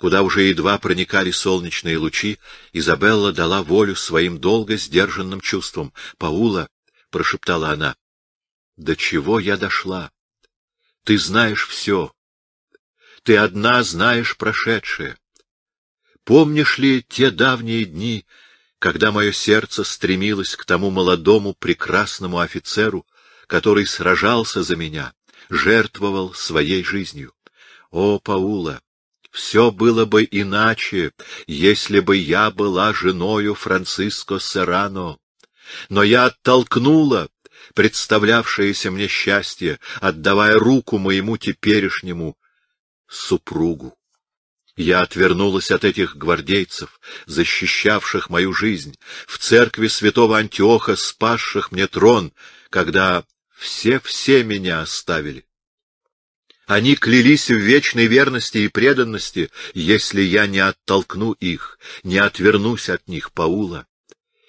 куда уже едва проникали солнечные лучи, Изабелла дала волю своим долго сдержанным чувствам. «Паула», — прошептала она, — «до чего я дошла? Ты знаешь все. Ты одна знаешь прошедшее. Помнишь ли те давние дни, когда мое сердце стремилось к тому молодому прекрасному офицеру, который сражался за меня, жертвовал своей жизнью? О, Паула, все было бы иначе, если бы я была женою Франциско Серано. Но я оттолкнула представлявшееся мне счастье, отдавая руку моему теперешнему супругу. Я отвернулась от этих гвардейцев, защищавших мою жизнь, в церкви святого Антиоха, спасших мне трон, когда все-все меня оставили. Они клялись в вечной верности и преданности, если я не оттолкну их, не отвернусь от них, Паула.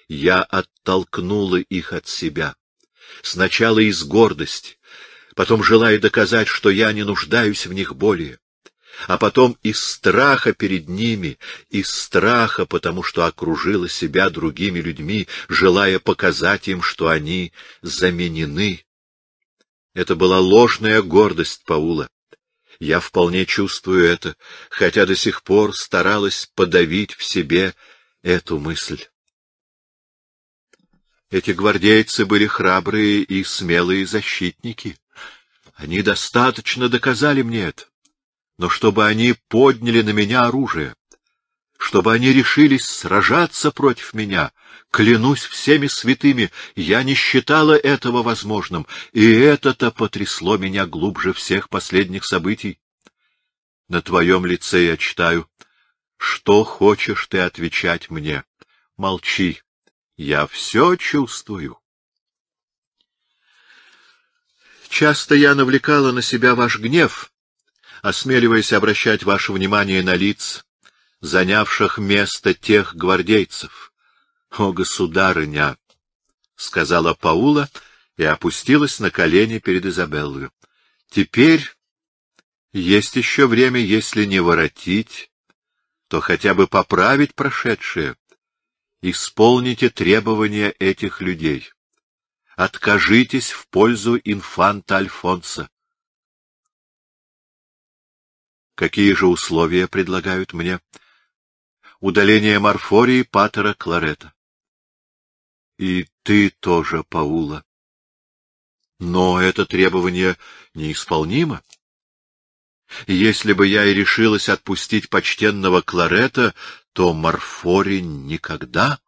Я оттолкнула их от себя. Сначала из гордости, потом желая доказать, что я не нуждаюсь в них более, а потом из страха перед ними, из страха, потому что окружила себя другими людьми, желая показать им, что они заменены. Это была ложная гордость Паула. Я вполне чувствую это, хотя до сих пор старалась подавить в себе эту мысль. Эти гвардейцы были храбрые и смелые защитники. Они достаточно доказали мне это. Но чтобы они подняли на меня оружие, чтобы они решились сражаться против меня — Клянусь всеми святыми, я не считала этого возможным, и это-то потрясло меня глубже всех последних событий. На твоем лице я читаю. Что хочешь ты отвечать мне? Молчи. Я все чувствую. Часто я навлекала на себя ваш гнев, осмеливаясь обращать ваше внимание на лиц, занявших место тех гвардейцев. — О, государыня! — сказала Паула и опустилась на колени перед Изабеллою. — Теперь есть еще время, если не воротить, то хотя бы поправить прошедшее. Исполните требования этих людей. Откажитесь в пользу инфанта Альфонса. Какие же условия предлагают мне? Удаление Марфории Патера Кларета. И ты тоже, Паула. Но это требование неисполнимо. Если бы я и решилась отпустить почтенного Кларета, то Марфори никогда.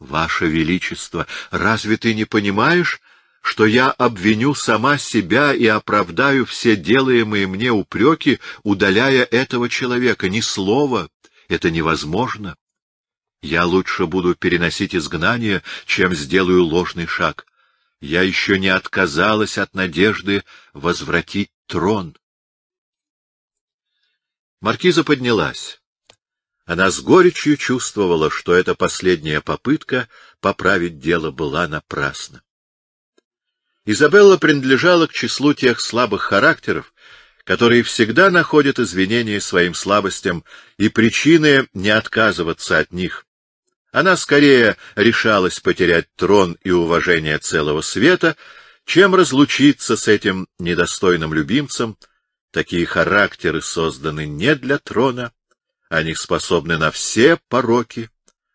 Ваше Величество, разве ты не понимаешь, что я обвиню сама себя и оправдаю все делаемые мне упреки, удаляя этого человека? Ни слова. Это невозможно. Я лучше буду переносить изгнание, чем сделаю ложный шаг. Я еще не отказалась от надежды возвратить трон. Маркиза поднялась. Она с горечью чувствовала, что эта последняя попытка поправить дело была напрасна. Изабелла принадлежала к числу тех слабых характеров, которые всегда находят извинения своим слабостям и причины не отказываться от них, она скорее решалась потерять трон и уважение целого света, чем разлучиться с этим недостойным любимцем. Такие характеры созданы не для трона, они способны на все пороки,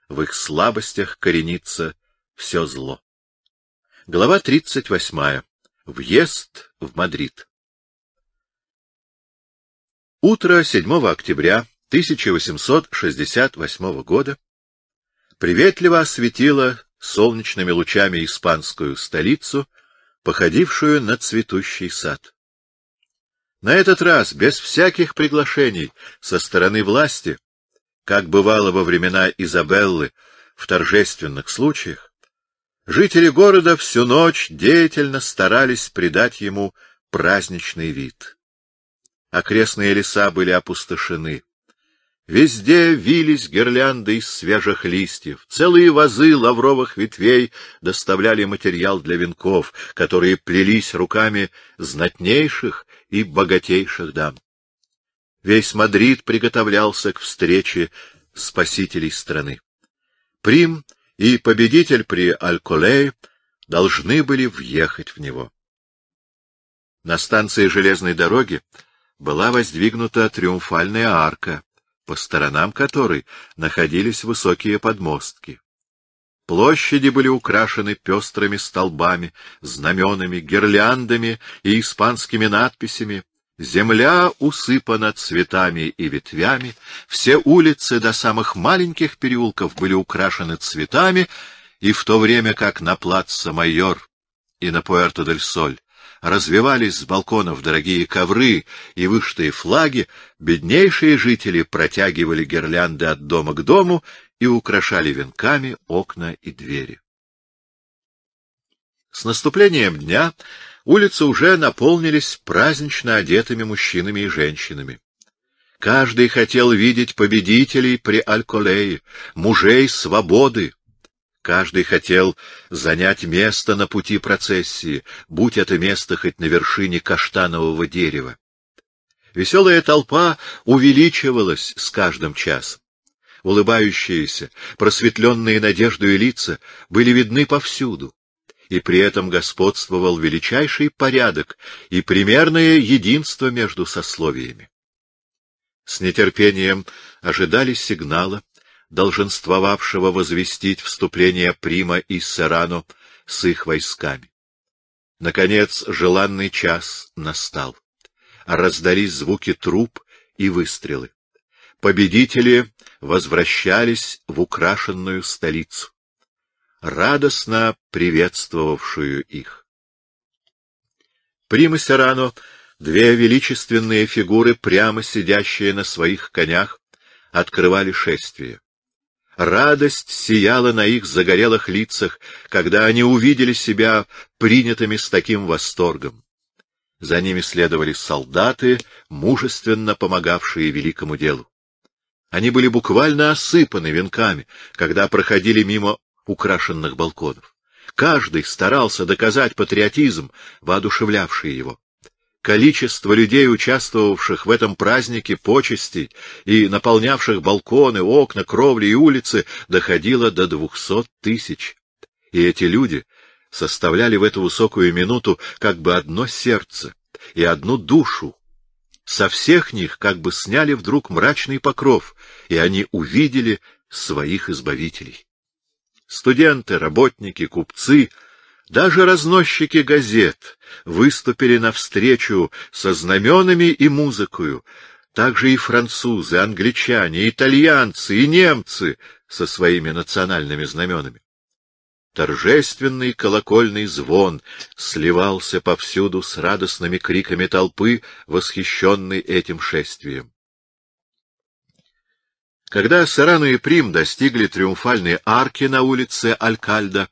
в их слабостях коренится все зло. Глава 38. Въезд в Мадрид. Утро 7 октября 1868 года приветливо осветила солнечными лучами испанскую столицу, походившую на цветущий сад. На этот раз, без всяких приглашений со стороны власти, как бывало во времена Изабеллы в торжественных случаях, жители города всю ночь деятельно старались придать ему праздничный вид. Окрестные леса были опустошены. Везде вились гирлянды из свежих листьев, целые вазы лавровых ветвей доставляли материал для венков, которые плелись руками знатнейших и богатейших дам. Весь Мадрид приготовлялся к встрече спасителей страны. Прим и победитель при Альколее должны были въехать в него. На станции железной дороги была воздвигнута триумфальная арка, по сторонам которой находились высокие подмостки. Площади были украшены пестрыми столбами, знаменами, гирляндами и испанскими надписями. Земля усыпана цветами и ветвями, все улицы до самых маленьких переулков были украшены цветами, и в то время как на плаца Майор и на Пуэрто-дель-Соль развивались с балконов дорогие ковры и вышитые флаги, беднейшие жители протягивали гирлянды от дома к дому и украшали венками окна и двери. С наступлением дня улицы уже наполнились празднично одетыми мужчинами и женщинами. Каждый хотел видеть победителей при Альколее, мужей свободы, Каждый хотел занять место на пути процессии, будь это место хоть на вершине каштанового дерева. Веселая толпа увеличивалась с каждым часом. Улыбающиеся, просветленные надеждой лица были видны повсюду, и при этом господствовал величайший порядок и примерное единство между сословиями. С нетерпением ожидали сигнала, долженствовавшего возвестить вступление Прима и Серано с их войсками. Наконец желанный час настал. Раздались звуки труп и выстрелы. Победители возвращались в украшенную столицу, радостно приветствовавшую их. Прима Серано, две величественные фигуры, прямо сидящие на своих конях, открывали шествие. Радость сияла на их загорелых лицах, когда они увидели себя принятыми с таким восторгом. За ними следовали солдаты, мужественно помогавшие великому делу. Они были буквально осыпаны венками, когда проходили мимо украшенных балконов. Каждый старался доказать патриотизм, воодушевлявший его. Количество людей, участвовавших в этом празднике почести и наполнявших балконы, окна, кровли и улицы, доходило до двухсот тысяч. И эти люди составляли в эту высокую минуту как бы одно сердце и одну душу. Со всех них как бы сняли вдруг мрачный покров, и они увидели своих избавителей. Студенты, работники, купцы — даже разносчики газет выступили навстречу со знаменами и музыкою. Также и французы, англичане, итальянцы и немцы со своими национальными знаменами. Торжественный колокольный звон сливался повсюду с радостными криками толпы, восхищенной этим шествием. Когда Сарану и Прим достигли триумфальной арки на улице Алькальда,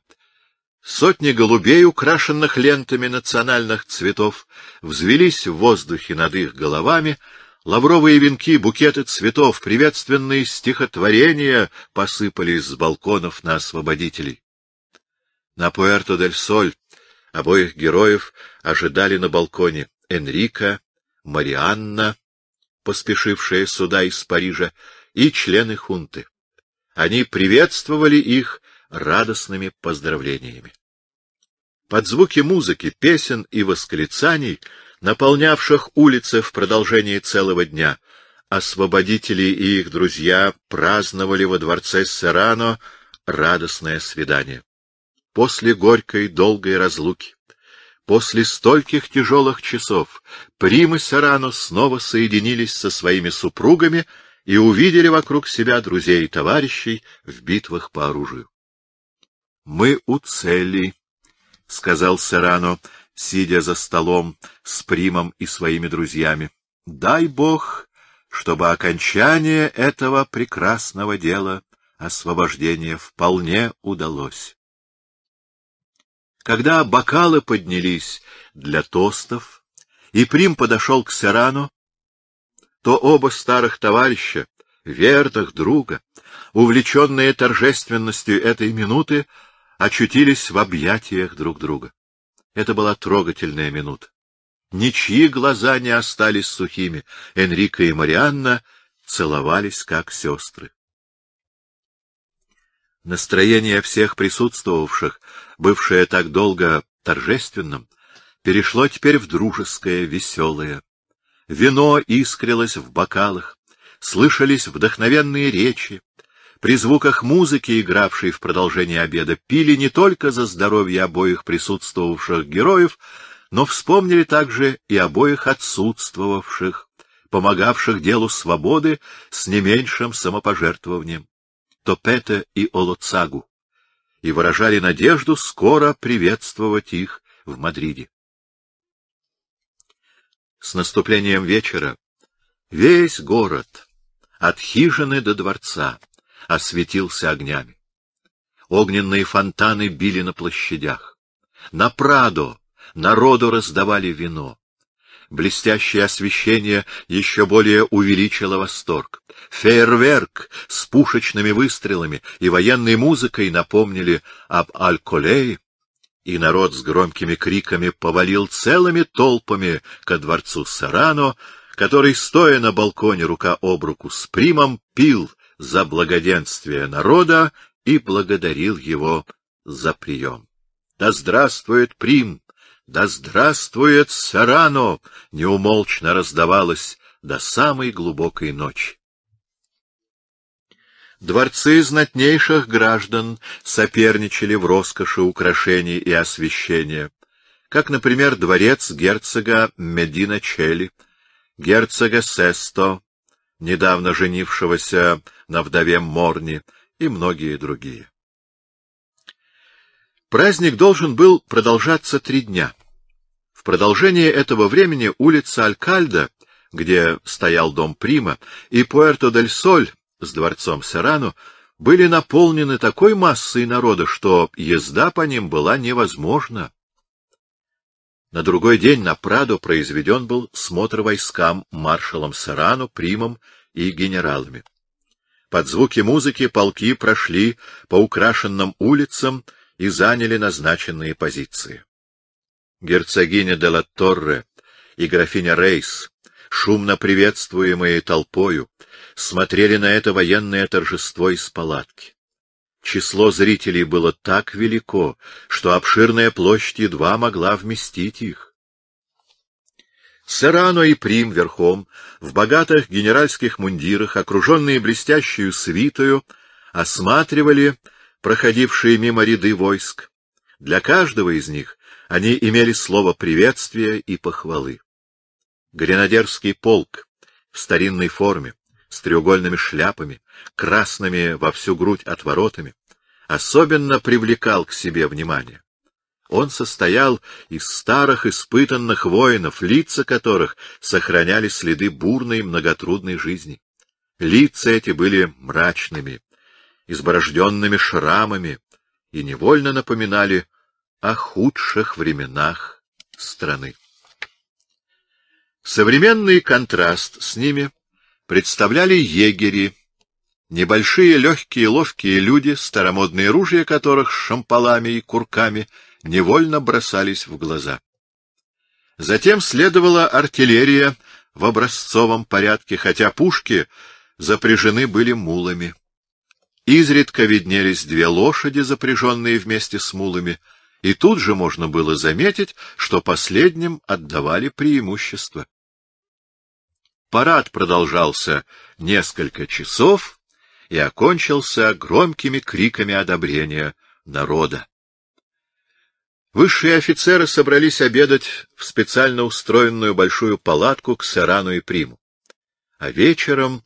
Сотни голубей, украшенных лентами национальных цветов, взвелись в воздухе над их головами, лавровые венки, букеты цветов, приветственные стихотворения посыпались с балконов на освободителей. На Пуэрто-дель-Соль обоих героев ожидали на балконе Энрика, Марианна, поспешившая сюда из Парижа, и члены хунты. Они приветствовали их радостными поздравлениями. Под звуки музыки, песен и восклицаний, наполнявших улицы в продолжении целого дня, освободители и их друзья праздновали во дворце Серано радостное свидание. После горькой долгой разлуки, после стольких тяжелых часов, примы Серано снова соединились со своими супругами и увидели вокруг себя друзей и товарищей в битвах по оружию. — Мы у цели, — сказал Серано, сидя за столом с Примом и своими друзьями. — Дай бог, чтобы окончание этого прекрасного дела освобождения вполне удалось. Когда бокалы поднялись для тостов, и Прим подошел к Серану, то оба старых товарища, вердах друга, увлеченные торжественностью этой минуты, очутились в объятиях друг друга. Это была трогательная минута. Ничьи глаза не остались сухими. Энрика и Марианна целовались как сестры. Настроение всех присутствовавших, бывшее так долго торжественным, перешло теперь в дружеское, веселое. Вино искрилось в бокалах, слышались вдохновенные речи, при звуках музыки, игравшей в продолжение обеда, пили не только за здоровье обоих присутствовавших героев, но вспомнили также и обоих отсутствовавших, помогавших делу свободы с не меньшим самопожертвованием, Топета и Олоцагу, и выражали надежду скоро приветствовать их в Мадриде. С наступлением вечера весь город, от хижины до дворца, осветился огнями. Огненные фонтаны били на площадях. На Прадо народу раздавали вино. Блестящее освещение еще более увеличило восторг. Фейерверк с пушечными выстрелами и военной музыкой напомнили об Альколее, и народ с громкими криками повалил целыми толпами ко дворцу Сарано, который, стоя на балконе рука об руку с примом, пил за благоденствие народа и благодарил его за прием. «Да здравствует Прим! Да здравствует Сарано!» неумолчно раздавалось до самой глубокой ночи. Дворцы знатнейших граждан соперничали в роскоши украшений и освещения, как, например, дворец герцога Медина Чели, герцога Сесто, недавно женившегося на вдове Морни, и многие другие. Праздник должен был продолжаться три дня. В продолжение этого времени улица Алькальда, где стоял дом Прима, и Пуэрто-дель-Соль с дворцом Серрано были наполнены такой массой народа, что езда по ним была невозможна. На другой день на Прадо произведен был смотр войскам маршалом Сарану, Примом и генералами. Под звуки музыки полки прошли по украшенным улицам и заняли назначенные позиции. Герцогиня де ла Торре и графиня Рейс, шумно приветствуемые толпою, смотрели на это военное торжество из палатки. Число зрителей было так велико, что обширная площадь едва могла вместить их. Серано и Прим верхом, в богатых генеральских мундирах, окруженные блестящую свитою, осматривали проходившие мимо ряды войск. Для каждого из них они имели слово приветствия и похвалы. Гренадерский полк в старинной форме, с треугольными шляпами, красными во всю грудь отворотами, особенно привлекал к себе внимание. Он состоял из старых испытанных воинов, лица которых сохраняли следы бурной многотрудной жизни. Лица эти были мрачными, изборожденными шрамами и невольно напоминали о худших временах страны. Современный контраст с ними представляли егери, небольшие легкие ловкие люди, старомодные ружья которых с шампалами и курками — невольно бросались в глаза. Затем следовала артиллерия в образцовом порядке, хотя пушки запряжены были мулами. Изредка виднелись две лошади, запряженные вместе с мулами, и тут же можно было заметить, что последним отдавали преимущество. Парад продолжался несколько часов и окончился громкими криками одобрения народа. Высшие офицеры собрались обедать в специально устроенную большую палатку к Сарану и Приму. А вечером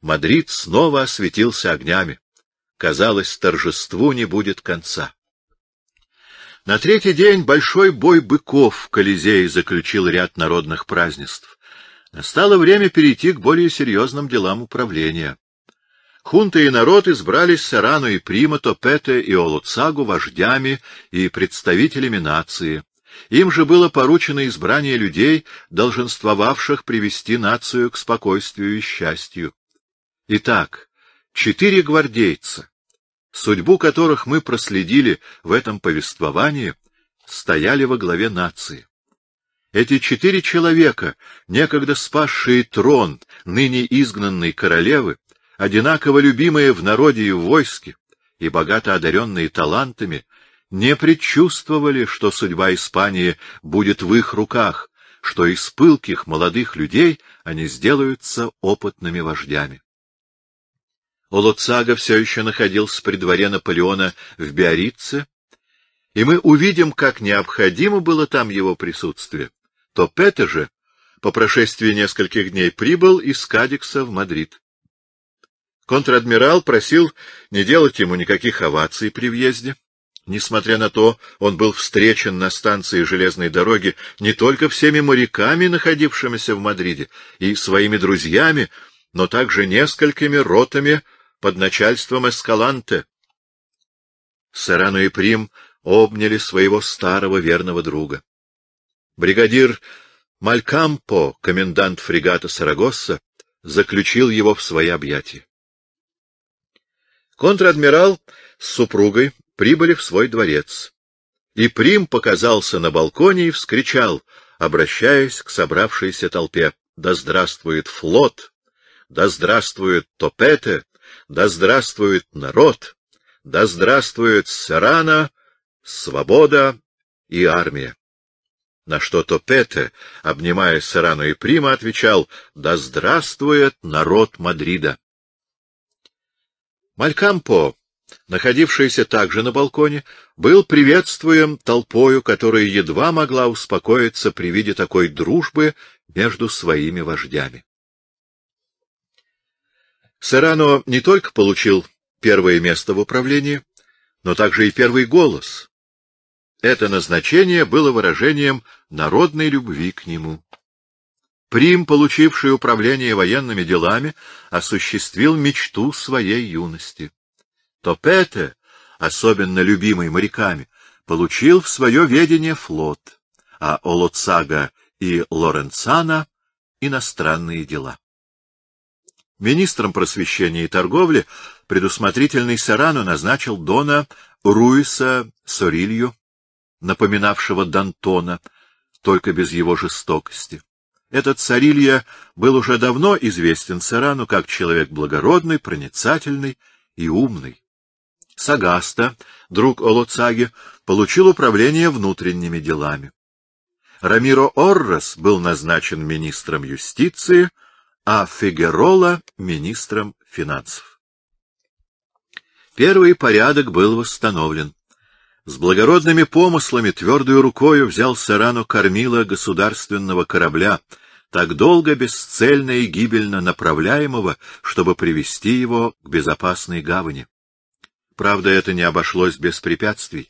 Мадрид снова осветился огнями. Казалось, торжеству не будет конца. На третий день большой бой быков в Колизее заключил ряд народных празднеств. Настало время перейти к более серьезным делам управления. Хунта и народ избрали Сарану и Прима, Топете и Олуцагу вождями и представителями нации. Им же было поручено избрание людей, долженствовавших привести нацию к спокойствию и счастью. Итак, четыре гвардейца, судьбу которых мы проследили в этом повествовании, стояли во главе нации. Эти четыре человека, некогда спасшие трон ныне изгнанной королевы, одинаково любимые в народе и в войске, и богато одаренные талантами, не предчувствовали, что судьба Испании будет в их руках, что из пылких молодых людей они сделаются опытными вождями. Олоцага все еще находился при дворе Наполеона в Биорице, и мы увидим, как необходимо было там его присутствие. Топете же по прошествии нескольких дней прибыл из Кадикса в Мадрид. Контр-адмирал просил не делать ему никаких оваций при въезде. Несмотря на то, он был встречен на станции железной дороги не только всеми моряками, находившимися в Мадриде, и своими друзьями, но также несколькими ротами под начальством Эскаланте. Сарану и Прим обняли своего старого верного друга. Бригадир Малькампо, комендант фрегата Сарагосса, заключил его в свои объятия. Контр-адмирал с супругой прибыли в свой дворец. И Прим показался на балконе и вскричал, обращаясь к собравшейся толпе. «Да здравствует флот! Да здравствует Топеты! Да здравствует народ! Да здравствует Сарана, свобода и армия!» На что Топеты, обнимая Сарану и Прима, отвечал «Да здравствует народ Мадрида!» Малькампо, находившийся также на балконе, был приветствуем толпою, которая едва могла успокоиться при виде такой дружбы между своими вождями. Серано не только получил первое место в управлении, но также и первый голос. Это назначение было выражением народной любви к нему. Прим, получивший управление военными делами, осуществил мечту своей юности. Топете, особенно любимый моряками, получил в свое ведение флот, а Олоцага и Лоренцана — иностранные дела. Министром просвещения и торговли предусмотрительный Сарану назначил Дона Руиса Сорилью, напоминавшего Дантона, только без его жестокости. Этот Царилья был уже давно известен Сарану как человек благородный, проницательный и умный. Сагаста, друг Олоцаги, получил управление внутренними делами. Рамиро Оррас был назначен министром юстиции, а Фигерола — министром финансов. Первый порядок был восстановлен. С благородными помыслами твердую рукою взял Сарану кормила государственного корабля — так долго бесцельно и гибельно направляемого, чтобы привести его к безопасной гавани. Правда, это не обошлось без препятствий.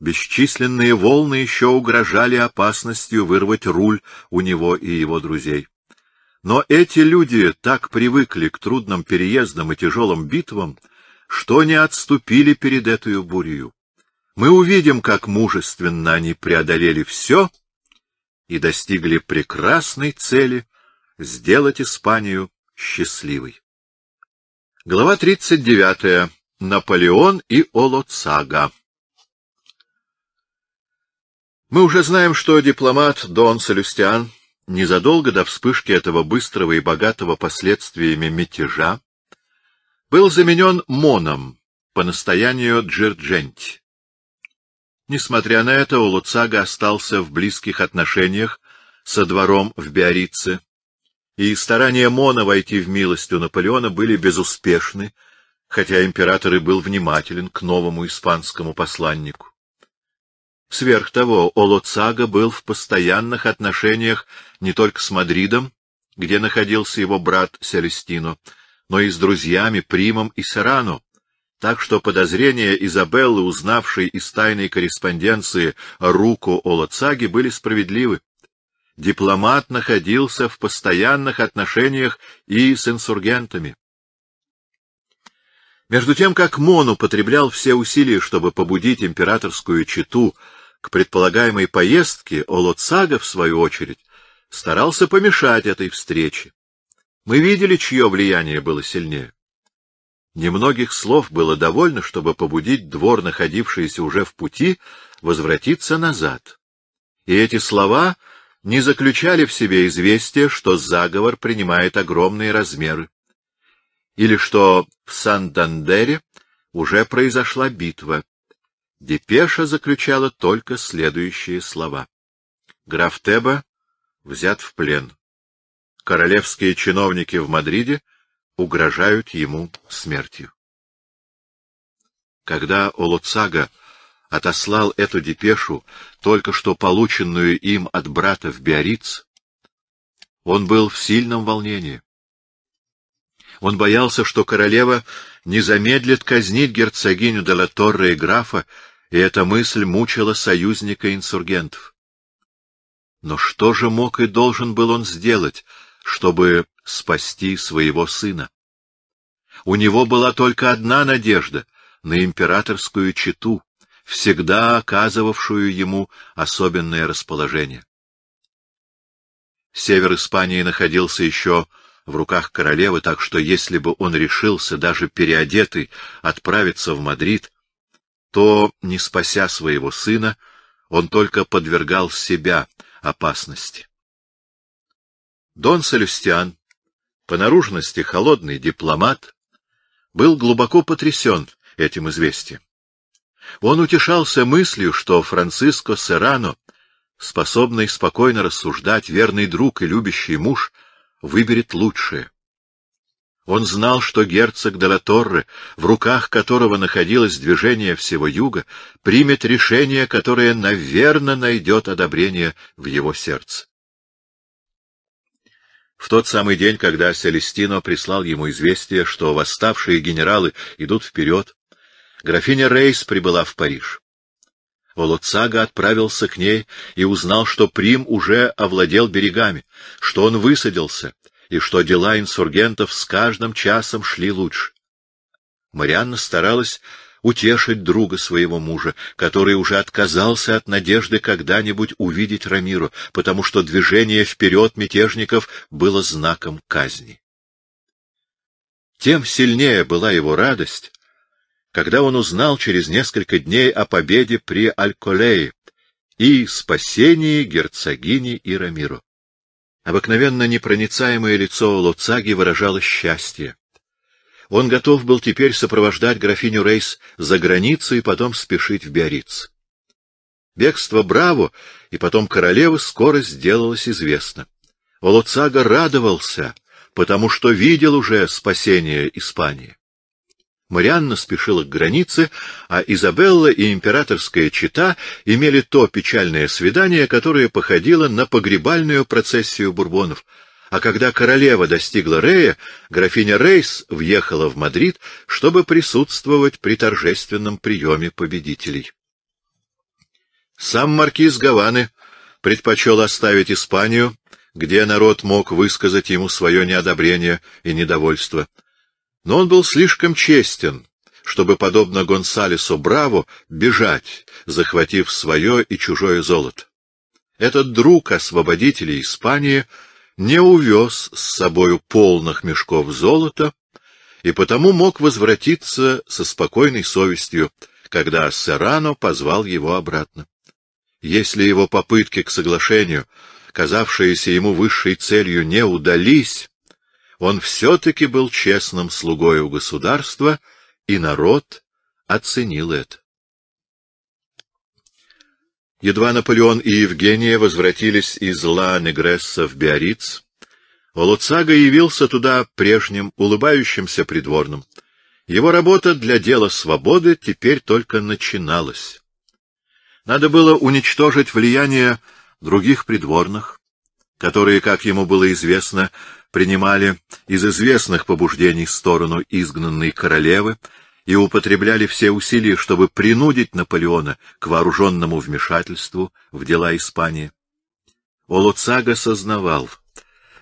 Бесчисленные волны еще угрожали опасностью вырвать руль у него и его друзей. Но эти люди так привыкли к трудным переездам и тяжелым битвам, что не отступили перед этой бурью. Мы увидим, как мужественно они преодолели все — и достигли прекрасной цели сделать Испанию счастливой. Глава 39. Наполеон и Олоцага. Мы уже знаем, что дипломат Дон Салюстиан незадолго до вспышки этого быстрого и богатого последствиями мятежа был заменен Моном по настоянию Джирдженти. Несмотря на это, Олуцага остался в близких отношениях со двором в Биорице, и старания Мона войти в милость у Наполеона были безуспешны, хотя император и был внимателен к новому испанскому посланнику. Сверх того, Олоцага был в постоянных отношениях не только с Мадридом, где находился его брат Селестино, но и с друзьями Примом и Серано, так что подозрения Изабеллы, узнавшей из тайной корреспонденции руку Олацаги, были справедливы. Дипломат находился в постоянных отношениях и с инсургентами. Между тем, как Мон употреблял все усилия, чтобы побудить императорскую читу к предполагаемой поездке, Олоцага, в свою очередь, старался помешать этой встрече. Мы видели, чье влияние было сильнее. Немногих слов было довольно, чтобы побудить двор, находившийся уже в пути, возвратиться назад. И эти слова не заключали в себе известие, что заговор принимает огромные размеры, или что в Сан-Дандере уже произошла битва. Депеша заключала только следующие слова. Граф Теба взят в плен. Королевские чиновники в Мадриде — угрожают ему смертью. Когда Олоцага отослал эту депешу, только что полученную им от брата в Биориц, он был в сильном волнении. Он боялся, что королева не замедлит казнить герцогиню де ла Торре и графа, и эта мысль мучила союзника инсургентов. Но что же мог и должен был он сделать, чтобы спасти своего сына. У него была только одна надежда — на императорскую читу, всегда оказывавшую ему особенное расположение. Север Испании находился еще в руках королевы, так что если бы он решился, даже переодетый, отправиться в Мадрид, то, не спася своего сына, он только подвергал себя опасности. Дон Салюстиан по наружности холодный дипломат, был глубоко потрясен этим известием. Он утешался мыслью, что Франциско Серано, способный спокойно рассуждать, верный друг и любящий муж, выберет лучшее. Он знал, что герцог де в руках которого находилось движение всего юга, примет решение, которое, наверное, найдет одобрение в его сердце. В тот самый день, когда Селестино прислал ему известие, что восставшие генералы идут вперед, графиня Рейс прибыла в Париж. Волоцага отправился к ней и узнал, что Прим уже овладел берегами, что он высадился и что дела инсургентов с каждым часом шли лучше. Марианна старалась утешить друга своего мужа, который уже отказался от надежды когда-нибудь увидеть Рамиру, потому что движение вперед мятежников было знаком казни. Тем сильнее была его радость, когда он узнал через несколько дней о победе при Альколее и спасении герцогини и Рамиру. Обыкновенно непроницаемое лицо Луцаги выражало счастье. Он готов был теперь сопровождать графиню Рейс за границу и потом спешить в Биориц. Бегство Браво и потом королевы скоро сделалось известно. Волоцага радовался, потому что видел уже спасение Испании. Марианна спешила к границе, а Изабелла и императорская чита имели то печальное свидание, которое походило на погребальную процессию бурбонов — а когда королева достигла Рея, графиня Рейс въехала в Мадрид, чтобы присутствовать при торжественном приеме победителей. Сам маркиз Гаваны предпочел оставить Испанию, где народ мог высказать ему свое неодобрение и недовольство. Но он был слишком честен, чтобы, подобно Гонсалесу Браво, бежать, захватив свое и чужое золото. Этот друг освободителей Испании — не увез с собою полных мешков золота и потому мог возвратиться со спокойной совестью, когда Серрано позвал его обратно. Если его попытки к соглашению, казавшиеся ему высшей целью, не удались, он все-таки был честным слугою государства, и народ оценил это. Едва Наполеон и Евгения возвратились из Ла-Негресса в Биориц, Волоцага явился туда прежним, улыбающимся придворным. Его работа для дела свободы теперь только начиналась. Надо было уничтожить влияние других придворных, которые, как ему было известно, принимали из известных побуждений сторону изгнанной королевы, и употребляли все усилия, чтобы принудить Наполеона к вооруженному вмешательству в дела Испании. Олуцага сознавал,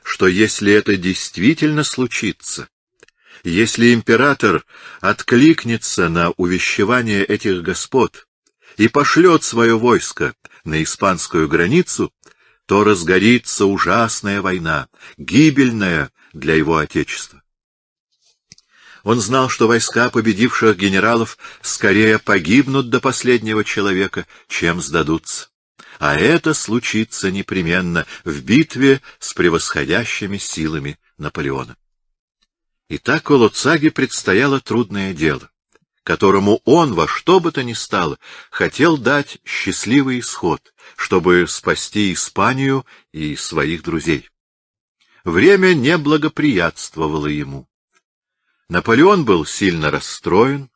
что если это действительно случится, если император откликнется на увещевание этих господ и пошлет свое войско на испанскую границу, то разгорится ужасная война, гибельная для его отечества. Он знал, что войска победивших генералов скорее погибнут до последнего человека, чем сдадутся. А это случится непременно в битве с превосходящими силами Наполеона. Итак, Луцаги предстояло трудное дело, которому он во что бы то ни стало хотел дать счастливый исход, чтобы спасти Испанию и своих друзей. Время не благоприятствовало ему. Наполеон был сильно расстроен,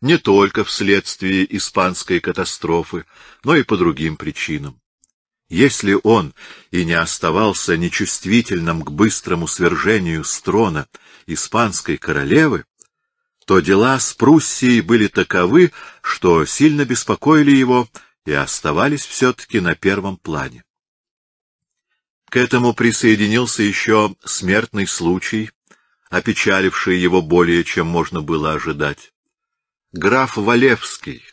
не только вследствие испанской катастрофы, но и по другим причинам. Если он и не оставался нечувствительным к быстрому свержению с трона испанской королевы, то дела с Пруссией были таковы, что сильно беспокоили его и оставались все-таки на первом плане. К этому присоединился еще смертный случай, опечалившие его более, чем можно было ожидать. Граф Валевский,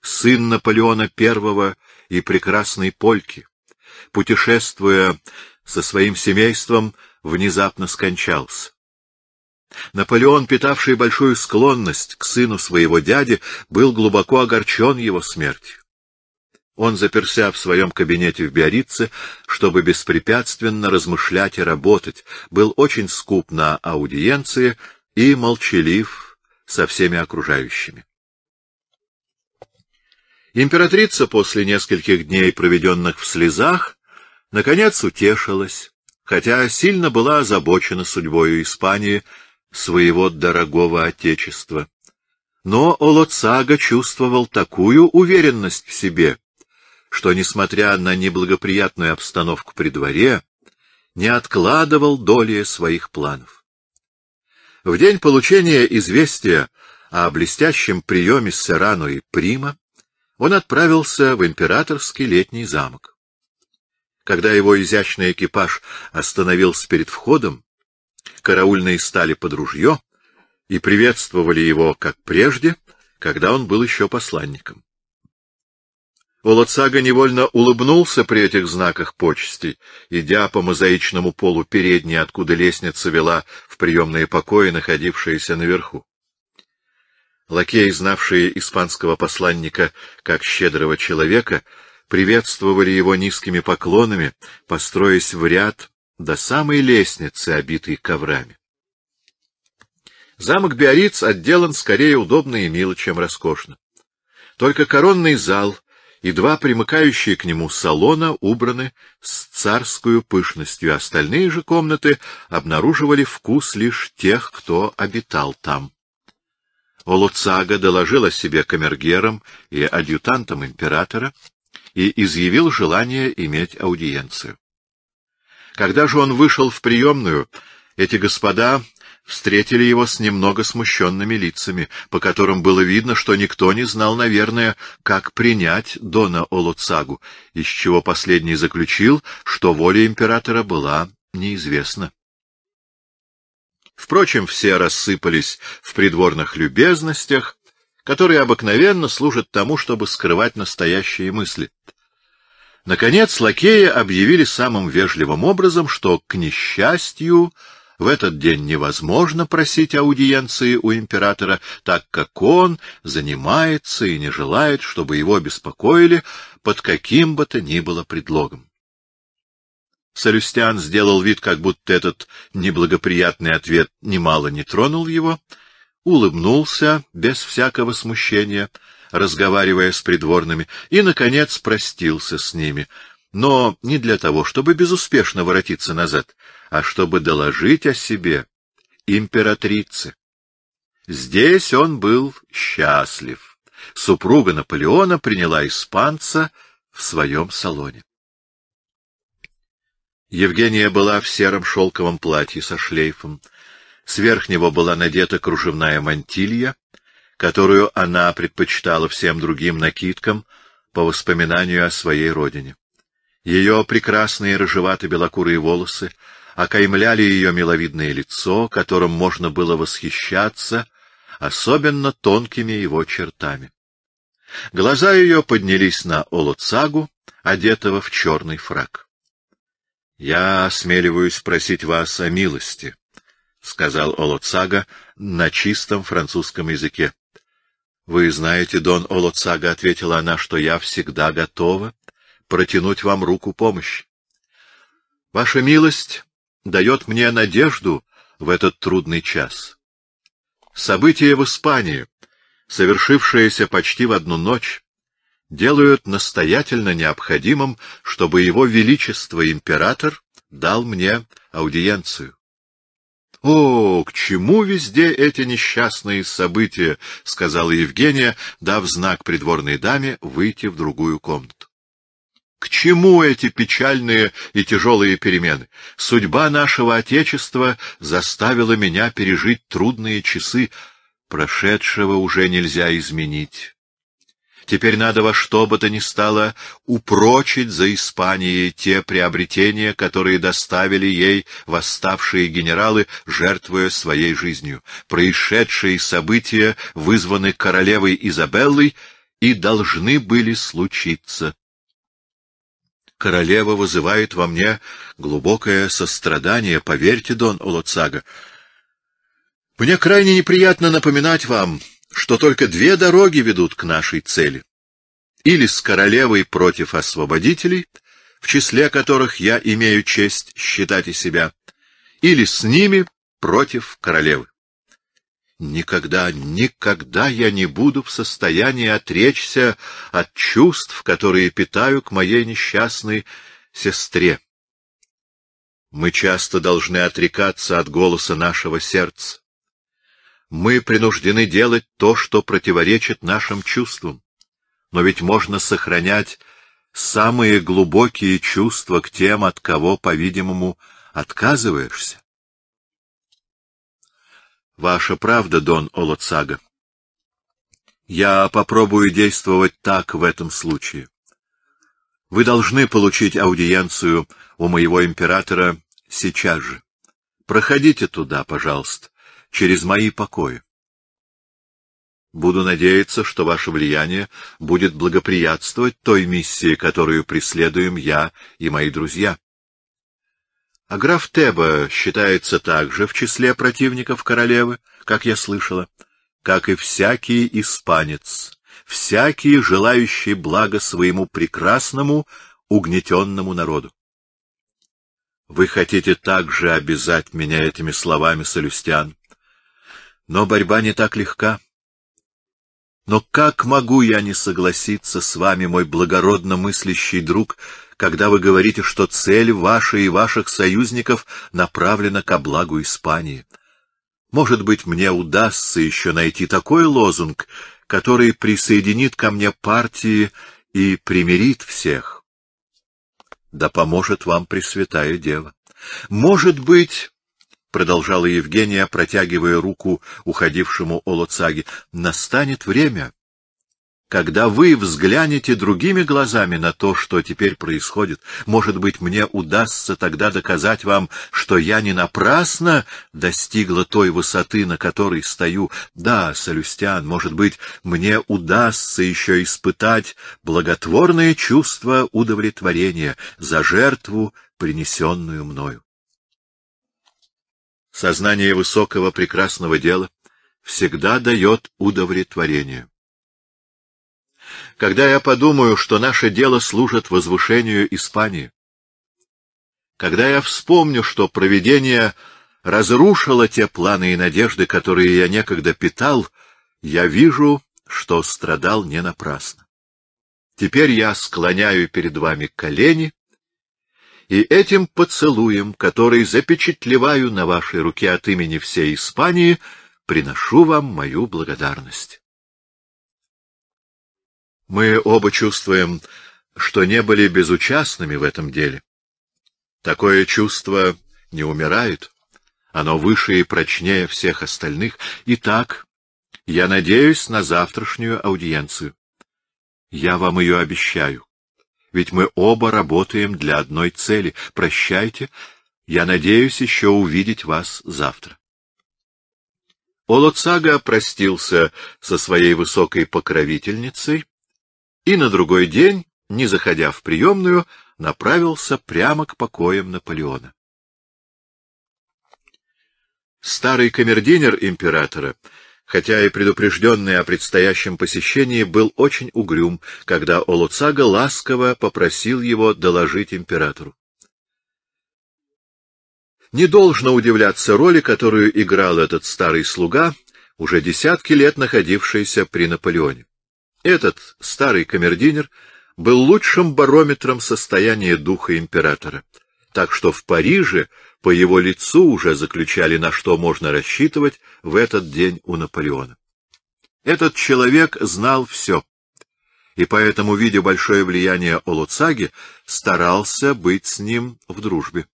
сын Наполеона I и прекрасной Польки, путешествуя со своим семейством, внезапно скончался. Наполеон, питавший большую склонность к сыну своего дяди, был глубоко огорчен его смертью. Он заперся в своем кабинете в Биорице, чтобы беспрепятственно размышлять и работать, был очень скуп на аудиенции и молчалив со всеми окружающими. Императрица после нескольких дней, проведенных в слезах, наконец утешилась, хотя сильно была озабочена судьбою Испании, своего дорогого отечества. Но Олоцага чувствовал такую уверенность в себе — что, несмотря на неблагоприятную обстановку при дворе, не откладывал доли своих планов. В день получения известия о блестящем приеме Серану и Прима он отправился в императорский летний замок. Когда его изящный экипаж остановился перед входом, караульные стали под ружье и приветствовали его, как прежде, когда он был еще посланником. Волоцага невольно улыбнулся при этих знаках почести, идя по мозаичному полу передней, откуда лестница вела в приемные покои, находившиеся наверху. Лакеи, знавшие испанского посланника как щедрого человека, приветствовали его низкими поклонами, построясь в ряд до самой лестницы, обитой коврами. Замок Биориц отделан скорее удобно и мило, чем роскошно. Только коронный зал и два примыкающие к нему салона убраны с царскую пышностью, остальные же комнаты обнаруживали вкус лишь тех, кто обитал там. Олуцага доложил о себе камергерам и адъютантам императора и изъявил желание иметь аудиенцию. Когда же он вышел в приемную, эти господа встретили его с немного смущенными лицами, по которым было видно, что никто не знал, наверное, как принять Дона Олуцагу, из чего последний заключил, что воля императора была неизвестна. Впрочем, все рассыпались в придворных любезностях, которые обыкновенно служат тому, чтобы скрывать настоящие мысли. Наконец, лакея объявили самым вежливым образом, что, к несчастью, в этот день невозможно просить аудиенции у императора, так как он занимается и не желает, чтобы его беспокоили под каким бы то ни было предлогом. Солюстян сделал вид, как будто этот неблагоприятный ответ немало не тронул его, улыбнулся без всякого смущения, разговаривая с придворными, и, наконец, простился с ними — но не для того, чтобы безуспешно воротиться назад, а чтобы доложить о себе императрице. Здесь он был счастлив. Супруга Наполеона приняла испанца в своем салоне. Евгения была в сером шелковом платье со шлейфом. Сверх него была надета кружевная мантилья, которую она предпочитала всем другим накидкам по воспоминанию о своей родине. Ее прекрасные рыжевато-белокурые волосы окаймляли ее миловидное лицо, которым можно было восхищаться, особенно тонкими его чертами. Глаза ее поднялись на Олоцагу, одетого в черный фраг. — Я осмеливаюсь просить вас о милости, — сказал Олоцага на чистом французском языке. — Вы знаете, Дон Олоцага, — ответила она, — что я всегда готова протянуть вам руку помощи. Ваша милость дает мне надежду в этот трудный час. События в Испании, совершившиеся почти в одну ночь, делают настоятельно необходимым, чтобы его величество император дал мне аудиенцию. — О, к чему везде эти несчастные события? — сказала Евгения, дав знак придворной даме выйти в другую комнату. К чему эти печальные и тяжелые перемены? Судьба нашего Отечества заставила меня пережить трудные часы. Прошедшего уже нельзя изменить. Теперь надо во что бы то ни стало упрочить за Испанией те приобретения, которые доставили ей восставшие генералы, жертвуя своей жизнью. Происшедшие события вызваны королевой Изабеллой и должны были случиться королева вызывает во мне глубокое сострадание, поверьте, Дон Олоцага. Мне крайне неприятно напоминать вам, что только две дороги ведут к нашей цели. Или с королевой против освободителей, в числе которых я имею честь считать и себя, или с ними против королевы. Никогда, никогда я не буду в состоянии отречься от чувств, которые питаю к моей несчастной сестре. Мы часто должны отрекаться от голоса нашего сердца. Мы принуждены делать то, что противоречит нашим чувствам. Но ведь можно сохранять самые глубокие чувства к тем, от кого, по-видимому, отказываешься. — Ваша правда, Дон Олоцага. Я попробую действовать так в этом случае. Вы должны получить аудиенцию у моего императора сейчас же. Проходите туда, пожалуйста, через мои покои. Буду надеяться, что ваше влияние будет благоприятствовать той миссии, которую преследуем я и мои друзья. А граф Теба считается также в числе противников королевы, как я слышала, как и всякий испанец, всякий желающий блага своему прекрасному, угнетенному народу. Вы хотите также обязать меня этими словами, Солюстян. Но борьба не так легка. Но как могу я не согласиться с вами, мой благородно мыслящий друг, — когда вы говорите, что цель вашей и ваших союзников направлена ко благу Испании. Может быть, мне удастся еще найти такой лозунг, который присоединит ко мне партии и примирит всех. Да поможет вам Пресвятая Дева. Может быть, — продолжала Евгения, протягивая руку уходившему Олоцаги, — настанет время, когда вы взглянете другими глазами на то, что теперь происходит, может быть, мне удастся тогда доказать вам, что я не напрасно достигла той высоты, на которой стою. Да, Солюстян, может быть, мне удастся еще испытать благотворное чувство удовлетворения за жертву, принесенную мною. Сознание высокого прекрасного дела всегда дает удовлетворение когда я подумаю, что наше дело служит возвышению Испании, когда я вспомню, что провидение разрушило те планы и надежды, которые я некогда питал, я вижу, что страдал не напрасно. Теперь я склоняю перед вами колени, и этим поцелуем, который запечатлеваю на вашей руке от имени всей Испании, приношу вам мою благодарность. Мы оба чувствуем, что не были безучастными в этом деле. Такое чувство не умирает, оно выше и прочнее всех остальных. Итак, я надеюсь на завтрашнюю аудиенцию. Я вам ее обещаю. Ведь мы оба работаем для одной цели. Прощайте, я надеюсь еще увидеть вас завтра. Олоцага простился со своей высокой покровительницей, и на другой день, не заходя в приемную, направился прямо к покоям Наполеона. Старый камердинер императора, хотя и предупрежденный о предстоящем посещении, был очень угрюм, когда Олуцага ласково попросил его доложить императору. Не должно удивляться роли, которую играл этот старый слуга, уже десятки лет находившийся при Наполеоне. Этот старый камердинер был лучшим барометром состояния духа императора, так что в Париже по его лицу уже заключали, на что можно рассчитывать в этот день у Наполеона. Этот человек знал все, и поэтому, видя большое влияние Олуцаги, старался быть с ним в дружбе.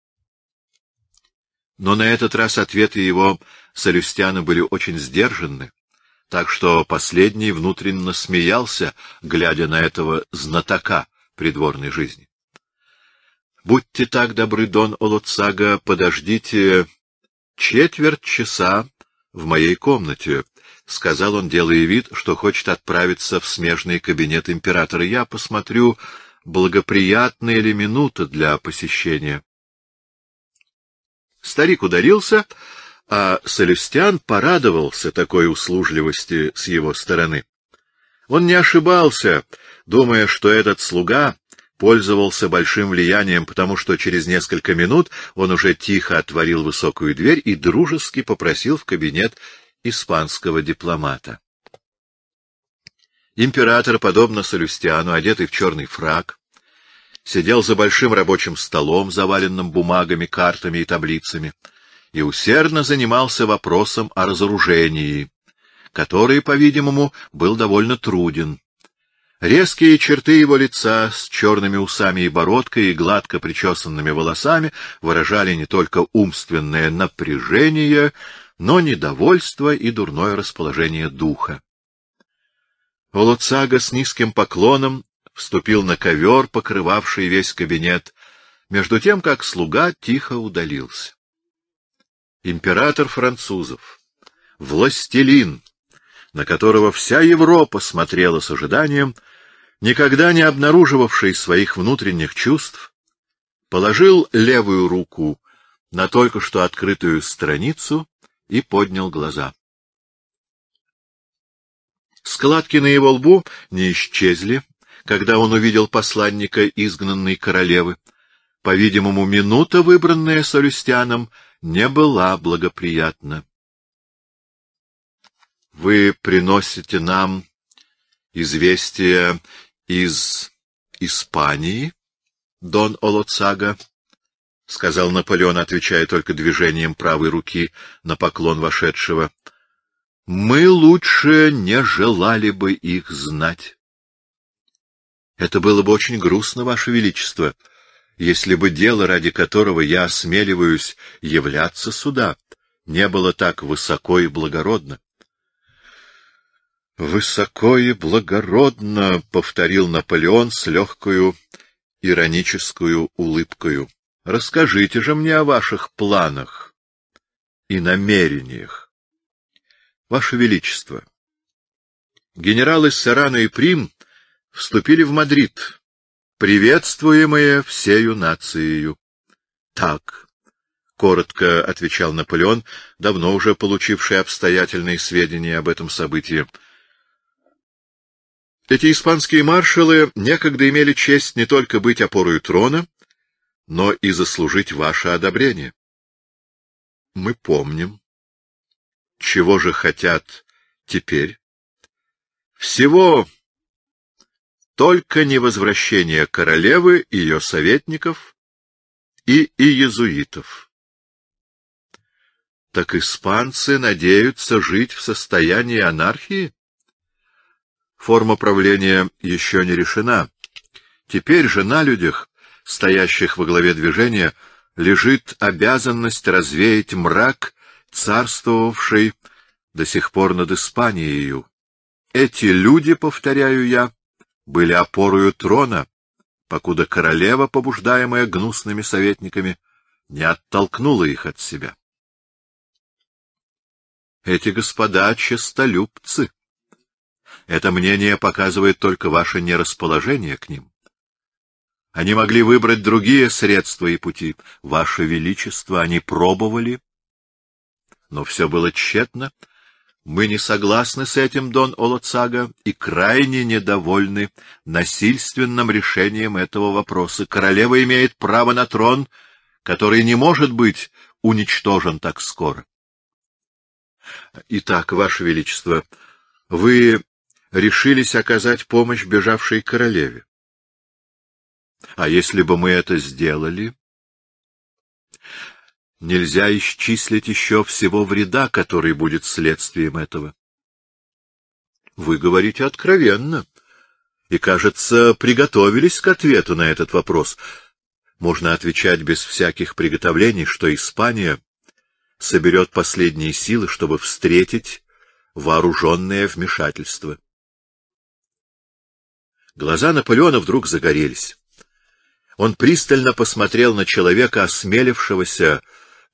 Но на этот раз ответы его Солюстяна были очень сдержанны, так что последний внутренно смеялся, глядя на этого знатока придворной жизни. — Будьте так добры, Дон Олуцага, подождите четверть часа в моей комнате, — сказал он, делая вид, что хочет отправиться в смежный кабинет императора. — Я посмотрю, благоприятная ли минута для посещения. Старик ударился а Солюстян порадовался такой услужливости с его стороны. Он не ошибался, думая, что этот слуга пользовался большим влиянием, потому что через несколько минут он уже тихо отворил высокую дверь и дружески попросил в кабинет испанского дипломата. Император, подобно Солюстиану, одетый в черный фраг, сидел за большим рабочим столом, заваленным бумагами, картами и таблицами и усердно занимался вопросом о разоружении, который, по-видимому, был довольно труден. Резкие черты его лица с черными усами и бородкой и гладко причесанными волосами выражали не только умственное напряжение, но недовольство и дурное расположение духа. Волоцага с низким поклоном вступил на ковер, покрывавший весь кабинет, между тем, как слуга тихо удалился император французов, властелин, на которого вся Европа смотрела с ожиданием, никогда не обнаруживавший своих внутренних чувств, положил левую руку на только что открытую страницу и поднял глаза. Складки на его лбу не исчезли, когда он увидел посланника изгнанной королевы. По-видимому, минута, выбранная Солюстяном, — не была благоприятна. Вы приносите нам известие из Испании, Дон Олоцага, — сказал Наполеон, отвечая только движением правой руки на поклон вошедшего. — Мы лучше не желали бы их знать. — Это было бы очень грустно, Ваше Величество, если бы дело, ради которого я осмеливаюсь являться сюда, не было так высоко и благородно. «Высоко и благородно», — повторил Наполеон с легкою ироническую улыбкою. «Расскажите же мне о ваших планах и намерениях». «Ваше Величество, генералы Сарана и Прим вступили в Мадрид» приветствуемые всею нацией. Так, — коротко отвечал Наполеон, давно уже получивший обстоятельные сведения об этом событии. Эти испанские маршалы некогда имели честь не только быть опорой трона, но и заслужить ваше одобрение. Мы помним. Чего же хотят теперь? Всего только невозвращение королевы, и ее советников и иезуитов. Так испанцы надеются жить в состоянии анархии? Форма правления еще не решена. Теперь же на людях, стоящих во главе движения, лежит обязанность развеять мрак, царствовавший до сих пор над Испанией. Эти люди, повторяю я, были опорою трона, покуда королева, побуждаемая гнусными советниками, не оттолкнула их от себя. Эти господа — честолюбцы. Это мнение показывает только ваше нерасположение к ним. Они могли выбрать другие средства и пути. Ваше Величество, они пробовали, но все было тщетно, — мы не согласны с этим, Дон Олоцага, и крайне недовольны насильственным решением этого вопроса. Королева имеет право на трон, который не может быть уничтожен так скоро. Итак, Ваше Величество, вы решились оказать помощь бежавшей королеве. А если бы мы это сделали, Нельзя исчислить еще всего вреда, который будет следствием этого. Вы говорите откровенно. И, кажется, приготовились к ответу на этот вопрос. Можно отвечать без всяких приготовлений, что Испания соберет последние силы, чтобы встретить вооруженное вмешательство. Глаза Наполеона вдруг загорелись. Он пристально посмотрел на человека, осмелившегося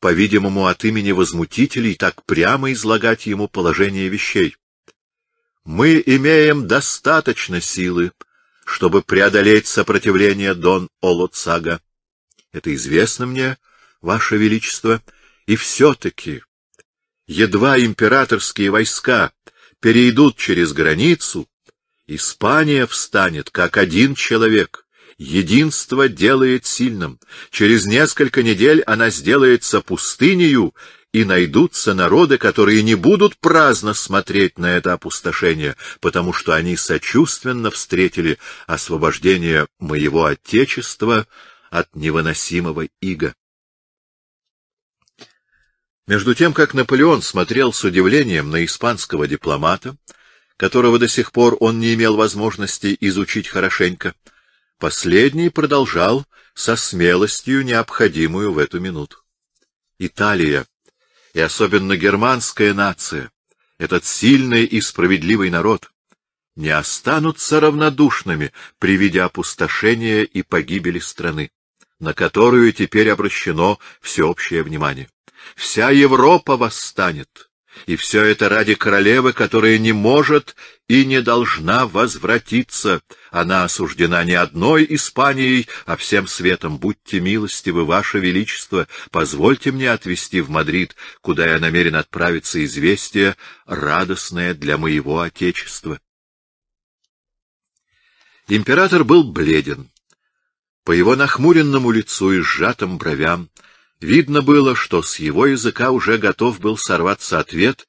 по-видимому, от имени возмутителей так прямо излагать ему положение вещей. Мы имеем достаточно силы, чтобы преодолеть сопротивление Дон Олоцага. Это известно мне, Ваше Величество, и все-таки едва императорские войска перейдут через границу, Испания встанет как один человек — Единство делает сильным. Через несколько недель она сделается пустынею, и найдутся народы, которые не будут праздно смотреть на это опустошение, потому что они сочувственно встретили освобождение моего Отечества от невыносимого ига. Между тем, как Наполеон смотрел с удивлением на испанского дипломата, которого до сих пор он не имел возможности изучить хорошенько, Последний продолжал со смелостью, необходимую в эту минуту. Италия, и особенно германская нация, этот сильный и справедливый народ, не останутся равнодушными при виде опустошения и погибели страны, на которую теперь обращено всеобщее внимание. Вся Европа восстанет, и все это ради королевы, которая не может и не должна возвратиться. Она осуждена не одной Испанией, а всем светом. Будьте милостивы, Ваше Величество, позвольте мне отвезти в Мадрид, куда я намерен отправиться известие, радостное для моего Отечества. Император был бледен. По его нахмуренному лицу и сжатым бровям Видно было, что с его языка уже готов был сорваться ответ,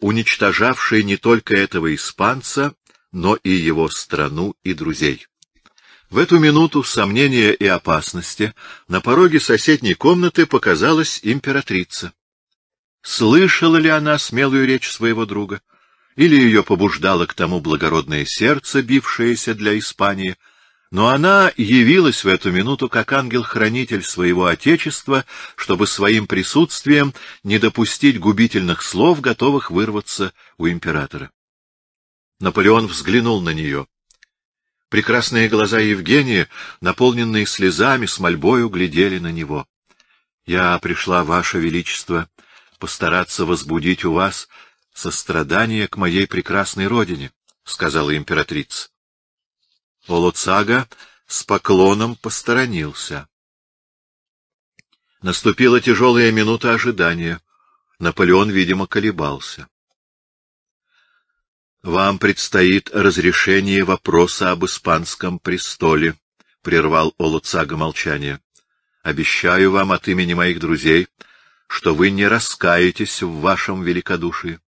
уничтожавший не только этого испанца, но и его страну и друзей. В эту минуту сомнения и опасности на пороге соседней комнаты показалась императрица. Слышала ли она смелую речь своего друга? Или ее побуждало к тому благородное сердце, бившееся для Испании — но она явилась в эту минуту как ангел-хранитель своего Отечества, чтобы своим присутствием не допустить губительных слов, готовых вырваться у императора. Наполеон взглянул на нее. Прекрасные глаза Евгении, наполненные слезами, с мольбою глядели на него. — Я пришла, Ваше Величество, постараться возбудить у вас сострадание к моей прекрасной родине, — сказала императрица. Волоцага с поклоном посторонился. Наступила тяжелая минута ожидания. Наполеон, видимо, колебался. — Вам предстоит разрешение вопроса об испанском престоле, — прервал Олуцага молчание. — Обещаю вам от имени моих друзей, что вы не раскаетесь в вашем великодушии.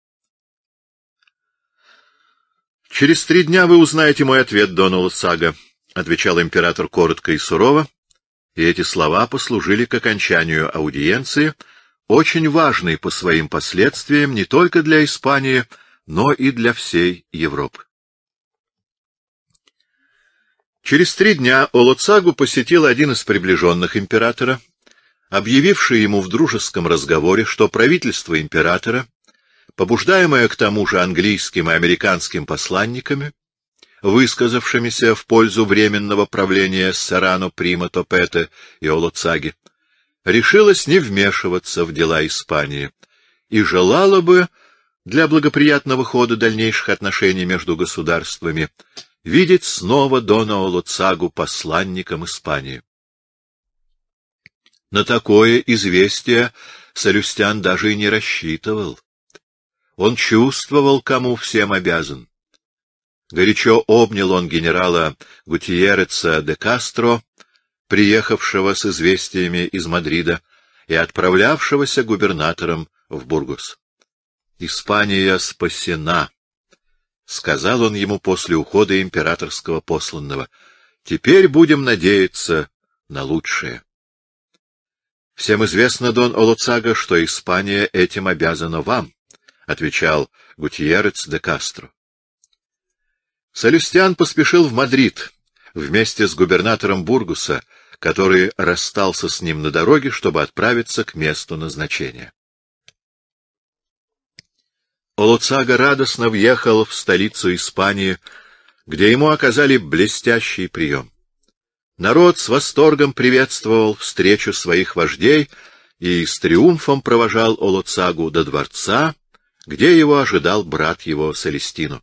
«Через три дня вы узнаете мой ответ, Донула Сага», — отвечал император коротко и сурово, и эти слова послужили к окончанию аудиенции, очень важной по своим последствиям не только для Испании, но и для всей Европы. Через три дня Олоцагу посетил один из приближенных императора, объявивший ему в дружеском разговоре, что правительство императора побуждаемая к тому же английским и американским посланниками, высказавшимися в пользу временного правления Сарано Прима Топете и Олоцаги, решилась не вмешиваться в дела Испании и желала бы для благоприятного хода дальнейших отношений между государствами видеть снова Дона Олоцагу посланником Испании. На такое известие Салюстян даже и не рассчитывал. Он чувствовал, кому всем обязан. Горячо обнял он генерала Гутьереца де Кастро, приехавшего с известиями из Мадрида и отправлявшегося губернатором в Бургус. «Испания спасена», — сказал он ему после ухода императорского посланного. «Теперь будем надеяться на лучшее». Всем известно, Дон Олуцага, что Испания этим обязана вам. — отвечал Гутьерец де Кастро. Солюстян поспешил в Мадрид вместе с губернатором Бургуса, который расстался с ним на дороге, чтобы отправиться к месту назначения. Олуцага радостно въехал в столицу Испании, где ему оказали блестящий прием. Народ с восторгом приветствовал встречу своих вождей и с триумфом провожал Олуцагу до дворца, где его ожидал брат его Селестину.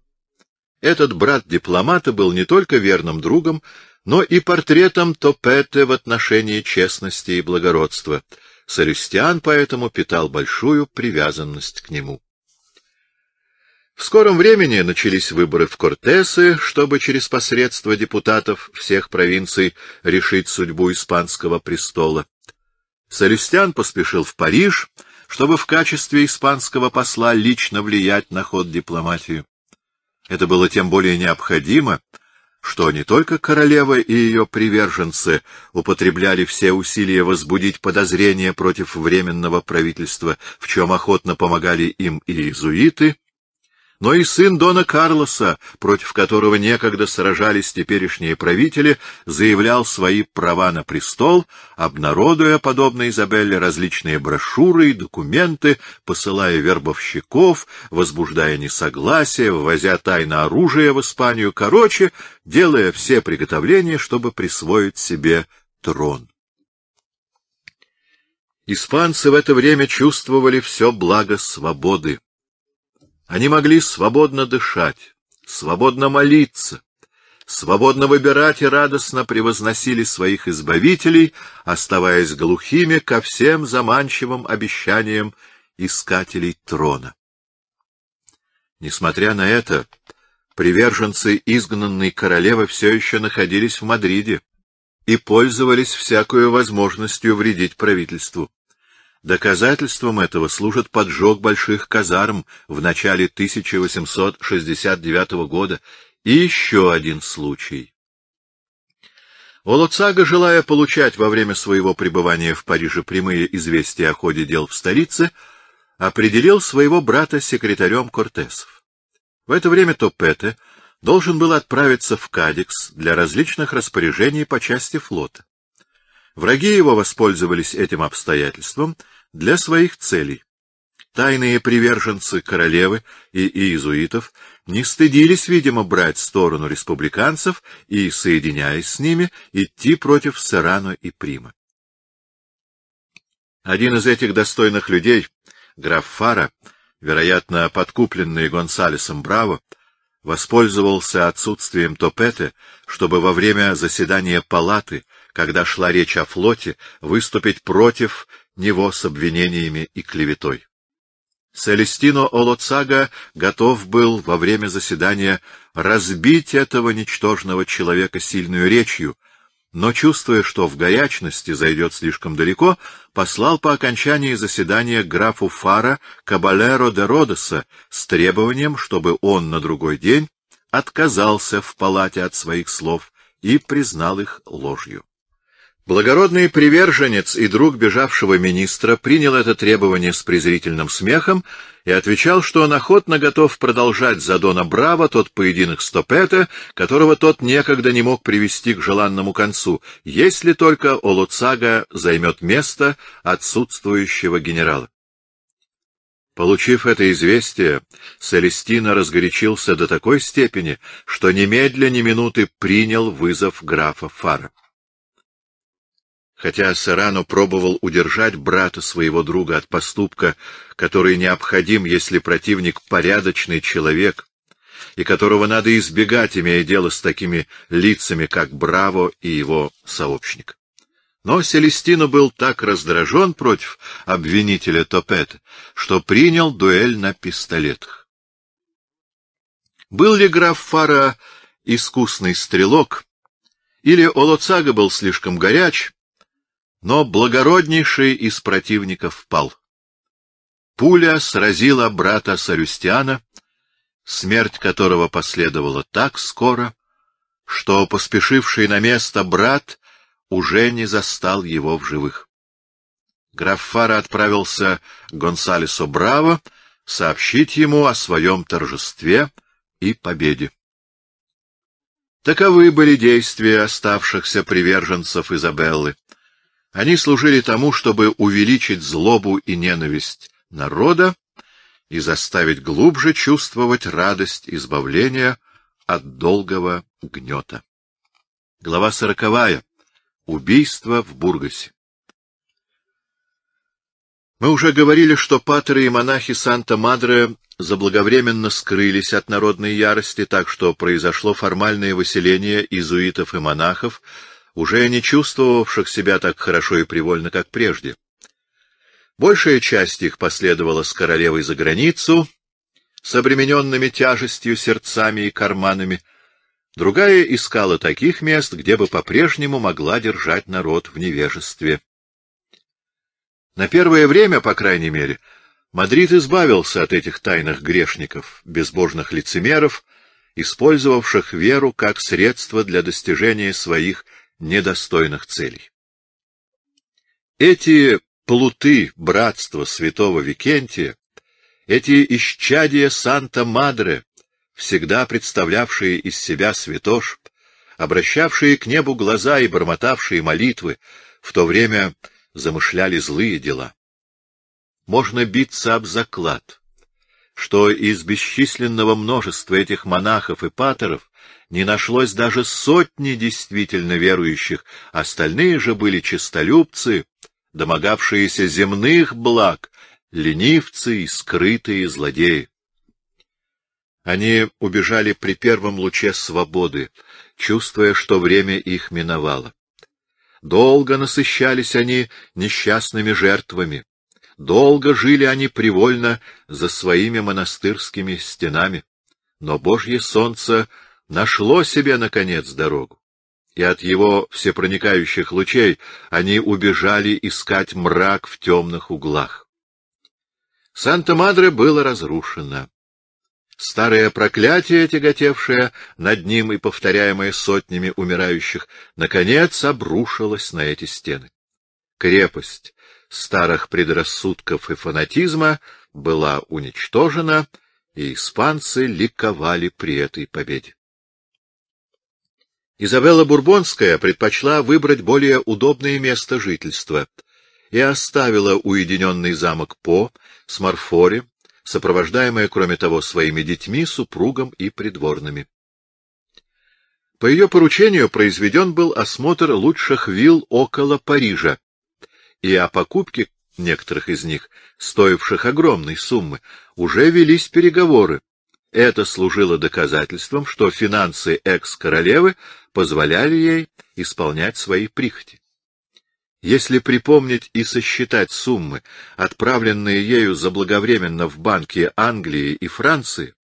Этот брат дипломата был не только верным другом, но и портретом Топете в отношении честности и благородства. Салюстиан поэтому питал большую привязанность к нему. В скором времени начались выборы в Кортесы, чтобы через посредство депутатов всех провинций решить судьбу испанского престола. Салюстян поспешил в Париж, чтобы в качестве испанского посла лично влиять на ход дипломатии. Это было тем более необходимо, что не только королева и ее приверженцы употребляли все усилия возбудить подозрения против Временного правительства, в чем охотно помогали им и иезуиты, но и сын Дона Карлоса, против которого некогда сражались теперешние правители, заявлял свои права на престол, обнародуя, подобно Изабелле, различные брошюры и документы, посылая вербовщиков, возбуждая несогласие, ввозя тайно оружие в Испанию, короче, делая все приготовления, чтобы присвоить себе трон. Испанцы в это время чувствовали все благо свободы. Они могли свободно дышать, свободно молиться, свободно выбирать и радостно превозносили своих избавителей, оставаясь глухими ко всем заманчивым обещаниям искателей трона. Несмотря на это, приверженцы изгнанной королевы все еще находились в Мадриде и пользовались всякую возможностью вредить правительству. Доказательством этого служит поджог больших казарм в начале 1869 года и еще один случай. Олуцага, желая получать во время своего пребывания в Париже прямые известия о ходе дел в столице, определил своего брата секретарем Кортесов. В это время Топете должен был отправиться в Кадикс для различных распоряжений по части флота. Враги его воспользовались этим обстоятельством для своих целей. Тайные приверженцы королевы и иезуитов не стыдились, видимо, брать сторону республиканцев и, соединяясь с ними, идти против Сарано и Прима. Один из этих достойных людей, граф Фара, вероятно, подкупленный Гонсалесом Браво, воспользовался отсутствием Топете, чтобы во время заседания палаты — когда шла речь о флоте, выступить против него с обвинениями и клеветой. Селестино Олоцага готов был во время заседания разбить этого ничтожного человека сильную речью, но, чувствуя, что в горячности зайдет слишком далеко, послал по окончании заседания графу Фара Кабалеро де Родоса с требованием, чтобы он на другой день отказался в палате от своих слов и признал их ложью. Благородный приверженец и друг бежавшего министра принял это требование с презрительным смехом и отвечал, что он охотно готов продолжать за Дона Браво тот поединок Стопета, которого тот некогда не мог привести к желанному концу, если только Олуцага займет место отсутствующего генерала. Получив это известие, Селестина разгорячился до такой степени, что немедля ни минуты принял вызов графа Фара хотя Сарану пробовал удержать брата своего друга от поступка, который необходим, если противник порядочный человек, и которого надо избегать, имея дело с такими лицами, как Браво и его сообщник. Но Селестино был так раздражен против обвинителя Топета, что принял дуэль на пистолетах. Был ли граф Фара искусный стрелок, или Олоцага был слишком горяч, но благороднейший из противников пал. Пуля сразила брата Сарюстиана, смерть которого последовала так скоро, что поспешивший на место брат уже не застал его в живых. Граф Фара отправился к Гонсалесу Браво сообщить ему о своем торжестве и победе. Таковы были действия оставшихся приверженцев Изабеллы. Они служили тому, чтобы увеличить злобу и ненависть народа и заставить глубже чувствовать радость избавления от долгого гнета. Глава сороковая. Убийство в Бургасе. Мы уже говорили, что патры и монахи Санта-Мадре заблаговременно скрылись от народной ярости, так что произошло формальное выселение иезуитов и монахов уже не чувствовавших себя так хорошо и привольно, как прежде. Большая часть их последовала с королевой за границу, с обремененными тяжестью сердцами и карманами, другая искала таких мест, где бы по-прежнему могла держать народ в невежестве. На первое время, по крайней мере, Мадрид избавился от этих тайных грешников, безбожных лицемеров, использовавших веру как средство для достижения своих недостойных целей. Эти плуты братства святого Викентия, эти исчадия Санта-Мадре, всегда представлявшие из себя святош, обращавшие к небу глаза и бормотавшие молитвы, в то время замышляли злые дела. Можно биться об заклад, что из бесчисленного множества этих монахов и патеров не нашлось даже сотни действительно верующих, остальные же были честолюбцы, домогавшиеся земных благ, ленивцы и скрытые злодеи. Они убежали при первом луче свободы, чувствуя, что время их миновало. Долго насыщались они несчастными жертвами, долго жили они привольно за своими монастырскими стенами, но Божье солнце — нашло себе, наконец, дорогу, и от его всепроникающих лучей они убежали искать мрак в темных углах. Санта-Мадре было разрушено. Старое проклятие, тяготевшее над ним и повторяемое сотнями умирающих, наконец обрушилось на эти стены. Крепость старых предрассудков и фанатизма была уничтожена, и испанцы ликовали при этой победе. Изабелла Бурбонская предпочла выбрать более удобное место жительства и оставила уединенный замок По с Марфоре, сопровождаемая, кроме того, своими детьми, супругом и придворными. По ее поручению произведен был осмотр лучших вилл около Парижа, и о покупке некоторых из них, стоивших огромной суммы, уже велись переговоры. Это служило доказательством, что финансы экс-королевы позволяли ей исполнять свои прихоти. Если припомнить и сосчитать суммы, отправленные ею заблаговременно в банки Англии и Франции,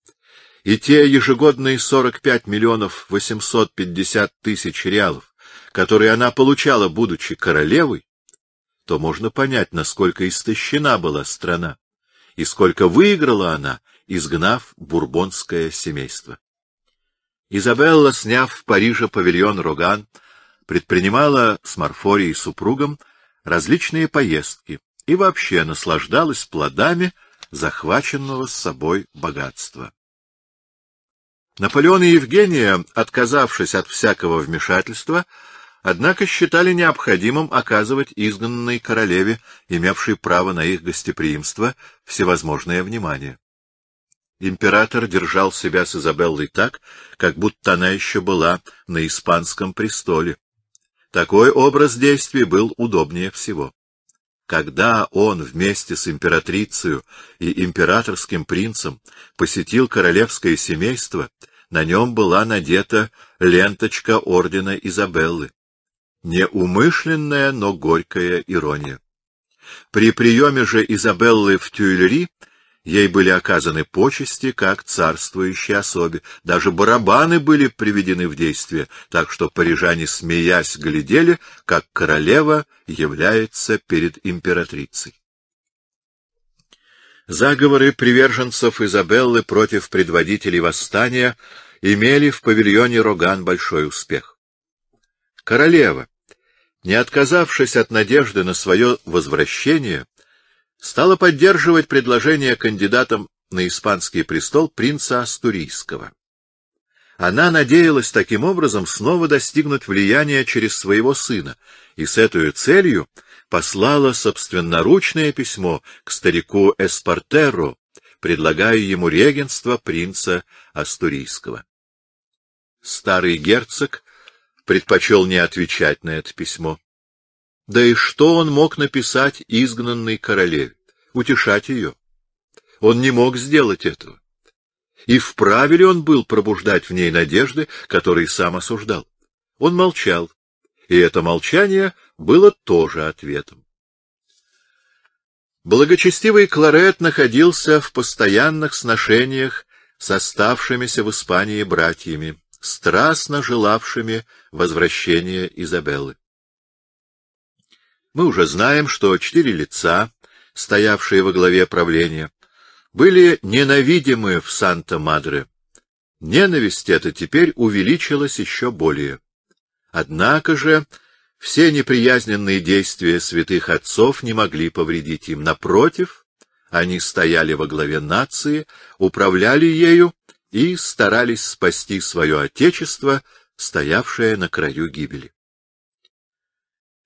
и те ежегодные 45 миллионов 850 тысяч реалов, которые она получала, будучи королевой, то можно понять, насколько истощена была страна и сколько выиграла она, изгнав бурбонское семейство. Изабелла, сняв в Париже павильон Роган, предпринимала с Марфорией супругом различные поездки и вообще наслаждалась плодами захваченного с собой богатства. Наполеон и Евгения, отказавшись от всякого вмешательства, однако считали необходимым оказывать изгнанной королеве, имевшей право на их гостеприимство, всевозможное внимание. Император держал себя с Изабеллой так, как будто она еще была на испанском престоле. Такой образ действий был удобнее всего. Когда он вместе с императрицей и императорским принцем посетил королевское семейство, на нем была надета ленточка ордена Изабеллы. Неумышленная, но горькая ирония. При приеме же Изабеллы в Тюильри Ей были оказаны почести, как царствующей особе. Даже барабаны были приведены в действие, так что парижане, смеясь, глядели, как королева является перед императрицей. Заговоры приверженцев Изабеллы против предводителей восстания имели в павильоне Роган большой успех. Королева, не отказавшись от надежды на свое возвращение, стала поддерживать предложение кандидатом на испанский престол принца Астурийского. Она надеялась таким образом снова достигнуть влияния через своего сына, и с этой целью послала собственноручное письмо к старику Эспартеру, предлагая ему регенство принца Астурийского. Старый герцог предпочел не отвечать на это письмо. Да и что он мог написать изгнанной королеве? Утешать ее? Он не мог сделать этого. И вправе ли он был пробуждать в ней надежды, которые сам осуждал? Он молчал, и это молчание было тоже ответом. Благочестивый Кларет находился в постоянных сношениях с оставшимися в Испании братьями, страстно желавшими возвращения Изабеллы. Мы уже знаем, что четыре лица, стоявшие во главе правления, были ненавидимы в Санта-Мадре. Ненависть эта теперь увеличилась еще более. Однако же все неприязненные действия святых отцов не могли повредить им. Напротив, они стояли во главе нации, управляли ею и старались спасти свое отечество, стоявшее на краю гибели.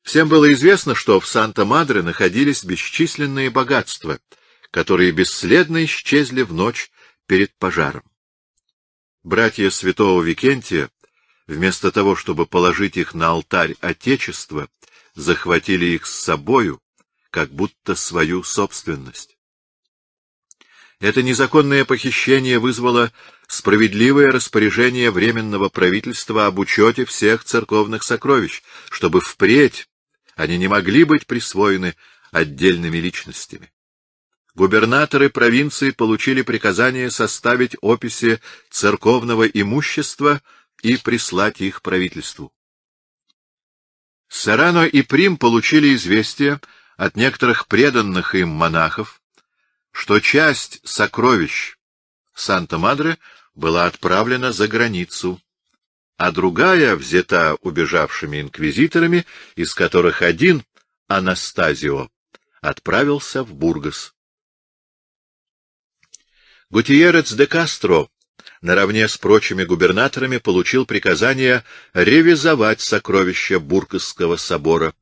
Всем было известно, что в Санта-Мадре находились бесчисленные богатства, которые бесследно исчезли в ночь перед пожаром. Братья святого Викентия, вместо того, чтобы положить их на алтарь Отечества, захватили их с собою, как будто свою собственность. Это незаконное похищение вызвало справедливое распоряжение Временного правительства об учете всех церковных сокровищ, чтобы впредь они не могли быть присвоены отдельными личностями. Губернаторы провинции получили приказание составить описи церковного имущества и прислать их правительству. Сарано и Прим получили известие от некоторых преданных им монахов, что часть сокровищ Санта-Мадре была отправлена за границу а другая взята убежавшими инквизиторами, из которых один, Анастазио, отправился в Бургас. Гутиерец де Кастро наравне с прочими губернаторами получил приказание ревизовать сокровища Бургасского собора,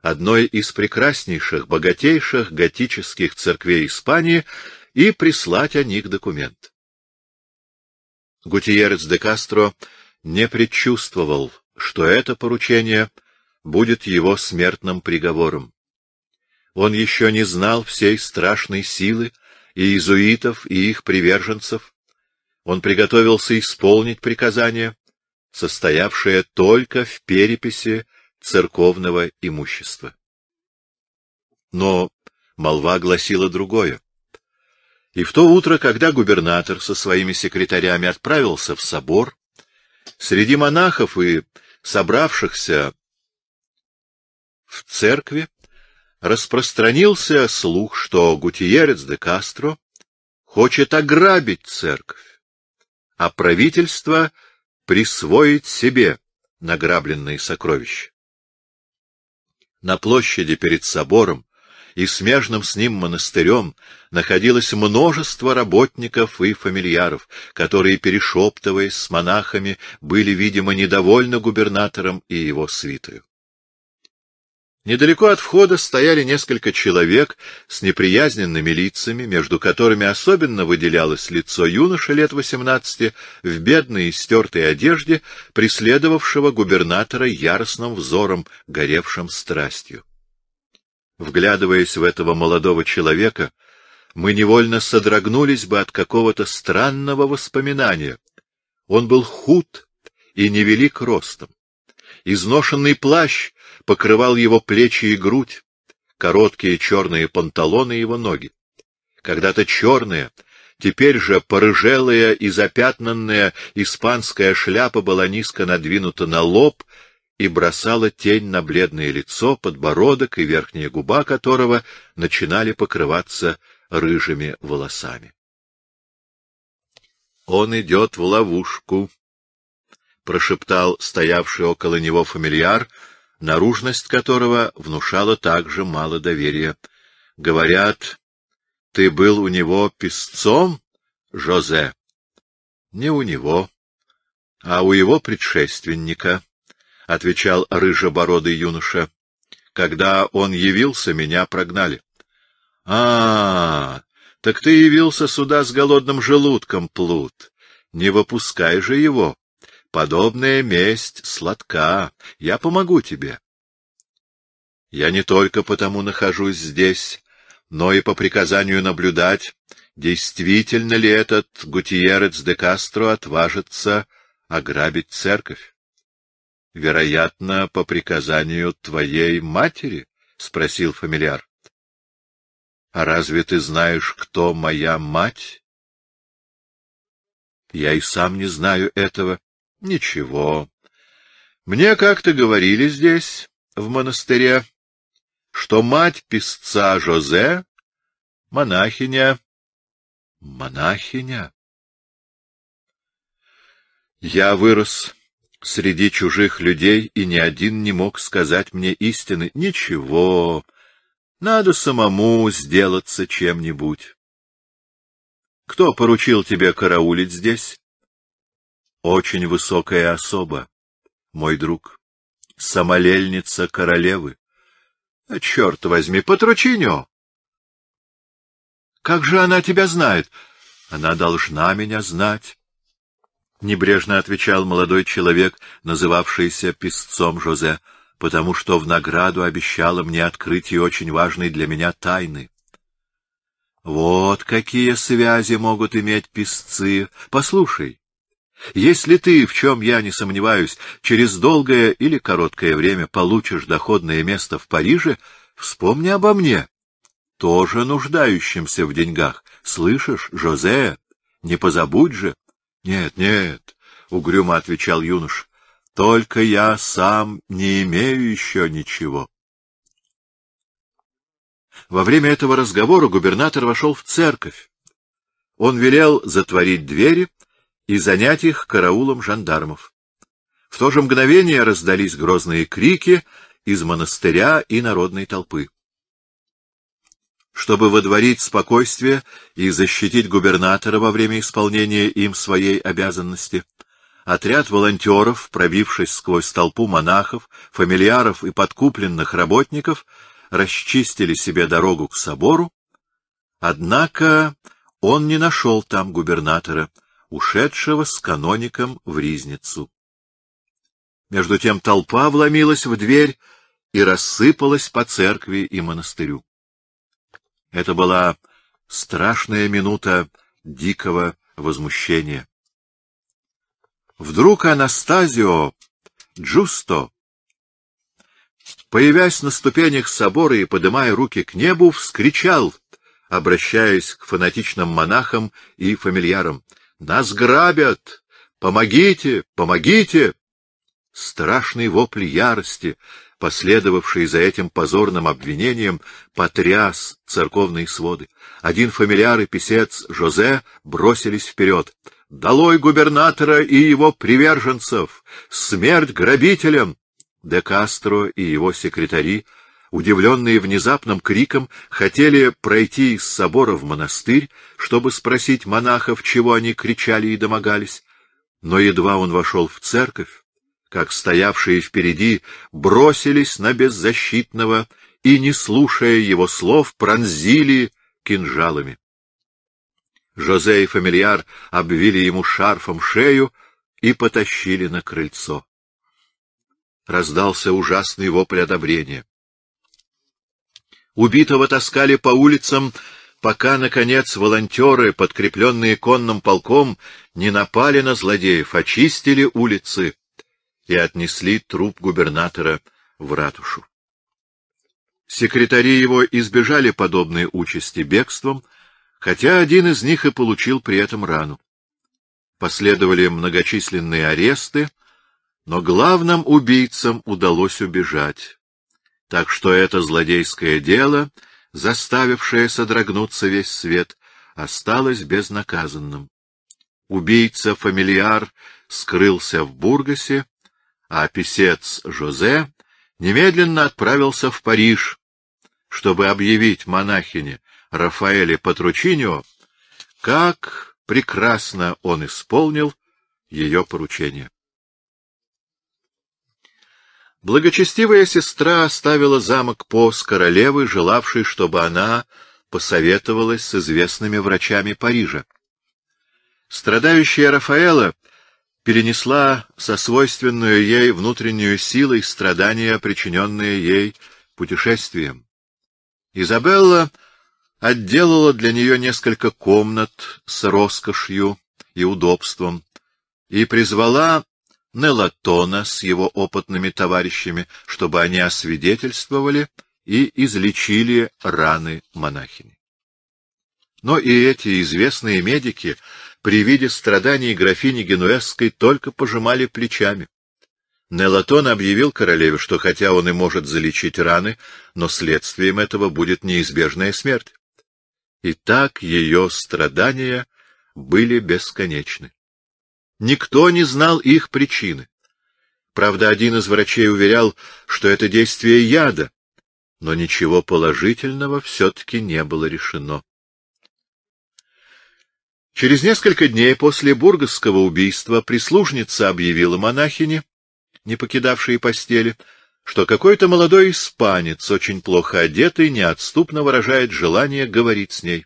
одной из прекраснейших, богатейших готических церквей Испании, и прислать о них документ. Гутиерец де Кастро не предчувствовал, что это поручение будет его смертным приговором. Он еще не знал всей страшной силы и иезуитов, и их приверженцев. Он приготовился исполнить приказание, состоявшее только в переписи церковного имущества. Но молва гласила другое. И в то утро, когда губернатор со своими секретарями отправился в собор, Среди монахов и собравшихся в церкви распространился слух, что Гутиерец де Кастро хочет ограбить церковь, а правительство присвоить себе награбленные сокровища. На площади перед собором и смежным с ним монастырем находилось множество работников и фамильяров, которые, перешептываясь с монахами, были, видимо, недовольны губернатором и его свитою. Недалеко от входа стояли несколько человек с неприязненными лицами, между которыми особенно выделялось лицо юноши лет восемнадцати в бедной и стертой одежде, преследовавшего губернатора яростным взором, горевшим страстью. Вглядываясь в этого молодого человека, мы невольно содрогнулись бы от какого-то странного воспоминания. Он был худ и невелик ростом. Изношенный плащ покрывал его плечи и грудь, короткие черные панталоны его ноги. Когда-то черная, теперь же порыжелая и запятнанная испанская шляпа была низко надвинута на лоб и бросала тень на бледное лицо, подбородок и верхняя губа которого начинали покрываться рыжими волосами. «Он идет в ловушку», — прошептал стоявший около него фамильяр, наружность которого внушала также мало доверия. «Говорят, ты был у него песцом, Жозе?» «Не у него, а у его предшественника». — отвечал рыжебородый юноша. — Когда он явился, меня прогнали. — А, так ты явился сюда с голодным желудком, плут. Не выпускай же его. Подобная месть сладка. Я помогу тебе. Я не только потому нахожусь здесь, но и по приказанию наблюдать, действительно ли этот Гутиерец де Кастро отважится ограбить церковь. — Вероятно, по приказанию твоей матери? — спросил фамильяр. — А разве ты знаешь, кто моя мать? — Я и сам не знаю этого. — Ничего. Мне как-то говорили здесь, в монастыре, что мать писца Жозе — монахиня. — Монахиня? Я вырос среди чужих людей, и ни один не мог сказать мне истины. Ничего, надо самому сделаться чем-нибудь. Кто поручил тебе караулить здесь? Очень высокая особа, мой друг, самолельница королевы. А черт возьми, Патручиньо! Как же она тебя знает? Она должна меня знать. — небрежно отвечал молодой человек, называвшийся писцом Жозе, — потому что в награду обещала мне открытие очень важной для меня тайны. Вот какие связи могут иметь писцы. Послушай, если ты, в чем я не сомневаюсь, через долгое или короткое время получишь доходное место в Париже, вспомни обо мне, тоже нуждающимся в деньгах. Слышишь, Жозе, не позабудь же. — Нет, нет, — угрюмо отвечал юнош, — только я сам не имею еще ничего. Во время этого разговора губернатор вошел в церковь. Он велел затворить двери и занять их караулом жандармов. В то же мгновение раздались грозные крики из монастыря и народной толпы. Чтобы водворить спокойствие и защитить губернатора во время исполнения им своей обязанности, отряд волонтеров, пробившись сквозь толпу монахов, фамильяров и подкупленных работников, расчистили себе дорогу к собору, однако он не нашел там губернатора, ушедшего с каноником в Ризницу. Между тем толпа вломилась в дверь и рассыпалась по церкви и монастырю. Это была страшная минута дикого возмущения. Вдруг Анастазио Джусто, появясь на ступенях собора и поднимая руки к небу, вскричал, обращаясь к фанатичным монахам и фамильярам, «Нас грабят! Помогите! Помогите!» Страшный вопль ярости, последовавший за этим позорным обвинением, потряс церковные своды. Один фамильяр и писец Жозе бросились вперед. «Долой губернатора и его приверженцев! Смерть грабителям!» Де Кастро и его секретари, удивленные внезапным криком, хотели пройти из собора в монастырь, чтобы спросить монахов, чего они кричали и домогались. Но едва он вошел в церковь, как стоявшие впереди бросились на беззащитного и, не слушая его слов, пронзили кинжалами. Жозе и фамильяр обвили ему шарфом шею и потащили на крыльцо. Раздался ужасный вопль одобрения. Убитого таскали по улицам, пока, наконец, волонтеры, подкрепленные конным полком, не напали на злодеев, очистили улицы и отнесли труп губернатора в ратушу. Секретари его избежали подобной участи бегством, хотя один из них и получил при этом рану. Последовали многочисленные аресты, но главным убийцам удалось убежать. Так что это злодейское дело, заставившее содрогнуться весь свет, осталось безнаказанным. Убийца-фамильяр скрылся в Бургасе, а писец Жозе немедленно отправился в Париж, чтобы объявить монахине Рафаэле Патручинио, как прекрасно он исполнил ее поручение. Благочестивая сестра оставила замок Пос королевы, желавшей, чтобы она посоветовалась с известными врачами Парижа. Страдающая Рафаэла — перенесла со свойственную ей внутреннюю силой страдания, причиненные ей путешествием. Изабелла отделала для нее несколько комнат с роскошью и удобством и призвала Нелатона с его опытными товарищами, чтобы они освидетельствовали и излечили раны монахини. Но и эти известные медики — при виде страданий графини Генуэзской только пожимали плечами. Нелатон объявил королеве, что хотя он и может залечить раны, но следствием этого будет неизбежная смерть. И так ее страдания были бесконечны. Никто не знал их причины. Правда, один из врачей уверял, что это действие яда, но ничего положительного все-таки не было решено. Через несколько дней после Бургосского убийства прислужница объявила монахине, не покидавшей постели, что какой-то молодой испанец, очень плохо одетый, неотступно выражает желание говорить с ней.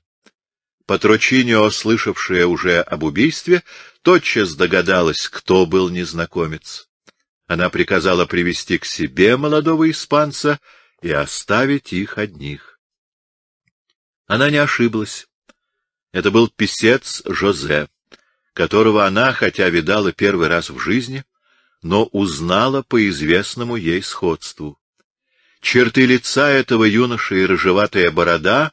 Патрочинио, слышавшая уже об убийстве, тотчас догадалась, кто был незнакомец. Она приказала привести к себе молодого испанца и оставить их одних. Она не ошиблась. Это был писец Жозе, которого она, хотя видала первый раз в жизни, но узнала по известному ей сходству. Черты лица этого юноши и рыжеватая борода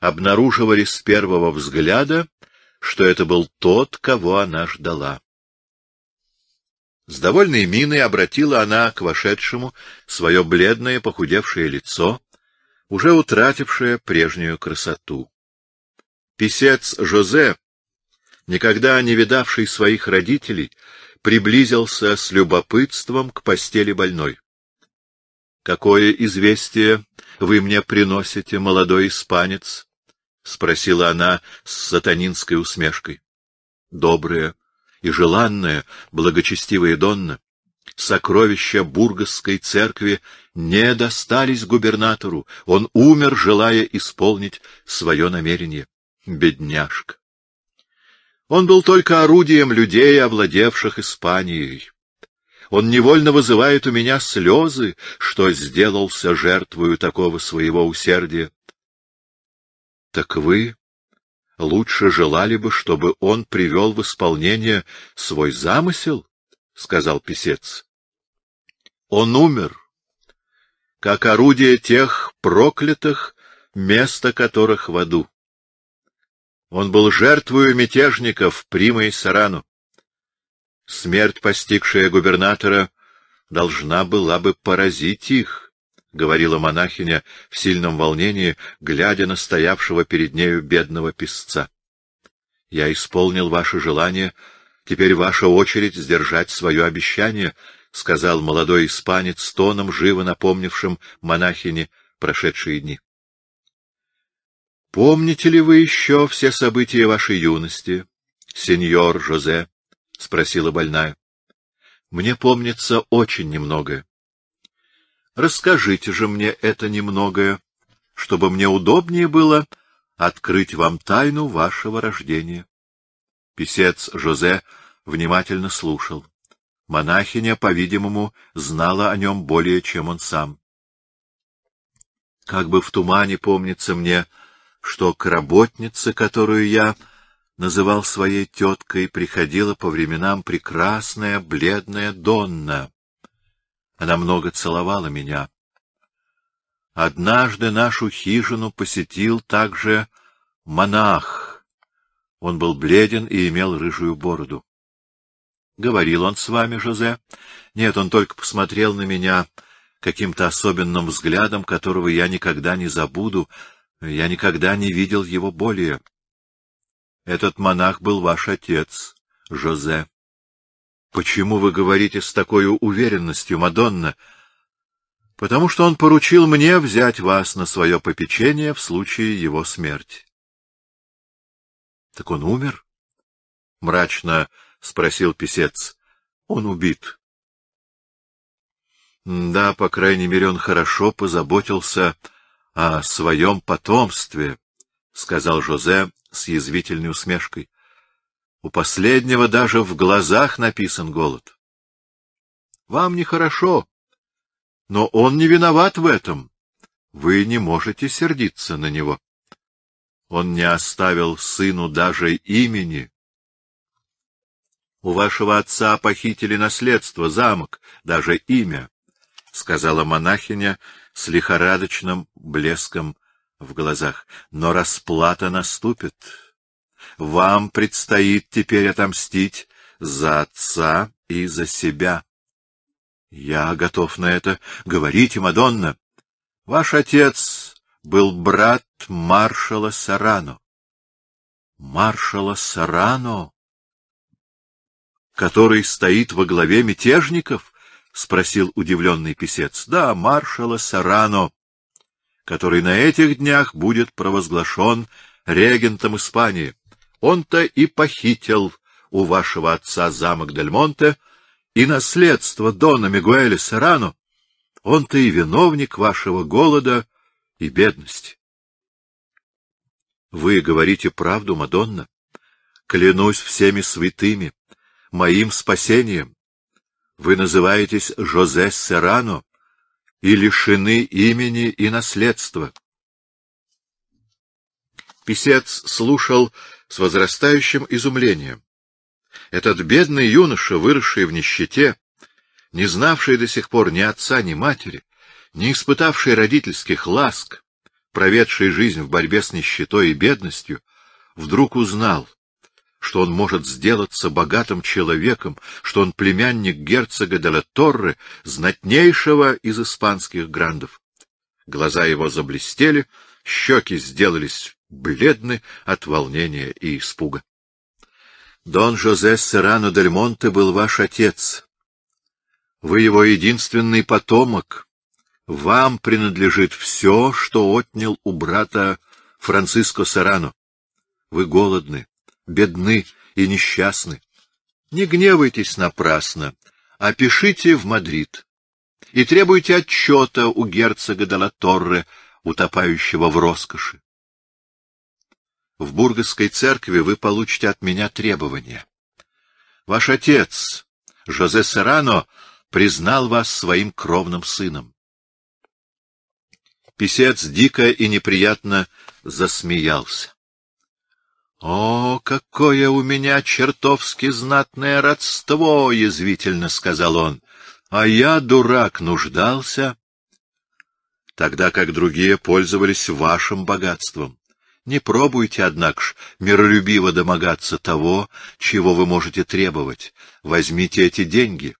обнаруживали с первого взгляда, что это был тот, кого она ждала. С довольной миной обратила она к вошедшему свое бледное похудевшее лицо, уже утратившее прежнюю красоту. Писец Жозе, никогда не видавший своих родителей, приблизился с любопытством к постели больной. — Какое известие вы мне приносите, молодой испанец? — спросила она с сатанинской усмешкой. — Доброе и желанное, благочестивая Донна, сокровища Бургасской церкви не достались губернатору, он умер, желая исполнить свое намерение бедняжка. Он был только орудием людей, овладевших Испанией. Он невольно вызывает у меня слезы, что сделался жертвою такого своего усердия. Так вы лучше желали бы, чтобы он привел в исполнение свой замысел, — сказал писец. Он умер, как орудие тех проклятых, место которых в аду. Он был жертвою мятежников, примой Сарану. Смерть, постигшая губернатора, должна была бы поразить их, — говорила монахиня в сильном волнении, глядя на стоявшего перед нею бедного писца. — Я исполнил ваше желание, теперь ваша очередь сдержать свое обещание, — сказал молодой испанец тоном, живо напомнившим монахине прошедшие дни. Помните ли вы еще все события вашей юности, сеньор Жозе? — спросила больная. — Мне помнится очень немногое. — Расскажите же мне это немногое, чтобы мне удобнее было открыть вам тайну вашего рождения. Писец Жозе внимательно слушал. Монахиня, по-видимому, знала о нем более, чем он сам. — Как бы в тумане, помнится мне, — что к работнице, которую я называл своей теткой, приходила по временам прекрасная бледная Донна. Она много целовала меня. Однажды нашу хижину посетил также монах. Он был бледен и имел рыжую бороду. Говорил он с вами, Жозе? Нет, он только посмотрел на меня каким-то особенным взглядом, которого я никогда не забуду, я никогда не видел его более. Этот монах был ваш отец, Жозе. Почему вы говорите с такой уверенностью, Мадонна? Потому что он поручил мне взять вас на свое попечение в случае его смерти. Так он умер? мрачно спросил писец. Он убит. Да, по крайней мере, он хорошо позаботился о своем потомстве, — сказал Жозе с язвительной усмешкой. У последнего даже в глазах написан голод. Вам нехорошо, но он не виноват в этом. Вы не можете сердиться на него. Он не оставил сыну даже имени. У вашего отца похитили наследство, замок, даже имя, — сказала монахиня с лихорадочным блеском в глазах. Но расплата наступит. Вам предстоит теперь отомстить за отца и за себя. — Я готов на это. Говорите, Мадонна. Ваш отец был брат маршала Сарано. Маршала Сарано, который стоит во главе мятежников? — спросил удивленный писец. — Да, маршала Сарано, который на этих днях будет провозглашен регентом Испании. Он-то и похитил у вашего отца замок Дельмонте и наследство Дона Мигуэля Сарано. Он-то и виновник вашего голода и бедности. — Вы говорите правду, Мадонна. Клянусь всеми святыми, моим спасением. Вы называетесь Жозе Серрано и лишены имени и наследства. Писец слушал с возрастающим изумлением. Этот бедный юноша, выросший в нищете, не знавший до сих пор ни отца, ни матери, не испытавший родительских ласк, проведший жизнь в борьбе с нищетой и бедностью, вдруг узнал, что он может сделаться богатым человеком, что он племянник герцога де ла Торре, знатнейшего из испанских грандов. Глаза его заблестели, щеки сделались бледны от волнения и испуга. Дон Жозе Серрано дель Монте был ваш отец. Вы его единственный потомок. Вам принадлежит все, что отнял у брата Франциско Серрано. Вы голодны, бедны и несчастны. Не гневайтесь напрасно, а пишите в Мадрид. И требуйте отчета у герцога Делаторре, утопающего в роскоши. В Бургасской церкви вы получите от меня требования. Ваш отец, Жозе Серано, признал вас своим кровным сыном. Писец дико и неприятно засмеялся. О, какое у меня чертовски знатное родство! — язвительно сказал он. — А я, дурак, нуждался, тогда как другие пользовались вашим богатством. Не пробуйте, однако ж, миролюбиво домогаться того, чего вы можете требовать. Возьмите эти деньги,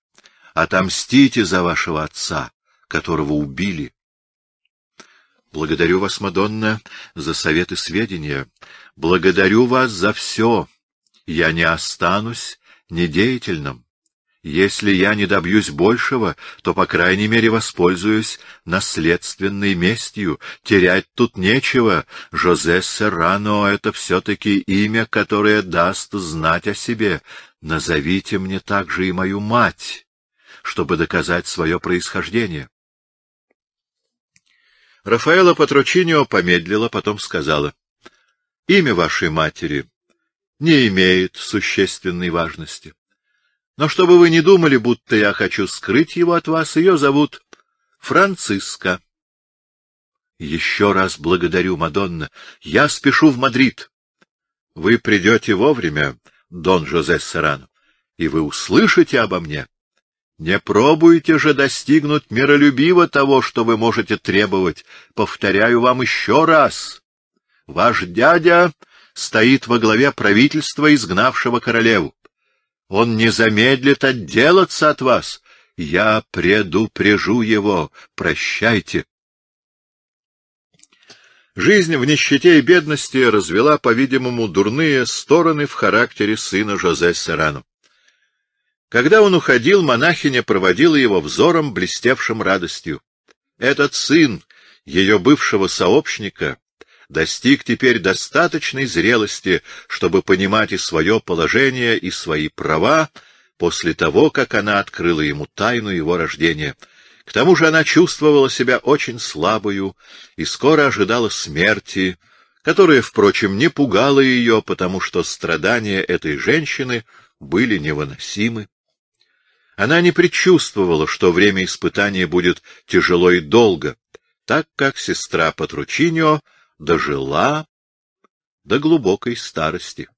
отомстите за вашего отца, которого убили. — Благодарю вас, Мадонна, за советы сведения, Благодарю вас за все. Я не останусь недеятельным. Если я не добьюсь большего, то, по крайней мере, воспользуюсь наследственной местью. Терять тут нечего. Жозе Серрано — это все-таки имя, которое даст знать о себе. Назовите мне также и мою мать, чтобы доказать свое происхождение. Рафаэла Патручинио помедлила, потом сказала — Имя вашей матери не имеет существенной важности. Но чтобы вы не думали, будто я хочу скрыть его от вас, ее зовут Франциска. Еще раз благодарю, Мадонна. Я спешу в Мадрид. Вы придете вовремя, Дон Жозе Серрано, и вы услышите обо мне. Не пробуйте же достигнуть миролюбиво того, что вы можете требовать. Повторяю вам еще раз. Ваш дядя стоит во главе правительства, изгнавшего королеву. Он не замедлит отделаться от вас. Я предупрежу его. Прощайте. Жизнь в нищете и бедности развела, по-видимому, дурные стороны в характере сына Жозе Серано. Когда он уходил, монахиня проводила его взором, блестевшим радостью. Этот сын, ее бывшего сообщника, достиг теперь достаточной зрелости, чтобы понимать и свое положение, и свои права, после того, как она открыла ему тайну его рождения. К тому же она чувствовала себя очень слабою и скоро ожидала смерти, которая, впрочем, не пугала ее, потому что страдания этой женщины были невыносимы. Она не предчувствовала, что время испытания будет тяжело и долго, так как сестра Патручиньо дожила до глубокой старости.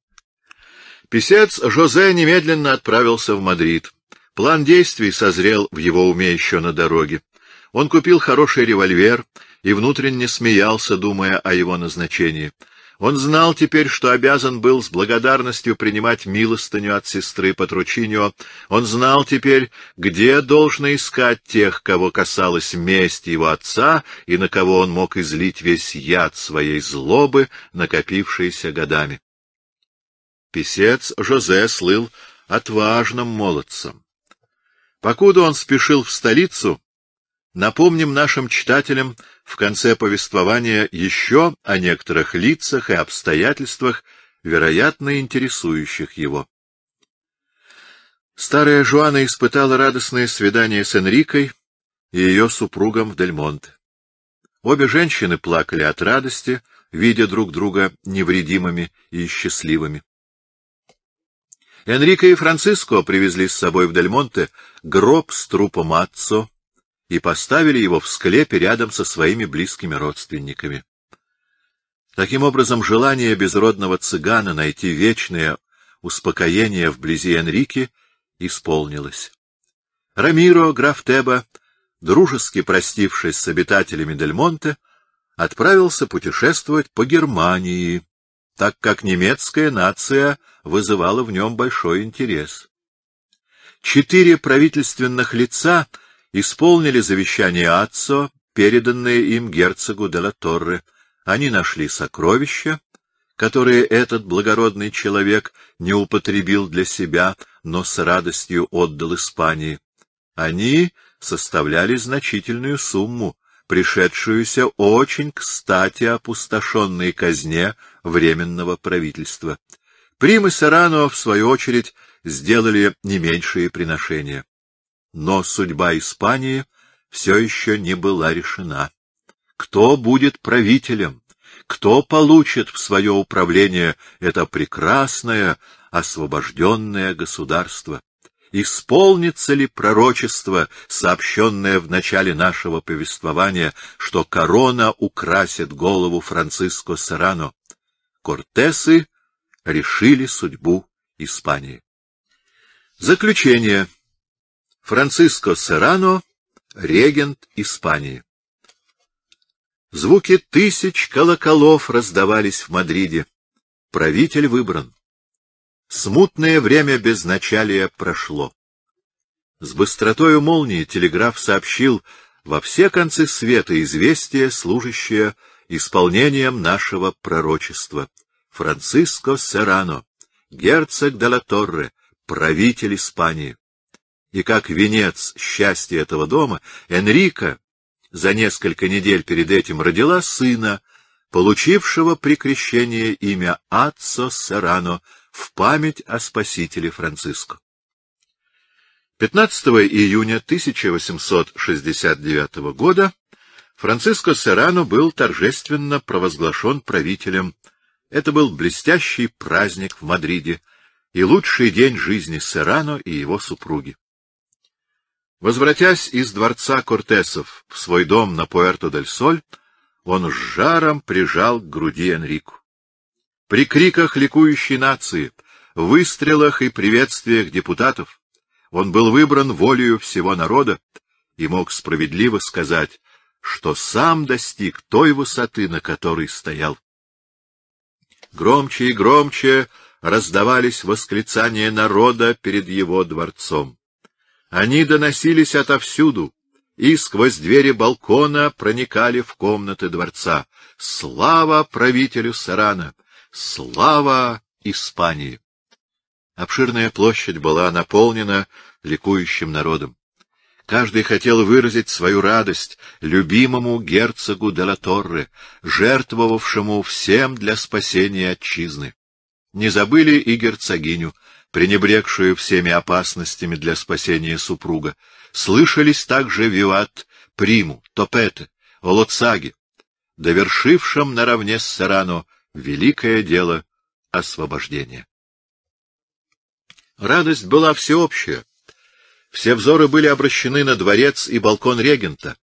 Писец Жозе немедленно отправился в Мадрид. План действий созрел в его уме еще на дороге. Он купил хороший револьвер и внутренне смеялся, думая о его назначении. Он знал теперь, что обязан был с благодарностью принимать милостыню от сестры Патручинио. Он знал теперь, где должно искать тех, кого касалась месть его отца, и на кого он мог излить весь яд своей злобы, накопившейся годами. Писец Жозе слыл отважным молодцем. Покуда он спешил в столицу, Напомним нашим читателям в конце повествования еще о некоторых лицах и обстоятельствах, вероятно, интересующих его. Старая Жуана испытала радостное свидание с Энрикой и ее супругом в Дельмонте. Обе женщины плакали от радости, видя друг друга невредимыми и счастливыми. Энрико и Франциско привезли с собой в Дельмонте гроб с трупом Аццо, и поставили его в склепе рядом со своими близкими родственниками. Таким образом, желание безродного цыгана найти вечное успокоение вблизи Энрике исполнилось. Рамиро, граф Теба, дружески простившись с обитателями Дельмонте, отправился путешествовать по Германии, так как немецкая нация вызывала в нем большой интерес. Четыре правительственных лица — исполнили завещание Аццо, переданное им герцогу де ла Торре. Они нашли сокровища, которые этот благородный человек не употребил для себя, но с радостью отдал Испании. Они составляли значительную сумму, пришедшуюся очень кстати опустошенной казне Временного правительства. Примы Сарано, в свою очередь, сделали не меньшие приношения. Но судьба Испании все еще не была решена. Кто будет правителем? Кто получит в свое управление это прекрасное, освобожденное государство? Исполнится ли пророчество, сообщенное в начале нашего повествования, что корона украсит голову Франциско Сарано? Кортесы решили судьбу Испании. Заключение. Франциско Серано, регент Испании. Звуки тысяч колоколов раздавались в Мадриде. Правитель выбран. Смутное время безначалия прошло. С быстротою молнии телеграф сообщил во все концы света известие, служащее исполнением нашего пророчества. Франциско Серано, герцог де ла Торре, правитель Испании. И как венец счастья этого дома, Энрика за несколько недель перед этим родила сына, получившего при крещении имя Атсо Серано в память о спасителе Франциско. 15 июня 1869 года Франциско Серано был торжественно провозглашен правителем. Это был блестящий праздник в Мадриде и лучший день жизни Серано и его супруги. Возвратясь из дворца Кортесов в свой дом на Пуэрто-дель-Соль, он с жаром прижал к груди Энрику. При криках ликующей нации, выстрелах и приветствиях депутатов он был выбран волею всего народа и мог справедливо сказать, что сам достиг той высоты, на которой стоял. Громче и громче раздавались восклицания народа перед его дворцом. Они доносились отовсюду и сквозь двери балкона проникали в комнаты дворца. Слава правителю Сарана! Слава Испании! Обширная площадь была наполнена ликующим народом. Каждый хотел выразить свою радость любимому герцогу Делаторре, жертвовавшему всем для спасения отчизны. Не забыли и герцогиню, пренебрегшую всеми опасностями для спасения супруга, слышались также виват Приму, Топете, Олоцаги, довершившим наравне с Сарано великое дело освобождения. Радость была всеобщая. Все взоры были обращены на дворец и балкон регента,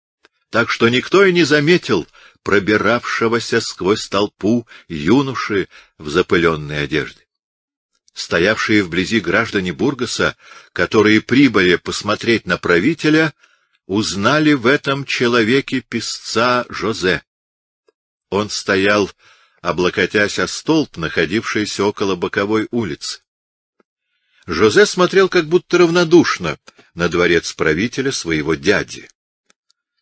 так что никто и не заметил пробиравшегося сквозь толпу юноши в запыленной одежде стоявшие вблизи граждане Бургаса, которые прибыли посмотреть на правителя, узнали в этом человеке писца Жозе. Он стоял, облокотясь о столб, находившийся около боковой улицы. Жозе смотрел как будто равнодушно на дворец правителя своего дяди.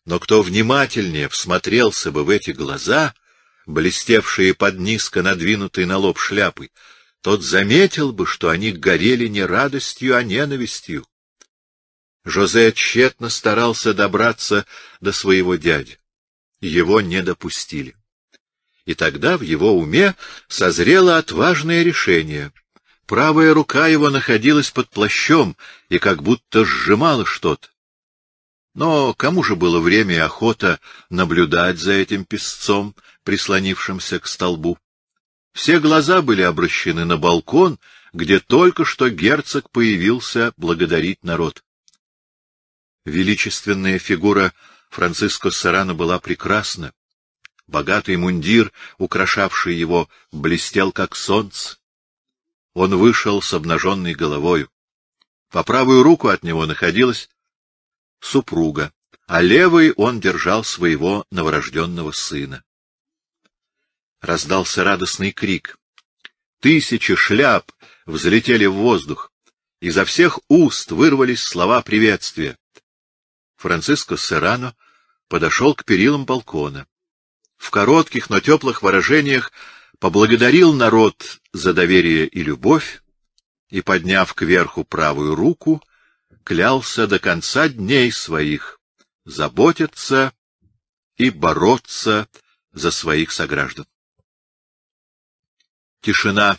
Но кто внимательнее всмотрелся бы в эти глаза, блестевшие под низко надвинутой на лоб шляпой, тот заметил бы, что они горели не радостью, а ненавистью. Жозе тщетно старался добраться до своего дяди. Его не допустили. И тогда в его уме созрело отважное решение. Правая рука его находилась под плащом и как будто сжимала что-то. Но кому же было время и охота наблюдать за этим песцом, прислонившимся к столбу? Все глаза были обращены на балкон, где только что герцог появился благодарить народ. Величественная фигура Франциско Сарана была прекрасна. Богатый мундир, украшавший его, блестел как солнце. Он вышел с обнаженной головою. По правую руку от него находилась супруга, а левой он держал своего новорожденного сына раздался радостный крик. Тысячи шляп взлетели в воздух. Изо всех уст вырвались слова приветствия. Франциско Серрано подошел к перилам балкона. В коротких, но теплых выражениях поблагодарил народ за доверие и любовь и, подняв кверху правую руку, клялся до конца дней своих заботиться и бороться за своих сограждан. Тишина,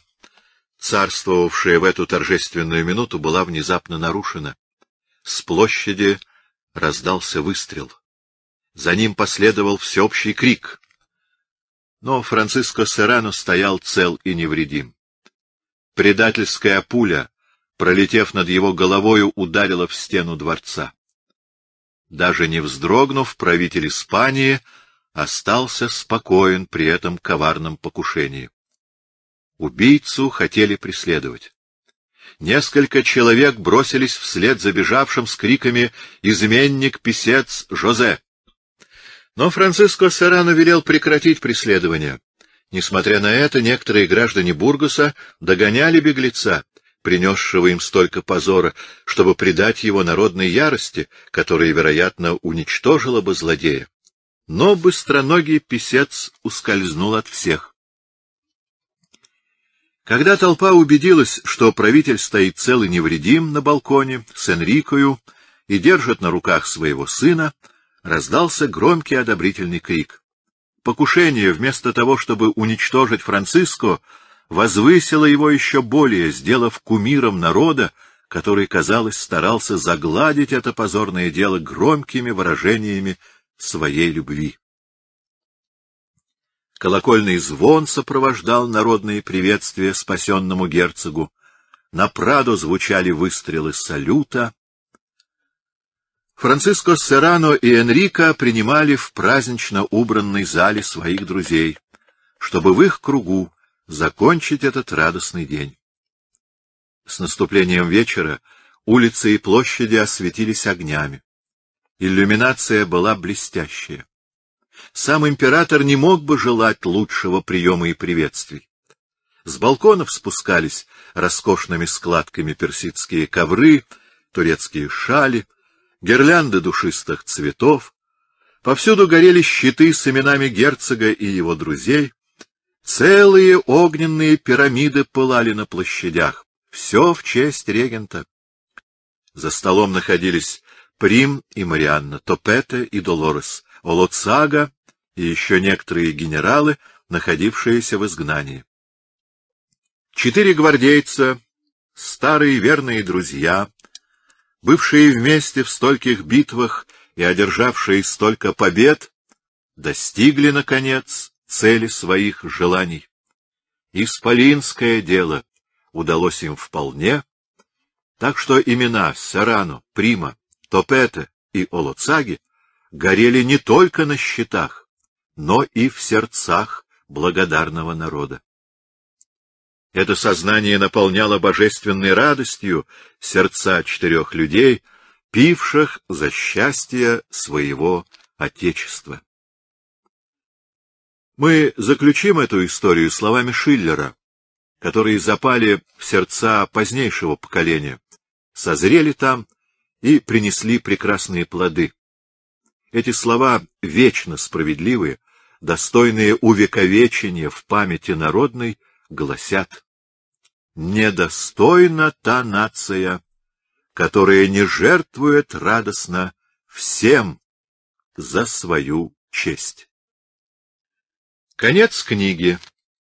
царствовавшая в эту торжественную минуту, была внезапно нарушена. С площади раздался выстрел. За ним последовал всеобщий крик. Но Франциско Серрано стоял цел и невредим. Предательская пуля, пролетев над его головою, ударила в стену дворца. Даже не вздрогнув, правитель Испании остался спокоен при этом коварном покушении. Убийцу хотели преследовать. Несколько человек бросились вслед забежавшим с криками «Изменник-писец Жозе!». Но Франциско Серрано велел прекратить преследование. Несмотря на это, некоторые граждане Бургаса догоняли беглеца, принесшего им столько позора, чтобы придать его народной ярости, которая, вероятно, уничтожила бы злодея. Но быстроногий писец ускользнул от всех. Когда толпа убедилась, что правитель стоит цел и невредим на балконе с Энрикою и держит на руках своего сына, раздался громкий одобрительный крик. Покушение, вместо того, чтобы уничтожить Франциско, возвысило его еще более, сделав кумиром народа, который, казалось, старался загладить это позорное дело громкими выражениями своей любви. Колокольный звон сопровождал народные приветствия спасенному герцогу. На Прадо звучали выстрелы салюта. Франциско Серрано и Энрико принимали в празднично убранной зале своих друзей, чтобы в их кругу закончить этот радостный день. С наступлением вечера улицы и площади осветились огнями. Иллюминация была блестящая сам император не мог бы желать лучшего приема и приветствий. С балконов спускались роскошными складками персидские ковры, турецкие шали, гирлянды душистых цветов, повсюду горели щиты с именами герцога и его друзей, целые огненные пирамиды пылали на площадях, все в честь регента. За столом находились Прим и Марианна, Топета и Долорес, Олоцага и еще некоторые генералы, находившиеся в изгнании. Четыре гвардейца, старые верные друзья, бывшие вместе в стольких битвах и одержавшие столько побед, достигли, наконец, цели своих желаний. Исполинское дело удалось им вполне, так что имена Сарано, Прима, Топете и Олоцаги горели не только на счетах, но и в сердцах благодарного народа. Это сознание наполняло божественной радостью сердца четырех людей, пивших за счастье своего Отечества. Мы заключим эту историю словами Шиллера, которые запали в сердца позднейшего поколения, созрели там и принесли прекрасные плоды. Эти слова, вечно справедливые, достойные увековечения в памяти народной, гласят «Недостойна та нация, которая не жертвует радостно всем за свою честь». Конец книги.